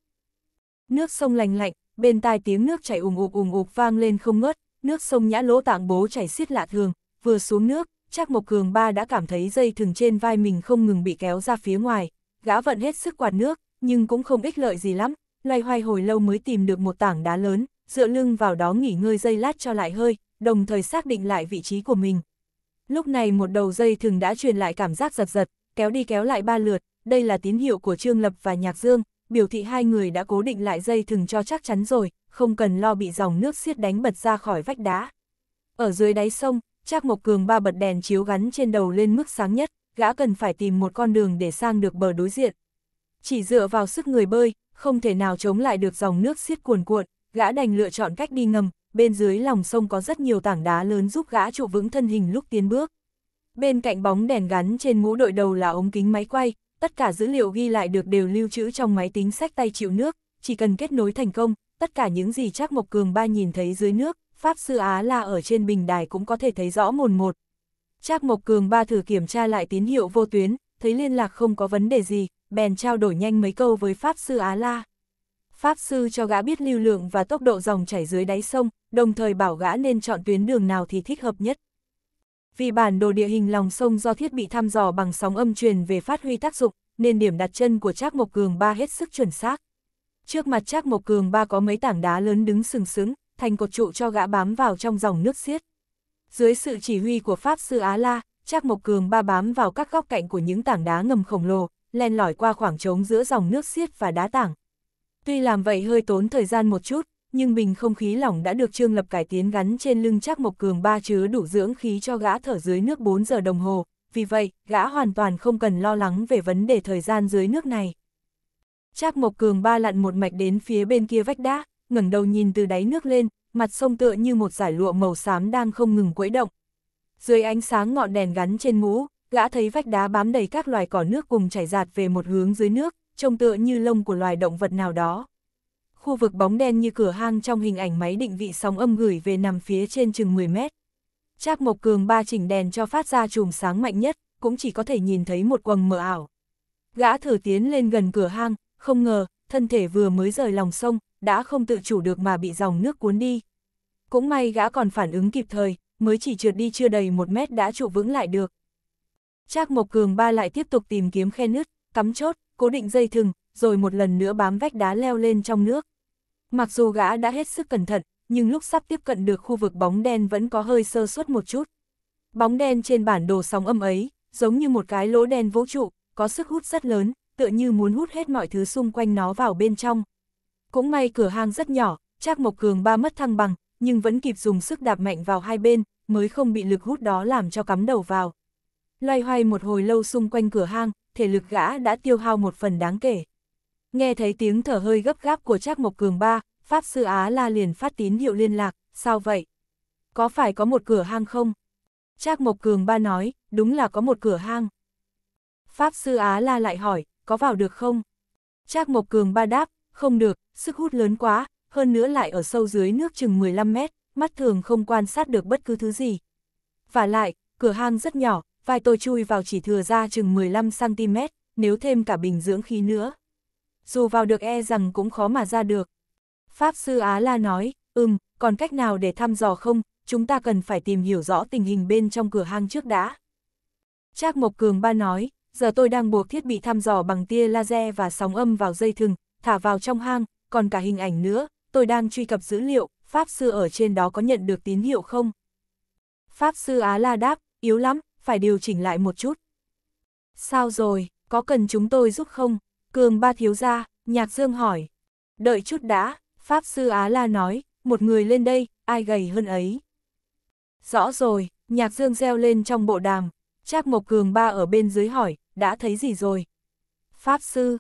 Nước sông lành lạnh, bên tai tiếng nước chảy ùng ục ùng ục vang lên không ngớt, nước sông nhã lỗ tạng bố chảy xiết lạ thường, vừa xuống nước, Trác Mộc Cường Ba đã cảm thấy dây thừng trên vai mình không ngừng bị kéo ra phía ngoài, gã vận hết sức quạt nước, nhưng cũng không ích lợi gì lắm, loay hoay hồi lâu mới tìm được một tảng đá lớn, dựa lưng vào đó nghỉ ngơi dây lát cho lại hơi, đồng thời xác định lại vị trí của mình. Lúc này một đầu dây thừng đã truyền lại cảm giác giật giật, kéo đi kéo lại ba lượt, đây là tín hiệu của Trương Lập và Nhạc Dương, biểu thị hai người đã cố định lại dây thừng cho chắc chắn rồi, không cần lo bị dòng nước xiết đánh bật ra khỏi vách đá. Ở dưới đáy sông, Trác Mộc Cường ba bật đèn chiếu gắn trên đầu lên mức sáng nhất, gã cần phải tìm một con đường để sang được bờ đối diện. Chỉ dựa vào sức người bơi, không thể nào chống lại được dòng nước xiết cuồn cuộn, gã đành lựa chọn cách đi ngầm, bên dưới lòng sông có rất nhiều tảng đá lớn giúp gã trụ vững thân hình lúc tiến bước. Bên cạnh bóng đèn gắn trên mũ đội đầu là ống kính máy quay, tất cả dữ liệu ghi lại được đều lưu trữ trong máy tính sách tay chịu nước, chỉ cần kết nối thành công, tất cả những gì Trác Mộc Cường ba nhìn thấy dưới nước, Pháp Sư Á La ở trên bình đài cũng có thể thấy rõ mồn một. Trác Mộc Cường ba thử kiểm tra lại tín hiệu vô tuyến, thấy liên lạc không có vấn đề gì, bèn trao đổi nhanh mấy câu với Pháp Sư Á La. Pháp Sư cho gã biết lưu lượng và tốc độ dòng chảy dưới đáy sông, đồng thời bảo gã nên chọn tuyến đường nào thì thích hợp nhất. Vì bản đồ địa hình lòng sông do thiết bị thăm dò bằng sóng âm truyền về phát huy tác dụng, nên điểm đặt chân của Trác Mộc Cường ba hết sức chuẩn xác. Trước mặt Trác Mộc Cường ba có mấy tảng đá lớn đứng sừng sững, thành cột trụ cho gã bám vào trong dòng nước xiết. Dưới sự chỉ huy của Pháp sư Á La, Trác Mộc Cường ba bám vào các góc cạnh của những tảng đá ngầm khổng lồ, len lỏi qua khoảng trống giữa dòng nước xiết và đá tảng. Tuy làm vậy hơi tốn thời gian một chút, nhưng bình không khí lỏng đã được Trương Lập cải tiến gắn trên lưng chắc Mộc Cường ba chứa đủ dưỡng khí cho gã thở dưới nước 4 giờ đồng hồ, vì vậy, gã hoàn toàn không cần lo lắng về vấn đề thời gian dưới nước này. Trác Mộc Cường ba lặn một mạch đến phía bên kia vách đá, ngẩng đầu nhìn từ đáy nước lên, mặt sông tựa như một giải lụa màu xám đang không ngừng quẫy động. Dưới ánh sáng ngọn đèn gắn trên mũ, gã thấy vách đá bám đầy các loài cỏ nước cùng chảy dạt về một hướng dưới nước, trông tựa như lông của loài động vật nào đó khu vực bóng đen như cửa hang trong hình ảnh máy định vị sóng âm gửi về nằm phía trên chừng 10 mét. Trác Mộc Cường ba chỉnh đèn cho phát ra chùm sáng mạnh nhất, cũng chỉ có thể nhìn thấy một quầng mờ ảo. Gã thử tiến lên gần cửa hang, không ngờ, thân thể vừa mới rời lòng sông, đã không tự chủ được mà bị dòng nước cuốn đi. Cũng may gã còn phản ứng kịp thời, mới chỉ trượt đi chưa đầy một mét đã trụ vững lại được. Trác Mộc Cường ba lại tiếp tục tìm kiếm khe nứt, cắm chốt, cố định dây thừng, rồi một lần nữa bám vách đá leo lên trong nước. Mặc dù gã đã hết sức cẩn thận, nhưng lúc sắp tiếp cận được khu vực bóng đen vẫn có hơi sơ suất một chút. Bóng đen trên bản đồ sóng âm ấy, giống như một cái lỗ đen vũ trụ, có sức hút rất lớn, tựa như muốn hút hết mọi thứ xung quanh nó vào bên trong. Cũng may cửa hang rất nhỏ, chắc Mộc Cường ba mất thăng bằng, nhưng vẫn kịp dùng sức đạp mạnh vào hai bên, mới không bị lực hút đó làm cho cắm đầu vào. Loay hoay một hồi lâu xung quanh cửa hang, thể lực gã đã tiêu hao một phần đáng kể. Nghe thấy tiếng thở hơi gấp gáp của Trác Mộc Cường ba, Pháp Sư Á La liền phát tín hiệu liên lạc, sao vậy? Có phải có một cửa hang không? Trác Mộc Cường ba nói, đúng là có một cửa hang. Pháp Sư Á La lại hỏi, có vào được không? Trác Mộc Cường ba đáp, không được, sức hút lớn quá, hơn nữa lại ở sâu dưới nước chừng 15 mét, mắt thường không quan sát được bất cứ thứ gì. Và lại, cửa hang rất nhỏ, vai tôi chui vào chỉ thừa ra chừng 15cm, nếu thêm cả bình dưỡng khí nữa, dù vào được e rằng cũng khó mà ra được. Pháp sư Á La nói, ừm, còn cách nào để thăm dò không, chúng ta cần phải tìm hiểu rõ tình hình bên trong cửa hang trước đã. Trác Mộc Cường Ba nói, giờ tôi đang buộc thiết bị thăm dò bằng tia laser và sóng âm vào dây thừng, thả vào trong hang, còn cả hình ảnh nữa, tôi đang truy cập dữ liệu, Pháp sư ở trên đó có nhận được tín hiệu không? Pháp sư Á La đáp, yếu lắm, phải điều chỉnh lại một chút. Sao rồi, có cần chúng tôi giúp không? Cường ba thiếu gia, nhạc dương hỏi. Đợi chút đã, Pháp sư Á La nói, một người lên đây, ai gầy hơn ấy. Rõ rồi, nhạc dương reo lên trong bộ đàm, Trác Mộc Cường ba ở bên dưới hỏi, đã thấy gì rồi? Pháp sư,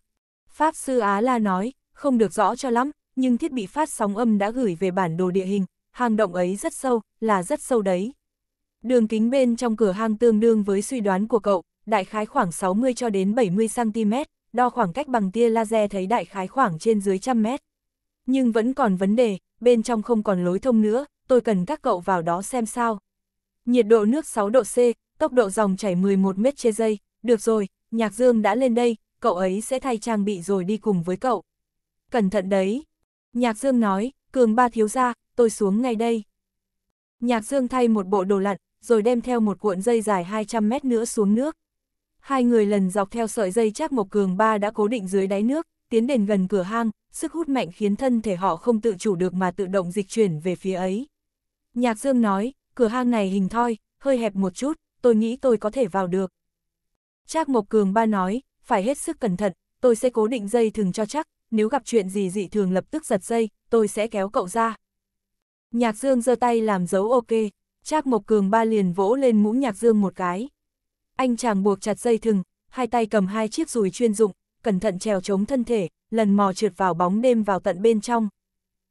Pháp sư Á La nói, không được rõ cho lắm, nhưng thiết bị phát sóng âm đã gửi về bản đồ địa hình, hang động ấy rất sâu, là rất sâu đấy. Đường kính bên trong cửa hang tương đương với suy đoán của cậu, đại khái khoảng 60 cho đến 70 cm, đo khoảng cách bằng tia laser thấy đại khái khoảng trên dưới trăm mét. Nhưng vẫn còn vấn đề, bên trong không còn lối thông nữa, tôi cần các cậu vào đó xem sao. Nhiệt độ nước 6 độ C, tốc độ dòng chảy 11 mét trên giây, được rồi, Nhạc Dương đã lên đây, cậu ấy sẽ thay trang bị rồi đi cùng với cậu. Cẩn thận đấy. Nhạc Dương nói, cường ba thiếu ra, tôi xuống ngay đây. Nhạc Dương thay một bộ đồ lặn, rồi đem theo một cuộn dây dài 200 mét nữa xuống nước. Hai người lần dọc theo sợi dây chắc Mộc Cường Ba đã cố định dưới đáy nước, tiến đến gần cửa hang, sức hút mạnh khiến thân thể họ không tự chủ được mà tự động dịch chuyển về phía ấy. Nhạc Dương nói, cửa hang này hình thoi, hơi hẹp một chút, tôi nghĩ tôi có thể vào được. Trác Mộc Cường Ba nói, phải hết sức cẩn thận, tôi sẽ cố định dây thường cho chắc, nếu gặp chuyện gì dị thường lập tức giật dây, tôi sẽ kéo cậu ra. Nhạc Dương giơ tay làm dấu ok, Trác Mộc Cường Ba liền vỗ lên mũ Nhạc Dương một cái. Anh chàng buộc chặt dây thừng, hai tay cầm hai chiếc dùi chuyên dụng, cẩn thận trèo chống thân thể, lần mò trượt vào bóng đêm vào tận bên trong.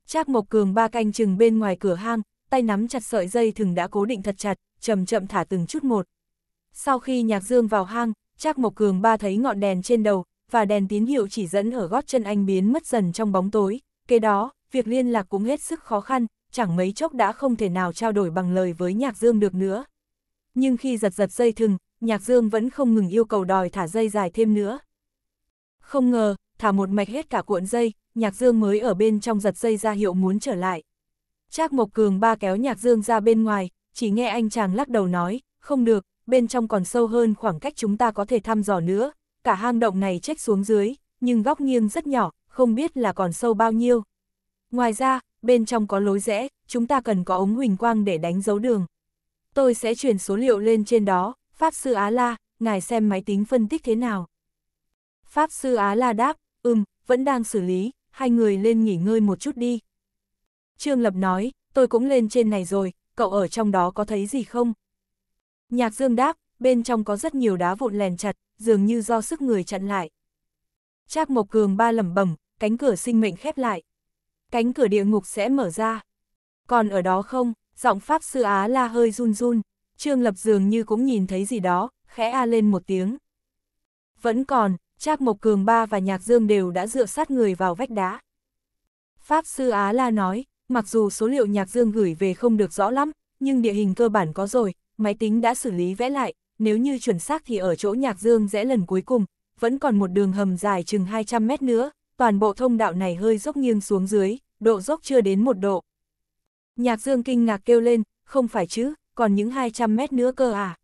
Trác Mộc Cường ba canh chừng bên ngoài cửa hang, tay nắm chặt sợi dây thừng đã cố định thật chặt, chậm chậm thả từng chút một. Sau khi Nhạc Dương vào hang, Trác Mộc Cường ba thấy ngọn đèn trên đầu và đèn tín hiệu chỉ dẫn ở gót chân anh biến mất dần trong bóng tối, kế đó, việc liên lạc cũng hết sức khó khăn, chẳng mấy chốc đã không thể nào trao đổi bằng lời với Nhạc Dương được nữa. Nhưng khi giật giật dây thừng, Nhạc Dương vẫn không ngừng yêu cầu đòi thả dây dài thêm nữa. Không ngờ, thả một mạch hết cả cuộn dây, Nhạc Dương mới ở bên trong giật dây ra hiệu muốn trở lại. Trác Mộc Cường ba kéo Nhạc Dương ra bên ngoài, chỉ nghe anh chàng lắc đầu nói, không được, bên trong còn sâu hơn khoảng cách chúng ta có thể thăm dò nữa, cả hang động này trách xuống dưới, nhưng góc nghiêng rất nhỏ, không biết là còn sâu bao nhiêu. Ngoài ra, bên trong có lối rẽ, chúng ta cần có ống huỳnh quang để đánh dấu đường. Tôi sẽ truyền số liệu lên trên đó, Pháp sư Á La, ngài xem máy tính phân tích thế nào? Pháp sư Á La đáp, ừm, vẫn đang xử lý, hai người lên nghỉ ngơi một chút đi. Trương Lập nói, tôi cũng lên trên này rồi, cậu ở trong đó có thấy gì không? Nhạc Dương đáp, bên trong có rất nhiều đá vụn lèn chặt, dường như do sức người chặn lại. Trác Mộc Cường ba lẩm bẩm, cánh cửa sinh mệnh khép lại. Cánh cửa địa ngục sẽ mở ra. Còn ở đó không, giọng Pháp Sư Á La hơi run run. Trương Lập dường như cũng nhìn thấy gì đó, khẽ a lên một tiếng. Vẫn còn, Trác Mộc Cường Ba và Nhạc Dương đều đã dựa sát người vào vách đá. Pháp Sư Á La nói, mặc dù số liệu Nhạc Dương gửi về không được rõ lắm, nhưng địa hình cơ bản có rồi, máy tính đã xử lý vẽ lại, nếu như chuẩn xác thì ở chỗ Nhạc Dương rẽ lần cuối cùng, vẫn còn một đường hầm dài chừng 200 mét nữa, toàn bộ thông đạo này hơi dốc nghiêng xuống dưới, độ dốc chưa đến một độ. Nhạc Dương kinh ngạc kêu lên, không phải chứ, còn những 200 mét nữa cơ à.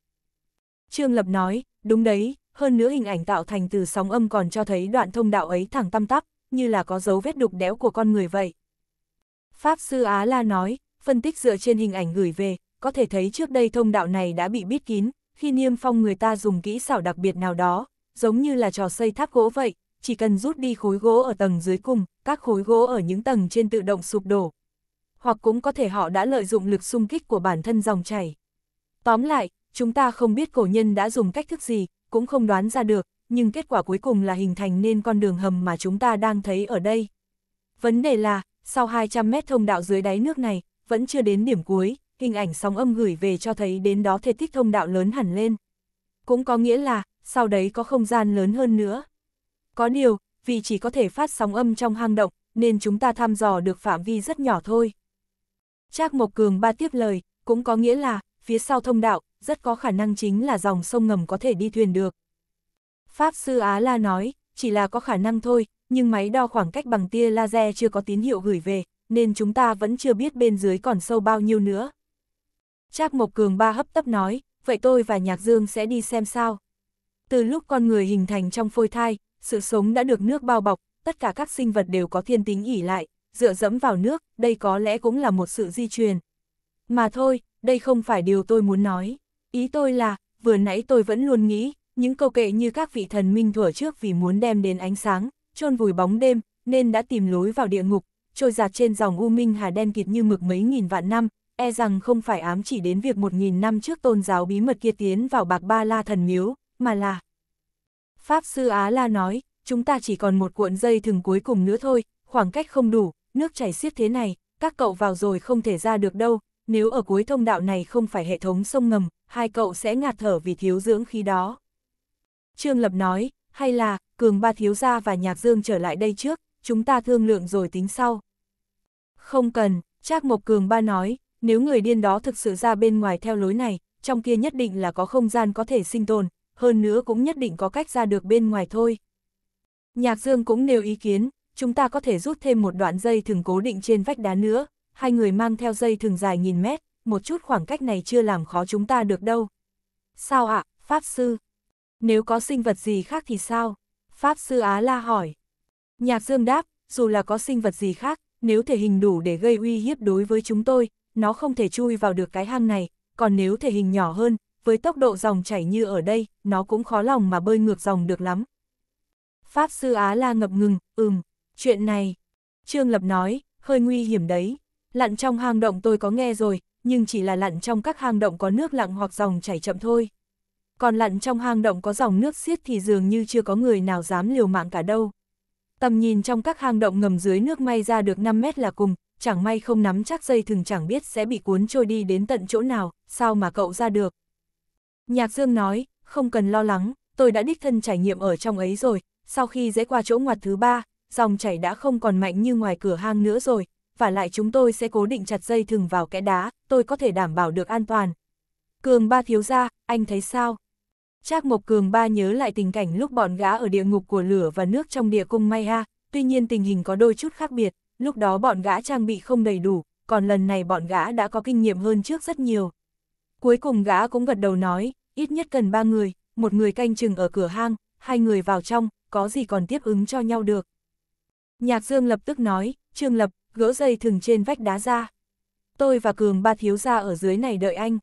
Trương Lập nói, đúng đấy, hơn nữa hình ảnh tạo thành từ sóng âm còn cho thấy đoạn thông đạo ấy thẳng tăm tắp, như là có dấu vết đục đẽo của con người vậy. Pháp sư Á La nói, phân tích dựa trên hình ảnh gửi về, có thể thấy trước đây thông đạo này đã bị bít kín, khi niêm phong người ta dùng kỹ xảo đặc biệt nào đó, giống như là trò xây tháp gỗ vậy, chỉ cần rút đi khối gỗ ở tầng dưới cùng, các khối gỗ ở những tầng trên tự động sụp đổ, hoặc cũng có thể họ đã lợi dụng lực xung kích của bản thân dòng chảy. Tóm lại, chúng ta không biết cổ nhân đã dùng cách thức gì, cũng không đoán ra được, nhưng kết quả cuối cùng là hình thành nên con đường hầm mà chúng ta đang thấy ở đây. Vấn đề là, sau 200 mét thông đạo dưới đáy nước này, vẫn chưa đến điểm cuối, hình ảnh sóng âm gửi về cho thấy đến đó thể tích thông đạo lớn hẳn lên. Cũng có nghĩa là, sau đấy có không gian lớn hơn nữa. Có điều, vì chỉ có thể phát sóng âm trong hang động, nên chúng ta thăm dò được phạm vi rất nhỏ thôi. Trác Mộc Cường ba tiếp lời, cũng có nghĩa là, phía sau thông đạo, rất có khả năng chính là dòng sông ngầm có thể đi thuyền được. Pháp Sư Á La nói, chỉ là có khả năng thôi, nhưng máy đo khoảng cách bằng tia laser chưa có tín hiệu gửi về, nên chúng ta vẫn chưa biết bên dưới còn sâu bao nhiêu nữa. Trác Mộc Cường ba hấp tấp nói, vậy tôi và Nhạc Dương sẽ đi xem sao. Từ lúc con người hình thành trong phôi thai, sự sống đã được nước bao bọc, tất cả các sinh vật đều có thiên tính ỉ lại, dựa dẫm vào nước, đây có lẽ cũng là một sự di truyền. Mà thôi, đây không phải điều tôi muốn nói. Ý tôi là, vừa nãy tôi vẫn luôn nghĩ, những câu kệ như các vị thần minh thuở trước vì muốn đem đến ánh sáng, chôn vùi bóng đêm, nên đã tìm lối vào địa ngục, trôi giạt trên dòng U Minh Hà đen kịt như mực mấy nghìn vạn năm, e rằng không phải ám chỉ đến việc một nghìn năm trước tôn giáo bí mật kia tiến vào bạc ba la thần miếu, mà là... Pháp Sư Á La nói, chúng ta chỉ còn một cuộn dây thừng cuối cùng nữa thôi, khoảng cách không đủ, nước chảy xiết thế này, các cậu vào rồi không thể ra được đâu, nếu ở cuối thông đạo này không phải hệ thống sông ngầm, hai cậu sẽ ngạt thở vì thiếu dưỡng khi đó. Trương Lập nói, hay là, Cường Ba Thiếu Gia và Nhạc Dương trở lại đây trước, chúng ta thương lượng rồi tính sau. Không cần, Trác Mộc Cường Ba nói, nếu người điên đó thực sự ra bên ngoài theo lối này, trong kia nhất định là có không gian có thể sinh tồn, hơn nữa cũng nhất định có cách ra được bên ngoài thôi. Nhạc Dương cũng nêu ý kiến, chúng ta có thể rút thêm một đoạn dây thường cố định trên vách đá nữa, hai người mang theo dây thường dài nghìn mét, một chút khoảng cách này chưa làm khó chúng ta được đâu. Sao ạ, Pháp Sư? Nếu có sinh vật gì khác thì sao? Pháp Sư Á La hỏi. Nhạc Dương đáp, dù là có sinh vật gì khác, nếu thể hình đủ để gây uy hiếp đối với chúng tôi, nó không thể chui vào được cái hang này, còn nếu thể hình nhỏ hơn, với tốc độ dòng chảy như ở đây, nó cũng khó lòng mà bơi ngược dòng được lắm. Pháp Sư Á La ngập ngừng, ừm, Chuyện này, Trương Lập nói, hơi nguy hiểm đấy. Lặn trong hang động tôi có nghe rồi, nhưng chỉ là lặn trong các hang động có nước lặng hoặc dòng chảy chậm thôi. Còn lặn trong hang động có dòng nước xiết thì dường như chưa có người nào dám liều mạng cả đâu. Tầm nhìn trong các hang động ngầm dưới nước may ra được 5 mét là cùng, chẳng may không nắm chắc dây thừng chẳng biết sẽ bị cuốn trôi đi đến tận chỗ nào, sao mà cậu ra được. Nhạc Dương nói, không cần lo lắng, tôi đã đích thân trải nghiệm ở trong ấy rồi, sau khi dễ qua chỗ ngoặt thứ ba, dòng chảy đã không còn mạnh như ngoài cửa hang nữa rồi, và lại chúng tôi sẽ cố định chặt dây thừng vào kẽ đá, tôi có thể đảm bảo được an toàn. Cường ba thiếu ra, anh thấy sao? Trác Mộc Cường ba nhớ lại tình cảnh lúc bọn gã ở địa ngục của lửa và nước trong địa cung maya, tuy nhiên tình hình có đôi chút khác biệt, lúc đó bọn gã trang bị không đầy đủ, còn lần này bọn gã đã có kinh nghiệm hơn trước rất nhiều. Cuối cùng gã cũng gật đầu nói, ít nhất cần ba người, một người canh chừng ở cửa hang, hai người vào trong, có gì còn tiếp ứng cho nhau được. Nhạc Dương lập tức nói, Trương Lập, gỡ dây thừng trên vách đá ra. Tôi và Cường ba thiếu ra ở dưới này đợi anh.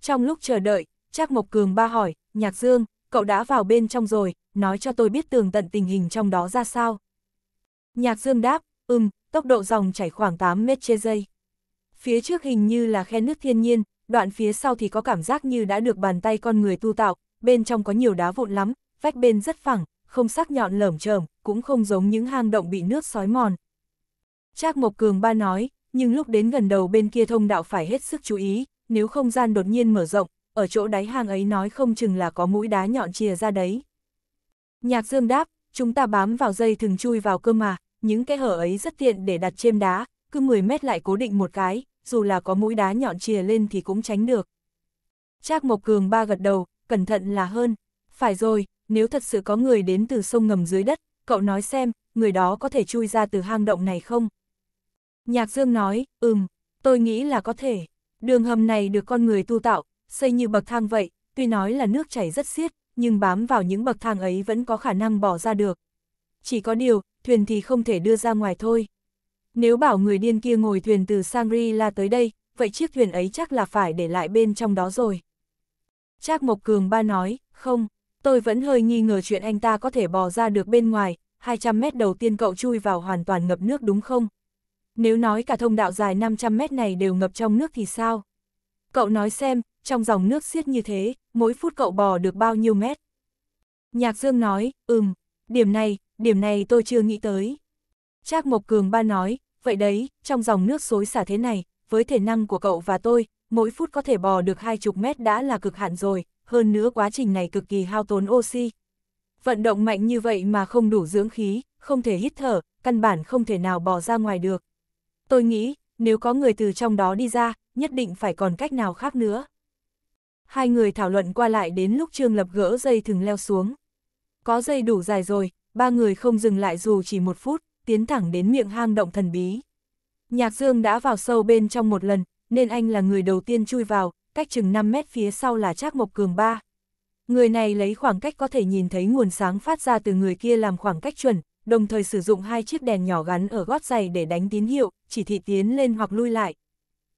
Trong lúc chờ đợi, Trác Mộc Cường ba hỏi, Nhạc Dương, cậu đã vào bên trong rồi, nói cho tôi biết tường tận tình hình trong đó ra sao. Nhạc Dương đáp, ừm, tốc độ dòng chảy khoảng 8 mét trên giây. Phía trước hình như là khe nước thiên nhiên, đoạn phía sau thì có cảm giác như đã được bàn tay con người tu tạo, bên trong có nhiều đá vụn lắm, vách bên rất phẳng, không sắc nhọn lởm chởm, cũng không giống những hang động bị nước sói mòn. Trác Mộc Cường ba nói, nhưng lúc đến gần đầu bên kia thông đạo phải hết sức chú ý, nếu không gian đột nhiên mở rộng, ở chỗ đáy hang ấy nói không chừng là có mũi đá nhọn chìa ra đấy. Nhạc Dương đáp, chúng ta bám vào dây thừng chui vào cơ mà, những cái hở ấy rất tiện để đặt chêm đá, cứ 10 mét lại cố định một cái, dù là có mũi đá nhọn chìa lên thì cũng tránh được. Trác Mộc Cường ba gật đầu, cẩn thận là hơn. Phải rồi, nếu thật sự có người đến từ sông ngầm dưới đất, cậu nói xem, người đó có thể chui ra từ hang động này không? Nhạc Dương nói, ừm, tôi nghĩ là có thể. Đường hầm này được con người tu tạo, xây như bậc thang vậy, tuy nói là nước chảy rất xiết, nhưng bám vào những bậc thang ấy vẫn có khả năng bỏ ra được. Chỉ có điều, thuyền thì không thể đưa ra ngoài thôi. Nếu bảo người điên kia ngồi thuyền từ Sangri la tới đây, vậy chiếc thuyền ấy chắc là phải để lại bên trong đó rồi. Trác Mộc Cường ba nói, không, Tôi vẫn hơi nghi ngờ chuyện anh ta có thể bò ra được bên ngoài, 200 mét đầu tiên cậu chui vào hoàn toàn ngập nước đúng không? Nếu nói cả thông đạo dài 500 mét này đều ngập trong nước thì sao? Cậu nói xem, trong dòng nước xiết như thế, mỗi phút cậu bò được bao nhiêu mét? Nhạc Dương nói, ừm, điểm này, điểm này tôi chưa nghĩ tới. Trác Mộc Cường ba nói, vậy đấy, trong dòng nước xối xả thế này, với thể năng của cậu và tôi, mỗi phút có thể bò được hai chục mét đã là cực hạn rồi, hơn nữa quá trình này cực kỳ hao tốn oxy. Vận động mạnh như vậy mà không đủ dưỡng khí, không thể hít thở, căn bản không thể nào bỏ ra ngoài được. Tôi nghĩ, nếu có người từ trong đó đi ra, nhất định phải còn cách nào khác nữa. Hai người thảo luận qua lại đến lúc Trương Lập gỡ dây thừng leo xuống. Có dây đủ dài rồi, ba người không dừng lại dù chỉ một phút, tiến thẳng đến miệng hang động thần bí. Nhạc Dương đã vào sâu bên trong một lần, nên anh là người đầu tiên chui vào, cách chừng 5 mét phía sau là Trác Mộc Cường ba. Người này lấy khoảng cách có thể nhìn thấy nguồn sáng phát ra từ người kia làm khoảng cách chuẩn, đồng thời sử dụng hai chiếc đèn nhỏ gắn ở gót giày để đánh tín hiệu, chỉ thị tiến lên hoặc lui lại.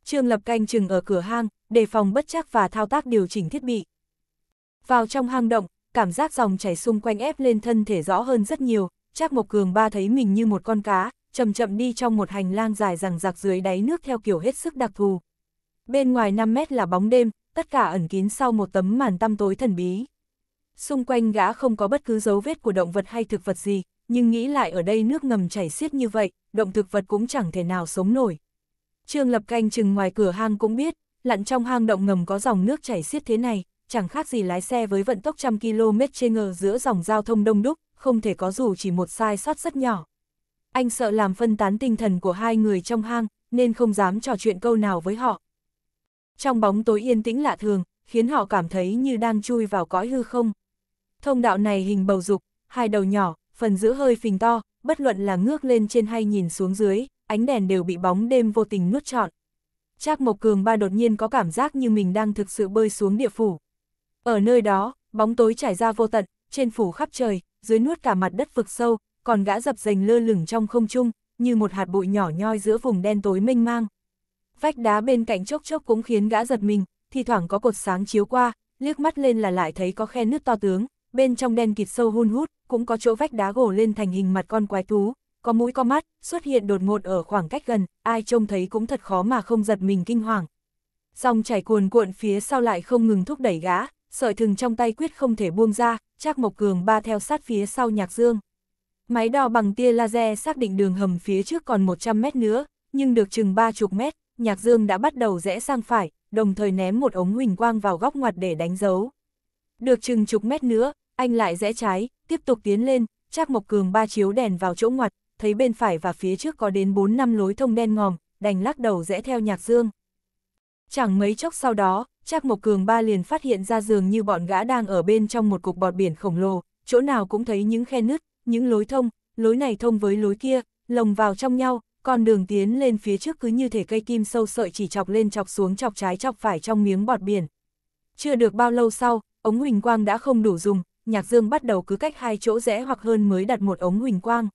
Trương Lập canh chừng ở cửa hang, đề phòng bất chắc và thao tác điều chỉnh thiết bị. Vào trong hang động, cảm giác dòng chảy xung quanh ép lên thân thể rõ hơn rất nhiều, Trác Mộc Cường ba thấy mình như một con cá, chậm chậm đi trong một hành lang dài rằng giặc dưới đáy nước theo kiểu hết sức đặc thù. Bên ngoài 5 mét là bóng đêm, tất cả ẩn kín sau một tấm màn tăm tối thần bí. Xung quanh gã không có bất cứ dấu vết của động vật hay thực vật gì, nhưng nghĩ lại ở đây nước ngầm chảy xiết như vậy, động thực vật cũng chẳng thể nào sống nổi. Trương Lập canh chừng ngoài cửa hang cũng biết, lặn trong hang động ngầm có dòng nước chảy xiết thế này, chẳng khác gì lái xe với vận tốc trăm km trên ngờ giữa dòng giao thông đông đúc, không thể có dù chỉ một sai sót rất nhỏ. Anh sợ làm phân tán tinh thần của hai người trong hang, nên không dám trò chuyện câu nào với họ, trong bóng tối yên tĩnh lạ thường, khiến họ cảm thấy như đang chui vào cõi hư không. Thông đạo này hình bầu dục, hai đầu nhỏ, phần giữa hơi phình to, bất luận là ngước lên trên hay nhìn xuống dưới, ánh đèn đều bị bóng đêm vô tình nuốt trọn. Trác Mộc Cường ba đột nhiên có cảm giác như mình đang thực sự bơi xuống địa phủ. Ở nơi đó, bóng tối trải ra vô tận, trên phủ khắp trời, dưới nuốt cả mặt đất vực sâu, còn gã dập dành lơ lửng trong không trung, như một hạt bụi nhỏ nhoi giữa vùng đen tối mênh mang. Vách đá bên cạnh chốc chốc cũng khiến gã giật mình, thi thoảng có cột sáng chiếu qua, liếc mắt lên là lại thấy có khe nước to tướng, bên trong đen kịt sâu hun hút, cũng có chỗ vách đá gồ lên thành hình mặt con quái thú, có mũi có mắt, xuất hiện đột ngột ở khoảng cách gần, ai trông thấy cũng thật khó mà không giật mình kinh hoàng. Dòng chảy cuồn cuộn phía sau lại không ngừng thúc đẩy gã, sợi thừng trong tay quyết không thể buông ra, Trác Mộc Cường ba theo sát phía sau Nhạc Dương. Máy đo bằng tia laser xác định đường hầm phía trước còn 100 mét nữa, nhưng được chừng ba chục mét, Nhạc Dương đã bắt đầu rẽ sang phải, đồng thời ném một ống huỳnh quang vào góc ngoặt để đánh dấu. Được chừng chục mét nữa, anh lại rẽ trái, tiếp tục tiến lên, Trác Mộc Cường ba chiếu đèn vào chỗ ngoặt, thấy bên phải và phía trước có đến 4 năm lối thông đen ngòm, đành lắc đầu rẽ theo Nhạc Dương. Chẳng mấy chốc sau đó, Trác Mộc Cường ba liền phát hiện ra dường như bọn gã đang ở bên trong một cục bọt biển khổng lồ, chỗ nào cũng thấy những khe nứt, những lối thông, lối này thông với lối kia, lồng vào trong nhau, con đường tiến lên phía trước cứ như thể cây kim sâu sợi chỉ chọc lên chọc xuống chọc trái chọc phải trong miếng bọt biển. Chưa được bao lâu sau, ống huỳnh quang đã không đủ dùng, nhạc dương bắt đầu cứ cách hai chỗ rẽ hoặc hơn mới đặt một ống huỳnh quang.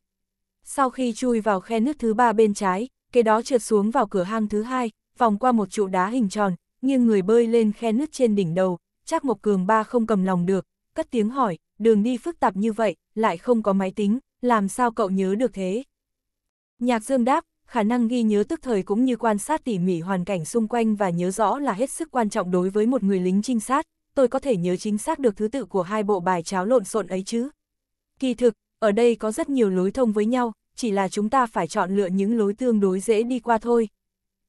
Sau khi chui vào khe nước thứ ba bên trái, kế đó trượt xuống vào cửa hang thứ hai, vòng qua một trụ đá hình tròn, nghiêng người bơi lên khe nước trên đỉnh đầu, chắc Mộc Cường ba không cầm lòng được, cất tiếng hỏi, đường đi phức tạp như vậy, lại không có máy tính, làm sao cậu nhớ được thế? Nhạc Dương đáp, khả năng ghi nhớ tức thời cũng như quan sát tỉ mỉ hoàn cảnh xung quanh và nhớ rõ là hết sức quan trọng đối với một người lính trinh sát, tôi có thể nhớ chính xác được thứ tự của hai bộ bài cháo lộn xộn ấy chứ. Kỳ thực, ở đây có rất nhiều lối thông với nhau, chỉ là chúng ta phải chọn lựa những lối tương đối dễ đi qua thôi.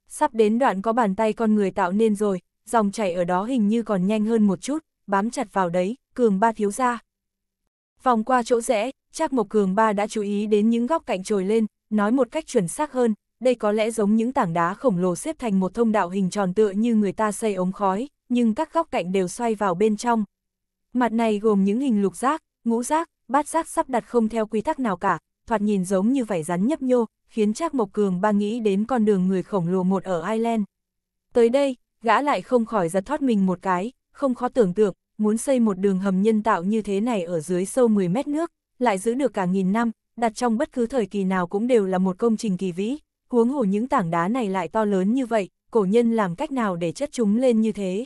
Sắp đến đoạn có bàn tay con người tạo nên rồi, dòng chảy ở đó hình như còn nhanh hơn một chút, bám chặt vào đấy, cường ba thiếu ra. Vòng qua chỗ rẽ, chắc Mộc Cường Ba đã chú ý đến những góc cạnh trồi lên, nói một cách chuẩn xác hơn, đây có lẽ giống những tảng đá khổng lồ xếp thành một thông đạo hình tròn tựa như người ta xây ống khói, nhưng các góc cạnh đều xoay vào bên trong. Mặt này gồm những hình lục giác, ngũ giác, bát giác sắp đặt không theo quy tắc nào cả, thoạt nhìn giống như vải rắn nhấp nhô, khiến Trác Mộc Cường ba nghĩ đến con đường người khổng lồ một ở Ireland. Tới đây, gã lại không khỏi giật thoát mình một cái, không khó tưởng tượng, muốn xây một đường hầm nhân tạo như thế này ở dưới sâu 10 mét nước, lại giữ được cả nghìn năm, đặt trong bất cứ thời kỳ nào cũng đều là một công trình kỳ vĩ, huống hồ những tảng đá này lại to lớn như vậy, cổ nhân làm cách nào để chất chúng lên như thế.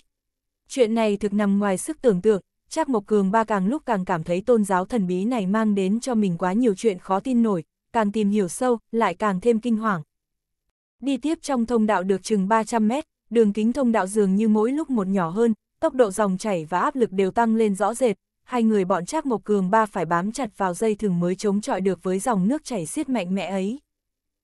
Chuyện này thực nằm ngoài sức tưởng tượng, Trác Mộc Cường ba càng lúc càng cảm thấy tôn giáo thần bí này mang đến cho mình quá nhiều chuyện khó tin nổi, càng tìm hiểu sâu, lại càng thêm kinh hoàng. Đi tiếp trong thông đạo được chừng 300 mét, đường kính thông đạo dường như mỗi lúc một nhỏ hơn, tốc độ dòng chảy và áp lực đều tăng lên rõ rệt, hai người bọn Trác Mộc Cường ba phải bám chặt vào dây thừng mới chống chọi được với dòng nước chảy xiết mạnh mẽ ấy.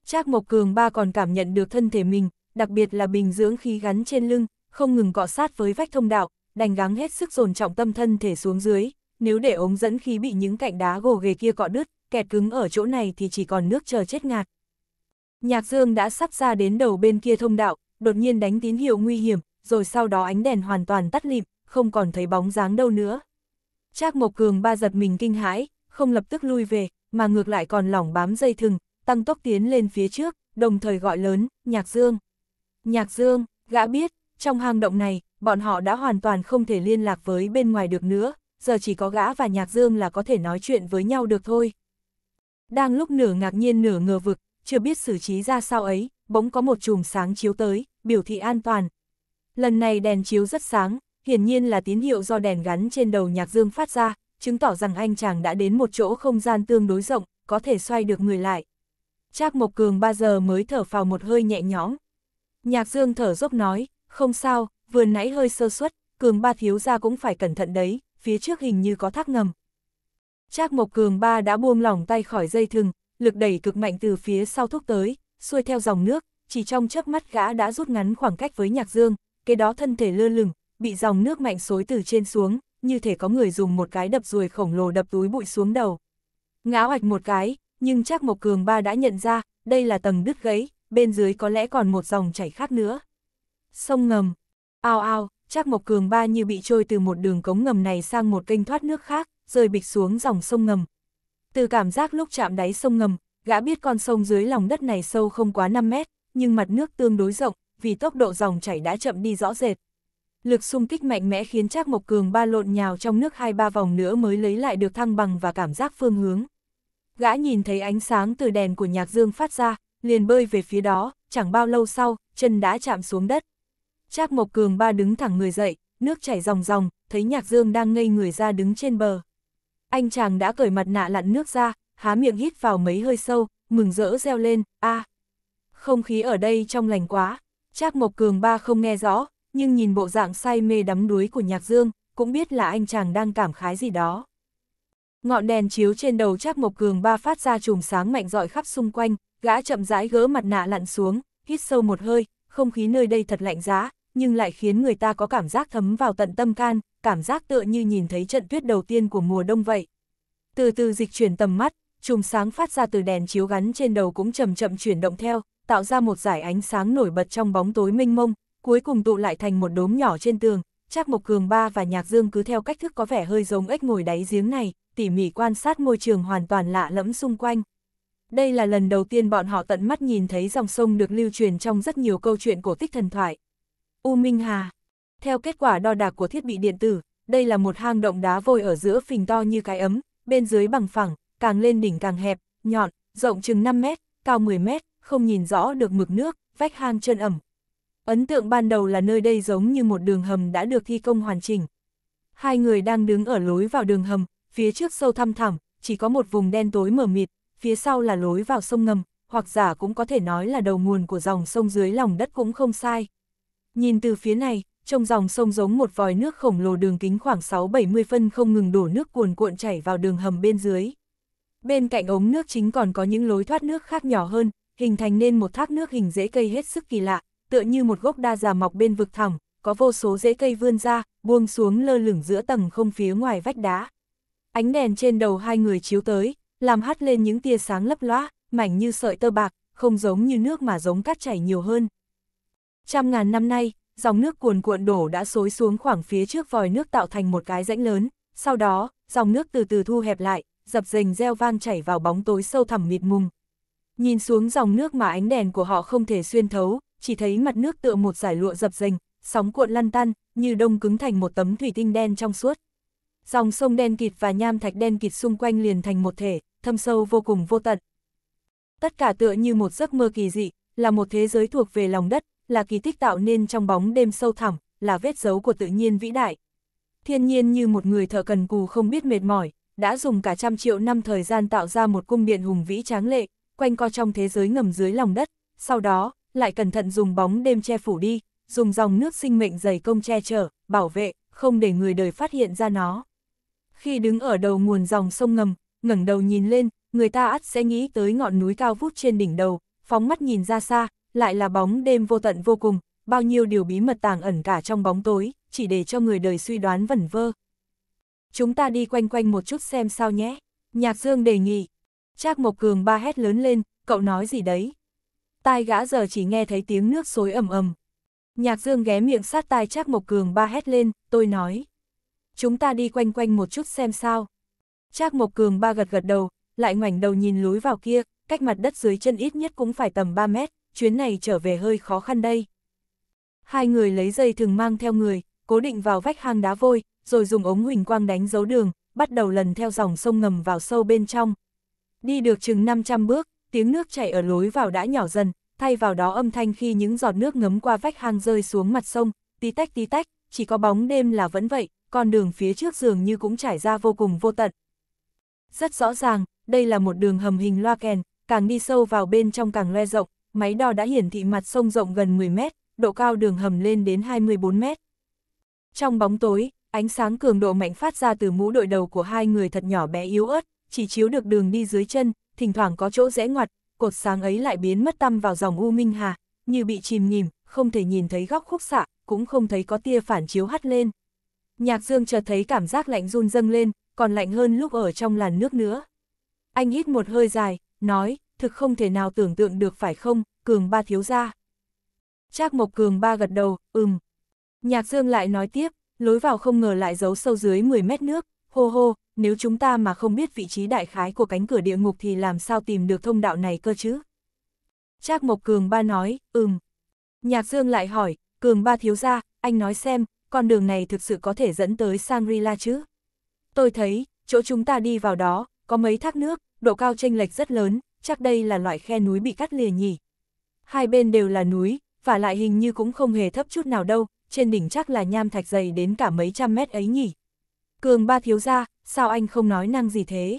Trác Mộc Cường ba còn cảm nhận được thân thể mình, đặc biệt là bình dưỡng khí gắn trên lưng, không ngừng cọ sát với vách thông đạo, đành gắng hết sức dồn trọng tâm thân thể xuống dưới, nếu để ống dẫn khí bị những cạnh đá gồ ghề kia cọ đứt, kẹt cứng ở chỗ này thì chỉ còn nước chờ chết ngạt. Nhạc Dương đã sắp ra đến đầu bên kia thông đạo, đột nhiên đánh tín hiệu nguy hiểm, rồi sau đó ánh đèn hoàn toàn tắt lịm, không còn thấy bóng dáng đâu nữa. Trác Mộc Cường ba giật mình kinh hãi, không lập tức lui về, mà ngược lại còn lỏng bám dây thừng, tăng tốc tiến lên phía trước, đồng thời gọi lớn, Nhạc Dương. Nhạc Dương, gã biết, trong hang động này, bọn họ đã hoàn toàn không thể liên lạc với bên ngoài được nữa, giờ chỉ có gã và Nhạc Dương là có thể nói chuyện với nhau được thôi. Đang lúc nửa ngạc nhiên nửa ngờ vực, chưa biết xử trí ra sao ấy, bỗng có một chùm sáng chiếu tới, biểu thị an toàn. Lần này đèn chiếu rất sáng, hiển nhiên là tín hiệu do đèn gắn trên đầu nhạc dương phát ra, chứng tỏ rằng anh chàng đã đến một chỗ không gian tương đối rộng, có thể xoay được người lại. Trác Mộc Cường ba giờ mới thở phào một hơi nhẹ nhõm. Nhạc Dương thở dốc nói, không sao, vừa nãy hơi sơ suất, Cường ba thiếu ra cũng phải cẩn thận đấy, phía trước hình như có thác ngầm. Trác Mộc Cường ba đã buông lỏng tay khỏi dây thừng, lực đẩy cực mạnh từ phía sau thúc tới, xuôi theo dòng nước, chỉ trong chớp mắt gã đã rút ngắn khoảng cách với Nhạc Dương, kế đó thân thể lơ lửng, bị dòng nước mạnh xối từ trên xuống, như thể có người dùng một cái đập ruồi khổng lồ đập túi bụi xuống đầu. Ngáo ạch một cái, nhưng chắc Mộc Cường Ba đã nhận ra, đây là tầng đứt gãy, bên dưới có lẽ còn một dòng chảy khác nữa. Sông ngầm, ao ao, chắc Mộc Cường Ba như bị trôi từ một đường cống ngầm này sang một kênh thoát nước khác, rơi bịch xuống dòng sông ngầm. Từ cảm giác lúc chạm đáy sông ngầm, gã biết con sông dưới lòng đất này sâu không quá 5 mét, nhưng mặt nước tương đối rộng, vì tốc độ dòng chảy đã chậm đi rõ rệt lực xung kích mạnh mẽ khiến Trác Mộc Cường ba lộn nhào trong nước hai ba vòng nữa mới lấy lại được thăng bằng và cảm giác phương hướng. Gã nhìn thấy ánh sáng từ đèn của nhạc dương phát ra, liền bơi về phía đó, chẳng bao lâu sau, chân đã chạm xuống đất. Trác Mộc Cường ba đứng thẳng người dậy, nước chảy ròng ròng, thấy nhạc dương đang ngây người ra đứng trên bờ. Anh chàng đã cởi mặt nạ lặn nước ra, há miệng hít vào mấy hơi sâu, mừng rỡ reo lên, a Không khí ở đây trong lành quá, Trác Mộc Cường ba không nghe rõ, nhưng nhìn bộ dạng say mê đắm đuối của Nhạc Dương, cũng biết là anh chàng đang cảm khái gì đó. Ngọn đèn chiếu trên đầu Trác Mộc Cường ba phát ra chùm sáng mạnh dọi khắp xung quanh, gã chậm rãi gỡ mặt nạ lặn xuống, hít sâu một hơi, không khí nơi đây thật lạnh giá, nhưng lại khiến người ta có cảm giác thấm vào tận tâm can, cảm giác tựa như nhìn thấy trận tuyết đầu tiên của mùa đông vậy. Từ từ dịch chuyển tầm mắt, chùm sáng phát ra từ đèn chiếu gắn trên đầu cũng chậm chậm chuyển động theo, tạo ra một dải ánh sáng nổi bật trong bóng tối mênh mông, cuối cùng tụ lại thành một đốm nhỏ trên tường, Trác Mộc Cường Ba và Nhạc Dương cứ theo cách thức có vẻ hơi giống ếch ngồi đáy giếng này, tỉ mỉ quan sát môi trường hoàn toàn lạ lẫm xung quanh. Đây là lần đầu tiên bọn họ tận mắt nhìn thấy dòng sông được lưu truyền trong rất nhiều câu chuyện cổ tích thần thoại. U Minh Hà Theo kết quả đo đạc của thiết bị điện tử, đây là một hang động đá vôi ở giữa phình to như cái ấm, bên dưới bằng phẳng, càng lên đỉnh càng hẹp, nhọn, rộng chừng 5 mét, cao 10 mét, không nhìn rõ được mực nước, vách hang chân ẩm, Ấn tượng ban đầu là nơi đây giống như một đường hầm đã được thi công hoàn chỉnh. Hai người đang đứng ở lối vào đường hầm, phía trước sâu thăm thẳm, chỉ có một vùng đen tối mờ mịt, phía sau là lối vào sông ngầm, hoặc giả cũng có thể nói là đầu nguồn của dòng sông dưới lòng đất cũng không sai. Nhìn từ phía này, trong dòng sông giống một vòi nước khổng lồ đường kính khoảng 6-70 phân không ngừng đổ nước cuồn cuộn chảy vào đường hầm bên dưới. Bên cạnh ống nước chính còn có những lối thoát nước khác nhỏ hơn, hình thành nên một thác nước hình rễ cây hết sức kỳ lạ, tựa như một gốc đa già mọc bên vực thẳm, có vô số rễ cây vươn ra, buông xuống lơ lửng giữa tầng không phía ngoài vách đá. Ánh đèn trên đầu hai người chiếu tới, làm hắt lên những tia sáng lấp loá, mảnh như sợi tơ bạc, không giống như nước mà giống cát chảy nhiều hơn. Trăm ngàn năm nay, dòng nước cuồn cuộn đổ đã xối xuống khoảng phía trước vòi nước tạo thành một cái rãnh lớn, sau đó, dòng nước từ từ thu hẹp lại, dập dềnh reo vang chảy vào bóng tối sâu thẳm mịt mùng. Nhìn xuống dòng nước mà ánh đèn của họ không thể xuyên thấu, chỉ thấy mặt nước tựa một giải lụa dập dềnh, sóng cuộn lăn tăn, như đông cứng thành một tấm thủy tinh đen trong suốt. Dòng sông đen kịt và nham thạch đen kịt xung quanh liền thành một thể, thâm sâu vô cùng vô tận. Tất cả tựa như một giấc mơ kỳ dị, là một thế giới thuộc về lòng đất, là kỳ tích tạo nên trong bóng đêm sâu thẳm, là vết dấu của tự nhiên vĩ đại. Thiên nhiên như một người thợ cần cù không biết mệt mỏi, đã dùng cả trăm triệu năm thời gian tạo ra một cung điện hùng vĩ tráng lệ, quanh co trong thế giới ngầm dưới lòng đất, sau đó, lại cẩn thận dùng bóng đêm che phủ đi, dùng dòng nước sinh mệnh dày công che chở, bảo vệ, không để người đời phát hiện ra nó. Khi đứng ở đầu nguồn dòng sông ngầm, ngẩng đầu nhìn lên, người ta ắt sẽ nghĩ tới ngọn núi cao vút trên đỉnh đầu, phóng mắt nhìn ra xa, lại là bóng đêm vô tận vô cùng, bao nhiêu điều bí mật tàng ẩn cả trong bóng tối, chỉ để cho người đời suy đoán vẩn vơ. Chúng ta đi quanh quanh một chút xem sao nhé, Nhạc Dương đề nghị. Trác Mộc Cường ba hét lớn lên, cậu nói gì đấy, tai gã giờ chỉ nghe thấy tiếng nước xối ầm ầm. Nhạc Dương ghé miệng sát tai Trác Mộc Cường ba hét lên, tôi nói. Chúng ta đi quanh quanh một chút xem sao. Trác Mộc Cường ba gật gật đầu, lại ngoảnh đầu nhìn lối vào kia, cách mặt đất dưới chân ít nhất cũng phải tầm 3 mét, chuyến này trở về hơi khó khăn đây. Hai người lấy dây thường mang theo người, cố định vào vách hang đá vôi, rồi dùng ống huỳnh quang đánh dấu đường, bắt đầu lần theo dòng sông ngầm vào sâu bên trong. Đi được chừng 500 bước, tiếng nước chảy ở lối vào đã nhỏ dần, thay vào đó âm thanh khi những giọt nước ngấm qua vách hang rơi xuống mặt sông, tí tách tí tách, chỉ có bóng đêm là vẫn vậy, con đường phía trước dường như cũng trải ra vô cùng vô tận. Rất rõ ràng, đây là một đường hầm hình loa kèn, càng đi sâu vào bên trong càng loe rộng, máy đo đã hiển thị mặt sông rộng gần 10 mét, độ cao đường hầm lên đến 24 mét. Trong bóng tối, ánh sáng cường độ mạnh phát ra từ mũ đội đầu của hai người thật nhỏ bé yếu ớt, chỉ chiếu được đường đi dưới chân, thỉnh thoảng có chỗ rẽ ngoặt, cột sáng ấy lại biến mất tăm vào dòng U Minh Hà, như bị chìm nghỉm, không thể nhìn thấy góc khúc xạ, cũng không thấy có tia phản chiếu hắt lên. Nhạc Dương chợt thấy cảm giác lạnh run dâng lên, còn lạnh hơn lúc ở trong làn nước nữa. Anh hít một hơi dài, nói, thực không thể nào tưởng tượng được phải không, cường ba thiếu ra. Trác Mộc Cường ba gật đầu, ừm. Nhạc Dương lại nói tiếp, lối vào không ngờ lại giấu sâu dưới 10 mét nước, Hô hô, nếu chúng ta mà không biết vị trí đại khái của cánh cửa địa ngục thì làm sao tìm được thông đạo này cơ chứ? Trác Mộc Cường ba nói, ừm. Nhạc Dương lại hỏi, Cường ba thiếu ra, anh nói xem, con đường này thực sự có thể dẫn tới Sangri la chứ? Tôi thấy, chỗ chúng ta đi vào đó, có mấy thác nước, độ cao chênh lệch rất lớn, chắc đây là loại khe núi bị cắt lìa nhỉ. Hai bên đều là núi, và lại hình như cũng không hề thấp chút nào đâu, trên đỉnh chắc là nham thạch dày đến cả mấy trăm mét ấy nhỉ. Cường ba thiếu ra, sao anh không nói năng gì thế?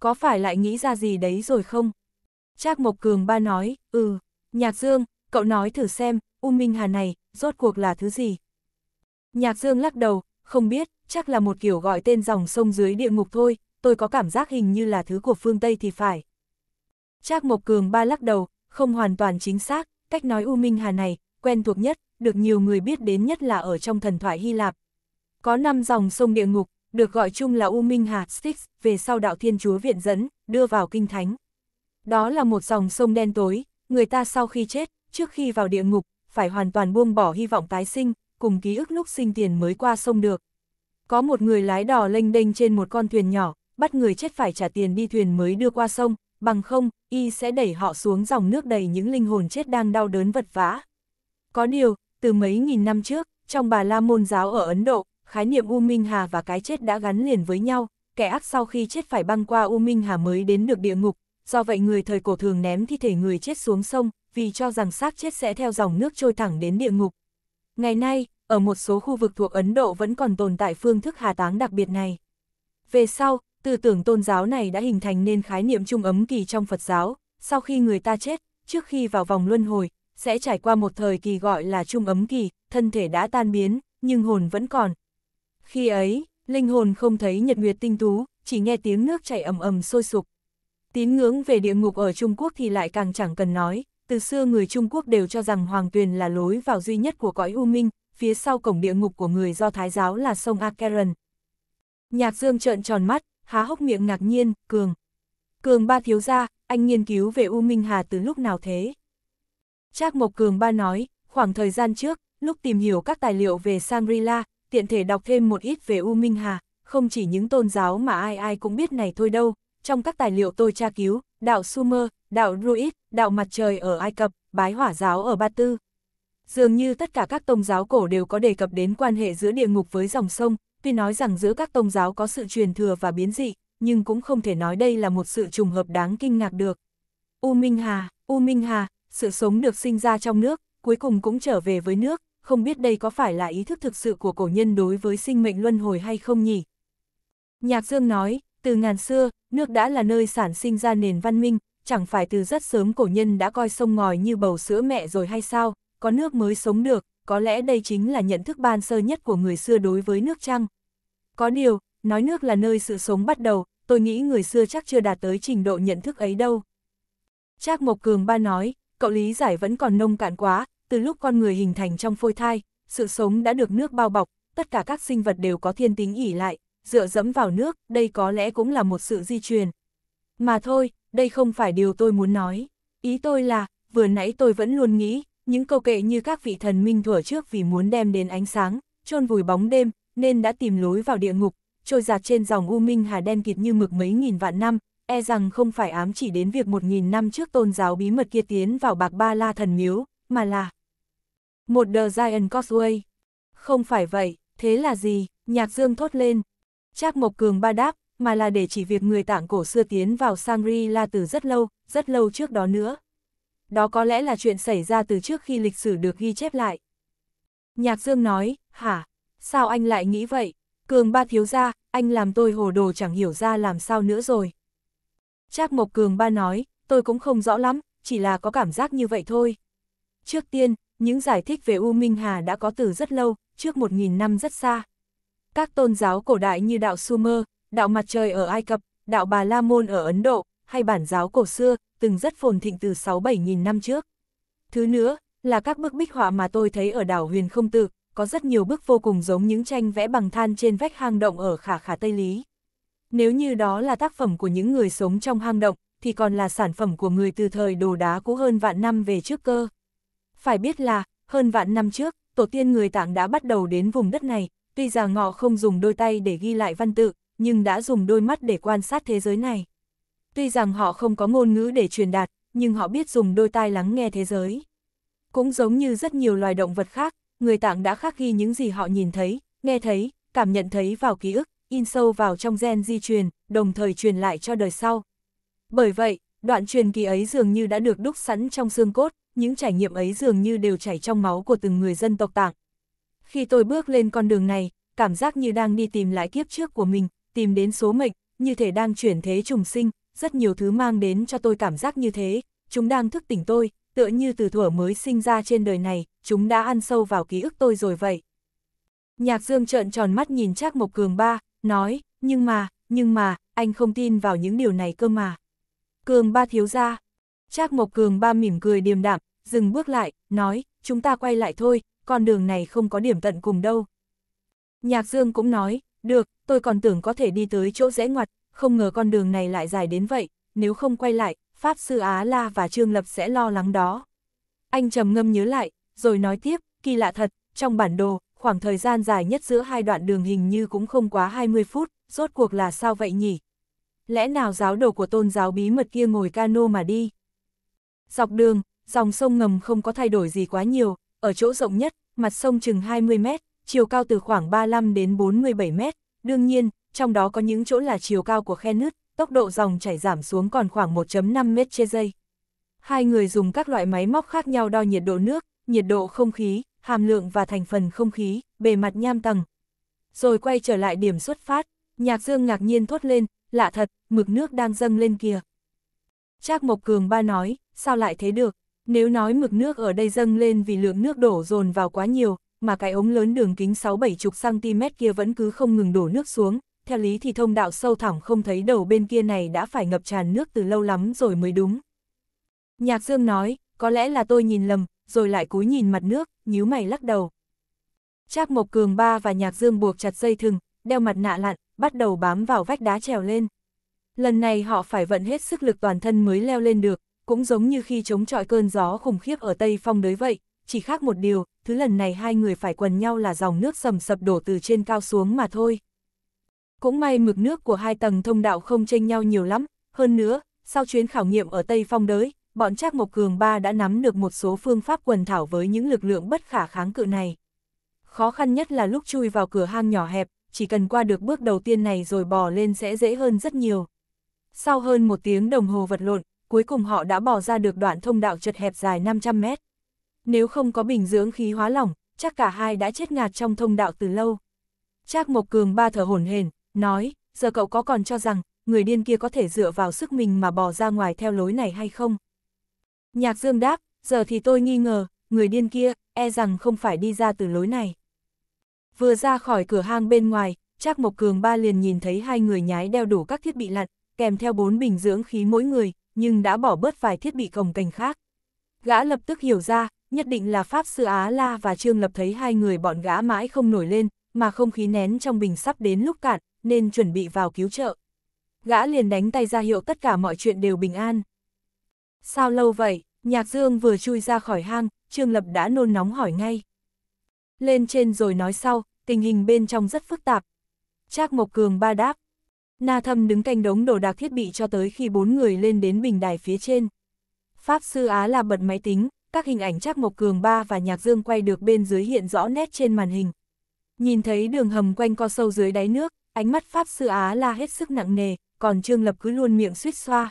Có phải lại nghĩ ra gì đấy rồi không? Trác Mộc Cường ba nói, ừ, Nhạc Dương, cậu nói thử xem, U Minh Hà này, rốt cuộc là thứ gì? Nhạc Dương lắc đầu, không biết, chắc là một kiểu gọi tên dòng sông dưới địa ngục thôi, tôi có cảm giác hình như là thứ của phương Tây thì phải. Trác Mộc Cường ba lắc đầu, không hoàn toàn chính xác, cách nói U Minh Hà này, quen thuộc nhất, được nhiều người biết đến nhất là ở trong thần thoại Hy Lạp, có năm dòng sông địa ngục, được gọi chung là U Minh Hà Styx, về sau đạo thiên chúa viện dẫn, đưa vào kinh thánh. Đó là một dòng sông đen tối, người ta sau khi chết, trước khi vào địa ngục, phải hoàn toàn buông bỏ hy vọng tái sinh, cùng ký ức lúc sinh tiền mới qua sông được. Có một người lái đò lênh đênh trên một con thuyền nhỏ, bắt người chết phải trả tiền đi thuyền mới đưa qua sông, bằng không, y sẽ đẩy họ xuống dòng nước đầy những linh hồn chết đang đau đớn vật vã. Có điều, từ mấy nghìn năm trước, trong bà La Môn giáo ở Ấn Độ, khái niệm U Minh Hà và cái chết đã gắn liền với nhau, kẻ ác sau khi chết phải băng qua U Minh Hà mới đến được địa ngục, do vậy người thời cổ thường ném thi thể người chết xuống sông, vì cho rằng xác chết sẽ theo dòng nước trôi thẳng đến địa ngục. Ngày nay, ở một số khu vực thuộc Ấn Độ vẫn còn tồn tại phương thức hà táng đặc biệt này. Về sau, tư tưởng tôn giáo này đã hình thành nên khái niệm trung ấm kỳ trong Phật giáo, sau khi người ta chết, trước khi vào vòng luân hồi, sẽ trải qua một thời kỳ gọi là trung ấm kỳ, thân thể đã tan biến, nhưng hồn vẫn còn, khi ấy, linh hồn không thấy nhật nguyệt tinh tú, chỉ nghe tiếng nước chảy ầm ầm sôi sục. Tín ngưỡng về địa ngục ở Trung Quốc thì lại càng chẳng cần nói, từ xưa người Trung Quốc đều cho rằng Hoàng Tuyền là lối vào duy nhất của cõi U Minh, phía sau cổng địa ngục của người do Thái giáo là sông Acheron. Nhạc Dương trợn tròn mắt, há hốc miệng ngạc nhiên, Cường. Cường ba thiếu gia, anh nghiên cứu về U Minh Hà từ lúc nào thế? Trác Mộc Cường ba nói, khoảng thời gian trước, lúc tìm hiểu các tài liệu về Shangri-La, tiện thể đọc thêm một ít về U Minh Hà, không chỉ những tôn giáo mà ai ai cũng biết này thôi đâu, trong các tài liệu tôi tra cứu, đạo Sumer, đạo Druid, đạo Mặt Trời ở Ai Cập, bái hỏa giáo ở Ba Tư. Dường như tất cả các tôn giáo cổ đều có đề cập đến quan hệ giữa địa ngục với dòng sông, tuy nói rằng giữa các tôn giáo có sự truyền thừa và biến dị, nhưng cũng không thể nói đây là một sự trùng hợp đáng kinh ngạc được. U Minh Hà, U Minh Hà, sự sống được sinh ra trong nước, cuối cùng cũng trở về với nước, không biết đây có phải là ý thức thực sự của cổ nhân đối với sinh mệnh luân hồi hay không nhỉ? Nhạc Dương nói, từ ngàn xưa, nước đã là nơi sản sinh ra nền văn minh, chẳng phải từ rất sớm cổ nhân đã coi sông ngòi như bầu sữa mẹ rồi hay sao, có nước mới sống được, có lẽ đây chính là nhận thức ban sơ nhất của người xưa đối với nước trăng. Có điều, nói nước là nơi sự sống bắt đầu, tôi nghĩ người xưa chắc chưa đạt tới trình độ nhận thức ấy đâu. Trác Mộc Cường Ba nói, cậu lý giải vẫn còn nông cạn quá, từ lúc con người hình thành trong phôi thai, sự sống đã được nước bao bọc, tất cả các sinh vật đều có thiên tính ỉ lại, dựa dẫm vào nước, đây có lẽ cũng là một sự di truyền. Mà thôi, đây không phải điều tôi muốn nói. Ý tôi là, vừa nãy tôi vẫn luôn nghĩ, những câu kệ như các vị thần minh thuở trước vì muốn đem đến ánh sáng, chôn vùi bóng đêm, nên đã tìm lối vào địa ngục, trôi giạt trên dòng U Minh Hà đen kịt như mực mấy nghìn vạn năm, e rằng không phải ám chỉ đến việc một nghìn năm trước tôn giáo bí mật kia tiến vào bạc ba la thần miếu, mà là một The Giant Causeway. Không phải vậy, thế là gì? Nhạc Dương thốt lên. Trác Mộc Cường ba đáp, mà là để chỉ việc người tạng cổ xưa tiến vào Shangri-La từ rất lâu, rất lâu trước đó nữa. Đó có lẽ là chuyện xảy ra từ trước khi lịch sử được ghi chép lại. Nhạc Dương nói, hả, sao anh lại nghĩ vậy? Cường ba thiếu ra, anh làm tôi hồ đồ chẳng hiểu ra làm sao nữa rồi. Trác Mộc Cường ba nói, tôi cũng không rõ lắm, chỉ là có cảm giác như vậy thôi. Trước tiên, những giải thích về U Minh Hà đã có từ rất lâu, trước 1.000 năm rất xa. Các tôn giáo cổ đại như đạo Sumer, đạo Mặt Trời ở Ai Cập, đạo Bà La Môn ở Ấn Độ, hay bản giáo cổ xưa, từng rất phồn thịnh từ 6-7.000 năm trước. Thứ nữa, là các bức bích họa mà tôi thấy ở đảo Huyền Không Tự, có rất nhiều bức vô cùng giống những tranh vẽ bằng than trên vách hang động ở Khả Khả Tây Lý. Nếu như đó là tác phẩm của những người sống trong hang động, thì còn là sản phẩm của người từ thời đồ đá cũ hơn vạn năm về trước cơ. Phải biết là, hơn vạn năm trước, tổ tiên người tạng đã bắt đầu đến vùng đất này, tuy rằng họ không dùng đôi tay để ghi lại văn tự, nhưng đã dùng đôi mắt để quan sát thế giới này. Tuy rằng họ không có ngôn ngữ để truyền đạt, nhưng họ biết dùng đôi tai lắng nghe thế giới. Cũng giống như rất nhiều loài động vật khác, người tạng đã khắc ghi những gì họ nhìn thấy, nghe thấy, cảm nhận thấy vào ký ức, in sâu vào trong gen di truyền, đồng thời truyền lại cho đời sau. Bởi vậy, đoạn truyền kỳ ấy dường như đã được đúc sẵn trong xương cốt, những trải nghiệm ấy dường như đều chảy trong máu của từng người dân tộc Tạng. Khi tôi bước lên con đường này, cảm giác như đang đi tìm lại kiếp trước của mình, tìm đến số mệnh, như thể đang chuyển thế trùng sinh, rất nhiều thứ mang đến cho tôi cảm giác như thế, chúng đang thức tỉnh tôi, tựa như từ thuở mới sinh ra trên đời này, chúng đã ăn sâu vào ký ức tôi rồi vậy. Nhạc Dương trợn tròn mắt nhìn Trác Mộc Cường ba, nói, nhưng mà, nhưng mà, anh không tin vào những điều này cơ mà. Cường ba thiếu ra, Trác Mộc Cường ba mỉm cười điềm đạm, dừng bước lại, nói, chúng ta quay lại thôi, con đường này không có điểm tận cùng đâu. Nhạc Dương cũng nói, được, tôi còn tưởng có thể đi tới chỗ rẽ ngoặt, không ngờ con đường này lại dài đến vậy, nếu không quay lại, Pháp Sư Á La và Trương Lập sẽ lo lắng đó. Anh trầm ngâm nhớ lại, rồi nói tiếp, kỳ lạ thật, trong bản đồ, khoảng thời gian dài nhất giữa hai đoạn đường hình như cũng không quá 20 phút, rốt cuộc là sao vậy nhỉ? Lẽ nào giáo đồ của tôn giáo bí mật kia ngồi cano mà đi? Dọc đường, dòng sông ngầm không có thay đổi gì quá nhiều, ở chỗ rộng nhất, mặt sông chừng 20 mét, chiều cao từ khoảng 35 đến 47 mét. Đương nhiên, trong đó có những chỗ là chiều cao của khe nứt, tốc độ dòng chảy giảm xuống còn khoảng 1.5 mét trên giây. Hai người dùng các loại máy móc khác nhau đo nhiệt độ nước, nhiệt độ không khí, hàm lượng và thành phần không khí, bề mặt nham tầng. Rồi quay trở lại điểm xuất phát, Nhạc Dương ngạc nhiên thốt lên, lạ thật, mực nước đang dâng lên kìa. Trác Mộc Cường ba nói, sao lại thế được, nếu nói mực nước ở đây dâng lên vì lượng nước đổ dồn vào quá nhiều, mà cái ống lớn đường kính 6-70cm kia vẫn cứ không ngừng đổ nước xuống, theo lý thì thông đạo sâu thẳng không thấy đầu bên kia này đã phải ngập tràn nước từ lâu lắm rồi mới đúng. Nhạc Dương nói, có lẽ là tôi nhìn lầm, rồi lại cúi nhìn mặt nước, nhíu mày lắc đầu. Trác Mộc Cường Ba và Nhạc Dương buộc chặt dây thừng, đeo mặt nạ lặn, bắt đầu bám vào vách đá trèo lên. Lần này họ phải vận hết sức lực toàn thân mới leo lên được, cũng giống như khi chống chọi cơn gió khủng khiếp ở Tây Phong đới vậy, chỉ khác một điều, thứ lần này hai người phải quần nhau là dòng nước sầm sập đổ từ trên cao xuống mà thôi. Cũng may mực nước của hai tầng thông đạo không chênh nhau nhiều lắm, hơn nữa, sau chuyến khảo nghiệm ở Tây Phong đới, bọn Trác Mộc Cường Ba đã nắm được một số phương pháp quần thảo với những lực lượng bất khả kháng cự này. Khó khăn nhất là lúc chui vào cửa hang nhỏ hẹp, chỉ cần qua được bước đầu tiên này rồi bò lên sẽ dễ hơn rất nhiều. Sau hơn một tiếng đồng hồ vật lộn, cuối cùng họ đã bỏ ra được đoạn thông đạo chật hẹp dài 500 mét. Nếu không có bình dưỡng khí hóa lỏng, chắc cả hai đã chết ngạt trong thông đạo từ lâu. Trác Mộc Cường ba thở hổn hển, nói, giờ cậu có còn cho rằng, người điên kia có thể dựa vào sức mình mà bò ra ngoài theo lối này hay không? Nhạc Dương đáp, giờ thì tôi nghi ngờ, người điên kia, e rằng không phải đi ra từ lối này. Vừa ra khỏi cửa hang bên ngoài, Trác Mộc Cường ba liền nhìn thấy hai người nhái đeo đủ các thiết bị lặn, kèm theo bốn bình dưỡng khí mỗi người, nhưng đã bỏ bớt vài thiết bị cồng cành khác. Gã lập tức hiểu ra, nhất định là Pháp Sư Á La và Trương Lập thấy hai người bọn gã mãi không nổi lên, mà không khí nén trong bình sắp đến lúc cạn, nên chuẩn bị vào cứu trợ. Gã liền đánh tay ra hiệu tất cả mọi chuyện đều bình an. Sao lâu vậy, Nhạc Dương vừa chui ra khỏi hang, Trương Lập đã nôn nóng hỏi ngay. Lên trên rồi nói sau, tình hình bên trong rất phức tạp. Trác Mộc Cường ba đáp, Na Thâm đứng canh đống đồ đạc thiết bị cho tới khi bốn người lên đến bình đài phía trên. Pháp sư Á là bật máy tính, các hình ảnh chắc Mộc Cường Ba và Nhạc Dương quay được bên dưới hiện rõ nét trên màn hình. Nhìn thấy đường hầm quanh co sâu dưới đáy nước, ánh mắt Pháp sư Á là hết sức nặng nề, còn Trương Lập cứ luôn miệng suýt xoa.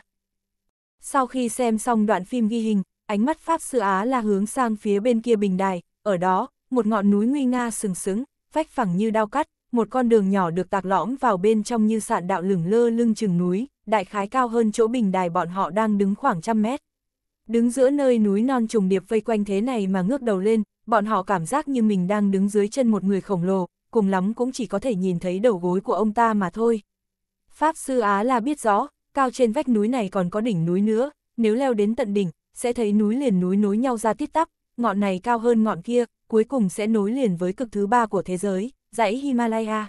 Sau khi xem xong đoạn phim ghi hình, ánh mắt Pháp sư Á là hướng sang phía bên kia bình đài, ở đó, một ngọn núi nguy nga sừng sững, vách phẳng như đao cắt, một con đường nhỏ được tạc lõm vào bên trong như sạn đạo lửng lơ lưng chừng núi, đại khái cao hơn chỗ bình đài bọn họ đang đứng khoảng trăm mét. Đứng giữa nơi núi non trùng điệp vây quanh thế này mà ngước đầu lên, bọn họ cảm giác như mình đang đứng dưới chân một người khổng lồ, cùng lắm cũng chỉ có thể nhìn thấy đầu gối của ông ta mà thôi. Pháp sư Á là biết rõ, cao trên vách núi này còn có đỉnh núi nữa, nếu leo đến tận đỉnh, sẽ thấy núi liền núi nối nhau ra tít tắp, ngọn này cao hơn ngọn kia, cuối cùng sẽ nối liền với cực thứ ba của thế giới dãy Himalaya.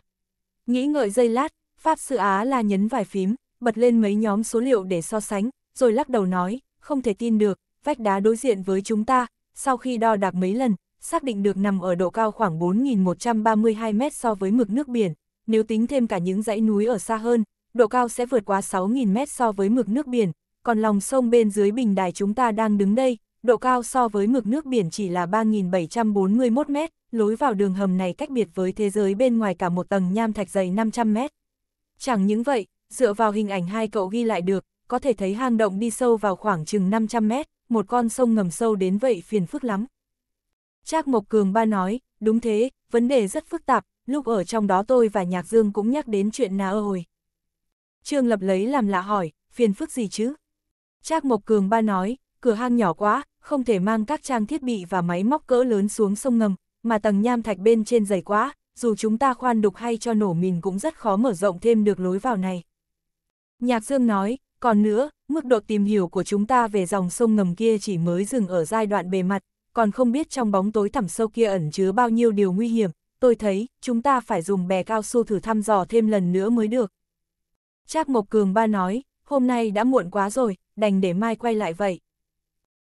Nghĩ ngợi giây lát, Pháp Sư Á là nhấn vài phím, bật lên mấy nhóm số liệu để so sánh, rồi lắc đầu nói, không thể tin được, vách đá đối diện với chúng ta, sau khi đo đạc mấy lần, xác định được nằm ở độ cao khoảng 4.132 mét so với mực nước biển, nếu tính thêm cả những dãy núi ở xa hơn, độ cao sẽ vượt quá 6.000 mét so với mực nước biển, còn lòng sông bên dưới bình đài chúng ta đang đứng đây, độ cao so với mực nước biển chỉ là 3.741 mét, lối vào đường hầm này cách biệt với thế giới bên ngoài cả một tầng nham thạch dày 500 mét. Chẳng những vậy, dựa vào hình ảnh hai cậu ghi lại được, có thể thấy hang động đi sâu vào khoảng chừng 500 mét, một con sông ngầm sâu đến vậy phiền phức lắm. Trác Mộc Cường ba nói, đúng thế, vấn đề rất phức tạp, lúc ở trong đó tôi và Nhạc Dương cũng nhắc đến chuyện nào hồi. Trương Lập lấy làm lạ hỏi, phiền phức gì chứ? Trác Mộc Cường ba nói, cửa hang nhỏ quá, không thể mang các trang thiết bị và máy móc cỡ lớn xuống sông ngầm, mà tầng nham thạch bên trên dày quá, dù chúng ta khoan đục hay cho nổ mìn cũng rất khó mở rộng thêm được lối vào này. Nhạc Dương nói, còn nữa, mức độ tìm hiểu của chúng ta về dòng sông ngầm kia chỉ mới dừng ở giai đoạn bề mặt, còn không biết trong bóng tối thẳm sâu kia ẩn chứa bao nhiêu điều nguy hiểm, tôi thấy, chúng ta phải dùng bè cao su thử thăm dò thêm lần nữa mới được. Trác Mộc Cường ba nói, hôm nay đã muộn quá rồi, đành để mai quay lại vậy.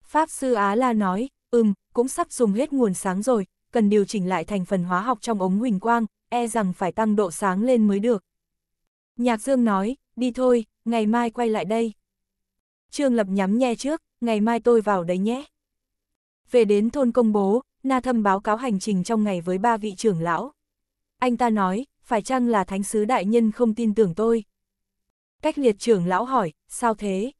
Pháp Sư Á La nói, ừm, cũng sắp dùng hết nguồn sáng rồi, cần điều chỉnh lại thành phần hóa học trong ống huỳnh quang, e rằng phải tăng độ sáng lên mới được. Nhạc Dương nói, đi thôi, ngày mai quay lại đây. Trương Lập nhắm nhe trước, ngày mai tôi vào đấy nhé. Về đến thôn công bố, Na Thâm báo cáo hành trình trong ngày với ba vị trưởng lão. Anh ta nói, phải chăng là thánh sứ đại nhân không tin tưởng tôi? Cách liệt trưởng lão hỏi, sao thế?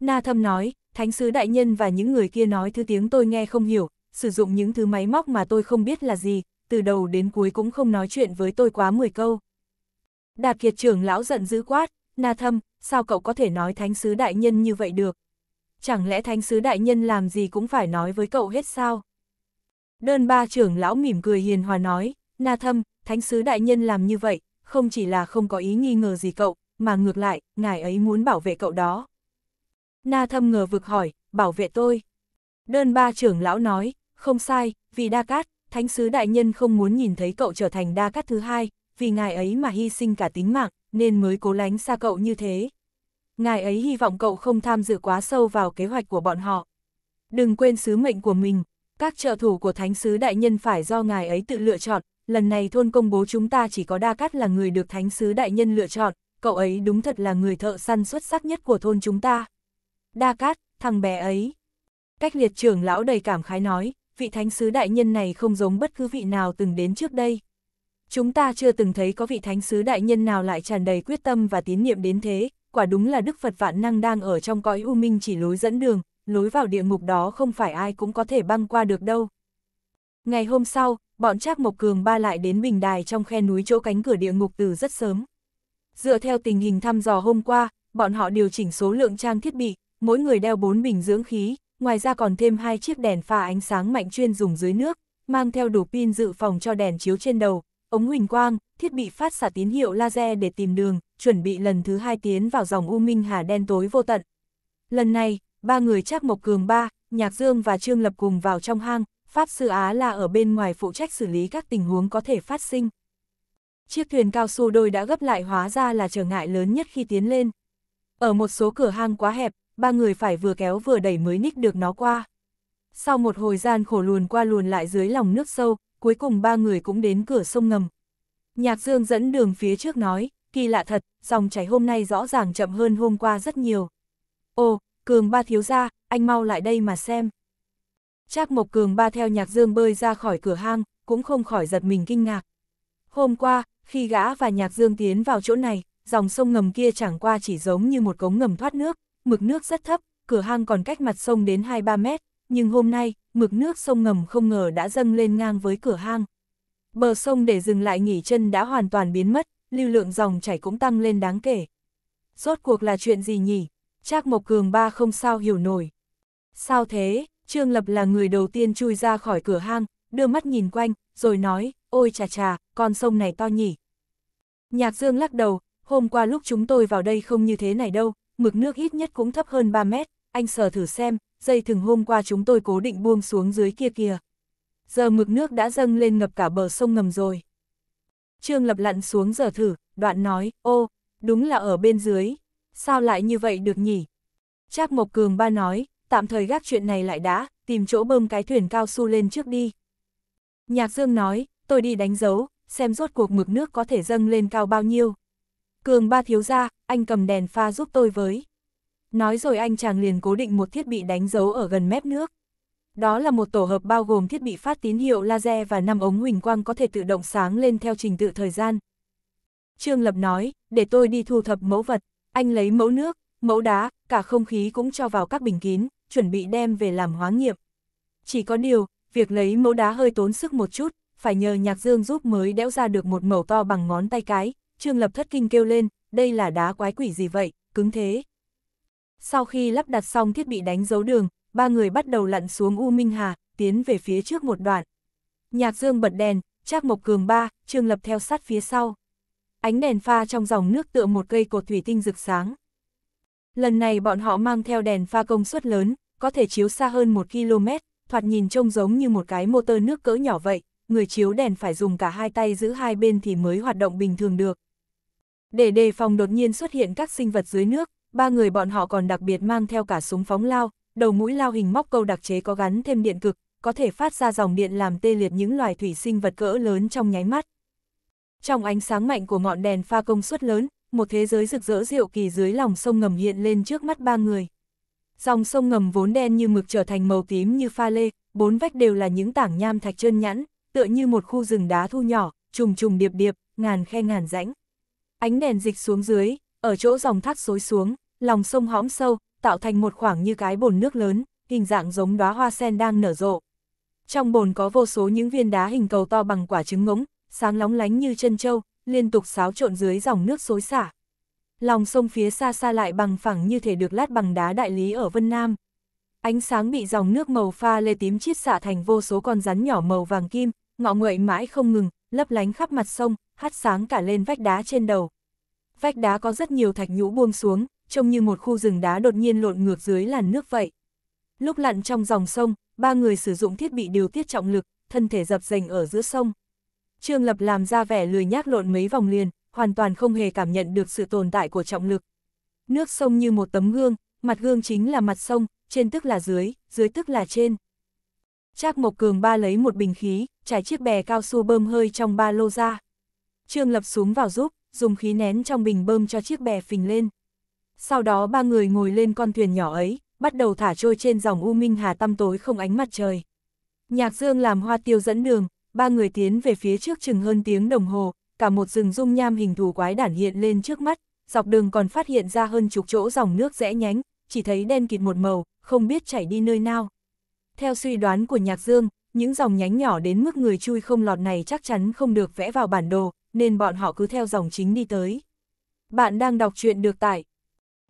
Na Thâm nói, thánh sứ đại nhân và những người kia nói thứ tiếng tôi nghe không hiểu, sử dụng những thứ máy móc mà tôi không biết là gì, từ đầu đến cuối cũng không nói chuyện với tôi quá 10 câu. Đạt kiệt trưởng lão giận dữ quát, Na Thâm, sao cậu có thể nói thánh sứ đại nhân như vậy được? Chẳng lẽ thánh sứ đại nhân làm gì cũng phải nói với cậu hết sao? Đơn ba trưởng lão mỉm cười hiền hòa nói, Na Thâm, thánh sứ đại nhân làm như vậy, không chỉ là không có ý nghi ngờ gì cậu, mà ngược lại, ngài ấy muốn bảo vệ cậu đó. Na Thâm ngờ vực hỏi, bảo vệ tôi. Đơn ba trưởng lão nói, không sai, vì Đa Cát, Thánh sứ đại nhân không muốn nhìn thấy cậu trở thành Đa Cát thứ hai, vì ngài ấy mà hy sinh cả tính mạng, nên mới cố lánh xa cậu như thế. Ngài ấy hy vọng cậu không tham dự quá sâu vào kế hoạch của bọn họ. Đừng quên sứ mệnh của mình, các trợ thủ của Thánh sứ đại nhân phải do ngài ấy tự lựa chọn, lần này thôn công bố chúng ta chỉ có Đa Cát là người được Thánh sứ đại nhân lựa chọn, cậu ấy đúng thật là người thợ săn xuất sắc nhất của thôn chúng ta. Đa Cát, thằng bé ấy. Cách liệt trưởng lão đầy cảm khái nói, vị thánh sứ đại nhân này không giống bất cứ vị nào từng đến trước đây. Chúng ta chưa từng thấy có vị thánh sứ đại nhân nào lại tràn đầy quyết tâm và tín niệm đến thế, quả đúng là Đức Phật Vạn Năng đang ở trong cõi u minh chỉ lối dẫn đường, lối vào địa ngục đó không phải ai cũng có thể băng qua được đâu. Ngày hôm sau, bọn Trác Mộc Cường ba lại đến bình đài trong khe núi chỗ cánh cửa địa ngục từ rất sớm. Dựa theo tình hình thăm dò hôm qua, bọn họ điều chỉnh số lượng trang thiết bị, mỗi người đeo 4 bình dưỡng khí, ngoài ra còn thêm hai chiếc đèn pha ánh sáng mạnh chuyên dùng dưới nước, mang theo đủ pin dự phòng cho đèn chiếu trên đầu, ống huỳnh quang, thiết bị phát xạ tín hiệu laser để tìm đường, chuẩn bị lần thứ hai tiến vào dòng U Minh Hà đen tối vô tận. Lần này, ba người Trác Mộc Cường ba, Nhạc Dương và Trương Lập cùng vào trong hang, Pháp Sư Á là ở bên ngoài phụ trách xử lý các tình huống có thể phát sinh. Chiếc thuyền cao su đôi đã gấp lại hóa ra là trở ngại lớn nhất khi tiến lên. Ở một số cửa hang quá hẹp, ba người phải vừa kéo vừa đẩy mới ních được nó qua. Sau một hồi gian khổ luồn qua luồn lại dưới lòng nước sâu, cuối cùng ba người cũng đến cửa sông ngầm. Nhạc Dương dẫn đường phía trước nói, kỳ lạ thật, dòng chảy hôm nay rõ ràng chậm hơn hôm qua rất nhiều. Ồ, Cường ba thiếu ra, anh mau lại đây mà xem. Trác Mộc Cường ba theo Nhạc Dương bơi ra khỏi cửa hang, cũng không khỏi giật mình kinh ngạc. Hôm qua, khi gã và Nhạc Dương tiến vào chỗ này, dòng sông ngầm kia chẳng qua chỉ giống như một cống ngầm thoát nước, mực nước rất thấp, cửa hang còn cách mặt sông đến 2-3 mét, nhưng hôm nay, mực nước sông ngầm không ngờ đã dâng lên ngang với cửa hang. Bờ sông để dừng lại nghỉ chân đã hoàn toàn biến mất, lưu lượng dòng chảy cũng tăng lên đáng kể. Rốt cuộc là chuyện gì nhỉ? Trác Mộc Cường ba không sao hiểu nổi. Sao thế? Trương Lập là người đầu tiên chui ra khỏi cửa hang, đưa mắt nhìn quanh, rồi nói, ôi chà chà, con sông này to nhỉ. Nhạc Dương lắc đầu, hôm qua lúc chúng tôi vào đây không như thế này đâu, mực nước ít nhất cũng thấp hơn 3 mét, anh sờ thử xem, dây thừng hôm qua chúng tôi cố định buông xuống dưới kia kìa. Giờ mực nước đã dâng lên ngập cả bờ sông ngầm rồi. Trương Lập lặn xuống giờ thử, đoạn nói, ô, đúng là ở bên dưới, sao lại như vậy được nhỉ? Trác Mộc Cường ba nói, tạm thời gác chuyện này lại đã, tìm chỗ bơm cái thuyền cao su lên trước đi. Nhạc Dương nói, tôi đi đánh dấu, xem rốt cuộc mực nước có thể dâng lên cao bao nhiêu. Cường ba thiếu ra, anh cầm đèn pha giúp tôi với. Nói rồi anh chàng liền cố định một thiết bị đánh dấu ở gần mép nước. Đó là một tổ hợp bao gồm thiết bị phát tín hiệu laser và năm ống huỳnh quang có thể tự động sáng lên theo trình tự thời gian. Trương Lập nói, để tôi đi thu thập mẫu vật, anh lấy mẫu nước, mẫu đá, cả không khí cũng cho vào các bình kín, chuẩn bị đem về làm hóa nghiệm. Chỉ có điều, việc lấy mẫu đá hơi tốn sức một chút, phải nhờ Nhạc Dương giúp mới đẽo ra được một mẫu to bằng ngón tay cái, Trương Lập thất kinh kêu lên, đây là đá quái quỷ gì vậy, cứng thế. Sau khi lắp đặt xong thiết bị đánh dấu đường, ba người bắt đầu lặn xuống U Minh Hà, tiến về phía trước một đoạn. Nhạc Dương bật đèn, Trác Mộc Cường ba, Trương Lập theo sát phía sau. Ánh đèn pha trong dòng nước tựa một cây cột thủy tinh rực sáng. Lần này bọn họ mang theo đèn pha công suất lớn, có thể chiếu xa hơn 1 km, thoạt nhìn trông giống như một cái motor nước cỡ nhỏ vậy, người chiếu đèn phải dùng cả hai tay giữ hai bên thì mới hoạt động bình thường được. Để đề phòng đột nhiên xuất hiện các sinh vật dưới nước, ba người bọn họ còn đặc biệt mang theo cả súng phóng lao, đầu mũi lao hình móc câu đặc chế có gắn thêm điện cực, có thể phát ra dòng điện làm tê liệt những loài thủy sinh vật cỡ lớn trong nháy mắt. Trong ánh sáng mạnh của ngọn đèn pha công suất lớn, một thế giới rực rỡ diệu kỳ dưới lòng sông ngầm hiện lên trước mắt ba người. Dòng sông ngầm vốn đen như mực trở thành màu tím như pha lê, bốn vách đều là những tảng nham thạch trơn nhẵn, tựa như một khu rừng đá thu nhỏ, trùng trùng điệp điệp, ngàn khe ngàn rãnh. Ánh đèn dịch xuống dưới, ở chỗ dòng thác xối xuống, lòng sông hõm sâu, tạo thành một khoảng như cái bồn nước lớn, hình dạng giống đóa hoa sen đang nở rộ. Trong bồn có vô số những viên đá hình cầu to bằng quả trứng ngỗng, sáng lóng lánh như chân châu, liên tục xáo trộn dưới dòng nước xối xả. Lòng sông phía xa xa lại bằng phẳng như thể được lát bằng đá đại lý ở Vân Nam. Ánh sáng bị dòng nước màu pha lê tím chiết xạ thành vô số con rắn nhỏ màu vàng kim, ngọ nguậy mãi không ngừng, lấp lánh khắp mặt sông, hắt sáng cả lên vách đá trên đầu. Vách đá có rất nhiều thạch nhũ buông xuống, trông như một khu rừng đá đột nhiên lộn ngược dưới làn nước vậy. Lúc lặn trong dòng sông, ba người sử dụng thiết bị điều tiết trọng lực, thân thể dập dềnh ở giữa sông. Trương Lập làm ra vẻ lười nhác lộn mấy vòng liền, hoàn toàn không hề cảm nhận được sự tồn tại của trọng lực. Nước sông như một tấm gương, mặt gương chính là mặt sông, trên tức là dưới, dưới tức là trên. Trác Mộc Cường ba lấy một bình khí, trải chiếc bè cao su bơm hơi trong ba lô ra. Trương Lập xuống vào giúp, dùng khí nén trong bình bơm cho chiếc bè phình lên. Sau đó ba người ngồi lên con thuyền nhỏ ấy, bắt đầu thả trôi trên dòng U Minh Hà tăm tối không ánh mặt trời. Nhạc Dương làm hoa tiêu dẫn đường, ba người tiến về phía trước chừng hơn tiếng đồng hồ, cả một rừng dung nham hình thù quái đản hiện lên trước mắt, dọc đường còn phát hiện ra hơn chục chỗ dòng nước rẽ nhánh, chỉ thấy đen kịt một màu, không biết chảy đi nơi nào. Theo suy đoán của Nhạc Dương, những dòng nhánh nhỏ đến mức người chui không lọt này chắc chắn không được vẽ vào bản đồ, nên bọn họ cứ theo dòng chính đi tới. Bạn đang đọc truyện được tải.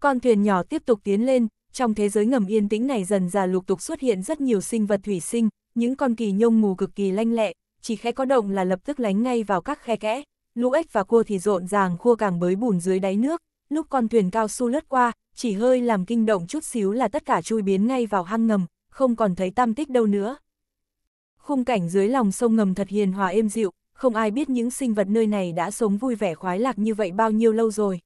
Con thuyền nhỏ tiếp tục tiến lên, trong thế giới ngầm yên tĩnh này dần dà lục tục xuất hiện rất nhiều sinh vật thủy sinh, những con kỳ nhông mù cực kỳ lanh lẹ, chỉ khẽ có động là lập tức lánh ngay vào các khe kẽ, lũ ếch và cua thì rộn ràng khua càng bới bùn dưới đáy nước, lúc con thuyền cao su lướt qua, chỉ hơi làm kinh động chút xíu là tất cả chui biến ngay vào hang ngầm, không còn thấy tam tích đâu nữa. Khung cảnh dưới lòng sông ngầm thật hiền hòa êm dịu, không ai biết những sinh vật nơi này đã sống vui vẻ khoái lạc như vậy bao nhiêu lâu rồi.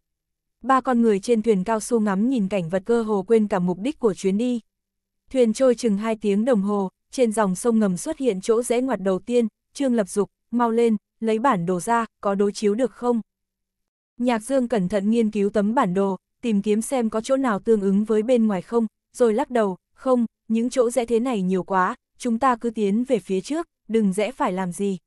Ba con người trên thuyền cao su ngắm nhìn cảnh vật cơ hồ quên cả mục đích của chuyến đi. Thuyền trôi chừng 2 tiếng đồng hồ, trên dòng sông ngầm xuất hiện chỗ rẽ ngoặt đầu tiên, Trương Lập Dục, mau lên, lấy bản đồ ra, có đối chiếu được không? Nhạc Dương cẩn thận nghiên cứu tấm bản đồ, tìm kiếm xem có chỗ nào tương ứng với bên ngoài không, rồi lắc đầu, không, những chỗ rẽ thế này nhiều quá, chúng ta cứ tiến về phía trước, đừng rẽ phải làm gì.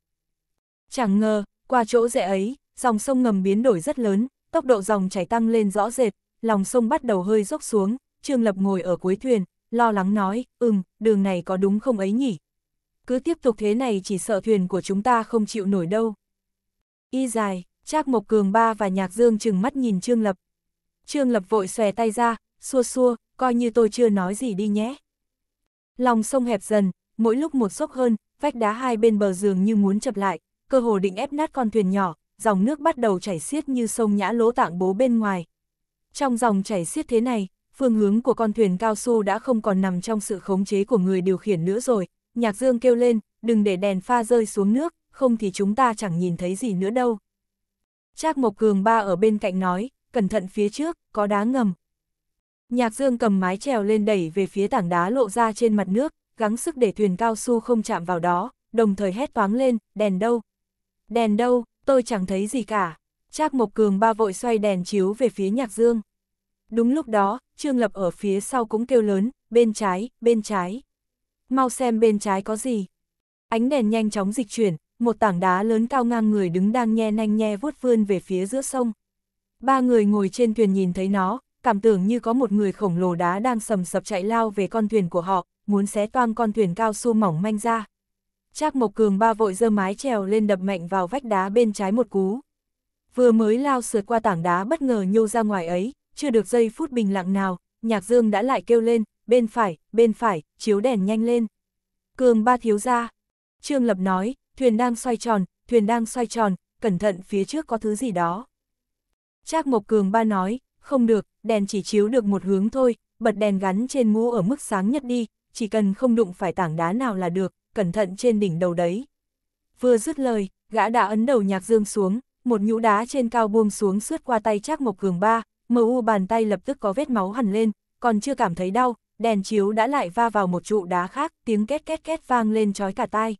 Chẳng ngờ, qua chỗ rẽ ấy, dòng sông ngầm biến đổi rất lớn, tốc độ dòng chảy tăng lên rõ rệt, lòng sông bắt đầu hơi dốc xuống, Trương Lập ngồi ở cuối thuyền, lo lắng nói, ừm, đường này có đúng không ấy nhỉ? Cứ tiếp tục thế này chỉ sợ thuyền của chúng ta không chịu nổi đâu. Y dài, Trác Mộc Cường Ba và Nhạc Dương chừng mắt nhìn Trương Lập. Trương Lập vội xòe tay ra, xua xua, coi như tôi chưa nói gì đi nhé. Lòng sông hẹp dần, mỗi lúc một sốc hơn, vách đá hai bên bờ giường như muốn chập lại, cơ hồ định ép nát con thuyền nhỏ, dòng nước bắt đầu chảy xiết như sông nhã lỗ tạng bố bên ngoài. Trong dòng chảy xiết thế này, phương hướng của con thuyền cao su đã không còn nằm trong sự khống chế của người điều khiển nữa rồi, nhạc dương kêu lên, đừng để đèn pha rơi xuống nước, không thì chúng ta chẳng nhìn thấy gì nữa đâu. Trác Mộc Cường ba ở bên cạnh nói, cẩn thận phía trước, có đá ngầm. Nhạc Dương cầm mái trèo lên đẩy về phía tảng đá lộ ra trên mặt nước, gắng sức để thuyền cao su không chạm vào đó, đồng thời hét toáng lên, đèn đâu, Đèn đâu, tôi chẳng thấy gì cả. Trác Mộc Cường ba vội xoay đèn chiếu về phía Nhạc Dương. Đúng lúc đó, Trương Lập ở phía sau cũng kêu lớn, bên trái, bên trái. Mau xem bên trái có gì. Ánh đèn nhanh chóng dịch chuyển, một tảng đá lớn cao ngang người đứng đang nhe nanh nhe vuốt vươn về phía giữa sông. Ba người ngồi trên thuyền nhìn thấy nó, cảm tưởng như có một người khổng lồ đá đang sầm sập chạy lao về con thuyền của họ, muốn xé toang con thuyền cao su mỏng manh ra. Trác Mộc Cường ba vội dơ mái trèo lên đập mạnh vào vách đá bên trái một cú. Vừa mới lao sượt qua tảng đá bất ngờ nhô ra ngoài ấy, chưa được giây phút bình lặng nào, Nhạc Dương đã lại kêu lên, bên phải, bên phải, chiếu đèn nhanh lên. Cường ba thiếu ra. Trương Lập nói, thuyền đang xoay tròn, thuyền đang xoay tròn, cẩn thận phía trước có thứ gì đó. Trác Mộc Cường ba nói, không được, đèn chỉ chiếu được một hướng thôi, bật đèn gắn trên mũ ở mức sáng nhất đi, chỉ cần không đụng phải tảng đá nào là được, cẩn thận trên đỉnh đầu đấy. Vừa dứt lời, gã đã ấn đầu nhạc dương xuống, một nhũ đá trên cao buông xuống sướt qua tay chắc Mộc Cường ba, mờ u bàn tay lập tức có vết máu hằn lên, còn chưa cảm thấy đau, đèn chiếu đã lại va vào một trụ đá khác, tiếng két két két vang lên trói cả tai.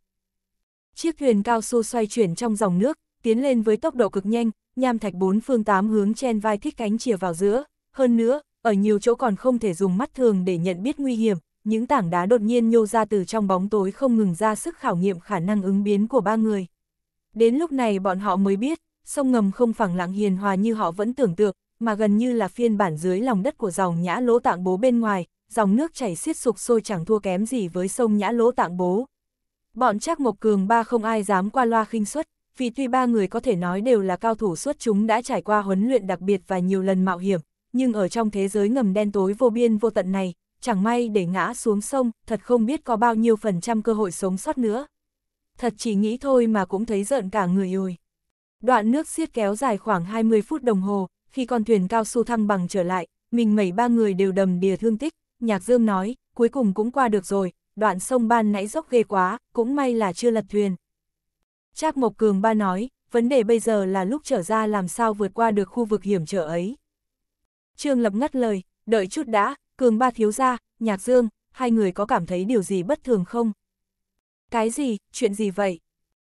Chiếc thuyền cao su xoay chuyển trong dòng nước, tiến lên với tốc độ cực nhanh, nham thạch bốn phương tám hướng chen vai thích cánh chìa vào giữa, hơn nữa, ở nhiều chỗ còn không thể dùng mắt thường để nhận biết nguy hiểm, những tảng đá đột nhiên nhô ra từ trong bóng tối không ngừng ra sức khảo nghiệm khả năng ứng biến của ba người. Đến lúc này bọn họ mới biết, sông ngầm không phẳng lặng hiền hòa như họ vẫn tưởng tượng, mà gần như là phiên bản dưới lòng đất của dòng nhã lỗ tạng bố bên ngoài, dòng nước chảy xiết sục sôi chẳng thua kém gì với sông nhã lỗ tạng bố. Bọn Trác Mộc Cường ba không ai dám qua loa khinh suất, vì tuy ba người có thể nói đều là cao thủ xuất chúng đã trải qua huấn luyện đặc biệt và nhiều lần mạo hiểm, nhưng ở trong thế giới ngầm đen tối vô biên vô tận này, chẳng may để ngã xuống sông, thật không biết có bao nhiêu phần trăm cơ hội sống sót nữa. Thật chỉ nghĩ thôi mà cũng thấy giận cả người ôi. Đoạn nước xiết kéo dài khoảng 20 phút đồng hồ, khi con thuyền cao su thăng bằng trở lại, mình mẩy ba người đều đầm đìa thương tích, nhạc dương nói, cuối cùng cũng qua được rồi, đoạn sông ban nãy dốc ghê quá, cũng may là chưa lật thuyền. Trác Mộc Cường ba nói, vấn đề bây giờ là lúc trở ra làm sao vượt qua được khu vực hiểm trở ấy. Trương Lập ngắt lời, đợi chút đã, cường ba thiếu gia, nhạc dương, hai người có cảm thấy điều gì bất thường không? Cái gì, chuyện gì vậy?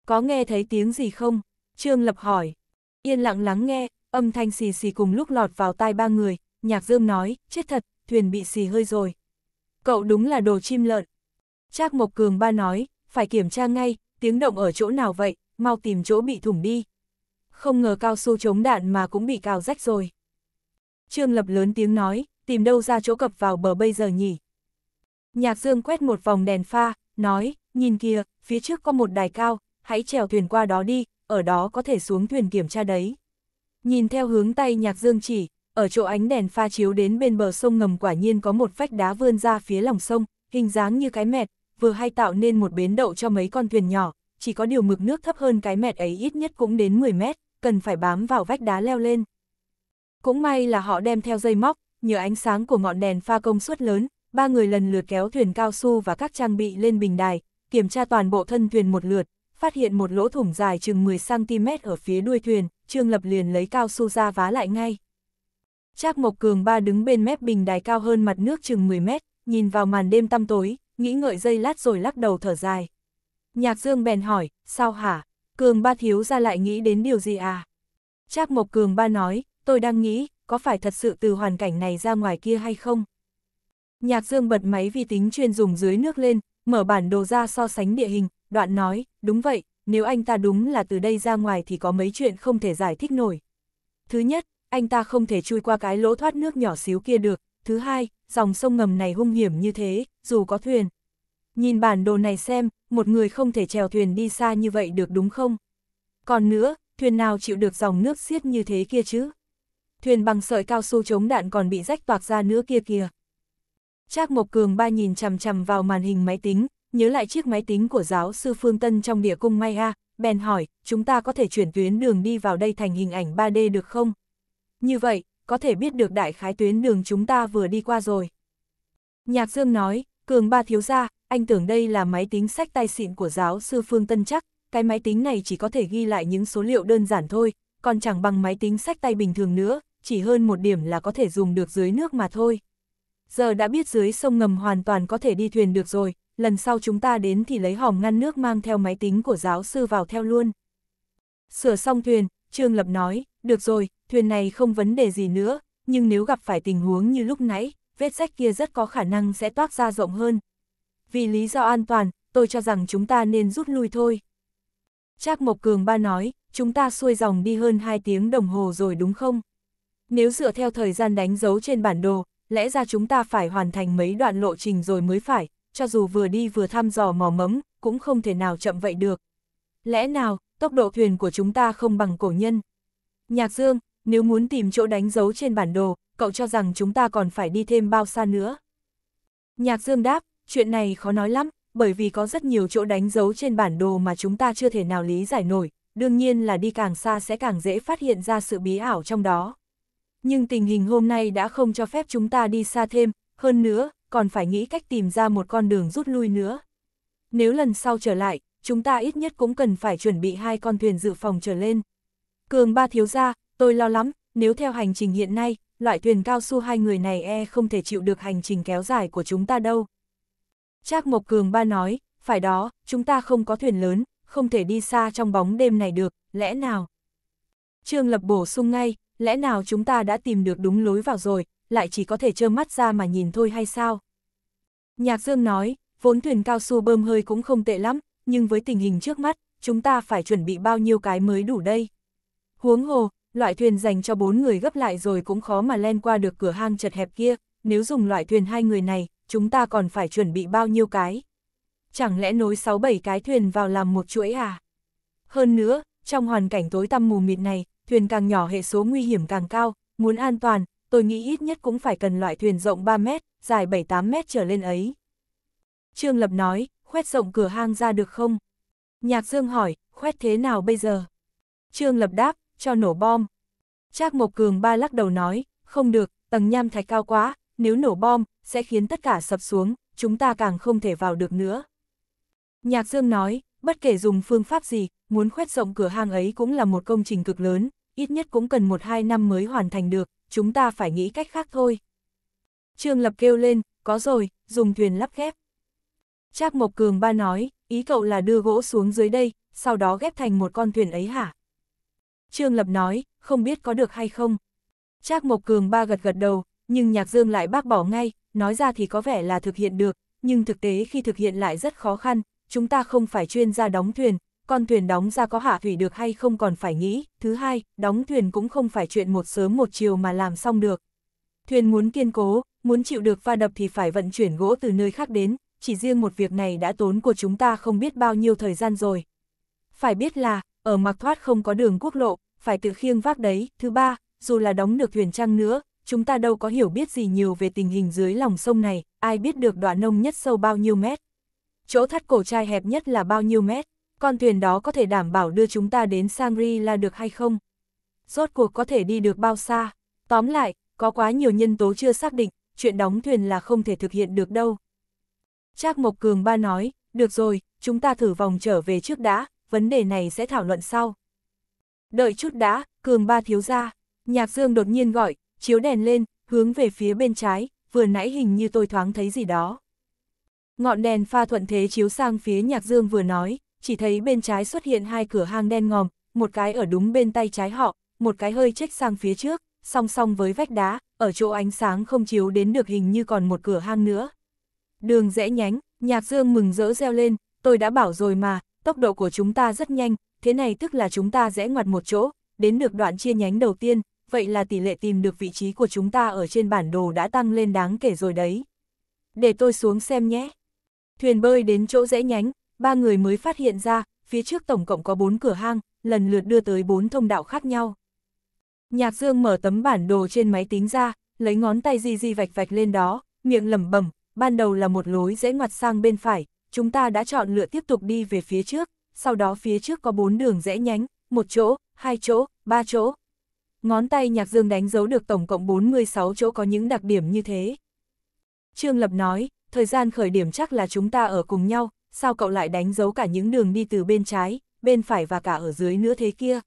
Có nghe thấy tiếng gì không? Trương Lập hỏi. Yên lặng lắng nghe, âm thanh xì xì cùng lúc lọt vào tai ba người, nhạc dương nói, chết thật, thuyền bị xì hơi rồi. Cậu đúng là đồ chim lợn. Trác Mộc Cường ba nói, phải kiểm tra ngay, tiếng động ở chỗ nào vậy, mau tìm chỗ bị thủng đi. Không ngờ cao su chống đạn mà cũng bị cào rách rồi. Trương Lập lớn tiếng nói, tìm đâu ra chỗ cập vào bờ bây giờ nhỉ? Nhạc Dương quét một vòng đèn pha, nói, nhìn kìa, phía trước có một đài cao, hãy trèo thuyền qua đó đi, ở đó có thể xuống thuyền kiểm tra đấy. Nhìn theo hướng tay Nhạc Dương chỉ, ở chỗ ánh đèn pha chiếu đến bên bờ sông ngầm quả nhiên có một vách đá vươn ra phía lòng sông, hình dáng như cái mẹt, vừa hay tạo nên một bến đậu cho mấy con thuyền nhỏ, chỉ có điều mực nước thấp hơn cái mẹt ấy ít nhất cũng đến 10 mét, cần phải bám vào vách đá leo lên. Cũng may là họ đem theo dây móc, nhờ ánh sáng của ngọn đèn pha công suất lớn, ba người lần lượt kéo thuyền cao su và các trang bị lên bình đài, kiểm tra toàn bộ thân thuyền một lượt, phát hiện một lỗ thủng dài chừng 10cm ở phía đuôi thuyền, Trương Lập liền lấy cao su ra vá lại ngay. Trác Mộc Cường ba đứng bên mép bình đài cao hơn mặt nước chừng 10 mét, nhìn vào màn đêm tăm tối, nghĩ ngợi dây lát rồi lắc đầu thở dài. Nhạc Dương bèn hỏi, sao hả? Cường ba thiếu ra lại nghĩ đến điều gì à? Trác Mộc Cường ba nói, tôi đang nghĩ, có phải thật sự từ hoàn cảnh này ra ngoài kia hay không? Nhạc Dương bật máy vi tính chuyên dùng dưới nước lên, mở bản đồ ra so sánh địa hình, đoạn nói, đúng vậy, nếu anh ta đúng là từ đây ra ngoài thì có mấy chuyện không thể giải thích nổi. Thứ nhất, anh ta không thể chui qua cái lỗ thoát nước nhỏ xíu kia được. Thứ hai, dòng sông ngầm này hung hiểm như thế, dù có thuyền. Nhìn bản đồ này xem, một người không thể chèo thuyền đi xa như vậy được đúng không? Còn nữa, thuyền nào chịu được dòng nước xiết như thế kia chứ? thuyền bằng sợi cao su chống đạn còn bị rách toạc ra nữa kia kìa. Trác Mộc Cường ba nhìn chằm chằm vào màn hình máy tính, nhớ lại chiếc máy tính của giáo sư Phương Tân trong địa cung Maya, bèn hỏi, chúng ta có thể chuyển tuyến đường đi vào đây thành hình ảnh 3D được không? Như vậy, có thể biết được đại khái tuyến đường chúng ta vừa đi qua rồi. Nhạc Dương nói, Cường ba thiếu gia, anh tưởng đây là máy tính sách tay xịn của giáo sư Phương Tân chắc, cái máy tính này chỉ có thể ghi lại những số liệu đơn giản thôi, còn chẳng bằng máy tính sách tay bình thường nữa, chỉ hơn một điểm là có thể dùng được dưới nước mà thôi. Giờ đã biết dưới sông ngầm hoàn toàn có thể đi thuyền được rồi, lần sau chúng ta đến thì lấy hòm ngăn nước mang theo máy tính của giáo sư vào theo luôn. Sửa xong thuyền, Trương Lập nói, được rồi, thuyền này không vấn đề gì nữa, nhưng nếu gặp phải tình huống như lúc nãy, vết rách kia rất có khả năng sẽ toát ra rộng hơn. Vì lý do an toàn, tôi cho rằng chúng ta nên rút lui thôi. Trác Mộc Cường Ba nói, chúng ta xuôi dòng đi hơn 2 tiếng đồng hồ rồi đúng không? Nếu dựa theo thời gian đánh dấu trên bản đồ, lẽ ra chúng ta phải hoàn thành mấy đoạn lộ trình rồi mới phải, cho dù vừa đi vừa thăm dò mò mẫm, cũng không thể nào chậm vậy được. Lẽ nào, tốc độ thuyền của chúng ta không bằng cổ nhân? Nhạc Dương, nếu muốn tìm chỗ đánh dấu trên bản đồ, cậu cho rằng chúng ta còn phải đi thêm bao xa nữa? Nhạc Dương đáp, chuyện này khó nói lắm, bởi vì có rất nhiều chỗ đánh dấu trên bản đồ mà chúng ta chưa thể nào lý giải nổi, đương nhiên là đi càng xa sẽ càng dễ phát hiện ra sự bí ảo trong đó nhưng tình hình hôm nay đã không cho phép chúng ta đi xa thêm, hơn nữa, còn phải nghĩ cách tìm ra một con đường rút lui nữa. Nếu lần sau trở lại, chúng ta ít nhất cũng cần phải chuẩn bị hai con thuyền dự phòng trở lên. Cường ba thiếu ra, tôi lo lắm, nếu theo hành trình hiện nay, loại thuyền cao su hai người này e không thể chịu được hành trình kéo dài của chúng ta đâu. Trác Mộc Cường ba nói, phải đó, chúng ta không có thuyền lớn, không thể đi xa trong bóng đêm này được, lẽ nào? Trương Lập bổ sung ngay, lẽ nào chúng ta đã tìm được đúng lối vào rồi, lại chỉ có thể trơ mắt ra mà nhìn thôi hay sao? Nhạc Dương nói, vốn thuyền cao su bơm hơi cũng không tệ lắm, nhưng với tình hình trước mắt, chúng ta phải chuẩn bị bao nhiêu cái mới đủ đây? Huống hồ, loại thuyền dành cho bốn người gấp lại rồi cũng khó mà len qua được cửa hang chật hẹp kia, nếu dùng loại thuyền hai người này, chúng ta còn phải chuẩn bị bao nhiêu cái? Chẳng lẽ nối 6-7 cái thuyền vào làm một chuỗi à? Hơn nữa, trong hoàn cảnh tối tăm mù mịt này, thuyền càng nhỏ hệ số nguy hiểm càng cao, muốn an toàn, tôi nghĩ ít nhất cũng phải cần loại thuyền rộng 3 mét, dài 7-8 mét trở lên ấy. Trương Lập nói, khoét rộng cửa hang ra được không? Nhạc Dương hỏi, khoét thế nào bây giờ? Trương Lập đáp, cho nổ bom. Trác Mộc Cường ba lắc đầu nói, không được, tầng nham thạch cao quá, nếu nổ bom, sẽ khiến tất cả sập xuống, chúng ta càng không thể vào được nữa. Nhạc Dương nói, bất kể dùng phương pháp gì, muốn khoét rộng cửa hang ấy cũng là một công trình cực lớn, ít nhất cũng cần một hai năm mới hoàn thành được, chúng ta phải nghĩ cách khác thôi. Trương Lập kêu lên, có rồi, dùng thuyền lắp ghép. Trác Mộc Cường ba nói, ý cậu là đưa gỗ xuống dưới đây, sau đó ghép thành một con thuyền ấy hả? Trương Lập nói, không biết có được hay không. Trác Mộc Cường ba gật gật đầu, nhưng Nhạc Dương lại bác bỏ ngay, nói ra thì có vẻ là thực hiện được, nhưng thực tế khi thực hiện lại rất khó khăn, chúng ta không phải chuyên gia đóng thuyền, con thuyền đóng ra có hạ thủy được hay không còn phải nghĩ, thứ hai, đóng thuyền cũng không phải chuyện một sớm một chiều mà làm xong được. Thuyền muốn kiên cố, muốn chịu được va đập thì phải vận chuyển gỗ từ nơi khác đến, chỉ riêng một việc này đã tốn của chúng ta không biết bao nhiêu thời gian rồi. Phải biết là, ở mặc thoát không có đường quốc lộ, phải tự khiêng vác đấy, thứ ba, dù là đóng được thuyền trăng nữa, chúng ta đâu có hiểu biết gì nhiều về tình hình dưới lòng sông này, ai biết được đoạn nông nhất sâu bao nhiêu mét. Chỗ thắt cổ trai hẹp nhất là bao nhiêu mét, con thuyền đó có thể đảm bảo đưa chúng ta đến Shangri-La được hay không? Rốt cuộc có thể đi được bao xa? Tóm lại, có quá nhiều nhân tố chưa xác định, chuyện đóng thuyền là không thể thực hiện được đâu. Trác Mộc Cường ba nói, được rồi, chúng ta thử vòng trở về trước đã, vấn đề này sẽ thảo luận sau. Đợi chút đã, Cường ba thiếu ra, nhạc dương đột nhiên gọi, chiếu đèn lên, hướng về phía bên trái, vừa nãy hình như tôi thoáng thấy gì đó. Ngọn đèn pha thuận thế chiếu sang phía nhạc dương vừa nói, chỉ thấy bên trái xuất hiện hai cửa hang đen ngòm, một cái ở đúng bên tay trái họ, một cái hơi chếch sang phía trước, song song với vách đá, ở chỗ ánh sáng không chiếu đến được hình như còn một cửa hang nữa. Đường rẽ nhánh, nhạc dương mừng rỡ reo lên, tôi đã bảo rồi mà, tốc độ của chúng ta rất nhanh, thế này tức là chúng ta rẽ ngoặt một chỗ, đến được đoạn chia nhánh đầu tiên, vậy là tỷ lệ tìm được vị trí của chúng ta ở trên bản đồ đã tăng lên đáng kể rồi đấy. Để tôi xuống xem nhé. Thuyền bơi đến chỗ rẽ nhánh, ba người mới phát hiện ra, phía trước tổng cộng có bốn cửa hang, lần lượt đưa tới bốn thông đạo khác nhau. Nhạc Dương mở tấm bản đồ trên máy tính ra, lấy ngón tay di di vạch vạch lên đó, miệng lẩm bẩm, ban đầu là một lối dễ ngoặt sang bên phải, chúng ta đã chọn lựa tiếp tục đi về phía trước, sau đó phía trước có bốn đường rẽ nhánh, một chỗ, hai chỗ, ba chỗ. Ngón tay Nhạc Dương đánh dấu được tổng cộng 46 chỗ có những đặc điểm như thế. Trương Lập nói, thời gian khởi điểm chắc là chúng ta ở cùng nhau, sao cậu lại đánh dấu cả những đường đi từ bên trái, bên phải và cả ở dưới nữa thế kia?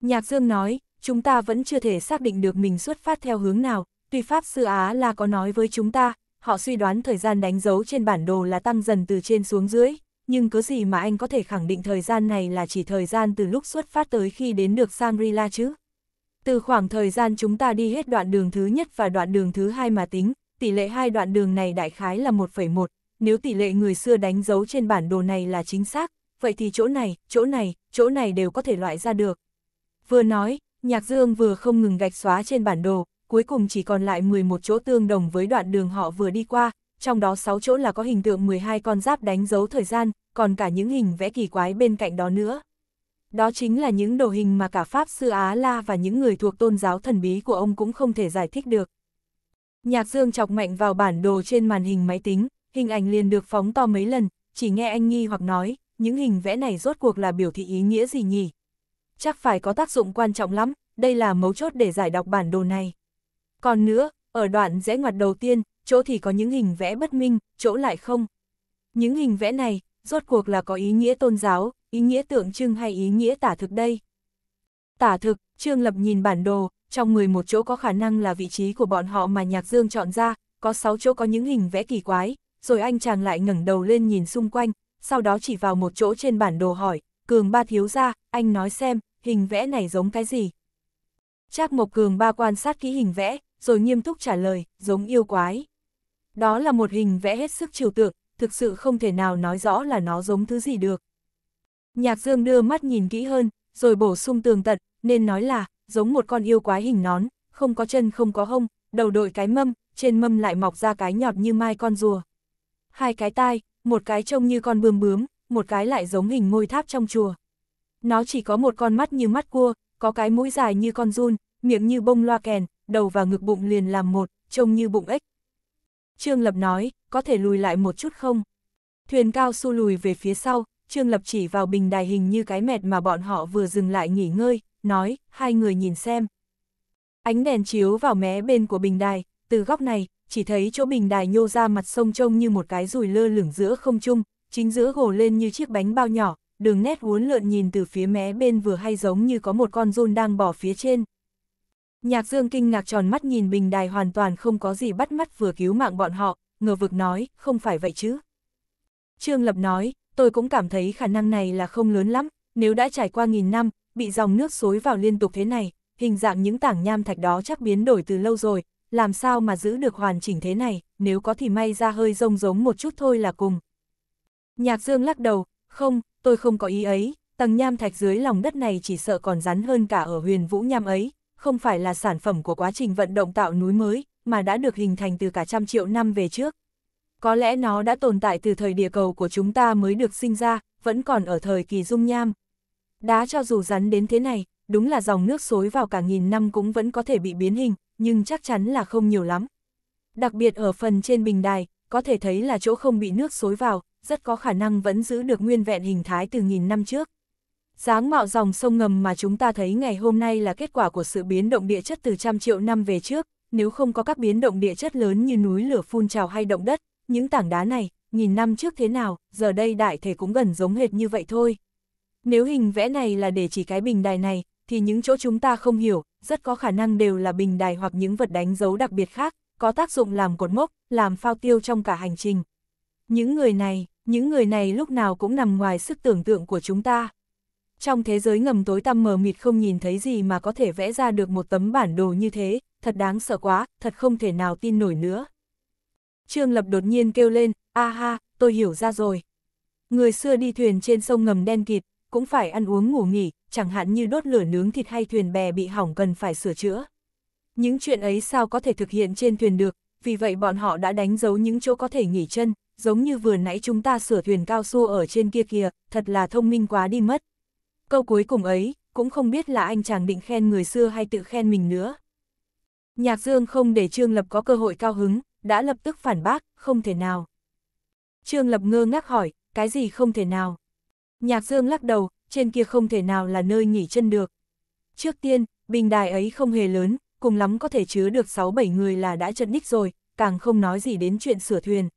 Nhạc Dương nói, chúng ta vẫn chưa thể xác định được mình xuất phát theo hướng nào, tuy Pháp Sư Á là có nói với chúng ta, họ suy đoán thời gian đánh dấu trên bản đồ là tăng dần từ trên xuống dưới, nhưng cứ gì mà anh có thể khẳng định thời gian này là chỉ thời gian từ lúc xuất phát tới khi đến được Shangri-La chứ? Từ khoảng thời gian chúng ta đi hết đoạn đường thứ nhất và đoạn đường thứ hai mà tính, tỷ lệ hai đoạn đường này đại khái là 1,1, nếu tỷ lệ người xưa đánh dấu trên bản đồ này là chính xác, vậy thì chỗ này, chỗ này, chỗ này đều có thể loại ra được. Vừa nói, Nhạc Dương vừa không ngừng gạch xóa trên bản đồ, cuối cùng chỉ còn lại 11 chỗ tương đồng với đoạn đường họ vừa đi qua, trong đó 6 chỗ là có hình tượng 12 con giáp đánh dấu thời gian, còn cả những hình vẽ kỳ quái bên cạnh đó nữa. Đó chính là những đồ hình mà cả Pháp Sư Á La và những người thuộc tôn giáo thần bí của ông cũng không thể giải thích được. Nhạc Dương chọc mạnh vào bản đồ trên màn hình máy tính, hình ảnh liền được phóng to mấy lần, chỉ nghe anh nghi hoặc nói, những hình vẽ này rốt cuộc là biểu thị ý nghĩa gì nhỉ? Chắc phải có tác dụng quan trọng lắm, đây là mấu chốt để giải đọc bản đồ này. Còn nữa, ở đoạn rẽ ngoặt đầu tiên, chỗ thì có những hình vẽ bất minh, chỗ lại không. Những hình vẽ này, rốt cuộc là có ý nghĩa tôn giáo, ý nghĩa tượng trưng hay ý nghĩa tả thực đây? Tả thực, Trương Lập nhìn bản đồ, trong một chỗ có khả năng là vị trí của bọn họ mà Nhạc Dương chọn ra, có 6 chỗ có những hình vẽ kỳ quái, rồi anh chàng lại ngẩng đầu lên nhìn xung quanh, sau đó chỉ vào một chỗ trên bản đồ hỏi, cường ba thiếu ra, anh nói xem, hình vẽ này giống cái gì? Trác Mộc Cường ba quan sát kỹ hình vẽ, rồi nghiêm túc trả lời, giống yêu quái. Đó là một hình vẽ hết sức trừu tượng, thực sự không thể nào nói rõ là nó giống thứ gì được. Nhạc Dương đưa mắt nhìn kỹ hơn, rồi bổ sung tường tận, nên nói là, giống một con yêu quái hình nón, không có chân không có hông, đầu đội cái mâm, trên mâm lại mọc ra cái nhọt như mai con rùa hai cái tai, một cái trông như con bươm bướm, một cái lại giống hình ngôi tháp trong chùa. Nó chỉ có một con mắt như mắt cua, có cái mũi dài như con run, miệng như bông loa kèn, đầu và ngực bụng liền làm một, trông như bụng ếch. Trương Lập nói, có thể lùi lại một chút không? Thuyền cao su lùi về phía sau, Trương Lập chỉ vào bình đài hình như cái mệt mà bọn họ vừa dừng lại nghỉ ngơi, nói, hai người nhìn xem. Ánh đèn chiếu vào mé bên của bình đài, từ góc này, chỉ thấy chỗ bình đài nhô ra mặt sông trông như một cái rùi lơ lửng giữa không trung, chính giữa gồ lên như chiếc bánh bao nhỏ, đường nét uốn lượn nhìn từ phía mé bên vừa hay giống như có một con rôn đang bỏ phía trên. Nhạc Dương kinh ngạc tròn mắt nhìn bình đài hoàn toàn không có gì bắt mắt vừa cứu mạng bọn họ, ngờ vực nói, không phải vậy chứ. Trương Lập nói, tôi cũng cảm thấy khả năng này là không lớn lắm, nếu đã trải qua nghìn năm, bị dòng nước xối vào liên tục thế này, hình dạng những tảng nham thạch đó chắc biến đổi từ lâu rồi, làm sao mà giữ được hoàn chỉnh thế này, nếu có thì may ra hơi rông giống một chút thôi là cùng. Nhạc Dương lắc đầu, không, tôi không có ý ấy, tầng nham thạch dưới lòng đất này chỉ sợ còn rắn hơn cả ở huyền vũ nham ấy, không phải là sản phẩm của quá trình vận động tạo núi mới, mà đã được hình thành từ cả trăm triệu năm về trước. Có lẽ nó đã tồn tại từ thời địa cầu của chúng ta mới được sinh ra, vẫn còn ở thời kỳ dung nham. Đá cho dù rắn đến thế này, đúng là dòng nước xối vào cả nghìn năm cũng vẫn có thể bị biến hình, nhưng chắc chắn là không nhiều lắm. Đặc biệt ở phần trên bình đài, có thể thấy là chỗ không bị nước xối vào, rất có khả năng vẫn giữ được nguyên vẹn hình thái từ nghìn năm trước. Sáng mạo dòng sông ngầm mà chúng ta thấy ngày hôm nay là kết quả của sự biến động địa chất từ trăm triệu năm về trước, nếu không có các biến động địa chất lớn như núi lửa phun trào hay động đất, những tảng đá này, nghìn năm trước thế nào, giờ đây đại thể cũng gần giống hệt như vậy thôi. Nếu hình vẽ này là để chỉ cái bình đài này, thì những chỗ chúng ta không hiểu, rất có khả năng đều là bình đài hoặc những vật đánh dấu đặc biệt khác, có tác dụng làm cột mốc, làm phao tiêu trong cả hành trình. Những người này, những người này lúc nào cũng nằm ngoài sức tưởng tượng của chúng ta. Trong thế giới ngầm tối tăm mờ mịt không nhìn thấy gì mà có thể vẽ ra được một tấm bản đồ như thế, thật đáng sợ quá, thật không thể nào tin nổi nữa. Trương Lập đột nhiên kêu lên, a ha, tôi hiểu ra rồi. Người xưa đi thuyền trên sông ngầm đen kịt, cũng phải ăn uống ngủ nghỉ, chẳng hạn như đốt lửa nướng thịt hay thuyền bè bị hỏng cần phải sửa chữa. Những chuyện ấy sao có thể thực hiện trên thuyền được, vì vậy bọn họ đã đánh dấu những chỗ có thể nghỉ chân, giống như vừa nãy chúng ta sửa thuyền cao su ở trên kia kìa, thật là thông minh quá đi mất. Câu cuối cùng ấy, cũng không biết là anh chàng định khen người xưa hay tự khen mình nữa. Nhạc Dương không để Trương Lập có cơ hội cao hứng, đã lập tức phản bác, không thể nào. Trương Lập ngơ ngác hỏi, cái gì không thể nào? Nhạc Dương lắc đầu, trên kia không thể nào là nơi nghỉ chân được. Trước tiên, bình đài ấy không hề lớn, cùng lắm có thể chứa được 6-7 người là đã chật ních rồi, càng không nói gì đến chuyện sửa thuyền.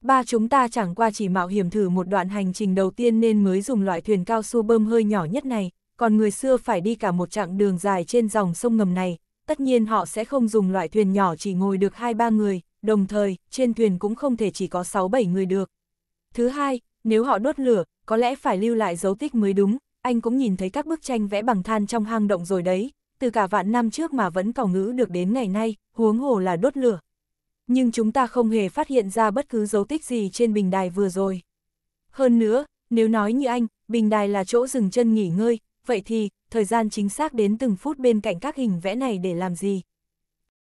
Ba chúng ta chẳng qua chỉ mạo hiểm thử một đoạn hành trình đầu tiên nên mới dùng loại thuyền cao su bơm hơi nhỏ nhất này, còn người xưa phải đi cả một chặng đường dài trên dòng sông ngầm này, tất nhiên họ sẽ không dùng loại thuyền nhỏ chỉ ngồi được 2-3 người, đồng thời, trên thuyền cũng không thể chỉ có 6-7 người được. Thứ hai, nếu họ đốt lửa, có lẽ phải lưu lại dấu tích mới đúng, anh cũng nhìn thấy các bức tranh vẽ bằng than trong hang động rồi đấy, từ cả vạn năm trước mà vẫn còn ngữ được đến ngày nay, huống hồ là đốt lửa. Nhưng chúng ta không hề phát hiện ra bất cứ dấu tích gì trên bình đài vừa rồi. Hơn nữa, nếu nói như anh, bình đài là chỗ dừng chân nghỉ ngơi, vậy thì, thời gian chính xác đến từng phút bên cạnh các hình vẽ này để làm gì?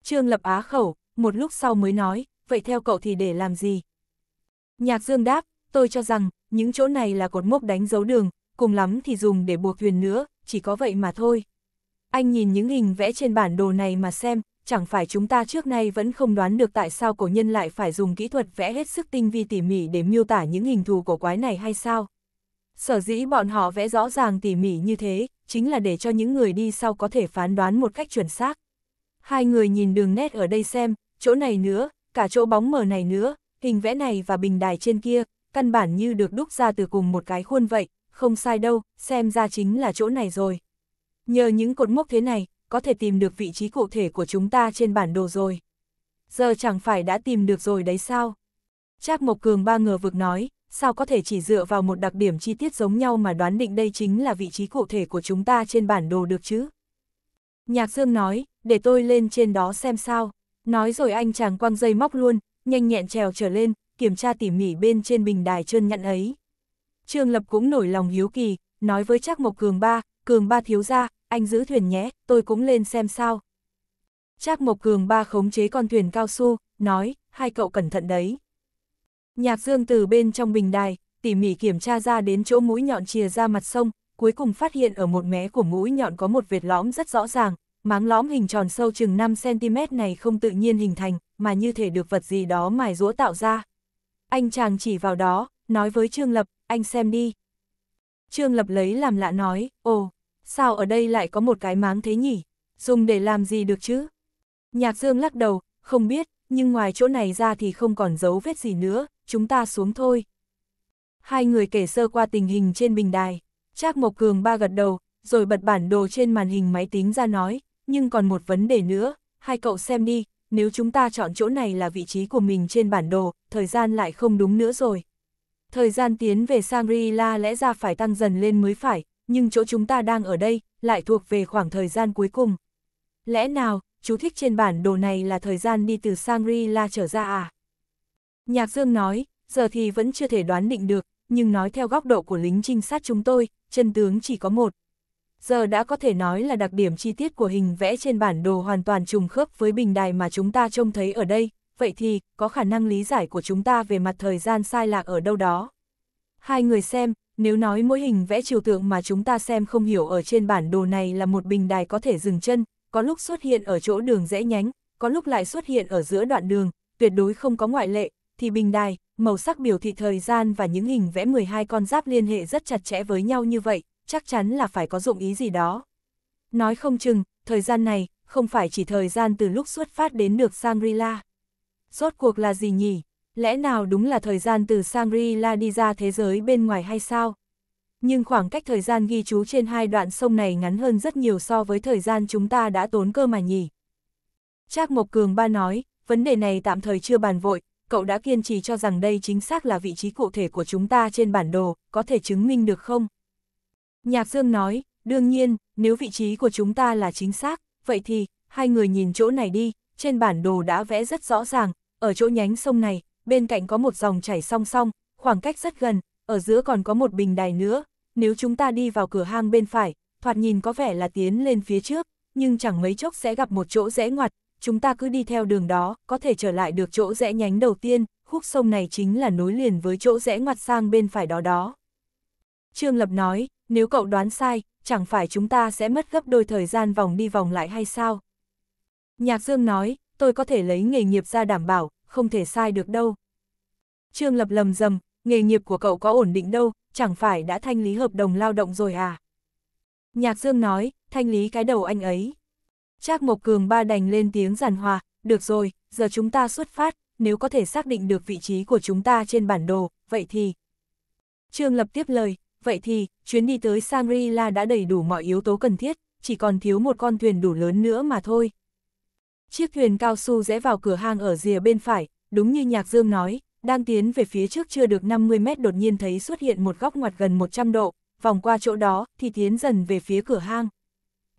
Trương Lập Á khẩu, một lúc sau mới nói, vậy theo cậu thì để làm gì? Nhạc Dương đáp, tôi cho rằng, những chỗ này là cột mốc đánh dấu đường, cùng lắm thì dùng để buộc thuyền nữa, chỉ có vậy mà thôi. Anh nhìn những hình vẽ trên bản đồ này mà xem, chẳng phải chúng ta trước nay vẫn không đoán được tại sao cổ nhân lại phải dùng kỹ thuật vẽ hết sức tinh vi tỉ mỉ để miêu tả những hình thù cổ quái này hay sao? Sở dĩ bọn họ vẽ rõ ràng tỉ mỉ như thế, chính là để cho những người đi sau có thể phán đoán một cách chuẩn xác. Hai người nhìn đường nét ở đây xem, chỗ này nữa, cả chỗ bóng mờ này nữa, hình vẽ này và bình đài trên kia, căn bản như được đúc ra từ cùng một cái khuôn vậy, không sai đâu, xem ra chính là chỗ này rồi. Nhờ những cột mốc thế này, có thể tìm được vị trí cụ thể của chúng ta trên bản đồ rồi. Giờ chẳng phải đã tìm được rồi đấy sao? Trác Mộc Cường ba ngờ vực nói, sao có thể chỉ dựa vào một đặc điểm chi tiết giống nhau mà đoán định đây chính là vị trí cụ thể của chúng ta trên bản đồ được chứ? Nhạc Dương nói, để tôi lên trên đó xem sao. Nói rồi anh chàng quăng dây móc luôn, nhanh nhẹn trèo trở lên, kiểm tra tỉ mỉ bên trên bình đài trơn nhận ấy. Trương Lập cũng nổi lòng hiếu kỳ, nói với Trác Mộc Cường ba, Cường ba thiếu ra, anh giữ thuyền nhé, tôi cũng lên xem sao. Trác Mộc Cường ba khống chế con thuyền cao su, nói, hai cậu cẩn thận đấy. Nhạc Dương từ bên trong bình đài, tỉ mỉ kiểm tra ra đến chỗ mũi nhọn chìa ra mặt sông, cuối cùng phát hiện ở một mé của mũi nhọn có một vệt lõm rất rõ ràng, máng lõm hình tròn sâu chừng 5cm này không tự nhiên hình thành, mà như thể được vật gì đó mài rũa tạo ra anh chàng chỉ vào đó, nói với Trương Lập, anh xem đi. Trương Lập lấy làm lạ nói, ồ, sao ở đây lại có một cái máng thế nhỉ, dùng để làm gì được chứ? Nhạc Dương lắc đầu, không biết, nhưng ngoài chỗ này ra thì không còn dấu vết gì nữa, chúng ta xuống thôi. Hai người kể sơ qua tình hình trên bình đài, Trác Mộc Cường ba gật đầu, rồi bật bản đồ trên màn hình máy tính ra nói, nhưng còn một vấn đề nữa, hai cậu xem đi, nếu chúng ta chọn chỗ này là vị trí của mình trên bản đồ, thời gian lại không đúng nữa rồi. Thời gian tiến về Shangri-La lẽ ra phải tăng dần lên mới phải, nhưng chỗ chúng ta đang ở đây, lại thuộc về khoảng thời gian cuối cùng. Lẽ nào, chú thích trên bản đồ này là thời gian đi từ Shangri-La trở ra à? Nhạc Dương nói, giờ thì vẫn chưa thể đoán định được, nhưng nói theo góc độ của lính trinh sát chúng tôi, chân tướng chỉ có một. Giờ đã có thể nói là đặc điểm chi tiết của hình vẽ trên bản đồ hoàn toàn trùng khớp với bình đài mà chúng ta trông thấy ở đây, vậy thì, có khả năng lý giải của chúng ta về mặt thời gian sai lạc ở đâu đó. Hai người xem, nếu nói mỗi hình vẽ chiều tượng mà chúng ta xem không hiểu ở trên bản đồ này là một bình đài có thể dừng chân, có lúc xuất hiện ở chỗ đường rẽ nhánh, có lúc lại xuất hiện ở giữa đoạn đường, tuyệt đối không có ngoại lệ, thì bình đài, màu sắc biểu thị thời gian và những hình vẽ 12 con giáp liên hệ rất chặt chẽ với nhau như vậy, chắc chắn là phải có dụng ý gì đó. Nói không chừng, thời gian này, không phải chỉ thời gian từ lúc xuất phát đến được Shangri-La. Rốt cuộc là gì nhỉ? Lẽ nào đúng là thời gian từ Sangri la đi ra thế giới bên ngoài hay sao? Nhưng khoảng cách thời gian ghi chú trên hai đoạn sông này ngắn hơn rất nhiều so với thời gian chúng ta đã tốn cơ mà nhỉ. Trác Mộc Cường ba nói, vấn đề này tạm thời chưa bàn vội, cậu đã kiên trì cho rằng đây chính xác là vị trí cụ thể của chúng ta trên bản đồ, có thể chứng minh được không? Nhạc Dương nói, đương nhiên, nếu vị trí của chúng ta là chính xác, vậy thì, hai người nhìn chỗ này đi, trên bản đồ đã vẽ rất rõ ràng, ở chỗ nhánh sông này, bên cạnh có một dòng chảy song song, khoảng cách rất gần, ở giữa còn có một bình đài nữa, nếu chúng ta đi vào cửa hang bên phải, thoạt nhìn có vẻ là tiến lên phía trước, nhưng chẳng mấy chốc sẽ gặp một chỗ rẽ ngoặt, chúng ta cứ đi theo đường đó, có thể trở lại được chỗ rẽ nhánh đầu tiên, khúc sông này chính là nối liền với chỗ rẽ ngoặt sang bên phải đó đó. Trương Lập nói, nếu cậu đoán sai, chẳng phải chúng ta sẽ mất gấp đôi thời gian vòng đi vòng lại hay sao? Nhạc Dương nói, tôi có thể lấy nghề nghiệp ra đảm bảo, không thể sai được đâu. Trương Lập lầm rầm, nghề nghiệp của cậu có ổn định đâu, chẳng phải đã thanh lý hợp đồng lao động rồi à? Nhạc Dương nói, thanh lý cái đầu anh ấy. Trác Mộc Cường ba đành lên tiếng giàn hòa, được rồi, giờ chúng ta xuất phát, nếu có thể xác định được vị trí của chúng ta trên bản đồ, vậy thì... Trương Lập tiếp lời, vậy thì, chuyến đi tới sangri la đã đầy đủ mọi yếu tố cần thiết, chỉ còn thiếu một con thuyền đủ lớn nữa mà thôi. Chiếc thuyền cao su rẽ vào cửa hang ở rìa bên phải, đúng như Nhạc Dương nói, đang tiến về phía trước chưa được 50 mét đột nhiên thấy xuất hiện một góc ngoặt gần 100 độ, vòng qua chỗ đó thì tiến dần về phía cửa hang.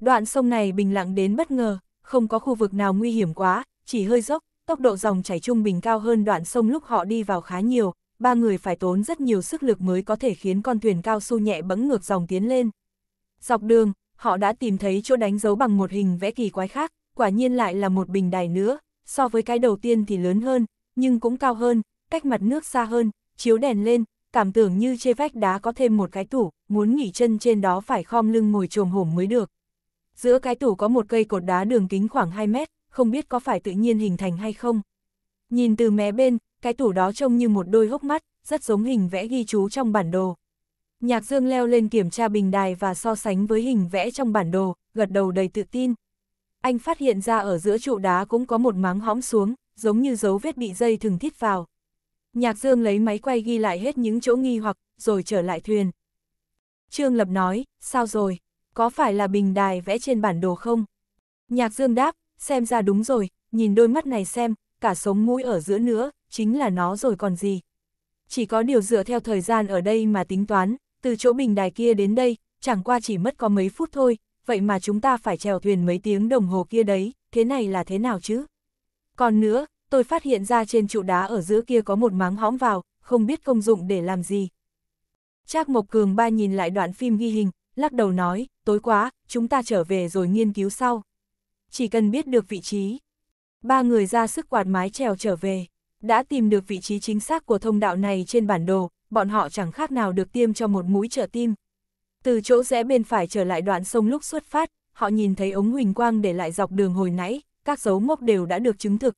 Đoạn sông này bình lặng đến bất ngờ, không có khu vực nào nguy hiểm quá, chỉ hơi dốc, tốc độ dòng chảy trung bình cao hơn đoạn sông lúc họ đi vào khá nhiều, ba người phải tốn rất nhiều sức lực mới có thể khiến con thuyền cao su nhẹ bẫng ngược dòng tiến lên. Dọc đường, họ đã tìm thấy chỗ đánh dấu bằng một hình vẽ kỳ quái khác, quả nhiên lại là một bình đài nữa, so với cái đầu tiên thì lớn hơn, nhưng cũng cao hơn, cách mặt nước xa hơn, chiếu đèn lên, cảm tưởng như chê vách đá có thêm một cái tủ, muốn nghỉ chân trên đó phải khom lưng ngồi trồm hổm mới được. Giữa cái tủ có một cây cột đá đường kính khoảng 2 mét, không biết có phải tự nhiên hình thành hay không. Nhìn từ mé bên, cái tủ đó trông như một đôi hốc mắt, rất giống hình vẽ ghi chú trong bản đồ. Nhạc Dương leo lên kiểm tra bình đài và so sánh với hình vẽ trong bản đồ, gật đầu đầy tự tin anh phát hiện ra ở giữa trụ đá cũng có một máng hõm xuống, giống như dấu vết bị dây thừng thít vào. Nhạc Dương lấy máy quay ghi lại hết những chỗ nghi hoặc, rồi trở lại thuyền. Trương Lập nói, sao rồi, có phải là bình đài vẽ trên bản đồ không? Nhạc Dương đáp, xem ra đúng rồi, nhìn đôi mắt này xem, cả sống mũi ở giữa nữa, chính là nó rồi còn gì. Chỉ có điều dựa theo thời gian ở đây mà tính toán, từ chỗ bình đài kia đến đây, chẳng qua chỉ mất có mấy phút thôi, vậy mà chúng ta phải chèo thuyền mấy tiếng đồng hồ kia đấy, thế này là thế nào chứ? Còn nữa, tôi phát hiện ra trên trụ đá ở giữa kia có một máng hõm vào, không biết công dụng để làm gì. Trác Mộc Cường ba nhìn lại đoạn phim ghi hình, lắc đầu nói, tối quá, chúng ta trở về rồi nghiên cứu sau. Chỉ cần biết được vị trí. Ba người ra sức quạt mái trèo trở về, đã tìm được vị trí chính xác của thông đạo này trên bản đồ, bọn họ chẳng khác nào được tiêm cho một mũi trợ tim. Từ chỗ rẽ bên phải trở lại đoạn sông lúc xuất phát, họ nhìn thấy ống huỳnh quang để lại dọc đường hồi nãy, các dấu mốc đều đã được chứng thực.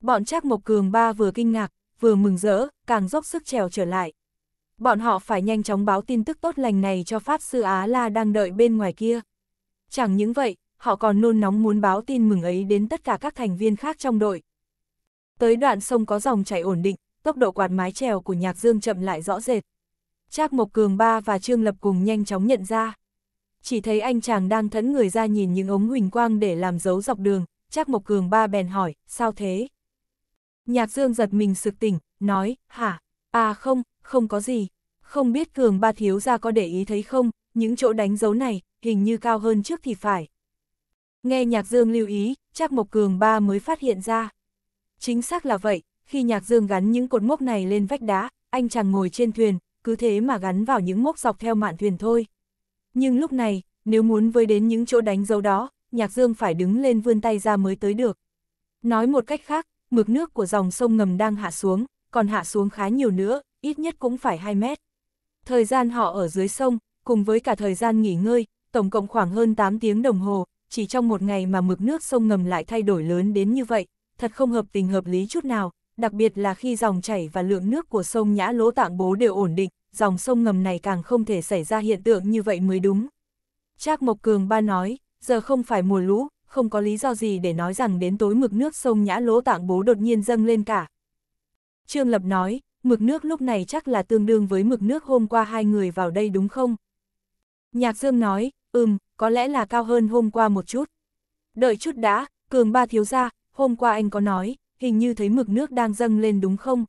Bọn Trác Mộc Cường ba vừa kinh ngạc, vừa mừng rỡ, càng dốc sức trèo trở lại. Bọn họ phải nhanh chóng báo tin tức tốt lành này cho Pháp Sư Á La đang đợi bên ngoài kia. Chẳng những vậy, họ còn nôn nóng muốn báo tin mừng ấy đến tất cả các thành viên khác trong đội. Tới đoạn sông có dòng chảy ổn định, tốc độ quạt mái trèo của Nhạc Dương chậm lại rõ rệt. Trác Mộc Cường Ba và Trương Lập cùng nhanh chóng nhận ra. Chỉ thấy anh chàng đang thẫn người ra nhìn những ống huỳnh quang để làm dấu dọc đường, Trác Mộc Cường Ba bèn hỏi, sao thế? Nhạc Dương giật mình sực tỉnh, nói, hả? À không, không có gì. Không biết Cường Ba thiếu ra có để ý thấy không, những chỗ đánh dấu này, hình như cao hơn trước thì phải. Nghe Nhạc Dương lưu ý, Trác Mộc Cường Ba mới phát hiện ra. Chính xác là vậy, khi Nhạc Dương gắn những cột mốc này lên vách đá, anh chàng ngồi trên thuyền, cứ thế mà gắn vào những mốc dọc theo mạn thuyền thôi. Nhưng lúc này, nếu muốn với đến những chỗ đánh dấu đó, Nhạc Dương phải đứng lên vươn tay ra mới tới được. Nói một cách khác, mực nước của dòng sông ngầm đang hạ xuống, còn hạ xuống khá nhiều nữa, ít nhất cũng phải 2 mét. Thời gian họ ở dưới sông, cùng với cả thời gian nghỉ ngơi, tổng cộng khoảng hơn 8 tiếng đồng hồ, chỉ trong một ngày mà mực nước sông ngầm lại thay đổi lớn đến như vậy, thật không hợp tình hợp lý chút nào, đặc biệt là khi dòng chảy và lượng nước của sông Nhã Lỗ Tạng Bố đều ổn định, dòng sông ngầm này càng không thể xảy ra hiện tượng như vậy mới đúng. Trác Mộc Cường ba nói, giờ không phải mùa lũ, không có lý do gì để nói rằng đến tối mực nước sông Nhã Lỗ Tạng Bố đột nhiên dâng lên cả. Trương Lập nói, mực nước lúc này chắc là tương đương với mực nước hôm qua hai người vào đây đúng không? Nhạc Dương nói, ừm, có lẽ là cao hơn hôm qua một chút. Đợi chút đã, Cường ba thiếu ra, hôm qua anh có nói, hình như thấy mực nước đang dâng lên đúng không?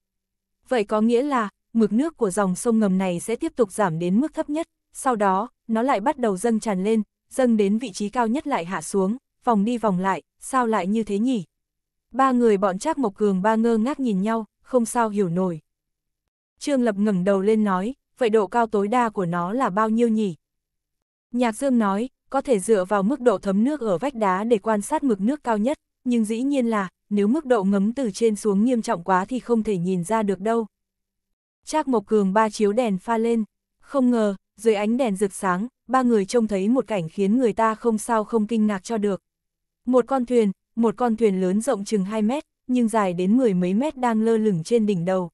Vậy có nghĩa là, mực nước của dòng sông ngầm này sẽ tiếp tục giảm đến mức thấp nhất, sau đó, nó lại bắt đầu dâng tràn lên, dâng đến vị trí cao nhất lại hạ xuống, vòng đi vòng lại, sao lại như thế nhỉ? Ba người bọn Trác Mộc Cường ba ngơ ngác nhìn nhau, không sao hiểu nổi. Trương Lập ngẩng đầu lên nói, vậy độ cao tối đa của nó là bao nhiêu nhỉ? Nhạc Dương nói, có thể dựa vào mức độ thấm nước ở vách đá để quan sát mực nước cao nhất, nhưng dĩ nhiên là, nếu mức độ ngấm từ trên xuống nghiêm trọng quá thì không thể nhìn ra được đâu. Trác Mộc Cường ba chiếu đèn pha lên, không ngờ, dưới ánh đèn rực sáng, ba người trông thấy một cảnh khiến người ta không sao không kinh ngạc cho được. Một con thuyền, một con thuyền lớn rộng chừng 2 mét, nhưng dài đến mười mấy mét đang lơ lửng trên đỉnh đầu.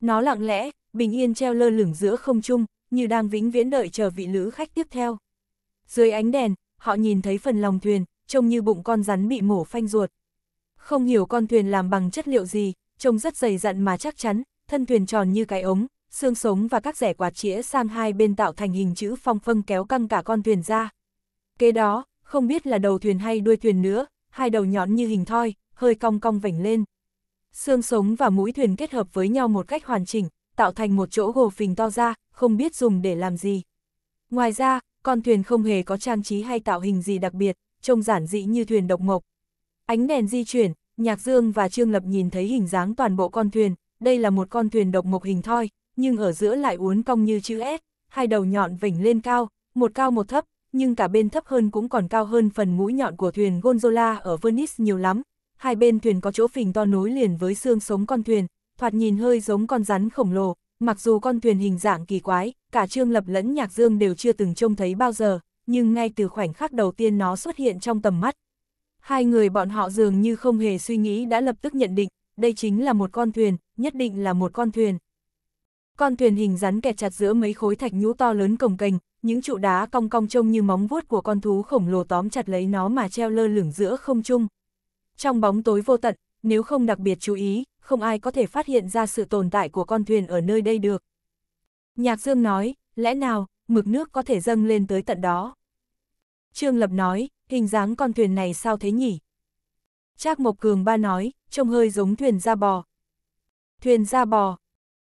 Nó lặng lẽ, bình yên treo lơ lửng giữa không trung, như đang vĩnh viễn đợi chờ vị lữ khách tiếp theo. Dưới ánh đèn, họ nhìn thấy phần lòng thuyền, trông như bụng con rắn bị mổ phanh ruột. Không hiểu con thuyền làm bằng chất liệu gì, trông rất dày dặn mà chắc chắn, thân thuyền tròn như cái ống, xương sống và các rẻ quạt chĩa sang hai bên tạo thành hình chữ phong phân kéo căng cả con thuyền ra. Kế đó, không biết là đầu thuyền hay đuôi thuyền nữa, hai đầu nhọn như hình thoi, hơi cong cong vảnh lên. Xương sống và mũi thuyền kết hợp với nhau một cách hoàn chỉnh, tạo thành một chỗ gồ phình to ra, không biết dùng để làm gì. Ngoài ra, con thuyền không hề có trang trí hay tạo hình gì đặc biệt, trông giản dị như thuyền độc mộc, Ánh đèn di chuyển, Nhạc Dương và Trương Lập nhìn thấy hình dáng toàn bộ con thuyền, đây là một con thuyền độc mộc hình thoi, nhưng ở giữa lại uốn cong như chữ S, hai đầu nhọn vỉnh lên cao, một cao một thấp, nhưng cả bên thấp hơn cũng còn cao hơn phần mũi nhọn của thuyền gondola ở Venice nhiều lắm. Hai bên thuyền có chỗ phình to nối liền với xương sống con thuyền, thoạt nhìn hơi giống con rắn khổng lồ, mặc dù con thuyền hình dạng kỳ quái, cả Trương Lập lẫn Nhạc Dương đều chưa từng trông thấy bao giờ, nhưng ngay từ khoảnh khắc đầu tiên nó xuất hiện trong tầm mắt, Hai người bọn họ dường như không hề suy nghĩ đã lập tức nhận định, đây chính là một con thuyền, nhất định là một con thuyền. Con thuyền hình rắn kẹt chặt giữa mấy khối thạch nhũ to lớn cổng cành, những trụ đá cong cong trông như móng vuốt của con thú khổng lồ tóm chặt lấy nó mà treo lơ lửng giữa không trung. Trong bóng tối vô tận, nếu không đặc biệt chú ý, không ai có thể phát hiện ra sự tồn tại của con thuyền ở nơi đây được. Nhạc Dương nói, lẽ nào, mực nước có thể dâng lên tới tận đó. Trương Lập nói, hình dáng con thuyền này sao thế nhỉ? Trác Mộc Cường ba nói, trông hơi giống thuyền da bò. Thuyền da bò.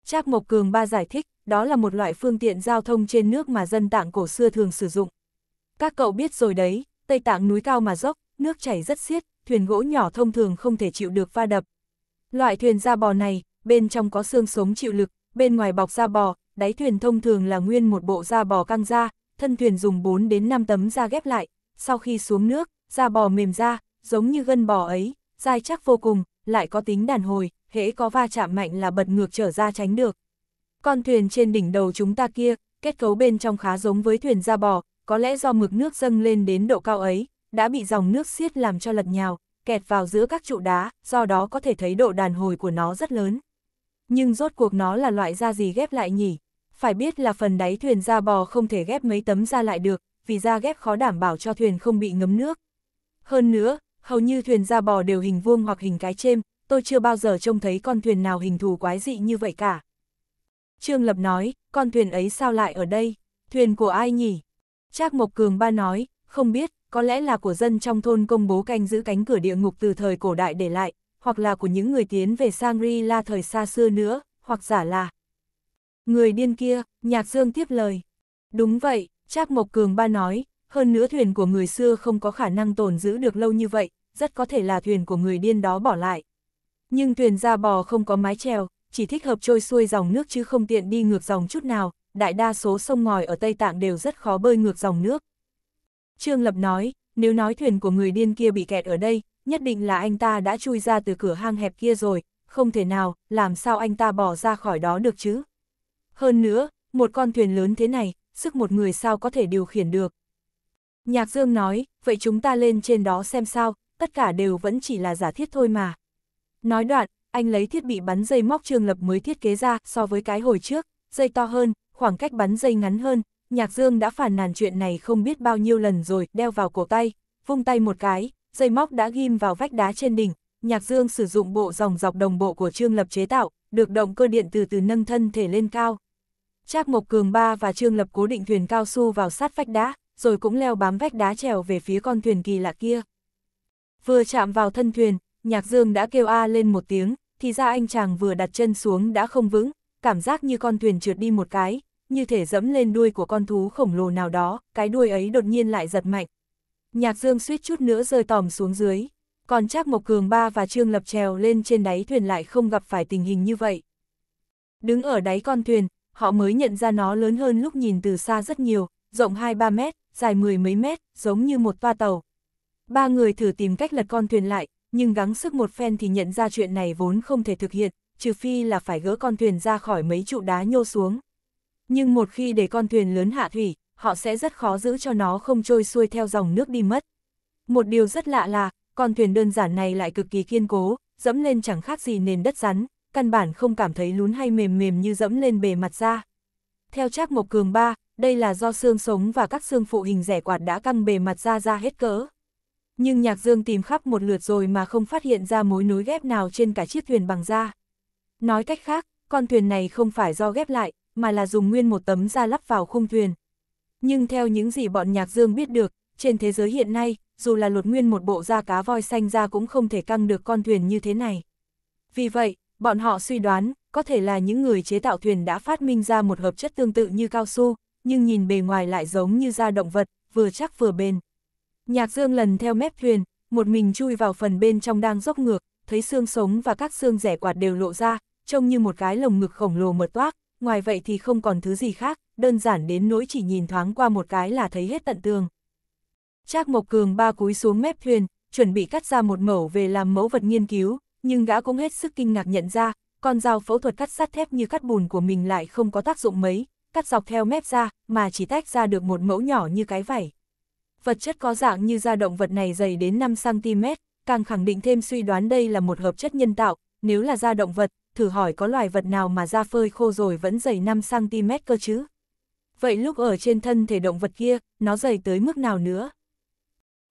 Trác Mộc Cường ba giải thích, đó là một loại phương tiện giao thông trên nước mà dân tạng cổ xưa thường sử dụng. Các cậu biết rồi đấy, Tây Tạng núi cao mà dốc, nước chảy rất xiết, thuyền gỗ nhỏ thông thường không thể chịu được va đập. Loại thuyền da bò này, bên trong có xương sống chịu lực, bên ngoài bọc da bò, đáy thuyền thông thường là nguyên một bộ da bò căng ra thân thuyền dùng 4 đến 5 tấm da ghép lại, sau khi xuống nước, da bò mềm ra, giống như gân bò ấy, dai chắc vô cùng, lại có tính đàn hồi, hễ có va chạm mạnh là bật ngược trở ra tránh được. Con thuyền trên đỉnh đầu chúng ta kia, kết cấu bên trong khá giống với thuyền da bò, có lẽ do mực nước dâng lên đến độ cao ấy, đã bị dòng nước xiết làm cho lật nhào, kẹt vào giữa các trụ đá, do đó có thể thấy độ đàn hồi của nó rất lớn. Nhưng rốt cuộc nó là loại da gì ghép lại nhỉ? phải biết là phần đáy thuyền da bò không thể ghép mấy tấm ra lại được, vì da ghép khó đảm bảo cho thuyền không bị ngấm nước. Hơn nữa, hầu như thuyền da bò đều hình vuông hoặc hình cái chêm, tôi chưa bao giờ trông thấy con thuyền nào hình thù quái dị như vậy cả. Trương Lập nói, con thuyền ấy sao lại ở đây? Thuyền của ai nhỉ? Trác Mộc Cường ba nói, không biết, có lẽ là của dân trong thôn công bố canh giữ cánh cửa địa ngục từ thời cổ đại để lại, hoặc là của những người tiến về Shangri-La thời xa xưa nữa, hoặc giả là Người điên kia, Nhạc Dương tiếp lời. Đúng vậy, Trác Mộc Cường ba nói, hơn nữa thuyền của người xưa không có khả năng tồn giữ được lâu như vậy, rất có thể là thuyền của người điên đó bỏ lại. Nhưng thuyền ra bò không có mái chèo, chỉ thích hợp trôi xuôi dòng nước chứ không tiện đi ngược dòng chút nào, đại đa số sông ngòi ở Tây Tạng đều rất khó bơi ngược dòng nước. Trương Lập nói, nếu nói thuyền của người điên kia bị kẹt ở đây, nhất định là anh ta đã chui ra từ cửa hang hẹp kia rồi, không thể nào, làm sao anh ta bỏ ra khỏi đó được chứ? Hơn nữa, một con thuyền lớn thế này, sức một người sao có thể điều khiển được. Nhạc Dương nói, vậy chúng ta lên trên đó xem sao, tất cả đều vẫn chỉ là giả thiết thôi mà. Nói đoạn, anh lấy thiết bị bắn dây móc trường lập mới thiết kế ra so với cái hồi trước, dây to hơn, khoảng cách bắn dây ngắn hơn, Nhạc Dương đã phản nàn chuyện này không biết bao nhiêu lần rồi, đeo vào cổ tay, vung tay một cái, dây móc đã ghim vào vách đá trên đỉnh, Nhạc Dương sử dụng bộ dòng dọc đồng bộ của Trương Lập chế tạo, được động cơ điện từ từ nâng thân thể lên cao. Trác Mộc Cường Ba và Trương Lập cố định thuyền cao su vào sát vách đá, rồi cũng leo bám vách đá trèo về phía con thuyền kỳ lạ kia. Vừa chạm vào thân thuyền, Nhạc Dương đã kêu a lên một tiếng, thì ra anh chàng vừa đặt chân xuống đã không vững, cảm giác như con thuyền trượt đi một cái, như thể dẫm lên đuôi của con thú khổng lồ nào đó, cái đuôi ấy đột nhiên lại giật mạnh. Nhạc Dương suýt chút nữa rơi tòm xuống dưới, còn Trác Mộc Cường Ba và Trương Lập trèo lên trên đáy thuyền lại không gặp phải tình hình như vậy. Đứng ở đáy con thuyền, họ mới nhận ra nó lớn hơn lúc nhìn từ xa rất nhiều, rộng 2-3 mét, dài mười mấy mét, giống như một toa tàu. Ba người thử tìm cách lật con thuyền lại, nhưng gắng sức một phen thì nhận ra chuyện này vốn không thể thực hiện, trừ phi là phải gỡ con thuyền ra khỏi mấy trụ đá nhô xuống. Nhưng một khi để con thuyền lớn hạ thủy, họ sẽ rất khó giữ cho nó không trôi xuôi theo dòng nước đi mất. Một điều rất lạ là, con thuyền đơn giản này lại cực kỳ kiên cố, dẫm lên chẳng khác gì nền đất rắn, căn bản không cảm thấy lún hay mềm mềm như dẫm lên bề mặt da. Theo Trác Mộc Cường ba, đây là do xương sống và các xương phụ hình rẻ quạt đã căng bề mặt da ra hết cỡ. Nhưng Nhạc Dương tìm khắp một lượt rồi mà không phát hiện ra mối nối ghép nào trên cả chiếc thuyền bằng da. Nói cách khác, con thuyền này không phải do ghép lại, mà là dùng nguyên một tấm da lắp vào khung thuyền. Nhưng theo những gì bọn Nhạc Dương biết được, trên thế giới hiện nay, dù là lột nguyên một bộ da cá voi xanh ra cũng không thể căng được con thuyền như thế này. Vì vậy, Bọn họ suy đoán, có thể là những người chế tạo thuyền đã phát minh ra một hợp chất tương tự như cao su, nhưng nhìn bề ngoài lại giống như da động vật, vừa chắc vừa bền. Nhạc Dương lần theo mép thuyền, một mình chui vào phần bên trong đang dốc ngược, thấy xương sống và các xương rẻ quạt đều lộ ra, trông như một cái lồng ngực khổng lồ mật toác, ngoài vậy thì không còn thứ gì khác, đơn giản đến nỗi chỉ nhìn thoáng qua một cái là thấy hết tận tường. Trác Mộc Cường ba cúi xuống mép thuyền, chuẩn bị cắt ra một mẩu về làm mẫu vật nghiên cứu, nhưng gã cũng hết sức kinh ngạc nhận ra, con dao phẫu thuật cắt sắt thép như cắt bùn của mình lại không có tác dụng mấy, cắt dọc theo mép ra, mà chỉ tách ra được một mẫu nhỏ như cái vảy. Vật chất có dạng như da động vật này dày đến 5cm, càng khẳng định thêm suy đoán đây là một hợp chất nhân tạo, nếu là da động vật, thử hỏi có loài vật nào mà da phơi khô rồi vẫn dày 5cm cơ chứ? Vậy lúc ở trên thân thể động vật kia, nó dày tới mức nào nữa?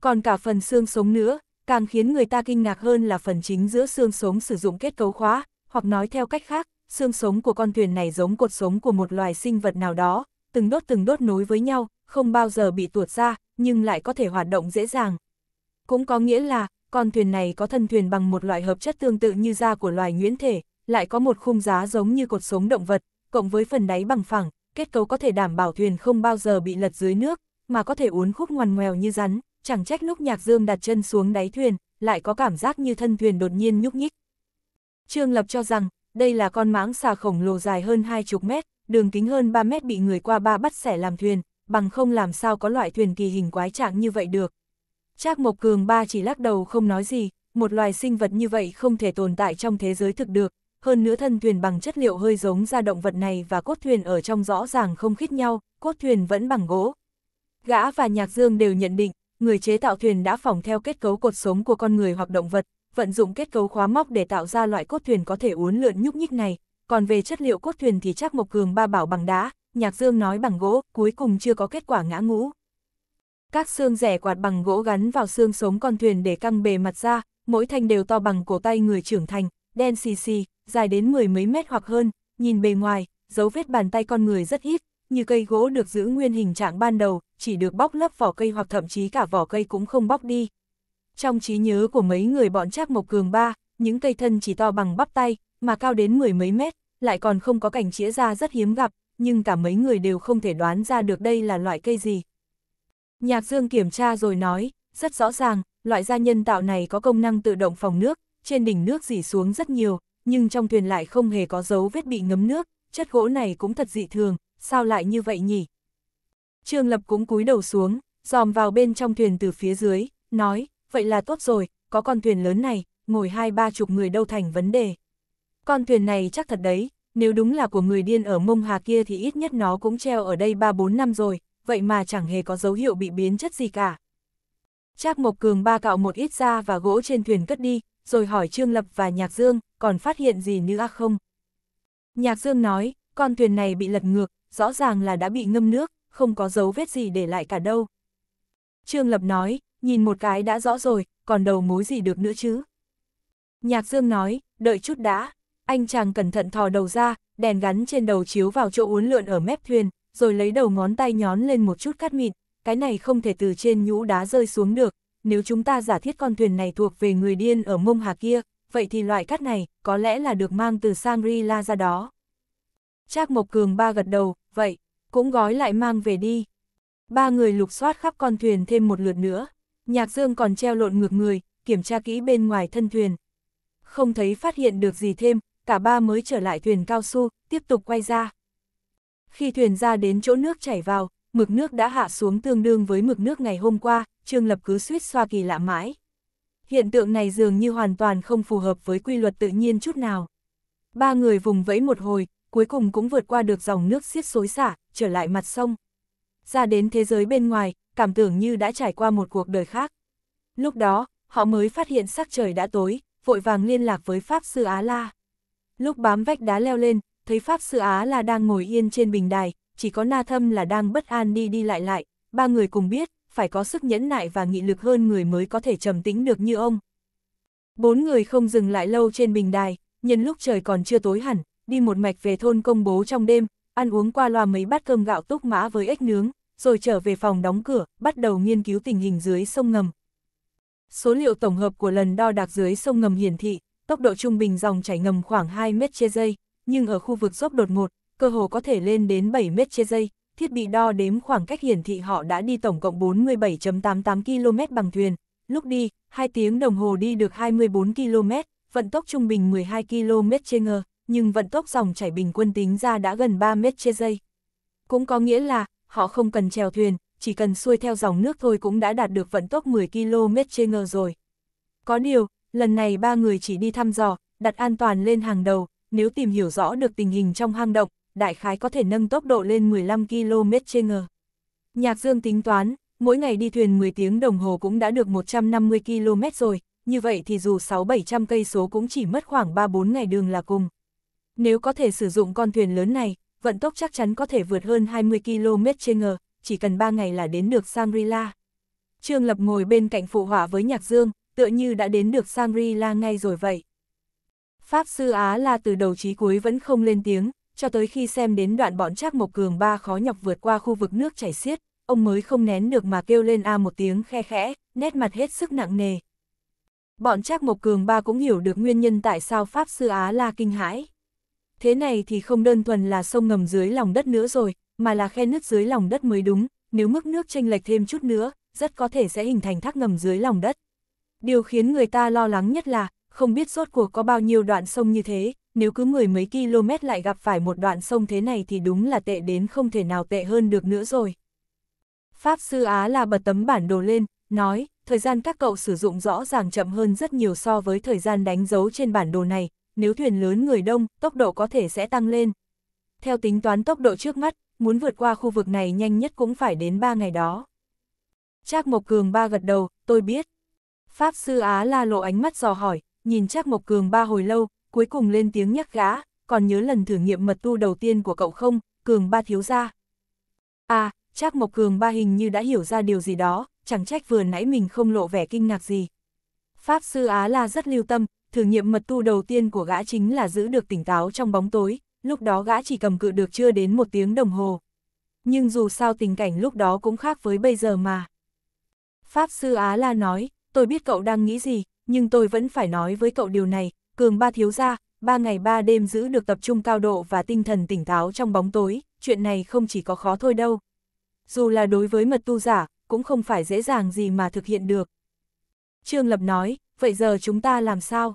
Còn cả phần xương sống nữa, Càng khiến người ta kinh ngạc hơn là phần chính giữa xương sống sử dụng kết cấu khóa, hoặc nói theo cách khác, xương sống của con thuyền này giống cột sống của một loài sinh vật nào đó, từng đốt từng đốt nối với nhau, không bao giờ bị tuột ra, nhưng lại có thể hoạt động dễ dàng. Cũng có nghĩa là, con thuyền này có thân thuyền bằng một loại hợp chất tương tự như da của loài nguyễn thể, lại có một khung giá giống như cột sống động vật, cộng với phần đáy bằng phẳng, kết cấu có thể đảm bảo thuyền không bao giờ bị lật dưới nước, mà có thể uốn khúc ngoằn ngoèo như rắn, chẳng trách lúc nhạc dương đặt chân xuống đáy thuyền, lại có cảm giác như thân thuyền đột nhiên nhúc nhích. Trương Lập cho rằng, đây là con mãng xà khổng lồ dài hơn 20 mét, đường kính hơn 3 mét bị người qua ba bắt xẻ làm thuyền, bằng không làm sao có loại thuyền kỳ hình quái trạng như vậy được. Trác Mộc Cường ba chỉ lắc đầu không nói gì, một loài sinh vật như vậy không thể tồn tại trong thế giới thực được, hơn nữa thân thuyền bằng chất liệu hơi giống ra động vật này và cốt thuyền ở trong rõ ràng không khít nhau, cốt thuyền vẫn bằng gỗ. Gã và Nhạc Dương đều nhận định, người chế tạo thuyền đã phỏng theo kết cấu cột sống của con người hoặc động vật, vận dụng kết cấu khóa móc để tạo ra loại cốt thuyền có thể uốn lượn nhúc nhích này, còn về chất liệu cốt thuyền thì chắc Mộc Cường ba bảo bằng đá, Nhạc Dương nói bằng gỗ, cuối cùng chưa có kết quả ngã ngũ. Các xương rẻ quạt bằng gỗ gắn vào xương sống con thuyền để căng bề mặt ra, mỗi thanh đều to bằng cổ tay người trưởng thành, đen xì xì, dài đến mười mấy mét hoặc hơn, nhìn bề ngoài, dấu vết bàn tay con người rất ít, như cây gỗ được giữ nguyên hình trạng ban đầu, chỉ được bóc lớp vỏ cây hoặc thậm chí cả vỏ cây cũng không bóc đi. Trong trí nhớ của mấy người bọn Trác Mộc Cường ba, những cây thân chỉ to bằng bắp tay, mà cao đến mười mấy mét, lại còn không có cảnh chĩa ra rất hiếm gặp, nhưng cả mấy người đều không thể đoán ra được đây là loại cây gì. Nhạc Dương kiểm tra rồi nói, rất rõ ràng, loại da nhân tạo này có công năng tự động phòng nước, trên đỉnh nước dỉ xuống rất nhiều, nhưng trong thuyền lại không hề có dấu vết bị ngấm nước, chất gỗ này cũng thật dị thường, sao lại như vậy nhỉ? Trương Lập cũng cúi đầu xuống, dòm vào bên trong thuyền từ phía dưới, nói, vậy là tốt rồi, có con thuyền lớn này, ngồi hai ba chục người đâu thành vấn đề. Con thuyền này chắc thật đấy, nếu đúng là của người điên ở mông hà kia thì ít nhất nó cũng treo ở đây ba bốn năm rồi, vậy mà chẳng hề có dấu hiệu bị biến chất gì cả. Trác Mộc Cường ba cạo một ít da và gỗ trên thuyền cất đi, rồi hỏi Trương Lập và Nhạc Dương, còn phát hiện gì nữa không? Nhạc Dương nói, con thuyền này bị lật ngược, rõ ràng là đã bị ngâm nước, không có dấu vết gì để lại cả đâu. Trương Lập nói, nhìn một cái đã rõ rồi, còn đầu mối gì được nữa chứ? Nhạc Dương nói, đợi chút đã. Anh chàng cẩn thận thò đầu ra, đèn gắn trên đầu chiếu vào chỗ uốn lượn ở mép thuyền, rồi lấy đầu ngón tay nhón lên một chút cắt mịn. Cái này không thể từ trên nhũ đá rơi xuống được. Nếu chúng ta giả thiết con thuyền này thuộc về người điên ở mông hà kia, vậy thì loại cắt này có lẽ là được mang từ Sangri la ra đó. Trác Mộc Cường ba gật đầu, vậy, cũng gói lại mang về đi. Ba người lục soát khắp con thuyền thêm một lượt nữa. Nhạc Dương còn treo lộn ngược người, kiểm tra kỹ bên ngoài thân thuyền. Không thấy phát hiện được gì thêm, cả ba mới trở lại thuyền cao su, tiếp tục quay ra. Khi thuyền ra đến chỗ nước chảy vào, mực nước đã hạ xuống tương đương với mực nước ngày hôm qua, Trương Lập cứ suýt xoa kỳ lạ mãi. Hiện tượng này dường như hoàn toàn không phù hợp với quy luật tự nhiên chút nào. Ba người vùng vẫy một hồi, cuối cùng cũng vượt qua được dòng nước xiết xối xả, trở lại mặt sông. Ra đến thế giới bên ngoài, cảm tưởng như đã trải qua một cuộc đời khác. Lúc đó, họ mới phát hiện sắc trời đã tối, vội vàng liên lạc với Pháp Sư Á La. Lúc bám vách đá leo lên, thấy Pháp Sư Á La đang ngồi yên trên bình đài, chỉ có Na Thâm là đang bất an đi đi lại lại, ba người cùng biết, phải có sức nhẫn nại và nghị lực hơn người mới có thể trầm tĩnh được như ông. Bốn người không dừng lại lâu trên bình đài, nhân lúc trời còn chưa tối hẳn, đi một mạch về thôn công bố trong đêm, ăn uống qua loa mấy bát cơm gạo túc mã với ếch nướng, rồi trở về phòng đóng cửa, bắt đầu nghiên cứu tình hình dưới sông ngầm. Số liệu tổng hợp của lần đo đạc dưới sông ngầm hiển thị, tốc độ trung bình dòng chảy ngầm khoảng 2 mét trên giây, nhưng ở khu vực dốc đột ngột, cơ hồ có thể lên đến 7 mét trên giây. Thiết bị đo đếm khoảng cách hiển thị họ đã đi tổng cộng 47.88 km bằng thuyền. Lúc đi, 2 tiếng đồng hồ đi được 24 km, vận tốc trung bình 12 km trên giờ nhưng vận tốc dòng chảy bình quân tính ra đã gần 3 mét trên giây. Cũng có nghĩa là, họ không cần chèo thuyền, chỉ cần xuôi theo dòng nước thôi cũng đã đạt được vận tốc 10 km trên ngờ rồi. Có điều, lần này ba người chỉ đi thăm dò, đặt an toàn lên hàng đầu, nếu tìm hiểu rõ được tình hình trong hang động, đại khái có thể nâng tốc độ lên 15 km trên ngờ. Nhạc Dương tính toán, mỗi ngày đi thuyền 10 tiếng đồng hồ cũng đã được 150 km rồi, như vậy thì dù 6-700 cây số cũng chỉ mất khoảng 3-4 ngày đường là cùng. Nếu có thể sử dụng con thuyền lớn này, vận tốc chắc chắn có thể vượt hơn 20 km trên ngờ, chỉ cần 3 ngày là đến được Sangri la Trương Lập ngồi bên cạnh phụ hỏa với Nhạc Dương, tựa như đã đến được Sangri la ngay rồi vậy. Pháp sư Á La từ đầu chí cuối vẫn không lên tiếng, cho tới khi xem đến đoạn bọn Trác Mộc Cường ba khó nhọc vượt qua khu vực nước chảy xiết, ông mới không nén được mà kêu lên a một tiếng khe khẽ, nét mặt hết sức nặng nề. Bọn Trác Mộc Cường ba cũng hiểu được nguyên nhân tại sao Pháp sư Á La kinh hãi thế này thì không đơn thuần là sông ngầm dưới lòng đất nữa rồi, mà là khe nứt dưới lòng đất mới đúng, nếu mức nước chênh lệch thêm chút nữa, rất có thể sẽ hình thành thác ngầm dưới lòng đất. Điều khiến người ta lo lắng nhất là, không biết rốt cuộc có bao nhiêu đoạn sông như thế, nếu cứ mười mấy km lại gặp phải một đoạn sông thế này thì đúng là tệ đến không thể nào tệ hơn được nữa rồi. Pháp Sư Á là bật tấm bản đồ lên, nói, thời gian các cậu sử dụng rõ ràng chậm hơn rất nhiều so với thời gian đánh dấu trên bản đồ này, nếu thuyền lớn người đông, tốc độ có thể sẽ tăng lên. Theo tính toán tốc độ trước mắt, muốn vượt qua khu vực này nhanh nhất cũng phải đến 3 ngày đó. Trác Mộc Cường ba gật đầu, tôi biết. Pháp sư Á la lộ ánh mắt dò hỏi, nhìn Trác Mộc Cường ba hồi lâu, cuối cùng lên tiếng nhắc gã, còn nhớ lần thử nghiệm mật tu đầu tiên của cậu không, Cường ba thiếu ra. À, Trác Mộc Cường ba hình như đã hiểu ra điều gì đó, chẳng trách vừa nãy mình không lộ vẻ kinh ngạc gì. Pháp sư Á la rất lưu tâm, thử nghiệm mật tu đầu tiên của gã chính là giữ được tỉnh táo trong bóng tối, lúc đó gã chỉ cầm cự được chưa đến một tiếng đồng hồ. Nhưng dù sao tình cảnh lúc đó cũng khác với bây giờ mà. Pháp sư Á La nói, tôi biết cậu đang nghĩ gì, nhưng tôi vẫn phải nói với cậu điều này, cường ba thiếu gia, ba ngày ba đêm giữ được tập trung cao độ và tinh thần tỉnh táo trong bóng tối, chuyện này không chỉ có khó thôi đâu. Dù là đối với mật tu giả, cũng không phải dễ dàng gì mà thực hiện được. Trương Lập nói, vậy giờ chúng ta làm sao?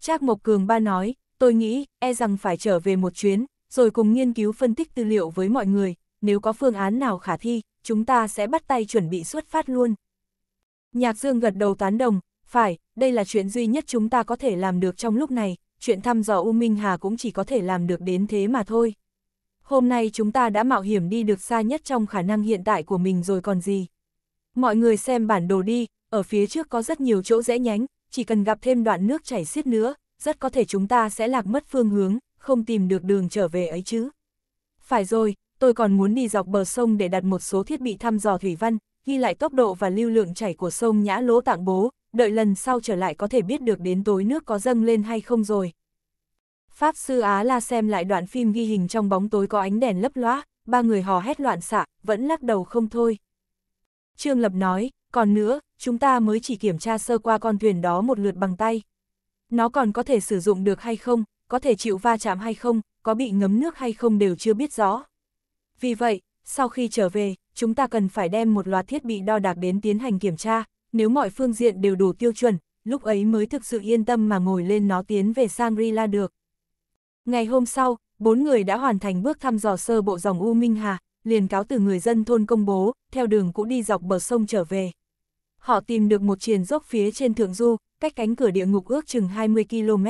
Trác Mộc Cường ba nói, tôi nghĩ, e rằng phải trở về một chuyến, rồi cùng nghiên cứu phân tích tư liệu với mọi người, nếu có phương án nào khả thi, chúng ta sẽ bắt tay chuẩn bị xuất phát luôn. Nhạc Dương gật đầu tán đồng, phải, đây là chuyện duy nhất chúng ta có thể làm được trong lúc này, chuyện thăm dò U Minh Hà cũng chỉ có thể làm được đến thế mà thôi. Hôm nay chúng ta đã mạo hiểm đi được xa nhất trong khả năng hiện tại của mình rồi còn gì. Mọi người xem bản đồ đi, ở phía trước có rất nhiều chỗ rẽ nhánh, chỉ cần gặp thêm đoạn nước chảy xiết nữa, rất có thể chúng ta sẽ lạc mất phương hướng, không tìm được đường trở về ấy chứ. Phải rồi, tôi còn muốn đi dọc bờ sông để đặt một số thiết bị thăm dò thủy văn, ghi lại tốc độ và lưu lượng chảy của sông Nhã Lỗ Tạng Bố, đợi lần sau trở lại có thể biết được đến tối nước có dâng lên hay không rồi. Pháp sư Á La xem lại đoạn phim ghi hình trong bóng tối có ánh đèn lấp loá, ba người hò hét loạn xạ, vẫn lắc đầu không thôi. Trương Lập nói, còn nữa, chúng ta mới chỉ kiểm tra sơ qua con thuyền đó một lượt bằng tay. Nó còn có thể sử dụng được hay không, có thể chịu va chạm hay không, có bị ngấm nước hay không đều chưa biết rõ. Vì vậy, sau khi trở về, chúng ta cần phải đem một loạt thiết bị đo đạc đến tiến hành kiểm tra, nếu mọi phương diện đều đủ tiêu chuẩn, lúc ấy mới thực sự yên tâm mà ngồi lên nó tiến về Shangri-La được. Ngày hôm sau, bốn người đã hoàn thành bước thăm dò sơ bộ dòng U Minh Hà, liền cáo từ người dân thôn công bố, theo đường cũ đi dọc bờ sông trở về họ tìm được một triền dốc phía trên thượng du, cách cánh cửa địa ngục ước chừng 20 km.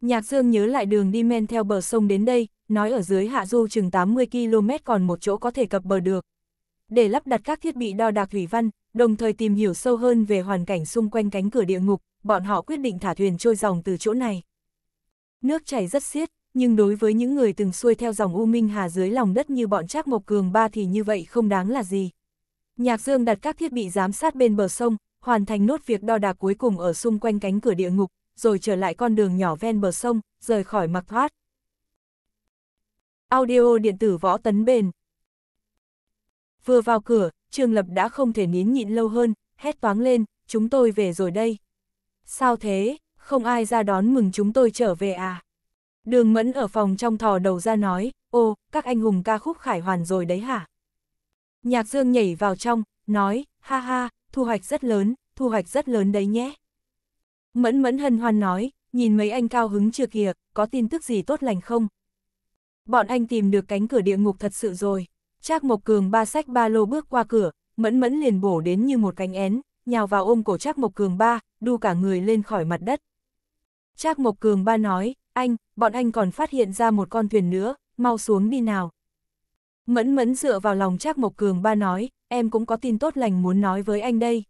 Nhạc Dương nhớ lại đường đi men theo bờ sông đến đây, nói ở dưới hạ du chừng 80 km còn một chỗ có thể cập bờ được. Để lắp đặt các thiết bị đo đạc thủy văn, đồng thời tìm hiểu sâu hơn về hoàn cảnh xung quanh cánh cửa địa ngục, bọn họ quyết định thả thuyền trôi dòng từ chỗ này. Nước chảy rất xiết, nhưng đối với những người từng xuôi theo dòng U Minh Hà dưới lòng đất như bọn Trác Mộc Cường Ba thì như vậy không đáng là gì. Nhạc Dương đặt các thiết bị giám sát bên bờ sông, hoàn thành nốt việc đo đạc cuối cùng ở xung quanh cánh cửa địa ngục, rồi trở lại con đường nhỏ ven bờ sông, rời khỏi mặc thoát. Audio điện tử võ tấn bền Vừa vào cửa, Trương Lập đã không thể nín nhịn lâu hơn, hét toáng lên, chúng tôi về rồi đây. Sao thế, không ai ra đón mừng chúng tôi trở về à? Đường Mẫn ở phòng trong thò đầu ra nói, ô, các anh hùng ca khúc khải hoàn rồi đấy hả? Nhạc Dương nhảy vào trong, nói, ha ha, thu hoạch rất lớn, thu hoạch rất lớn đấy nhé. Mẫn mẫn hân hoan nói, nhìn mấy anh cao hứng chưa kìa, có tin tức gì tốt lành không? Bọn anh tìm được cánh cửa địa ngục thật sự rồi. Trác Mộc Cường ba sách ba lô bước qua cửa, mẫn mẫn liền bổ đến như một cánh én, nhào vào ôm cổ Trác Mộc Cường ba, đu cả người lên khỏi mặt đất. Trác Mộc Cường ba nói, anh, bọn anh còn phát hiện ra một con thuyền nữa, mau xuống đi nào. Mẫn mẫn dựa vào lòng Trác Mộc Cường ba nói, em cũng có tin tốt lành muốn nói với anh đây.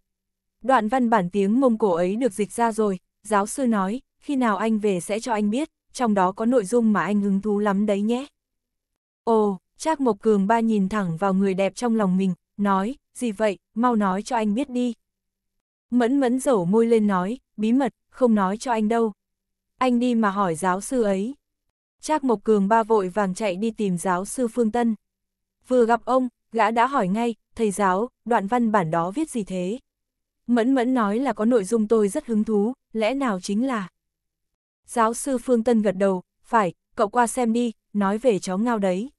Đoạn văn bản tiếng Mông Cổ ấy được dịch ra rồi, giáo sư nói, khi nào anh về sẽ cho anh biết, trong đó có nội dung mà anh hứng thú lắm đấy nhé. Ồ, Trác Mộc Cường ba nhìn thẳng vào người đẹp trong lòng mình, nói, gì vậy, mau nói cho anh biết đi. Mẫn mẫn dẩu môi lên nói, bí mật, không nói cho anh đâu. Anh đi mà hỏi giáo sư ấy. Trác Mộc Cường ba vội vàng chạy đi tìm giáo sư Phương Tân. Vừa gặp ông, gã đã hỏi ngay, thầy giáo, đoạn văn bản đó viết gì thế? Mẫn mẫn nói là có nội dung tôi rất hứng thú, lẽ nào chính là... Giáo sư Phương Tân gật đầu, phải, cậu qua xem đi, nói về chó ngao đấy.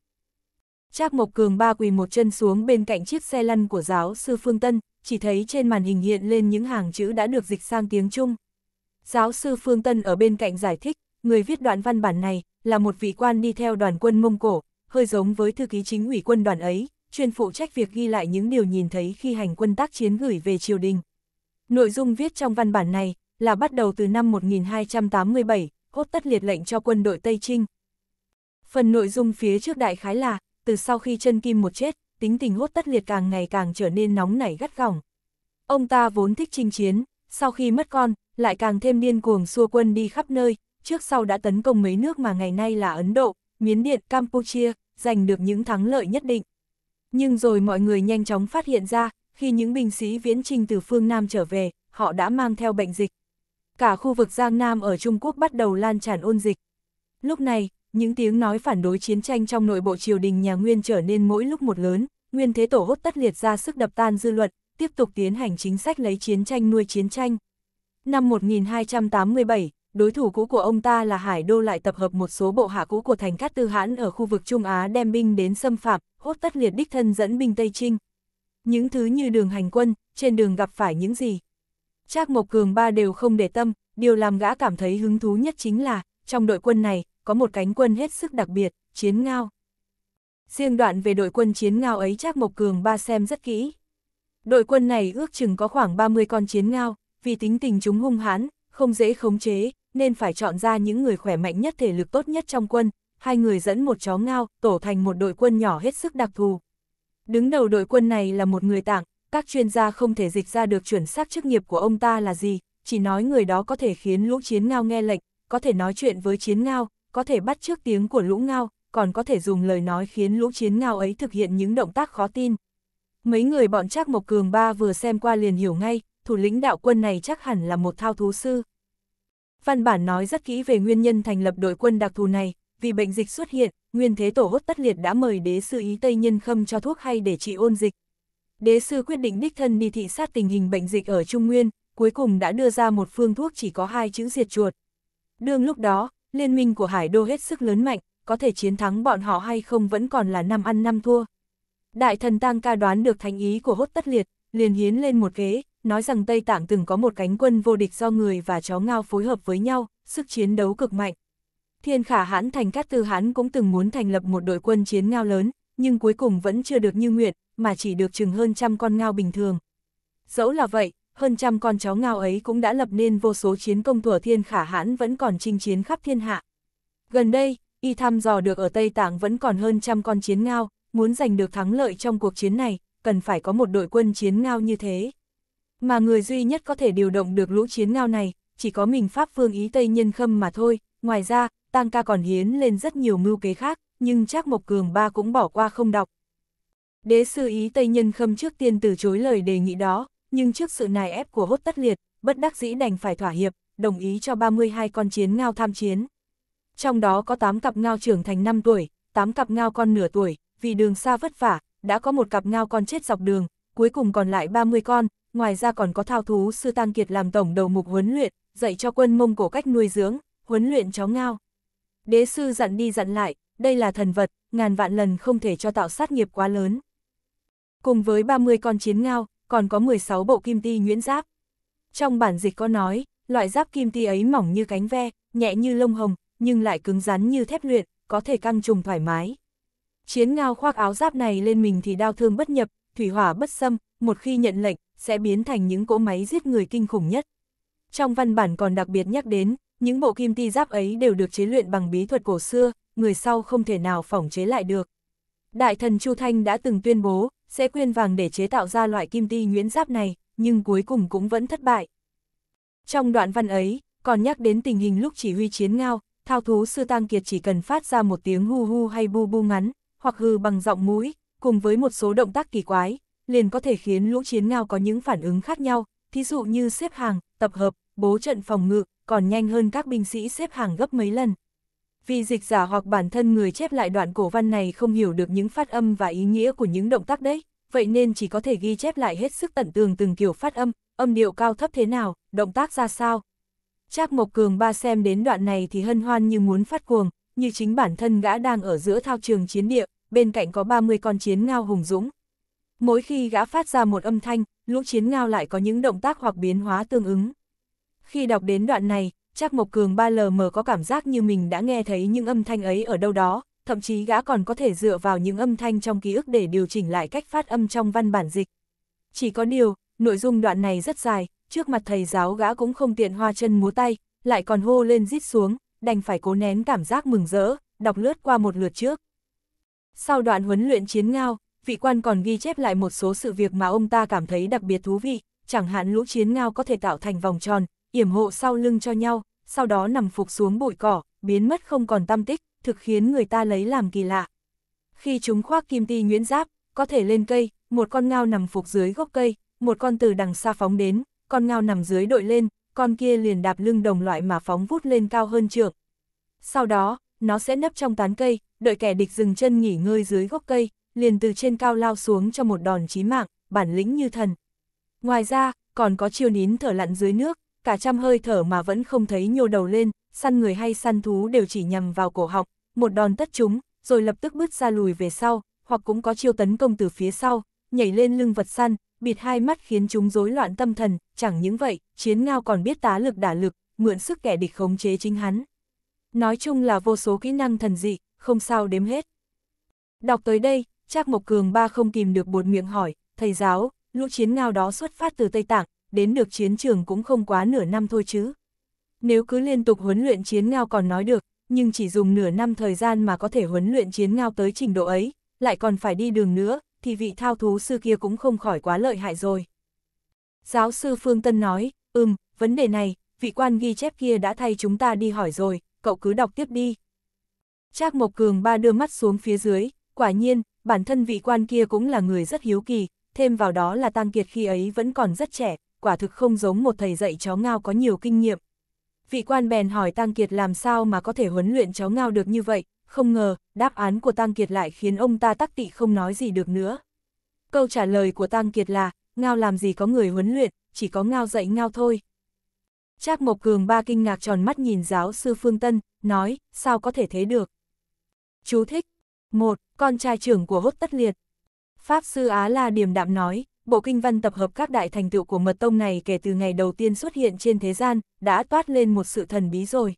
Trác Mộc Cường ba quỳ một chân xuống bên cạnh chiếc xe lăn của giáo sư Phương Tân, chỉ thấy trên màn hình hiện lên những hàng chữ đã được dịch sang tiếng Trung. Giáo sư Phương Tân ở bên cạnh giải thích, người viết đoạn văn bản này là một vị quan đi theo đoàn quân Mông Cổ, hơi giống với thư ký chính ủy quân đoàn ấy, chuyên phụ trách việc ghi lại những điều nhìn thấy khi hành quân tác chiến gửi về triều đình. Nội dung viết trong văn bản này là bắt đầu từ năm 1287, hốt tất liệt lệnh cho quân đội Tây Trinh. Phần nội dung phía trước đại khái là, từ sau khi chân kim một chết, tính tình hốt tất liệt càng ngày càng trở nên nóng nảy gắt gỏng. Ông ta vốn thích chinh chiến, sau khi mất con, lại càng thêm điên cuồng xua quân đi khắp nơi, trước sau đã tấn công mấy nước mà ngày nay là Ấn Độ, Miến Điện, Campuchia, giành được những thắng lợi nhất định. Nhưng rồi mọi người nhanh chóng phát hiện ra, khi những binh sĩ viễn trình từ phương Nam trở về, họ đã mang theo bệnh dịch. Cả khu vực Giang Nam ở Trung Quốc bắt đầu lan tràn ôn dịch. Lúc này, những tiếng nói phản đối chiến tranh trong nội bộ triều đình nhà Nguyên trở nên mỗi lúc một lớn, Nguyên Thế Tổ hốt tất liệt ra sức đập tan dư luận, tiếp tục tiến hành chính sách lấy chiến tranh nuôi chiến tranh. Năm 1287, đối thủ cũ của ông ta là Hải Đô lại tập hợp một số bộ hạ cũ của thành Cát Tư Hãn ở khu vực Trung Á đem binh đến xâm phạm, hốt tất liệt đích thân dẫn binh Tây Trinh. Những thứ như đường hành quân, trên đường gặp phải những gì. Trác Mộc Cường ba đều không để tâm, điều làm gã cảm thấy hứng thú nhất chính là, trong đội quân này, có một cánh quân hết sức đặc biệt, chiến ngao. Riêng đoạn về đội quân chiến ngao ấy Trác Mộc Cường ba xem rất kỹ. Đội quân này ước chừng có khoảng 30 con chiến ngao, vì tính tình chúng hung hãn, không dễ khống chế, nên phải chọn ra những người khỏe mạnh nhất thể lực tốt nhất trong quân, hai người dẫn một chó ngao, tổ thành một đội quân nhỏ hết sức đặc thù. Đứng đầu đội quân này là một người tạng, các chuyên gia không thể dịch ra được chuẩn xác chức nghiệp của ông ta là gì, chỉ nói người đó có thể khiến lũ chiến ngao nghe lệnh, có thể nói chuyện với chiến ngao, có thể bắt trước tiếng của lũ ngao, còn có thể dùng lời nói khiến lũ chiến ngao ấy thực hiện những động tác khó tin. Mấy người bọn Trác Mộc Cường Ba vừa xem qua liền hiểu ngay, thủ lĩnh đạo quân này chắc hẳn là một thao thú sư. Văn bản nói rất kỹ về nguyên nhân thành lập đội quân đặc thù này, vì bệnh dịch xuất hiện, Nguyên Thế Tổ Hốt Tất Liệt đã mời đế sư Ý Tây Nhân Khâm cho thuốc hay để trị ôn dịch. Đế sư quyết định đích thân đi thị sát tình hình bệnh dịch ở Trung Nguyên, cuối cùng đã đưa ra một phương thuốc chỉ có hai chữ diệt chuột. Đương lúc đó, liên minh của Hải Đô hết sức lớn mạnh, có thể chiến thắng bọn họ hay không vẫn còn là năm ăn năm thua. Đại thần Tăng ca đoán được thành ý của Hốt Tất Liệt, liền hiến lên một kế, nói rằng Tây Tạng từng có một cánh quân vô địch do người và chó ngao phối hợp với nhau, sức chiến đấu cực mạnh. Thiên khả hãn thành Cát Tư hãn cũng từng muốn thành lập một đội quân chiến ngao lớn, nhưng cuối cùng vẫn chưa được như nguyện, mà chỉ được chừng hơn trăm con ngao bình thường. Dẫu là vậy, hơn trăm con chó ngao ấy cũng đã lập nên vô số chiến công thủa thiên khả hãn vẫn còn chinh chiến khắp thiên hạ. Gần đây, y thăm dò được ở Tây Tạng vẫn còn hơn trăm con chiến ngao, muốn giành được thắng lợi trong cuộc chiến này, cần phải có một đội quân chiến ngao như thế. Mà người duy nhất có thể điều động được lũ chiến ngao này, chỉ có mình Pháp Phương Ý Tây Nhân Khâm mà thôi. Ngoài ra, Tăng Ca còn hiến lên rất nhiều mưu kế khác, nhưng chắc Mộc Cường Ba cũng bỏ qua không đọc. Đế sư Ý Tây Nhân Khâm trước tiên từ chối lời đề nghị đó, nhưng trước sự nài ép của hốt tất liệt, bất đắc dĩ đành phải thỏa hiệp, đồng ý cho 32 con chiến ngao tham chiến. Trong đó có 8 cặp ngao trưởng thành 5 tuổi, 8 cặp ngao con nửa tuổi, vì đường xa vất vả, đã có một cặp ngao con chết dọc đường, cuối cùng còn lại 30 con, ngoài ra còn có thao thú sư Tăng Kiệt làm tổng đầu mục huấn luyện, dạy cho quân Mông Cổ cách nuôi dưỡng, huấn luyện chó ngao. Đế sư dặn đi dặn lại, đây là thần vật, ngàn vạn lần không thể cho tạo sát nghiệp quá lớn. Cùng với 30 con chiến ngao, còn có 16 bộ kim ti nhuyễn giáp. Trong bản dịch có nói, loại giáp kim ti ấy mỏng như cánh ve, nhẹ như lông hồng, nhưng lại cứng rắn như thép luyện, có thể căng trùng thoải mái. Chiến ngao khoác áo giáp này lên mình thì đau thương bất nhập, thủy hỏa bất xâm, một khi nhận lệnh, sẽ biến thành những cỗ máy giết người kinh khủng nhất. Trong văn bản còn đặc biệt nhắc đến, những bộ kim ti giáp ấy đều được chế luyện bằng bí thuật cổ xưa, người sau không thể nào phỏng chế lại được. Đại thần Chu Thanh đã từng tuyên bố, sẽ quyên vàng để chế tạo ra loại kim ti nguyễn giáp này, nhưng cuối cùng cũng vẫn thất bại. Trong đoạn văn ấy, còn nhắc đến tình hình lúc chỉ huy chiến ngao, thao thú sư Tăng Kiệt chỉ cần phát ra một tiếng hu hu hay bu bu ngắn, hoặc hư bằng giọng mũi, cùng với một số động tác kỳ quái, liền có thể khiến lũ chiến ngao có những phản ứng khác nhau, thí dụ như xếp hàng, tập hợp, bố trận phòng ngự, còn nhanh hơn các binh sĩ xếp hàng gấp mấy lần. Vì dịch giả hoặc bản thân người chép lại đoạn cổ văn này không hiểu được những phát âm và ý nghĩa của những động tác đấy, vậy nên chỉ có thể ghi chép lại hết sức tận tường từng kiểu phát âm, âm điệu cao thấp thế nào, động tác ra sao. Trác Mộc Cường ba xem đến đoạn này thì hân hoan như muốn phát cuồng, như chính bản thân gã đang ở giữa thao trường chiến địa, bên cạnh có 30 con chiến ngao hùng dũng, Mỗi khi gã phát ra một âm thanh, lũ chiến ngao lại có những động tác hoặc biến hóa tương ứng. Khi đọc đến đoạn này, chắc Mộc Cường 3LM có cảm giác như mình đã nghe thấy những âm thanh ấy ở đâu đó, thậm chí gã còn có thể dựa vào những âm thanh trong ký ức để điều chỉnh lại cách phát âm trong văn bản dịch. Chỉ có điều, nội dung đoạn này rất dài, trước mặt thầy giáo gã cũng không tiện hoa chân múa tay, lại còn hô lên rít xuống, đành phải cố nén cảm giác mừng rỡ, đọc lướt qua một lượt trước. Sau đoạn huấn luyện chiến ngao, vị quan còn ghi chép lại một số sự việc mà ông ta cảm thấy đặc biệt thú vị, chẳng hạn lũ chiến ngao có thể tạo thành vòng tròn, yểm hộ sau lưng cho nhau, sau đó nằm phục xuống bụi cỏ, biến mất không còn tâm tích, thực khiến người ta lấy làm kỳ lạ. Khi chúng khoác kim ti nhuyễn giáp, có thể lên cây, một con ngao nằm phục dưới gốc cây, một con từ đằng xa phóng đến, con ngao nằm dưới đội lên, con kia liền đạp lưng đồng loại mà phóng vút lên cao hơn trượng. Sau đó, nó sẽ nấp trong tán cây, đợi kẻ địch dừng chân nghỉ ngơi dưới gốc cây, liền từ trên cao lao xuống cho một đòn chí mạng, bản lĩnh như thần. Ngoài ra, còn có chiêu nín thở lặn dưới nước, cả trăm hơi thở mà vẫn không thấy nhô đầu lên, săn người hay săn thú đều chỉ nhằm vào cổ họng, một đòn tất chúng, rồi lập tức bước ra lùi về sau, hoặc cũng có chiêu tấn công từ phía sau, nhảy lên lưng vật săn, bịt hai mắt khiến chúng rối loạn tâm thần, chẳng những vậy, chiến ngao còn biết tá lực đả lực, mượn sức kẻ địch khống chế chính hắn. Nói chung là vô số kỹ năng thần dị, không sao đếm hết. Đọc tới đây, Trác Mộc Cường ba không kìm được buột miệng hỏi, thầy giáo, lũ chiến ngao đó xuất phát từ Tây Tạng, đến được chiến trường cũng không quá nửa năm thôi chứ. Nếu cứ liên tục huấn luyện chiến ngao còn nói được, nhưng chỉ dùng nửa năm thời gian mà có thể huấn luyện chiến ngao tới trình độ ấy, lại còn phải đi đường nữa, thì vị thao thú sư kia cũng không khỏi quá lợi hại rồi. Giáo sư Phương Tân nói, ừm, um, vấn đề này, vị quan ghi chép kia đã thay chúng ta đi hỏi rồi, cậu cứ đọc tiếp đi. Trác Mộc Cường ba đưa mắt xuống phía dưới, quả nhiên, bản thân vị quan kia cũng là người rất hiếu kỳ, thêm vào đó là Tăng Kiệt khi ấy vẫn còn rất trẻ, quả thực không giống một thầy dạy chó ngao có nhiều kinh nghiệm. Vị quan bèn hỏi Tăng Kiệt làm sao mà có thể huấn luyện chó ngao được như vậy, không ngờ, đáp án của Tăng Kiệt lại khiến ông ta tắc tị không nói gì được nữa. Câu trả lời của Tăng Kiệt là, ngao làm gì có người huấn luyện, chỉ có ngao dạy ngao thôi. Trác Mộc Cường ba kinh ngạc tròn mắt nhìn giáo sư Phương Tân, nói, sao có thể thế được? Chú thích, một Con trai trưởng của hốt tất liệt Pháp sư Á La điềm đạm nói, bộ kinh văn tập hợp các đại thành tựu của mật tông này kể từ ngày đầu tiên xuất hiện trên thế gian, đã toát lên một sự thần bí rồi.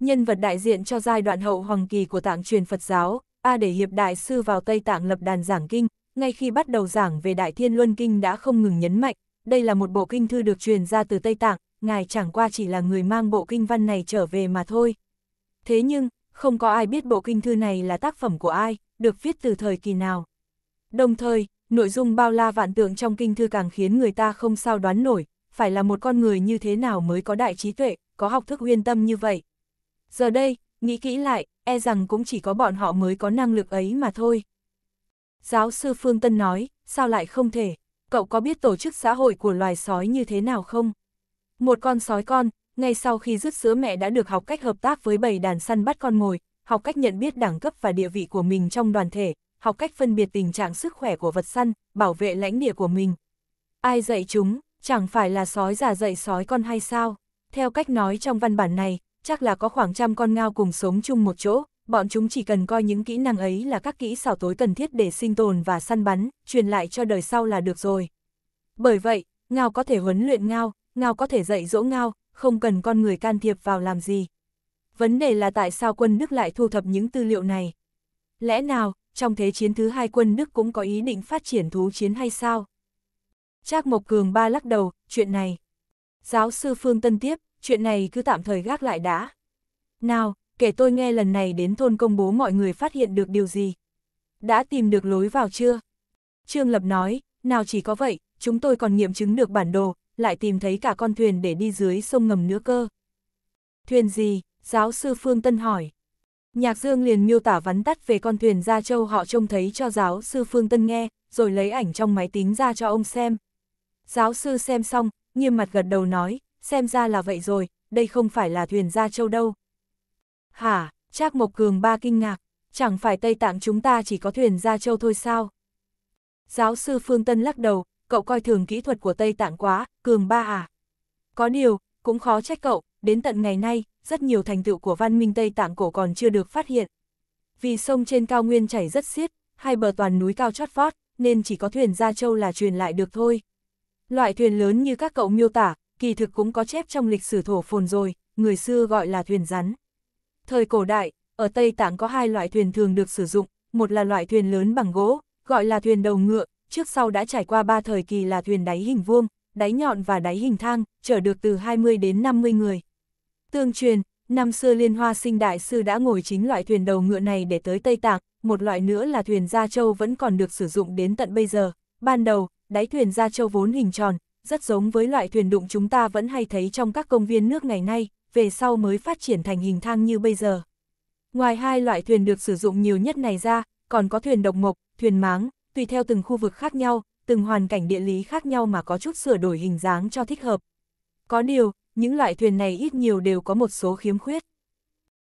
Nhân vật đại diện cho giai đoạn hậu hoàng kỳ của tạng truyền Phật giáo, A để hiệp đại sư vào Tây Tạng lập đàn giảng kinh, ngay khi bắt đầu giảng về Đại Thiên Luân Kinh đã không ngừng nhấn mạnh, đây là một bộ kinh thư được truyền ra từ Tây Tạng, ngài chẳng qua chỉ là người mang bộ kinh văn này trở về mà thôi. Thế nhưng, không có ai biết bộ kinh thư này là tác phẩm của ai, được viết từ thời kỳ nào. Đồng thời, nội dung bao la vạn tượng trong kinh thư càng khiến người ta không sao đoán nổi, phải là một con người như thế nào mới có đại trí tuệ, có học thức uyên tâm như vậy. Giờ đây, nghĩ kỹ lại, e rằng cũng chỉ có bọn họ mới có năng lực ấy mà thôi. Giáo sư Phương Tân nói, sao lại không thể, cậu có biết tổ chức xã hội của loài sói như thế nào không? Một con sói con, ngay sau khi rứt sữa mẹ đã được học cách hợp tác với bầy đàn săn bắt con mồi, học cách nhận biết đẳng cấp và địa vị của mình trong đoàn thể, học cách phân biệt tình trạng sức khỏe của vật săn, bảo vệ lãnh địa của mình. Ai dạy chúng, chẳng phải là sói già dạy sói con hay sao? Theo cách nói trong văn bản này, chắc là có khoảng trăm con ngao cùng sống chung một chỗ, bọn chúng chỉ cần coi những kỹ năng ấy là các kỹ xảo tối cần thiết để sinh tồn và săn bắn, truyền lại cho đời sau là được rồi. Bởi vậy, ngao có thể huấn luyện ngao, ngao có thể dạy dỗ ngao, không cần con người can thiệp vào làm gì. Vấn đề là tại sao quân Đức lại thu thập những tư liệu này? Lẽ nào, trong thế chiến thứ hai quân Đức cũng có ý định phát triển thú chiến hay sao? Trác Mộc Cường ba lắc đầu, chuyện này. Giáo sư Phương Tân tiếp, chuyện này cứ tạm thời gác lại đã. Nào, kể tôi nghe lần này đến thôn công bố mọi người phát hiện được điều gì. Đã tìm được lối vào chưa? Trương Lập nói, nào chỉ có vậy, chúng tôi còn nghiệm chứng được bản đồ, lại tìm thấy cả con thuyền để đi dưới sông ngầm nữa cơ. Thuyền gì? Giáo sư Phương Tân hỏi. Nhạc Dương liền miêu tả vắn tắt về con thuyền Gia Châu họ trông thấy cho giáo sư Phương Tân nghe, rồi lấy ảnh trong máy tính ra cho ông xem. Giáo sư xem xong, nghiêm mặt gật đầu nói, xem ra là vậy rồi, đây không phải là thuyền Gia Châu đâu. Hả, Trác Mộc Cường ba kinh ngạc, chẳng phải Tây Tạng chúng ta chỉ có thuyền Gia Châu thôi sao? Giáo sư Phương Tân lắc đầu, cậu coi thường kỹ thuật của Tây Tạng quá, cường ba à. Có điều, cũng khó trách cậu, đến tận ngày nay, rất nhiều thành tựu của văn minh Tây Tạng cổ còn chưa được phát hiện. Vì sông trên cao nguyên chảy rất xiết, hai bờ toàn núi cao chót vót, nên chỉ có thuyền ra châu là truyền lại được thôi. Loại thuyền lớn như các cậu miêu tả, kỳ thực cũng có chép trong lịch sử thổ phồn rồi, người xưa gọi là thuyền rắn. Thời cổ đại, ở Tây Tạng có hai loại thuyền thường được sử dụng, một là loại thuyền lớn bằng gỗ, gọi là thuyền đầu ngựa, trước sau đã trải qua ba thời kỳ là thuyền đáy hình vuông, đáy nhọn và đáy hình thang, chở được từ 20 đến 50 người. Tương truyền, năm xưa Liên Hoa Sinh Đại Sư đã ngồi chính loại thuyền đầu ngựa này để tới Tây Tạng, một loại nữa là thuyền Gia Châu vẫn còn được sử dụng đến tận bây giờ. Ban đầu, đáy thuyền Gia Châu vốn hình tròn, rất giống với loại thuyền đụng chúng ta vẫn hay thấy trong các công viên nước ngày nay, về sau mới phát triển thành hình thang như bây giờ. Ngoài hai loại thuyền được sử dụng nhiều nhất này ra, còn có thuyền độc mộc, thuyền máng, tùy theo từng khu vực khác nhau, từng hoàn cảnh địa lý khác nhau mà có chút sửa đổi hình dáng cho thích hợp. Có điều, những loại thuyền này ít nhiều đều có một số khiếm khuyết.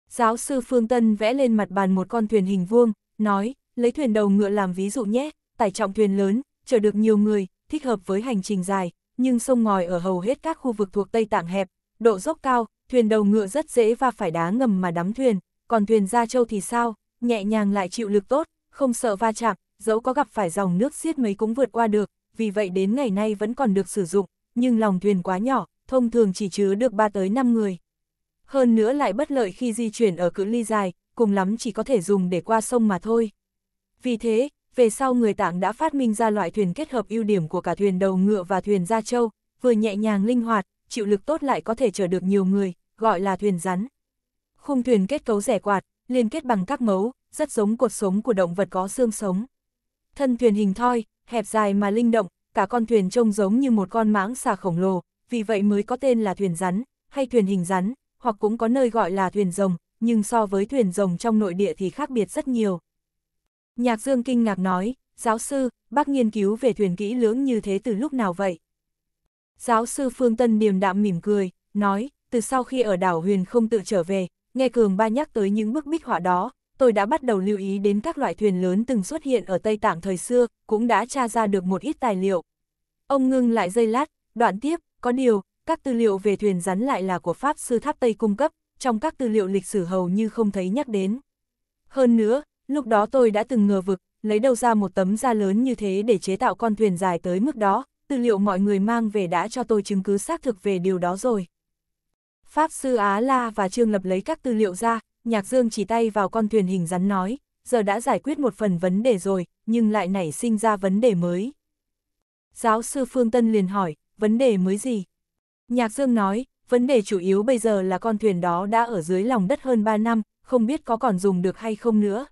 Giáo sư Phương Tân vẽ lên mặt bàn một con thuyền hình vuông, nói, lấy thuyền đầu ngựa làm ví dụ nhé, tải trọng thuyền lớn, chở được nhiều người, thích hợp với hành trình dài, nhưng sông ngòi ở hầu hết các khu vực thuộc Tây Tạng hẹp, độ dốc cao, thuyền đầu ngựa rất dễ và phải đá ngầm mà đắm thuyền, còn thuyền ra châu thì sao, nhẹ nhàng lại chịu lực tốt, không sợ va chạm, dẫu có gặp phải dòng nước xiết mấy cũng vượt qua được, vì vậy đến ngày nay vẫn còn được sử dụng, nhưng lòng thuyền quá nhỏ, thông thường chỉ chứa được 3 tới 5 người. Hơn nữa lại bất lợi khi di chuyển ở cự ly dài, cùng lắm chỉ có thể dùng để qua sông mà thôi. Vì thế, về sau người tạng đã phát minh ra loại thuyền kết hợp ưu điểm của cả thuyền đầu ngựa và thuyền da trâu, vừa nhẹ nhàng linh hoạt, chịu lực tốt lại có thể chở được nhiều người, gọi là thuyền rắn. Khung thuyền kết cấu rẻ quạt, liên kết bằng các mấu, rất giống cuộc sống của động vật có xương sống. Thân thuyền hình thoi, hẹp dài mà linh động, cả con thuyền trông giống như một con mãng xà khổng lồ, vì vậy mới có tên là thuyền rắn, hay thuyền hình rắn, hoặc cũng có nơi gọi là thuyền rồng, nhưng so với thuyền rồng trong nội địa thì khác biệt rất nhiều. Nhạc Dương kinh ngạc nói, giáo sư, bác nghiên cứu về thuyền kỹ lưỡng như thế từ lúc nào vậy? Giáo sư Phương Tân điềm đạm mỉm cười, nói, từ sau khi ở đảo Huyền không tự trở về, nghe Cường Ba nhắc tới những bức bích họa đó, tôi đã bắt đầu lưu ý đến các loại thuyền lớn từng xuất hiện ở Tây Tạng thời xưa, cũng đã tra ra được một ít tài liệu. Ông ngưng lại giây lát, đoạn tiếp, có điều, các tư liệu về thuyền rắn lại là của Pháp Sư Tháp Tây cung cấp, trong các tư liệu lịch sử hầu như không thấy nhắc đến. Hơn nữa, lúc đó tôi đã từng ngờ vực, lấy đâu ra một tấm da lớn như thế để chế tạo con thuyền dài tới mức đó, tư liệu mọi người mang về đã cho tôi chứng cứ xác thực về điều đó rồi. Pháp Sư Á La và Trương Lập lấy các tư liệu ra, Nhạc Dương chỉ tay vào con thuyền hình rắn nói, giờ đã giải quyết một phần vấn đề rồi, nhưng lại nảy sinh ra vấn đề mới. Giáo sư Phương Tân liền hỏi, vấn đề mới gì? Nhạc Dương nói, vấn đề chủ yếu bây giờ là con thuyền đó đã ở dưới lòng đất hơn 3 năm, không biết có còn dùng được hay không nữa.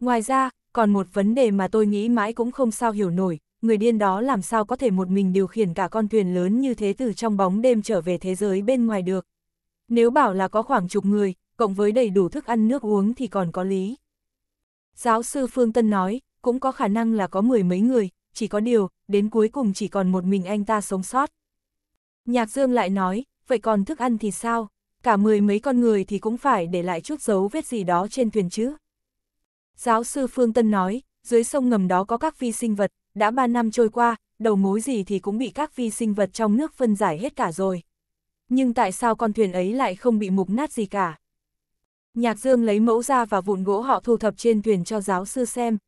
Ngoài ra, còn một vấn đề mà tôi nghĩ mãi cũng không sao hiểu nổi, người điên đó làm sao có thể một mình điều khiển cả con thuyền lớn như thế từ trong bóng đêm trở về thế giới bên ngoài được. Nếu bảo là có khoảng chục người, cộng với đầy đủ thức ăn nước uống thì còn có lý. Giáo sư Phương Tân nói, cũng có khả năng là có mười mấy người, chỉ có điều, đến cuối cùng chỉ còn một mình anh ta sống sót. Nhạc Dương lại nói, vậy còn thức ăn thì sao? Cả mười mấy con người thì cũng phải để lại chút dấu vết gì đó trên thuyền chứ. Giáo sư Phương Tân nói, dưới sông ngầm đó có các vi sinh vật, đã ba năm trôi qua, đầu mối gì thì cũng bị các vi sinh vật trong nước phân giải hết cả rồi. Nhưng tại sao con thuyền ấy lại không bị mục nát gì cả? Nhạc Dương lấy mẫu ra và vụn gỗ họ thu thập trên thuyền cho giáo sư xem.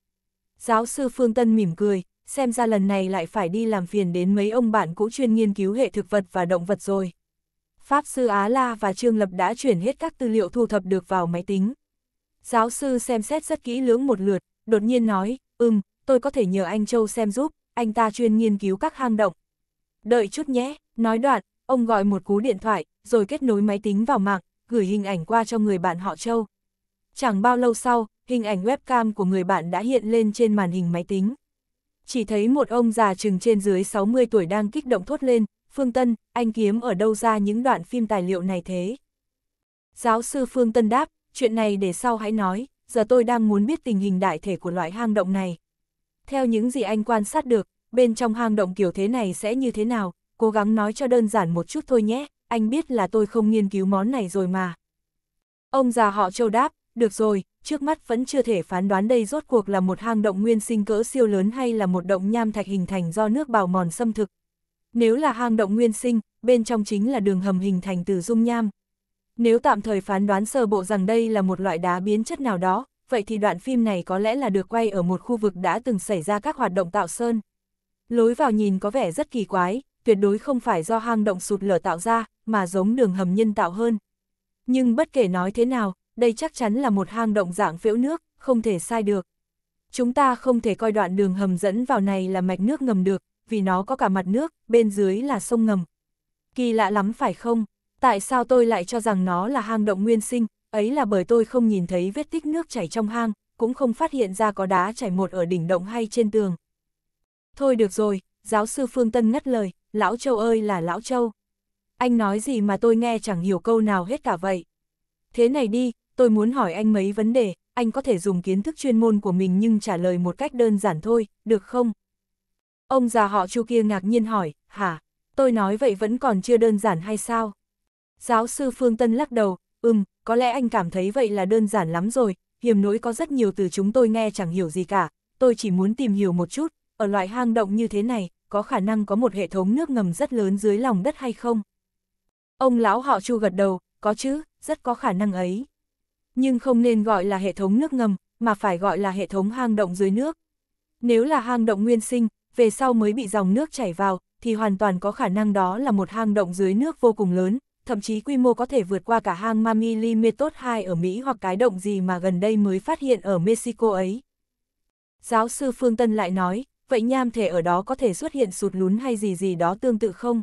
Giáo sư Phương Tân mỉm cười, xem ra lần này lại phải đi làm phiền đến mấy ông bạn cũ chuyên nghiên cứu hệ thực vật và động vật rồi. Pháp sư Á La và Trương Lập đã chuyển hết các tư liệu thu thập được vào máy tính. Giáo sư xem xét rất kỹ lưỡng một lượt, đột nhiên nói, ừm, tôi có thể nhờ anh Châu xem giúp, anh ta chuyên nghiên cứu các hang động. Đợi chút nhé, nói đoạn, ông gọi một cú điện thoại, rồi kết nối máy tính vào mạng, gửi hình ảnh qua cho người bạn họ Châu. Chẳng bao lâu sau, hình ảnh webcam của người bạn đã hiện lên trên màn hình máy tính. Chỉ thấy một ông già chừng trên dưới 60 tuổi đang kích động thốt lên, Phương Tân, anh kiếm ở đâu ra những đoạn phim tài liệu này thế? Giáo sư Phương Tân đáp, chuyện này để sau hãy nói, giờ tôi đang muốn biết tình hình đại thể của loại hang động này. Theo những gì anh quan sát được, bên trong hang động kiểu thế này sẽ như thế nào, cố gắng nói cho đơn giản một chút thôi nhé anh biết là tôi không nghiên cứu món này rồi mà. Ông già họ châu đáp, được rồi, trước mắt vẫn chưa thể phán đoán đây rốt cuộc là một hang động nguyên sinh cỡ siêu lớn hay là một động nham thạch hình thành do nước bào mòn xâm thực. Nếu là hang động nguyên sinh, bên trong chính là đường hầm hình thành từ dung nham. Nếu tạm thời phán đoán sơ bộ rằng đây là một loại đá biến chất nào đó, vậy thì đoạn phim này có lẽ là được quay ở một khu vực đã từng xảy ra các hoạt động tạo sơn. Lối vào nhìn có vẻ rất kỳ quái, tuyệt đối không phải do hang động sụt lở tạo ra, mà giống đường hầm nhân tạo hơn. Nhưng bất kể nói thế nào, đây chắc chắn là một hang động dạng phễu nước, không thể sai được. Chúng ta không thể coi đoạn đường hầm dẫn vào này là mạch nước ngầm được, vì nó có cả mặt nước, bên dưới là sông ngầm. Kỳ lạ lắm phải không? Tại sao tôi lại cho rằng nó là hang động nguyên sinh? Ấy là bởi tôi không nhìn thấy vết tích nước chảy trong hang, cũng không phát hiện ra có đá chảy một ở đỉnh động hay trên tường. Thôi được rồi, giáo sư Phương Tân ngắt lời, lão châu ơi là lão châu. Anh nói gì mà tôi nghe chẳng hiểu câu nào hết cả vậy. Thế này đi, tôi muốn hỏi anh mấy vấn đề, anh có thể dùng kiến thức chuyên môn của mình nhưng trả lời một cách đơn giản thôi, được không? Ông già họ chu kia ngạc nhiên hỏi, hả, tôi nói vậy vẫn còn chưa đơn giản hay sao? Giáo sư Phương Tân lắc đầu, ừm, có lẽ anh cảm thấy vậy là đơn giản lắm rồi, hiểm nỗi có rất nhiều từ chúng tôi nghe chẳng hiểu gì cả, tôi chỉ muốn tìm hiểu một chút, ở loại hang động như thế này, có khả năng có một hệ thống nước ngầm rất lớn dưới lòng đất hay không? Ông lão họ Chu gật đầu, có chứ, rất có khả năng ấy. Nhưng không nên gọi là hệ thống nước ngầm, mà phải gọi là hệ thống hang động dưới nước. Nếu là hang động nguyên sinh, về sau mới bị dòng nước chảy vào, thì hoàn toàn có khả năng đó là một hang động dưới nước vô cùng lớn, thậm chí quy mô có thể vượt qua cả hang Mamili Method 2 ở Mỹ hoặc cái động gì mà gần đây mới phát hiện ở Mexico ấy. Giáo sư Phương Tân lại nói, vậy nham thể ở đó có thể xuất hiện sụt lún hay gì gì đó tương tự không?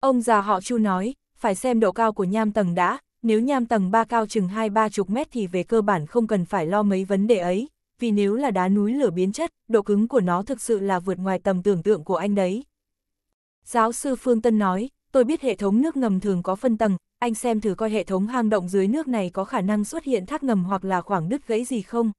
Ông già họ Chu nói, phải xem độ cao của nham tầng đã, nếu nham tầng 3 cao chừng 2-3 chục mét thì về cơ bản không cần phải lo mấy vấn đề ấy, vì nếu là đá núi lửa biến chất, độ cứng của nó thực sự là vượt ngoài tầm tưởng tượng của anh đấy. Giáo sư Phương Tân nói, tôi biết hệ thống nước ngầm thường có phân tầng, anh xem thử coi hệ thống hang động dưới nước này có khả năng xuất hiện thác ngầm hoặc là khoảng đứt gãy gì không.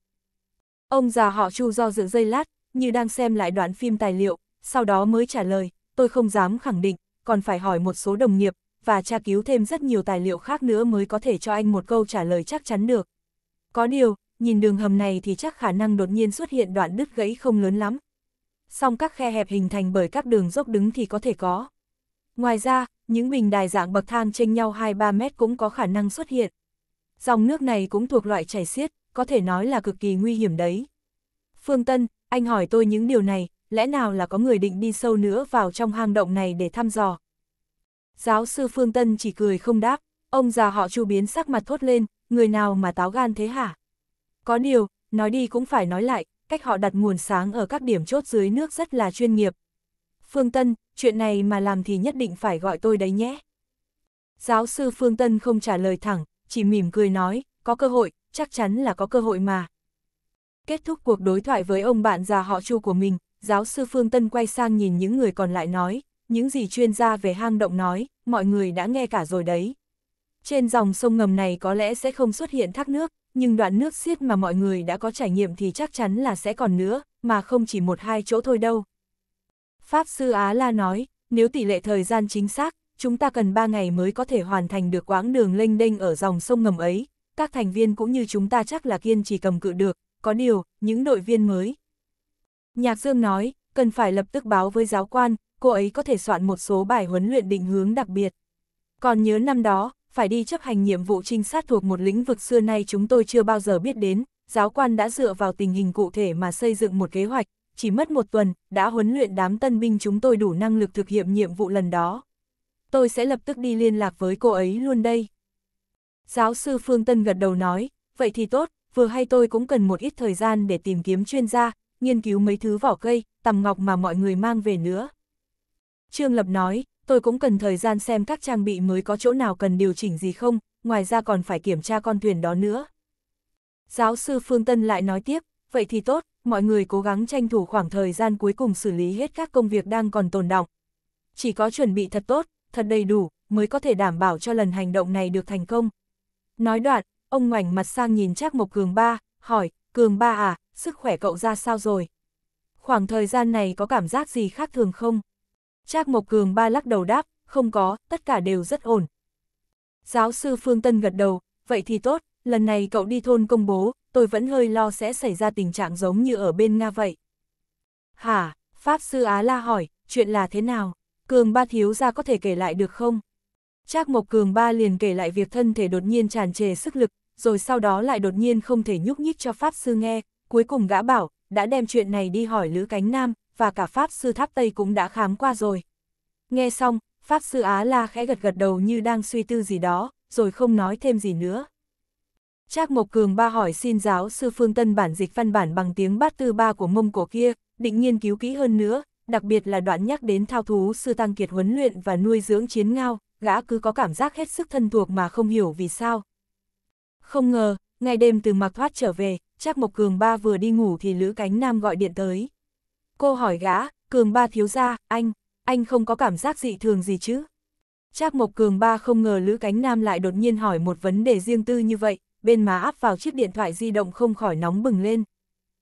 Ông già họ Chu do dự dây lát, như đang xem lại đoạn phim tài liệu, sau đó mới trả lời, tôi không dám khẳng định, còn phải hỏi một số đồng nghiệp, và tra cứu thêm rất nhiều tài liệu khác nữa mới có thể cho anh một câu trả lời chắc chắn được. Có điều, nhìn đường hầm này thì chắc khả năng đột nhiên xuất hiện đoạn đứt gãy không lớn lắm. Song các khe hẹp hình thành bởi các đường dốc đứng thì có thể có. Ngoài ra, những bình đài dạng bậc thang chênh nhau 2-3 mét cũng có khả năng xuất hiện. Dòng nước này cũng thuộc loại chảy xiết, có thể nói là cực kỳ nguy hiểm đấy. Phương Tân, anh hỏi tôi những điều này, lẽ nào là có người định đi sâu nữa vào trong hang động này để thăm dò? Giáo sư Phương Tân chỉ cười không đáp, ông già họ chu biến sắc mặt thốt lên, người nào mà táo gan thế hả? Có điều, nói đi cũng phải nói lại, cách họ đặt nguồn sáng ở các điểm chốt dưới nước rất là chuyên nghiệp. Phương Tân, chuyện này mà làm thì nhất định phải gọi tôi đấy nhé. Giáo sư Phương Tân không trả lời thẳng, chỉ mỉm cười nói, có cơ hội, chắc chắn là có cơ hội mà. Kết thúc cuộc đối thoại với ông bạn già họ Chu của mình, giáo sư Phương Tân quay sang nhìn những người còn lại nói, những gì chuyên gia về hang động nói, mọi người đã nghe cả rồi đấy. Trên dòng sông ngầm này có lẽ sẽ không xuất hiện thác nước, nhưng đoạn nước xiết mà mọi người đã có trải nghiệm thì chắc chắn là sẽ còn nữa, mà không chỉ một hai chỗ thôi đâu. Pháp sư Á La nói, nếu tỷ lệ thời gian chính xác, chúng ta cần 3 ngày mới có thể hoàn thành được quãng đường lênh đênh ở dòng sông ngầm ấy, các thành viên cũng như chúng ta chắc là kiên trì cầm cự được, có điều, những đội viên mới. Nhạc Dương nói, cần phải lập tức báo với giáo quan, cô ấy có thể soạn một số bài huấn luyện định hướng đặc biệt. Còn nhớ năm đó, phải đi chấp hành nhiệm vụ trinh sát thuộc một lĩnh vực xưa nay chúng tôi chưa bao giờ biết đến, giáo quan đã dựa vào tình hình cụ thể mà xây dựng một kế hoạch, chỉ mất một tuần, đã huấn luyện đám tân binh chúng tôi đủ năng lực thực hiện nhiệm vụ lần đó. Tôi sẽ lập tức đi liên lạc với cô ấy luôn đây. Giáo sư Phương Tân gật đầu nói, vậy thì tốt, vừa hay tôi cũng cần một ít thời gian để tìm kiếm chuyên gia, nghiên cứu mấy thứ vỏ cây, tầm ngọc mà mọi người mang về nữa. Trương Lập nói, tôi cũng cần thời gian xem các trang bị mới có chỗ nào cần điều chỉnh gì không, ngoài ra còn phải kiểm tra con thuyền đó nữa. Giáo sư Phương Tân lại nói tiếp, vậy thì tốt, mọi người cố gắng tranh thủ khoảng thời gian cuối cùng xử lý hết các công việc đang còn tồn động, Chỉ có chuẩn bị thật tốt, thật đầy đủ, mới có thể đảm bảo cho lần hành động này được thành công. Nói đoạn, ông ngoảnh mặt sang nhìn Trác Mộc Cường ba, hỏi, Cường ba à, sức khỏe cậu ra sao rồi? Khoảng thời gian này có cảm giác gì khác thường không? Trác Mộc Cường ba lắc đầu đáp, không có, tất cả đều rất ổn. Giáo sư Phương Tân gật đầu, vậy thì tốt, lần này cậu đi thôn công bố, tôi vẫn hơi lo sẽ xảy ra tình trạng giống như ở bên Nga vậy. Hả, Pháp Sư Á La hỏi, chuyện là thế nào? Cường ba thiếu ra có thể kể lại được không? Trác Mộc Cường ba liền kể lại việc thân thể đột nhiên tràn trề sức lực, rồi sau đó lại đột nhiên không thể nhúc nhích cho Pháp Sư nghe, cuối cùng gã bảo, đã đem chuyện này đi hỏi Lữ Cánh Nam, và cả Pháp Sư Tháp Tây cũng đã khám qua rồi. Nghe xong, Pháp Sư Á La khẽ gật gật đầu như đang suy tư gì đó, rồi không nói thêm gì nữa. Trác Mộc Cường ba hỏi xin giáo sư Phương Tân bản dịch văn bản bằng tiếng bát tư ba của mông cổ kia, định nghiên cứu kỹ hơn nữa, đặc biệt là đoạn nhắc đến thao thú sư tăng kiệt huấn luyện và nuôi dưỡng chiến ngao, gã cứ có cảm giác hết sức thân thuộc mà không hiểu vì sao, không ngờ, ngày đêm từ mặc thoát trở về, chắc Mộc Cường Ba vừa đi ngủ thì Lữ Cánh Nam gọi điện tới. Cô hỏi gã, Cường Ba thiếu ra, anh, anh không có cảm giác dị thường gì chứ? Trác Mộc Cường Ba không ngờ Lữ Cánh Nam lại đột nhiên hỏi một vấn đề riêng tư như vậy, bên má áp vào chiếc điện thoại di động không khỏi nóng bừng lên.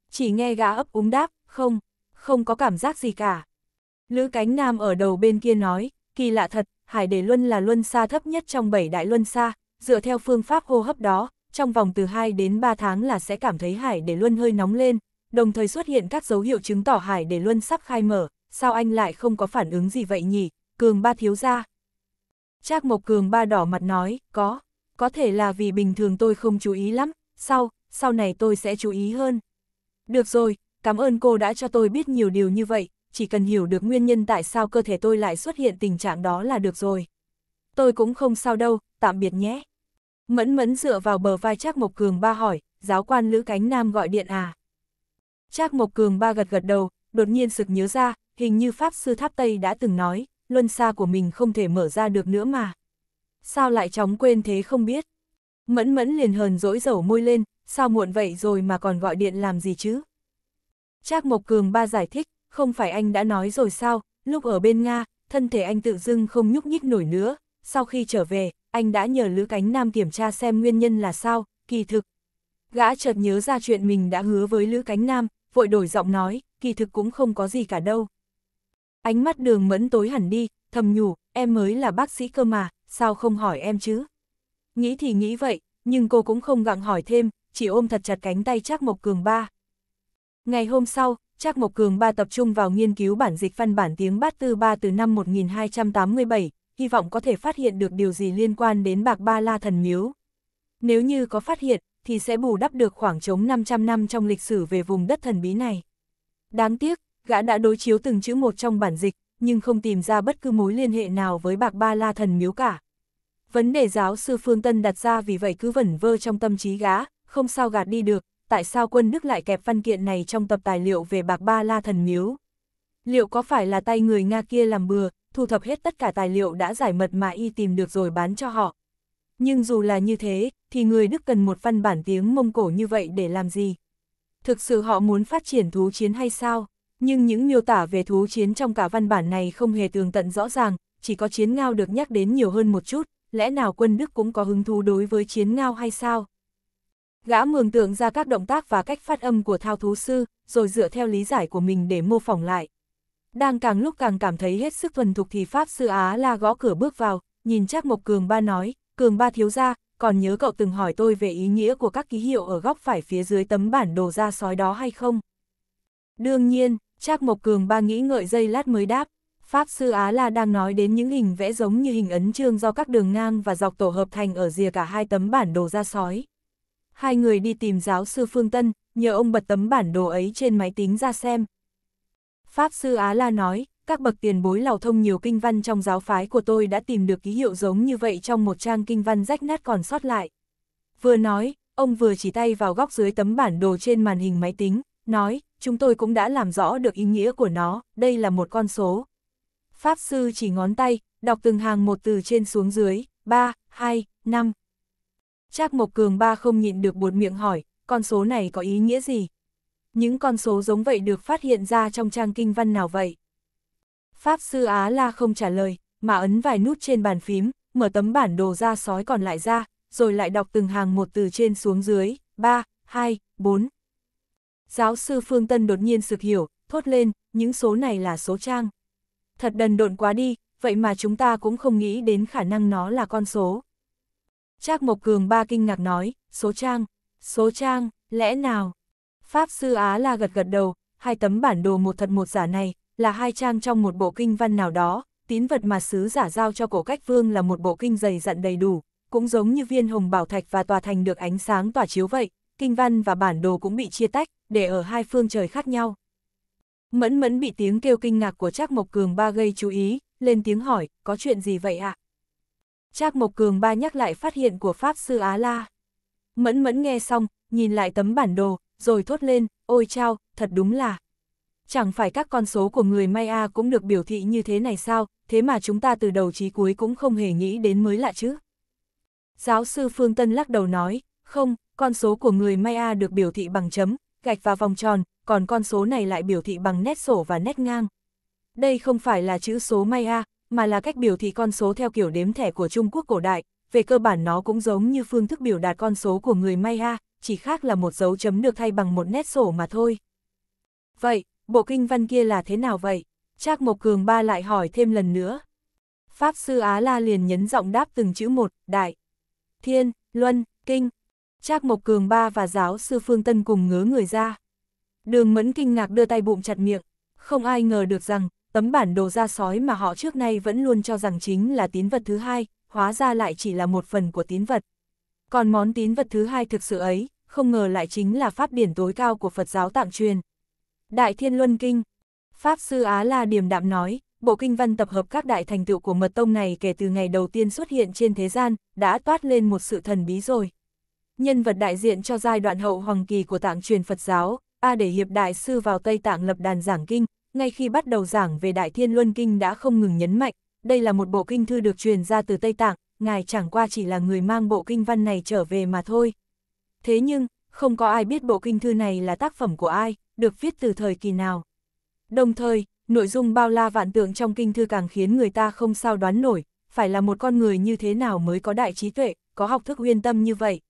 Chỉ nghe gã ấp úng đáp, không, không có cảm giác gì cả. Lữ Cánh Nam ở đầu bên kia nói, kỳ lạ thật, Hải Đề Luân là Luân xa thấp nhất trong 7 đại Luân xa, dựa theo phương pháp hô hấp đó, trong vòng từ 2 đến 3 tháng là sẽ cảm thấy hải để luân hơi nóng lên, đồng thời xuất hiện các dấu hiệu chứng tỏ hải để luân sắp khai mở, sao anh lại không có phản ứng gì vậy nhỉ, cường ba thiếu ra. Trác Mộc Cường ba đỏ mặt nói, có, có thể là vì bình thường tôi không chú ý lắm, sau, sau này tôi sẽ chú ý hơn. Được rồi, cảm ơn cô đã cho tôi biết nhiều điều như vậy, chỉ cần hiểu được nguyên nhân tại sao cơ thể tôi lại xuất hiện tình trạng đó là được rồi. Tôi cũng không sao đâu, tạm biệt nhé. Mẫn mẫn dựa vào bờ vai Trác Mộc Cường ba hỏi, giáo quan Lữ Cánh Nam gọi điện à. Trác Mộc Cường ba gật gật đầu, đột nhiên sực nhớ ra, hình như Pháp Sư Tháp Tây đã từng nói, luân xa của mình không thể mở ra được nữa mà. Sao lại chóng quên thế không biết. Mẫn mẫn liền hờn dỗi dẩu môi lên, sao muộn vậy rồi mà còn gọi điện làm gì chứ? Trác Mộc Cường ba giải thích, không phải anh đã nói rồi sao, lúc ở bên Nga, thân thể anh tự dưng không nhúc nhích nổi nữa, sau khi trở về, anh đã nhờ Lữ Cánh Nam kiểm tra xem nguyên nhân là sao, kỳ thực. Gã chợt nhớ ra chuyện mình đã hứa với Lữ Cánh Nam, vội đổi giọng nói, kỳ thực cũng không có gì cả đâu. Ánh mắt đường mẫn tối hẳn đi, thầm nhủ, em mới là bác sĩ cơ mà, sao không hỏi em chứ? Nghĩ thì nghĩ vậy, nhưng cô cũng không gặng hỏi thêm, chỉ ôm thật chặt cánh tay Trác Mộc Cường ba. Ngày hôm sau, Trác Mộc Cường ba tập trung vào nghiên cứu bản dịch văn bản tiếng Bát Tư Ba từ năm 1287, hy vọng có thể phát hiện được điều gì liên quan đến bạc ba la thần miếu. Nếu như có phát hiện, thì sẽ bù đắp được khoảng trống 500 năm trong lịch sử về vùng đất thần bí này. Đáng tiếc, gã đã đối chiếu từng chữ một trong bản dịch, nhưng không tìm ra bất cứ mối liên hệ nào với bạc ba la thần miếu cả. Vấn đề giáo sư Phương Tân đặt ra vì vậy cứ vẩn vơ trong tâm trí gã, không sao gạt đi được, tại sao quân Đức lại kẹp văn kiện này trong tập tài liệu về bạc ba la thần miếu. Liệu có phải là tay người Nga kia làm bừa, thu thập hết tất cả tài liệu đã giải mật mà y tìm được rồi bán cho họ? Nhưng dù là như thế, thì người Đức cần một văn bản tiếng Mông Cổ như vậy để làm gì? Thực sự họ muốn phát triển thú chiến hay sao? Nhưng những miêu tả về thú chiến trong cả văn bản này không hề tường tận rõ ràng, chỉ có chiến ngao được nhắc đến nhiều hơn một chút, lẽ nào quân Đức cũng có hứng thú đối với chiến ngao hay sao? Gã mường tượng ra các động tác và cách phát âm của thao thú sư, rồi dựa theo lý giải của mình để mô phỏng lại. Đang càng lúc càng cảm thấy hết sức thuần thục thì Pháp Sư Á La gõ cửa bước vào, nhìn chắc Mộc Cường Ba nói, Cường Ba thiếu ra, còn nhớ cậu từng hỏi tôi về ý nghĩa của các ký hiệu ở góc phải phía dưới tấm bản đồ ra sói đó hay không? Đương nhiên, Trác Mộc Cường ba nghĩ ngợi dây lát mới đáp, Pháp Sư Á La đang nói đến những hình vẽ giống như hình ấn chương do các đường ngang và dọc tổ hợp thành ở rìa cả hai tấm bản đồ ra sói. Hai người đi tìm giáo sư Phương Tân, nhờ ông bật tấm bản đồ ấy trên máy tính ra xem, Pháp sư Á La nói, các bậc tiền bối lào thông nhiều kinh văn trong giáo phái của tôi đã tìm được ký hiệu giống như vậy trong một trang kinh văn rách nát còn sót lại. Vừa nói, ông vừa chỉ tay vào góc dưới tấm bản đồ trên màn hình máy tính, nói, chúng tôi cũng đã làm rõ được ý nghĩa của nó, đây là một con số. Pháp sư chỉ ngón tay, đọc từng hàng một từ trên xuống dưới, 3, 2, 5. Trác Mộc Cường ba không nhịn được buột miệng hỏi, con số này có ý nghĩa gì? Những con số giống vậy được phát hiện ra trong trang kinh văn nào vậy? Pháp sư Á La không trả lời, mà ấn vài nút trên bàn phím, mở tấm bản đồ ra sói còn lại ra, rồi lại đọc từng hàng một từ trên xuống dưới, 3, 2, 4. Giáo sư Phương Tân đột nhiên sực hiểu, thốt lên, những số này là số trang. Thật đần độn quá đi, vậy mà chúng ta cũng không nghĩ đến khả năng nó là con số. Trác Mộc Cường ba kinh ngạc nói, số trang, số trang, lẽ nào? Pháp sư Á La gật gật đầu, hai tấm bản đồ một thật một giả này, là hai trang trong một bộ kinh văn nào đó, tín vật mà sứ giả giao cho cổ cách vương là một bộ kinh dày dặn đầy đủ, cũng giống như viên hồng bảo thạch và tòa thành được ánh sáng tỏa chiếu vậy, kinh văn và bản đồ cũng bị chia tách, để ở hai phương trời khác nhau. Mẫn mẫn bị tiếng kêu kinh ngạc của Trác Mộc Cường ba gây chú ý, lên tiếng hỏi, có chuyện gì vậy ạ? À? Trác Mộc Cường ba nhắc lại phát hiện của Pháp Sư Á La. Mẫn mẫn nghe xong, nhìn lại tấm bản đồ, rồi thốt lên, ôi chao, thật đúng là. Chẳng phải các con số của người Maya cũng được biểu thị như thế này sao, thế mà chúng ta từ đầu chí cuối cũng không hề nghĩ đến mới lạ chứ. Giáo sư Phương Tân lắc đầu nói, không, con số của người Maya được biểu thị bằng chấm, gạch và vòng tròn, còn con số này lại biểu thị bằng nét sổ và nét ngang. Đây không phải là chữ số Maya, mà là cách biểu thị con số theo kiểu đếm thẻ của Trung Quốc cổ đại, về cơ bản nó cũng giống như phương thức biểu đạt con số của người Maya, chỉ khác là một dấu chấm được thay bằng một nét sổ mà thôi. Vậy, bộ kinh văn kia là thế nào vậy? Trác Mộc Cường ba lại hỏi thêm lần nữa. Pháp sư Á La liền nhấn giọng đáp từng chữ một, đại, thiên, luân, kinh. Trác Mộc Cường ba và giáo sư Phương Tân cùng ngớ người ra. Đường Mẫn kinh ngạc đưa tay bụng chặt miệng, không ai ngờ được rằng, tấm bản đồ ra sói mà họ trước nay vẫn luôn cho rằng chính là tín vật thứ hai, hóa ra lại chỉ là một phần của tín vật. Còn món tín vật thứ hai thực sự ấy, không ngờ lại chính là pháp điển tối cao của Phật giáo tạng truyền. Đại Thiên Luân Kinh Pháp Sư Á La Điềm Đạm nói, bộ kinh văn tập hợp các đại thành tựu của mật tông này kể từ ngày đầu tiên xuất hiện trên thế gian, đã toát lên một sự thần bí rồi. Nhân vật đại diện cho giai đoạn hậu hoàng kỳ của tạng truyền Phật giáo, A để hiệp đại sư vào Tây Tạng lập đàn giảng kinh, ngay khi bắt đầu giảng về Đại Thiên Luân Kinh đã không ngừng nhấn mạnh, đây là một bộ kinh thư được truyền ra từ Tây Tạng, ngài chẳng qua chỉ là người mang bộ kinh văn này trở về mà thôi. Thế nhưng, không có ai biết bộ kinh thư này là tác phẩm của ai, được viết từ thời kỳ nào. Đồng thời, nội dung bao la vạn tượng trong kinh thư càng khiến người ta không sao đoán nổi, phải là một con người như thế nào mới có đại trí tuệ, có học thức uyên tâm như vậy.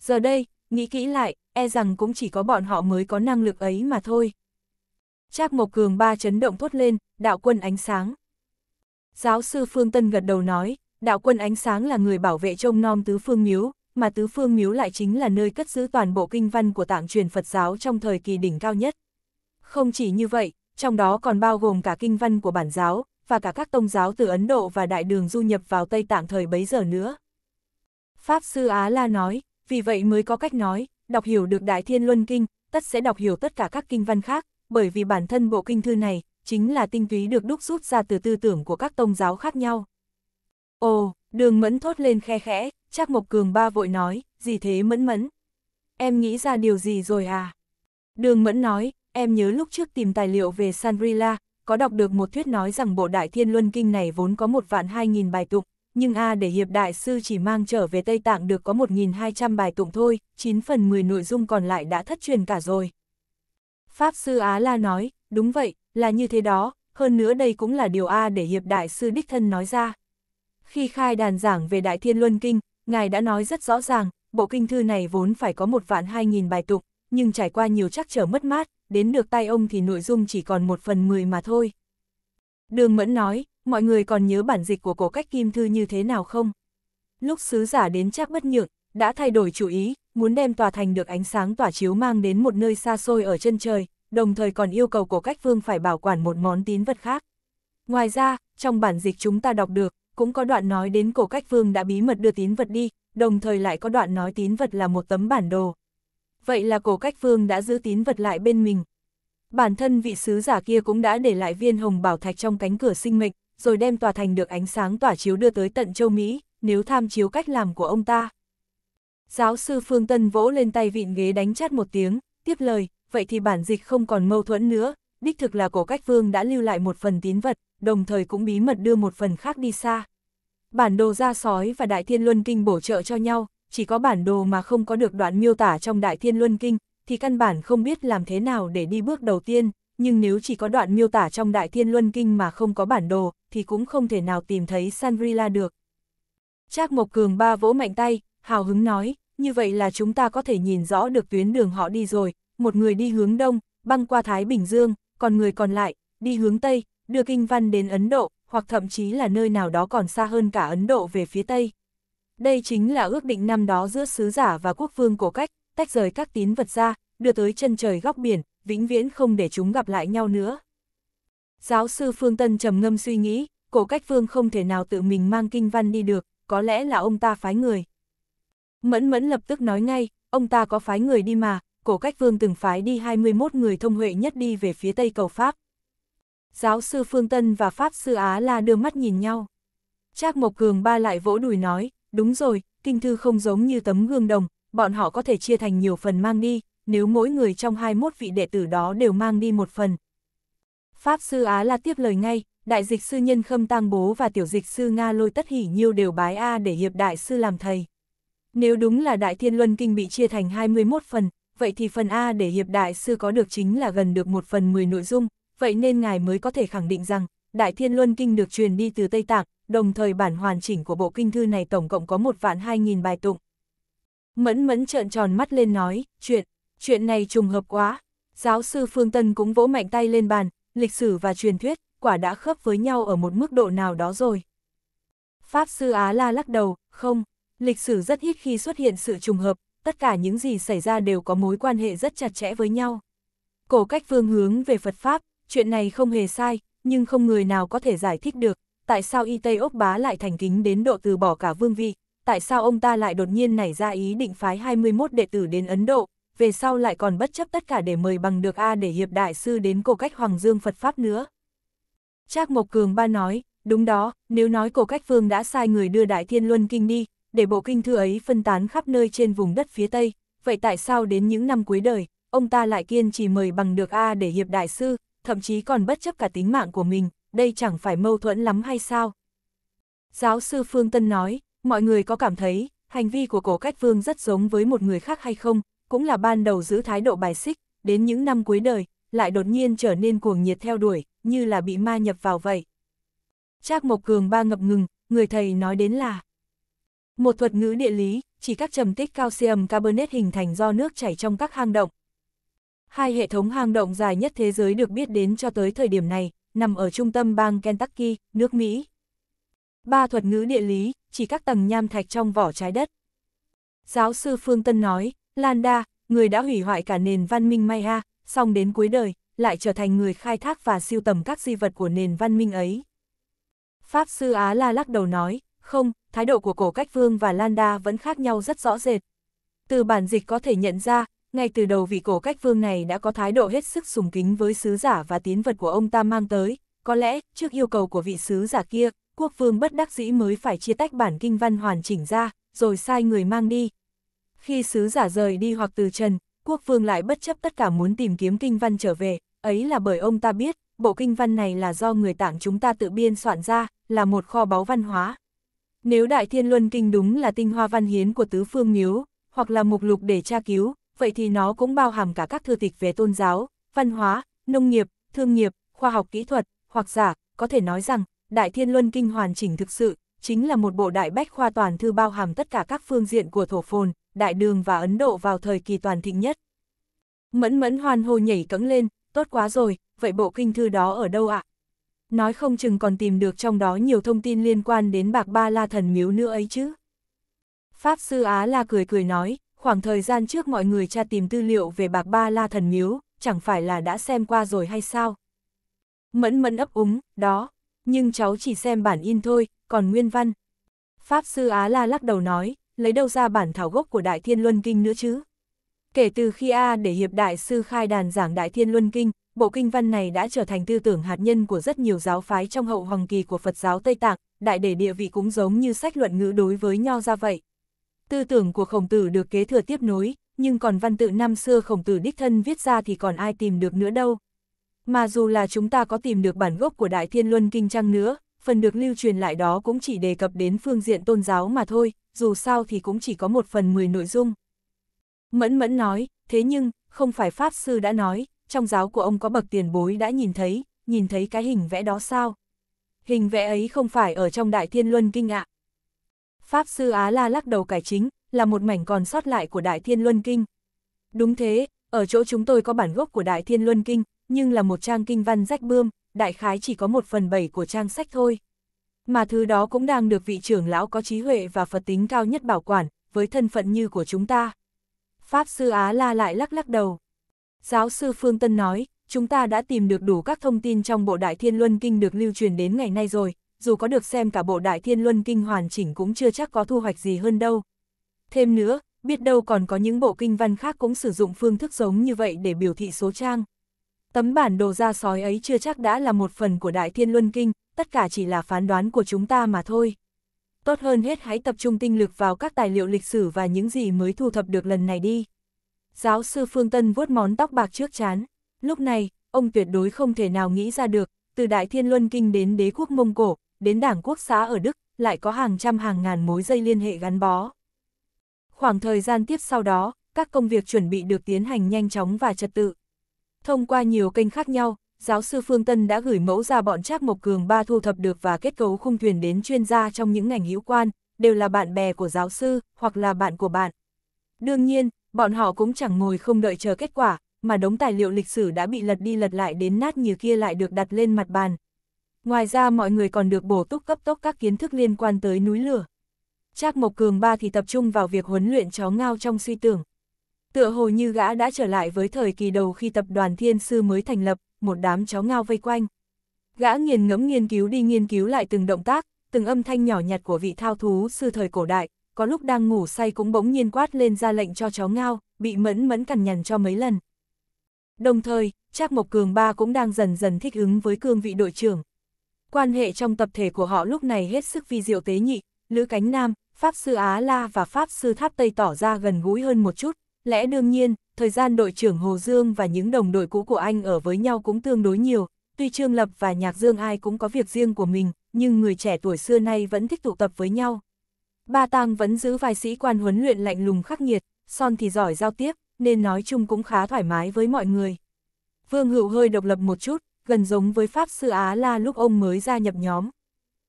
Giờ đây, nghĩ kỹ lại, e rằng cũng chỉ có bọn họ mới có năng lực ấy mà thôi. Trác Mộc Cường ba chấn động thốt lên, đạo quân ánh sáng. Giáo sư Phương Tân gật đầu nói, đạo quân ánh sáng là người bảo vệ trông nom tứ phương miếu, mà tứ phương miếu lại chính là nơi cất giữ toàn bộ kinh văn của tạng truyền Phật giáo trong thời kỳ đỉnh cao nhất. Không chỉ như vậy, trong đó còn bao gồm cả kinh văn của bản giáo, và cả các tông giáo từ Ấn Độ và đại đường du nhập vào Tây Tạng thời bấy giờ nữa. Pháp Sư Á La nói, vì vậy mới có cách nói, đọc hiểu được Đại Thiên Luân Kinh, tất sẽ đọc hiểu tất cả các kinh văn khác, bởi vì bản thân bộ kinh thư này, chính là tinh túy được đúc rút ra từ tư tưởng của các tông giáo khác nhau. Ồ, đường mẫn thốt lên khe khẽ, chắc Mộc Cường ba vội nói, gì thế mẫn mẫn? Em nghĩ ra điều gì rồi à? Đường mẫn nói, em nhớ lúc trước tìm tài liệu về Sanrila, có đọc được một thuyết nói rằng bộ đại thiên luân kinh này vốn có một vạn hai nghìn bài tụng, nhưng A để hiệp đại sư chỉ mang trở về Tây Tạng được có một nghìn hai trăm bài tụng thôi, chín phần mười nội dung còn lại đã thất truyền cả rồi. Pháp sư Á La nói, đúng vậy, là như thế đó, hơn nữa đây cũng là điều A để hiệp đại sư đích thân nói ra. Khi khai đàn giảng về Đại Thiên Luân Kinh, Ngài đã nói rất rõ ràng, bộ kinh thư này vốn phải có một vạn hai nghìn bài tục, nhưng trải qua nhiều trắc trở mất mát, đến được tay ông thì nội dung chỉ còn một phần mười mà thôi. Đường Mẫn nói, mọi người còn nhớ bản dịch của cổ cách kim thư như thế nào không? Lúc sứ giả đến chắc bất nhượng, đã thay đổi chủ ý, muốn đem tòa thành được ánh sáng tỏa chiếu mang đến một nơi xa xôi ở chân trời, đồng thời còn yêu cầu cổ cách vương phải bảo quản một món tín vật khác. Ngoài ra, trong bản dịch chúng ta đọc được, cũng có đoạn nói đến cổ cách vương đã bí mật đưa tín vật đi, đồng thời lại có đoạn nói tín vật là một tấm bản đồ. Vậy là cổ cách vương đã giữ tín vật lại bên mình. Bản thân vị sứ giả kia cũng đã để lại viên hồng bảo thạch trong cánh cửa sinh mệnh, rồi đem tòa thành được ánh sáng tỏa chiếu đưa tới tận châu Mỹ, nếu tham chiếu cách làm của ông ta. Giáo sư Phương Tân vỗ lên tay vịn ghế đánh chát một tiếng, tiếp lời, vậy thì bản dịch không còn mâu thuẫn nữa, đích thực là cổ cách vương đã lưu lại một phần tín vật, đồng thời cũng bí mật đưa một phần khác đi xa. Bản đồ ra sói và Đại Thiên Luân Kinh bổ trợ cho nhau, chỉ có bản đồ mà không có được đoạn miêu tả trong Đại Thiên Luân Kinh, thì căn bản không biết làm thế nào để đi bước đầu tiên, nhưng nếu chỉ có đoạn miêu tả trong Đại Thiên Luân Kinh mà không có bản đồ, thì cũng không thể nào tìm thấy Sangrila được. Trác Mộc Cường ba vỗ mạnh tay, hào hứng nói, như vậy là chúng ta có thể nhìn rõ được tuyến đường họ đi rồi, một người đi hướng đông, băng qua Thái Bình Dương, còn người còn lại, đi hướng Tây, đưa kinh văn đến Ấn Độ, hoặc thậm chí là nơi nào đó còn xa hơn cả Ấn Độ về phía Tây. Đây chính là ước định năm đó giữa sứ giả và quốc vương cổ cách, tách rời các tín vật ra, đưa tới chân trời góc biển, vĩnh viễn không để chúng gặp lại nhau nữa. Giáo sư Phương Tân trầm ngâm suy nghĩ, cổ cách vương không thể nào tự mình mang kinh văn đi được, có lẽ là ông ta phái người. Mẫn mẫn lập tức nói ngay, ông ta có phái người đi mà, cổ cách vương từng phái đi 21 người thông huệ nhất đi về phía tây cầu Pháp. Giáo sư Phương Tân và Pháp sư Á La đưa mắt nhìn nhau. Trác Mộc Cường ba lại vỗ đùi nói, đúng rồi, kinh thư không giống như tấm gương đồng, bọn họ có thể chia thành nhiều phần mang đi, nếu mỗi người trong 21 vị đệ tử đó đều mang đi một phần. Pháp sư Á La tiếp lời ngay, đại dịch sư nhân khâm tang bố và tiểu dịch sư Nga lôi tất hỉ nhiêu đều bái A để hiệp đại sư làm thầy. Nếu đúng là đại thiên luân kinh bị chia thành 21 phần, vậy thì phần A để hiệp đại sư có được chính là gần được một phần 10 nội dung, vậy nên ngài mới có thể khẳng định rằng, Đại Thiên Luân Kinh được truyền đi từ Tây Tạng, đồng thời bản hoàn chỉnh của bộ kinh thư này tổng cộng có một vạn hai nghìn bài tụng. Mẫn mẫn trợn tròn mắt lên nói, chuyện, chuyện này trùng hợp quá. Giáo sư Phương Tân cũng vỗ mạnh tay lên bàn, lịch sử và truyền thuyết, quả đã khớp với nhau ở một mức độ nào đó rồi. Pháp sư Á La lắc đầu, không, lịch sử rất ít khi xuất hiện sự trùng hợp, tất cả những gì xảy ra đều có mối quan hệ rất chặt chẽ với nhau. Cổ cách phương hướng về Phật Pháp, chuyện này không hề sai, nhưng không người nào có thể giải thích được, tại sao y Tây Ốc Bá lại thành kính đến độ từ bỏ cả vương vị, tại sao ông ta lại đột nhiên nảy ra ý định phái 21 đệ tử đến Ấn Độ, về sau lại còn bất chấp tất cả để mời bằng được A để hiệp đại sư đến cổ cách Hoàng Dương Phật Pháp nữa. Trác Mộc Cường Ba nói, đúng đó, nếu nói cổ cách phương đã sai người đưa Đại Thiên Luân Kinh đi, để bộ kinh thư ấy phân tán khắp nơi trên vùng đất phía Tây, vậy tại sao đến những năm cuối đời, ông ta lại kiên trì mời bằng được A để hiệp đại sư, thậm chí còn bất chấp cả tính mạng của mình, đây chẳng phải mâu thuẫn lắm hay sao? Giáo sư Phương Tân nói, mọi người có cảm thấy, hành vi của cổ cách vương rất giống với một người khác hay không, cũng là ban đầu giữ thái độ bài xích, đến những năm cuối đời, lại đột nhiên trở nên cuồng nhiệt theo đuổi, như là bị ma nhập vào vậy. Trác Mộc Cường ba ngập ngừng, người thầy nói đến là, một thuật ngữ địa lý, chỉ các trầm tích calcium carbonate hình thành do nước chảy trong các hang động. Hai hệ thống hang động dài nhất thế giới được biết đến cho tới thời điểm này, nằm ở trung tâm bang Kentucky, nước Mỹ. Ba thuật ngữ địa lý, chỉ các tầng nham thạch trong vỏ trái đất. Giáo sư Phương Tân nói, Landa, người đã hủy hoại cả nền văn minh Maya, song đến cuối đời, lại trở thành người khai thác và siêu tầm các di vật của nền văn minh ấy. Pháp sư Á La lắc đầu nói, không, thái độ của cổ cách vương và Landa vẫn khác nhau rất rõ rệt. Từ bản dịch có thể nhận ra, ngay từ đầu vị cổ cách vương này đã có thái độ hết sức sùng kính với sứ giả và tín vật của ông ta mang tới, có lẽ trước yêu cầu của vị sứ giả kia, quốc vương bất đắc dĩ mới phải chia tách bản kinh văn hoàn chỉnh ra, rồi sai người mang đi. Khi sứ giả rời đi hoặc từ trần, quốc vương lại bất chấp tất cả muốn tìm kiếm kinh văn trở về, ấy là bởi ông ta biết, bộ kinh văn này là do người tảng chúng ta tự biên soạn ra, là một kho báu văn hóa, nếu Đại Thiên Luân Kinh đúng là tinh hoa văn hiến của tứ phương miếu, hoặc là mục lục để tra cứu, vậy thì nó cũng bao hàm cả các thư tịch về tôn giáo, văn hóa, nông nghiệp, thương nghiệp, khoa học kỹ thuật, hoặc giả, có thể nói rằng, Đại Thiên Luân Kinh hoàn chỉnh thực sự, chính là một bộ đại bách khoa toàn thư bao hàm tất cả các phương diện của thổ phồn, đại đường và Ấn Độ vào thời kỳ toàn thịnh nhất. Mẫn mẫn hoàn hồ nhảy cẫng lên, tốt quá rồi, vậy bộ kinh thư đó ở đâu ạ? À? nói không chừng còn tìm được trong đó nhiều thông tin liên quan đến bạc ba la thần miếu nữa ấy chứ. Pháp sư Á La cười cười nói, khoảng thời gian trước mọi người tra tìm tư liệu về bạc ba la thần miếu, chẳng phải là đã xem qua rồi hay sao? Mẫn mẫn ấp úng, đó, nhưng cháu chỉ xem bản in thôi, còn nguyên văn. Pháp sư Á La lắc đầu nói, lấy đâu ra bản thảo gốc của Đại Thiên Luân Kinh nữa chứ? Kể từ khi A để Hiệp Đại sư khai đàn giảng Đại Thiên Luân Kinh, bộ kinh văn này đã trở thành tư tưởng hạt nhân của rất nhiều giáo phái trong hậu hoàng kỳ của Phật giáo Tây Tạng, đại để địa vị cũng giống như sách luận ngữ đối với nho ra vậy. Tư tưởng của khổng tử được kế thừa tiếp nối, nhưng còn văn tự năm xưa khổng tử đích thân viết ra thì còn ai tìm được nữa đâu. Mà dù là chúng ta có tìm được bản gốc của Đại Thiên Luân Kinh Trăng nữa, phần được lưu truyền lại đó cũng chỉ đề cập đến phương diện tôn giáo mà thôi, dù sao thì cũng chỉ có một phần mười nội dung. Mẫn Mẫn nói, thế nhưng, không phải Pháp Sư đã nói, trong giáo của ông có bậc tiền bối đã nhìn thấy, nhìn thấy cái hình vẽ đó sao? Hình vẽ ấy không phải ở trong Đại Thiên Luân Kinh ạ. Pháp sư Á La lắc đầu cải chính, là một mảnh còn sót lại của Đại Thiên Luân Kinh. Đúng thế, ở chỗ chúng tôi có bản gốc của Đại Thiên Luân Kinh, nhưng là một trang kinh văn rách bươm, đại khái chỉ có một phần bảy của trang sách thôi. Mà thứ đó cũng đang được vị trưởng lão có trí huệ và Phật tính cao nhất bảo quản, với thân phận như của chúng ta. Pháp sư Á La lại lắc lắc đầu. Giáo sư Phương Tân nói, chúng ta đã tìm được đủ các thông tin trong bộ Đại Thiên Luân Kinh được lưu truyền đến ngày nay rồi, dù có được xem cả bộ Đại Thiên Luân Kinh hoàn chỉnh cũng chưa chắc có thu hoạch gì hơn đâu. Thêm nữa, biết đâu còn có những bộ kinh văn khác cũng sử dụng phương thức giống như vậy để biểu thị số trang. Tấm bản đồ ra sói ấy chưa chắc đã là một phần của Đại Thiên Luân Kinh, tất cả chỉ là phán đoán của chúng ta mà thôi. Tốt hơn hết hãy tập trung tinh lực vào các tài liệu lịch sử và những gì mới thu thập được lần này đi. Giáo sư Phương Tân vuốt món tóc bạc trước chán. Lúc này, ông tuyệt đối không thể nào nghĩ ra được, từ Đại Thiên Luân Kinh đến đế quốc Mông Cổ, đến đảng quốc xã ở Đức, lại có hàng trăm hàng ngàn mối dây liên hệ gắn bó. Khoảng thời gian tiếp sau đó, các công việc chuẩn bị được tiến hành nhanh chóng và trật tự. Thông qua nhiều kênh khác nhau, giáo sư Phương Tân đã gửi mẫu ra bọn Trác Mộc Cường ba thu thập được và kết cấu khung thuyền đến chuyên gia trong những ngành hữu quan, đều là bạn bè của giáo sư, hoặc là bạn của bạn. Đương nhiên, bọn họ cũng chẳng ngồi không đợi chờ kết quả, mà đống tài liệu lịch sử đã bị lật đi lật lại đến nát như kia lại được đặt lên mặt bàn. Ngoài ra mọi người còn được bổ túc cấp tốc các kiến thức liên quan tới núi lửa. Trác Mộc Cường ba thì tập trung vào việc huấn luyện chó ngao trong suy tưởng. Tựa hồ như gã đã trở lại với thời kỳ đầu khi tập đoàn Thiên Sư mới thành lập, một đám chó ngao vây quanh. Gã nghiền ngẫm nghiên cứu đi nghiên cứu lại từng động tác, từng âm thanh nhỏ nhặt của vị thao thú sư thời cổ đại, có lúc đang ngủ say cũng bỗng nhiên quát lên ra lệnh cho chó ngao, bị mẫn mẫn cằn nhằn cho mấy lần. Đồng thời, Trác Mộc Cường ba cũng đang dần dần thích ứng với cương vị đội trưởng. Quan hệ trong tập thể của họ lúc này hết sức vi diệu tế nhị, Lữ Cánh Nam, Pháp Sư Á La và Pháp Sư Tháp Tây tỏ ra gần gũi hơn một chút, lẽ đương nhiên, thời gian đội trưởng Hồ Dương và những đồng đội cũ của anh ở với nhau cũng tương đối nhiều, tuy Trương Lập và Nhạc Dương ai cũng có việc riêng của mình, nhưng người trẻ tuổi xưa nay vẫn thích tụ tập với nhau. Ba Tang vẫn giữ vài sĩ quan huấn luyện lạnh lùng khắc nghiệt, Son thì giỏi giao tiếp, nên nói chung cũng khá thoải mái với mọi người. Vương Hữu hơi độc lập một chút, gần giống với Pháp Sư Á La lúc ông mới gia nhập nhóm.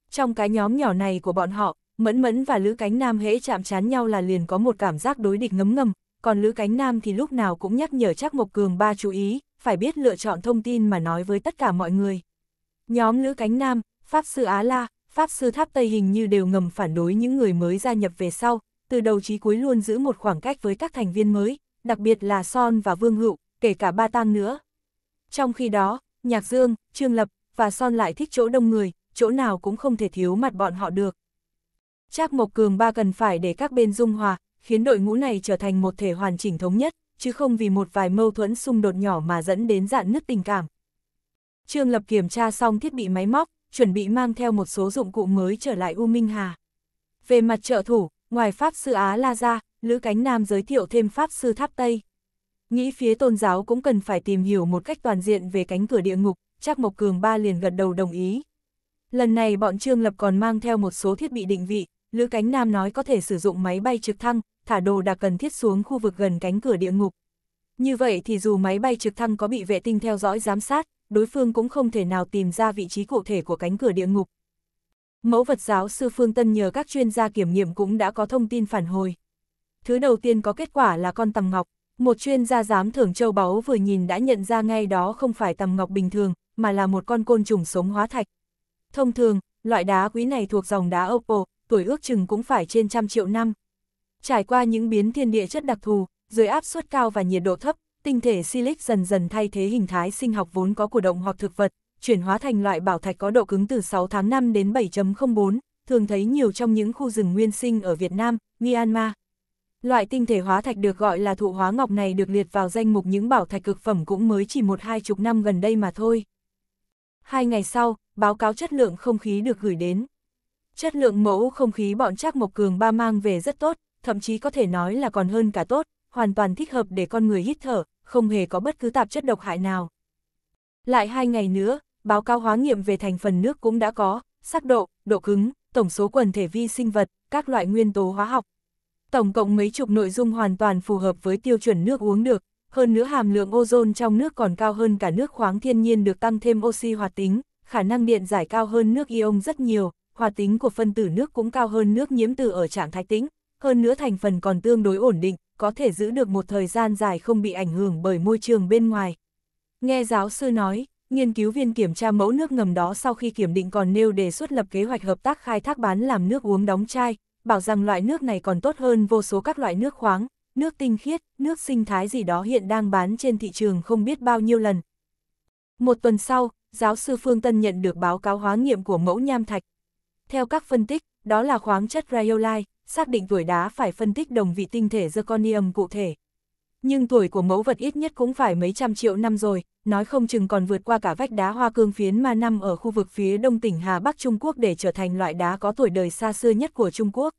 Trong cái nhóm nhỏ này của bọn họ, Mẫn Mẫn và Lữ Cánh Nam hễ chạm chán nhau là liền có một cảm giác đối địch ngấm ngầm, còn Lữ Cánh Nam thì lúc nào cũng nhắc nhở chắc Mộc Cường ba chú ý, phải biết lựa chọn thông tin mà nói với tất cả mọi người. Nhóm Lữ Cánh Nam, Pháp Sư Á La, Pháp sư tháp Tây hình như đều ngầm phản đối những người mới gia nhập về sau, từ đầu chí cuối luôn giữ một khoảng cách với các thành viên mới, đặc biệt là Son và Vương Hữu, kể cả Ba Tang nữa. Trong khi đó, Nhạc Dương, Trương Lập và Son lại thích chỗ đông người, chỗ nào cũng không thể thiếu mặt bọn họ được. Trác Mộc Cường Ba cần phải để các bên dung hòa, khiến đội ngũ này trở thành một thể hoàn chỉnh thống nhất, chứ không vì một vài mâu thuẫn xung đột nhỏ mà dẫn đến dạn nứt tình cảm. Trương Lập kiểm tra xong thiết bị máy móc, chuẩn bị mang theo một số dụng cụ mới trở lại U Minh Hà. Về mặt trợ thủ, ngoài Pháp Sư Á La gia Lữ Cánh Nam giới thiệu thêm Pháp Sư Tháp Tây. Nghĩ phía tôn giáo cũng cần phải tìm hiểu một cách toàn diện về cánh cửa địa ngục, chắc Mộc Cường Ba liền gật đầu đồng ý. Lần này bọn Trương Lập còn mang theo một số thiết bị định vị, Lữ Cánh Nam nói có thể sử dụng máy bay trực thăng, thả đồ đạc cần thiết xuống khu vực gần cánh cửa địa ngục. Như vậy thì dù máy bay trực thăng có bị vệ tinh theo dõi giám sát, đối phương cũng không thể nào tìm ra vị trí cụ thể của cánh cửa địa ngục. Mẫu vật giáo sư Phương Tân nhờ các chuyên gia kiểm nghiệm cũng đã có thông tin phản hồi. Thứ đầu tiên có kết quả là con tầm ngọc, một chuyên gia giám thưởng châu báu vừa nhìn đã nhận ra ngay đó không phải tầm ngọc bình thường, mà là một con côn trùng sống hóa thạch. Thông thường, loại đá quý này thuộc dòng đá opal, tuổi ước chừng cũng phải trên trăm triệu năm. Trải qua những biến thiên địa chất đặc thù, dưới áp suất cao và nhiệt độ thấp, tinh thể silic dần dần thay thế hình thái sinh học vốn có của động hoặc thực vật, chuyển hóa thành loại bảo thạch có độ cứng từ 6 tháng 5 đến 7.04, thường thấy nhiều trong những khu rừng nguyên sinh ở Việt Nam, Myanmar. Loại tinh thể hóa thạch được gọi là thụ hóa ngọc này được liệt vào danh mục những bảo thạch cực phẩm cũng mới chỉ một hai chục năm gần đây mà thôi. Hai ngày sau, báo cáo chất lượng không khí được gửi đến. Chất lượng mẫu không khí bọn Trác Mộc Cường ba mang về rất tốt, thậm chí có thể nói là còn hơn cả tốt, hoàn toàn thích hợp để con người hít thở, không hề có bất cứ tạp chất độc hại nào. Lại hai ngày nữa, báo cáo hóa nghiệm về thành phần nước cũng đã có, sắc độ, độ cứng, tổng số quần thể vi sinh vật, các loại nguyên tố hóa học. Tổng cộng mấy chục nội dung hoàn toàn phù hợp với tiêu chuẩn nước uống được, hơn nữa hàm lượng ozone trong nước còn cao hơn cả nước khoáng thiên nhiên được tăng thêm oxy hoạt tính, khả năng điện giải cao hơn nước ion rất nhiều, hoạt tính của phân tử nước cũng cao hơn nước nhiễm từ ở trạng thái tĩnh, hơn nữa thành phần còn tương đối ổn định, có thể giữ được một thời gian dài không bị ảnh hưởng bởi môi trường bên ngoài. Nghe giáo sư nói, nghiên cứu viên kiểm tra mẫu nước ngầm đó sau khi kiểm định còn nêu đề xuất lập kế hoạch hợp tác khai thác bán làm nước uống đóng chai, bảo rằng loại nước này còn tốt hơn vô số các loại nước khoáng, nước tinh khiết, nước sinh thái gì đó hiện đang bán trên thị trường không biết bao nhiêu lần. Một tuần sau, giáo sư Phương Tân nhận được báo cáo hóa nghiệm của mẫu nham thạch. Theo các phân tích, đó là khoáng chất rhyolite, xác định tuổi đá phải phân tích đồng vị tinh thể zirconium cụ thể. Nhưng tuổi của mẫu vật ít nhất cũng phải mấy trăm triệu năm rồi, nói không chừng còn vượt qua cả vách đá hoa cương phiến mà nằm ở khu vực phía đông tỉnh Hà Bắc Trung Quốc để trở thành loại đá có tuổi đời xa xưa nhất của Trung Quốc.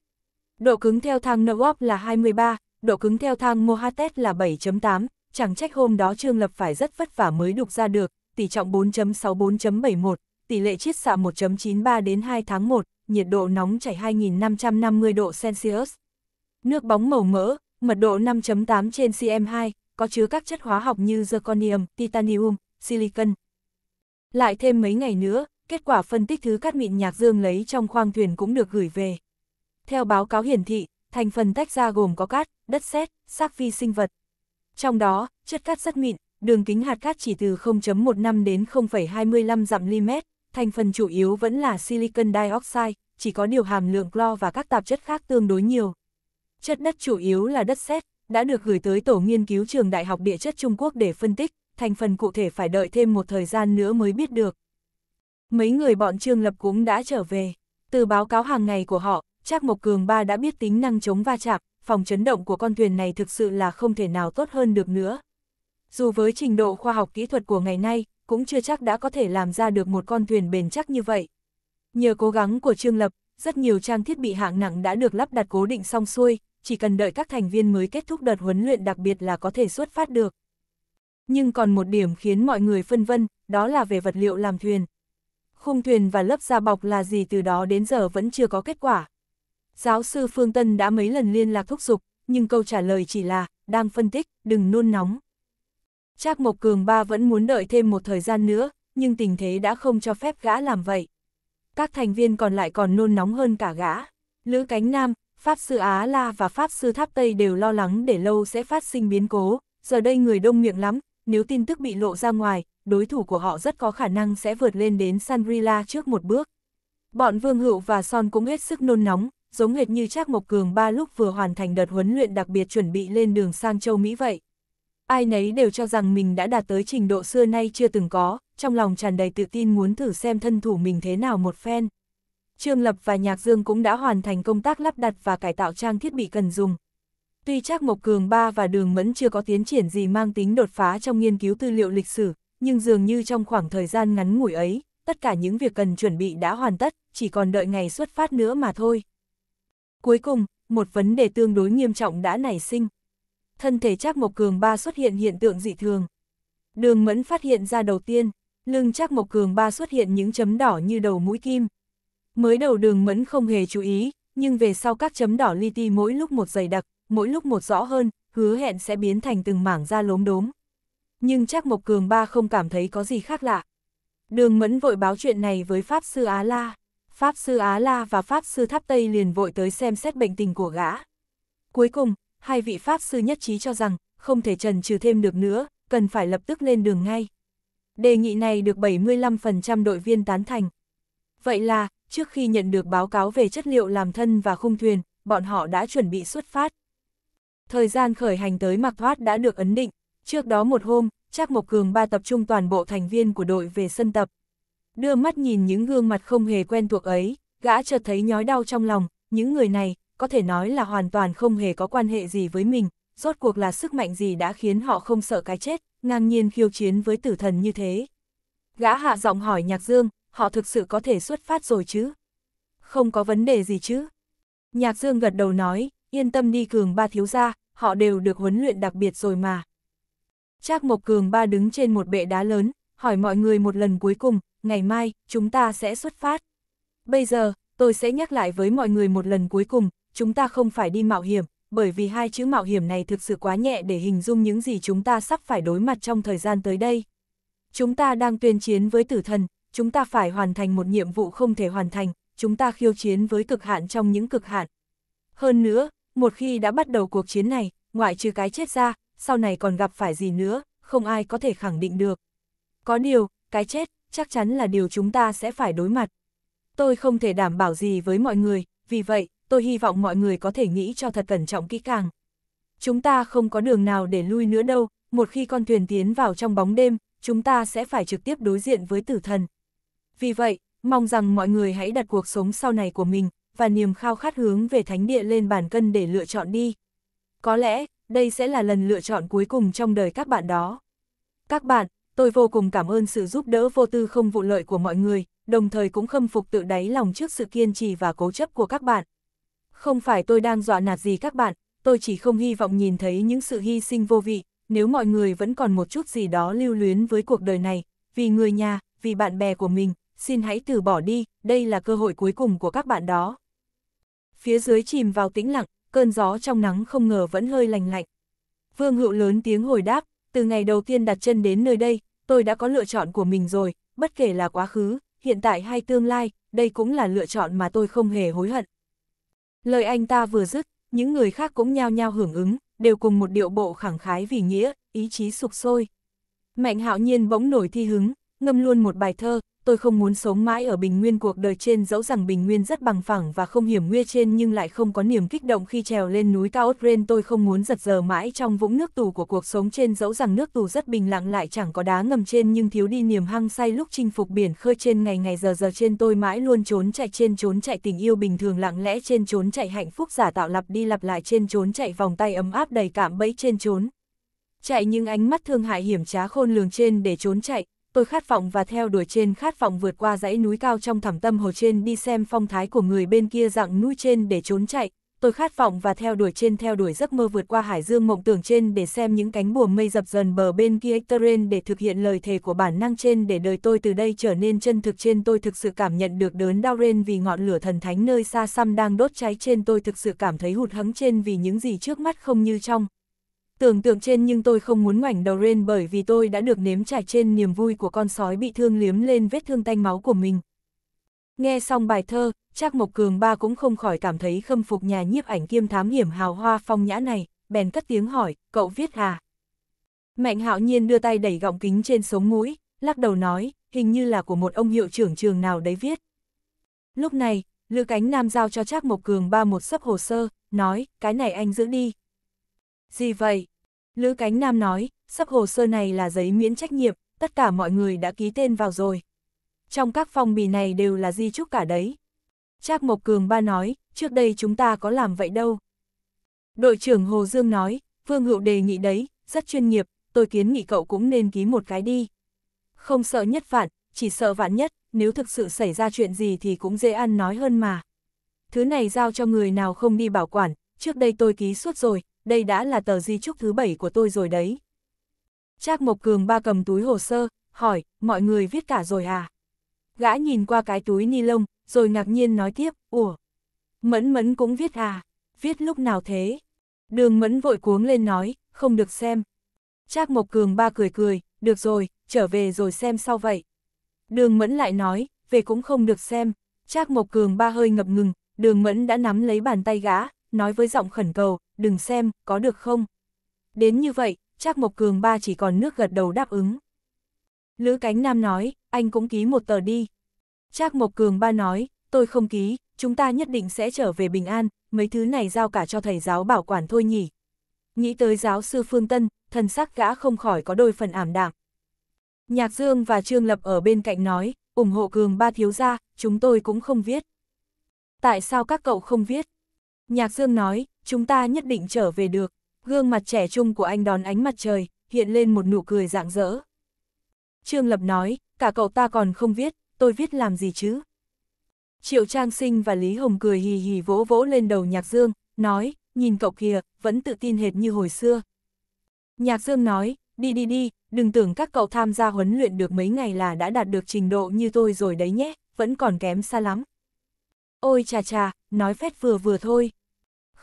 Độ cứng theo thang Nowop là 23, độ cứng theo thang Mohatet là 7.8, chẳng trách hôm đó Trương Lập phải rất vất vả mới đục ra được, tỷ trọng 4.64.71, tỷ lệ chiết xạ 1.93 đến 2 tháng 1, nhiệt độ nóng chảy 2.550 độ Celsius. Nước bóng màu mỡ, mật độ 5.8 trên cm2, có chứa các chất hóa học như zirconium, titanium, silicon. Lại thêm mấy ngày nữa, kết quả phân tích thứ cát mịn nhạc dương lấy trong khoang thuyền cũng được gửi về. Theo báo cáo hiển thị, thành phần tách ra gồm có cát, đất sét, xác vi sinh vật. Trong đó, chất cát rất mịn, đường kính hạt cát chỉ từ 0.15 đến 0,25 dặm mm, thành phần chủ yếu vẫn là silicon dioxide, chỉ có điều hàm lượng clo và các tạp chất khác tương đối nhiều. Chất đất chủ yếu là đất sét, đã được gửi tới tổ nghiên cứu trường Đại học Địa chất Trung Quốc để phân tích, thành phần cụ thể phải đợi thêm một thời gian nữa mới biết được. Mấy người bọn Trương Lập cũng đã trở về. Từ báo cáo hàng ngày của họ, Trác Mộc Cường Ba đã biết tính năng chống va chạm, phòng chấn động của con thuyền này thực sự là không thể nào tốt hơn được nữa. Dù với trình độ khoa học kỹ thuật của ngày nay, cũng chưa chắc đã có thể làm ra được một con thuyền bền chắc như vậy. Nhờ cố gắng của Trương Lập, rất nhiều trang thiết bị hạng nặng đã được lắp đặt cố định xong xuôi, chỉ cần đợi các thành viên mới kết thúc đợt huấn luyện đặc biệt là có thể xuất phát được. Nhưng còn một điểm khiến mọi người phân vân, đó là về vật liệu làm thuyền. Khung thuyền và lớp da bọc là gì từ đó đến giờ vẫn chưa có kết quả. Giáo sư Phương Tân đã mấy lần liên lạc thúc giục, nhưng câu trả lời chỉ là, đang phân tích, đừng nôn nóng. Trác Mộc Cường ba vẫn muốn đợi thêm một thời gian nữa, nhưng tình thế đã không cho phép gã làm vậy. Các thành viên còn lại còn nôn nóng hơn cả gã. Lữ Cánh Nam, Pháp Sư Á La và Pháp Sư Tháp Tây đều lo lắng để lâu sẽ phát sinh biến cố, giờ đây người đông miệng lắm, nếu tin tức bị lộ ra ngoài, đối thủ của họ rất có khả năng sẽ vượt lên đến Sangrila trước một bước. Bọn Vương Hữu và Son cũng hết sức nôn nóng, giống hệt như Trác Mộc Cường ba lúc vừa hoàn thành đợt huấn luyện đặc biệt chuẩn bị lên đường sang châu Mỹ vậy. Ai nấy đều cho rằng mình đã đạt tới trình độ xưa nay chưa từng có, trong lòng tràn đầy tự tin muốn thử xem thân thủ mình thế nào một phen. Trương Lập và Nhạc Dương cũng đã hoàn thành công tác lắp đặt và cải tạo trang thiết bị cần dùng. Tuy chắc Mộc Cường Ba và Đường Mẫn chưa có tiến triển gì mang tính đột phá trong nghiên cứu tư liệu lịch sử, nhưng dường như trong khoảng thời gian ngắn ngủi ấy, tất cả những việc cần chuẩn bị đã hoàn tất, chỉ còn đợi ngày xuất phát nữa mà thôi. Cuối cùng, một vấn đề tương đối nghiêm trọng đã nảy sinh thân thể Trác Mộc Cường Ba xuất hiện hiện tượng dị thường. Đường Mẫn phát hiện ra đầu tiên, lưng Trác Mộc Cường Ba xuất hiện những chấm đỏ như đầu mũi kim. Mới đầu đường Mẫn không hề chú ý, nhưng về sau các chấm đỏ li ti mỗi lúc một dày đặc, mỗi lúc một rõ hơn, hứa hẹn sẽ biến thành từng mảng da lốm đốm. Nhưng Trác Mộc Cường Ba không cảm thấy có gì khác lạ. Đường Mẫn vội báo chuyện này với Pháp Sư Á La. Pháp Sư Á La và Pháp Sư Tháp Tây liền vội tới xem xét bệnh tình của gã. Cuối cùng, hai vị Pháp sư nhất trí cho rằng, không thể trần trừ thêm được nữa, cần phải lập tức lên đường ngay. Đề nghị này được 75% đội viên tán thành. Vậy là, trước khi nhận được báo cáo về chất liệu làm thân và khung thuyền, bọn họ đã chuẩn bị xuất phát. Thời gian khởi hành tới Mặc Thoát đã được ấn định. Trước đó một hôm, Trác Mộc Cường ba tập trung toàn bộ thành viên của đội về sân tập. Đưa mắt nhìn những gương mặt không hề quen thuộc ấy, gã chợt thấy nhói đau trong lòng, những người này, có thể nói là hoàn toàn không hề có quan hệ gì với mình, rốt cuộc là sức mạnh gì đã khiến họ không sợ cái chết, ngang nhiên khiêu chiến với tử thần như thế. Gã hạ giọng hỏi Nhạc Dương, họ thực sự có thể xuất phát rồi chứ? Không có vấn đề gì chứ? Nhạc Dương gật đầu nói, yên tâm đi cường ba thiếu gia, họ đều được huấn luyện đặc biệt rồi mà. Trác Mộc Cường ba đứng trên một bệ đá lớn, hỏi mọi người một lần cuối cùng, ngày mai, chúng ta sẽ xuất phát. Bây giờ, tôi sẽ nhắc lại với mọi người một lần cuối cùng, chúng ta không phải đi mạo hiểm, bởi vì hai chữ mạo hiểm này thực sự quá nhẹ để hình dung những gì chúng ta sắp phải đối mặt trong thời gian tới đây. Chúng ta đang tuyên chiến với tử thần, chúng ta phải hoàn thành một nhiệm vụ không thể hoàn thành, chúng ta khiêu chiến với cực hạn trong những cực hạn. Hơn nữa, một khi đã bắt đầu cuộc chiến này, ngoại trừ cái chết ra, sau này còn gặp phải gì nữa, không ai có thể khẳng định được. Có điều, cái chết, chắc chắn là điều chúng ta sẽ phải đối mặt. Tôi không thể đảm bảo gì với mọi người, vì vậy, tôi hy vọng mọi người có thể nghĩ cho thật cẩn trọng kỹ càng. Chúng ta không có đường nào để lui nữa đâu, một khi con thuyền tiến vào trong bóng đêm, chúng ta sẽ phải trực tiếp đối diện với tử thần. Vì vậy, mong rằng mọi người hãy đặt cuộc sống sau này của mình, và niềm khao khát hướng về thánh địa lên bàn cân để lựa chọn đi. Có lẽ, đây sẽ là lần lựa chọn cuối cùng trong đời các bạn đó. Các bạn, tôi vô cùng cảm ơn sự giúp đỡ vô tư không vụ lợi của mọi người, đồng thời cũng khâm phục tự đáy lòng trước sự kiên trì và cố chấp của các bạn. Không phải tôi đang dọa nạt gì các bạn, tôi chỉ không hy vọng nhìn thấy những sự hy sinh vô vị, nếu mọi người vẫn còn một chút gì đó lưu luyến với cuộc đời này, vì người nhà, vì bạn bè của mình, xin hãy từ bỏ đi, đây là cơ hội cuối cùng của các bạn đó. Phía dưới chìm vào tĩnh lặng, cơn gió trong nắng không ngờ vẫn hơi lành lạnh. Vương hữu lớn tiếng hồi đáp, từ ngày đầu tiên đặt chân đến nơi đây, tôi đã có lựa chọn của mình rồi, bất kể là quá khứ, hiện tại hay tương lai, đây cũng là lựa chọn mà tôi không hề hối hận. Lời anh ta vừa dứt, những người khác cũng nhao nhao hưởng ứng, đều cùng một điệu bộ khẳng khái vì nghĩa, ý chí sục sôi. Mạnh hạo nhiên bỗng nổi thi hứng, ngâm luôn một bài thơ, tôi không muốn sống mãi ở bình nguyên cuộc đời trên dẫu rằng bình nguyên rất bằng phẳng và không hiểm nguy trên nhưng lại không có niềm kích động khi trèo lên núi cao Otren tôi không muốn giật giờ mãi trong vũng nước tù của cuộc sống trên dẫu rằng nước tù rất bình lặng lại chẳng có đá ngầm trên nhưng thiếu đi niềm hăng say lúc chinh phục biển khơi trên ngày ngày giờ giờ trên tôi mãi luôn trốn chạy trên trốn chạy tình yêu bình thường lặng lẽ trên trốn chạy hạnh phúc giả tạo lặp đi lặp lại trên trốn chạy vòng tay ấm áp đầy cảm bẫy trên trốn chạy những ánh mắt thương hại hiểm trá khôn lường trên để trốn chạy tôi khát vọng và theo đuổi trên khát vọng vượt qua dãy núi cao trong thẳm tâm hồ trên đi xem phong thái của người bên kia dạng núi trên để trốn chạy, tôi khát vọng và theo đuổi trên theo đuổi giấc mơ vượt qua hải dương mộng tưởng trên để xem những cánh buồm mây dập dần bờ bên kia Ecteren để thực hiện lời thề của bản năng trên để đời tôi từ đây trở nên chân thực trên tôi thực sự cảm nhận được đớn đau rên vì ngọn lửa thần thánh nơi xa xăm đang đốt cháy trên tôi thực sự cảm thấy hụt hẫng trên vì những gì trước mắt không như trong Tưởng tượng trên nhưng tôi không muốn ngoảnh đầu lên bởi vì tôi đã được nếm trải trên niềm vui của con sói bị thương liếm lên vết thương tanh máu của mình. Nghe xong bài thơ, Trác Mộc Cường ba cũng không khỏi cảm thấy khâm phục nhà nhiếp ảnh kiêm thám hiểm hào hoa phong nhã này, bèn cất tiếng hỏi, cậu viết à? Mạnh hạo nhiên đưa tay đẩy gọng kính trên sống mũi, lắc đầu nói, hình như là của một ông hiệu trưởng trường nào đấy viết. Lúc này, Lữ Cánh Nam giao cho Trác Mộc Cường ba một sấp hồ sơ, nói, cái này anh giữ đi. Gì vậy? Lữ Cánh Nam nói, sắp hồ sơ này là giấy miễn trách nhiệm, tất cả mọi người đã ký tên vào rồi. Trong các phong bì này đều là di trúc cả đấy. Trác Mộc Cường ba nói, trước đây chúng ta có làm vậy đâu. Đội trưởng Hồ Dương nói, Vương Hữu đề nghị đấy, rất chuyên nghiệp, tôi kiến nghị cậu cũng nên ký một cái đi. Không sợ nhất vạn, chỉ sợ vạn nhất, nếu thực sự xảy ra chuyện gì thì cũng dễ ăn nói hơn mà. Thứ này giao cho người nào không đi bảo quản, trước đây tôi ký suốt rồi, đây đã là tờ di chúc thứ bảy của tôi rồi đấy. Trác Mộc Cường ba cầm túi hồ sơ, hỏi, mọi người viết cả rồi à? Gã nhìn qua cái túi ni lông, rồi ngạc nhiên nói tiếp, ủa? Mẫn mẫn cũng viết à? Viết lúc nào thế? Đường mẫn vội cuống lên nói, không được xem. Trác Mộc Cường ba cười cười, được rồi, trở về rồi xem sau vậy. Đường mẫn lại nói, về cũng không được xem. Trác Mộc Cường ba hơi ngập ngừng, đường mẫn đã nắm lấy bàn tay gã, nói với giọng khẩn cầu, đừng xem, có được không? Đến như vậy, Trác Mộc Cường ba chỉ còn nước gật đầu đáp ứng. Lữ Cánh Nam nói, anh cũng ký một tờ đi. Trác Mộc Cường ba nói, tôi không ký, chúng ta nhất định sẽ trở về bình an, mấy thứ này giao cả cho thầy giáo bảo quản thôi nhỉ. Nghĩ tới giáo sư Phương Tân, thần sắc gã không khỏi có đôi phần ảm đạm. Nhạc Dương và Trương Lập ở bên cạnh nói, ủng hộ Cường ba thiếu gia, chúng tôi cũng không viết. Tại sao các cậu không viết? Nhạc Dương nói, chúng ta nhất định trở về được. Gương mặt trẻ trung của anh đón ánh mặt trời, hiện lên một nụ cười rạng rỡ. Trương Lập nói, cả cậu ta còn không viết, tôi viết làm gì chứ? Triệu Trang Sinh và Lý Hồng cười hì hì vỗ vỗ lên đầu Nhạc Dương, nói, nhìn cậu kìa, vẫn tự tin hệt như hồi xưa. Nhạc Dương nói, đi đi đi, đừng tưởng các cậu tham gia huấn luyện được mấy ngày là đã đạt được trình độ như tôi rồi đấy nhé, vẫn còn kém xa lắm. Ôi chà chà, nói phét vừa vừa thôi,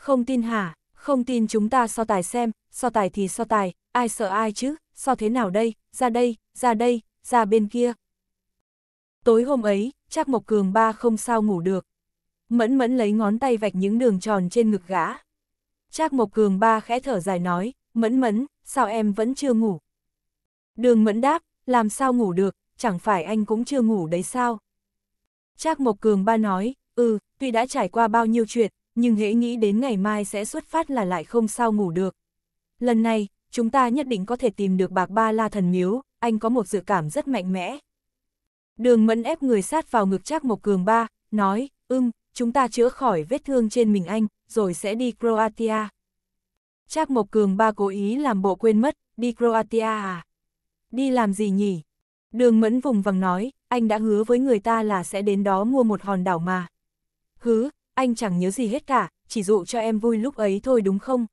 không tin hả, không tin chúng ta so tài xem, so tài thì so tài, ai sợ ai chứ, so thế nào đây, ra đây, ra đây, ra bên kia. Tối hôm ấy, chắc Mộc Cường ba không sao ngủ được. Mẫn mẫn lấy ngón tay vạch những đường tròn trên ngực gã. Trác Mộc Cường ba khẽ thở dài nói, mẫn mẫn, sao em vẫn chưa ngủ? Đường mẫn đáp, làm sao ngủ được, chẳng phải anh cũng chưa ngủ đấy sao? Trác Mộc Cường ba nói, ừ, tuy đã trải qua bao nhiêu chuyện, nhưng hễ nghĩ đến ngày mai sẽ xuất phát là lại không sao ngủ được. Lần này, chúng ta nhất định có thể tìm được bạc ba la thần miếu, anh có một dự cảm rất mạnh mẽ. Đường mẫn ép người sát vào ngực Trác Mộc Cường ba, nói, ưng, chúng ta chữa khỏi vết thương trên mình anh, rồi sẽ đi Croatia. Trác Mộc Cường ba cố ý làm bộ quên mất, đi Croatia à? Đi làm gì nhỉ? Đường mẫn vùng vằng nói, anh đã hứa với người ta là sẽ đến đó mua một hòn đảo mà. Hứ, anh chẳng nhớ gì hết cả, chỉ dụ cho em vui lúc ấy thôi đúng không?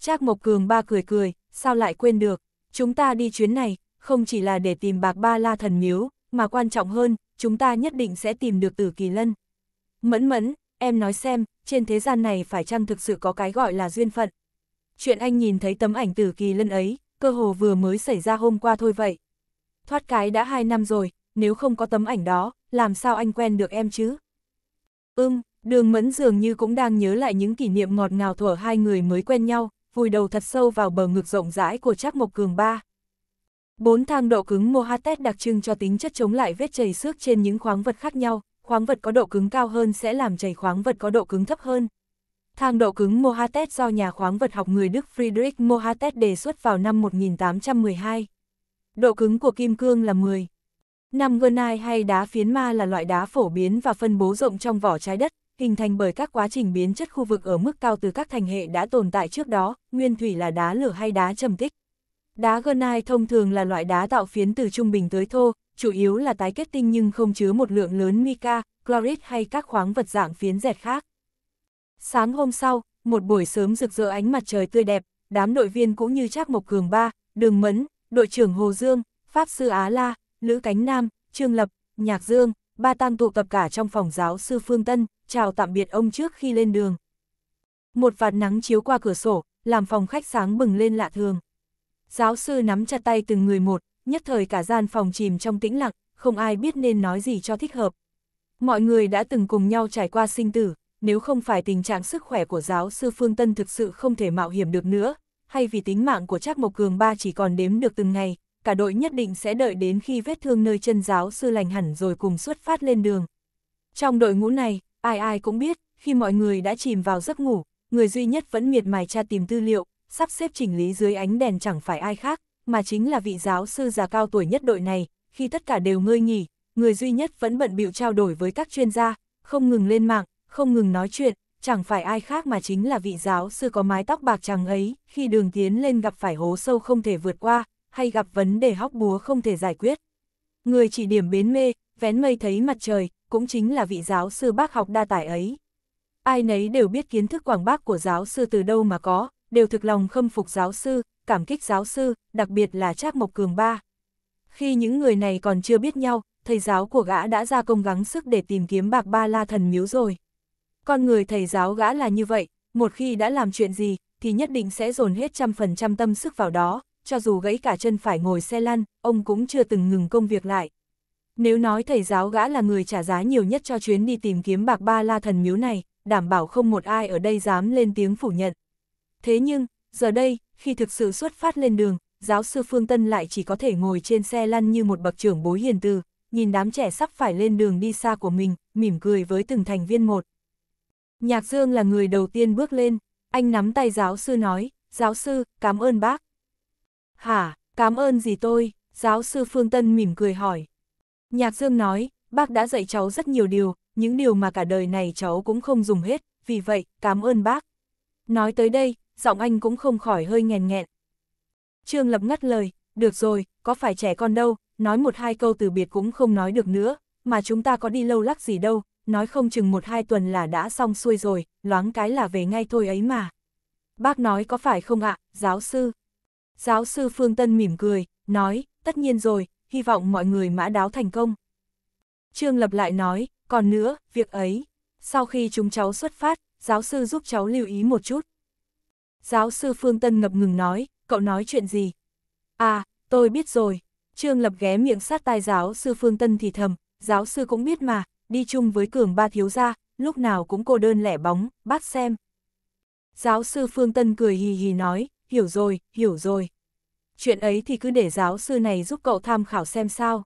Trác Mộc Cường ba cười cười, sao lại quên được, chúng ta đi chuyến này, không chỉ là để tìm bạc ba la thần miếu, mà quan trọng hơn, chúng ta nhất định sẽ tìm được tử kỳ lân. Mẫn mẫn, em nói xem, trên thế gian này phải chăng thực sự có cái gọi là duyên phận? Chuyện anh nhìn thấy tấm ảnh tử kỳ lân ấy, cơ hồ vừa mới xảy ra hôm qua thôi vậy. Thoát cái đã hai năm rồi, nếu không có tấm ảnh đó, làm sao anh quen được em chứ? Ưm, Đường mẫn dường như cũng đang nhớ lại những kỷ niệm ngọt ngào thuở hai người mới quen nhau, vùi đầu thật sâu vào bờ ngực rộng rãi của Trác Mộc Cường ba. Bốn thang độ cứng Mohatet đặc trưng cho tính chất chống lại vết chảy xước trên những khoáng vật khác nhau, khoáng vật có độ cứng cao hơn sẽ làm chảy khoáng vật có độ cứng thấp hơn. Thang độ cứng Mohatet do nhà khoáng vật học người Đức Friedrich Mohatet đề xuất vào năm 1812. Độ cứng của kim cương là 10. Năm granite hay đá phiến ma là loại đá phổ biến và phân bố rộng trong vỏ trái đất, hình thành bởi các quá trình biến chất khu vực ở mức cao từ các thành hệ đã tồn tại trước đó, nguyên thủy là đá lửa hay đá trầm tích. Đá granite thông thường là loại đá tạo phiến từ trung bình tới thô, chủ yếu là tái kết tinh nhưng không chứa một lượng lớn mica, chlorit hay các khoáng vật dạng phiến dẹt khác. Sáng hôm sau, một buổi sớm rực rỡ ánh mặt trời tươi đẹp, đám đội viên cũng như Trác Mộc Cường Ba, Đường mẫn đội trưởng Hồ Dương, Pháp Sư Á La, Lữ Cánh Nam, Trương Lập, Nhạc Dương, ba tăng tụ tập cả trong phòng giáo sư Phương Tân, chào tạm biệt ông trước khi lên đường. Một vạt nắng chiếu qua cửa sổ, làm phòng khách sáng bừng lên lạ thường. Giáo sư nắm chặt tay từng người một, nhất thời cả gian phòng chìm trong tĩnh lặng, không ai biết nên nói gì cho thích hợp. Mọi người đã từng cùng nhau trải qua sinh tử, nếu không phải tình trạng sức khỏe của giáo sư Phương Tân thực sự không thể mạo hiểm được nữa, hay vì tính mạng của Trác Mộc Cường ba chỉ còn đếm được từng ngày, cả đội nhất định sẽ đợi đến khi vết thương nơi chân giáo sư lành hẳn rồi cùng xuất phát lên đường. Trong đội ngũ này, Ai ai cũng biết, khi mọi người đã chìm vào giấc ngủ, người duy nhất vẫn miệt mài tra tìm tư liệu, sắp xếp chỉnh lý dưới ánh đèn chẳng phải ai khác, mà chính là vị giáo sư già cao tuổi nhất đội này, khi tất cả đều ngơi nghỉ, người duy nhất vẫn bận bịu trao đổi với các chuyên gia, không ngừng lên mạng, không ngừng nói chuyện, chẳng phải ai khác mà chính là vị giáo sư có mái tóc bạc trắng ấy, khi đường tiến lên gặp phải hố sâu không thể vượt qua, hay gặp vấn đề hóc búa không thể giải quyết. Người chỉ điểm bến mê, vén mây thấy mặt trời, cũng chính là vị giáo sư bác học đa tài ấy. Ai nấy đều biết kiến thức quảng bác của giáo sư từ đâu mà có, đều thực lòng khâm phục giáo sư, cảm kích giáo sư, đặc biệt là Trác Mộc Cường Ba. Khi những người này còn chưa biết nhau, thầy giáo của gã đã ra công gắng sức để tìm kiếm bạc ba la thần miếu rồi. Con người thầy giáo gã là như vậy, một khi đã làm chuyện gì, thì nhất định sẽ dồn hết trăm phần trăm tâm sức vào đó, cho dù gãy cả chân phải ngồi xe lăn, ông cũng chưa từng ngừng công việc lại. Nếu nói thầy giáo gã là người trả giá nhiều nhất cho chuyến đi tìm kiếm bạc ba la thần miếu này, đảm bảo không một ai ở đây dám lên tiếng phủ nhận. Thế nhưng, giờ đây, khi thực sự xuất phát lên đường, giáo sư Phương Tân lại chỉ có thể ngồi trên xe lăn như một bậc trưởng bối hiền từ, nhìn đám trẻ sắp phải lên đường đi xa của mình, mỉm cười với từng thành viên một. Nhạc Dương là người đầu tiên bước lên, anh nắm tay giáo sư nói, giáo sư, cảm ơn bác. Hả, cảm ơn gì tôi, giáo sư Phương Tân mỉm cười hỏi, Nhạc Dương nói, bác đã dạy cháu rất nhiều điều, những điều mà cả đời này cháu cũng không dùng hết, vì vậy, cảm ơn bác. Nói tới đây, giọng anh cũng không khỏi hơi nghèn nghẹn. Trương Lập ngắt lời, được rồi, có phải trẻ con đâu, nói một hai câu từ biệt cũng không nói được nữa, mà chúng ta có đi lâu lắc gì đâu, nói không chừng một hai tuần là đã xong xuôi rồi, loáng cái là về ngay thôi ấy mà. Bác nói có phải không ạ, giáo sư? Giáo sư Phương Tân mỉm cười, nói, tất nhiên rồi, hy vọng mọi người mã đáo thành công. Trương Lập lại nói, còn nữa, việc ấy, sau khi chúng cháu xuất phát, giáo sư giúp cháu lưu ý một chút. Giáo sư Phương Tân ngập ngừng nói, cậu nói chuyện gì? À, tôi biết rồi. Trương Lập ghé miệng sát tai giáo sư Phương Tân thì thầm, giáo sư cũng biết mà, đi chung với cường ba thiếu gia, lúc nào cũng cô đơn lẻ bóng, bác xem. Giáo sư Phương Tân cười hì hì nói, hiểu rồi, hiểu rồi chuyện ấy thì cứ để giáo sư này giúp cậu tham khảo xem sao.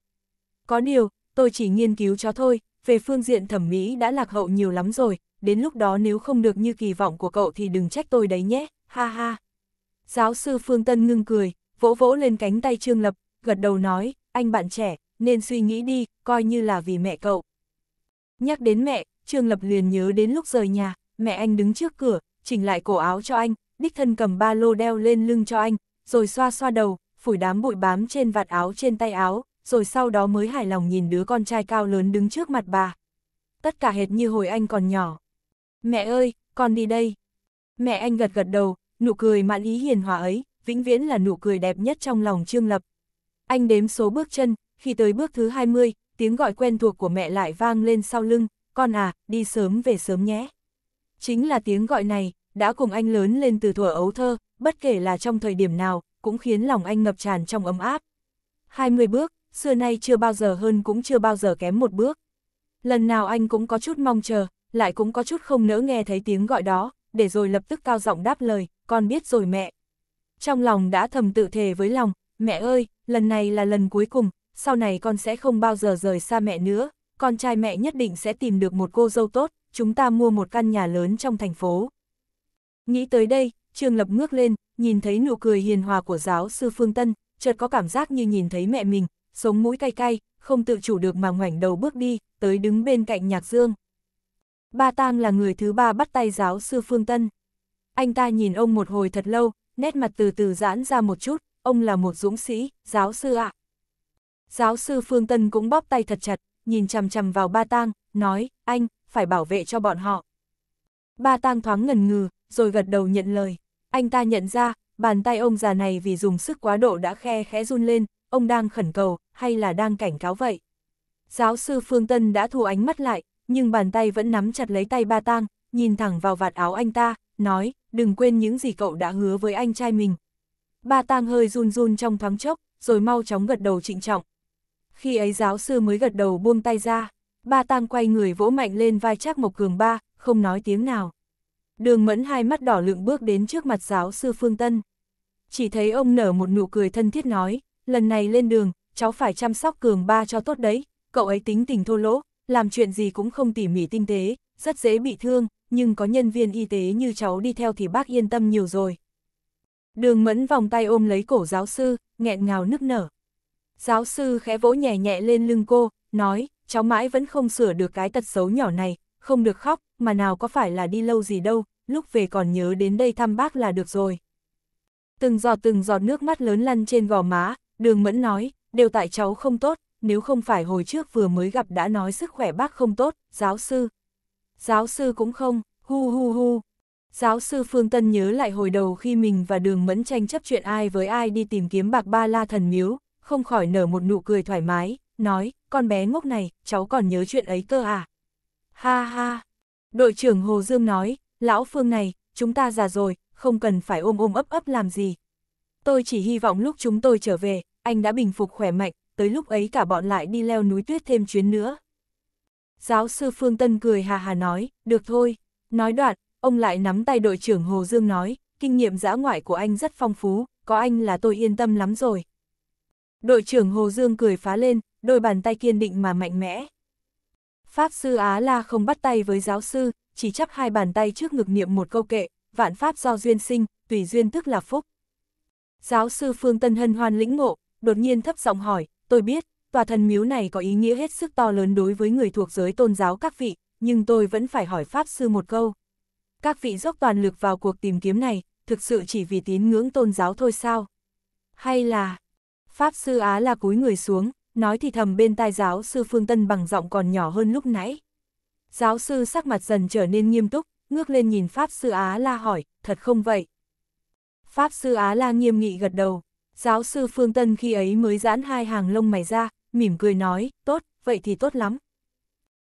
Có điều, tôi chỉ nghiên cứu cho thôi, về phương diện thẩm mỹ đã lạc hậu nhiều lắm rồi, đến lúc đó nếu không được như kỳ vọng của cậu thì đừng trách tôi đấy nhé, ha ha. Giáo sư Phương Tân ngưng cười, vỗ vỗ lên cánh tay Trương Lập, gật đầu nói, anh bạn trẻ, nên suy nghĩ đi, coi như là vì mẹ cậu. Nhắc đến mẹ, Trương Lập liền nhớ đến lúc rời nhà, mẹ anh đứng trước cửa, chỉnh lại cổ áo cho anh, đích thân cầm ba lô đeo lên lưng cho anh, rồi xoa xoa đầu, phủi đám bụi bám trên vạt áo trên tay áo, rồi sau đó mới hài lòng nhìn đứa con trai cao lớn đứng trước mặt bà. Tất cả hệt như hồi anh còn nhỏ. Mẹ ơi, con đi đây. Mẹ anh gật gật đầu, nụ cười mạn ý hiền hòa ấy, vĩnh viễn là nụ cười đẹp nhất trong lòng Trương Lập. Anh đếm số bước chân, khi tới bước thứ 20, tiếng gọi quen thuộc của mẹ lại vang lên sau lưng, con à, đi sớm về sớm nhé. Chính là tiếng gọi này, đã cùng anh lớn lên từ thuở ấu thơ, bất kể là trong thời điểm nào, cũng khiến lòng anh ngập tràn trong ấm áp. 20 bước, xưa nay chưa bao giờ hơn cũng chưa bao giờ kém một bước. Lần nào anh cũng có chút mong chờ, lại cũng có chút không nỡ nghe thấy tiếng gọi đó, để rồi lập tức cao giọng đáp lời, con biết rồi mẹ. Trong lòng đã thầm tự thề với lòng, mẹ ơi, lần này là lần cuối cùng, sau này con sẽ không bao giờ rời xa mẹ nữa, con trai mẹ nhất định sẽ tìm được một cô dâu tốt, chúng ta mua một căn nhà lớn trong thành phố. Nghĩ tới đây, Trương Lập ngước lên, nhìn thấy nụ cười hiền hòa của giáo sư Phương Tân, chợt có cảm giác như nhìn thấy mẹ mình, sống mũi cay cay, không tự chủ được mà ngoảnh đầu bước đi, tới đứng bên cạnh Nhạc Dương. Ba Tang là người thứ ba bắt tay giáo sư Phương Tân. Anh ta nhìn ông một hồi thật lâu, nét mặt từ từ giãn ra một chút, ông là một dũng sĩ, giáo sư ạ. À. Giáo sư Phương Tân cũng bóp tay thật chặt, nhìn chằm chằm vào Ba Tang, nói, anh, phải bảo vệ cho bọn họ. Ba Tang thoáng ngần ngừ, rồi gật đầu nhận lời. Anh ta nhận ra, bàn tay ông già này vì dùng sức quá độ đã khe khẽ run lên, ông đang khẩn cầu, hay là đang cảnh cáo vậy. Giáo sư Phương Tân đã thu ánh mắt lại, nhưng bàn tay vẫn nắm chặt lấy tay ba tang, nhìn thẳng vào vạt áo anh ta, nói, đừng quên những gì cậu đã hứa với anh trai mình. Ba tang hơi run run trong thoáng chốc, rồi mau chóng gật đầu trịnh trọng. Khi ấy giáo sư mới gật đầu buông tay ra, ba tang quay người vỗ mạnh lên vai Trác Mộc Cường ba, không nói tiếng nào. Đường mẫn hai mắt đỏ lượng bước đến trước mặt giáo sư Phương Tân. Chỉ thấy ông nở một nụ cười thân thiết nói, lần này lên đường, cháu phải chăm sóc cường ba cho tốt đấy, cậu ấy tính tình thô lỗ, làm chuyện gì cũng không tỉ mỉ tinh tế, rất dễ bị thương, nhưng có nhân viên y tế như cháu đi theo thì bác yên tâm nhiều rồi. Đường mẫn vòng tay ôm lấy cổ giáo sư, nghẹn ngào nức nở. Giáo sư khẽ vỗ nhẹ nhẹ lên lưng cô, nói, cháu mãi vẫn không sửa được cái tật xấu nhỏ này, không được khóc, mà nào có phải là đi lâu gì đâu, lúc về còn nhớ đến đây thăm bác là được rồi. Từng giọt từng giọt nước mắt lớn lăn trên gò má, đường mẫn nói, đều tại cháu không tốt, nếu không phải hồi trước vừa mới gặp đã nói sức khỏe bác không tốt, giáo sư. Giáo sư cũng không, hu hu hu. Giáo sư Phương Tân nhớ lại hồi đầu khi mình và đường mẫn tranh chấp chuyện ai với ai đi tìm kiếm bạc ba la thần miếu, không khỏi nở một nụ cười thoải mái, nói, con bé ngốc này, cháu còn nhớ chuyện ấy cơ à. Ha ha. Đội trưởng Hồ Dương nói, Lão Phương này, chúng ta già rồi, không cần phải ôm ôm ấp ấp làm gì. Tôi chỉ hy vọng lúc chúng tôi trở về, anh đã bình phục khỏe mạnh, tới lúc ấy cả bọn lại đi leo núi tuyết thêm chuyến nữa. Giáo sư Phương Tân cười hà hà nói, được thôi. Nói đoạn, ông lại nắm tay đội trưởng Hồ Dương nói, kinh nghiệm dã ngoại của anh rất phong phú, có anh là tôi yên tâm lắm rồi. Đội trưởng Hồ Dương cười phá lên, đôi bàn tay kiên định mà mạnh mẽ. Pháp sư Á La không bắt tay với giáo sư, chỉ chắp hai bàn tay trước ngực niệm một câu kệ, vạn pháp do duyên sinh, tùy duyên tức là phúc. Giáo sư Phương Tân Hân hoan lĩnh ngộ, đột nhiên thấp giọng hỏi, tôi biết, tòa thần miếu này có ý nghĩa hết sức to lớn đối với người thuộc giới tôn giáo các vị, nhưng tôi vẫn phải hỏi Pháp sư một câu. Các vị dốc toàn lực vào cuộc tìm kiếm này, thực sự chỉ vì tín ngưỡng tôn giáo thôi sao? Hay là... Pháp sư Á là cúi người xuống, nói thì thầm bên tai giáo sư Phương Tân bằng giọng còn nhỏ hơn lúc nãy. Giáo sư sắc mặt dần trở nên nghiêm túc, ngước lên nhìn Pháp sư Á La hỏi, thật không vậy? Pháp sư Á La nghiêm nghị gật đầu, giáo sư Phương Tân khi ấy mới giãn hai hàng lông mày ra, mỉm cười nói, tốt, vậy thì tốt lắm.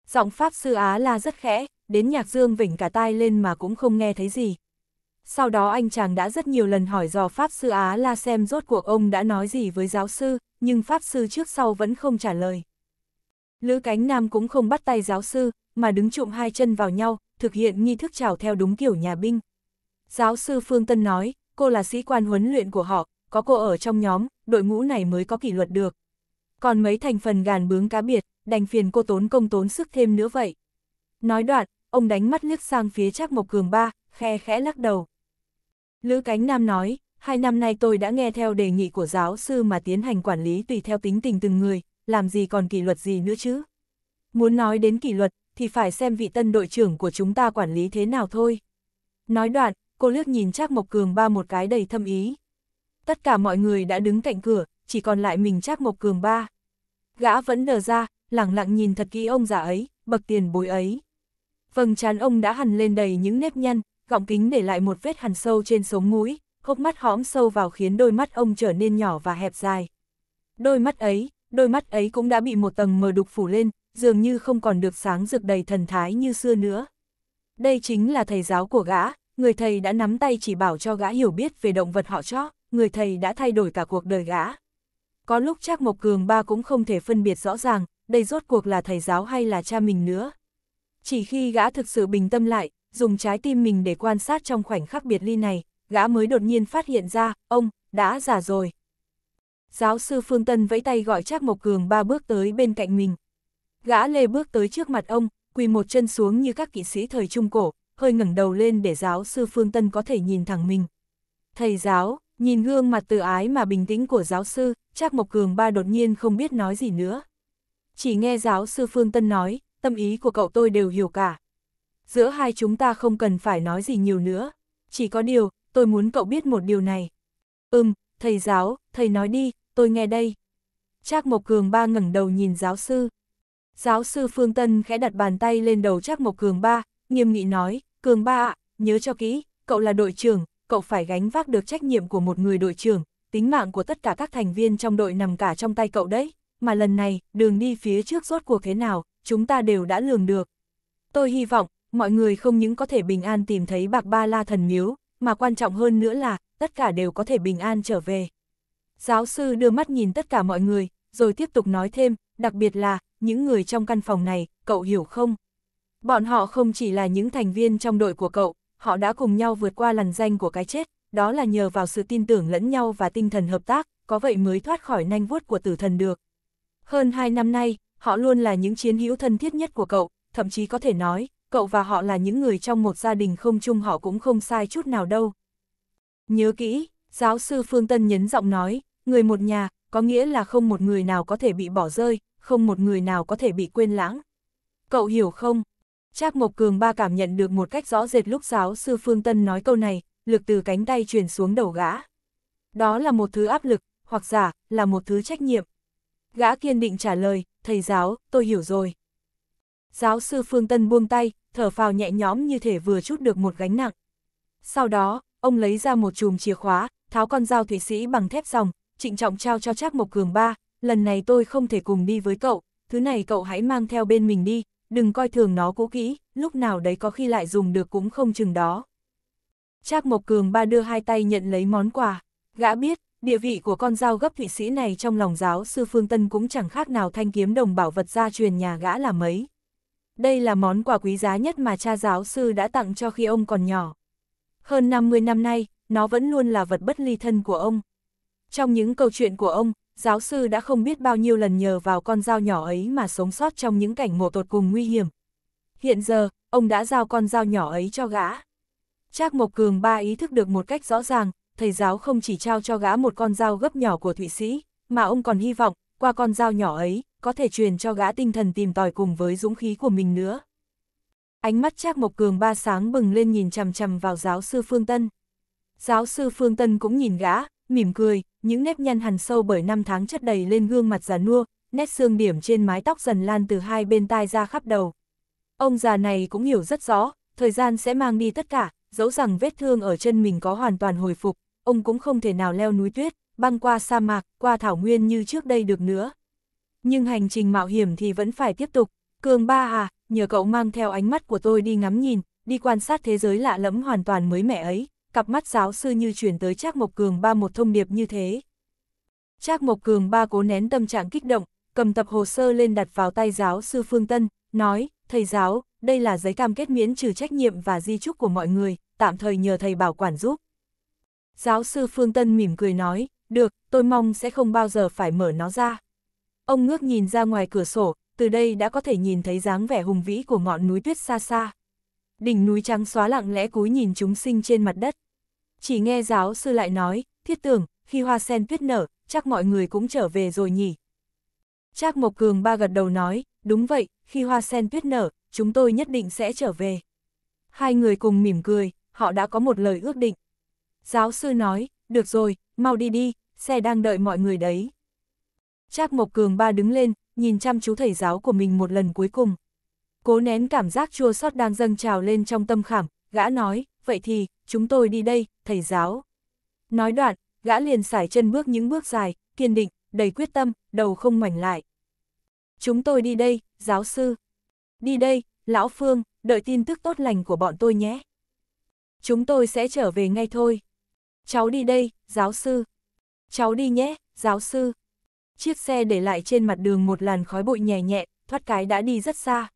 Giọng Pháp sư Á La rất khẽ, đến nhạc dương vỉnh cả tai lên mà cũng không nghe thấy gì. Sau đó anh chàng đã rất nhiều lần hỏi dò Pháp sư Á La xem rốt cuộc ông đã nói gì với giáo sư, nhưng Pháp sư trước sau vẫn không trả lời. Lữ Cánh Nam cũng không bắt tay giáo sư, mà đứng trụm hai chân vào nhau, thực hiện nghi thức chào theo đúng kiểu nhà binh. Giáo sư Phương Tân nói, cô là sĩ quan huấn luyện của họ, có cô ở trong nhóm, đội ngũ này mới có kỷ luật được. Còn mấy thành phần gàn bướng cá biệt, đành phiền cô tốn công tốn sức thêm nữa vậy. Nói đoạn, ông đánh mắt liếc sang phía Trác Mộc Cường ba, khe khẽ lắc đầu. Lữ Cánh Nam nói, hai năm nay tôi đã nghe theo đề nghị của giáo sư mà tiến hành quản lý tùy theo tính tình từng người, làm gì còn kỷ luật gì nữa chứ? Muốn nói đến kỷ luật, thì phải xem vị tân đội trưởng của chúng ta quản lý thế nào thôi. Nói đoạn, cô lướt nhìn Trác Mộc Cường ba một cái đầy thâm ý. Tất cả mọi người đã đứng cạnh cửa, chỉ còn lại mình Trác Mộc Cường ba. Gã vẫn đờ ra, lẳng lặng nhìn thật kỹ ông già ấy, bậc tiền bối ấy. Vầng trán ông đã hằn lên đầy những nếp nhăn, gọng kính để lại một vết hằn sâu trên sống mũi, hốc mắt hõm sâu vào khiến đôi mắt ông trở nên nhỏ và hẹp dài. Đôi mắt ấy, đôi mắt ấy cũng đã bị một tầng mờ đục phủ lên, dường như không còn được sáng rực đầy thần thái như xưa nữa. Đây chính là thầy giáo của gã, người thầy đã nắm tay chỉ bảo cho gã hiểu biết về động vật họ chó, người thầy đã thay đổi cả cuộc đời gã. Có lúc chắc Mộc Cường ba cũng không thể phân biệt rõ ràng, đây rốt cuộc là thầy giáo hay là cha mình nữa. Chỉ khi gã thực sự bình tâm lại, dùng trái tim mình để quan sát trong khoảnh khắc biệt ly này, gã mới đột nhiên phát hiện ra, ông, đã già rồi. Giáo sư Phương Tân vẫy tay gọi Trác Mộc Cường ba bước tới bên cạnh mình. Gã lê bước tới trước mặt ông, quỳ một chân xuống như các kỵ sĩ thời Trung Cổ, hơi ngẩng đầu lên để giáo sư Phương Tân có thể nhìn thẳng mình. Thầy giáo, nhìn gương mặt tự ái mà bình tĩnh của giáo sư, Trác Mộc Cường ba đột nhiên không biết nói gì nữa. Chỉ nghe giáo sư Phương Tân nói, tâm ý của cậu tôi đều hiểu cả. Giữa hai chúng ta không cần phải nói gì nhiều nữa. Chỉ có điều, tôi muốn cậu biết một điều này. Ừm, thầy giáo, thầy nói đi, tôi nghe đây. Trác Mộc Cường Ba ngẩng đầu nhìn giáo sư. Giáo sư Phương Tân khẽ đặt bàn tay lên đầu Trác Mộc Cường Ba, nghiêm nghị nói, Cường Ba ạ, nhớ cho kỹ, cậu là đội trưởng, cậu phải gánh vác được trách nhiệm của một người đội trưởng, tính mạng của tất cả các thành viên trong đội nằm cả trong tay cậu đấy, mà lần này, đường đi phía trước rốt cuộc thế nào, chúng ta đều đã lường được. Tôi hy vọng, mọi người không những có thể bình an tìm thấy bạc ba la thần miếu, mà quan trọng hơn nữa là, tất cả đều có thể bình an trở về. Giáo sư đưa mắt nhìn tất cả mọi người, rồi tiếp tục nói thêm, đặc biệt là, những người trong căn phòng này, cậu hiểu không? Bọn họ không chỉ là những thành viên trong đội của cậu, họ đã cùng nhau vượt qua lằn danh của cái chết, đó là nhờ vào sự tin tưởng lẫn nhau và tinh thần hợp tác, có vậy mới thoát khỏi nanh vuốt của tử thần được. Hơn hai năm nay, họ luôn là những chiến hữu thân thiết nhất của cậu, thậm chí có thể nói, cậu và họ là những người trong một gia đình không chung họ cũng không sai chút nào đâu. Nhớ kỹ, giáo sư Phương Tân nhấn giọng nói, Người một nhà, có nghĩa là không một người nào có thể bị bỏ rơi, không một người nào có thể bị quên lãng. Cậu hiểu không? Trác Mộc Cường ba cảm nhận được một cách rõ rệt lúc giáo sư Phương Tân nói câu này, lực từ cánh tay truyền xuống đầu gã. Đó là một thứ áp lực, hoặc giả, là một thứ trách nhiệm. Gã kiên định trả lời, thầy giáo, tôi hiểu rồi. Giáo sư Phương Tân buông tay, thở phào nhẹ nhõm như thể vừa chút được một gánh nặng. Sau đó, ông lấy ra một chùm chìa khóa, tháo con dao thủy sĩ bằng thép dòng, trịnh trọng trao cho Trác Mộc Cường ba, lần này tôi không thể cùng đi với cậu, thứ này cậu hãy mang theo bên mình đi, đừng coi thường nó cũ kỹ, lúc nào đấy có khi lại dùng được cũng không chừng đó. Trác Mộc Cường ba đưa hai tay nhận lấy món quà, gã biết, địa vị của con dao gấp thụy sĩ này trong lòng giáo sư Phương Tân cũng chẳng khác nào thanh kiếm đồng bảo vật gia truyền nhà gã là mấy. Đây là món quà quý giá nhất mà cha giáo sư đã tặng cho khi ông còn nhỏ. Hơn 50 năm nay, nó vẫn luôn là vật bất ly thân của ông. Trong những câu chuyện của ông, giáo sư đã không biết bao nhiêu lần nhờ vào con dao nhỏ ấy mà sống sót trong những cảnh ngộ tột cùng nguy hiểm. Hiện giờ, ông đã giao con dao nhỏ ấy cho gã. Trác Mộc Cường ba ý thức được một cách rõ ràng, thầy giáo không chỉ trao cho gã một con dao gấp nhỏ của Thụy Sĩ, mà ông còn hy vọng, qua con dao nhỏ ấy, có thể truyền cho gã tinh thần tìm tòi cùng với dũng khí của mình nữa. Ánh mắt Trác Mộc Cường ba sáng bừng lên nhìn chằm chằm vào giáo sư Phương Tân. Giáo sư Phương Tân cũng nhìn gã, mỉm cười, những nếp nhăn hằn sâu bởi năm tháng chất đầy lên gương mặt già nua, nét xương điểm trên mái tóc dần lan từ hai bên tai ra khắp đầu. Ông già này cũng hiểu rất rõ, thời gian sẽ mang đi tất cả, dẫu rằng vết thương ở chân mình có hoàn toàn hồi phục, ông cũng không thể nào leo núi tuyết, băng qua sa mạc, qua thảo nguyên như trước đây được nữa. Nhưng hành trình mạo hiểm thì vẫn phải tiếp tục, Cường Ba à, nhờ cậu mang theo ánh mắt của tôi đi ngắm nhìn, đi quan sát thế giới lạ lẫm hoàn toàn mới mẻ ấy cặp mắt giáo sư như chuyển tới Trác Mộc Cường ba một thông điệp như thế. Trác Mộc Cường ba cố nén tâm trạng kích động, cầm tập hồ sơ lên đặt vào tay giáo sư Phương Tân, nói, thầy giáo, đây là giấy cam kết miễn trừ trách nhiệm và di trúc của mọi người, tạm thời nhờ thầy bảo quản giúp. Giáo sư Phương Tân mỉm cười nói, được, tôi mong sẽ không bao giờ phải mở nó ra. Ông ngước nhìn ra ngoài cửa sổ, từ đây đã có thể nhìn thấy dáng vẻ hùng vĩ của ngọn núi tuyết xa xa. Đỉnh núi trắng xóa lặng lẽ cúi nhìn chúng sinh trên mặt đất. Chỉ nghe giáo sư lại nói, thiết tưởng, khi hoa sen tuyết nở, chắc mọi người cũng trở về rồi nhỉ. Trác Mộc Cường ba gật đầu nói, đúng vậy, khi hoa sen tuyết nở, chúng tôi nhất định sẽ trở về. Hai người cùng mỉm cười, họ đã có một lời ước định. Giáo sư nói, được rồi, mau đi đi, xe đang đợi mọi người đấy. Trác Mộc Cường ba đứng lên, nhìn chăm chú thầy giáo của mình một lần cuối cùng. Cố nén cảm giác chua xót đang dâng trào lên trong tâm khảm, gã nói, vậy thì, chúng tôi đi đây, thầy giáo. Nói đoạn, gã liền sải chân bước những bước dài, kiên định, đầy quyết tâm, đầu không ngoảnh lại. Chúng tôi đi đây, giáo sư. Đi đây, lão Phương, đợi tin tức tốt lành của bọn tôi nhé. Chúng tôi sẽ trở về ngay thôi. Cháu đi đây, giáo sư. Cháu đi nhé, giáo sư. Chiếc xe để lại trên mặt đường một làn khói bụi nhẹ nhẹ, thoát cái đã đi rất xa.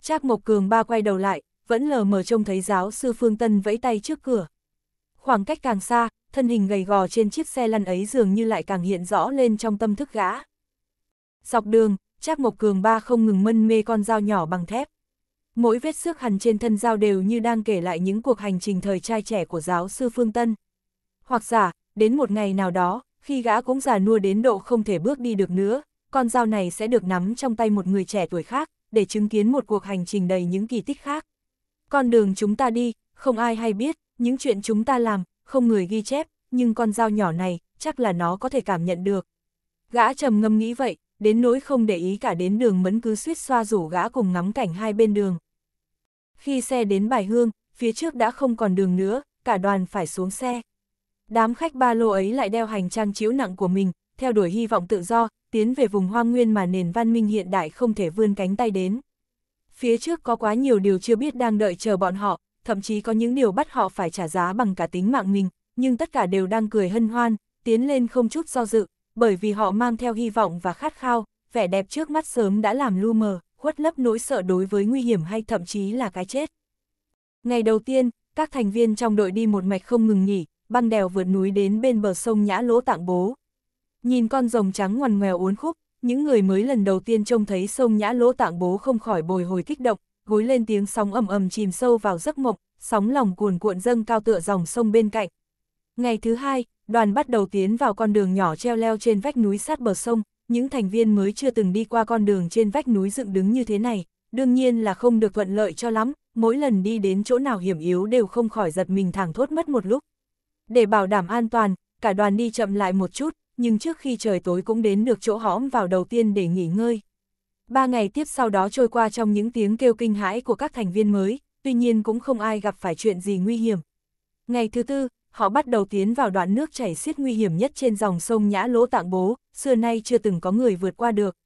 Trác Mộc Cường ba quay đầu lại, vẫn lờ mờ trông thấy giáo sư Phương Tân vẫy tay trước cửa. Khoảng cách càng xa, thân hình gầy gò trên chiếc xe lăn ấy dường như lại càng hiện rõ lên trong tâm thức gã. Dọc đường, Trác Mộc Cường ba không ngừng mân mê con dao nhỏ bằng thép. Mỗi vết xước hằn trên thân dao đều như đang kể lại những cuộc hành trình thời trai trẻ của giáo sư Phương Tân. Hoặc giả, đến một ngày nào đó, khi gã cũng già nua đến độ không thể bước đi được nữa, con dao này sẽ được nắm trong tay một người trẻ tuổi khác, để chứng kiến một cuộc hành trình đầy những kỳ tích khác. Con đường chúng ta đi, không ai hay biết, những chuyện chúng ta làm, không người ghi chép, nhưng con dao nhỏ này, chắc là nó có thể cảm nhận được. Gã trầm ngâm nghĩ vậy, đến nỗi không để ý cả đến đường mẫn cứ suýt xoa rủ gã cùng ngắm cảnh hai bên đường. Khi xe đến bài hương, phía trước đã không còn đường nữa, cả đoàn phải xuống xe. Đám khách ba lô ấy lại đeo hành trang chiếu nặng của mình, theo đuổi hy vọng tự do, tiến về vùng hoang nguyên mà nền văn minh hiện đại không thể vươn cánh tay đến phía trước có quá nhiều điều chưa biết đang đợi chờ bọn họ, thậm chí có những điều bắt họ phải trả giá bằng cả tính mạng mình, nhưng tất cả đều đang cười hân hoan, tiến lên không chút do dự, bởi vì họ mang theo hy vọng và khát khao, vẻ đẹp trước mắt sớm đã làm lu mờ, khuất lấp nỗi sợ đối với nguy hiểm hay thậm chí là cái chết. Ngày đầu tiên, các thành viên trong đội đi một mạch không ngừng nghỉ, băng đèo vượt núi đến bên bờ sông Nhã Lỗ Tạng Bố. Nhìn con rồng trắng ngoằn ngoèo uốn khúc, những người mới lần đầu tiên trông thấy sông nhã lỗ tạng bố không khỏi bồi hồi kích động, gối lên tiếng sóng ầm ầm chìm sâu vào giấc mộng, sóng lòng cuồn cuộn dâng cao tựa dòng sông bên cạnh. Ngày thứ hai, đoàn bắt đầu tiến vào con đường nhỏ treo leo trên vách núi sát bờ sông, những thành viên mới chưa từng đi qua con đường trên vách núi dựng đứng như thế này, đương nhiên là không được thuận lợi cho lắm, mỗi lần đi đến chỗ nào hiểm yếu đều không khỏi giật mình thẳng thốt mất một lúc. Để bảo đảm an toàn, cả đoàn đi chậm lại một chút, nhưng trước khi trời tối cũng đến được chỗ hõm vào đầu tiên để nghỉ ngơi. Ba ngày tiếp sau đó trôi qua trong những tiếng kêu kinh hãi của các thành viên mới, tuy nhiên cũng không ai gặp phải chuyện gì nguy hiểm. Ngày thứ tư, họ bắt đầu tiến vào đoạn nước chảy xiết nguy hiểm nhất trên dòng sông Nhã Lỗ Tạng Bố, xưa nay chưa từng có người vượt qua được.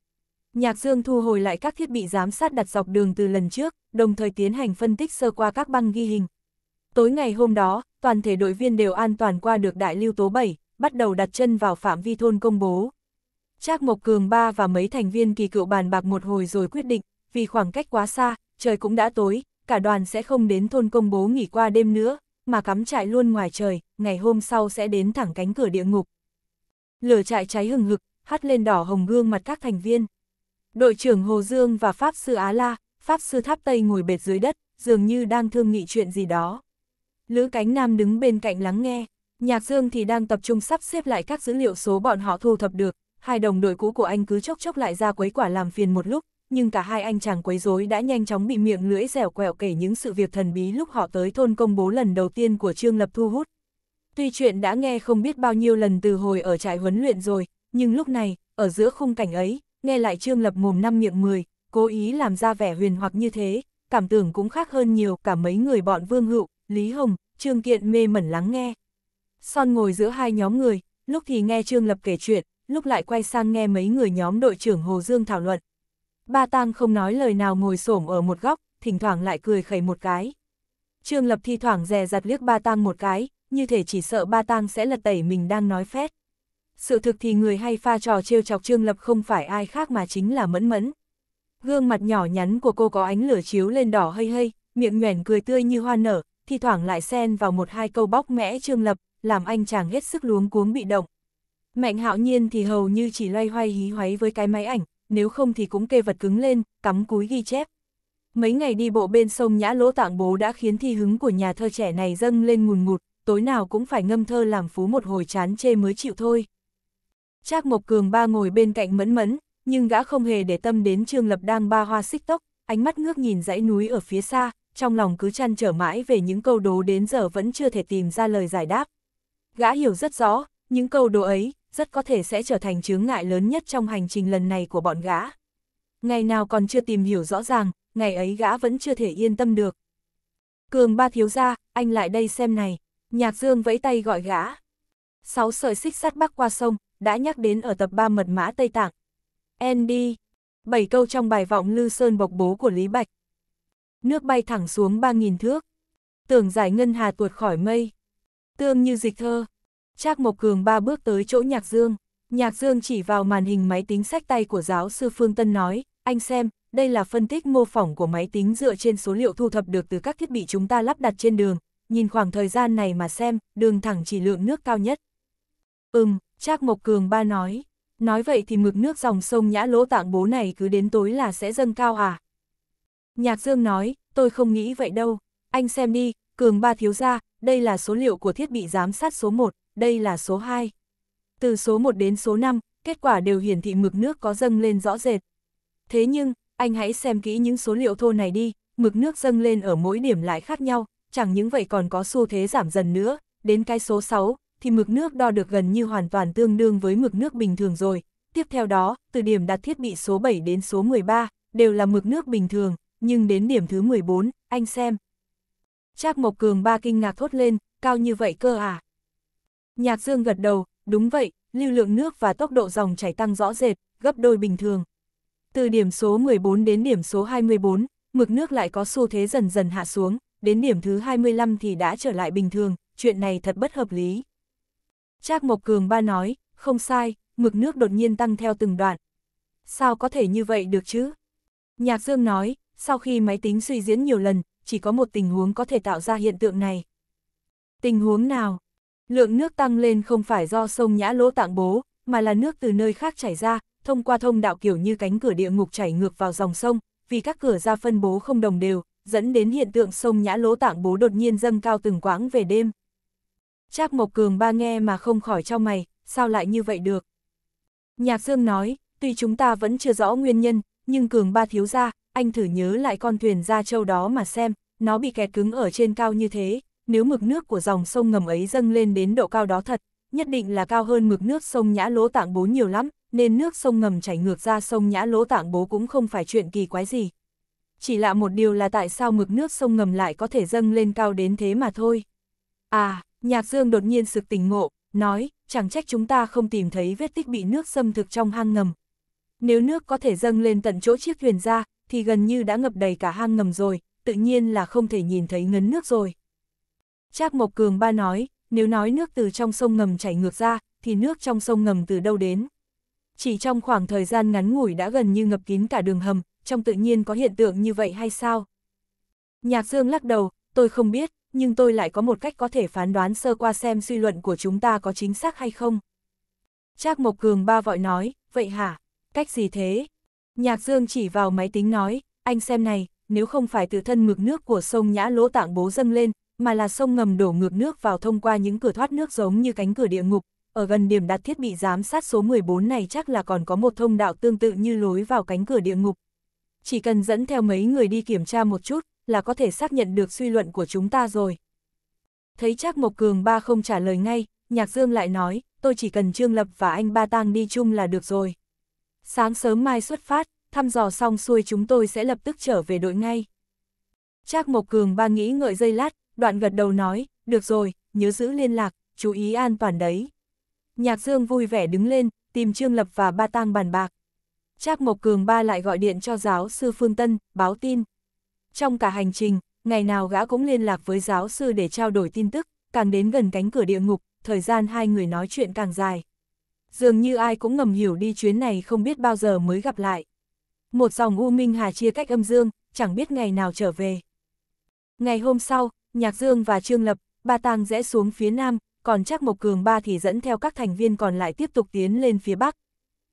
Nhạc Dương thu hồi lại các thiết bị giám sát đặt dọc đường từ lần trước, đồng thời tiến hành phân tích sơ qua các băng ghi hình. Tối ngày hôm đó, toàn thể đội viên đều an toàn qua được đại lưu tố 7, bắt đầu đặt chân vào phạm vi thôn công bố. Trác Mộc Cường ba và mấy thành viên kỳ cựu bàn bạc một hồi rồi quyết định, vì khoảng cách quá xa, trời cũng đã tối, cả đoàn sẽ không đến thôn công bố nghỉ qua đêm nữa, mà cắm trại luôn ngoài trời, ngày hôm sau sẽ đến thẳng cánh cửa địa ngục. Lửa trại cháy hừng hực, hắt lên đỏ hồng gương mặt các thành viên. Đội trưởng Hồ Dương và Pháp Sư Á La, Pháp Sư Tháp Tây ngồi bệt dưới đất, dường như đang thương nghị chuyện gì đó. Lữ Cánh Nam đứng bên cạnh lắng nghe. Nhạc Dương thì đang tập trung sắp xếp lại các dữ liệu số bọn họ thu thập được, hai đồng đội cũ của anh cứ chốc chốc lại ra quấy quả làm phiền một lúc, nhưng cả hai anh chàng quấy rối đã nhanh chóng bị miệng lưỡi dẻo quẹo kể những sự việc thần bí lúc họ tới thôn công bố lần đầu tiên của Trương Lập thu hút. Tuy chuyện đã nghe không biết bao nhiêu lần từ hồi ở trại huấn luyện rồi, nhưng lúc này, ở giữa khung cảnh ấy, nghe lại Trương Lập mồm năm miệng 10, cố ý làm ra vẻ huyền hoặc như thế, cảm tưởng cũng khác hơn nhiều cả mấy người bọn Vương Hựu, Lý Hồng, Trương Kiện mê mẩn lắng nghe. Son ngồi giữa hai nhóm người, lúc thì nghe Trương Lập kể chuyện, lúc lại quay sang nghe mấy người nhóm đội trưởng Hồ Dương thảo luận. Ba Tang không nói lời nào ngồi xổm ở một góc, thỉnh thoảng lại cười khẩy một cái. Trương Lập thi thoảng dè dặt liếc Ba Tang một cái, như thể chỉ sợ Ba Tang sẽ lật tẩy mình đang nói phét. Sự thực thì người hay pha trò trêu chọc Trương Lập không phải ai khác mà chính là Mẫn Mẫn. Gương mặt nhỏ nhắn của cô có ánh lửa chiếu lên đỏ hây hây, miệng nhoẻn cười tươi như hoa nở, thi thoảng lại xen vào một hai câu bóc mẽ Trương Lập, làm anh chàng hết sức luống cuống bị động. Mạnh hạo nhiên thì hầu như chỉ loay hoay hí hoáy với cái máy ảnh, nếu không thì cũng kê vật cứng lên, cắm cúi ghi chép. Mấy ngày đi bộ bên sông Nhã Lỗ Tạng Bố đã khiến thi hứng của nhà thơ trẻ này dâng lên ngùn ngụt, tối nào cũng phải ngâm thơ làm phú một hồi chán chê mới chịu thôi. Trác Mộc Cường ba ngồi bên cạnh mẫn mẫn, nhưng gã không hề để tâm đến Trương Lập đang ba hoa xích tóc, ánh mắt ngước nhìn dãy núi ở phía xa, trong lòng cứ chăn trở mãi về những câu đố đến giờ vẫn chưa thể tìm ra lời giải đáp. Gã hiểu rất rõ, những câu đố ấy, rất có thể sẽ trở thành chướng ngại lớn nhất trong hành trình lần này của bọn gã. Ngày nào còn chưa tìm hiểu rõ ràng, ngày ấy gã vẫn chưa thể yên tâm được. Cường ba thiếu ra, anh lại đây xem này. Nhạc dương vẫy tay gọi gã. Sáu sợi xích sắt bắc qua sông, đã nhắc đến ở tập 3 mật mã Tây Tạng. Andy. Bảy câu trong bài vọng Lư Sơn bộc bố của Lý Bạch. Nước bay thẳng xuống 3.000 thước. Tưởng giải ngân hà tuột khỏi mây. Tương như dịch thơ. Trác Mộc Cường ba bước tới chỗ Nhạc Dương. Nhạc Dương chỉ vào màn hình máy tính sách tay của giáo sư Phương Tân nói, anh xem, đây là phân tích mô phỏng của máy tính dựa trên số liệu thu thập được từ các thiết bị chúng ta lắp đặt trên đường. Nhìn khoảng thời gian này mà xem, đường thẳng chỉ lượng nước cao nhất. Ừm, Trác Mộc Cường ba nói. Nói vậy thì mực nước dòng sông nhã lỗ tạng bố này cứ đến tối là sẽ dâng cao à? Nhạc Dương nói, tôi không nghĩ vậy đâu. Anh xem đi, Cường ba thiếu ra, đây là số liệu của thiết bị giám sát số 1, đây là số 2. Từ số 1 đến số 5, kết quả đều hiển thị mực nước có dâng lên rõ rệt. Thế nhưng, anh hãy xem kỹ những số liệu thô này đi, mực nước dâng lên ở mỗi điểm lại khác nhau, chẳng những vậy còn có xu thế giảm dần nữa, đến cái số 6, thì mực nước đo được gần như hoàn toàn tương đương với mực nước bình thường rồi. Tiếp theo đó, từ điểm đặt thiết bị số 7 đến số 13, đều là mực nước bình thường, nhưng đến điểm thứ 14, anh xem, Trác Mộc Cường ba kinh ngạc thốt lên, cao như vậy cơ à? Nhạc Dương gật đầu, đúng vậy, lưu lượng nước và tốc độ dòng chảy tăng rõ rệt, gấp đôi bình thường. Từ điểm số 14 đến điểm số 24, mực nước lại có xu thế dần dần hạ xuống, đến điểm thứ 25 thì đã trở lại bình thường, chuyện này thật bất hợp lý. Trác Mộc Cường ba nói, không sai, mực nước đột nhiên tăng theo từng đoạn. Sao có thể như vậy được chứ? Nhạc Dương nói, sau khi máy tính suy diễn nhiều lần, chỉ có một tình huống có thể tạo ra hiện tượng này. Tình huống nào? Lượng nước tăng lên không phải do sông Nhã Lỗ tạng bố, mà là nước từ nơi khác chảy ra, thông qua thông đạo kiểu như cánh cửa địa ngục chảy ngược vào dòng sông, vì các cửa ra phân bố không đồng đều, dẫn đến hiện tượng sông Nhã Lỗ tạng bố đột nhiên dâng cao từng quãng về đêm. Trác Mộc Cường ba nghe mà không khỏi cho mày, sao lại như vậy được? Nhạc Dương nói, tuy chúng ta vẫn chưa rõ nguyên nhân, nhưng cường ba thiếu ra, anh thử nhớ lại con thuyền ra châu đó mà xem, nó bị kẹt cứng ở trên cao như thế, nếu mực nước của dòng sông ngầm ấy dâng lên đến độ cao đó thật, nhất định là cao hơn mực nước sông Nhã Lỗ Tạng Bố nhiều lắm, nên nước sông ngầm chảy ngược ra sông Nhã Lỗ Tạng Bố cũng không phải chuyện kỳ quái gì. Chỉ lạ một điều là tại sao mực nước sông ngầm lại có thể dâng lên cao đến thế mà thôi. À, Nhạc Dương đột nhiên sực tỉnh ngộ, nói, chẳng trách chúng ta không tìm thấy vết tích bị nước xâm thực trong hang ngầm, nếu nước có thể dâng lên tận chỗ chiếc thuyền ra, thì gần như đã ngập đầy cả hang ngầm rồi, tự nhiên là không thể nhìn thấy ngấn nước rồi. Trác Mộc Cường ba nói, nếu nói nước từ trong sông ngầm chảy ngược ra, thì nước trong sông ngầm từ đâu đến? Chỉ trong khoảng thời gian ngắn ngủi đã gần như ngập kín cả đường hầm, trong tự nhiên có hiện tượng như vậy hay sao? Nhạc Dương lắc đầu, tôi không biết, nhưng tôi lại có một cách có thể phán đoán sơ qua xem suy luận của chúng ta có chính xác hay không. Trác Mộc Cường ba vội nói, vậy hả? cách gì thế? Nhạc Dương chỉ vào máy tính nói, anh xem này, nếu không phải từ thân mực nước của sông Nhã lỗ tạng bố dâng lên, mà là sông ngầm đổ ngược nước vào thông qua những cửa thoát nước giống như cánh cửa địa ngục, ở gần điểm đặt thiết bị giám sát số 14 này chắc là còn có một thông đạo tương tự như lối vào cánh cửa địa ngục. Chỉ cần dẫn theo mấy người đi kiểm tra một chút, là có thể xác nhận được suy luận của chúng ta rồi. Thấy chắc Mộc Cường ba không trả lời ngay, Nhạc Dương lại nói, tôi chỉ cần Trương Lập và anh Ba Tang đi chung là được rồi sáng sớm mai xuất phát, thăm dò xong xuôi chúng tôi sẽ lập tức trở về đội ngay. Trác Mộc Cường ba nghĩ ngợi dây lát, đoạn gật đầu nói, được rồi, nhớ giữ liên lạc, chú ý an toàn đấy. Nhạc Dương vui vẻ đứng lên, tìm Trương Lập và Ba Tang bàn bạc. Trác Mộc Cường ba lại gọi điện cho giáo sư Phương Tân, báo tin. Trong cả hành trình, ngày nào gã cũng liên lạc với giáo sư để trao đổi tin tức, càng đến gần cánh cửa địa ngục, thời gian hai người nói chuyện càng dài dường như ai cũng ngầm hiểu đi chuyến này không biết bao giờ mới gặp lại. Một dòng U Minh Hà chia cách âm dương, chẳng biết ngày nào trở về. Ngày hôm sau, Nhạc Dương và Trương Lập, ba tang rẽ xuống phía nam, còn chắc Mộc Cường ba thì dẫn theo các thành viên còn lại tiếp tục tiến lên phía bắc.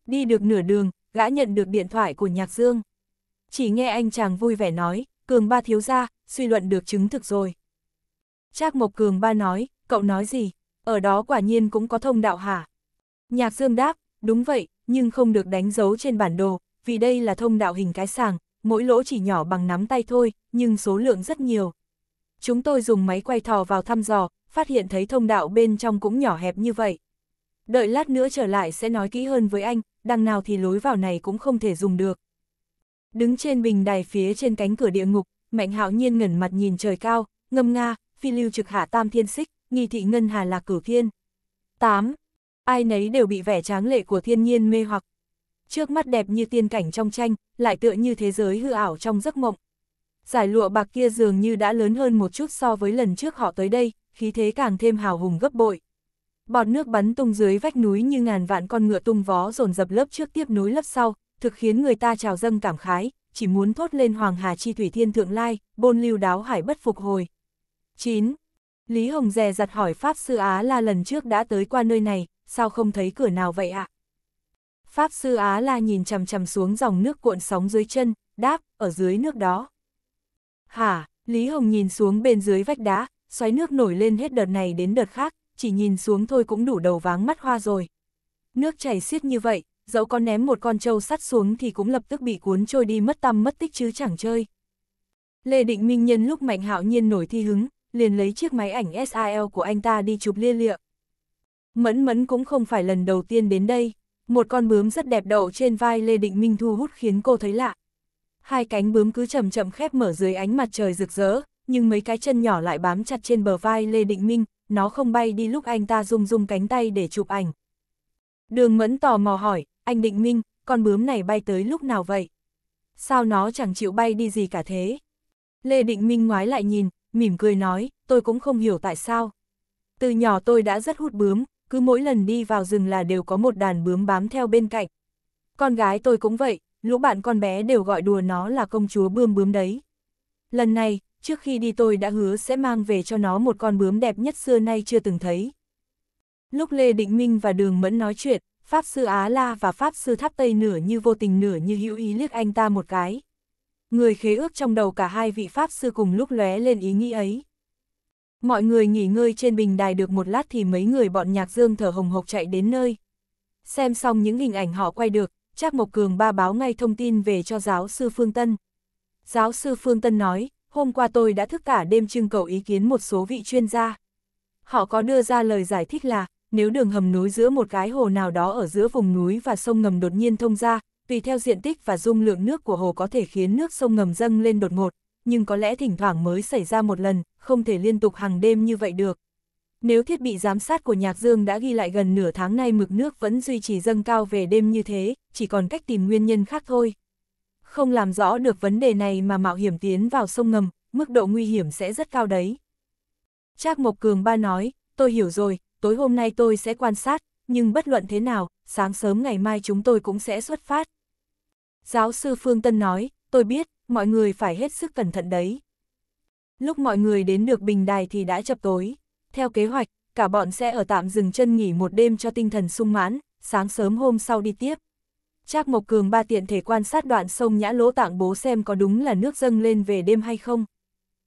Đi được nửa đường, gã nhận được điện thoại của Nhạc Dương. Chỉ nghe anh chàng vui vẻ nói, Cường ba thiếu ra, suy luận được chứng thực rồi. Trác Mộc Cường ba nói, cậu nói gì? Ở đó quả nhiên cũng có thông đạo hả? Nhạc Dương đáp, đúng vậy, nhưng không được đánh dấu trên bản đồ, vì đây là thông đạo hình cái sàng, mỗi lỗ chỉ nhỏ bằng nắm tay thôi, nhưng số lượng rất nhiều. Chúng tôi dùng máy quay thò vào thăm dò, phát hiện thấy thông đạo bên trong cũng nhỏ hẹp như vậy. Đợi lát nữa trở lại sẽ nói kỹ hơn với anh, đằng nào thì lối vào này cũng không thể dùng được. Đứng trên bình đài phía trên cánh cửa địa ngục, Mạnh Hạo Nhiên ngẩn mặt nhìn trời cao, ngâm nga, phi lưu trực hạ tam thiên xích, nghi thị ngân hà lạc cửu thiên. 8 ai nấy đều bị vẻ tráng lệ của thiên nhiên mê hoặc. Trước mắt đẹp như tiên cảnh trong tranh, lại tựa như thế giới hư ảo trong giấc mộng. Giải lụa bạc kia dường như đã lớn hơn một chút so với lần trước họ tới đây, khí thế càng thêm hào hùng gấp bội. Bọt nước bắn tung dưới vách núi như ngàn vạn con ngựa tung vó dồn dập lớp trước tiếp núi lớp sau, thực khiến người ta trào dâng cảm khái, chỉ muốn thốt lên Hoàng Hà Chi Thủy Thiên Thượng Lai, bôn lưu đáo hải bất phục hồi. 9. Lý Hồng dè giặt hỏi Pháp Sư Á là lần trước đã tới qua nơi này, sao không thấy cửa nào vậy ạ? À? Pháp sư Á La nhìn chằm chằm xuống dòng nước cuộn sóng dưới chân, đáp, ở dưới nước đó. Hả, Lý Hồng nhìn xuống bên dưới vách đá, xoáy nước nổi lên hết đợt này đến đợt khác, chỉ nhìn xuống thôi cũng đủ đầu váng mắt hoa rồi. Nước chảy xiết như vậy, dẫu con ném một con trâu sắt xuống thì cũng lập tức bị cuốn trôi đi mất tăm mất tích chứ chẳng chơi. Lê Định Minh Nhân lúc Mạnh Hạo Nhiên nổi thi hứng, liền lấy chiếc máy ảnh SIL của anh ta đi chụp lia lịa. Mẫn mẫn cũng không phải lần đầu tiên đến đây, một con bướm rất đẹp đậu trên vai Lê Định Minh thu hút khiến cô thấy lạ. Hai cánh bướm cứ chậm chậm khép mở dưới ánh mặt trời rực rỡ, nhưng mấy cái chân nhỏ lại bám chặt trên bờ vai Lê Định Minh, nó không bay đi lúc anh ta rung rung cánh tay để chụp ảnh. Đường Mẫn tò mò hỏi, anh Định Minh, con bướm này bay tới lúc nào vậy? Sao nó chẳng chịu bay đi gì cả thế? Lê Định Minh ngoái lại nhìn, mỉm cười nói, tôi cũng không hiểu tại sao. Từ nhỏ tôi đã rất hút bướm, cứ mỗi lần đi vào rừng là đều có một đàn bướm bám theo bên cạnh. Con gái tôi cũng vậy, lũ bạn con bé đều gọi đùa nó là công chúa bươm bướm đấy. Lần này, trước khi đi tôi đã hứa sẽ mang về cho nó một con bướm đẹp nhất xưa nay chưa từng thấy. Lúc Lê Định Minh và Đường Mẫn nói chuyện, Pháp Sư Á La và Pháp Sư Tháp Tây nửa như vô tình nửa như hữu ý liếc anh ta một cái. Người khế ước trong đầu cả hai vị Pháp Sư cùng lúc lóe lên ý nghĩ ấy. Mọi người nghỉ ngơi trên bình đài được một lát thì mấy người bọn nhạc dương thở hồng hộc chạy đến nơi. Xem xong những hình ảnh họ quay được, Trác Mộc Cường ba báo ngay thông tin về cho giáo sư Phương Tân. Giáo sư Phương Tân nói, hôm qua tôi đã thức cả đêm trưng cầu ý kiến một số vị chuyên gia. Họ có đưa ra lời giải thích là, nếu đường hầm núi giữa một cái hồ nào đó ở giữa vùng núi và sông ngầm đột nhiên thông ra, tùy theo diện tích và dung lượng nước của hồ có thể khiến nước sông ngầm dâng lên đột ngột, nhưng có lẽ thỉnh thoảng mới xảy ra một lần, không thể liên tục hàng đêm như vậy được. Nếu thiết bị giám sát của Nhạc Dương đã ghi lại gần nửa tháng nay mực nước vẫn duy trì dâng cao về đêm như thế, chỉ còn cách tìm nguyên nhân khác thôi. Không làm rõ được vấn đề này mà mạo hiểm tiến vào sông ngầm, mức độ nguy hiểm sẽ rất cao đấy. Trác Mộc Cường ba nói, tôi hiểu rồi, tối hôm nay tôi sẽ quan sát, nhưng bất luận thế nào, sáng sớm ngày mai chúng tôi cũng sẽ xuất phát. Giáo sư Phương Tân nói, tôi biết, mọi người phải hết sức cẩn thận đấy. Lúc mọi người đến được bình đài thì đã chập tối. Theo kế hoạch, cả bọn sẽ ở tạm dừng chân nghỉ một đêm cho tinh thần sung mãn, sáng sớm hôm sau đi tiếp. Trác Mộc Cường ba tiện thể quan sát đoạn sông Nhã Lỗ Tạng Bố xem có đúng là nước dâng lên về đêm hay không.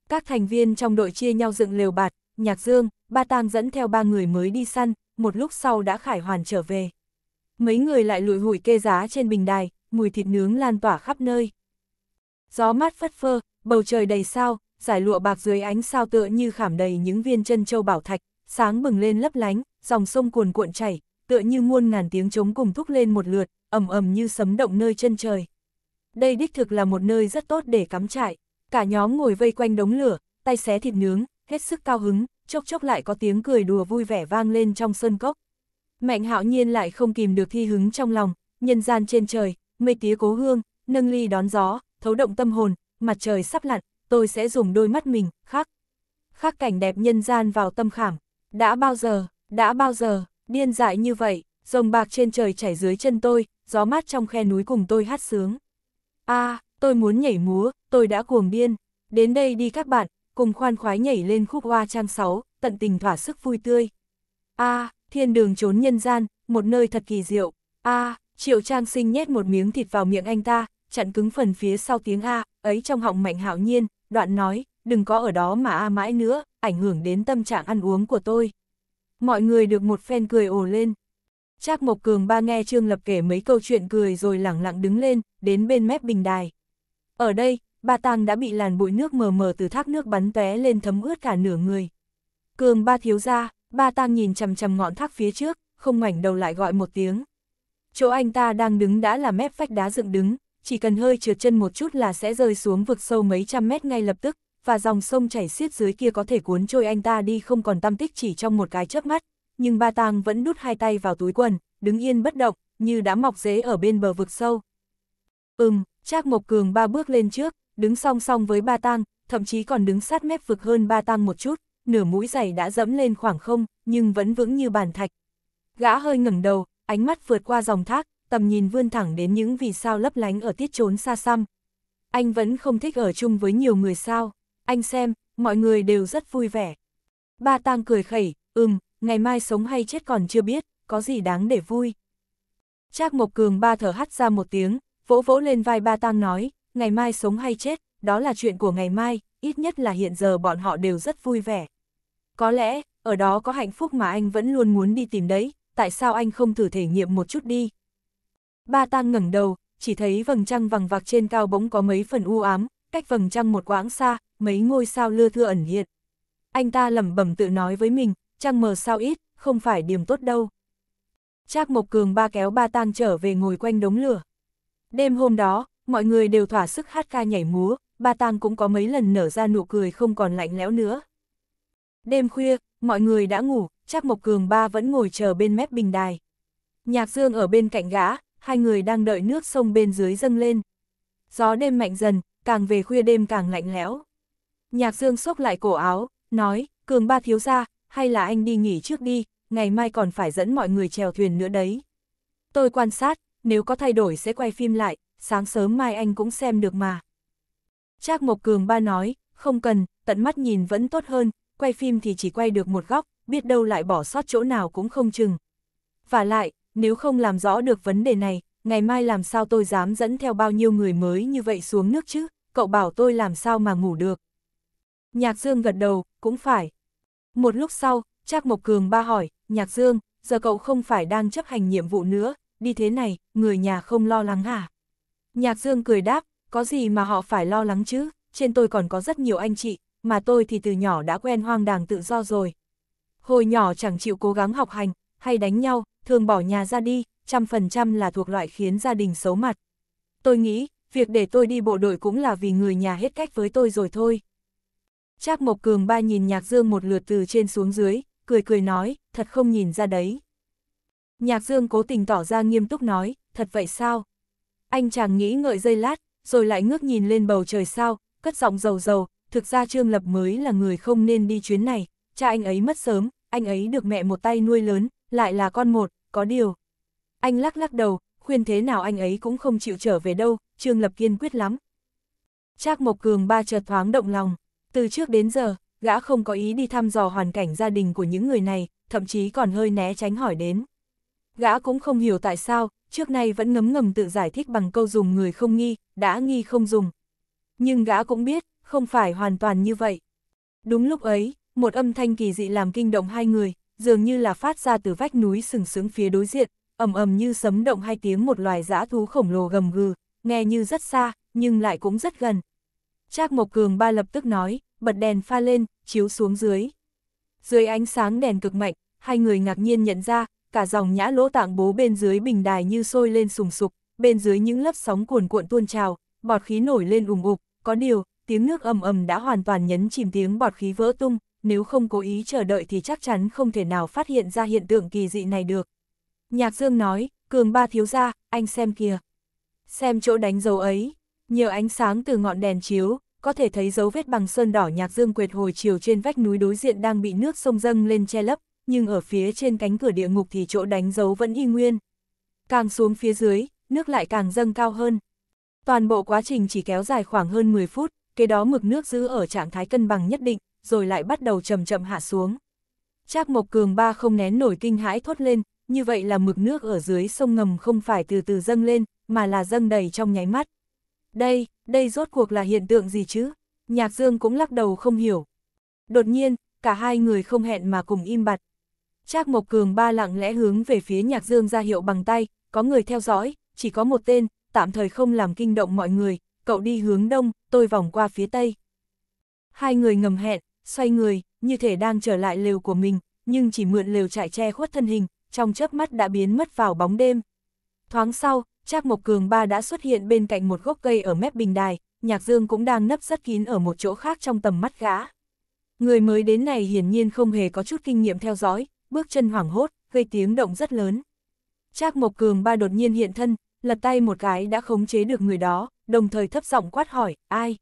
Các thành viên trong đội chia nhau dựng lều bạt, Nhạc Dương, Ba Tang dẫn theo ba người mới đi săn, một lúc sau đã khải hoàn trở về. Mấy người lại lụi hủi kê giá trên bình đài, mùi thịt nướng lan tỏa khắp nơi. Gió mát phất phơ, bầu trời đầy sao, giải lụa bạc dưới ánh sao tựa như khảm đầy những viên chân châu bảo thạch, sáng bừng lên lấp lánh, dòng sông cuồn cuộn chảy, tựa như muôn ngàn tiếng trống cùng thúc lên một lượt, ầm ầm như sấm động nơi chân trời. Đây đích thực là một nơi rất tốt để cắm trại, cả nhóm ngồi vây quanh đống lửa, tay xé thịt nướng, hết sức cao hứng, chốc chốc lại có tiếng cười đùa vui vẻ vang lên trong sơn cốc. Mạnh hạo nhiên lại không kìm được thi hứng trong lòng, nhân gian trên trời, mây tía cố hương, nâng ly đón gió, thấu động tâm hồn, mặt trời sắp lặn, tôi sẽ dùng đôi mắt mình, khắc. Khắc cảnh đẹp nhân gian vào tâm khảm. Đã bao giờ, đã bao giờ, điên dại như vậy, rồng bạc trên trời chảy dưới chân tôi, gió mát trong khe núi cùng tôi hát sướng. a tôi muốn nhảy múa, tôi đã cuồng điên. Đến đây đi các bạn, cùng khoan khoái nhảy lên khúc hoa trang 6, tận tình thỏa sức vui tươi. a thiên đường trốn nhân gian, một nơi thật kỳ diệu. a triệu trang sinh nhét một miếng thịt vào miệng anh ta, chặn cứng phần phía sau tiếng A, ấy trong họng mạnh hảo nhiên, đoạn nói, đừng có ở đó mà a mãi nữa, ảnh hưởng đến tâm trạng ăn uống của tôi. Mọi người được một phen cười ồ lên. Trác Mộc Cường ba nghe Trương Lập kể mấy câu chuyện cười rồi lẳng lặng đứng lên, đến bên mép bình đài. Ở đây, ba tang đã bị làn bụi nước mờ mờ từ thác nước bắn tóe lên thấm ướt cả nửa người. Cường ba thiếu ra, ba tang nhìn chằm chằm ngọn thác phía trước, không ngoảnh đầu lại gọi một tiếng. Chỗ anh ta đang đứng đã là mép vách đá dựng đứng, chỉ cần hơi trượt chân một chút là sẽ rơi xuống vực sâu mấy trăm mét ngay lập tức, và dòng sông chảy xiết dưới kia có thể cuốn trôi anh ta đi không còn tâm tích chỉ trong một cái chớp mắt, nhưng ba tang vẫn đút hai tay vào túi quần, đứng yên bất động, như đã mọc dế ở bên bờ vực sâu. Ừm, Trác Mộc Cường ba bước lên trước, đứng song song với ba tang, thậm chí còn đứng sát mép vực hơn ba tang một chút, nửa mũi giày đã dẫm lên khoảng không, nhưng vẫn vững như bàn thạch. Gã hơi ngẩng đầu, ánh mắt vượt qua dòng thác, tầm nhìn vươn thẳng đến những vì sao lấp lánh ở tiết trốn xa xăm. Anh vẫn không thích ở chung với nhiều người sao, anh xem, mọi người đều rất vui vẻ. Ba tang cười khẩy, ừm, ngày mai sống hay chết còn chưa biết, có gì đáng để vui. Trác Mộc Cường ba thở hắt ra một tiếng, vỗ vỗ lên vai ba tang nói, ngày mai sống hay chết, đó là chuyện của ngày mai, ít nhất là hiện giờ bọn họ đều rất vui vẻ. Có lẽ, ở đó có hạnh phúc mà anh vẫn luôn muốn đi tìm đấy, tại sao anh không thử thể nghiệm một chút đi? Ba tang ngẩng đầu, chỉ thấy vầng trăng vàng vạc trên cao bỗng có mấy phần u ám, cách vầng trăng một quãng xa, mấy ngôi sao lưa thưa ẩn hiện. Anh ta lẩm bẩm tự nói với mình, trăng mờ sao ít, không phải điểm tốt đâu. Trác Mộc Cường ba kéo ba tang trở về ngồi quanh đống lửa. Đêm hôm đó, mọi người đều thỏa sức hát ca nhảy múa, ba tang cũng có mấy lần nở ra nụ cười không còn lạnh lẽo nữa. Đêm khuya, mọi người đã ngủ, Trác Mộc Cường ba vẫn ngồi chờ bên mép bình đài. Nhạc Dương ở bên cạnh gã, hai người đang đợi nước sông bên dưới dâng lên. Gió đêm mạnh dần, càng về khuya đêm càng lạnh lẽo. Nhạc Dương xốc lại cổ áo, nói, cường ba thiếu ra, hay là anh đi nghỉ trước đi, ngày mai còn phải dẫn mọi người chèo thuyền nữa đấy. Tôi quan sát, nếu có thay đổi sẽ quay phim lại, sáng sớm mai anh cũng xem được mà. Trác Mộc Cường ba nói, không cần, tận mắt nhìn vẫn tốt hơn, quay phim thì chỉ quay được một góc, biết đâu lại bỏ sót chỗ nào cũng không chừng. Và lại, nếu không làm rõ được vấn đề này, ngày mai làm sao tôi dám dẫn theo bao nhiêu người mới như vậy xuống nước chứ, cậu bảo tôi làm sao mà ngủ được. Nhạc Dương gật đầu, cũng phải. Một lúc sau, Trác Mộc Cường ba hỏi, Nhạc Dương, giờ cậu không phải đang chấp hành nhiệm vụ nữa, đi thế này, người nhà không lo lắng à? Nhạc Dương cười đáp, có gì mà họ phải lo lắng chứ, trên tôi còn có rất nhiều anh chị, mà tôi thì từ nhỏ đã quen hoang đàng tự do rồi. Hồi nhỏ chẳng chịu cố gắng học hành, hay đánh nhau, thường bỏ nhà ra đi, trăm phần trăm là thuộc loại khiến gia đình xấu mặt. Tôi nghĩ, việc để tôi đi bộ đội cũng là vì người nhà hết cách với tôi rồi thôi. Trác Mộc Cường ba nhìn Nhạc Dương một lượt từ trên xuống dưới, cười cười nói, thật không nhìn ra đấy. Nhạc Dương cố tình tỏ ra nghiêm túc nói, thật vậy sao? Anh chàng nghĩ ngợi dây lát, rồi lại ngước nhìn lên bầu trời sao, cất giọng dầu dầu, thực ra Trương Lập mới là người không nên đi chuyến này, cha anh ấy mất sớm, anh ấy được mẹ một tay nuôi lớn, lại là con một, có điều. Anh lắc lắc đầu, khuyên thế nào anh ấy cũng không chịu trở về đâu, Trương Lập kiên quyết lắm. Trác Mộc Cường ba chợt thoáng động lòng, từ trước đến giờ, gã không có ý đi thăm dò hoàn cảnh gia đình của những người này, thậm chí còn hơi né tránh hỏi đến. Gã cũng không hiểu tại sao, trước nay vẫn ngấm ngầm tự giải thích bằng câu dùng người không nghi, đã nghi không dùng. Nhưng gã cũng biết, không phải hoàn toàn như vậy. Đúng lúc ấy, một âm thanh kỳ dị làm kinh động hai người, dường như là phát ra từ vách núi sừng sững phía đối diện, ầm ầm như sấm động hai tiếng một loài dã thú khổng lồ gầm gừ, nghe như rất xa, nhưng lại cũng rất gần. Trác Mộc Cường ba lập tức nói, bật đèn pha lên, chiếu xuống dưới. Dưới ánh sáng đèn cực mạnh, hai người ngạc nhiên nhận ra, cả dòng nhã lỗ tạng bố bên dưới bình đài như sôi lên sùng sục, bên dưới những lớp sóng cuồn cuộn tuôn trào, bọt khí nổi lên ủng ục, có điều, tiếng nước ầm ầm đã hoàn toàn nhấn chìm tiếng bọt khí vỡ tung, nếu không cố ý chờ đợi thì chắc chắn không thể nào phát hiện ra hiện tượng kỳ dị này được. Nhạc Dương nói, cường ba thiếu ra, anh xem kìa. Xem chỗ đánh dấu ấy, nhờ ánh sáng từ ngọn đèn chiếu, có thể thấy dấu vết bằng sơn đỏ nhạc dương quệt hồi chiều trên vách núi đối diện đang bị nước sông dâng lên che lấp, nhưng ở phía trên cánh cửa địa ngục thì chỗ đánh dấu vẫn y nguyên. Càng xuống phía dưới, nước lại càng dâng cao hơn. Toàn bộ quá trình chỉ kéo dài khoảng hơn 10 phút, kế đó mực nước giữ ở trạng thái cân bằng nhất định, rồi lại bắt đầu chậm chậm hạ xuống. Trác Mộc Cường ba không nén nổi kinh hãi thốt lên, như vậy là mực nước ở dưới sông ngầm không phải từ từ dâng lên, mà là dâng đầy trong nháy mắt. Đây, đây rốt cuộc là hiện tượng gì chứ? Nhạc Dương cũng lắc đầu không hiểu. Đột nhiên, cả hai người không hẹn mà cùng im bặt. Trác Mộc Cường ba lặng lẽ hướng về phía Nhạc Dương ra hiệu bằng tay, có người theo dõi, chỉ có một tên, tạm thời không làm kinh động mọi người, cậu đi hướng đông, tôi vòng qua phía tây. Hai người ngầm hẹn, xoay người, như thể đang trở lại lều của mình, nhưng chỉ mượn lều trại che khuất thân hình, trong chớp mắt đã biến mất vào bóng đêm. Thoáng sau, Trác Mộc Cường ba đã xuất hiện bên cạnh một gốc cây ở mép bình đài, Nhạc Dương cũng đang nấp rất kín ở một chỗ khác trong tầm mắt gã. Người mới đến này hiển nhiên không hề có chút kinh nghiệm theo dõi, bước chân hoảng hốt, gây tiếng động rất lớn. Trác Mộc Cường ba đột nhiên hiện thân, lật tay một cái đã khống chế được người đó, đồng thời thấp giọng quát hỏi, ai?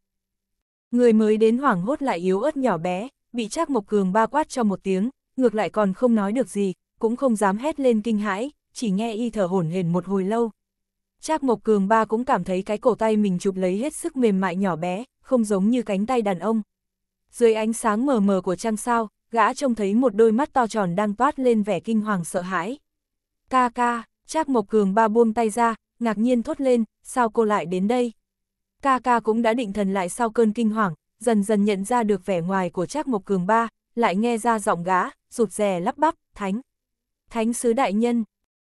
Người mới đến hoảng hốt lại yếu ớt nhỏ bé, bị Trác Mộc Cường ba quát cho một tiếng, ngược lại còn không nói được gì, cũng không dám hét lên kinh hãi, chỉ nghe y thở hổn hển một hồi lâu. Trác Mộc Cường ba cũng cảm thấy cái cổ tay mình chụp lấy hết sức mềm mại nhỏ bé, không giống như cánh tay đàn ông. Dưới ánh sáng mờ mờ của trăng sao, gã trông thấy một đôi mắt to tròn đang toát lên vẻ kinh hoàng sợ hãi. Ca ca, Trác Mộc Cường ba buông tay ra, ngạc nhiên thốt lên, sao cô lại đến đây? ca ca cũng đã định thần lại sau cơn kinh hoàng, dần dần nhận ra được vẻ ngoài của Trác Mộc Cường ba, lại nghe ra giọng gã, rụt rè lắp bắp, thánh. Thánh sứ đại nhân.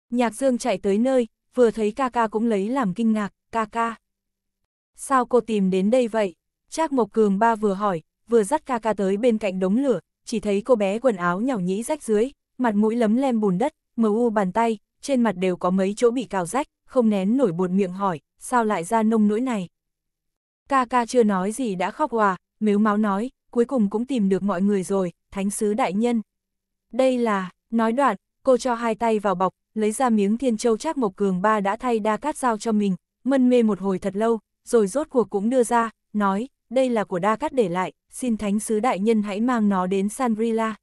Nhạc Dương chạy tới nơi, vừa thấy ca ca cũng lấy làm kinh ngạc, ca ca. Sao cô tìm đến đây vậy? Trác Mộc Cường ba vừa hỏi, vừa dắt ca ca tới bên cạnh đống lửa, chỉ thấy cô bé quần áo nhàu nhĩ rách dưới, mặt mũi lấm lem bùn đất, mờ u bàn tay, trên mặt đều có mấy chỗ bị cào rách, không nén nổi buồn miệng hỏi, sao lại ra nông nỗi này? Ca ca chưa nói gì đã khóc hòa, mếu máu nói, cuối cùng cũng tìm được mọi người rồi, thánh sứ đại nhân. Đây là, nói đoạn, cô cho hai tay vào bọc, lấy ra miếng thiên châu chắc mộc cường ba đã thay đa cát giao cho mình, mân mê một hồi thật lâu, rồi rốt cuộc cũng đưa ra, nói, đây là của đa cát để lại, xin thánh sứ đại nhân hãy mang nó đến Sanrila.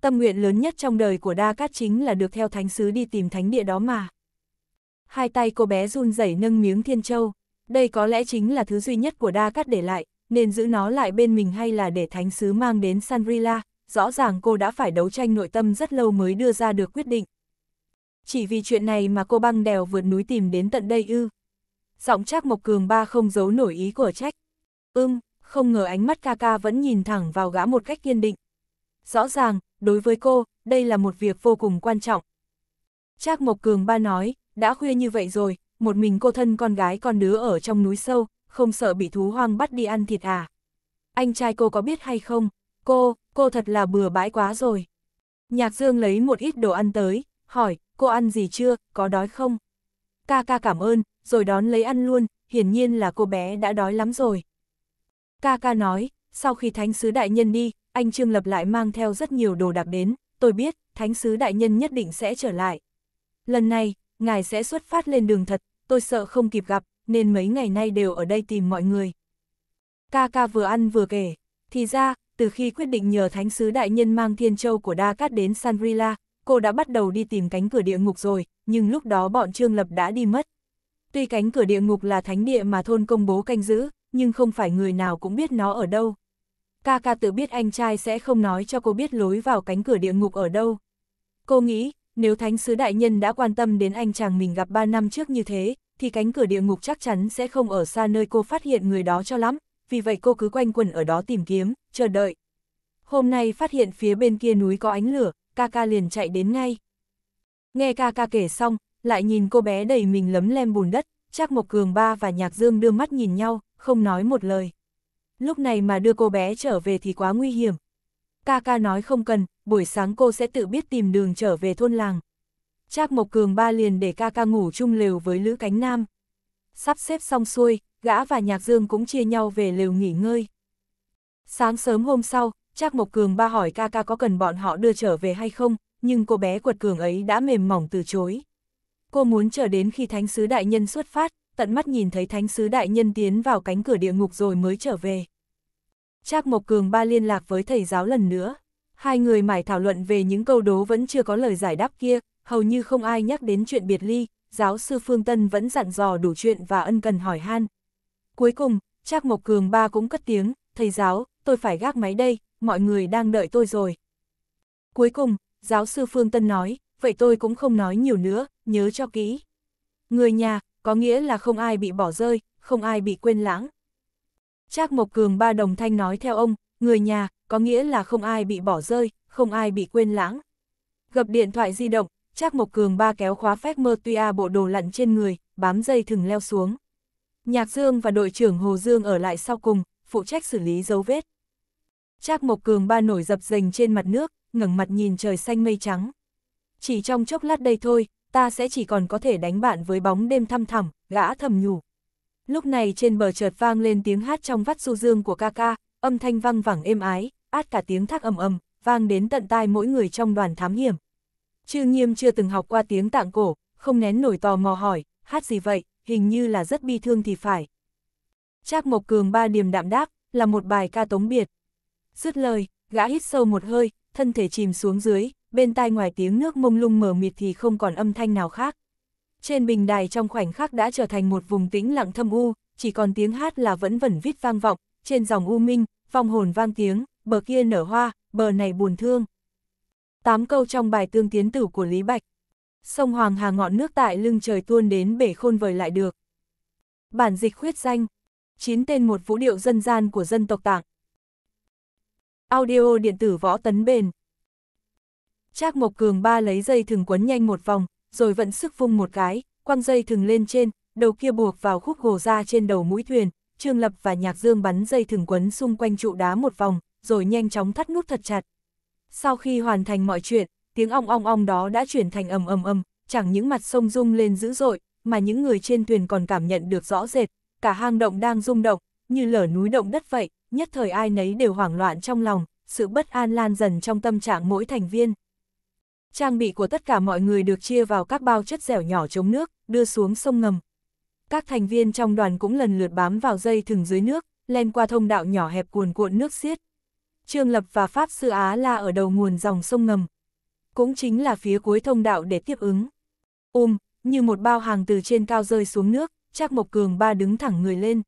Tâm nguyện lớn nhất trong đời của đa cát chính là được theo thánh sứ đi tìm thánh địa đó mà. Hai tay cô bé run rẩy nâng miếng thiên châu, đây có lẽ chính là thứ duy nhất của Đa Cát để lại, nên giữ nó lại bên mình hay là để thánh sứ mang đến Sanrila, rõ ràng cô đã phải đấu tranh nội tâm rất lâu mới đưa ra được quyết định. Chỉ vì chuyện này mà cô băng đèo vượt núi tìm đến tận đây ư. Giọng chắc Mộc Cường ba không giấu nổi ý của trách. Ưm, không ngờ ánh mắt ca ca vẫn nhìn thẳng vào gã một cách kiên định. Rõ ràng, đối với cô, đây là một việc vô cùng quan trọng. Trác Mộc Cường ba nói, đã khuya như vậy rồi, một mình cô thân con gái con đứa ở trong núi sâu, không sợ bị thú hoang bắt đi ăn thịt à. Anh trai cô có biết hay không? Cô, cô thật là bừa bãi quá rồi. Nhạc Dương lấy một ít đồ ăn tới, hỏi, cô ăn gì chưa, có đói không? Ca ca cảm ơn, rồi đón lấy ăn luôn, hiển nhiên là cô bé đã đói lắm rồi. Ca ca nói, sau khi thánh sứ đại nhân đi, anh Trương Lập lại mang theo rất nhiều đồ đạc đến, tôi biết, thánh sứ đại nhân nhất định sẽ trở lại. Lần này, ngài sẽ xuất phát lên đường thật, tôi sợ không kịp gặp, nên mấy ngày nay đều ở đây tìm mọi người. Ca ca vừa ăn vừa kể, thì ra, từ khi quyết định nhờ Thánh sứ Đại Nhân mang Thiên Châu của Đa Cát đến Sangrila, cô đã bắt đầu đi tìm cánh cửa địa ngục rồi, nhưng lúc đó bọn Trương Lập đã đi mất. Tuy cánh cửa địa ngục là thánh địa mà thôn công bố canh giữ, nhưng không phải người nào cũng biết nó ở đâu. Kaka tự biết anh trai sẽ không nói cho cô biết lối vào cánh cửa địa ngục ở đâu. Cô nghĩ, nếu Thánh Sứ Đại Nhân đã quan tâm đến anh chàng mình gặp 3 năm trước như thế, thì cánh cửa địa ngục chắc chắn sẽ không ở xa nơi cô phát hiện người đó cho lắm, vì vậy cô cứ quanh quẩn ở đó tìm kiếm, chờ đợi. Hôm nay phát hiện phía bên kia núi có ánh lửa, Kaka liền chạy đến ngay. Nghe Kaka kể xong, lại nhìn cô bé đầy mình lấm lem bùn đất, Trác Mộc Cường ba và Nhạc Dương đưa mắt nhìn nhau, không nói một lời. Lúc này mà đưa cô bé trở về thì quá nguy hiểm. Kaka nói không cần, buổi sáng cô sẽ tự biết tìm đường trở về thôn làng. Trác Mộc Cường ba liền để ca ca ngủ chung lều với Lữ Cánh Nam. Sắp xếp xong xuôi, gã và Nhạc Dương cũng chia nhau về lều nghỉ ngơi. Sáng sớm hôm sau, Trác Mộc Cường ba hỏi ca ca có cần bọn họ đưa trở về hay không, nhưng cô bé quật cường ấy đã mềm mỏng từ chối. Cô muốn chờ đến khi Thánh Sứ Đại Nhân xuất phát, tận mắt nhìn thấy Thánh Sứ Đại Nhân tiến vào cánh cửa địa ngục rồi mới trở về. Trác Mộc Cường ba liên lạc với thầy giáo lần nữa, hai người mải thảo luận về những câu đố vẫn chưa có lời giải đáp kia, hầu như không ai nhắc đến chuyện biệt ly, giáo sư Phương Tân vẫn dặn dò đủ chuyện và ân cần hỏi han. Cuối cùng, Trác Mộc Cường ba cũng cất tiếng, thầy giáo, tôi phải gác máy đây, mọi người đang đợi tôi rồi. Cuối cùng, giáo sư Phương Tân nói, vậy tôi cũng không nói nhiều nữa, nhớ cho kỹ. Người nhà, có nghĩa là không ai bị bỏ rơi, không ai bị quên lãng. Trác Mộc Cường ba đồng thanh nói theo ông, người nhà, có nghĩa là không ai bị bỏ rơi, không ai bị quên lãng. Gập điện thoại di động, Trác Mộc Cường ba kéo khóa phép mơ tuy a bộ đồ lặn trên người, bám dây thừng leo xuống. Nhạc Dương và đội trưởng Hồ Dương ở lại sau cùng, phụ trách xử lý dấu vết. Trác Mộc Cường ba nổi dập dềnh trên mặt nước, ngẩng mặt nhìn trời xanh mây trắng. Chỉ trong chốc lát đây thôi, ta sẽ chỉ còn có thể đánh bạn với bóng đêm thăm thẳm, gã thầm nhủ. Lúc này trên bờ chợt vang lên tiếng hát trong vắt du dương của ca ca, âm thanh văng vẳng êm ái, át cả tiếng thác ầm ầm, vang đến tận tai mỗi người trong đoàn thám hiểm. Trư Nghiêm chưa từng học qua tiếng tạng cổ, không nén nổi tò mò hỏi, hát gì vậy, hình như là rất bi thương thì phải. Trác Mộc Cường ba điểm đạm đáp, là một bài ca tống biệt. Dứt lời, gã hít sâu một hơi, thân thể chìm xuống dưới, bên tai ngoài tiếng nước mông lung mờ mịt thì không còn âm thanh nào khác. Trên bình đài trong khoảnh khắc đã trở thành một vùng tĩnh lặng thâm u, chỉ còn tiếng hát là vẫn vẩn vít vang vọng, trên dòng u minh, phong hồn vang tiếng, bờ kia nở hoa, bờ này buồn thương. Tám câu trong bài tương tiến tử của Lý Bạch. Sông Hoàng Hà ngọn nước tại lưng trời tuôn đến bể khôn vời lại được. Bản dịch khuyết danh. Chín tên một vũ điệu dân gian của dân tộc Tạng. Audio điện tử võ tấn bền. Trác Mộc Cường ba lấy dây thừng quấn nhanh một vòng, rồi vận sức vung một cái, quăng dây thừng lên trên, đầu kia buộc vào khúc gồ ra trên đầu mũi thuyền, Trương Lập và Nhạc Dương bắn dây thừng quấn xung quanh trụ đá một vòng, rồi nhanh chóng thắt nút thật chặt. Sau khi hoàn thành mọi chuyện, tiếng ong ong ong đó đã chuyển thành ầm ầm ầm, chẳng những mặt sông rung lên dữ dội, mà những người trên thuyền còn cảm nhận được rõ rệt, cả hang động đang rung động, như lở núi động đất vậy, nhất thời ai nấy đều hoảng loạn trong lòng, sự bất an lan dần trong tâm trạng mỗi thành viên. Trang bị của tất cả mọi người được chia vào các bao chất dẻo nhỏ chống nước, đưa xuống sông ngầm các thành viên trong đoàn cũng lần lượt bám vào dây thừng dưới nước, len qua thông đạo nhỏ hẹp cuồn cuộn nước xiết. Trương Lập và Pháp Sư Á La ở đầu nguồn dòng sông ngầm. Cũng chính là phía cuối thông đạo để tiếp ứng. Ôm, như một bao hàng từ trên cao rơi xuống nước, Trác Mộc Cường ba đứng thẳng người lên.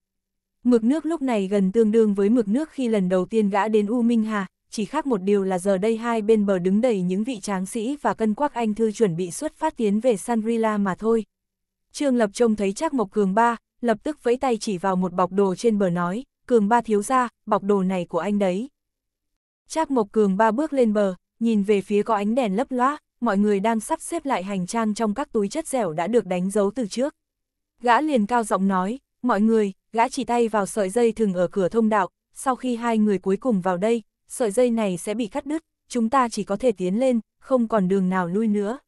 Mực nước lúc này gần tương đương với mực nước khi lần đầu tiên gã đến U Minh Hà, chỉ khác một điều là giờ đây hai bên bờ đứng đầy những vị tráng sĩ và cân quắc anh thư chuẩn bị xuất phát tiến về Sanrila mà thôi. Trương Lập trông thấy Trác Mộc Cường Ba, lập tức vẫy tay chỉ vào một bọc đồ trên bờ nói, Cường Ba thiếu gia, bọc đồ này của anh đấy. Trác Mộc Cường Ba bước lên bờ, nhìn về phía có ánh đèn lấp loá, mọi người đang sắp xếp lại hành trang trong các túi chất dẻo đã được đánh dấu từ trước. Gã liền cao giọng nói, mọi người, gã chỉ tay vào sợi dây thường ở cửa thông đạo, sau khi hai người cuối cùng vào đây, sợi dây này sẽ bị cắt đứt, chúng ta chỉ có thể tiến lên, không còn đường nào lui nữa.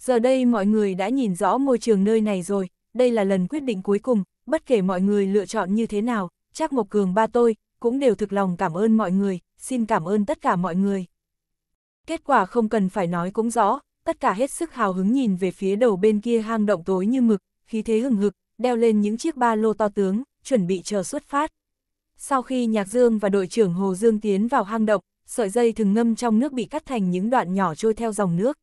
Giờ đây mọi người đã nhìn rõ môi trường nơi này rồi, đây là lần quyết định cuối cùng, bất kể mọi người lựa chọn như thế nào, chắc Mộc Cường ba tôi, cũng đều thực lòng cảm ơn mọi người, xin cảm ơn tất cả mọi người. Kết quả không cần phải nói cũng rõ, tất cả hết sức hào hứng nhìn về phía đầu bên kia hang động tối như mực, khí thế hừng hực, đeo lên những chiếc ba lô to tướng, chuẩn bị chờ xuất phát. Sau khi Nhạc Dương và đội trưởng Hồ Dương tiến vào hang động, sợi dây thường ngâm trong nước bị cắt thành những đoạn nhỏ trôi theo dòng nước.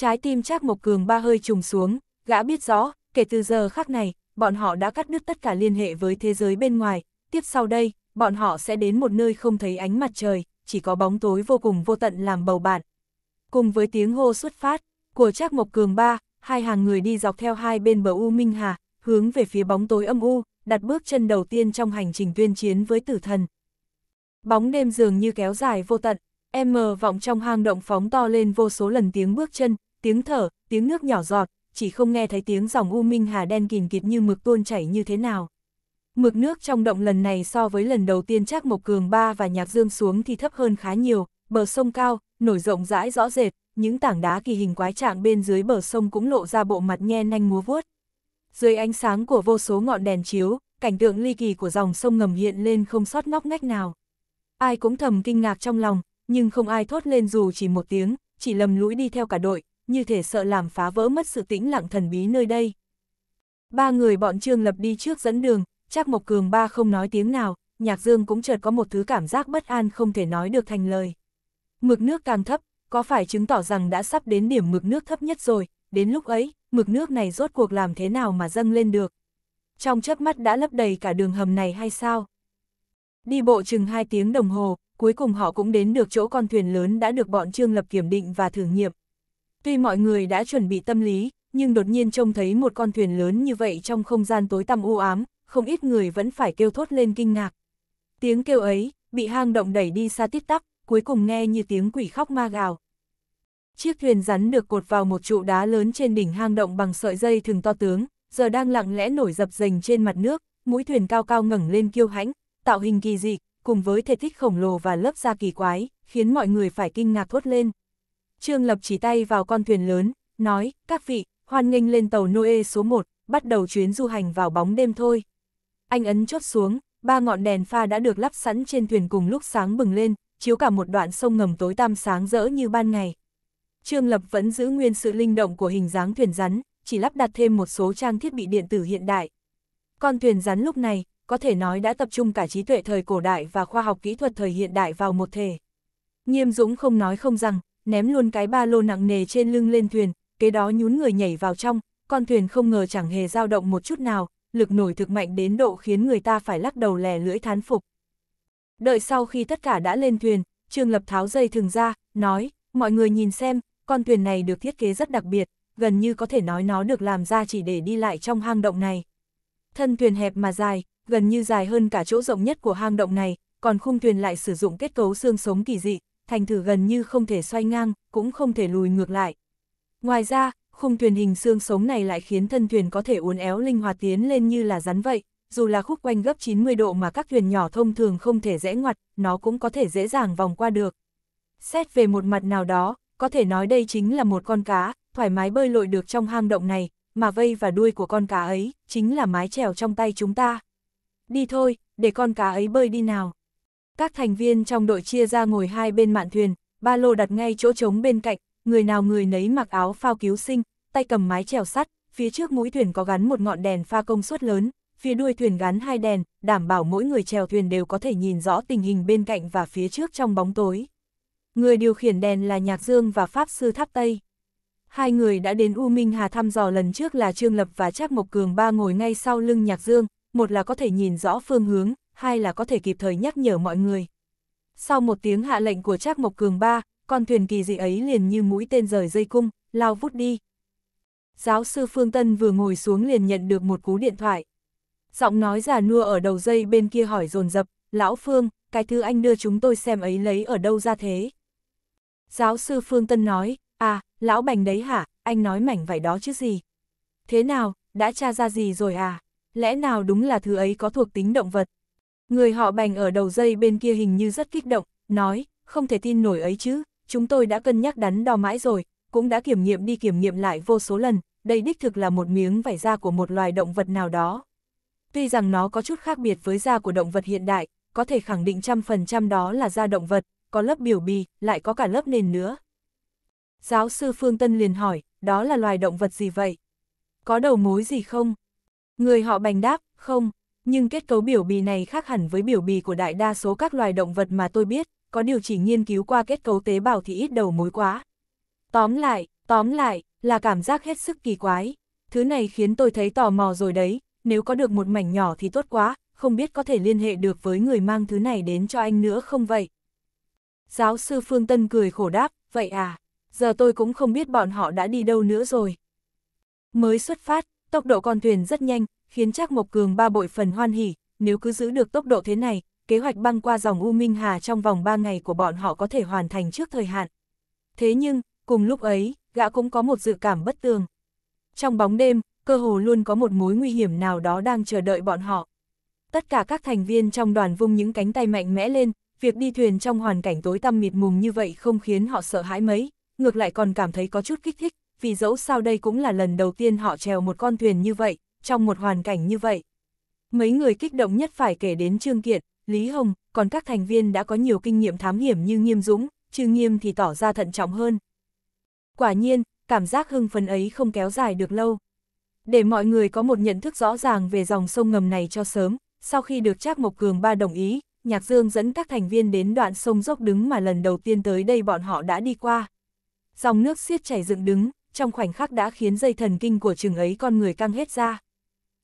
Trái tim Trác Mộc Cường ba hơi trùng xuống, gã biết rõ, kể từ giờ khắc này, bọn họ đã cắt đứt tất cả liên hệ với thế giới bên ngoài, tiếp sau đây, bọn họ sẽ đến một nơi không thấy ánh mặt trời, chỉ có bóng tối vô cùng vô tận làm bầu bạn. Cùng với tiếng hô xuất phát của Trác Mộc Cường ba, hai hàng người đi dọc theo hai bên bờ U Minh Hà, hướng về phía bóng tối âm u, đặt bước chân đầu tiên trong hành trình tuyên chiến với tử thần. Bóng đêm dường như kéo dài vô tận, em mờ vọng trong hang động phóng to lên vô số lần tiếng bước chân, tiếng thở, tiếng nước nhỏ giọt, chỉ không nghe thấy tiếng dòng U Minh Hà đen kìn kịt như mực tuôn chảy như thế nào. Mực nước trong động lần này so với lần đầu tiên Trác Mộc Cường ba và Nhạc Dương xuống thì thấp hơn khá nhiều, bờ sông cao, nổi rộng rãi rõ rệt, những tảng đá kỳ hình quái trạng bên dưới bờ sông cũng lộ ra bộ mặt nhe nanh múa vuốt. Dưới ánh sáng của vô số ngọn đèn chiếu, cảnh tượng ly kỳ của dòng sông ngầm hiện lên không sót ngóc ngách nào. Ai cũng thầm kinh ngạc trong lòng, nhưng không ai thốt lên dù chỉ một tiếng, chỉ lầm lũi đi theo cả đội, như thể sợ làm phá vỡ mất sự tĩnh lặng thần bí nơi đây. Ba người bọn Trương Lập đi trước dẫn đường, Trác Mộc Cường ba không nói tiếng nào, Nhạc Dương cũng chợt có một thứ cảm giác bất an không thể nói được thành lời. Mực nước càng thấp, có phải chứng tỏ rằng đã sắp đến điểm mực nước thấp nhất rồi, đến lúc ấy, mực nước này rốt cuộc làm thế nào mà dâng lên được? Trong chớp mắt đã lấp đầy cả đường hầm này hay sao? Đi bộ chừng 2 tiếng đồng hồ, cuối cùng họ cũng đến được chỗ con thuyền lớn đã được bọn Trương Lập kiểm định và thử nghiệm, Tuy mọi người đã chuẩn bị tâm lý, nhưng đột nhiên trông thấy một con thuyền lớn như vậy trong không gian tối tăm u ám, không ít người vẫn phải kêu thốt lên kinh ngạc. Tiếng kêu ấy, bị hang động đẩy đi xa tít tắp, cuối cùng nghe như tiếng quỷ khóc ma gào. Chiếc thuyền rắn được cột vào một trụ đá lớn trên đỉnh hang động bằng sợi dây thường to tướng, giờ đang lặng lẽ nổi dập dềnh trên mặt nước, mũi thuyền cao cao ngẩng lên kiêu hãnh, tạo hình kỳ dị, cùng với thể tích khổng lồ và lớp da kỳ quái, khiến mọi người phải kinh ngạc thốt lên. Trương Lập chỉ tay vào con thuyền lớn, nói, các vị, hoan nghênh lên tàu Noe số 1, bắt đầu chuyến du hành vào bóng đêm thôi. Anh ấn chốt xuống, ba ngọn đèn pha đã được lắp sẵn trên thuyền cùng lúc sáng bừng lên, chiếu cả một đoạn sông ngầm tối tăm sáng rỡ như ban ngày. Trương Lập vẫn giữ nguyên sự linh động của hình dáng thuyền rắn, chỉ lắp đặt thêm một số trang thiết bị điện tử hiện đại. Con thuyền rắn lúc này, có thể nói đã tập trung cả trí tuệ thời cổ đại và khoa học kỹ thuật thời hiện đại vào một thể. Nghiêm Dũng không nói không rằng, ném luôn cái ba lô nặng nề trên lưng lên thuyền, kế đó nhún người nhảy vào trong, con thuyền không ngờ chẳng hề dao động một chút nào, lực nổi thực mạnh đến độ khiến người ta phải lắc đầu lè lưỡi thán phục. Đợi sau khi tất cả đã lên thuyền, Trương Lập tháo dây thừng ra, nói, mọi người nhìn xem, con thuyền này được thiết kế rất đặc biệt, gần như có thể nói nó được làm ra chỉ để đi lại trong hang động này. Thân thuyền hẹp mà dài, gần như dài hơn cả chỗ rộng nhất của hang động này, còn khung thuyền lại sử dụng kết cấu xương sống kỳ dị, thành thử gần như không thể xoay ngang, cũng không thể lùi ngược lại. Ngoài ra, khung thuyền hình xương sống này lại khiến thân thuyền có thể uốn éo linh hoạt tiến lên như là rắn vậy, dù là khúc quanh gấp 90 độ mà các thuyền nhỏ thông thường không thể rẽ ngoặt, nó cũng có thể dễ dàng vòng qua được. Xét về một mặt nào đó, có thể nói đây chính là một con cá, thoải mái bơi lội được trong hang động này, mà vây và đuôi của con cá ấy, chính là mái chèo trong tay chúng ta. Đi thôi, để con cá ấy bơi đi nào. Các thành viên trong đội chia ra ngồi hai bên mạn thuyền, ba lô đặt ngay chỗ trống bên cạnh, người nào người nấy mặc áo phao cứu sinh, tay cầm mái chèo sắt, phía trước mũi thuyền có gắn một ngọn đèn pha công suất lớn, phía đuôi thuyền gắn hai đèn, đảm bảo mỗi người chèo thuyền đều có thể nhìn rõ tình hình bên cạnh và phía trước trong bóng tối. Người điều khiển đèn là Nhạc Dương và Pháp Sư Tháp Tây. Hai người đã đến U Minh Hà thăm dò lần trước là Trương Lập và Trác Mộc Cường ba ngồi ngay sau lưng Nhạc Dương, một là có thể nhìn rõ phương hướng, hai là có thể kịp thời nhắc nhở mọi người. Sau một tiếng hạ lệnh của Trác Mộc Cường ba, con thuyền kỳ dị ấy liền như mũi tên rời dây cung, lao vút đi. Giáo sư Phương Tân vừa ngồi xuống liền nhận được một cú điện thoại. Giọng nói già nua ở đầu dây bên kia hỏi dồn dập, lão Phương, cái thứ anh đưa chúng tôi xem ấy lấy ở đâu ra thế. Giáo sư Phương Tân nói, à, lão bành đấy hả, anh nói mảnh vải đó chứ gì. Thế nào, đã tra ra gì rồi à, lẽ nào đúng là thứ ấy có thuộc tính động vật. Người họ bành ở đầu dây bên kia hình như rất kích động, nói, không thể tin nổi ấy chứ, chúng tôi đã cân nhắc đắn đo mãi rồi, cũng đã kiểm nghiệm đi kiểm nghiệm lại vô số lần, đây đích thực là một miếng vải da của một loài động vật nào đó. Tuy rằng nó có chút khác biệt với da của động vật hiện đại, có thể khẳng định trăm phần trăm đó là da động vật, có lớp biểu bì, lại có cả lớp nền nữa. Giáo sư Phương Tân liền hỏi, đó là loài động vật gì vậy? Có đầu mối gì không? Người họ bành đáp, không, nhưng kết cấu biểu bì này khác hẳn với biểu bì của đại đa số các loài động vật mà tôi biết, có điều chỉ nghiên cứu qua kết cấu tế bào thì ít đầu mối quá. Tóm lại, tóm lại, là cảm giác hết sức kỳ quái. Thứ này khiến tôi thấy tò mò rồi đấy, nếu có được một mảnh nhỏ thì tốt quá, không biết có thể liên hệ được với người mang thứ này đến cho anh nữa không vậy? Giáo sư Phương Tân cười khổ đáp, vậy à, giờ tôi cũng không biết bọn họ đã đi đâu nữa rồi. Mới xuất phát, tốc độ con thuyền rất nhanh, khiến Trác Mộc Cường ba bội phần hoan hỉ, nếu cứ giữ được tốc độ thế này, kế hoạch băng qua dòng U Minh Hà trong vòng 3 ngày của bọn họ có thể hoàn thành trước thời hạn. Thế nhưng, cùng lúc ấy, gã cũng có một dự cảm bất tường. Trong bóng đêm, cơ hồ luôn có một mối nguy hiểm nào đó đang chờ đợi bọn họ. Tất cả các thành viên trong đoàn vung những cánh tay mạnh mẽ lên, việc đi thuyền trong hoàn cảnh tối tăm mịt mùng như vậy không khiến họ sợ hãi mấy, ngược lại còn cảm thấy có chút kích thích, vì dẫu sao đây cũng là lần đầu tiên họ trèo một con thuyền như vậy, trong một hoàn cảnh như vậy. Mấy người kích động nhất phải kể đến Trương Kiệt, Lý Hồng, còn các thành viên đã có nhiều kinh nghiệm thám hiểm như Nghiêm Dũng, trương Nghiêm thì tỏ ra thận trọng hơn. Quả nhiên, cảm giác hưng phấn ấy không kéo dài được lâu. Để mọi người có một nhận thức rõ ràng về dòng sông ngầm này cho sớm, sau khi được Trác Mộc Cường ba đồng ý, Nhạc Dương dẫn các thành viên đến đoạn sông dốc đứng mà lần đầu tiên tới đây bọn họ đã đi qua. Dòng nước xiết chảy dựng đứng, trong khoảnh khắc đã khiến dây thần kinh của chừng ấy con người căng hết ra.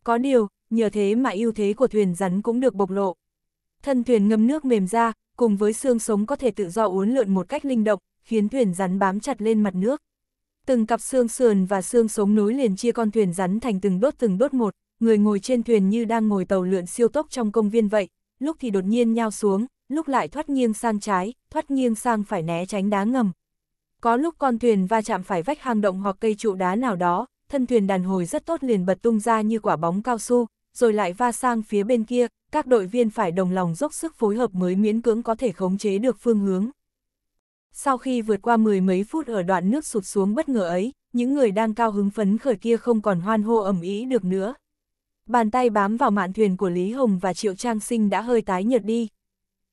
Có điều, nhờ thế mà ưu thế của thuyền rắn cũng được bộc lộ. Thân thuyền ngâm nước mềm ra, cùng với xương sống có thể tự do uốn lượn một cách linh động, khiến thuyền rắn bám chặt lên mặt nước. Từng cặp xương sườn và xương sống nối liền chia con thuyền rắn thành từng đốt từng đốt một, người ngồi trên thuyền như đang ngồi tàu lượn siêu tốc trong công viên vậy, lúc thì đột nhiên nhao xuống, lúc lại thoát nghiêng sang trái, thoát nghiêng sang phải né tránh đá ngầm. Có lúc con thuyền va chạm phải vách hang động hoặc cây trụ đá nào đó, thân thuyền đàn hồi rất tốt liền bật tung ra như quả bóng cao su, rồi lại va sang phía bên kia, các đội viên phải đồng lòng dốc sức phối hợp mới miễn cưỡng có thể khống chế được phương hướng. Sau khi vượt qua mười mấy phút ở đoạn nước sụt xuống bất ngờ ấy, những người đang cao hứng phấn khởi kia không còn hoan hô ẩm ý được nữa. Bàn tay bám vào mạn thuyền của Lý Hồng và Triệu Trang Sinh đã hơi tái nhợt đi.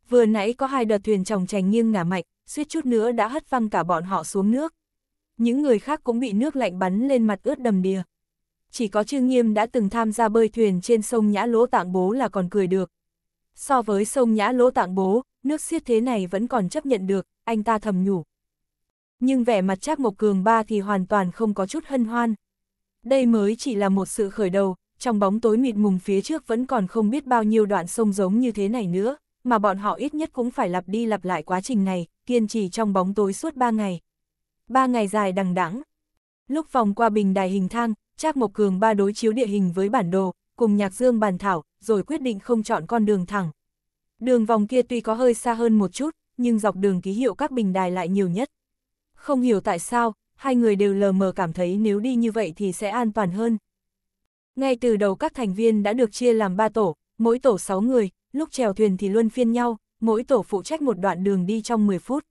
Vừa nãy có hai đợt thuyền tròng trành nghiêng ngả mạnh, suýt chút nữa đã hất văng cả bọn họ xuống nước những người khác cũng bị nước lạnh bắn lên mặt ướt đầm đìa. Chỉ có Trương Nghiêm đã từng tham gia bơi thuyền trên sông Nhã Lỗ Tạng Bố là còn cười được. So với sông Nhã Lỗ Tạng Bố, nước xiết thế này vẫn còn chấp nhận được, anh ta thầm nhủ. Nhưng vẻ mặt Trác Mộc Cường ba thì hoàn toàn không có chút hân hoan. Đây mới chỉ là một sự khởi đầu, trong bóng tối mịt mùng phía trước vẫn còn không biết bao nhiêu đoạn sông giống như thế này nữa, mà bọn họ ít nhất cũng phải lặp đi lặp lại quá trình này, kiên trì trong bóng tối suốt ba ngày ba ngày dài đằng đẵng. Lúc vòng qua bình đài hình thang, Trác Mộc Cường ba đối chiếu địa hình với bản đồ, cùng Nhạc Dương bàn thảo, rồi quyết định không chọn con đường thẳng. Đường vòng kia tuy có hơi xa hơn một chút, nhưng dọc đường ký hiệu các bình đài lại nhiều nhất. Không hiểu tại sao, hai người đều lờ mờ cảm thấy nếu đi như vậy thì sẽ an toàn hơn. Ngay từ đầu các thành viên đã được chia làm ba tổ, mỗi tổ sáu người, lúc chèo thuyền thì luân phiên nhau, mỗi tổ phụ trách một đoạn đường đi trong 10 phút.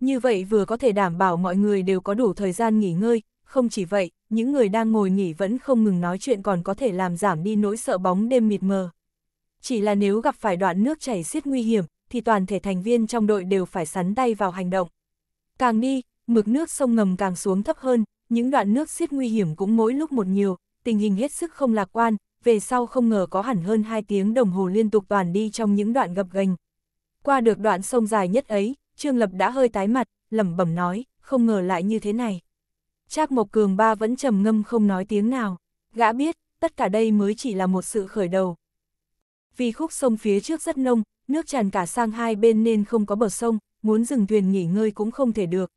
Như vậy vừa có thể đảm bảo mọi người đều có đủ thời gian nghỉ ngơi, không chỉ vậy, những người đang ngồi nghỉ vẫn không ngừng nói chuyện còn có thể làm giảm đi nỗi sợ bóng đêm mịt mờ. Chỉ là nếu gặp phải đoạn nước chảy xiết nguy hiểm, thì toàn thể thành viên trong đội đều phải sắn tay vào hành động. Càng đi, mực nước sông ngầm càng xuống thấp hơn, những đoạn nước xiết nguy hiểm cũng mỗi lúc một nhiều, tình hình hết sức không lạc quan, về sau không ngờ có hẳn hơn 2 tiếng đồng hồ liên tục toàn đi trong những đoạn gập ghềnh. Qua được đoạn sông dài nhất ấy, Trương Lập đã hơi tái mặt, lẩm bẩm nói, không ngờ lại như thế này. Trác Mộc Cường ba vẫn trầm ngâm không nói tiếng nào, gã biết, tất cả đây mới chỉ là một sự khởi đầu. Vì khúc sông phía trước rất nông, nước tràn cả sang hai bên nên không có bờ sông, muốn dừng thuyền nghỉ ngơi cũng không thể được.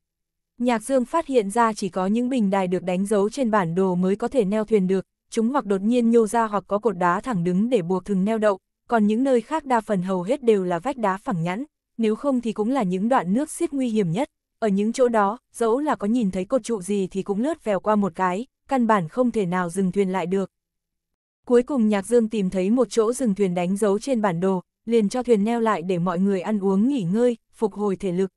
Nhạc Dương phát hiện ra chỉ có những bình đài được đánh dấu trên bản đồ mới có thể neo thuyền được, chúng hoặc đột nhiên nhô ra hoặc có cột đá thẳng đứng để buộc thừng neo đậu, còn những nơi khác đa phần hầu hết đều là vách đá phẳng nhẵn, nếu không thì cũng là những đoạn nước xiết nguy hiểm nhất. Ở những chỗ đó, dẫu là có nhìn thấy cột trụ gì thì cũng lướt vèo qua một cái, căn bản không thể nào dừng thuyền lại được. Cuối cùng Nhạc Dương tìm thấy một chỗ dừng thuyền đánh dấu trên bản đồ, liền cho thuyền neo lại để mọi người ăn uống nghỉ ngơi, phục hồi thể lực.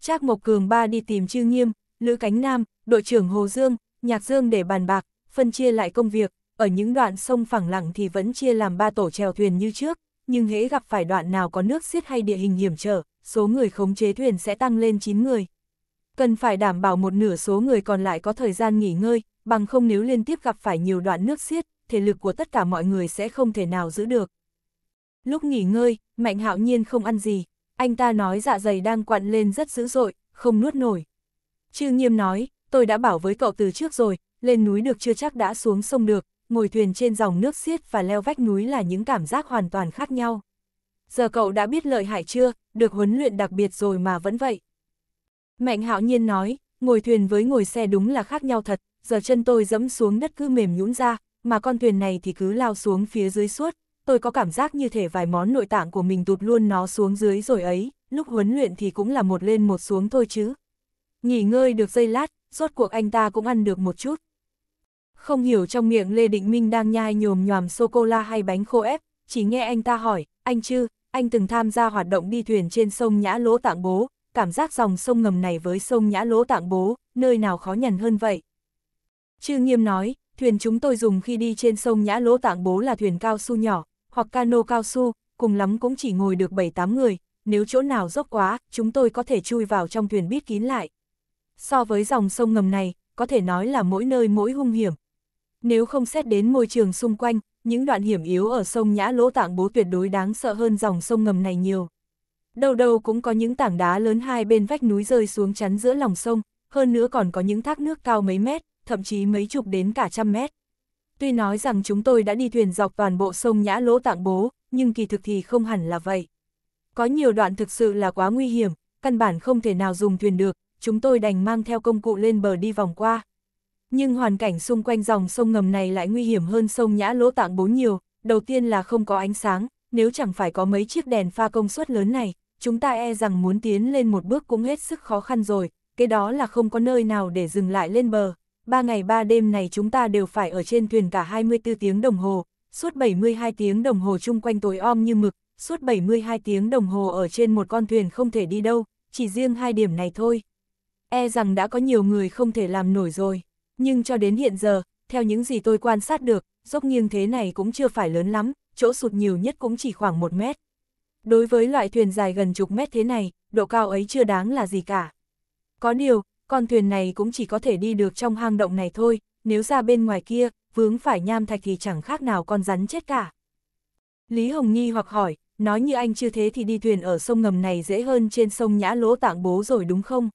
Trác Mộc Cường ba đi tìm Trư Nghiêm, Lữ Cánh Nam, đội trưởng Hồ Dương, Nhạc Dương để bàn bạc, phân chia lại công việc, ở những đoạn sông phẳng lặng thì vẫn chia làm ba tổ chèo thuyền như trước, nhưng hễ gặp phải đoạn nào có nước xiết hay địa hình hiểm trở, số người khống chế thuyền sẽ tăng lên 9 người. Cần phải đảm bảo một nửa số người còn lại có thời gian nghỉ ngơi, bằng không nếu liên tiếp gặp phải nhiều đoạn nước xiết, thể lực của tất cả mọi người sẽ không thể nào giữ được. Lúc nghỉ ngơi, Mạnh Hạo Nhiên không ăn gì, anh ta nói dạ dày đang quặn lên rất dữ dội, không nuốt nổi. Trương Nghiêm nói, tôi đã bảo với cậu từ trước rồi, lên núi được chưa chắc đã xuống sông được, ngồi thuyền trên dòng nước xiết và leo vách núi là những cảm giác hoàn toàn khác nhau. Giờ cậu đã biết lợi hại chưa, được huấn luyện đặc biệt rồi mà vẫn vậy. Mạnh hạo nhiên nói, ngồi thuyền với ngồi xe đúng là khác nhau thật, giờ chân tôi dẫm xuống đất cứ mềm nhũn ra, mà con thuyền này thì cứ lao xuống phía dưới suốt, tôi có cảm giác như thể vài món nội tạng của mình tụt luôn nó xuống dưới rồi ấy, lúc huấn luyện thì cũng là một lên một xuống thôi chứ. Nghỉ ngơi được giây lát, rốt cuộc anh ta cũng ăn được một chút, không hiểu trong miệng Lê Định Minh đang nhai nhồm nhòm sô-cô-la hay bánh khô ép, chỉ nghe anh ta hỏi, anh chứ, anh từng tham gia hoạt động đi thuyền trên sông Nhã Lỗ Tạng Bố, cảm giác dòng sông ngầm này với sông Nhã Lỗ Tạng Bố, nơi nào khó nhằn hơn vậy? Chư Nghiêm nói, thuyền chúng tôi dùng khi đi trên sông Nhã Lỗ Tạng Bố là thuyền cao su nhỏ, hoặc cano cao su, cùng lắm cũng chỉ ngồi được 7-8 người, nếu chỗ nào dốc quá, chúng tôi có thể chui vào trong thuyền bít kín lại. So với dòng sông ngầm này, có thể nói là mỗi nơi mỗi hung hiểm, nếu không xét đến môi trường xung quanh, những đoạn hiểm yếu ở sông Nhã Lỗ Tạng Bố tuyệt đối đáng sợ hơn dòng sông ngầm này nhiều. Đầu đầu cũng có những tảng đá lớn hai bên vách núi rơi xuống chắn giữa lòng sông, hơn nữa còn có những thác nước cao mấy mét, thậm chí mấy chục đến cả trăm mét. Tuy nói rằng chúng tôi đã đi thuyền dọc toàn bộ sông Nhã Lỗ Tạng Bố, nhưng kỳ thực thì không hẳn là vậy. Có nhiều đoạn thực sự là quá nguy hiểm, căn bản không thể nào dùng thuyền được, chúng tôi đành mang theo công cụ lên bờ đi vòng qua. Nhưng hoàn cảnh xung quanh dòng sông ngầm này lại nguy hiểm hơn sông Nhã Lỗ Tạng bốn nhiều, đầu tiên là không có ánh sáng, nếu chẳng phải có mấy chiếc đèn pha công suất lớn này, chúng ta e rằng muốn tiến lên một bước cũng hết sức khó khăn rồi, cái đó là không có nơi nào để dừng lại lên bờ. Ba ngày ba đêm này chúng ta đều phải ở trên thuyền cả 24 tiếng đồng hồ, suốt 72 tiếng đồng hồ chung quanh tối om như mực, suốt 72 tiếng đồng hồ ở trên một con thuyền không thể đi đâu, chỉ riêng hai điểm này thôi. E rằng đã có nhiều người không thể làm nổi rồi nhưng cho đến hiện giờ, theo những gì tôi quan sát được, dốc nghiêng thế này cũng chưa phải lớn lắm, chỗ sụt nhiều nhất cũng chỉ khoảng 1 mét. Đối với loại thuyền dài gần chục mét thế này, độ cao ấy chưa đáng là gì cả. Có điều, con thuyền này cũng chỉ có thể đi được trong hang động này thôi, nếu ra bên ngoài kia, vướng phải nham thạch thì chẳng khác nào con rắn chết cả. Lý Hồng nhi hoặc hỏi, nói như anh chưa thế thì đi thuyền ở sông ngầm này dễ hơn trên sông Nhã Lỗ Tạng Bố rồi đúng không?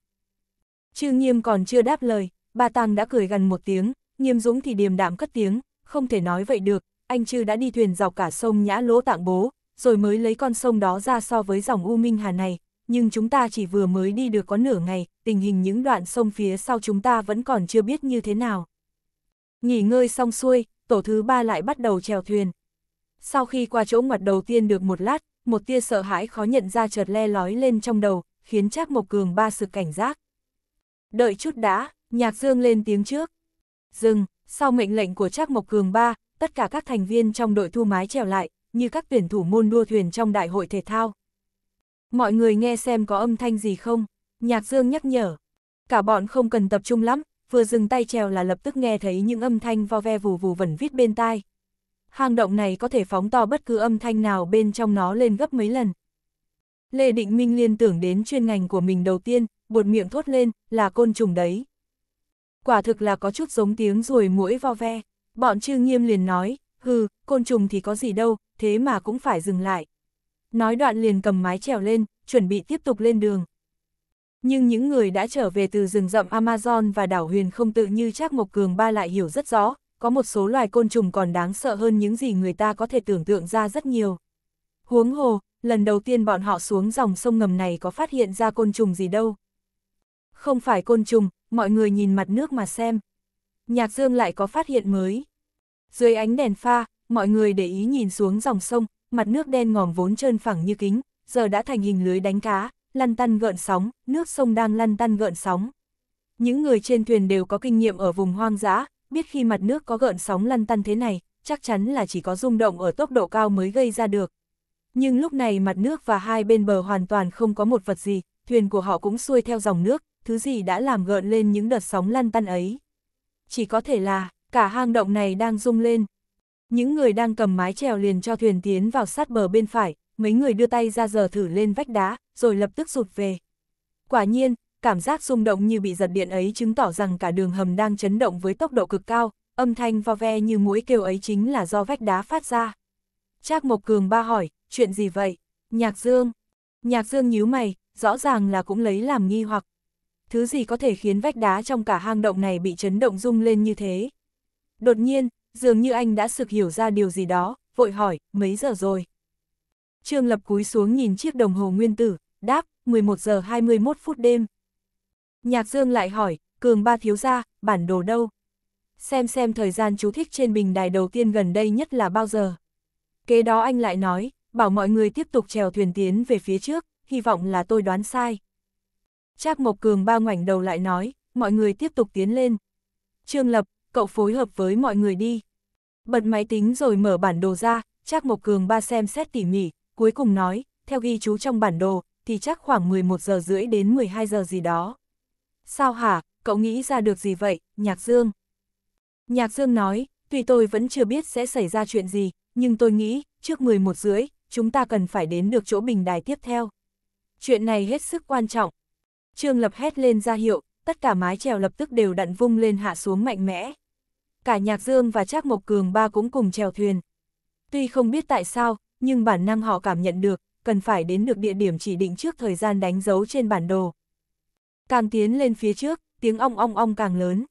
Trương Nghiêm còn chưa đáp lời, Ba Tăng đã cười gần một tiếng, nghiêm dũng thì điềm đạm cất tiếng, không thể nói vậy được, anh chư đã đi thuyền dọc cả sông Nhã Lỗ Tạng Bố, rồi mới lấy con sông đó ra so với dòng U Minh Hà này, nhưng chúng ta chỉ vừa mới đi được có nửa ngày, tình hình những đoạn sông phía sau chúng ta vẫn còn chưa biết như thế nào. Nghỉ ngơi xong xuôi, tổ thứ ba lại bắt đầu chèo thuyền. Sau khi qua chỗ ngoặt đầu tiên được một lát, một tia sợ hãi khó nhận ra chợt le lói lên trong đầu, khiến Trác Mộc Cường ba sự cảnh giác. Đợi chút đã, Nhạc Dương lên tiếng trước. Dừng, sau mệnh lệnh của Trác Mộc Cường ba, tất cả các thành viên trong đội thu mái trèo lại, như các tuyển thủ môn đua thuyền trong đại hội thể thao. Mọi người nghe xem có âm thanh gì không? Nhạc Dương nhắc nhở. Cả bọn không cần tập trung lắm, vừa dừng tay trèo là lập tức nghe thấy những âm thanh vo ve vù vù vẩn vít bên tai. Hang động này có thể phóng to bất cứ âm thanh nào bên trong nó lên gấp mấy lần. Lê Định Minh liên tưởng đến chuyên ngành của mình đầu tiên, buột miệng thốt lên, là côn trùng đấy quả thực là có chút giống tiếng ruồi mũi vo ve. Bọn trương nghiêm liền nói, hừ, côn trùng thì có gì đâu, thế mà cũng phải dừng lại. Nói đoạn liền cầm mái trèo lên, chuẩn bị tiếp tục lên đường. Nhưng những người đã trở về từ rừng rậm Amazon và đảo huyền không tự như Trác Mộc Cường ba lại hiểu rất rõ, có một số loài côn trùng còn đáng sợ hơn những gì người ta có thể tưởng tượng ra rất nhiều. Huống hồ, lần đầu tiên bọn họ xuống dòng sông ngầm này có phát hiện ra côn trùng gì đâu. Không phải côn trùng, mọi người nhìn mặt nước mà xem. Nhạc Dương lại có phát hiện mới. Dưới ánh đèn pha, mọi người để ý nhìn xuống dòng sông, mặt nước đen ngòm vốn trơn phẳng như kính, giờ đã thành hình lưới đánh cá, lăn tăn gợn sóng, nước sông đang lăn tăn gợn sóng. Những người trên thuyền đều có kinh nghiệm ở vùng hoang dã, biết khi mặt nước có gợn sóng lăn tăn thế này, chắc chắn là chỉ có rung động ở tốc độ cao mới gây ra được. Nhưng lúc này mặt nước và hai bên bờ hoàn toàn không có một vật gì, thuyền của họ cũng xuôi theo dòng nước, thứ gì đã làm gợn lên những đợt sóng lăn tăn ấy. Chỉ có thể là, cả hang động này đang rung lên. Những người đang cầm mái chèo liền cho thuyền tiến vào sát bờ bên phải, mấy người đưa tay ra giờ thử lên vách đá, rồi lập tức rụt về. Quả nhiên, cảm giác rung động như bị giật điện ấy chứng tỏ rằng cả đường hầm đang chấn động với tốc độ cực cao, âm thanh vo ve như mũi kêu ấy chính là do vách đá phát ra. Trác Mộc Cường ba hỏi, chuyện gì vậy? Nhạc Dương. Nhạc Dương nhíu mày, rõ ràng là cũng lấy làm nghi hoặc. Thứ gì có thể khiến vách đá trong cả hang động này bị chấn động rung lên như thế? Đột nhiên, dường như anh đã sực hiểu ra điều gì đó, vội hỏi, mấy giờ rồi? Trương Lập cúi xuống nhìn chiếc đồng hồ nguyên tử, đáp, 11 giờ 21 phút đêm. Nhạc Dương lại hỏi, Cường ba thiếu gia, bản đồ đâu? Xem xem thời gian chú thích trên bình đài đầu tiên gần đây nhất là bao giờ. Kế đó anh lại nói, bảo mọi người tiếp tục trèo thuyền tiến về phía trước hy vọng là tôi đoán sai. Trác Mộc Cường ba ngoảnh đầu lại nói, mọi người tiếp tục tiến lên. Trương Lập, cậu phối hợp với mọi người đi. Bật máy tính rồi mở bản đồ ra, Trác Mộc Cường ba xem xét tỉ mỉ, cuối cùng nói, theo ghi chú trong bản đồ, thì chắc khoảng 11 giờ rưỡi đến 12 giờ gì đó. Sao hả, cậu nghĩ ra được gì vậy, Nhạc Dương? Nhạc Dương nói, tuy tôi vẫn chưa biết sẽ xảy ra chuyện gì, nhưng tôi nghĩ, trước 11 rưỡi, chúng ta cần phải đến được chỗ bình đài tiếp theo chuyện này hết sức quan trọng. Trương Lập hét lên ra hiệu, tất cả mái chèo lập tức đều đặn vung lên hạ xuống mạnh mẽ. Cả Nhạc Dương và Trác Mộc Cường ba cũng cùng chèo thuyền. Tuy không biết tại sao, nhưng bản năng họ cảm nhận được, cần phải đến được địa điểm chỉ định trước thời gian đánh dấu trên bản đồ. Càng tiến lên phía trước, tiếng ong ong ong càng lớn.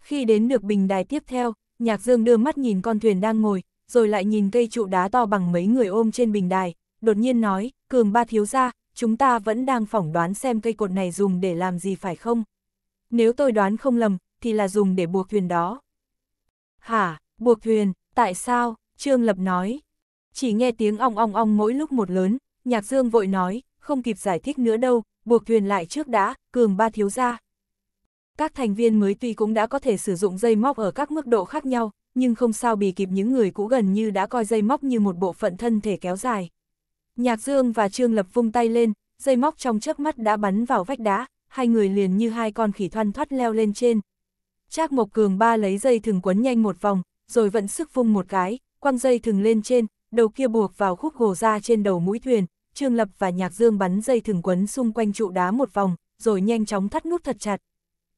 Khi đến được bình đài tiếp theo, Nhạc Dương đưa mắt nhìn con thuyền đang ngồi, rồi lại nhìn cây trụ đá to bằng mấy người ôm trên bình đài, đột nhiên nói, Cường ba thiếu ra, chúng ta vẫn đang phỏng đoán xem cây cột này dùng để làm gì phải không? Nếu tôi đoán không lầm, thì là dùng để buộc thuyền đó. Hả, buộc thuyền, tại sao? Trương Lập nói. Chỉ nghe tiếng ong ong ong mỗi lúc một lớn, Nhạc Dương vội nói, không kịp giải thích nữa đâu, buộc thuyền lại trước đã, cường ba thiếu ra. Các thành viên mới tuy cũng đã có thể sử dụng dây móc ở các mức độ khác nhau, nhưng không sao bị kịp những người cũ gần như đã coi dây móc như một bộ phận thân thể kéo dài. Nhạc Dương và Trương Lập vung tay lên, dây móc trong chớp mắt đã bắn vào vách đá, hai người liền như hai con khỉ thoăn thoắt leo lên trên. Trác Mộc Cường ba lấy dây thừng quấn nhanh một vòng, rồi vận sức vung một cái, quăng dây thừng lên trên, đầu kia buộc vào khúc gồ ra trên đầu mũi thuyền, Trương Lập và Nhạc Dương bắn dây thừng quấn xung quanh trụ đá một vòng, rồi nhanh chóng thắt nút thật chặt.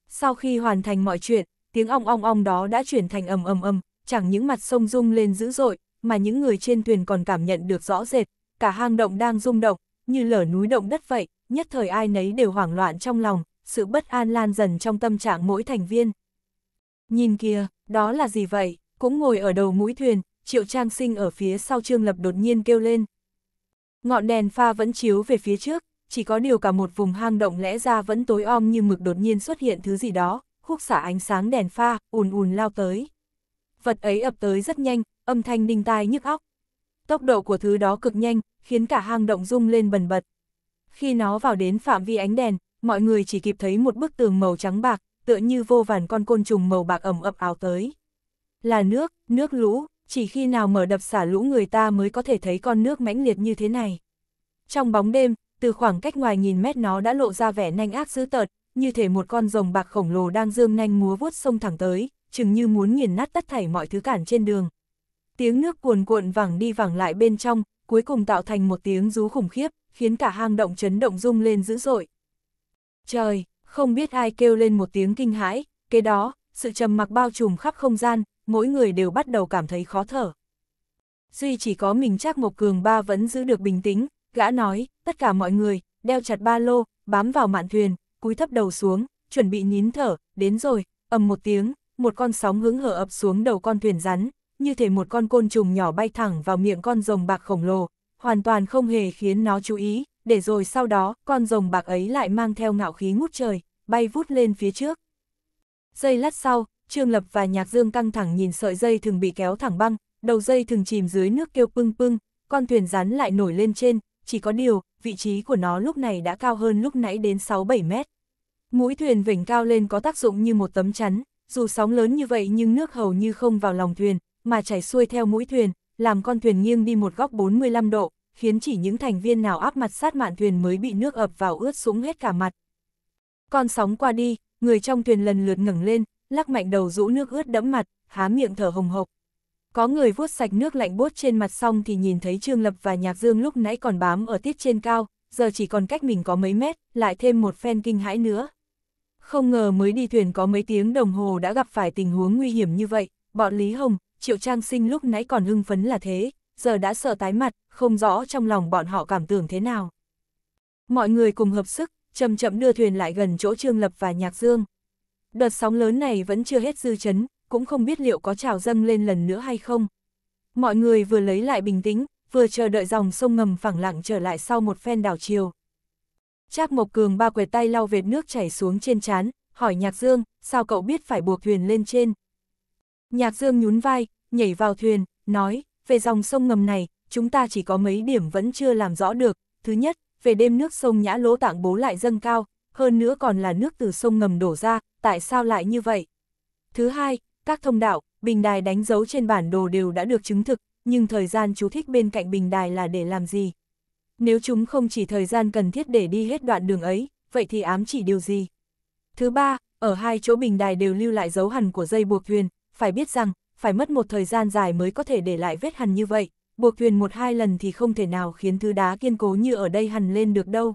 Sau khi hoàn thành mọi chuyện, tiếng ong ong ong đó đã chuyển thành ầm ầm ầm, chẳng những mặt sông rung lên dữ dội, mà những người trên thuyền còn cảm nhận được rõ rệt, cả hang động đang rung động, như lở núi động đất vậy, nhất thời ai nấy đều hoảng loạn trong lòng, sự bất an lan dần trong tâm trạng mỗi thành viên. Nhìn kìa, đó là gì vậy, cũng ngồi ở đầu mũi thuyền, triệu trang sinh ở phía sau trương lập đột nhiên kêu lên. Ngọn đèn pha vẫn chiếu về phía trước, chỉ có điều cả một vùng hang động lẽ ra vẫn tối om như mực đột nhiên xuất hiện thứ gì đó, khúc xả ánh sáng đèn pha, ùn ùn lao tới. Vật ấy ập tới rất nhanh, âm thanh đinh tai nhức óc, Tốc độ của thứ đó cực nhanh, khiến cả hang động rung lên bần bật. Khi nó vào đến phạm vi ánh đèn, mọi người chỉ kịp thấy một bức tường màu trắng bạc, tựa như vô vàn con côn trùng màu bạc ẩm ập áo tới. Là nước, nước lũ, chỉ khi nào mở đập xả lũ người ta mới có thể thấy con nước mãnh liệt như thế này. Trong bóng đêm, từ khoảng cách ngoài nghìn mét nó đã lộ ra vẻ nanh ác dữ tợn, như thể một con rồng bạc khổng lồ đang dương nanh múa vuốt sông thẳng tới, chừng như muốn nghiền nát tất thảy mọi thứ cản trên đường tiếng nước cuồn cuộn vẳng đi vẳng lại bên trong, cuối cùng tạo thành một tiếng rú khủng khiếp, khiến cả hang động chấn động rung lên dữ dội. Trời, không biết ai kêu lên một tiếng kinh hãi, kế đó, sự trầm mặc bao trùm khắp không gian, mỗi người đều bắt đầu cảm thấy khó thở. Duy chỉ có mình chắc Mộc Cường Ba vẫn giữ được bình tĩnh, gã nói, tất cả mọi người, đeo chặt ba lô, bám vào mạn thuyền, cúi thấp đầu xuống, chuẩn bị nín thở, đến rồi, ầm một tiếng, một con sóng hứng hở ập xuống đầu con thuyền rắn, như thể một con côn trùng nhỏ bay thẳng vào miệng con rồng bạc khổng lồ, hoàn toàn không hề khiến nó chú ý, để rồi sau đó con rồng bạc ấy lại mang theo ngạo khí ngút trời, bay vút lên phía trước. Giây lát sau, Trương Lập và Nhạc Dương căng thẳng nhìn sợi dây thường bị kéo thẳng băng, đầu dây thường chìm dưới nước kêu pưng pưng, con thuyền rắn lại nổi lên trên, chỉ có điều, vị trí của nó lúc này đã cao hơn lúc nãy đến 6-7 mét. Mũi thuyền vểnh cao lên có tác dụng như một tấm chắn, dù sóng lớn như vậy nhưng nước hầu như không vào lòng thuyền, mà chảy xuôi theo mũi thuyền, làm con thuyền nghiêng đi một góc 45 độ, khiến chỉ những thành viên nào áp mặt sát mạn thuyền mới bị nước ập vào ướt sũng hết cả mặt. Con sóng qua đi, người trong thuyền lần lượt ngẩng lên, lắc mạnh đầu rũ nước ướt đẫm mặt, há miệng thở hồng hộc. Có người vuốt sạch nước lạnh bốt trên mặt xong thì nhìn thấy Trương Lập và Nhạc Dương lúc nãy còn bám ở tiết trên cao, giờ chỉ còn cách mình có mấy mét, lại thêm một phen kinh hãi nữa. Không ngờ mới đi thuyền có mấy tiếng đồng hồ đã gặp phải tình huống nguy hiểm như vậy, bọn Lý Hồng, Triệu Trang Sinh lúc nãy còn hưng phấn là thế, giờ đã sợ tái mặt, không rõ trong lòng bọn họ cảm tưởng thế nào. Mọi người cùng hợp sức, chậm chậm đưa thuyền lại gần chỗ Trương Lập và Nhạc Dương. Đợt sóng lớn này vẫn chưa hết dư chấn, cũng không biết liệu có trào dâng lên lần nữa hay không. Mọi người vừa lấy lại bình tĩnh, vừa chờ đợi dòng sông ngầm phẳng lặng trở lại sau một phen đảo chiều. Trác Mộc Cường ba quệt tay lau vệt nước chảy xuống trên trán, hỏi Nhạc Dương, sao cậu biết phải buộc thuyền lên trên, Nhạc Dương nhún vai, nhảy vào thuyền, nói, về dòng sông ngầm này, chúng ta chỉ có mấy điểm vẫn chưa làm rõ được. Thứ nhất, về đêm nước sông Nhã Lỗ Tạng Bố lại dâng cao, hơn nữa còn là nước từ sông ngầm đổ ra, tại sao lại như vậy? Thứ hai, các thông đạo, bình đài đánh dấu trên bản đồ đều đã được chứng thực, nhưng thời gian chú thích bên cạnh bình đài là để làm gì? Nếu chúng không chỉ thời gian cần thiết để đi hết đoạn đường ấy, vậy thì ám chỉ điều gì? Thứ ba, ở hai chỗ bình đài đều lưu lại dấu hằn của dây buộc thuyền, phải biết rằng, phải mất một thời gian dài mới có thể để lại vết hằn như vậy, buộc thuyền một hai lần thì không thể nào khiến thứ đá kiên cố như ở đây hằn lên được đâu.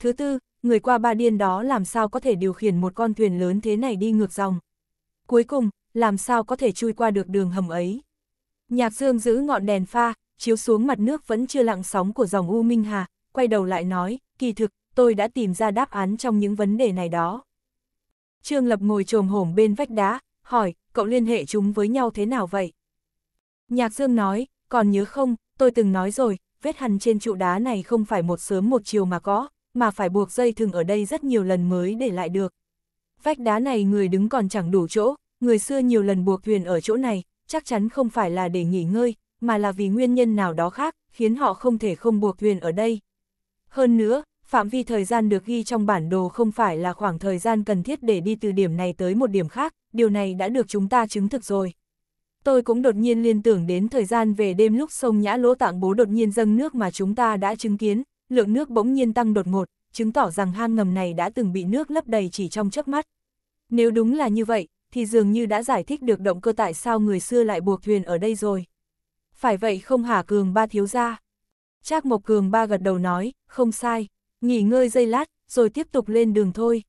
Thứ tư, người qua ba điên đó làm sao có thể điều khiển một con thuyền lớn thế này đi ngược dòng. Cuối cùng, làm sao có thể chui qua được đường hầm ấy. Nhạc Dương giữ ngọn đèn pha, chiếu xuống mặt nước vẫn chưa lặng sóng của dòng U Minh Hà, quay đầu lại nói, kỳ thực, tôi đã tìm ra đáp án trong những vấn đề này đó. Trương Lập ngồi trồm hổm bên vách đá, hỏi, cậu liên hệ chúng với nhau thế nào vậy? Nhạc Dương nói, còn nhớ không, tôi từng nói rồi, vết hằn trên trụ đá này không phải một sớm một chiều mà có, mà phải buộc dây thừng ở đây rất nhiều lần mới để lại được. Vách đá này người đứng còn chẳng đủ chỗ, người xưa nhiều lần buộc thuyền ở chỗ này, chắc chắn không phải là để nghỉ ngơi, mà là vì nguyên nhân nào đó khác, khiến họ không thể không buộc thuyền ở đây. Hơn nữa, phạm vi thời gian được ghi trong bản đồ không phải là khoảng thời gian cần thiết để đi từ điểm này tới một điểm khác, điều này đã được chúng ta chứng thực rồi. Tôi cũng đột nhiên liên tưởng đến thời gian về đêm lúc sông Nhã Lỗ Tạng Bố đột nhiên dâng nước mà chúng ta đã chứng kiến, lượng nước bỗng nhiên tăng đột ngột, chứng tỏ rằng hang ngầm này đã từng bị nước lấp đầy chỉ trong chớp mắt. Nếu đúng là như vậy, thì dường như đã giải thích được động cơ tại sao người xưa lại buộc thuyền ở đây rồi. Phải vậy không hả Cường Ba thiếu ra? Trác Mộc Cường Ba gật đầu nói, không sai, nghỉ ngơi giây lát, rồi tiếp tục lên đường thôi.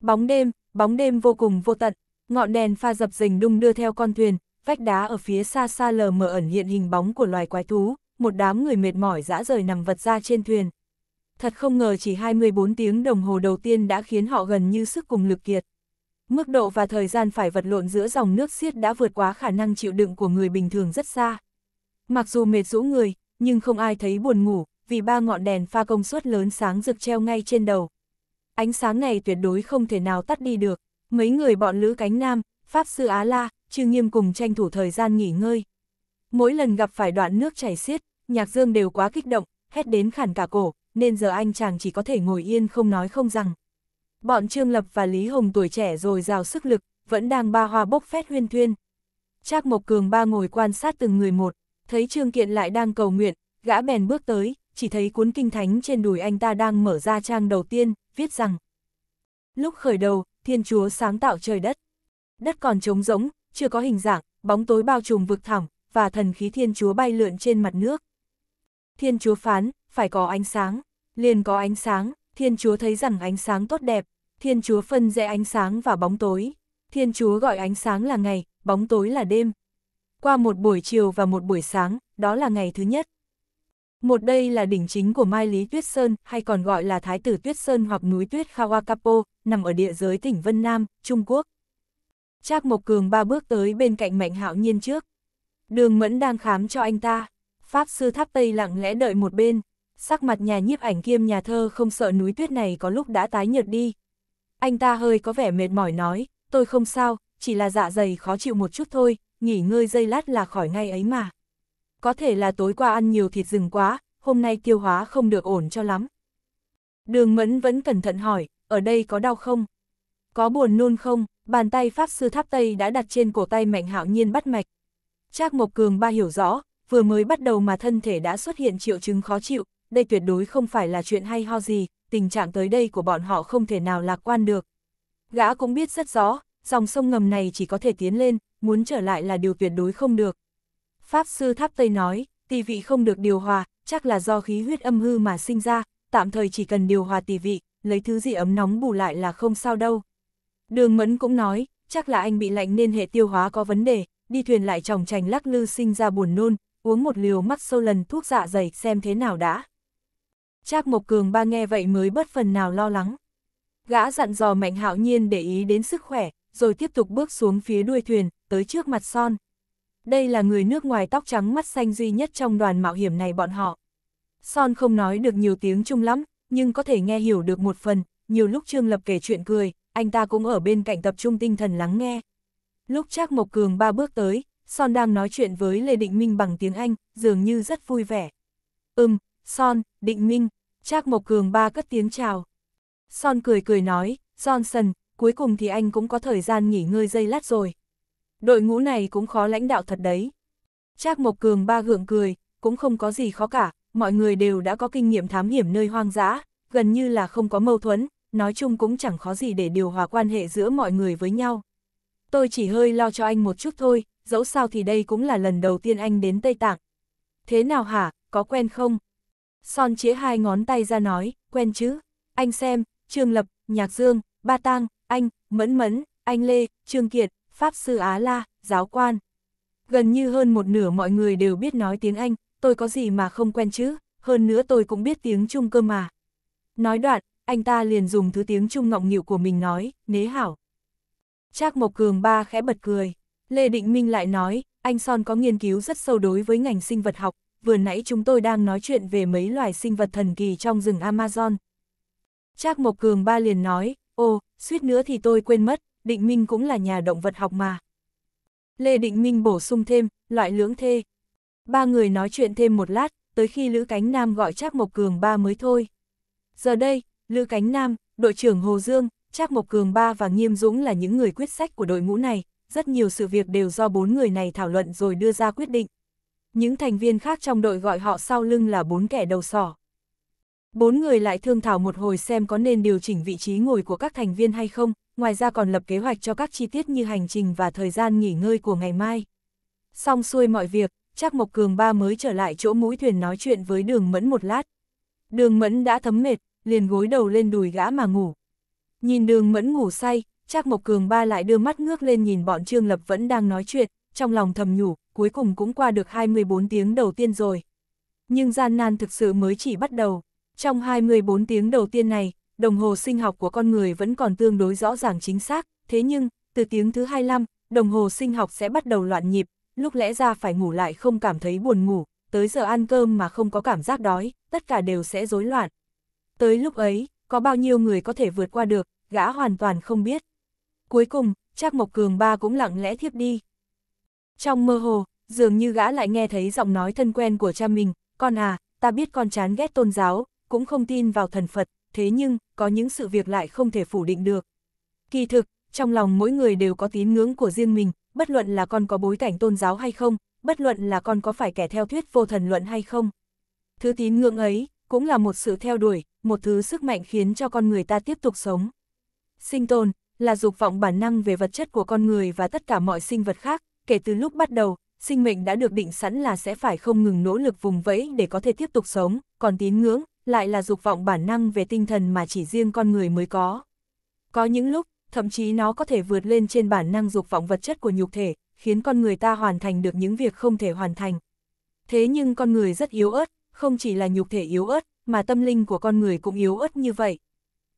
Bóng đêm, bóng đêm vô cùng vô tận, Ngọn đèn pha dập dềnh đung đưa theo con thuyền, vách đá ở phía xa xa lờ mờ ẩn hiện hình bóng của loài quái thú, một đám người mệt mỏi dã rời nằm vật ra trên thuyền. Thật không ngờ chỉ 24 tiếng đồng hồ đầu tiên đã khiến họ gần như sức cùng lực kiệt. Mức độ và thời gian phải vật lộn giữa dòng nước xiết đã vượt quá khả năng chịu đựng của người bình thường rất xa. Mặc dù mệt rũ người, nhưng không ai thấy buồn ngủ, vì ba ngọn đèn pha công suất lớn sáng rực treo ngay trên đầu. Ánh sáng này tuyệt đối không thể nào tắt đi được mấy người bọn Lữ Cánh Nam, Pháp Sư Á La, Trư Nghiêm cùng tranh thủ thời gian nghỉ ngơi. Mỗi lần gặp phải đoạn nước chảy xiết, Nhạc Dương đều quá kích động, hét đến khản cả cổ, nên giờ anh chàng chỉ có thể ngồi yên không nói không rằng. Bọn Trương Lập và Lý Hồng tuổi trẻ rồi rào sức lực, vẫn đang ba hoa bốc phét huyên thuyên. Trác Mộc Cường ba ngồi quan sát từng người một, thấy Trương Kiện lại đang cầu nguyện, gã bèn bước tới, chỉ thấy cuốn kinh thánh trên đùi anh ta đang mở ra trang đầu tiên, viết rằng. Lúc khởi đầu, thiên chúa sáng tạo trời đất. Đất còn trống rỗng, chưa có hình dạng, bóng tối bao trùm vực thẳm, và thần khí thiên chúa bay lượn trên mặt nước. Thiên chúa phán, phải có ánh sáng, liền có ánh sáng, thiên chúa thấy rằng ánh sáng tốt đẹp, thiên chúa phân rẽ ánh sáng và bóng tối. Thiên chúa gọi ánh sáng là ngày, bóng tối là đêm. Qua một buổi chiều và một buổi sáng, đó là ngày thứ nhất. Một đây là đỉnh chính của Mai Lý Tuyết Sơn, hay còn gọi là Thái tử Tuyết Sơn hoặc núi Tuyết kawakapo nằm ở địa giới tỉnh Vân Nam, Trung Quốc. Trác Mộc Cường ba bước tới bên cạnh Mạnh Hạo Nhiên trước. Đường Mẫn đang khám cho anh ta. Pháp sư tháp Tây lặng lẽ đợi một bên. Sắc mặt nhà nhiếp ảnh kiêm nhà thơ không sợ núi tuyết này có lúc đã tái nhợt đi. Anh ta hơi có vẻ mệt mỏi nói, tôi không sao, chỉ là dạ dày khó chịu một chút thôi, nghỉ ngơi dây lát là khỏi ngay ấy mà có thể là tối qua ăn nhiều thịt rừng quá, hôm nay tiêu hóa không được ổn cho lắm. Đường Mẫn vẫn cẩn thận hỏi, ở đây có đau không? Có buồn nôn không? Bàn tay Pháp Sư Tháp Tây đã đặt trên cổ tay Mạnh Hạo Nhiên bắt mạch. Trác Mộc Cường ba hiểu rõ, vừa mới bắt đầu mà thân thể đã xuất hiện triệu chứng khó chịu, đây tuyệt đối không phải là chuyện hay ho gì, tình trạng tới đây của bọn họ không thể nào lạc quan được. Gã cũng biết rất rõ, dòng sông ngầm này chỉ có thể tiến lên, muốn trở lại là điều tuyệt đối không được. Pháp Sư Tháp Tây nói, Tỳ vị không được điều hòa, chắc là do khí huyết âm hư mà sinh ra, tạm thời chỉ cần điều hòa tỳ vị, lấy thứ gì ấm nóng bù lại là không sao đâu. Đường Mẫn cũng nói, chắc là anh bị lạnh nên hệ tiêu hóa có vấn đề, đi thuyền lại tròng trành lắc lư sinh ra buồn nôn, uống một liều mắt sâu lần thuốc dạ dày xem thế nào đã. Trác Mộc Cường ba nghe vậy mới bất phần nào lo lắng. Gã dặn dò Mạnh Hạo Nhiên để ý đến sức khỏe, rồi tiếp tục bước xuống phía đuôi thuyền, tới trước mặt son đây là người nước ngoài tóc trắng mắt xanh duy nhất trong đoàn mạo hiểm này bọn họ. Son không nói được nhiều tiếng chung lắm, nhưng có thể nghe hiểu được một phần, nhiều lúc Trương Lập kể chuyện cười, anh ta cũng ở bên cạnh tập trung tinh thần lắng nghe. Lúc Trác Mộc Cường ba bước tới, Son đang nói chuyện với Lê Định Minh bằng tiếng Anh, dường như rất vui vẻ. Ừm, Son, Định Minh, Trác Mộc Cường ba cất tiếng chào. Son cười cười nói, Johnson, cuối cùng thì anh cũng có thời gian nghỉ ngơi dây lát rồi, đội ngũ này cũng khó lãnh đạo thật đấy. Trác Mộc Cường ba gượng cười, cũng không có gì khó cả, mọi người đều đã có kinh nghiệm thám hiểm nơi hoang dã, gần như là không có mâu thuẫn, nói chung cũng chẳng khó gì để điều hòa quan hệ giữa mọi người với nhau. Tôi chỉ hơi lo cho anh một chút thôi, dẫu sao thì đây cũng là lần đầu tiên anh đến Tây Tạng. Thế nào hả, có quen không? Son chế hai ngón tay ra nói, quen chứ? Anh xem, Trương Lập, Nhạc Dương, Ba Tang, anh, Mẫn Mẫn, anh Lê, Trương Kiệt, Pháp Sư Á La, giáo quan. Gần như hơn một nửa mọi người đều biết nói tiếng Anh, tôi có gì mà không quen chứ, hơn nữa tôi cũng biết tiếng Trung cơ mà. Nói đoạn, anh ta liền dùng thứ tiếng Trung ngọng nghịu của mình nói, nế hảo. Trác Mộc Cường ba khẽ bật cười. Lê Định Minh lại nói, anh Son có nghiên cứu rất sâu đối với ngành sinh vật học, vừa nãy chúng tôi đang nói chuyện về mấy loài sinh vật thần kỳ trong rừng Amazon. Trác Mộc Cường ba liền nói, ô, suýt nữa thì tôi quên mất, Định Minh cũng là nhà động vật học mà. Lê Định Minh bổ sung thêm, loại lưỡng thê. Ba người nói chuyện thêm một lát, tới khi Lữ Cánh Nam gọi Trác Mộc Cường ba mới thôi. Giờ đây, Lữ Cánh Nam, đội trưởng Hồ Dương, Trác Mộc Cường ba và Nghiêm Dũng là những người quyết sách của đội ngũ này, rất nhiều sự việc đều do bốn người này thảo luận rồi đưa ra quyết định. Những thành viên khác trong đội gọi họ sau lưng là bốn kẻ đầu sỏ. Bốn người lại thương thảo một hồi xem có nên điều chỉnh vị trí ngồi của các thành viên hay không, ngoài ra còn lập kế hoạch cho các chi tiết như hành trình và thời gian nghỉ ngơi của ngày mai. Xong xuôi mọi việc, chắc Mộc Cường ba mới trở lại chỗ mũi thuyền nói chuyện với đường mẫn một lát. Đường mẫn đã thấm mệt, liền gối đầu lên đùi gã mà ngủ. Nhìn đường mẫn ngủ say, chắc Mộc Cường ba lại đưa mắt ngước lên nhìn bọn Trương Lập vẫn đang nói chuyện, trong lòng thầm nhủ, cuối cùng cũng qua được 24 tiếng đầu tiên rồi. Nhưng gian nan thực sự mới chỉ bắt đầu. Trong 24 tiếng đầu tiên này, đồng hồ sinh học của con người vẫn còn tương đối rõ ràng chính xác, thế nhưng, từ tiếng thứ 25, đồng hồ sinh học sẽ bắt đầu loạn nhịp, lúc lẽ ra phải ngủ lại không cảm thấy buồn ngủ, tới giờ ăn cơm mà không có cảm giác đói, tất cả đều sẽ rối loạn. Tới lúc ấy, có bao nhiêu người có thể vượt qua được, gã hoàn toàn không biết. Cuối cùng, Trác Mộc Cường ba cũng lặng lẽ thiếp đi. Trong mơ hồ, dường như gã lại nghe thấy giọng nói thân quen của cha mình, con à, ta biết con chán ghét tôn giáo, cũng không tin vào thần Phật, thế nhưng, có những sự việc lại không thể phủ định được. Kỳ thực, trong lòng mỗi người đều có tín ngưỡng của riêng mình, bất luận là con có bối cảnh tôn giáo hay không, bất luận là con có phải kẻ theo thuyết vô thần luận hay không. Thứ tín ngưỡng ấy, cũng là một sự theo đuổi, một thứ sức mạnh khiến cho con người ta tiếp tục sống. Sinh tồn, là dục vọng bản năng về vật chất của con người và tất cả mọi sinh vật khác, kể từ lúc bắt đầu, sinh mệnh đã được định sẵn là sẽ phải không ngừng nỗ lực vùng vẫy để có thể tiếp tục sống, còn tín ngưỡng lại là dục vọng bản năng về tinh thần mà chỉ riêng con người mới có. Có những lúc, thậm chí nó có thể vượt lên trên bản năng dục vọng vật chất của nhục thể, khiến con người ta hoàn thành được những việc không thể hoàn thành. Thế nhưng con người rất yếu ớt, không chỉ là nhục thể yếu ớt, mà tâm linh của con người cũng yếu ớt như vậy.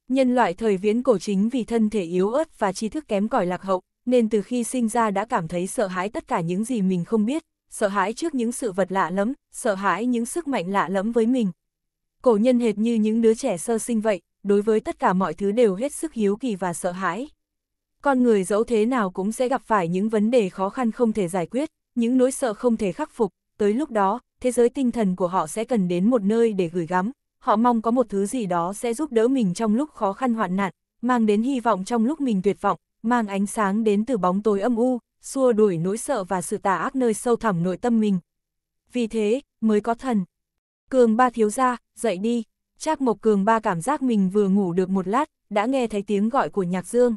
Nhân loại thời viễn cổ chính vì thân thể yếu ớt và tri thức kém cỏi lạc hậu, nên từ khi sinh ra đã cảm thấy sợ hãi tất cả những gì mình không biết, sợ hãi trước những sự vật lạ lẫm, sợ hãi những sức mạnh lạ lẫm với mình. Cổ nhân hệt như những đứa trẻ sơ sinh vậy, đối với tất cả mọi thứ đều hết sức hiếu kỳ và sợ hãi. Con người dẫu thế nào cũng sẽ gặp phải những vấn đề khó khăn không thể giải quyết, những nỗi sợ không thể khắc phục, tới lúc đó, thế giới tinh thần của họ sẽ cần đến một nơi để gửi gắm, họ mong có một thứ gì đó sẽ giúp đỡ mình trong lúc khó khăn hoạn nạn, mang đến hy vọng trong lúc mình tuyệt vọng, mang ánh sáng đến từ bóng tối âm u, xua đuổi nỗi sợ và sự tà ác nơi sâu thẳm nội tâm mình. Vì thế, mới có thần. Cường ba thiếu gia, dậy đi. Trác Mộc Cường ba cảm giác mình vừa ngủ được một lát, đã nghe thấy tiếng gọi của Nhạc Dương.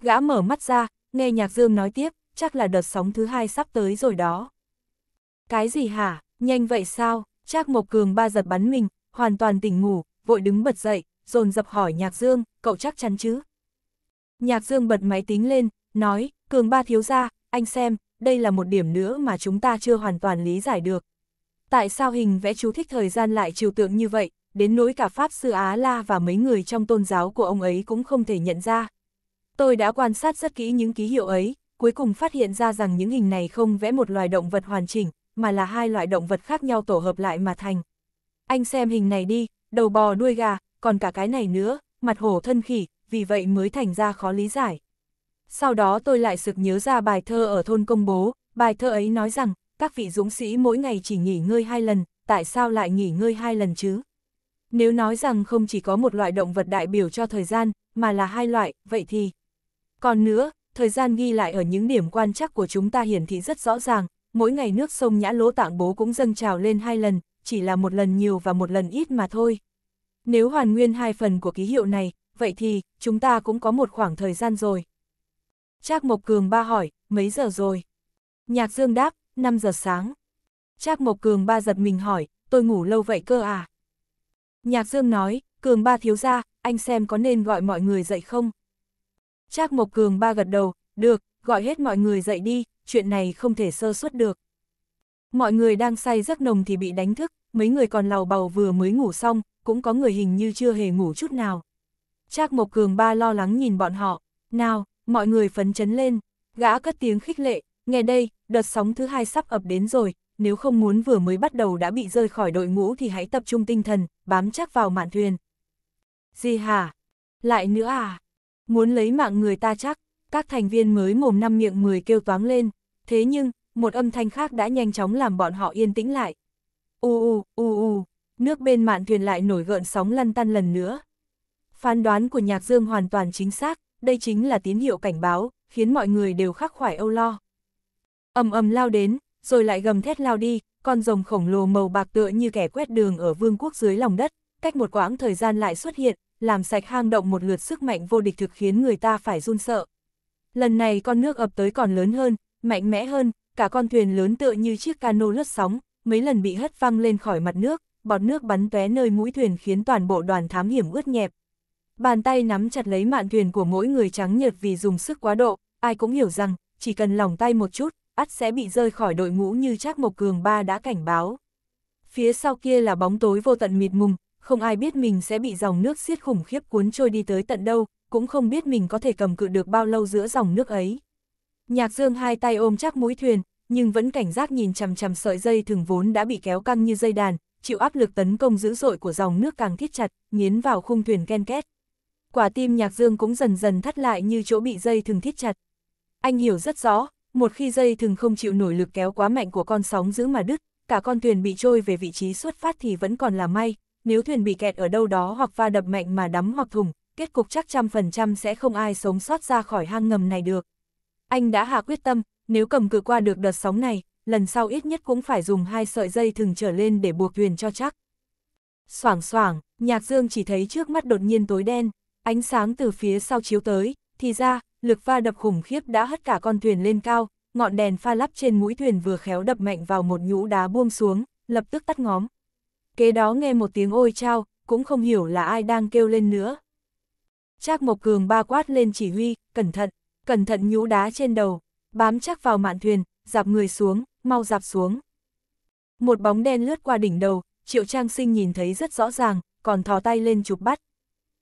Gã mở mắt ra, nghe Nhạc Dương nói tiếp, chắc là đợt sóng thứ hai sắp tới rồi đó. Cái gì hả, nhanh vậy sao? Trác Mộc Cường ba giật bắn mình, hoàn toàn tỉnh ngủ, vội đứng bật dậy, dồn dập hỏi Nhạc Dương, cậu chắc chắn chứ? Nhạc Dương bật máy tính lên, nói, Cường ba thiếu ra, anh xem, đây là một điểm nữa mà chúng ta chưa hoàn toàn lý giải được, tại sao hình vẽ chú thích thời gian lại trừu tượng như vậy, đến nỗi cả Pháp Sư Á La và mấy người trong tôn giáo của ông ấy cũng không thể nhận ra. Tôi đã quan sát rất kỹ những ký hiệu ấy, cuối cùng phát hiện ra rằng những hình này không vẽ một loài động vật hoàn chỉnh, mà là hai loại động vật khác nhau tổ hợp lại mà thành. Anh xem hình này đi, đầu bò đuôi gà, còn cả cái này nữa, mặt hổ thân khỉ, vì vậy mới thành ra khó lý giải. Sau đó tôi lại sực nhớ ra bài thơ ở thôn công bố, bài thơ ấy nói rằng, các vị dũng sĩ mỗi ngày chỉ nghỉ ngơi hai lần, tại sao lại nghỉ ngơi hai lần chứ? Nếu nói rằng không chỉ có một loại động vật đại biểu cho thời gian, mà là hai loại, vậy thì... Còn nữa, thời gian ghi lại ở những điểm quan chắc của chúng ta hiển thị rất rõ ràng, mỗi ngày nước sông Nhã Lỗ Tạng Bố cũng dâng trào lên hai lần, chỉ là một lần nhiều và một lần ít mà thôi. Nếu hoàn nguyên hai phần của ký hiệu này, vậy thì, chúng ta cũng có một khoảng thời gian rồi. Trác Mộc Cường ba hỏi, mấy giờ rồi? Nhạc Dương đáp, 5 giờ sáng. Trác Mộc Cường ba giật mình hỏi, tôi ngủ lâu vậy cơ à? Nhạc Dương nói, Cường ba thiếu ra, anh xem có nên gọi mọi người dậy không? Trác Mộc Cường ba gật đầu, được, gọi hết mọi người dậy đi, chuyện này không thể sơ suất được. Mọi người đang say giấc nồng thì bị đánh thức, mấy người còn lào bầu vừa mới ngủ xong, cũng có người hình như chưa hề ngủ chút nào. Trác Mộc Cường ba lo lắng nhìn bọn họ, nào, mọi người phấn chấn lên, gã cất tiếng khích lệ, Nghe đây, đợt sóng thứ hai sắp ập đến rồi, nếu không muốn vừa mới bắt đầu đã bị rơi khỏi đội ngũ thì hãy tập trung tinh thần, bám chắc vào mạn thuyền. Gì hả? Lại nữa à? Muốn lấy mạng người ta chắc, các thành viên mới mồm năm miệng 10 kêu toáng lên, thế nhưng, một âm thanh khác đã nhanh chóng làm bọn họ yên tĩnh lại. U u, u u, nước bên mạn thuyền lại nổi gợn sóng lăn tăn lần nữa. Phán đoán của Nhạc Dương hoàn toàn chính xác, đây chính là tín hiệu cảnh báo, khiến mọi người đều khắc khoải âu lo ầm ầm lao đến, rồi lại gầm thét lao đi, con rồng khổng lồ màu bạc tựa như kẻ quét đường ở vương quốc dưới lòng đất, cách một quãng thời gian lại xuất hiện, làm sạch hang động một lượt sức mạnh vô địch thực khiến người ta phải run sợ. Lần này con nước ập tới còn lớn hơn, mạnh mẽ hơn, cả con thuyền lớn tựa như chiếc cano lướt sóng, mấy lần bị hất văng lên khỏi mặt nước, bọt nước bắn tóe nơi mũi thuyền khiến toàn bộ đoàn thám hiểm ướt nhẹp. Bàn tay nắm chặt lấy mạn thuyền của mỗi người trắng nhợt vì dùng sức quá độ, ai cũng hiểu rằng, chỉ cần lòng tay một chút, ắt sẽ bị rơi khỏi đội ngũ như Trác Mộc Cường ba đã cảnh báo. Phía sau kia là bóng tối vô tận mịt mùng, không ai biết mình sẽ bị dòng nước xiết khủng khiếp cuốn trôi đi tới tận đâu, cũng không biết mình có thể cầm cự được bao lâu giữa dòng nước ấy. Nhạc Dương hai tay ôm chắc mũi thuyền, nhưng vẫn cảnh giác nhìn chằm chằm sợi dây thường vốn đã bị kéo căng như dây đàn, chịu áp lực tấn công dữ dội của dòng nước càng thiết chặt, nghiến vào khung thuyền ken két. Quả tim Nhạc Dương cũng dần dần thắt lại như chỗ bị dây thường thiết chặt. Anh hiểu rất rõ, một khi dây thừng không chịu nổi lực kéo quá mạnh của con sóng giữ mà đứt, cả con thuyền bị trôi về vị trí xuất phát thì vẫn còn là may, nếu thuyền bị kẹt ở đâu đó hoặc va đập mạnh mà đắm hoặc thủng, kết cục chắc trăm phần trăm sẽ không ai sống sót ra khỏi hang ngầm này được. Anh đã hạ quyết tâm, nếu cầm cự qua được đợt sóng này, lần sau ít nhất cũng phải dùng hai sợi dây thừng trở lên để buộc thuyền cho chắc. Soảng soảng, nhạc dương chỉ thấy trước mắt đột nhiên tối đen, ánh sáng từ phía sau chiếu tới, thì ra, lực va đập khủng khiếp đã hất cả con thuyền lên cao, ngọn đèn pha lắp trên mũi thuyền vừa khéo đập mạnh vào một nhũ đá buông xuống, lập tức tắt ngóm. Kế đó nghe một tiếng ôi trao, cũng không hiểu là ai đang kêu lên nữa. Trác Mộc Cường ba quát lên chỉ huy, cẩn thận, cẩn thận nhũ đá trên đầu, bám chắc vào mạn thuyền, dạp người xuống, mau dạp xuống. Một bóng đen lướt qua đỉnh đầu, Triệu Trang Sinh nhìn thấy rất rõ ràng, còn thò tay lên chụp bắt.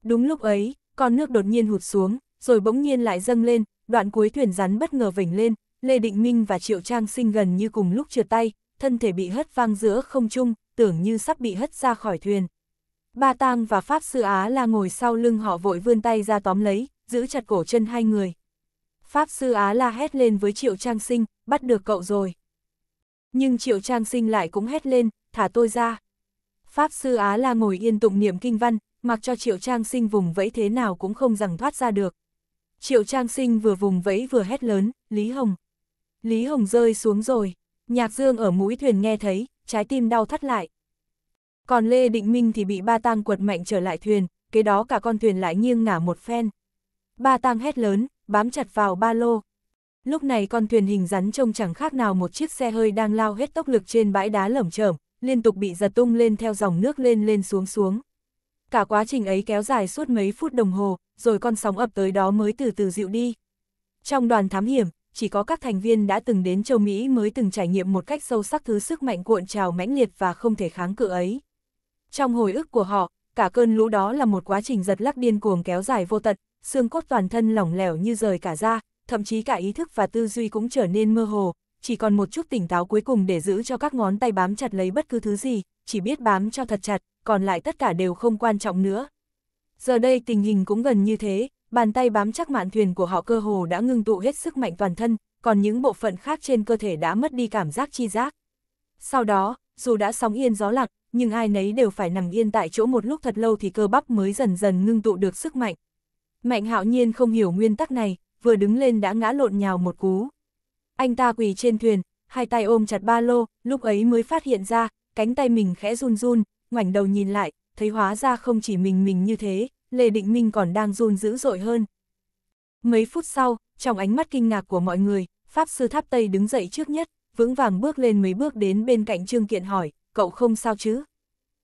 Đúng lúc ấy, con nước đột nhiên hụt xuống, rồi bỗng nhiên lại dâng lên, đoạn cuối thuyền rắn bất ngờ vểnh lên, Lê Định Minh và Triệu Trang sinh gần như cùng lúc trượt tay, thân thể bị hất vang giữa không trung, tưởng như sắp bị hất ra khỏi thuyền. Ba Tang và Pháp Sư Á la ngồi sau lưng họ vội vươn tay ra tóm lấy, giữ chặt cổ chân hai người. Pháp Sư Á la hét lên với Triệu Trang sinh, bắt được cậu rồi. Nhưng Triệu Trang sinh lại cũng hét lên, thả tôi ra. Pháp Sư Á la ngồi yên tụng niệm kinh văn, mặc cho Triệu Trang sinh vùng vẫy thế nào cũng không rằng thoát ra được. Triệu Trang Sinh vừa vùng vẫy vừa hét lớn, Lý Hồng. Lý Hồng rơi xuống rồi, nhạc dương ở mũi thuyền nghe thấy, trái tim đau thắt lại. Còn Lê Định Minh thì bị ba tang quật mạnh trở lại thuyền, kế đó cả con thuyền lại nghiêng ngả một phen. Ba tang hét lớn, bám chặt vào ba lô. Lúc này con thuyền hình rắn trông chẳng khác nào một chiếc xe hơi đang lao hết tốc lực trên bãi đá lởm chởm, liên tục bị giật tung lên theo dòng nước lên lên xuống xuống. Cả quá trình ấy kéo dài suốt mấy phút đồng hồ, rồi con sóng ập tới đó mới từ từ dịu đi. Trong đoàn thám hiểm, chỉ có các thành viên đã từng đến châu Mỹ mới từng trải nghiệm một cách sâu sắc thứ sức mạnh cuộn trào mãnh liệt và không thể kháng cự ấy. Trong hồi ức của họ, cả cơn lũ đó là một quá trình giật lắc điên cuồng kéo dài vô tận, xương cốt toàn thân lỏng lẻo như rời cả ra, thậm chí cả ý thức và tư duy cũng trở nên mơ hồ, chỉ còn một chút tỉnh táo cuối cùng để giữ cho các ngón tay bám chặt lấy bất cứ thứ gì, chỉ biết bám cho thật chặt, còn lại tất cả đều không quan trọng nữa, Giờ đây tình hình cũng gần như thế, bàn tay bám chắc mạn thuyền của họ cơ hồ đã ngưng tụ hết sức mạnh toàn thân, còn những bộ phận khác trên cơ thể đã mất đi cảm giác chi giác. Sau đó, dù đã sóng yên gió lặng, nhưng ai nấy đều phải nằm yên tại chỗ một lúc thật lâu thì cơ bắp mới dần dần ngưng tụ được sức mạnh. Mạnh hạo nhiên không hiểu nguyên tắc này, vừa đứng lên đã ngã lộn nhào một cú. Anh ta quỳ trên thuyền, hai tay ôm chặt ba lô, lúc ấy mới phát hiện ra, cánh tay mình khẽ run run, ngoảnh đầu nhìn lại, thấy hóa ra không chỉ mình mình như thế, Lê Định Minh còn đang run dữ dội hơn. Mấy phút sau, trong ánh mắt kinh ngạc của mọi người, Pháp Sư Tháp Tây đứng dậy trước nhất, vững vàng bước lên mấy bước đến bên cạnh Trương Kiện hỏi, cậu không sao chứ?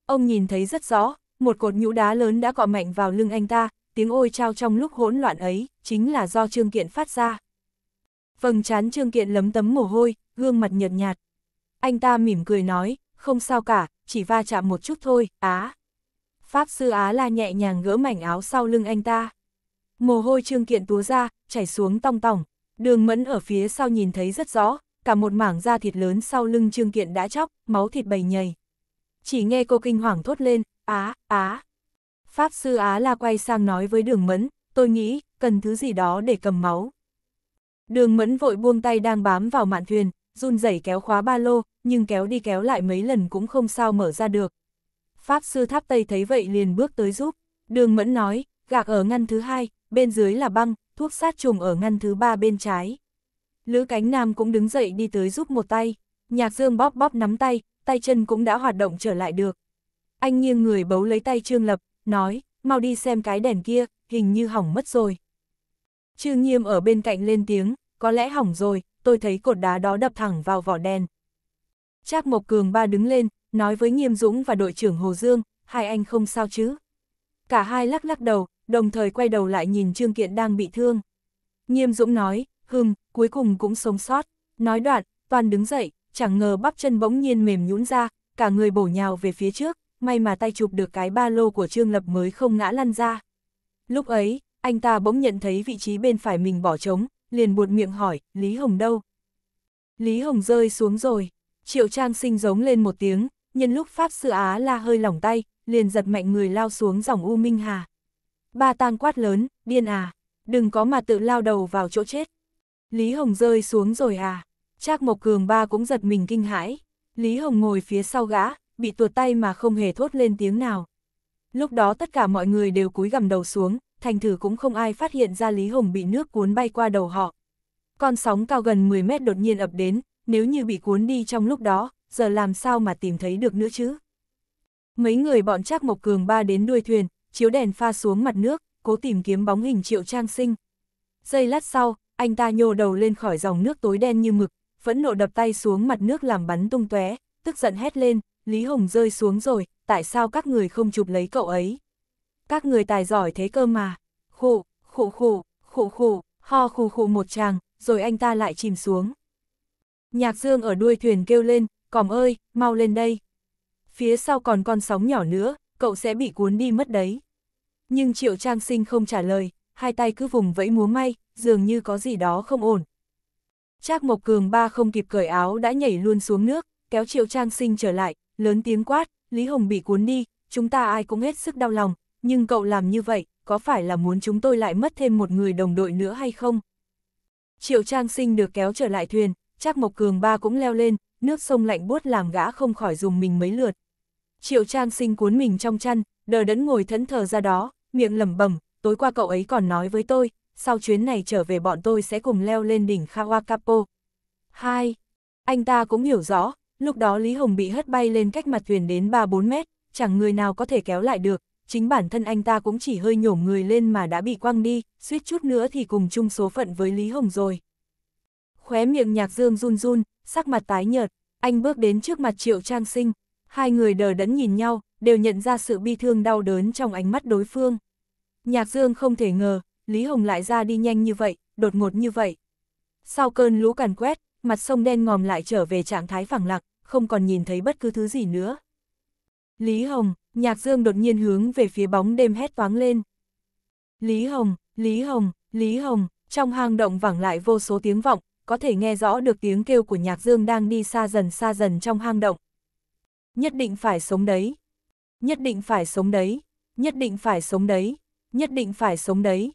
Ông nhìn thấy rất rõ, một cột nhũ đá lớn đã cọ mạnh vào lưng anh ta, tiếng ôi trao trong lúc hỗn loạn ấy, chính là do Trương Kiện phát ra. Vầng trán Trương Kiện lấm tấm mồ hôi, gương mặt nhợt nhạt. Anh ta mỉm cười nói, không sao cả, chỉ va chạm một chút thôi, á. À. Pháp sư Á La nhẹ nhàng gỡ mảnh áo sau lưng anh ta. Mồ hôi trương kiện túa ra, chảy xuống tong tỏng. Đường mẫn ở phía sau nhìn thấy rất rõ, cả một mảng da thịt lớn sau lưng trương kiện đã chóc, máu thịt bầy nhầy. Chỉ nghe cô kinh hoàng thốt lên, á, á. Pháp sư Á La quay sang nói với đường mẫn, tôi nghĩ, cần thứ gì đó để cầm máu. Đường mẫn vội buông tay đang bám vào mạn thuyền, run rẩy kéo khóa ba lô, nhưng kéo đi kéo lại mấy lần cũng không sao mở ra được, Pháp sư tháp Tây thấy vậy liền bước tới giúp. Đường Mẫn nói, gạc ở ngăn thứ hai, bên dưới là băng, thuốc sát trùng ở ngăn thứ ba bên trái. Lữ cánh nam cũng đứng dậy đi tới giúp một tay, nhạc dương bóp bóp nắm tay, tay chân cũng đã hoạt động trở lại được. Anh nghiêng người bấu lấy tay Trương Lập, nói, mau đi xem cái đèn kia, hình như hỏng mất rồi. Trương Nghiêm ở bên cạnh lên tiếng, có lẽ hỏng rồi, tôi thấy cột đá đó đập thẳng vào vỏ đèn. Trác Mộc Cường ba đứng lên, nói với Nghiêm Dũng và đội trưởng Hồ Dương, hai anh không sao chứ. Cả hai lắc lắc đầu, đồng thời quay đầu lại nhìn Trương Kiện đang bị thương. Nghiêm Dũng nói, hừm, cuối cùng cũng sống sót. Nói đoạn, toàn đứng dậy, chẳng ngờ bắp chân bỗng nhiên mềm nhũn ra, cả người bổ nhào về phía trước, may mà tay chụp được cái ba lô của Trương Lập mới không ngã lăn ra. Lúc ấy, anh ta bỗng nhận thấy vị trí bên phải mình bỏ trống, liền buột miệng hỏi, Lý Hồng đâu? Lý Hồng rơi xuống rồi, Triệu Trang sinh giống lên một tiếng, nhân lúc Pháp Sư Á La hơi lỏng tay, liền giật mạnh người lao xuống dòng U Minh Hà. Ba tang quát lớn, điên à, đừng có mà tự lao đầu vào chỗ chết. Lý Hồng rơi xuống rồi à, Trác Mộc Cường ba cũng giật mình kinh hãi. Lý Hồng ngồi phía sau gã, bị tuột tay mà không hề thốt lên tiếng nào. Lúc đó tất cả mọi người đều cúi gằm đầu xuống, thành thử cũng không ai phát hiện ra Lý Hồng bị nước cuốn bay qua đầu họ. Con sóng cao gần 10 mét đột nhiên ập đến, nếu như bị cuốn đi trong lúc đó, giờ làm sao mà tìm thấy được nữa chứ? Mấy người bọn Trác Mộc Cường ba đến đuôi thuyền, chiếu đèn pha xuống mặt nước, cố tìm kiếm bóng hình Triệu Trang Sinh. Giây lát sau, anh ta nhô đầu lên khỏi dòng nước tối đen như mực, phẫn nộ đập tay xuống mặt nước làm bắn tung tóe, tức giận hét lên, Lý Hồng rơi xuống rồi, tại sao các người không chụp lấy cậu ấy? Các người tài giỏi thế cơ mà. Khụ, khụ khụ, khụ khụ, ho khụ khụ một tràng, rồi anh ta lại chìm xuống. Nhạc Dương ở đuôi thuyền kêu lên, còm ơi, mau lên đây. Phía sau còn con sóng nhỏ nữa, cậu sẽ bị cuốn đi mất đấy. Nhưng Triệu Trang Sinh không trả lời, hai tay cứ vùng vẫy múa may, dường như có gì đó không ổn. Trác Mộc Cường ba không kịp cởi áo đã nhảy luôn xuống nước, kéo Triệu Trang Sinh trở lại, lớn tiếng quát, Lý Hồng bị cuốn đi, chúng ta ai cũng hết sức đau lòng, nhưng cậu làm như vậy, có phải là muốn chúng tôi lại mất thêm một người đồng đội nữa hay không? Triệu Trang Sinh được kéo trở lại thuyền, Trác Mộc Cường ba cũng leo lên, nước sông lạnh buốt làm gã không khỏi dùng mình mấy lượt. Triệu Trang sinh cuốn mình trong chăn, đờ đẫn ngồi thẫn thờ ra đó, miệng lẩm bẩm, tối qua cậu ấy còn nói với tôi, sau chuyến này trở về bọn tôi sẽ cùng leo lên đỉnh Kawakapo. Hai, Anh ta cũng hiểu rõ, lúc đó Lý Hồng bị hất bay lên cách mặt thuyền đến 3-4 mét, chẳng người nào có thể kéo lại được, chính bản thân anh ta cũng chỉ hơi nhổm người lên mà đã bị quăng đi, suýt chút nữa thì cùng chung số phận với Lý Hồng rồi. Khóe miệng nhạc dương run run, sắc mặt tái nhợt, anh bước đến trước mặt Triệu Trang Sinh, hai người đờ đẫn nhìn nhau, đều nhận ra sự bi thương đau đớn trong ánh mắt đối phương. Nhạc Dương không thể ngờ, Lý Hồng lại ra đi nhanh như vậy, đột ngột như vậy. Sau cơn lũ càn quét, mặt sông đen ngòm lại trở về trạng thái phẳng lặng, không còn nhìn thấy bất cứ thứ gì nữa. Lý Hồng, Nhạc Dương đột nhiên hướng về phía bóng đêm hét toáng lên. Lý Hồng, Lý Hồng, Lý Hồng, trong hang động vẳng lại vô số tiếng vọng, có thể nghe rõ được tiếng kêu của nhạc dương đang đi xa dần xa dần trong hang động. Nhất định phải sống đấy. Nhất định phải sống đấy. Nhất định phải sống đấy. Nhất định phải sống đấy.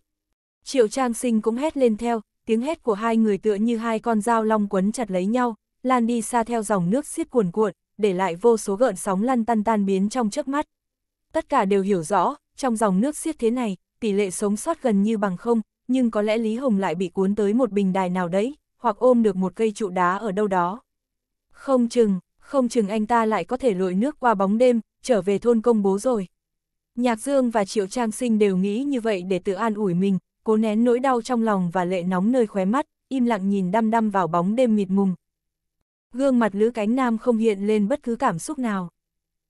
Triệu Trang Sinh cũng hét lên theo, tiếng hét của hai người tựa như hai con dao long quấn chặt lấy nhau, lan đi xa theo dòng nước xiết cuồn cuộn, để lại vô số gợn sóng lăn tăn tan biến trong trước mắt. Tất cả đều hiểu rõ, trong dòng nước xiết thế này, tỷ lệ sống sót gần như bằng không, nhưng có lẽ Lý Hồng lại bị cuốn tới một bình đài nào đấy hoặc ôm được một cây trụ đá ở đâu đó. Không chừng, không chừng anh ta lại có thể lội nước qua bóng đêm, trở về thôn công bố rồi. Nhạc Dương và Triệu Trang Sinh đều nghĩ như vậy để tự an ủi mình, cố nén nỗi đau trong lòng và lệ nóng nơi khóe mắt, im lặng nhìn đăm đăm vào bóng đêm mịt mùng. Gương mặt Lữ Cánh Nam không hiện lên bất cứ cảm xúc nào.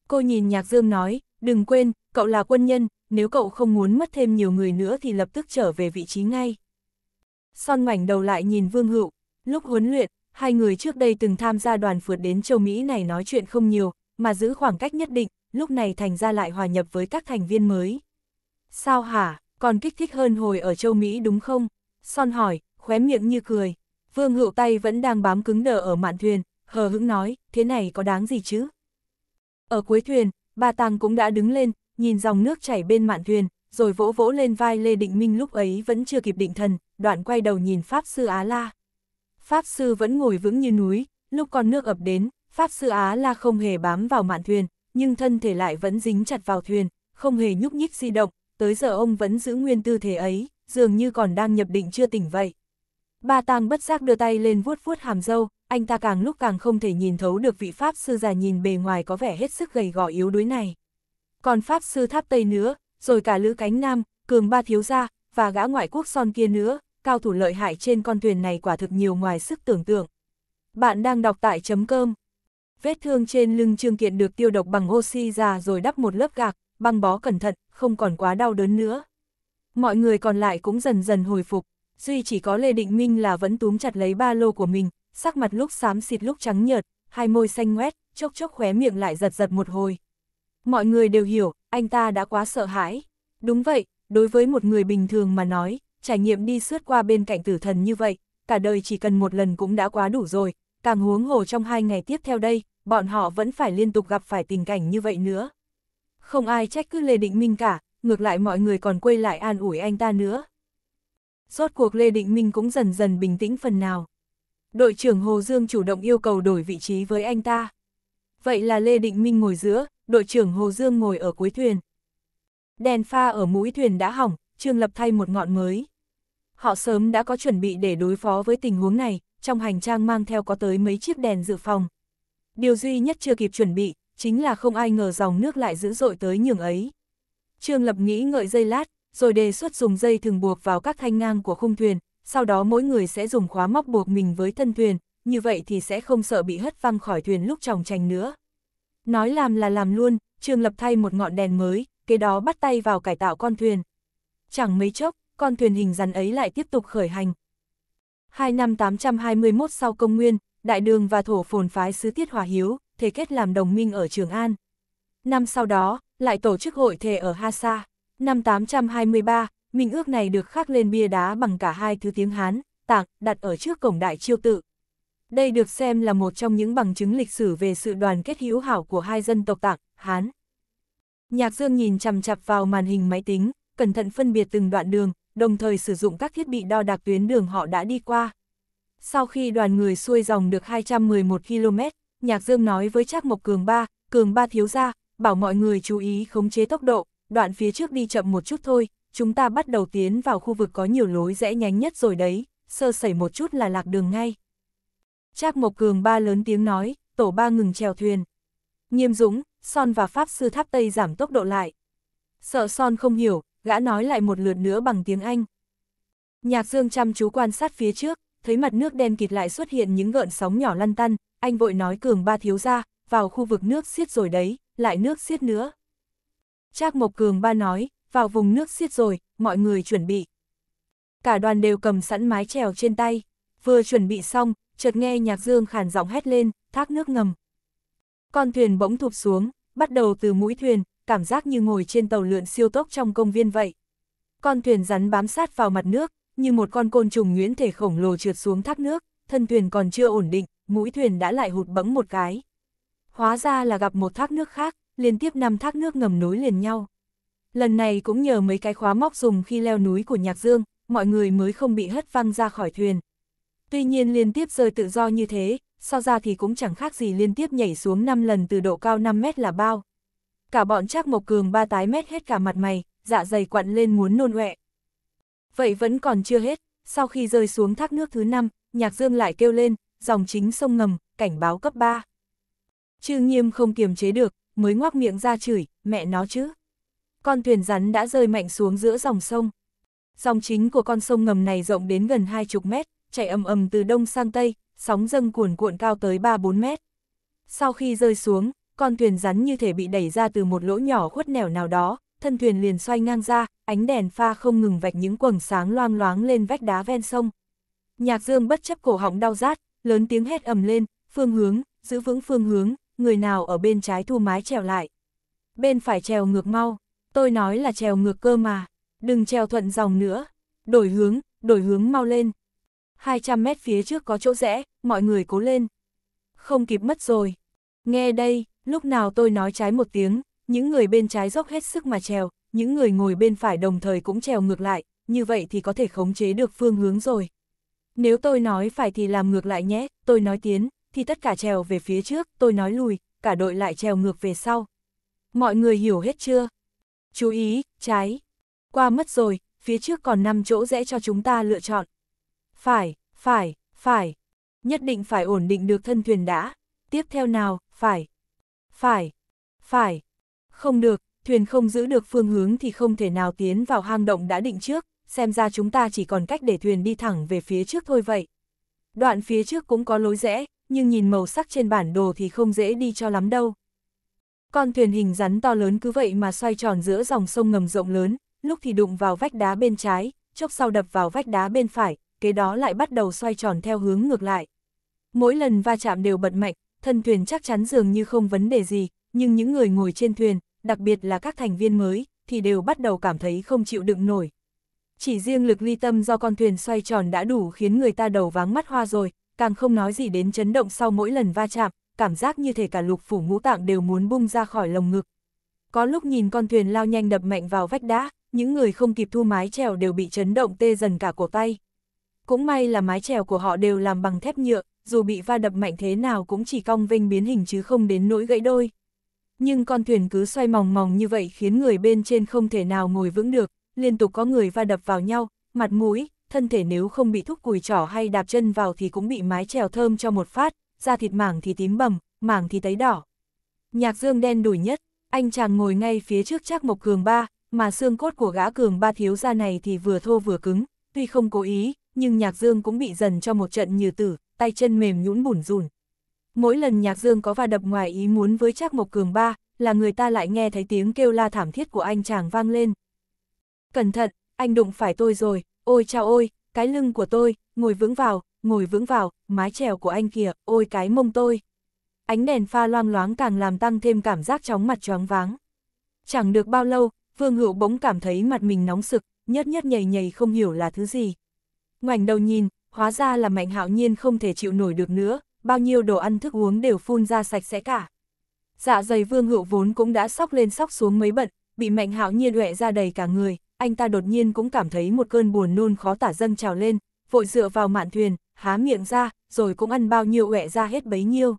Cô nhìn Nhạc Dương nói, đừng quên, cậu là quân nhân, nếu cậu không muốn mất thêm nhiều người nữa thì lập tức trở về vị trí ngay. Son ngoảnh đầu lại nhìn Vương Hữu, Lúc huấn luyện, hai người trước đây từng tham gia đoàn phượt đến châu Mỹ này nói chuyện không nhiều, mà giữ khoảng cách nhất định, lúc này thành ra lại hòa nhập với các thành viên mới. Sao hả, còn kích thích hơn hồi ở châu Mỹ đúng không? Son hỏi, khóe miệng như cười. Vương hữu tay vẫn đang bám cứng đờ ở mạn thuyền, hờ hững nói, thế này có đáng gì chứ? Ở cuối thuyền, bà tàng cũng đã đứng lên, nhìn dòng nước chảy bên mạn thuyền, rồi vỗ vỗ lên vai Lê Định Minh lúc ấy vẫn chưa kịp định thần, đoạn quay đầu nhìn Pháp Sư Á La. Pháp Sư vẫn ngồi vững như núi, lúc con nước ập đến, Pháp Sư Á La không hề bám vào mạn thuyền, nhưng thân thể lại vẫn dính chặt vào thuyền, không hề nhúc nhích di động, tới giờ ông vẫn giữ nguyên tư thế ấy, dường như còn đang nhập định chưa tỉnh vậy. Ba tang bất giác đưa tay lên vuốt vuốt hàm dâu, anh ta càng lúc càng không thể nhìn thấu được vị Pháp Sư già nhìn bề ngoài có vẻ hết sức gầy gò yếu đuối này. Còn Pháp Sư Tháp Tây nữa, rồi cả Lữ Cánh Nam, Cường Ba Thiếu Gia, và gã ngoại quốc son kia nữa, cao thủ lợi hại trên con thuyền này quả thực nhiều ngoài sức tưởng tượng. Bạn đang đọc tại chấm cơm. Vết thương trên lưng Trương Kiệt được tiêu độc bằng oxy già rồi đắp một lớp gạc, băng bó cẩn thận, không còn quá đau đớn nữa. Mọi người còn lại cũng dần dần hồi phục, duy chỉ có Lê Định Minh là vẫn túm chặt lấy ba lô của mình, sắc mặt lúc xám xịt lúc trắng nhợt, hai môi xanh ngoét, chốc chốc khóe miệng lại giật giật một hồi. Mọi người đều hiểu, anh ta đã quá sợ hãi. Đúng vậy, đối với một người bình thường mà nói, trải nghiệm đi suốt qua bên cạnh tử thần như vậy, cả đời chỉ cần một lần cũng đã quá đủ rồi, càng huống hồ trong hai ngày tiếp theo đây, bọn họ vẫn phải liên tục gặp phải tình cảnh như vậy nữa. Không ai trách cứ Lê Định Minh cả, ngược lại mọi người còn quay lại an ủi anh ta nữa. Rốt cuộc Lê Định Minh cũng dần dần bình tĩnh phần nào. Đội trưởng Hồ Dương chủ động yêu cầu đổi vị trí với anh ta. Vậy là Lê Định Minh ngồi giữa, đội trưởng Hồ Dương ngồi ở cuối thuyền. Đèn pha ở mũi thuyền đã hỏng, Trương Lập thay một ngọn mới. Họ sớm đã có chuẩn bị để đối phó với tình huống này, trong hành trang mang theo có tới mấy chiếc đèn dự phòng. Điều duy nhất chưa kịp chuẩn bị, chính là không ai ngờ dòng nước lại dữ dội tới nhường ấy. Trương Lập nghĩ ngợi dây lát, rồi đề xuất dùng dây thường buộc vào các thanh ngang của khung thuyền, sau đó mỗi người sẽ dùng khóa móc buộc mình với thân thuyền, như vậy thì sẽ không sợ bị hất văng khỏi thuyền lúc tròng trành nữa. Nói làm là làm luôn, Trương Lập thay một ngọn đèn mới, kế đó bắt tay vào cải tạo con thuyền. Chẳng mấy chốc, con thuyền hình rắn ấy lại tiếp tục khởi hành. Hai năm 821 sau công nguyên, đại đường và thổ phồn phái sứ tiết hòa hiếu, thể kết làm đồng minh ở Trường An. Năm sau đó, lại tổ chức hội thể ở Ha Sa. Năm 823, minh ước này được khắc lên bia đá bằng cả hai thứ tiếng Hán, tạng, đặt ở trước cổng đại chiêu tự. Đây được xem là một trong những bằng chứng lịch sử về sự đoàn kết hữu hảo của hai dân tộc tạng, Hán. Nhạc Dương nhìn chằm chặp vào màn hình máy tính, cẩn thận phân biệt từng đoạn đường, đồng thời sử dụng các thiết bị đo đạc tuyến đường họ đã đi qua. Sau khi đoàn người xuôi dòng được 211 km, Nhạc Dương nói với Trác Mộc Cường Ba, Cường Ba thiếu ra, bảo mọi người chú ý khống chế tốc độ, đoạn phía trước đi chậm một chút thôi, chúng ta bắt đầu tiến vào khu vực có nhiều lối rẽ nhánh nhất rồi đấy, sơ sẩy một chút là lạc đường ngay. Trác Mộc Cường Ba lớn tiếng nói, tổ ba ngừng chèo thuyền. Nghiêm Dũng, Son và Pháp Sư Tháp Tây giảm tốc độ lại. Sợ Son không hiểu, gã nói lại một lượt nữa bằng tiếng Anh. Nhạc Dương chăm chú quan sát phía trước, thấy mặt nước đen kịt lại xuất hiện những gợn sóng nhỏ lăn tăn, anh vội nói Cường ba thiếu ra, vào khu vực nước xiết rồi đấy, lại nước xiết nữa. Trác Mộc Cường ba nói, vào vùng nước xiết rồi, mọi người chuẩn bị. Cả đoàn đều cầm sẵn mái chèo trên tay, vừa chuẩn bị xong, chợt nghe Nhạc Dương khàn giọng hét lên, thác nước ngầm. Con thuyền bỗng thụp xuống, bắt đầu từ mũi thuyền, cảm giác như ngồi trên tàu lượn siêu tốc trong công viên vậy. Con thuyền rắn bám sát vào mặt nước, như một con côn trùng nguyễn thể khổng lồ trượt xuống thác nước, thân thuyền còn chưa ổn định, mũi thuyền đã lại hụt bẫng một cái. Hóa ra là gặp một thác nước khác, liên tiếp năm thác nước ngầm nối liền nhau. Lần này cũng nhờ mấy cái khóa móc dùng khi leo núi của Nhạc Dương, mọi người mới không bị hất văng ra khỏi thuyền. Tuy nhiên liên tiếp rơi tự do như thế, so ra thì cũng chẳng khác gì liên tiếp nhảy xuống 5 lần từ độ cao 5 mét là bao cả bọn Trác Mộc Cường ba tái mét hết cả mặt mày, dạ dày quặn lên muốn nôn ọe. Vậy vẫn còn chưa hết, sau khi rơi xuống thác nước thứ năm, Nhạc Dương lại kêu lên, dòng chính sông ngầm, cảnh báo cấp 3. Trư Nghiêm không kiềm chế được, mới ngoác miệng ra chửi, mẹ nó chứ. Con thuyền rắn đã rơi mạnh xuống giữa dòng sông. Dòng chính của con sông ngầm này rộng đến gần 20 mét, chảy ầm ầm từ đông sang tây, sóng dâng cuồn cuộn cao tới 3-4 mét. Sau khi rơi xuống, con thuyền rắn như thể bị đẩy ra từ một lỗ nhỏ khuất nẻo nào đó, thân thuyền liền xoay ngang ra, ánh đèn pha không ngừng vạch những quầng sáng loang loáng lên vách đá ven sông. Nhạc Dương bất chấp cổ họng đau rát, lớn tiếng hét ầm lên, phương hướng, giữ vững phương hướng, người nào ở bên trái thu mái trèo lại. Bên phải trèo ngược mau, tôi nói là trèo ngược cơ mà, đừng trèo thuận dòng nữa, đổi hướng, đổi hướng mau lên. 200 mét phía trước có chỗ rẽ, mọi người cố lên. Không kịp mất rồi. Nghe đây, Lúc nào tôi nói trái một tiếng, những người bên trái dốc hết sức mà trèo, những người ngồi bên phải đồng thời cũng trèo ngược lại, như vậy thì có thể khống chế được phương hướng rồi. Nếu tôi nói phải thì làm ngược lại nhé, tôi nói tiến, thì tất cả trèo về phía trước, tôi nói lùi, cả đội lại trèo ngược về sau. Mọi người hiểu hết chưa? Chú ý, trái. Qua mất rồi, phía trước còn 5 chỗ rẽ cho chúng ta lựa chọn. Phải, phải, phải. Nhất định phải ổn định được thân thuyền đã. Tiếp theo nào, phải phải, phải, không được, thuyền không giữ được phương hướng thì không thể nào tiến vào hang động đã định trước, xem ra chúng ta chỉ còn cách để thuyền đi thẳng về phía trước thôi vậy. Đoạn phía trước cũng có lối rẽ, nhưng nhìn màu sắc trên bản đồ thì không dễ đi cho lắm đâu. Con thuyền hình rắn to lớn cứ vậy mà xoay tròn giữa dòng sông ngầm rộng lớn, lúc thì đụng vào vách đá bên trái, chốc sau đập vào vách đá bên phải, kế đó lại bắt đầu xoay tròn theo hướng ngược lại. Mỗi lần va chạm đều bật mạnh, thân thuyền chắc chắn dường như không vấn đề gì, nhưng những người ngồi trên thuyền, đặc biệt là các thành viên mới, thì đều bắt đầu cảm thấy không chịu đựng nổi. Chỉ riêng lực ly tâm do con thuyền xoay tròn đã đủ khiến người ta đầu váng mắt hoa rồi, càng không nói gì đến chấn động sau mỗi lần va chạm, cảm giác như thể cả lục phủ ngũ tạng đều muốn bung ra khỏi lồng ngực. Có lúc nhìn con thuyền lao nhanh đập mạnh vào vách đá, những người không kịp thu mái chèo đều bị chấn động tê dần cả cổ tay. Cũng may là mái chèo của họ đều làm bằng thép nhựa, dù bị va đập mạnh thế nào cũng chỉ cong vênh biến hình chứ không đến nỗi gãy đôi. Nhưng con thuyền cứ xoay mòng mòng như vậy khiến người bên trên không thể nào ngồi vững được, liên tục có người va đập vào nhau, mặt mũi, thân thể nếu không bị thúc cùi trỏ hay đạp chân vào thì cũng bị mái trèo thơm cho một phát, da thịt mảng thì tím bầm, mảng thì tấy đỏ. Nhạc dương đen đủi nhất, anh chàng ngồi ngay phía trước chắc mộc cường ba, mà xương cốt của gã cường ba thiếu ra này thì vừa thô vừa cứng, tuy không cố ý, nhưng nhạc dương cũng bị dần cho một trận như tử, tay chân mềm nhũn bủn rùn Mỗi lần Nhạc Dương có va đập ngoài ý muốn với Trác Mộc Cường ba, là người ta lại nghe thấy tiếng kêu la thảm thiết của anh chàng vang lên. Cẩn thận, anh đụng phải tôi rồi, ôi chao ôi, cái lưng của tôi, ngồi vững vào, ngồi vững vào, mái trèo của anh kìa, ôi cái mông tôi. Ánh đèn pha loang loáng càng làm tăng thêm cảm giác chóng mặt choáng váng. Chẳng được bao lâu, Vương Hữu bỗng cảm thấy mặt mình nóng sực, nhất nhất nhầy nhầy không hiểu là thứ gì. Ngoảnh đầu nhìn, hóa ra là mạnh hạo nhiên không thể chịu nổi được nữa, bao nhiêu đồ ăn thức uống đều phun ra sạch sẽ cả. Dạ dày vương hữu vốn cũng đã sóc lên sóc xuống mấy bận, bị mạnh hạo nhiên uệ ra đầy cả người, anh ta đột nhiên cũng cảm thấy một cơn buồn nôn khó tả dâng trào lên, vội dựa vào mạn thuyền, há miệng ra, rồi cũng ăn bao nhiêu uệ ra hết bấy nhiêu.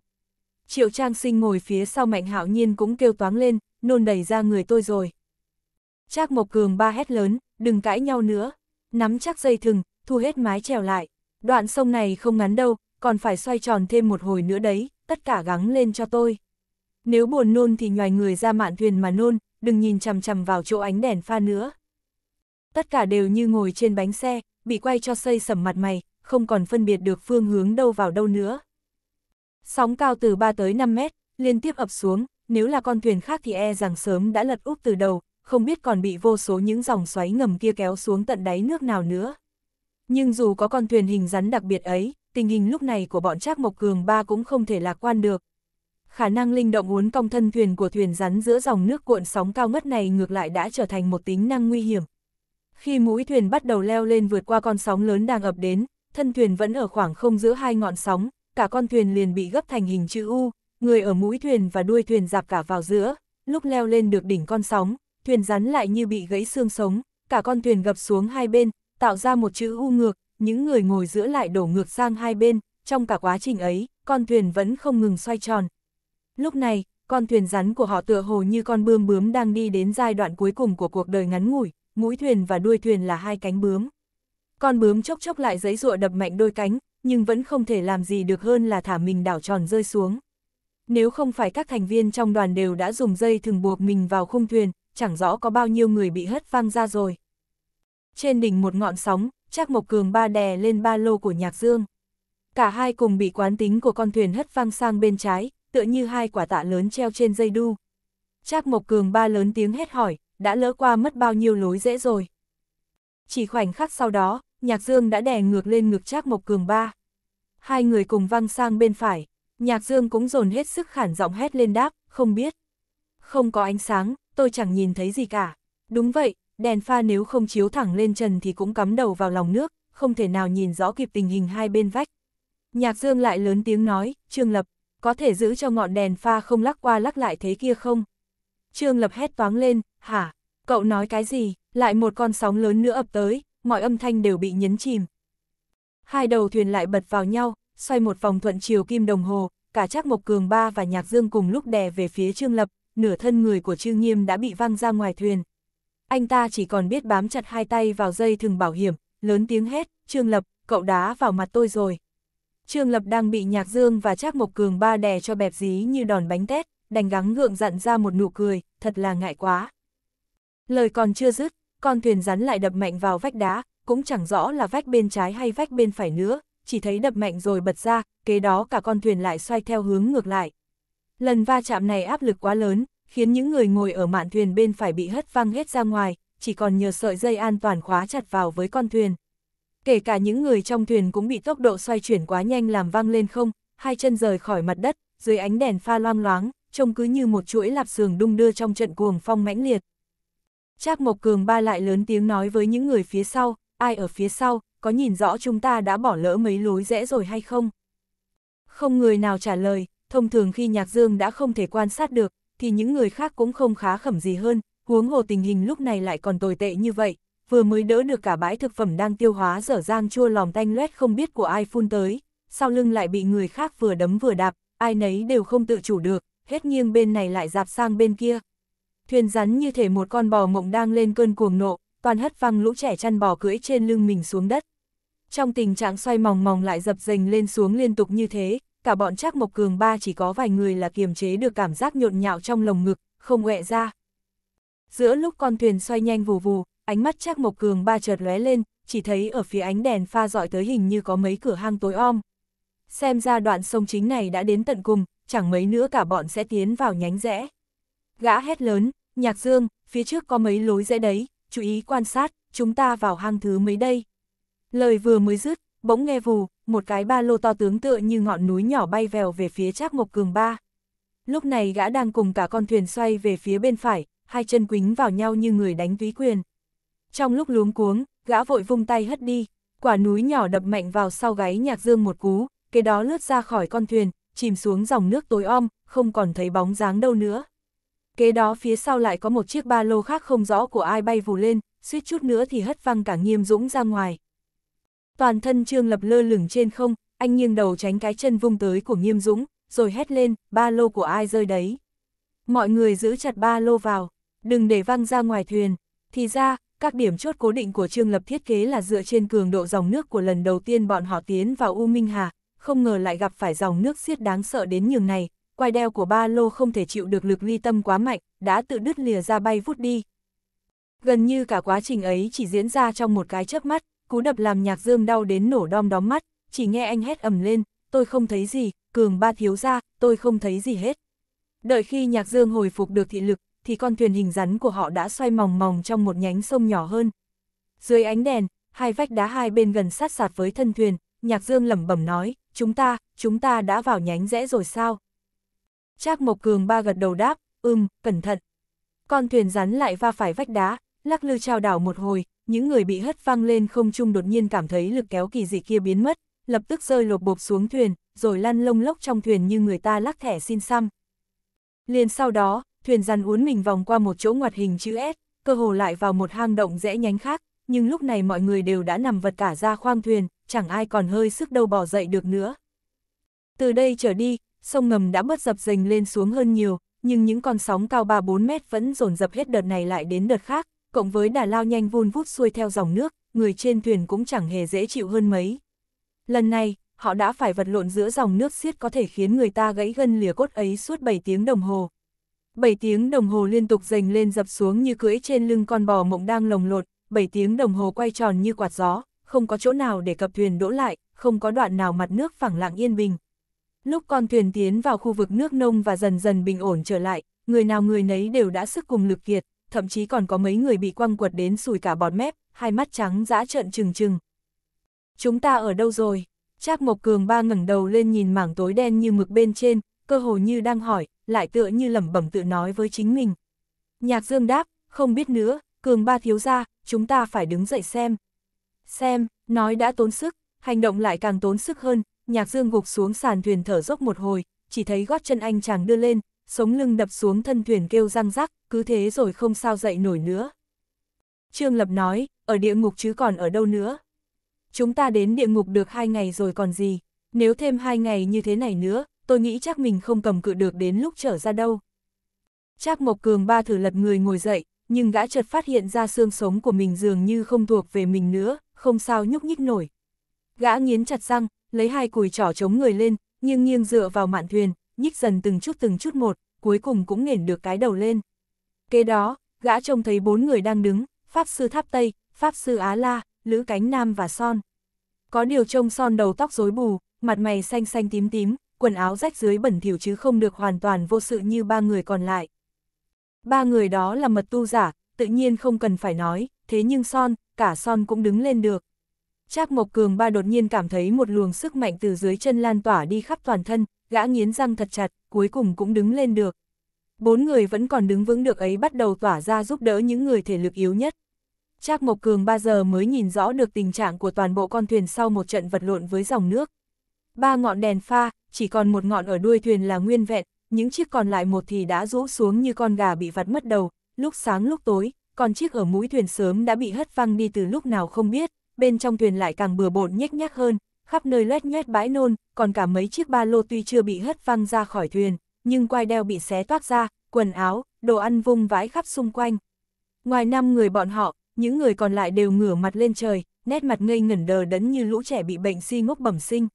Triệu Trang Sinh ngồi phía sau Mạnh Hạo Nhiên cũng kêu toáng lên, nôn đầy ra người tôi rồi. Trác Mộc Cường ba hét lớn, đừng cãi nhau nữa, nắm chắc dây thừng, thu hết mái trèo lại. Đoạn sông này không ngắn đâu, còn phải xoay tròn thêm một hồi nữa đấy, tất cả gắng lên cho tôi. Nếu buồn nôn thì nhòi người ra mạn thuyền mà nôn, đừng nhìn chằm chằm vào chỗ ánh đèn pha nữa. Tất cả đều như ngồi trên bánh xe, bị quay cho xây sầm mặt mày, không còn phân biệt được phương hướng đâu vào đâu nữa. Sóng cao từ 3 tới 5 mét, liên tiếp ập xuống, nếu là con thuyền khác thì e rằng sớm đã lật úp từ đầu, không biết còn bị vô số những dòng xoáy ngầm kia kéo xuống tận đáy nước nào nữa. Nhưng dù có con thuyền hình rắn đặc biệt ấy, tình hình lúc này của bọn Trác Mộc Cường ba cũng không thể lạc quan được. Khả năng linh động uốn cong thân thuyền của thuyền rắn giữa dòng nước cuộn sóng cao ngất này ngược lại đã trở thành một tính năng nguy hiểm. Khi mũi thuyền bắt đầu leo lên vượt qua con sóng lớn đang ập đến, thân thuyền vẫn ở khoảng không giữa hai ngọn sóng, cả con thuyền liền bị gấp thành hình chữ U, người ở mũi thuyền và đuôi thuyền dạp cả vào giữa, lúc leo lên được đỉnh con sóng, thuyền rắn lại như bị gãy xương sống, cả con thuyền gập xuống hai bên, tạo ra một chữ U ngược, những người ngồi giữa lại đổ ngược sang hai bên, trong cả quá trình ấy, con thuyền vẫn không ngừng xoay tròn. Lúc này, con thuyền rắn của họ tựa hồ như con bươm bướm đang đi đến giai đoạn cuối cùng của cuộc đời ngắn ngủi, mũi thuyền và đuôi thuyền là hai cánh bướm. Con bướm chốc chốc lại giấy rụa đập mạnh đôi cánh, nhưng vẫn không thể làm gì được hơn là thả mình đảo tròn rơi xuống. Nếu không phải các thành viên trong đoàn đều đã dùng dây thừng buộc mình vào khung thuyền, chẳng rõ có bao nhiêu người bị hất văng ra rồi trên đỉnh một ngọn sóng, Trác Mộc Cường ba đè lên ba lô của Nhạc Dương. Cả hai cùng bị quán tính của con thuyền hất văng sang bên trái, tựa như hai quả tạ lớn treo trên dây đu. Trác Mộc Cường ba lớn tiếng hét hỏi, đã lỡ qua mất bao nhiêu lối dễ rồi. Chỉ khoảnh khắc sau đó, Nhạc Dương đã đè ngược lên ngực Trác Mộc Cường ba. Hai người cùng văng sang bên phải, Nhạc Dương cũng dồn hết sức khản giọng hét lên đáp, không biết. Không có ánh sáng, tôi chẳng nhìn thấy gì cả. Đúng vậy, đèn pha nếu không chiếu thẳng lên trần thì cũng cắm đầu vào lòng nước, không thể nào nhìn rõ kịp tình hình hai bên vách. Nhạc Dương lại lớn tiếng nói, Trương Lập, có thể giữ cho ngọn đèn pha không lắc qua lắc lại thế kia không? Trương Lập hét toáng lên, hả? Cậu nói cái gì? Lại một con sóng lớn nữa ập tới, mọi âm thanh đều bị nhấn chìm. Hai đầu thuyền lại bật vào nhau, xoay một vòng thuận chiều kim đồng hồ, cả Trác Mộc Cường Ba và Nhạc Dương cùng lúc đè về phía Trương Lập, nửa thân người của Trương Nghiêm đã bị văng ra ngoài thuyền, anh ta chỉ còn biết bám chặt hai tay vào dây thừng bảo hiểm, lớn tiếng hét, Trương Lập, cậu đá vào mặt tôi rồi. Trương Lập đang bị Nhạc Dương và Trác Mộc Cường ba đè cho bẹp dí như đòn bánh tét, đành gắng gượng dặn ra một nụ cười, thật là ngại quá. Lời còn chưa dứt, con thuyền rắn lại đập mạnh vào vách đá, cũng chẳng rõ là vách bên trái hay vách bên phải nữa, chỉ thấy đập mạnh rồi bật ra, kế đó cả con thuyền lại xoay theo hướng ngược lại. Lần va chạm này áp lực quá lớn, khiến những người ngồi ở mạn thuyền bên phải bị hất văng hết ra ngoài, chỉ còn nhờ sợi dây an toàn khóa chặt vào với con thuyền. Kể cả những người trong thuyền cũng bị tốc độ xoay chuyển quá nhanh làm văng lên không, hai chân rời khỏi mặt đất, dưới ánh đèn pha loang loáng, trông cứ như một chuỗi lạp sườn đung đưa trong trận cuồng phong mãnh liệt. Trác Mộc Cường ba lại lớn tiếng nói với những người phía sau, ai ở phía sau, có nhìn rõ chúng ta đã bỏ lỡ mấy lối rẽ rồi hay không? Không người nào trả lời, thông thường khi Nhạc Dương đã không thể quan sát được, thì những người khác cũng không khá khẩm gì hơn, huống hồ tình hình lúc này lại còn tồi tệ như vậy, vừa mới đỡ được cả bãi thực phẩm đang tiêu hóa dở dang chua lòm tanh loét không biết của ai phun tới, sau lưng lại bị người khác vừa đấm vừa đạp, ai nấy đều không tự chủ được, hết nghiêng bên này lại dạp sang bên kia. Thuyền rắn như thể một con bò mộng đang lên cơn cuồng nộ, toàn hất văng lũ trẻ chăn bò cưỡi trên lưng mình xuống đất. Trong tình trạng xoay mòng mòng lại dập dềnh lên xuống liên tục như thế, cả bọn Trác Mộc Cường ba chỉ có vài người là kiềm chế được cảm giác nhộn nhạo trong lồng ngực, không quẹ ra. Giữa lúc con thuyền xoay nhanh vù vù, ánh mắt Trác Mộc Cường ba chợt lóe lên, chỉ thấy ở phía ánh đèn pha dọi tới hình như có mấy cửa hang tối om. Xem ra đoạn sông chính này đã đến tận cùng, chẳng mấy nữa cả bọn sẽ tiến vào nhánh rẽ. Gã hét lớn, nhạc dương, phía trước có mấy lối rẽ đấy, chú ý quan sát, chúng ta vào hang thứ mấy đây. Lời vừa mới dứt, bỗng nghe vù, một cái ba lô to tướng tựa như ngọn núi nhỏ bay vèo về phía Trác Mộc Cường ba. Lúc này gã đang cùng cả con thuyền xoay về phía bên phải, hai chân quính vào nhau như người đánh túy quyền. Trong lúc luống cuống, gã vội vung tay hất đi, quả núi nhỏ đập mạnh vào sau gáy nhạc dương một cú, cái đó lướt ra khỏi con thuyền, chìm xuống dòng nước tối om, không còn thấy bóng dáng đâu nữa. Kế đó phía sau lại có một chiếc ba lô khác không rõ của ai bay vù lên, suýt chút nữa thì hất văng cả nghiêm dũng ra ngoài. Toàn thân Trương Lập lơ lửng trên không, anh nghiêng đầu tránh cái chân vung tới của Nghiêm Dũng, rồi hét lên, ba lô của ai rơi đấy. Mọi người giữ chặt ba lô vào, đừng để văng ra ngoài thuyền. Thì ra, các điểm chốt cố định của Trương Lập thiết kế là dựa trên cường độ dòng nước của lần đầu tiên bọn họ tiến vào U Minh Hà, không ngờ lại gặp phải dòng nước xiết đáng sợ đến nhường này. Quai đeo của ba lô không thể chịu được lực ly tâm quá mạnh, đã tự đứt lìa ra bay vút đi. Gần như cả quá trình ấy chỉ diễn ra trong một cái chớp mắt, cú đập làm nhạc dương đau đến nổ đom đóm mắt, chỉ nghe anh hét ầm lên, tôi không thấy gì, cường ba thiếu ra, tôi không thấy gì hết. Đợi khi nhạc dương hồi phục được thị lực, thì con thuyền hình rắn của họ đã xoay mòng mòng trong một nhánh sông nhỏ hơn. Dưới ánh đèn, hai vách đá hai bên gần sát sạt với thân thuyền, nhạc dương lẩm bẩm nói, chúng ta, chúng ta đã vào nhánh rẽ rồi sao? Trác Mộc Cường ba gật đầu đáp, ưm, cẩn thận. Con thuyền rắn lại va phải vách đá, Lắc lư trao đảo một hồi, những người bị hất văng lên không trung đột nhiên cảm thấy lực kéo kỳ dị kia biến mất, lập tức rơi lột bộp xuống thuyền, rồi lăn lông lốc trong thuyền như người ta lắc thẻ xin xăm. Liền sau đó, thuyền rắn uốn mình vòng qua một chỗ ngoặt hình chữ S, cơ hồ lại vào một hang động rẽ nhánh khác, nhưng lúc này mọi người đều đã nằm vật cả ra khoang thuyền, chẳng ai còn hơi sức đâu bỏ dậy được nữa. Từ đây trở đi, sông ngầm đã bớt dập dềnh lên xuống hơn nhiều, nhưng những con sóng cao 3-4 mét vẫn dồn dập hết đợt này lại đến đợt khác, cộng với đà lao nhanh vun vút xuôi theo dòng nước, người trên thuyền cũng chẳng hề dễ chịu hơn mấy. Lần này, họ đã phải vật lộn giữa dòng nước xiết có thể khiến người ta gãy gân lìa cốt ấy suốt 7 tiếng đồng hồ. 7 tiếng đồng hồ liên tục dành lên dập xuống như cưỡi trên lưng con bò mộng đang lồng lột, 7 tiếng đồng hồ quay tròn như quạt gió, không có chỗ nào để cập thuyền đỗ lại, không có đoạn nào mặt nước phẳng lặng yên bình. Lúc con thuyền tiến vào khu vực nước nông và dần dần bình ổn trở lại, người nào người nấy đều đã sức cùng lực kiệt thậm chí còn có mấy người bị quăng quật đến sùi cả bọt mép, hai mắt trắng dã trợn trừng trừng. Chúng ta ở đâu rồi? Trác Mộc Cường ba ngẩng đầu lên nhìn mảng tối đen như mực bên trên, cơ hồ như đang hỏi, lại tựa như lẩm bẩm tự nói với chính mình. Nhạc Dương đáp, không biết nữa, Cường ba thiếu ra, chúng ta phải đứng dậy xem. Xem, nói đã tốn sức, hành động lại càng tốn sức hơn, Nhạc Dương gục xuống sàn thuyền thở dốc một hồi, chỉ thấy gót chân anh chàng đưa lên, sống lưng đập xuống thân thuyền kêu răng rắc, cứ thế rồi không sao dậy nổi nữa. Trương Lập nói, ở địa ngục chứ còn ở đâu nữa. Chúng ta đến địa ngục được hai ngày rồi còn gì, nếu thêm hai ngày như thế này nữa, tôi nghĩ chắc mình không cầm cự được đến lúc trở ra đâu. Trác Mộc Cường ba thử lật người ngồi dậy, nhưng gã chợt phát hiện ra xương sống của mình dường như không thuộc về mình nữa, không sao nhúc nhích nổi. Gã nghiến chặt răng, lấy hai cùi trỏ chống người lên, nghiêng nghiêng dựa vào mạn thuyền, nhích dần từng chút từng chút một, cuối cùng cũng nghển được cái đầu lên. Kế đó, gã trông thấy bốn người đang đứng, Pháp Sư Tháp Tây, Pháp Sư Á La, Lữ Cánh Nam và Son. Có điều trông Son đầu tóc rối bù, mặt mày xanh xanh tím tím, quần áo rách dưới bẩn thỉu chứ không được hoàn toàn vô sự như ba người còn lại. Ba người đó là mật tu giả, tự nhiên không cần phải nói, thế nhưng Son, cả Son cũng đứng lên được. Trác Mộc Cường ba đột nhiên cảm thấy một luồng sức mạnh từ dưới chân lan tỏa đi khắp toàn thân, gã nghiến răng thật chặt, cuối cùng cũng đứng lên được. Bốn người vẫn còn đứng vững được ấy bắt đầu tỏa ra giúp đỡ những người thể lực yếu nhất. Trác Mộc Cường ba giờ mới nhìn rõ được tình trạng của toàn bộ con thuyền sau một trận vật lộn với dòng nước. Ba ngọn đèn pha, chỉ còn một ngọn ở đuôi thuyền là nguyên vẹn, những chiếc còn lại một thì đã rũ xuống như con gà bị vặt mất đầu, lúc sáng lúc tối, còn chiếc ở mũi thuyền sớm đã bị hất văng đi từ lúc nào không biết, bên trong thuyền lại càng bừa bộn nhếch nhác hơn, khắp nơi loét nhét bãi nôn, còn cả mấy chiếc ba lô tuy chưa bị hất văng ra khỏi thuyền, nhưng quai đeo bị xé toác ra, quần áo, đồ ăn vung vãi khắp xung quanh. Ngoài năm người bọn họ, những người còn lại đều ngửa mặt lên trời, nét mặt ngây ngẩn đờ đẫn như lũ trẻ bị bệnh si ngốc bẩm sinh.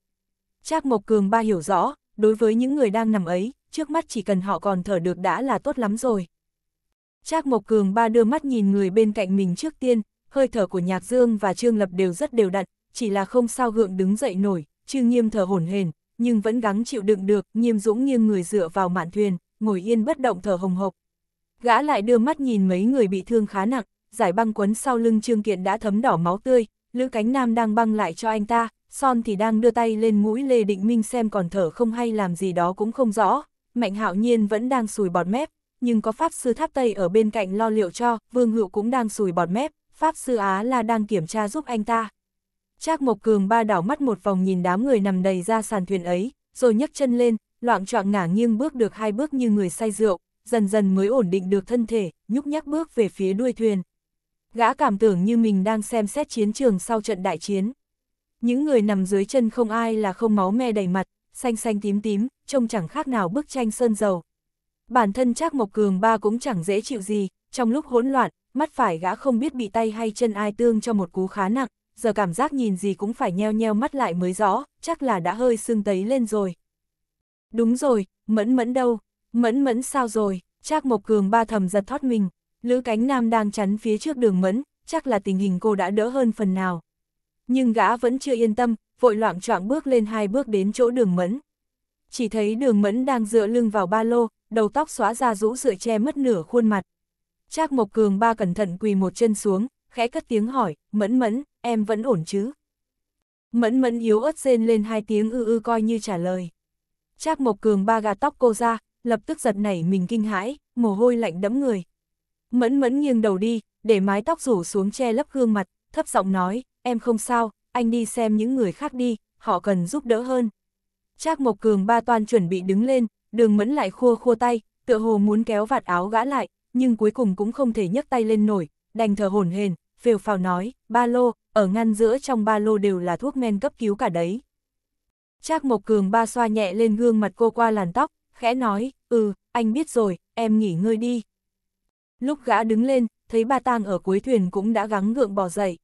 Trác Mộc Cường ba hiểu rõ, đối với những người đang nằm ấy, trước mắt chỉ cần họ còn thở được đã là tốt lắm rồi. Trác Mộc Cường ba đưa mắt nhìn người bên cạnh mình trước tiên, hơi thở của Nhạc Dương và Trương Lập đều rất đều đặn, chỉ là không sao gượng đứng dậy nổi, Trương Nghiêm thở hổn hển, nhưng vẫn gắng chịu đựng được, Nghiêm Dũng nghiêng người dựa vào mạn thuyền, ngồi yên bất động thở hồng hộc. Gã lại đưa mắt nhìn mấy người bị thương khá nặng, giải băng quấn sau lưng Trương Kiện đã thấm đỏ máu tươi, Lữ Cánh Nam đang băng lại cho anh ta, Son thì đang đưa tay lên mũi Lê Định Minh xem còn thở không hay làm gì đó cũng không rõ, Mạnh Hạo Nhiên vẫn đang sùi bọt mép, nhưng có Pháp Sư Tháp Tây ở bên cạnh lo liệu cho, Vương Hữu cũng đang sùi bọt mép, Pháp Sư Á là đang kiểm tra giúp anh ta. Trác Mộc Cường ba đảo mắt một vòng nhìn đám người nằm đầy ra sàn thuyền ấy, rồi nhấc chân lên, loạn trọng ngả nghiêng bước được hai bước như người say rượu, dần dần mới ổn định được thân thể, nhúc nhắc bước về phía đuôi thuyền. Gã cảm tưởng như mình đang xem xét chiến trường sau trận đại chiến. Những người nằm dưới chân không ai là không máu me đầy mặt, xanh xanh tím tím, trông chẳng khác nào bức tranh sơn dầu. Bản thân Trác Mộc Cường ba cũng chẳng dễ chịu gì, trong lúc hỗn loạn, mắt phải gã không biết bị tay hay chân ai tương cho một cú khá nặng, giờ cảm giác nhìn gì cũng phải nheo nheo mắt lại mới rõ, chắc là đã hơi sưng tấy lên rồi. Đúng rồi, mẫn mẫn đâu, mẫn mẫn sao rồi, Trác Mộc Cường ba thầm giật thoát mình, Lữ Cánh Nam đang chắn phía trước đường mẫn, chắc là tình hình cô đã đỡ hơn phần nào. Nhưng gã vẫn chưa yên tâm, vội loạn choạng bước lên hai bước đến chỗ đường mẫn. Chỉ thấy đường mẫn đang dựa lưng vào ba lô, đầu tóc xóa ra rũ rượi che mất nửa khuôn mặt. Trác Mộc Cường ba cẩn thận quỳ một chân xuống, khẽ cất tiếng hỏi, mẫn mẫn, em vẫn ổn chứ? Mẫn mẫn yếu ớt rên lên hai tiếng ư ư coi như trả lời. Trác Mộc Cường ba gà tóc cô ra, lập tức giật nảy mình kinh hãi, mồ hôi lạnh đẫm người. Mẫn mẫn nghiêng đầu đi, để mái tóc rủ xuống che lấp gương mặt, thấp giọng nói, em không sao, anh đi xem những người khác đi, họ cần giúp đỡ hơn. Trác Mộc Cường ba toàn chuẩn bị đứng lên, đường mẫn lại khua khua tay, tựa hồ muốn kéo vạt áo gã lại, nhưng cuối cùng cũng không thể nhấc tay lên nổi, đành thở hổn hển, phều phào nói, ba lô, ở ngăn giữa trong ba lô đều là thuốc men cấp cứu cả đấy. Trác Mộc Cường ba xoa nhẹ lên gương mặt cô qua làn tóc, khẽ nói, ừ, anh biết rồi, em nghỉ ngơi đi. Lúc gã đứng lên, thấy ba tang ở cuối thuyền cũng đã gắng gượng bò dậy.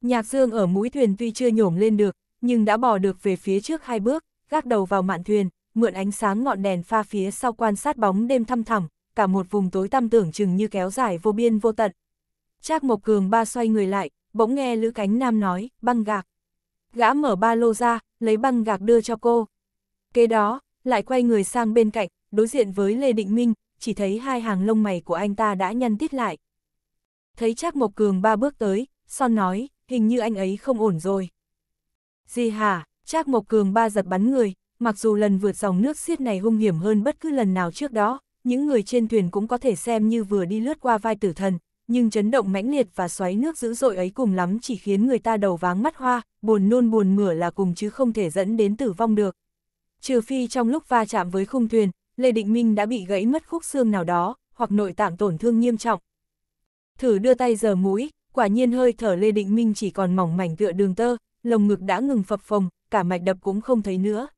Nhạc dương ở mũi thuyền tuy chưa nhổm lên được, nhưng đã bò được về phía trước hai bước, gác đầu vào mạn thuyền, mượn ánh sáng ngọn đèn pha phía sau quan sát bóng đêm thăm thẳm, cả một vùng tối tăm tưởng chừng như kéo dài vô biên vô tận. Trác Mộc Cường ba xoay người lại, bỗng nghe Lữ Cánh Nam nói, băng gạc. Gã mở ba lô ra, lấy băng gạc đưa cho cô. Kế đó, lại quay người sang bên cạnh, đối diện với Lê Định Minh, chỉ thấy hai hàng lông mày của anh ta đã nhăn tít lại. Thấy Trác Mộc Cường ba bước tới, Son nói, hình như anh ấy không ổn rồi. Gì hả, Trác Mộc Cường ba giật bắn người, mặc dù lần vượt dòng nước xiết này hung hiểm hơn bất cứ lần nào trước đó, những người trên thuyền cũng có thể xem như vừa đi lướt qua vai tử thần, nhưng chấn động mãnh liệt và xoáy nước dữ dội ấy cùng lắm chỉ khiến người ta đầu váng mắt hoa, buồn nôn buồn mửa là cùng chứ không thể dẫn đến tử vong được. Trừ phi trong lúc va chạm với khung thuyền, Lê Định Minh đã bị gãy mất khúc xương nào đó, hoặc nội tạng tổn thương nghiêm trọng. Thử đưa tay giờ mũi, quả nhiên hơi thở Lê Định Minh chỉ còn mỏng mảnh tựa đường tơ, lồng ngực đã ngừng phập phồng, cả mạch đập cũng không thấy nữa.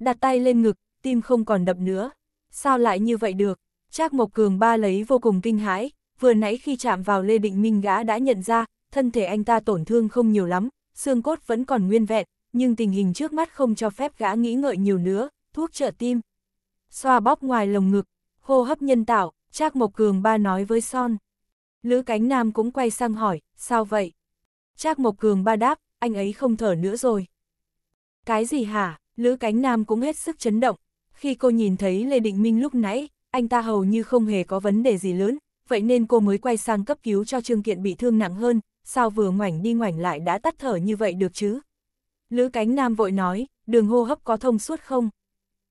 Đặt tay lên ngực, tim không còn đập nữa. Sao lại như vậy được? Trác Mộc Cường ba lấy vô cùng kinh hãi, vừa nãy khi chạm vào Lê Định Minh gã đã nhận ra, thân thể anh ta tổn thương không nhiều lắm, xương cốt vẫn còn nguyên vẹn, nhưng tình hình trước mắt không cho phép gã nghĩ ngợi nhiều nữa, thuốc trợ tim. Xoa bóp ngoài lồng ngực, hô hấp nhân tạo, Trác Mộc Cường ba nói với Son. Lữ Cánh Nam cũng quay sang hỏi, sao vậy? Trác Mộc Cường ba đáp, anh ấy không thở nữa rồi. Cái gì hả? Lữ Cánh Nam cũng hết sức chấn động. Khi cô nhìn thấy Lê Định Minh lúc nãy, anh ta hầu như không hề có vấn đề gì lớn, vậy nên cô mới quay sang cấp cứu cho Trương Kiện bị thương nặng hơn, sao vừa ngoảnh đi ngoảnh lại đã tắt thở như vậy được chứ? Lữ cánh nam vội nói, đường hô hấp có thông suốt không?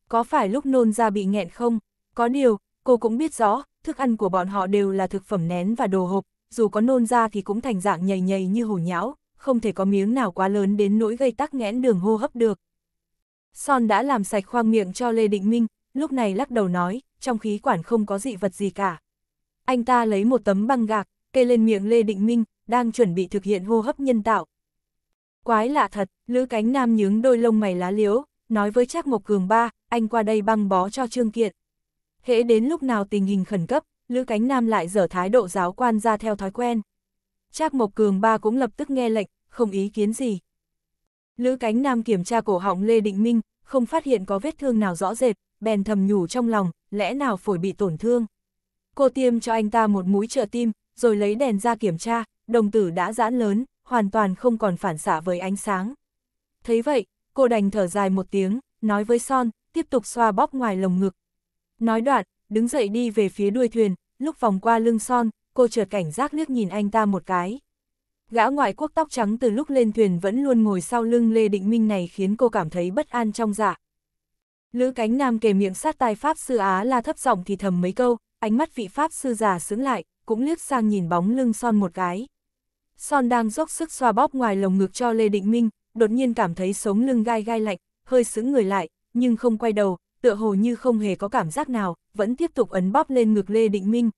Có phải lúc nôn ra bị nghẹn không? Có điều, cô cũng biết rõ, thức ăn của bọn họ đều là thực phẩm nén và đồ hộp, dù có nôn ra thì cũng thành dạng nhầy nhầy như hủ nhão, không thể có miếng nào quá lớn đến nỗi gây tắc nghẽn đường hô hấp được. Son đã làm sạch khoang miệng cho Lê Định Minh, lúc này lắc đầu nói, trong khí quản không có dị vật gì cả, anh ta lấy một tấm băng gạc, kê lên miệng Lê Định Minh, đang chuẩn bị thực hiện hô hấp nhân tạo. Quái lạ thật, Lữ Cánh Nam nhướng đôi lông mày lá liếu, nói với Trác Mộc Cường ba, anh qua đây băng bó cho Trương Kiện. Hễ đến lúc nào tình hình khẩn cấp, Lữ Cánh Nam lại dở thái độ giáo quan ra theo thói quen. Trác Mộc Cường ba cũng lập tức nghe lệnh, không ý kiến gì. Lữ Cánh Nam kiểm tra cổ họng Lê Định Minh, không phát hiện có vết thương nào rõ rệt, bèn thầm nhủ trong lòng, lẽ nào phổi bị tổn thương. Cô tiêm cho anh ta một mũi trợ tim, rồi lấy đèn ra kiểm tra, đồng tử đã giãn lớn, hoàn toàn không còn phản xạ với ánh sáng. Thấy vậy, cô đành thở dài một tiếng, nói với Son, tiếp tục xoa bóp ngoài lồng ngực. Nói đoạn, đứng dậy đi về phía đuôi thuyền, lúc vòng qua lưng Son, cô chợt cảnh giác liếc nhìn anh ta một cái. Gã ngoại quốc tóc trắng từ lúc lên thuyền vẫn luôn ngồi sau lưng Lê Định Minh này khiến cô cảm thấy bất an trong dạ. Lữ cánh nam kề miệng sát tai Pháp sư Á la thấp giọng thì thầm mấy câu, ánh mắt vị pháp sư già sướng lại, cũng liếc sang nhìn bóng lưng Son một cái. Son đang dốc sức xoa bóp ngoài lồng ngực cho Lê Định Minh, đột nhiên cảm thấy sống lưng gai gai lạnh, hơi sững người lại, nhưng không quay đầu, tựa hồ như không hề có cảm giác nào, vẫn tiếp tục ấn bóp lên ngực Lê Định Minh.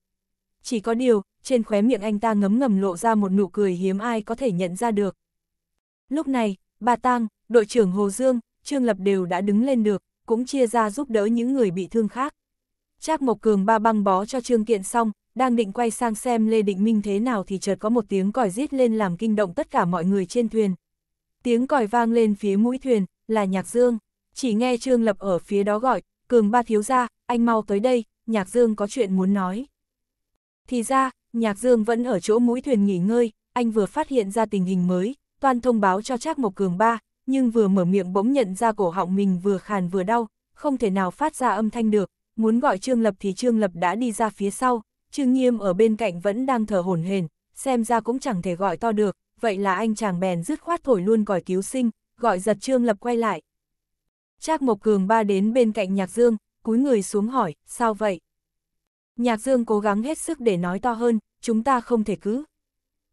Chỉ có điều, trên khóe miệng anh ta ngấm ngầm lộ ra một nụ cười hiếm ai có thể nhận ra được. Lúc này, bà Tang, đội trưởng Hồ Dương, Trương Lập đều đã đứng lên được, cũng chia ra giúp đỡ những người bị thương khác. Trác Mộc Cường ba băng bó cho Trương Kiện xong, đang định quay sang xem Lê Định Minh thế nào thì chợt có một tiếng còi rít lên làm kinh động tất cả mọi người trên thuyền. Tiếng còi vang lên phía mũi thuyền, là Nhạc Dương. Chỉ nghe Trương Lập ở phía đó gọi, Cường ba thiếu ra, anh mau tới đây, Nhạc Dương có chuyện muốn nói. Thì ra, Nhạc Dương vẫn ở chỗ mũi thuyền nghỉ ngơi, anh vừa phát hiện ra tình hình mới, toàn thông báo cho Trác Mộc Cường ba, nhưng vừa mở miệng bỗng nhận ra cổ họng mình vừa khàn vừa đau, không thể nào phát ra âm thanh được, muốn gọi Trương Lập thì Trương Lập đã đi ra phía sau, Trương Nghiêm ở bên cạnh vẫn đang thở hổn hển, xem ra cũng chẳng thể gọi to được, vậy là anh chàng bèn dứt khoát thổi luôn còi cứu sinh, gọi giật Trương Lập quay lại. Trác Mộc Cường ba đến bên cạnh Nhạc Dương, cúi người xuống hỏi, sao vậy? Nhạc Dương cố gắng hết sức để nói to hơn, chúng ta không thể cứ.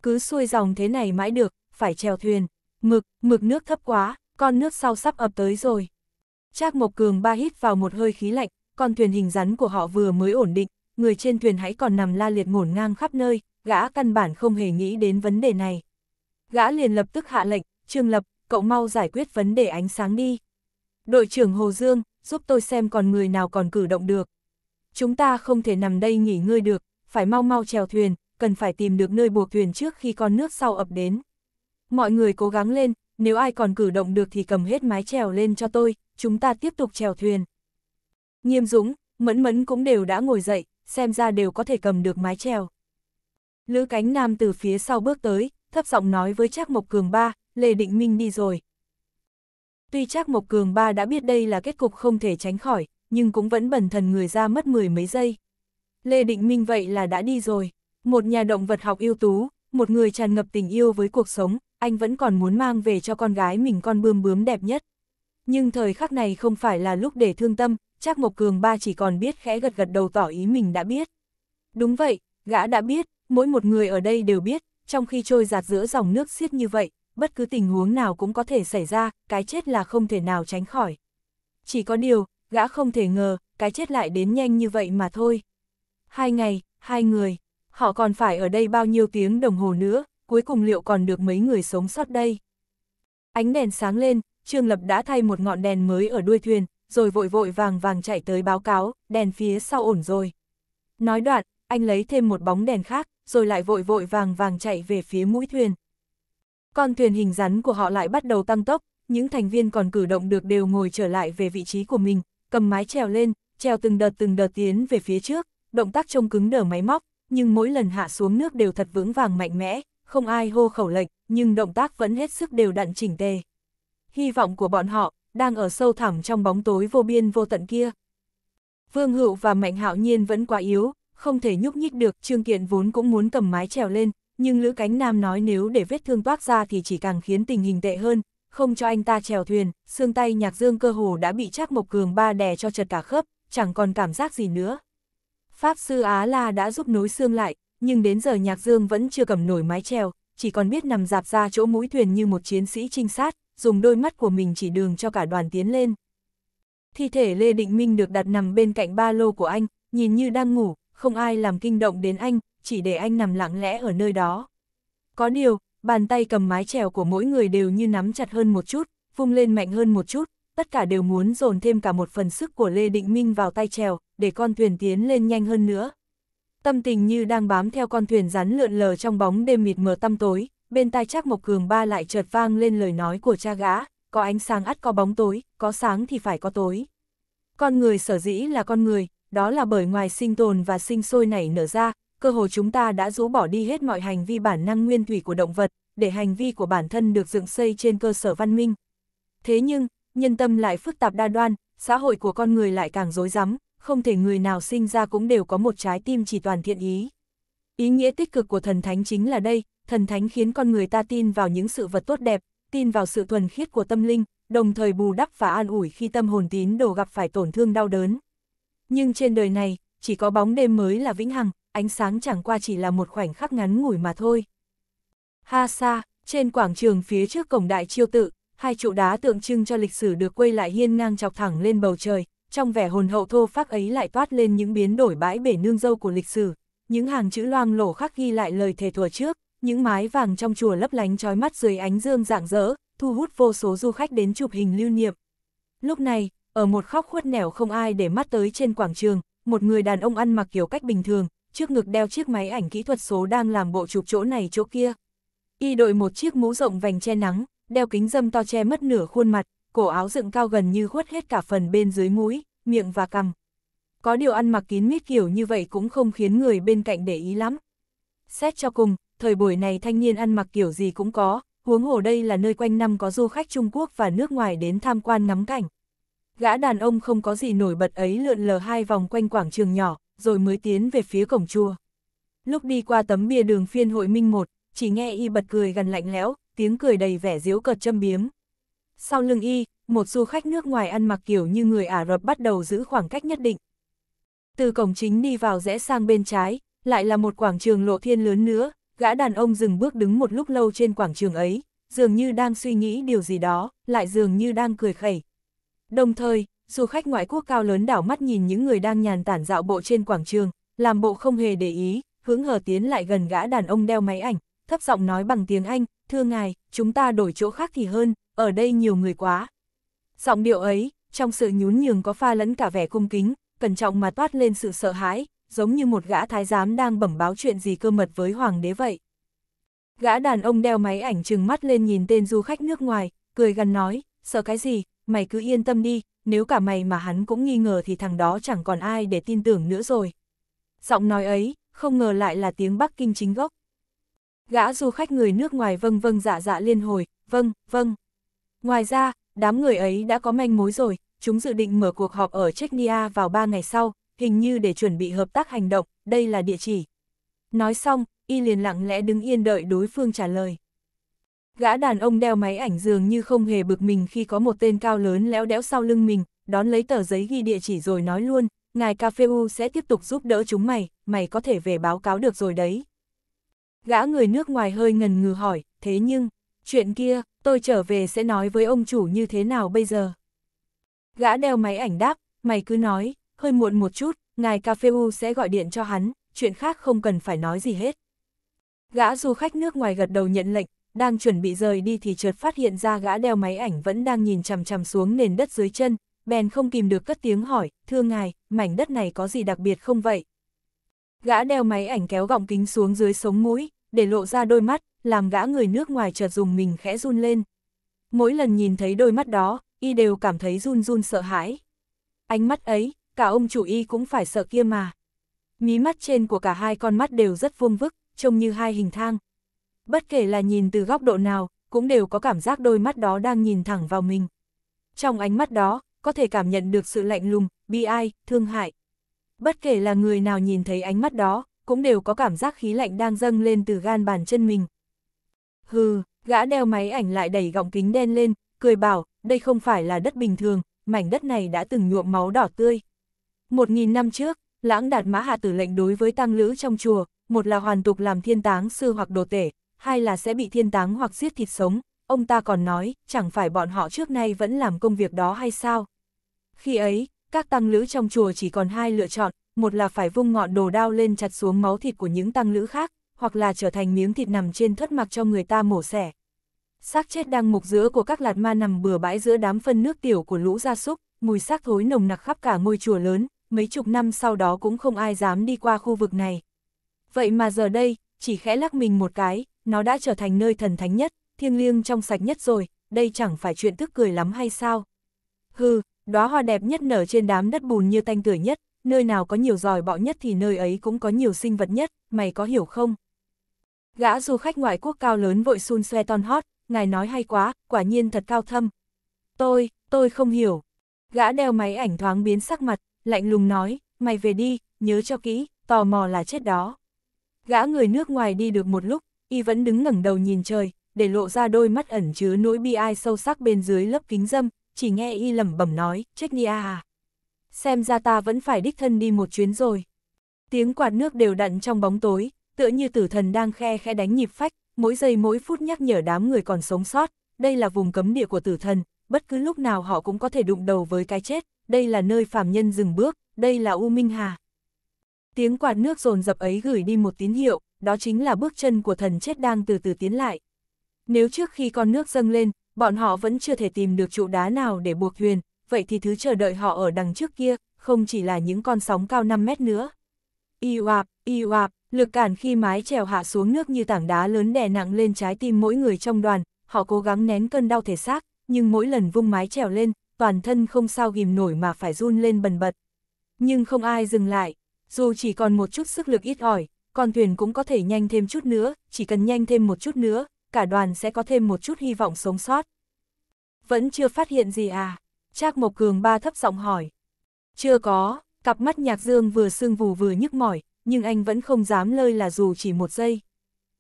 Cứ xuôi dòng thế này mãi được, phải trèo thuyền. Mực, mực nước thấp quá, con nước sau sắp ập tới rồi. Trác Mộc Cường ba hít vào một hơi khí lạnh, con thuyền hình rắn của họ vừa mới ổn định, người trên thuyền hãy còn nằm la liệt ngổn ngang khắp nơi, gã căn bản không hề nghĩ đến vấn đề này. Gã liền lập tức hạ lệnh, Trương Lập, cậu mau giải quyết vấn đề ánh sáng đi. Đội trưởng Hồ Dương, giúp tôi xem còn người nào còn cử động được. Chúng ta không thể nằm đây nghỉ ngơi được, phải mau mau chèo thuyền, cần phải tìm được nơi buộc thuyền trước khi con nước sau ập đến. Mọi người cố gắng lên, nếu ai còn cử động được thì cầm hết mái chèo lên cho tôi, chúng ta tiếp tục chèo thuyền. Nghiêm Dũng, Mẫn Mẫn cũng đều đã ngồi dậy, xem ra đều có thể cầm được mái treo. Lữ cánh nam từ phía sau bước tới, thấp giọng nói với Trác Mộc Cường ba, Lê Định Minh đi rồi. Tuy Trác Mộc Cường ba đã biết đây là kết cục không thể tránh khỏi, nhưng cũng vẫn bẩn thần người ra mất mười mấy giây. Lê Định Minh vậy là đã đi rồi, một nhà động vật học ưu tú, một người tràn ngập tình yêu với cuộc sống, anh vẫn còn muốn mang về cho con gái mình con bươm bướm đẹp nhất. Nhưng thời khắc này không phải là lúc để thương tâm, Trác Mộc Cường ba chỉ còn biết khẽ gật gật đầu tỏ ý mình đã biết. Đúng vậy, gã đã biết, mỗi một người ở đây đều biết, trong khi trôi giạt giữa dòng nước xiết như vậy, bất cứ tình huống nào cũng có thể xảy ra, cái chết là không thể nào tránh khỏi. Chỉ có điều, gã không thể ngờ, cái chết lại đến nhanh như vậy mà thôi. Hai ngày, hai người, họ còn phải ở đây bao nhiêu tiếng đồng hồ nữa, cuối cùng liệu còn được mấy người sống sót đây? Ánh đèn sáng lên, Trương Lập đã thay một ngọn đèn mới ở đuôi thuyền, rồi vội vội vàng vàng chạy tới báo cáo, đèn phía sau ổn rồi. Nói đoạn, anh lấy thêm một bóng đèn khác, rồi lại vội vội vàng vàng chạy về phía mũi thuyền. Con thuyền hình rắn của họ lại bắt đầu tăng tốc, những thành viên còn cử động được đều ngồi trở lại về vị trí của mình, cầm mái trèo lên, trèo từng đợt từng đợt tiến về phía trước, động tác trông cứng đờ máy móc, nhưng mỗi lần hạ xuống nước đều thật vững vàng mạnh mẽ, không ai hô khẩu lệnh, nhưng động tác vẫn hết sức đều đặn chỉnh tề. Hy vọng của bọn họ đang ở sâu thẳm trong bóng tối vô biên vô tận kia. Vương Hựu và Mạnh Hạo Nhiên vẫn quá yếu, không thể nhúc nhích được, Trương Kiện vốn cũng muốn cầm mái trèo lên, nhưng Lữ Cánh Nam nói nếu để vết thương toát ra thì chỉ càng khiến tình hình tệ hơn, không cho anh ta trèo thuyền, xương tay Nhạc Dương cơ hồ đã bị Trác Mộc Cường ba đè cho chật cả khớp, chẳng còn cảm giác gì nữa. Pháp sư Á La đã giúp nối xương lại, nhưng đến giờ Nhạc Dương vẫn chưa cầm nổi mái trèo, chỉ còn biết nằm dạp ra chỗ mũi thuyền như một chiến sĩ trinh sát, dùng đôi mắt của mình chỉ đường cho cả đoàn tiến lên. Thi thể Lê Định Minh được đặt nằm bên cạnh ba lô của anh, nhìn như đang ngủ, không ai làm kinh động đến anh, chỉ để anh nằm lặng lẽ ở nơi đó. Có điều, bàn tay cầm mái chèo của mỗi người đều như nắm chặt hơn một chút, vung lên mạnh hơn một chút, tất cả đều muốn dồn thêm cả một phần sức của Lê Định Minh vào tay chèo, để con thuyền tiến lên nhanh hơn nữa. Tâm tình như đang bám theo con thuyền rắn lượn lờ trong bóng đêm mịt mờ tăm tối, bên tai Trác Mộc Cường ba lại chợt vang lên lời nói của cha gã, có ánh sáng ắt có bóng tối, có sáng thì phải có tối. Con người sở dĩ là con người, đó là bởi ngoài sinh tồn và sinh sôi nảy nở ra, cơ hồ chúng ta đã rũ bỏ đi hết mọi hành vi bản năng nguyên thủy của động vật, để hành vi của bản thân được dựng xây trên cơ sở văn minh. Thế nhưng, nhân tâm lại phức tạp đa đoan, xã hội của con người lại càng rối rắm, không thể người nào sinh ra cũng đều có một trái tim chỉ toàn thiện ý. Ý nghĩa tích cực của thần thánh chính là đây, thần thánh khiến con người ta tin vào những sự vật tốt đẹp, tin vào sự thuần khiết của tâm linh, đồng thời bù đắp và an ủi khi tâm hồn tín đồ gặp phải tổn thương đau đớn. Nhưng trên đời này, chỉ có bóng đêm mới là vĩnh hằng, ánh sáng chẳng qua chỉ là một khoảnh khắc ngắn ngủi mà thôi. Ha sa, trên quảng trường phía trước cổng đại chiêu tự, hai trụ đá tượng trưng cho lịch sử được quay lại hiên ngang chọc thẳng lên bầu trời, trong vẻ hồn hậu thô phác ấy lại toát lên những biến đổi bãi bể nương dâu của lịch sử, những hàng chữ loang lổ khắc ghi lại lời thề thuở trước, những mái vàng trong chùa lấp lánh trói mắt dưới ánh dương rạng rỡ, thu hút vô số du khách đến chụp hình lưu niệm. Lúc này, ở một khóc khuất nẻo không ai để mắt tới trên quảng trường, một người đàn ông ăn mặc kiểu cách bình thường, trước ngực đeo chiếc máy ảnh kỹ thuật số đang làm bộ chụp chỗ này chỗ kia. Y đội một chiếc mũ rộng vành che nắng, đeo kính dâm to che mất nửa khuôn mặt, cổ áo dựng cao gần như khuất hết cả phần bên dưới mũi, miệng và cằm. Có điều ăn mặc kín mít kiểu như vậy cũng không khiến người bên cạnh để ý lắm. Xét cho cùng, thời buổi này thanh niên ăn mặc kiểu gì cũng có, huống hồ đây là nơi quanh năm có du khách Trung Quốc và nước ngoài đến tham quan ngắm cảnh. Gã đàn ông không có gì nổi bật ấy lượn lờ hai vòng quanh quảng trường nhỏ, rồi mới tiến về phía cổng chùa. Lúc đi qua tấm bia đường phiên hội minh một, chỉ nghe y bật cười gần lạnh lẽo, tiếng cười đầy vẻ diễu cợt châm biếm. Sau lưng y, một du khách nước ngoài ăn mặc kiểu như người Ả Rập bắt đầu giữ khoảng cách nhất định. Từ cổng chính đi vào rẽ sang bên trái, lại là một quảng trường lộ thiên lớn nữa, Gã đàn ông dừng bước đứng một lúc lâu trên quảng trường ấy, dường như đang suy nghĩ điều gì đó, lại dường như đang cười khẩy. Đồng thời, du khách ngoại quốc cao lớn đảo mắt nhìn những người đang nhàn tản dạo bộ trên quảng trường, làm bộ không hề để ý, hướng hờ tiến lại gần gã đàn ông đeo máy ảnh, thấp giọng nói bằng tiếng Anh, thưa ngài, chúng ta đổi chỗ khác thì hơn, ở đây nhiều người quá. Giọng điệu ấy, trong sự nhún nhường có pha lẫn cả vẻ cung kính, cẩn trọng mà toát lên sự sợ hãi, giống như một gã thái giám đang bẩm báo chuyện gì cơ mật với hoàng đế vậy. Gã đàn ông đeo máy ảnh trừng mắt lên nhìn tên du khách nước ngoài, cười gần nói, sợ cái gì, mày cứ yên tâm đi, nếu cả mày mà hắn cũng nghi ngờ thì thằng đó chẳng còn ai để tin tưởng nữa rồi. Giọng nói ấy, không ngờ lại là tiếng Bắc Kinh chính gốc. Gã du khách người nước ngoài vâng vâng dạ dạ liên hồi, vâng, vâng. Ngoài ra, đám người ấy đã có manh mối rồi, chúng dự định mở cuộc họp ở Chechnya vào 3 ngày sau, hình như để chuẩn bị hợp tác hành động, đây là địa chỉ. Nói xong, y liền lặng lẽ đứng yên đợi đối phương trả lời. Gã đàn ông đeo máy ảnh dường như không hề bực mình khi có một tên cao lớn léo đéo sau lưng mình, đón lấy tờ giấy ghi địa chỉ rồi nói luôn, ngài cà u sẽ tiếp tục giúp đỡ chúng mày, mày có thể về báo cáo được rồi đấy. Gã người nước ngoài hơi ngần ngừ hỏi, thế nhưng, chuyện kia, tôi trở về sẽ nói với ông chủ như thế nào bây giờ? Gã đeo máy ảnh đáp, mày cứ nói, hơi muộn một chút, ngài cafeu sẽ gọi điện cho hắn, chuyện khác không cần phải nói gì hết. Gã du khách nước ngoài gật đầu nhận lệnh, đang chuẩn bị rời đi thì chợt phát hiện ra gã đeo máy ảnh vẫn đang nhìn chằm chằm xuống nền đất dưới chân, bèn không kìm được cất tiếng hỏi, thưa ngài, mảnh đất này có gì đặc biệt không vậy? Gã đeo máy ảnh kéo gọng kính xuống dưới sống mũi, để lộ ra đôi mắt, làm gã người nước ngoài chợt dùng mình khẽ run lên. Mỗi lần nhìn thấy đôi mắt đó, y đều cảm thấy run run sợ hãi. Ánh mắt ấy, cả ông chủ y cũng phải sợ kia mà. Mí mắt trên của cả hai con mắt đều rất vuông vức, trông như hai hình thang. Bất kể là nhìn từ góc độ nào, cũng đều có cảm giác đôi mắt đó đang nhìn thẳng vào mình. Trong ánh mắt đó, có thể cảm nhận được sự lạnh lùng, bi ai, thương hại. Bất kể là người nào nhìn thấy ánh mắt đó, cũng đều có cảm giác khí lạnh đang dâng lên từ gan bàn chân mình. Hừ, gã đeo máy ảnh lại đẩy gọng kính đen lên, cười bảo, đây không phải là đất bình thường, mảnh đất này đã từng nhuộm máu đỏ tươi. Một nghìn năm trước, lãng đạt mã hạ tử lệnh đối với tăng lữ trong chùa, một là hoàn tục làm thiên táng sư hoặc đồ tể, hai là sẽ bị thiên táng hoặc giết thịt sống. Ông ta còn nói, chẳng phải bọn họ trước nay vẫn làm công việc đó hay sao? Khi ấy, các tăng lữ trong chùa chỉ còn hai lựa chọn, một là phải vung ngọn đồ đao lên chặt xuống máu thịt của những tăng lữ khác, hoặc là trở thành miếng thịt nằm trên thất mặc cho người ta mổ xẻ. Xác chết đang mục giữa của các lạt ma nằm bừa bãi giữa đám phân nước tiểu của lũ gia súc, mùi xác thối nồng nặc khắp cả ngôi chùa lớn, mấy chục năm sau đó cũng không ai dám đi qua khu vực này. Vậy mà giờ đây, chỉ khẽ lắc mình một cái, nó đã trở thành nơi thần thánh nhất, thiêng liêng trong sạch nhất rồi, đây chẳng phải chuyện tức cười lắm hay sao? Hừ, đóa hoa đẹp nhất nở trên đám đất bùn như tanh tưởi nhất, nơi nào có nhiều giòi bọ nhất thì nơi ấy cũng có nhiều sinh vật nhất, mày có hiểu không? Gã du khách ngoại quốc cao lớn vội xun xoe ton hót, ngài nói hay quá, quả nhiên thật cao thâm. Tôi, tôi không hiểu. Gã đeo máy ảnh thoáng biến sắc mặt, lạnh lùng nói, mày về đi, nhớ cho kỹ, tò mò là chết đó. Gã người nước ngoài đi được một lúc, y vẫn đứng ngẩng đầu nhìn trời, để lộ ra đôi mắt ẩn chứa nỗi bi ai sâu sắc bên dưới lớp kính dâm, chỉ nghe y lẩm bẩm nói, chết ni à. Xem ra ta vẫn phải đích thân đi một chuyến rồi. Tiếng quạt nước đều đặn trong bóng tối, tựa như tử thần đang khe khe đánh nhịp phách, mỗi giây mỗi phút nhắc nhở đám người còn sống sót, đây là vùng cấm địa của tử thần, bất cứ lúc nào họ cũng có thể đụng đầu với cái chết, đây là nơi phàm nhân dừng bước, đây là U Minh Hà. Tiếng quạt nước rồn dập ấy gửi đi một tín hiệu, đó chính là bước chân của thần chết đang từ từ tiến lại. Nếu trước khi con nước dâng lên, bọn họ vẫn chưa thể tìm được trụ đá nào để buộc thuyền, vậy thì thứ chờ đợi họ ở đằng trước kia, không chỉ là những con sóng cao 5 mét nữa. Y oạp, y oạp, lực cản khi mái trèo hạ xuống nước như tảng đá lớn đè nặng lên trái tim mỗi người trong đoàn, họ cố gắng nén cơn đau thể xác, nhưng mỗi lần vung mái trèo lên, toàn thân không sao ghim nổi mà phải run lên bần bật. Nhưng không ai dừng lại, dù chỉ còn một chút sức lực ít ỏi, con thuyền cũng có thể nhanh thêm chút nữa, chỉ cần nhanh thêm một chút nữa, cả đoàn sẽ có thêm một chút hy vọng sống sót. Vẫn chưa phát hiện gì à? Trác Mộc Cường ba thấp giọng hỏi. Chưa có, cặp mắt nhạc dương vừa sưng vù vừa nhức mỏi, nhưng anh vẫn không dám lơi là dù chỉ một giây.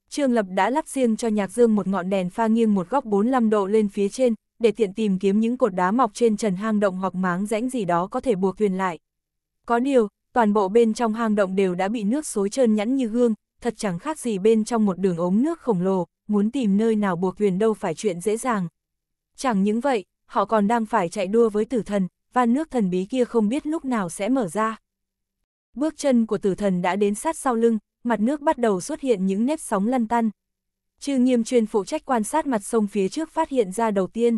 Trương Lập đã lắp riêng cho nhạc dương một ngọn đèn pha nghiêng một góc 45 độ lên phía trên, để tiện tìm kiếm những cột đá mọc trên trần hang động hoặc máng rãnh gì đó có thể buộc thuyền lại. Có điều, toàn bộ bên trong hang động đều đã bị nước xối trơn nhẵn như gương, thật chẳng khác gì bên trong một đường ống nước khổng lồ, muốn tìm nơi nào buộc thuyền đâu phải chuyện dễ dàng. Chẳng những vậy, họ còn đang phải chạy đua với tử thần, và nước thần bí kia không biết lúc nào sẽ mở ra. Bước chân của tử thần đã đến sát sau lưng, mặt nước bắt đầu xuất hiện những nếp sóng lăn tăn, Trương Nghiêm chuyên phụ trách quan sát mặt sông phía trước phát hiện ra đầu tiên.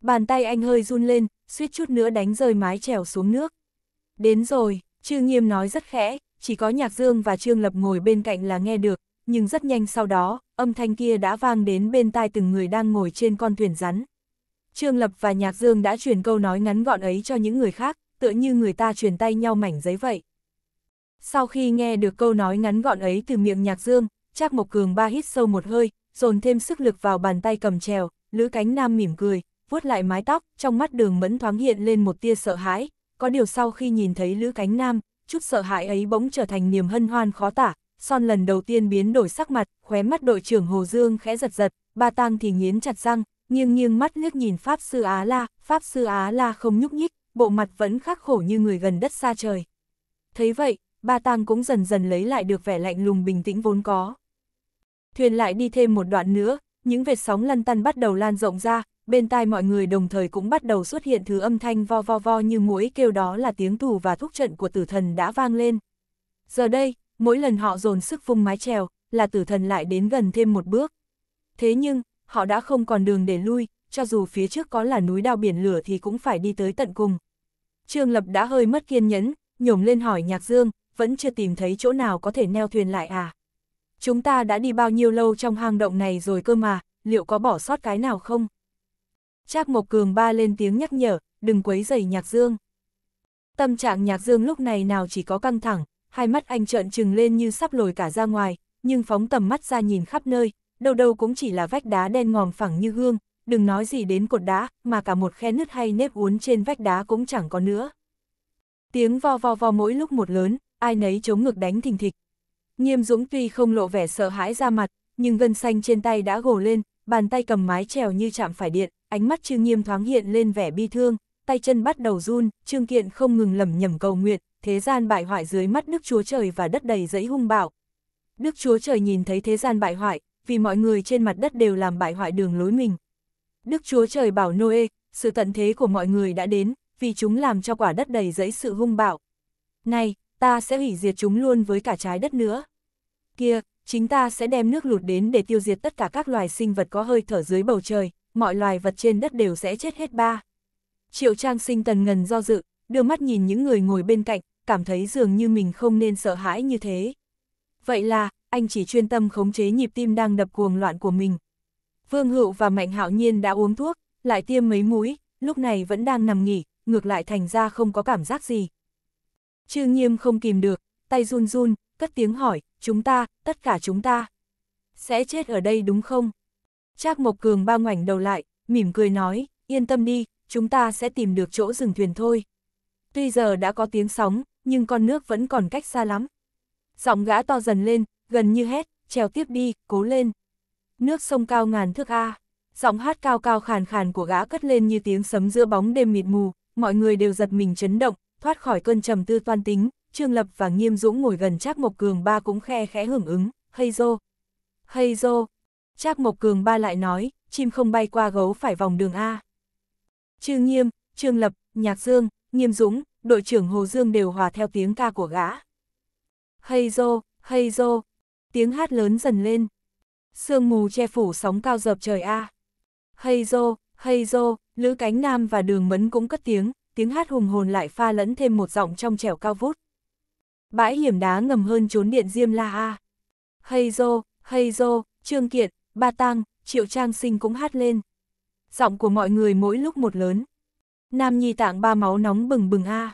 Bàn tay anh hơi run lên, suýt chút nữa đánh rơi mái trèo xuống nước. Đến rồi, Trương Nghiêm nói rất khẽ, chỉ có Nhạc Dương và Trương Lập ngồi bên cạnh là nghe được, nhưng rất nhanh sau đó, âm thanh kia đã vang đến bên tai từng người đang ngồi trên con thuyền rắn. Trương Lập và Nhạc Dương đã truyền câu nói ngắn gọn ấy cho những người khác, tựa như người ta truyền tay nhau mảnh giấy vậy. Sau khi nghe được câu nói ngắn gọn ấy từ miệng Nhạc Dương, Trác Mộc Cường ba hít sâu một hơi, dồn thêm sức lực vào bàn tay cầm chèo. Lữ Cánh Nam mỉm cười, vuốt lại mái tóc, trong mắt đường mẫn thoáng hiện lên một tia sợ hãi, có điều sau khi nhìn thấy Lữ Cánh Nam, chút sợ hãi ấy bỗng trở thành niềm hân hoan khó tả, son lần đầu tiên biến đổi sắc mặt, khóe mắt đội trưởng Hồ Dương khẽ giật giật, ba tang thì nghiến chặt răng, nghiêng nghiêng mắt liếc nhìn Pháp Sư Á La, Pháp Sư Á La không nhúc nhích, bộ mặt vẫn khắc khổ như người gần đất xa trời. Thấy vậy, ba tang cũng dần dần lấy lại được vẻ lạnh lùng bình tĩnh vốn có. Thuyền lại đi thêm một đoạn nữa, những vệt sóng lăn tăn bắt đầu lan rộng ra, bên tai mọi người đồng thời cũng bắt đầu xuất hiện thứ âm thanh vo vo vo như mũi kêu đó là tiếng tù và thúc trận của tử thần đã vang lên. Giờ đây, mỗi lần họ dồn sức vung mái trèo, là tử thần lại đến gần thêm một bước. Thế nhưng, họ đã không còn đường để lui, cho dù phía trước có là núi đao biển lửa thì cũng phải đi tới tận cùng. Trương Lập đã hơi mất kiên nhẫn, nhổm lên hỏi Nhạc Dương, vẫn chưa tìm thấy chỗ nào có thể neo thuyền lại à? chúng ta đã đi bao nhiêu lâu trong hang động này rồi cơ mà, liệu có bỏ sót cái nào không? Trác Mộc Cường ba lên tiếng nhắc nhở, đừng quấy rầy Nhạc Dương. Tâm trạng Nhạc Dương lúc này nào chỉ có căng thẳng, hai mắt anh trợn trừng lên như sắp lồi cả ra ngoài, nhưng phóng tầm mắt ra nhìn khắp nơi, đâu đâu cũng chỉ là vách đá đen ngòm phẳng như gương, đừng nói gì đến cột đá, mà cả một khe nứt hay nếp uốn trên vách đá cũng chẳng có nữa. Tiếng vo vo vo mỗi lúc một lớn, ai nấy chống ngực đánh thình thịch, Nghiêm Dũng tuy không lộ vẻ sợ hãi ra mặt, nhưng gân xanh trên tay đã gồ lên, bàn tay cầm mái trèo như chạm phải điện, ánh mắt Trương Nghiêm thoáng hiện lên vẻ bi thương, tay chân bắt đầu run, Trương Kiện không ngừng lầm nhầm cầu nguyện, thế gian bại hoại dưới mắt Đức Chúa Trời và đất đầy dẫy hung bạo. Đức Chúa Trời nhìn thấy thế gian bại hoại, vì mọi người trên mặt đất đều làm bại hoại đường lối mình. Đức Chúa Trời bảo Noe, sự tận thế của mọi người đã đến, vì chúng làm cho quả đất đầy dẫy sự hung bạo. Này, ta sẽ hủy diệt chúng luôn với cả trái đất nữa. Kia, chính ta sẽ đem nước lụt đến để tiêu diệt tất cả các loài sinh vật có hơi thở dưới bầu trời, mọi loài vật trên đất đều sẽ chết hết ba. Triệu Trang sinh tần ngần do dự, đưa mắt nhìn những người ngồi bên cạnh, cảm thấy dường như mình không nên sợ hãi như thế. Vậy là, anh chỉ chuyên tâm khống chế nhịp tim đang đập cuồng loạn của mình. Vương Hữu và Mạnh Hạo Nhiên đã uống thuốc, lại tiêm mấy mũi, lúc này vẫn đang nằm nghỉ, ngược lại thành ra không có cảm giác gì, Trương Nghiêm không kìm được, tay run run, cất tiếng hỏi, chúng ta, tất cả chúng ta, sẽ chết ở đây đúng không? Trác Mộc Cường bao ngoảnh đầu lại, mỉm cười nói, yên tâm đi, chúng ta sẽ tìm được chỗ dừng thuyền thôi. Tuy giờ đã có tiếng sóng, nhưng con nước vẫn còn cách xa lắm. Giọng gã to dần lên, gần như hét, trèo tiếp đi, cố lên. Nước sông cao ngàn thước A, giọng hát cao cao khàn khàn của gã cất lên như tiếng sấm giữa bóng đêm mịt mù, mọi người đều giật mình chấn động, thoát khỏi cơn trầm tư toan tính, Trương Lập và Nghiêm Dũng ngồi gần Trác Mộc Cường ba cũng khe khẽ hưởng ứng, "Hay dô." "Hay dô." Trác Mộc Cường ba lại nói, "Chim không bay qua gấu phải vòng đường a." Trương Nghiêm, Trương Lập, Nhạc Dương, Nghiêm Dũng, đội trưởng Hồ Dương đều hòa theo tiếng ca của gã. "Hay dô, hay dô." Tiếng hát lớn dần lên. Sương mù che phủ sóng cao dập trời a. "Hay dô, hay dô." Lữ Cánh Nam và Đường Mẫn cũng cất tiếng, tiếng hát hùng hồn lại pha lẫn thêm một giọng trong trẻo cao vút. Bãi hiểm đá ngầm hơn trốn điện Diêm La A. Hay dô, hay dô, Trương Kiệt, Ba Tăng, Triệu Trang Sinh cũng hát lên. Giọng của mọi người mỗi lúc một lớn. Nam nhi tạng ba máu nóng bừng bừng A.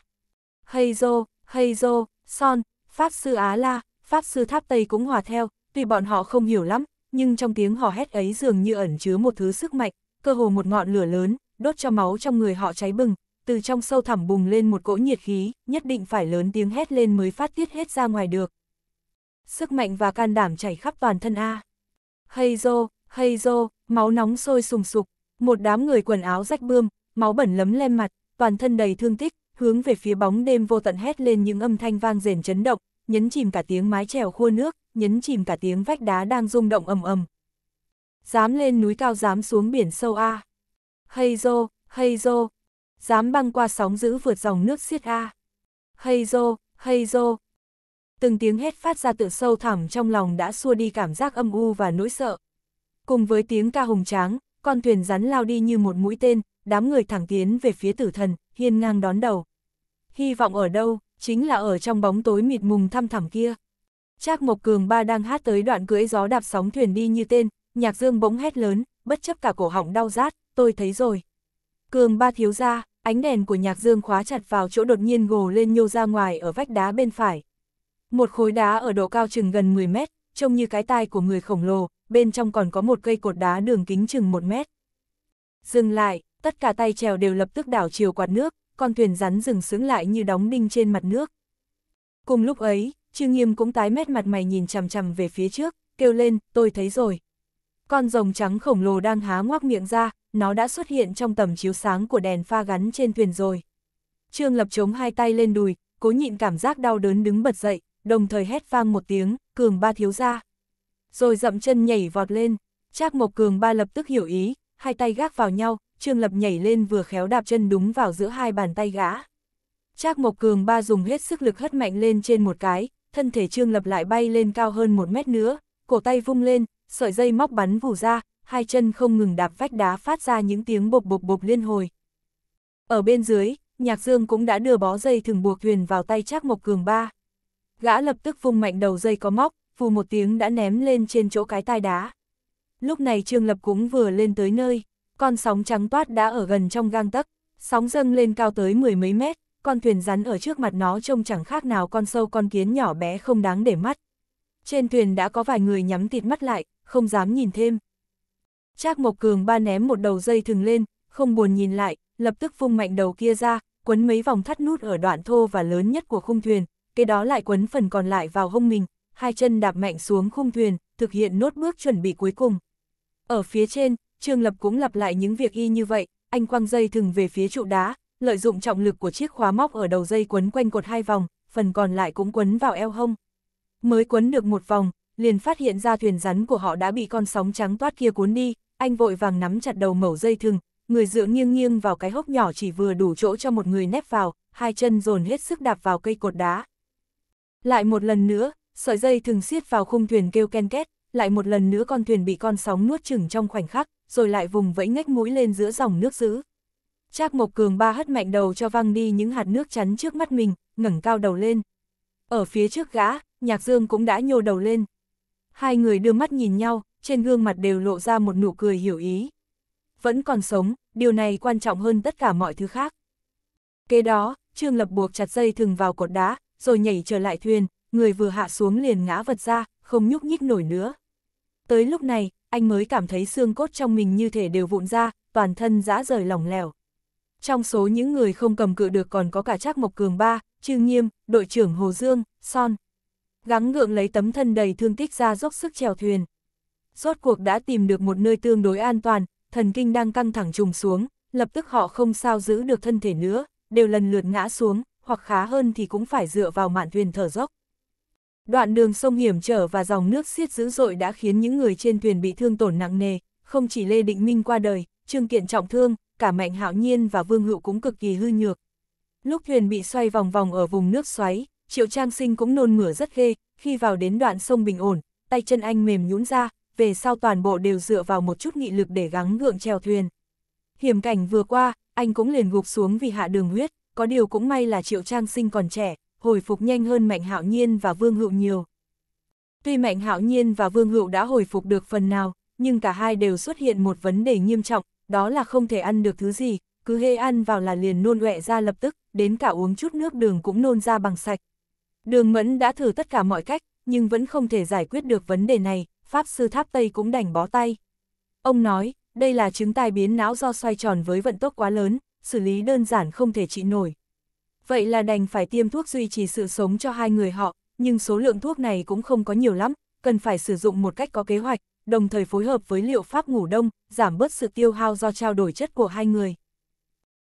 Hay dô, hay dô, Son, Pháp Sư Á La, Pháp Sư Tháp Tây cũng hòa theo, tuy bọn họ không hiểu lắm, nhưng trong tiếng hò hét ấy dường như ẩn chứa một thứ sức mạnh, cơ hồ một ngọn lửa lớn, đốt cho máu trong người họ cháy bừng, từ trong sâu thẳm bùng lên một cỗ nhiệt khí, nhất định phải lớn tiếng hét lên mới phát tiết hết ra ngoài được. Sức mạnh và can đảm chảy khắp toàn thân A. Hay dô, hay dô, máu nóng sôi sùng sục, một đám người quần áo rách bươm, máu bẩn lấm lem mặt, toàn thân đầy thương tích, hướng về phía bóng đêm vô tận hét lên những âm thanh vang rền chấn động, nhấn chìm cả tiếng mái chèo khua nước, nhấn chìm cả tiếng vách đá đang rung động ầm ầm. Dám lên núi cao dám xuống biển sâu a. Hay dô, hay dô, dám băng qua sóng giữ vượt dòng nước xiết a. À. Hay dô, hay dô. Từng tiếng hét phát ra tựa sâu thẳm trong lòng đã xua đi cảm giác âm u và nỗi sợ. Cùng với tiếng ca hùng tráng, con thuyền rắn lao đi như một mũi tên, đám người thẳng tiến về phía tử thần, hiên ngang đón đầu. Hy vọng ở đâu, chính là ở trong bóng tối mịt mùng thăm thẳm kia. Trác Mộc Cường ba đang hát tới đoạn cưỡi gió đạp sóng thuyền đi như tên, nhạc dương bỗng hét lớn, bất chấp cả cổ họng đau rát, tôi thấy rồi. Cường ba thiếu ra, ánh đèn của nhạc dương khóa chặt vào chỗ đột nhiên gồ lên nhô ra ngoài ở vách đá bên phải. Một khối đá ở độ cao chừng gần 10 mét, trông như cái tai của người khổng lồ, bên trong còn có một cây cột đá đường kính chừng 1 mét. Dừng lại, tất cả tay trèo đều lập tức đảo chiều quạt nước, con thuyền rắn dừng sướng lại như đóng đinh trên mặt nước. Cùng lúc ấy, Trương Nghiêm cũng tái mét mặt mày nhìn chằm chằm về phía trước, kêu lên, tôi thấy rồi. Con rồng trắng khổng lồ đang há ngoác miệng ra, nó đã xuất hiện trong tầm chiếu sáng của đèn pha gắn trên thuyền rồi. Trương Lập chống hai tay lên đùi, cố nhịn cảm giác đau đớn đứng bật dậy, đồng thời hét vang một tiếng, cường ba thiếu ra. Rồi dậm chân nhảy vọt lên, Trác Mộc Cường ba lập tức hiểu ý, hai tay gác vào nhau, Trương Lập nhảy lên vừa khéo đạp chân đúng vào giữa hai bàn tay gã. Trác Mộc Cường ba dùng hết sức lực hất mạnh lên trên một cái, thân thể Trương Lập lại bay lên cao hơn một mét nữa, cổ tay vung lên, sợi dây móc bắn vù ra, hai chân không ngừng đạp vách đá phát ra những tiếng bộp bộp bộp liên hồi. Ở bên dưới, Nhạc Dương cũng đã đưa bó dây thường buộc thuyền vào tay Trác Mộc Cường ba. Gã lập tức vung mạnh đầu dây có móc, phù một tiếng đã ném lên trên chỗ cái tai đá. Lúc này Trương Lập cũng vừa lên tới nơi, con sóng trắng toát đã ở gần trong gang tấc, sóng dâng lên cao tới mười mấy mét, con thuyền rắn ở trước mặt nó trông chẳng khác nào con sâu con kiến nhỏ bé không đáng để mắt. Trên thuyền đã có vài người nhắm tịt mắt lại, không dám nhìn thêm. Trác Mộc Cường ba ném một đầu dây thừng lên, không buồn nhìn lại, lập tức phung mạnh đầu kia ra, quấn mấy vòng thắt nút ở đoạn thô và lớn nhất của khung thuyền, cái đó lại quấn phần còn lại vào hông mình, hai chân đạp mạnh xuống khung thuyền, thực hiện nốt bước chuẩn bị cuối cùng. Ở phía trên, Trương Lập cũng lặp lại những việc y như vậy, anh quăng dây thừng về phía trụ đá, lợi dụng trọng lực của chiếc khóa móc ở đầu dây quấn quanh cột hai vòng, phần còn lại cũng quấn vào eo hông. Mới quấn được một vòng, liền phát hiện ra thuyền rắn của họ đã bị con sóng trắng toát kia cuốn đi, anh vội vàng nắm chặt đầu mẩu dây thừng, người dựa nghiêng nghiêng vào cái hốc nhỏ chỉ vừa đủ chỗ cho một người nép vào, hai chân dồn hết sức đạp vào cây cột đá. Lại một lần nữa, sợi dây thừng siết vào khung thuyền kêu ken két, lại một lần nữa con thuyền bị con sóng nuốt chửng trong khoảnh khắc, rồi lại vùng vẫy ngách mũi lên giữa dòng nước dữ. Trác Mộc Cường ba hất mạnh đầu cho văng đi những hạt nước chắn trước mắt mình, ngẩng cao đầu lên. Ở phía trước gã, Nhạc Dương cũng đã nhô đầu lên. Hai người đưa mắt nhìn nhau, trên gương mặt đều lộ ra một nụ cười hiểu ý. Vẫn còn sống, điều này quan trọng hơn tất cả mọi thứ khác. Kế đó, Trương Lập buộc chặt dây thừng vào cột đá, rồi nhảy trở lại thuyền, người vừa hạ xuống liền ngã vật ra, không nhúc nhích nổi nữa. Tới lúc này, anh mới cảm thấy xương cốt trong mình như thể đều vụn ra, toàn thân dã rời lỏng lẻo. Trong số những người không cầm cự được còn có cả Trác Mộc Cường Ba, Trương Nghiêm, đội trưởng Hồ Dương, Son. Gắng gượng lấy tấm thân đầy thương tích ra dốc sức chèo thuyền rốt cuộc đã tìm được một nơi tương đối an toàn, thần kinh đang căng thẳng trùng xuống, lập tức họ không sao giữ được thân thể nữa, đều lần lượt ngã xuống, hoặc khá hơn thì cũng phải dựa vào mạn thuyền thở dốc. Đoạn đường sông hiểm trở và dòng nước xiết dữ dội đã khiến những người trên thuyền bị thương tổn nặng nề, không chỉ Lê Định Minh qua đời, Trương Kiện trọng thương, cả Mạnh Hạo Nhiên và Vương Hữu cũng cực kỳ hư nhược. Lúc thuyền bị xoay vòng vòng ở vùng nước xoáy, Triệu Trang Sinh cũng nôn mửa rất ghê, khi vào đến đoạn sông bình ổn, tay chân anh mềm nhũn ra, về sau toàn bộ đều dựa vào một chút nghị lực để gắng gượng trèo thuyền. Hiểm cảnh vừa qua, anh cũng liền gục xuống vì hạ đường huyết, có điều cũng may là Triệu Trang Sinh còn trẻ, hồi phục nhanh hơn Mạnh Hạo Nhiên và Vương Hữu nhiều. Tuy Mạnh Hạo Nhiên và Vương Hữu đã hồi phục được phần nào, nhưng cả hai đều xuất hiện một vấn đề nghiêm trọng, đó là không thể ăn được thứ gì, cứ hê ăn vào là liền nôn ọe ra lập tức, đến cả uống chút nước đường cũng nôn ra bằng sạch. Đường Mẫn đã thử tất cả mọi cách, nhưng vẫn không thể giải quyết được vấn đề này, Pháp Sư Tháp Tây cũng đành bó tay. Ông nói, đây là chứng tai biến não do xoay tròn với vận tốc quá lớn, xử lý đơn giản không thể trị nổi. Vậy là đành phải tiêm thuốc duy trì sự sống cho hai người họ, nhưng số lượng thuốc này cũng không có nhiều lắm, cần phải sử dụng một cách có kế hoạch, đồng thời phối hợp với liệu pháp ngủ đông, giảm bớt sự tiêu hao do trao đổi chất của hai người.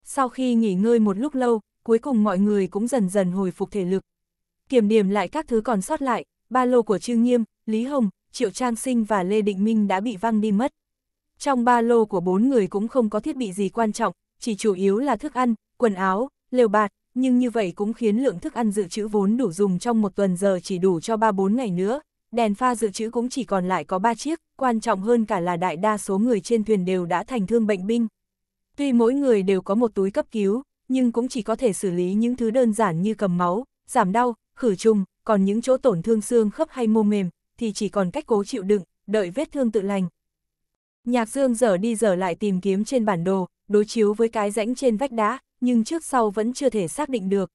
Sau khi nghỉ ngơi một lúc lâu, cuối cùng mọi người cũng dần dần hồi phục thể lực. Kiểm điểm lại các thứ còn sót lại, ba lô của Trương Nghiêm, Lý Hồng, Triệu Trang Sinh và Lê Định Minh đã bị văng đi mất. Trong ba lô của bốn người cũng không có thiết bị gì quan trọng, chỉ chủ yếu là thức ăn, quần áo, lều bạt, nhưng như vậy cũng khiến lượng thức ăn dự trữ vốn đủ dùng trong một tuần giờ chỉ đủ cho ba bốn ngày nữa. Đèn pha dự trữ cũng chỉ còn lại có ba chiếc, quan trọng hơn cả là đại đa số người trên thuyền đều đã thành thương bệnh binh. Tuy mỗi người đều có một túi cấp cứu, nhưng cũng chỉ có thể xử lý những thứ đơn giản như cầm máu, giảm đau, khử trùng, còn những chỗ tổn thương xương khớp hay mô mềm, thì chỉ còn cách cố chịu đựng, đợi vết thương tự lành. Nhạc Dương dở đi dở lại tìm kiếm trên bản đồ, đối chiếu với cái rãnh trên vách đá, nhưng trước sau vẫn chưa thể xác định được.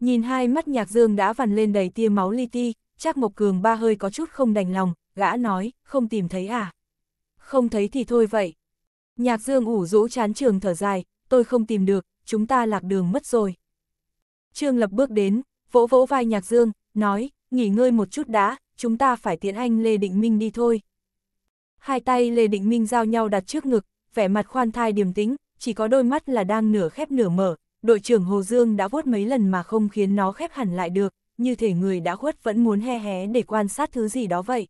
Nhìn hai mắt Nhạc Dương đã vằn lên đầy tia máu li ti, chắc Mộc Cường ba hơi có chút không đành lòng, gã nói, không tìm thấy à? Không thấy thì thôi vậy. Nhạc Dương ủ rũ chán trường thở dài, tôi không tìm được, chúng ta lạc đường mất rồi. Trương Lập bước đến, vỗ vỗ vai Nhạc Dương, nói, nghỉ ngơi một chút đã, chúng ta phải tiến anh Lê Định Minh đi thôi. Hai tay Lê Định Minh giao nhau đặt trước ngực, vẻ mặt khoan thai điềm tĩnh, chỉ có đôi mắt là đang nửa khép nửa mở, đội trưởng Hồ Dương đã vuốt mấy lần mà không khiến nó khép hẳn lại được, như thể người đã khuất vẫn muốn he hé để quan sát thứ gì đó vậy.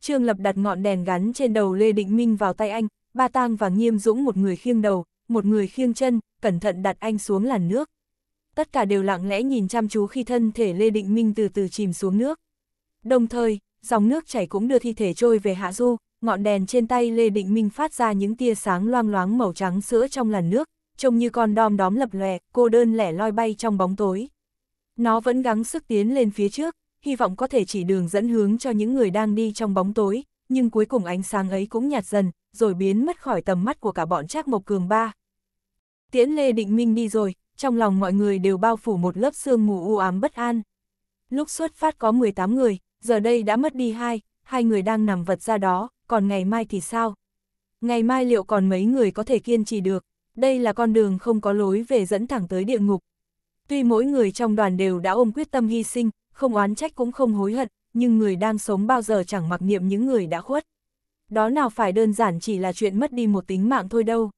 Trương Lập đặt ngọn đèn gắn trên đầu Lê Định Minh vào tay anh, ba tang và nghiêm dũng một người khiêng đầu, một người khiêng chân, cẩn thận đặt anh xuống làn nước. Tất cả đều lặng lẽ nhìn chăm chú khi thân thể Lê Định Minh từ từ chìm xuống nước. Đồng thời, dòng nước chảy cũng đưa thi thể trôi về hạ du, ngọn đèn trên tay Lê Định Minh phát ra những tia sáng loang loáng màu trắng sữa trong làn nước, trông như con đom đóm lập lòe, cô đơn lẻ loi bay trong bóng tối. Nó vẫn gắng sức tiến lên phía trước, hy vọng có thể chỉ đường dẫn hướng cho những người đang đi trong bóng tối, nhưng cuối cùng ánh sáng ấy cũng nhạt dần, rồi biến mất khỏi tầm mắt của cả bọn Trác Mộc Cường ba. Tiễn Lê Định Minh đi rồi, trong lòng mọi người đều bao phủ một lớp sương mù u ám bất an. Lúc xuất phát có 18 người, giờ đây đã mất đi hai, hai người đang nằm vật ra đó, còn ngày mai thì sao? Ngày mai liệu còn mấy người có thể kiên trì được? Đây là con đường không có lối về dẫn thẳng tới địa ngục. Tuy mỗi người trong đoàn đều đã ôm quyết tâm hy sinh, không oán trách cũng không hối hận, nhưng người đang sống bao giờ chẳng mặc niệm những người đã khuất. Đó nào phải đơn giản chỉ là chuyện mất đi một tính mạng thôi đâu.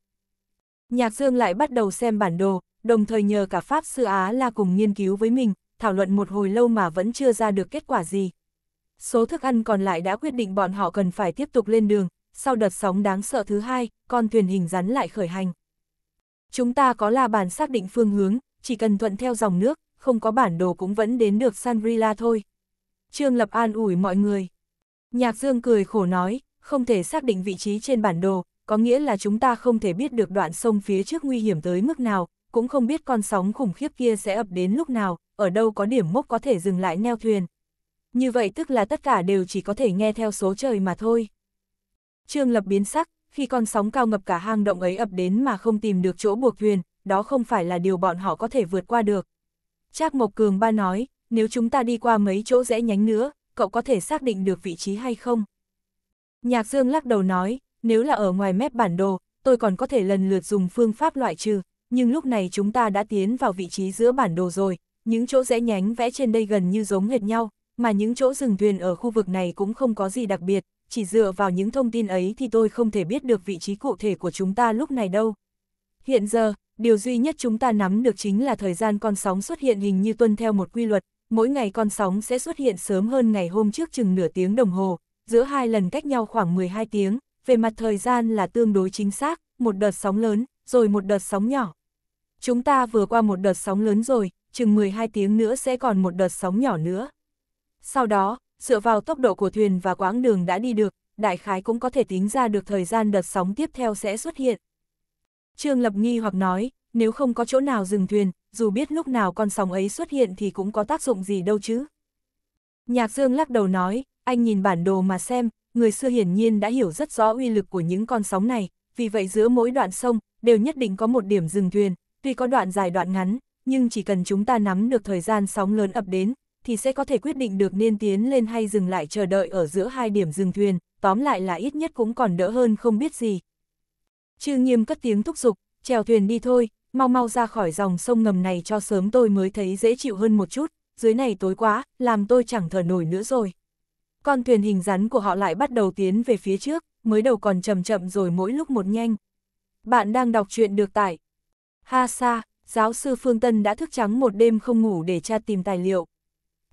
Nhạc Dương lại bắt đầu xem bản đồ, đồng thời nhờ cả Pháp Sư Á là cùng nghiên cứu với mình, thảo luận một hồi lâu mà vẫn chưa ra được kết quả gì số thức ăn còn lại đã quyết định bọn họ cần phải tiếp tục lên đường, sau đợt sóng đáng sợ thứ hai, con thuyền hình rắn lại khởi hành. Chúng ta có là bản xác định phương hướng, chỉ cần thuận theo dòng nước, không có bản đồ cũng vẫn đến được Sangrila thôi. Trương Lập an ủi mọi người. Nhạc Dương cười khổ nói, không thể xác định vị trí trên bản đồ, có nghĩa là chúng ta không thể biết được đoạn sông phía trước nguy hiểm tới mức nào, cũng không biết con sóng khủng khiếp kia sẽ ập đến lúc nào, ở đâu có điểm mốc có thể dừng lại neo thuyền, như vậy tức là tất cả đều chỉ có thể nghe theo số trời mà thôi. Trương Lập biến sắc, khi con sóng cao ngập cả hang động ấy ập đến mà không tìm được chỗ buộc thuyền, đó không phải là điều bọn họ có thể vượt qua được. Trác Mộc Cường ba nói, nếu chúng ta đi qua mấy chỗ rẽ nhánh nữa, cậu có thể xác định được vị trí hay không? Nhạc Dương lắc đầu nói, nếu là ở ngoài mép bản đồ, tôi còn có thể lần lượt dùng phương pháp loại trừ, nhưng lúc này chúng ta đã tiến vào vị trí giữa bản đồ rồi, những chỗ rẽ nhánh vẽ trên đây gần như giống hệt nhau, mà những chỗ dừng thuyền ở khu vực này cũng không có gì đặc biệt, chỉ dựa vào những thông tin ấy thì tôi không thể biết được vị trí cụ thể của chúng ta lúc này đâu. Hiện giờ, điều duy nhất chúng ta nắm được chính là thời gian con sóng xuất hiện hình như tuân theo một quy luật, mỗi ngày con sóng sẽ xuất hiện sớm hơn ngày hôm trước chừng nửa tiếng đồng hồ, giữa hai lần cách nhau khoảng 12 tiếng, về mặt thời gian là tương đối chính xác, một đợt sóng lớn, rồi một đợt sóng nhỏ. Chúng ta vừa qua một đợt sóng lớn rồi, chừng 12 tiếng nữa sẽ còn một đợt sóng nhỏ nữa. Sau đó, dựa vào tốc độ của thuyền và quãng đường đã đi được, đại khái cũng có thể tính ra được thời gian đợt sóng tiếp theo sẽ xuất hiện. Trương Lập nghi hoặc nói, nếu không có chỗ nào dừng thuyền, dù biết lúc nào con sóng ấy xuất hiện thì cũng có tác dụng gì đâu chứ. Nhạc Dương lắc đầu nói, anh nhìn bản đồ mà xem, người xưa hiển nhiên đã hiểu rất rõ uy lực của những con sóng này, vì vậy giữa mỗi đoạn sông đều nhất định có một điểm dừng thuyền, tuy có đoạn dài đoạn ngắn, nhưng chỉ cần chúng ta nắm được thời gian sóng lớn ập đến, thì sẽ có thể quyết định được nên tiến lên hay dừng lại chờ đợi ở giữa hai điểm dừng thuyền, tóm lại là ít nhất cũng còn đỡ hơn không biết gì. Chư nghiêm cất tiếng thúc giục, chèo thuyền đi thôi, mau mau ra khỏi dòng sông ngầm này cho sớm tôi mới thấy dễ chịu hơn một chút, dưới này tối quá, làm tôi chẳng thở nổi nữa rồi. Con thuyền hình rắn của họ lại bắt đầu tiến về phía trước, mới đầu còn chậm chậm rồi mỗi lúc một nhanh. Bạn đang đọc truyện được tải. Ha sa, giáo sư Phương Tân đã thức trắng một đêm không ngủ để tra tìm tài liệu.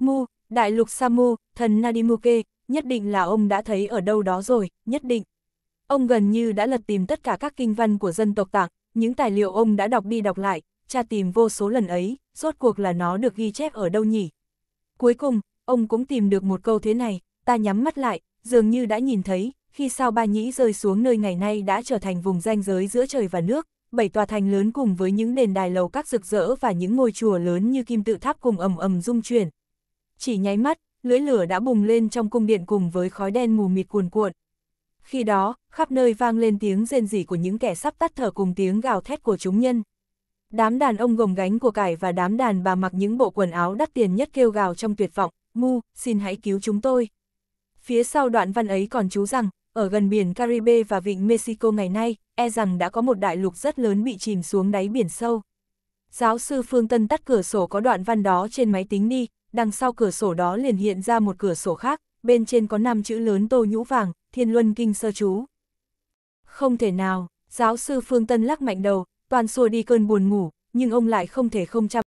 Mu, đại lục Samu, thần Nadimuke, nhất định là ông đã thấy ở đâu đó rồi, nhất định. Ông gần như đã lật tìm tất cả các kinh văn của dân tộc Tạng, những tài liệu ông đã đọc đi đọc lại, tra tìm vô số lần ấy, rốt cuộc là nó được ghi chép ở đâu nhỉ? Cuối cùng, ông cũng tìm được một câu thế này, ta nhắm mắt lại, dường như đã nhìn thấy, khi sao ba nhĩ rơi xuống nơi ngày nay đã trở thành vùng ranh giới giữa trời và nước, bảy tòa thành lớn cùng với những đền đài lầu các rực rỡ và những ngôi chùa lớn như kim tự tháp cùng ầm ầm rung chuyển, chỉ nháy mắt, lưỡi lửa đã bùng lên trong cung điện cùng với khói đen mù mịt cuồn cuộn. Khi đó, khắp nơi vang lên tiếng rên rỉ của những kẻ sắp tắt thở cùng tiếng gào thét của chúng nhân. Đám đàn ông gồng gánh của cải và đám đàn bà mặc những bộ quần áo đắt tiền nhất kêu gào trong tuyệt vọng, mu, xin hãy cứu chúng tôi. Phía sau đoạn văn ấy còn chú rằng, ở gần biển Caribe và vịnh Mexico ngày nay, e rằng đã có một đại lục rất lớn bị chìm xuống đáy biển sâu. Giáo sư Phương Tân tắt cửa sổ có đoạn văn đó trên máy tính đi, đằng sau cửa sổ đó liền hiện ra một cửa sổ khác, bên trên có năm chữ lớn tô nhũ vàng, thiên luân kinh sơ chú. Không thể nào, giáo sư Phương Tân lắc mạnh đầu, toàn xua đi cơn buồn ngủ, nhưng ông lại không thể không chăm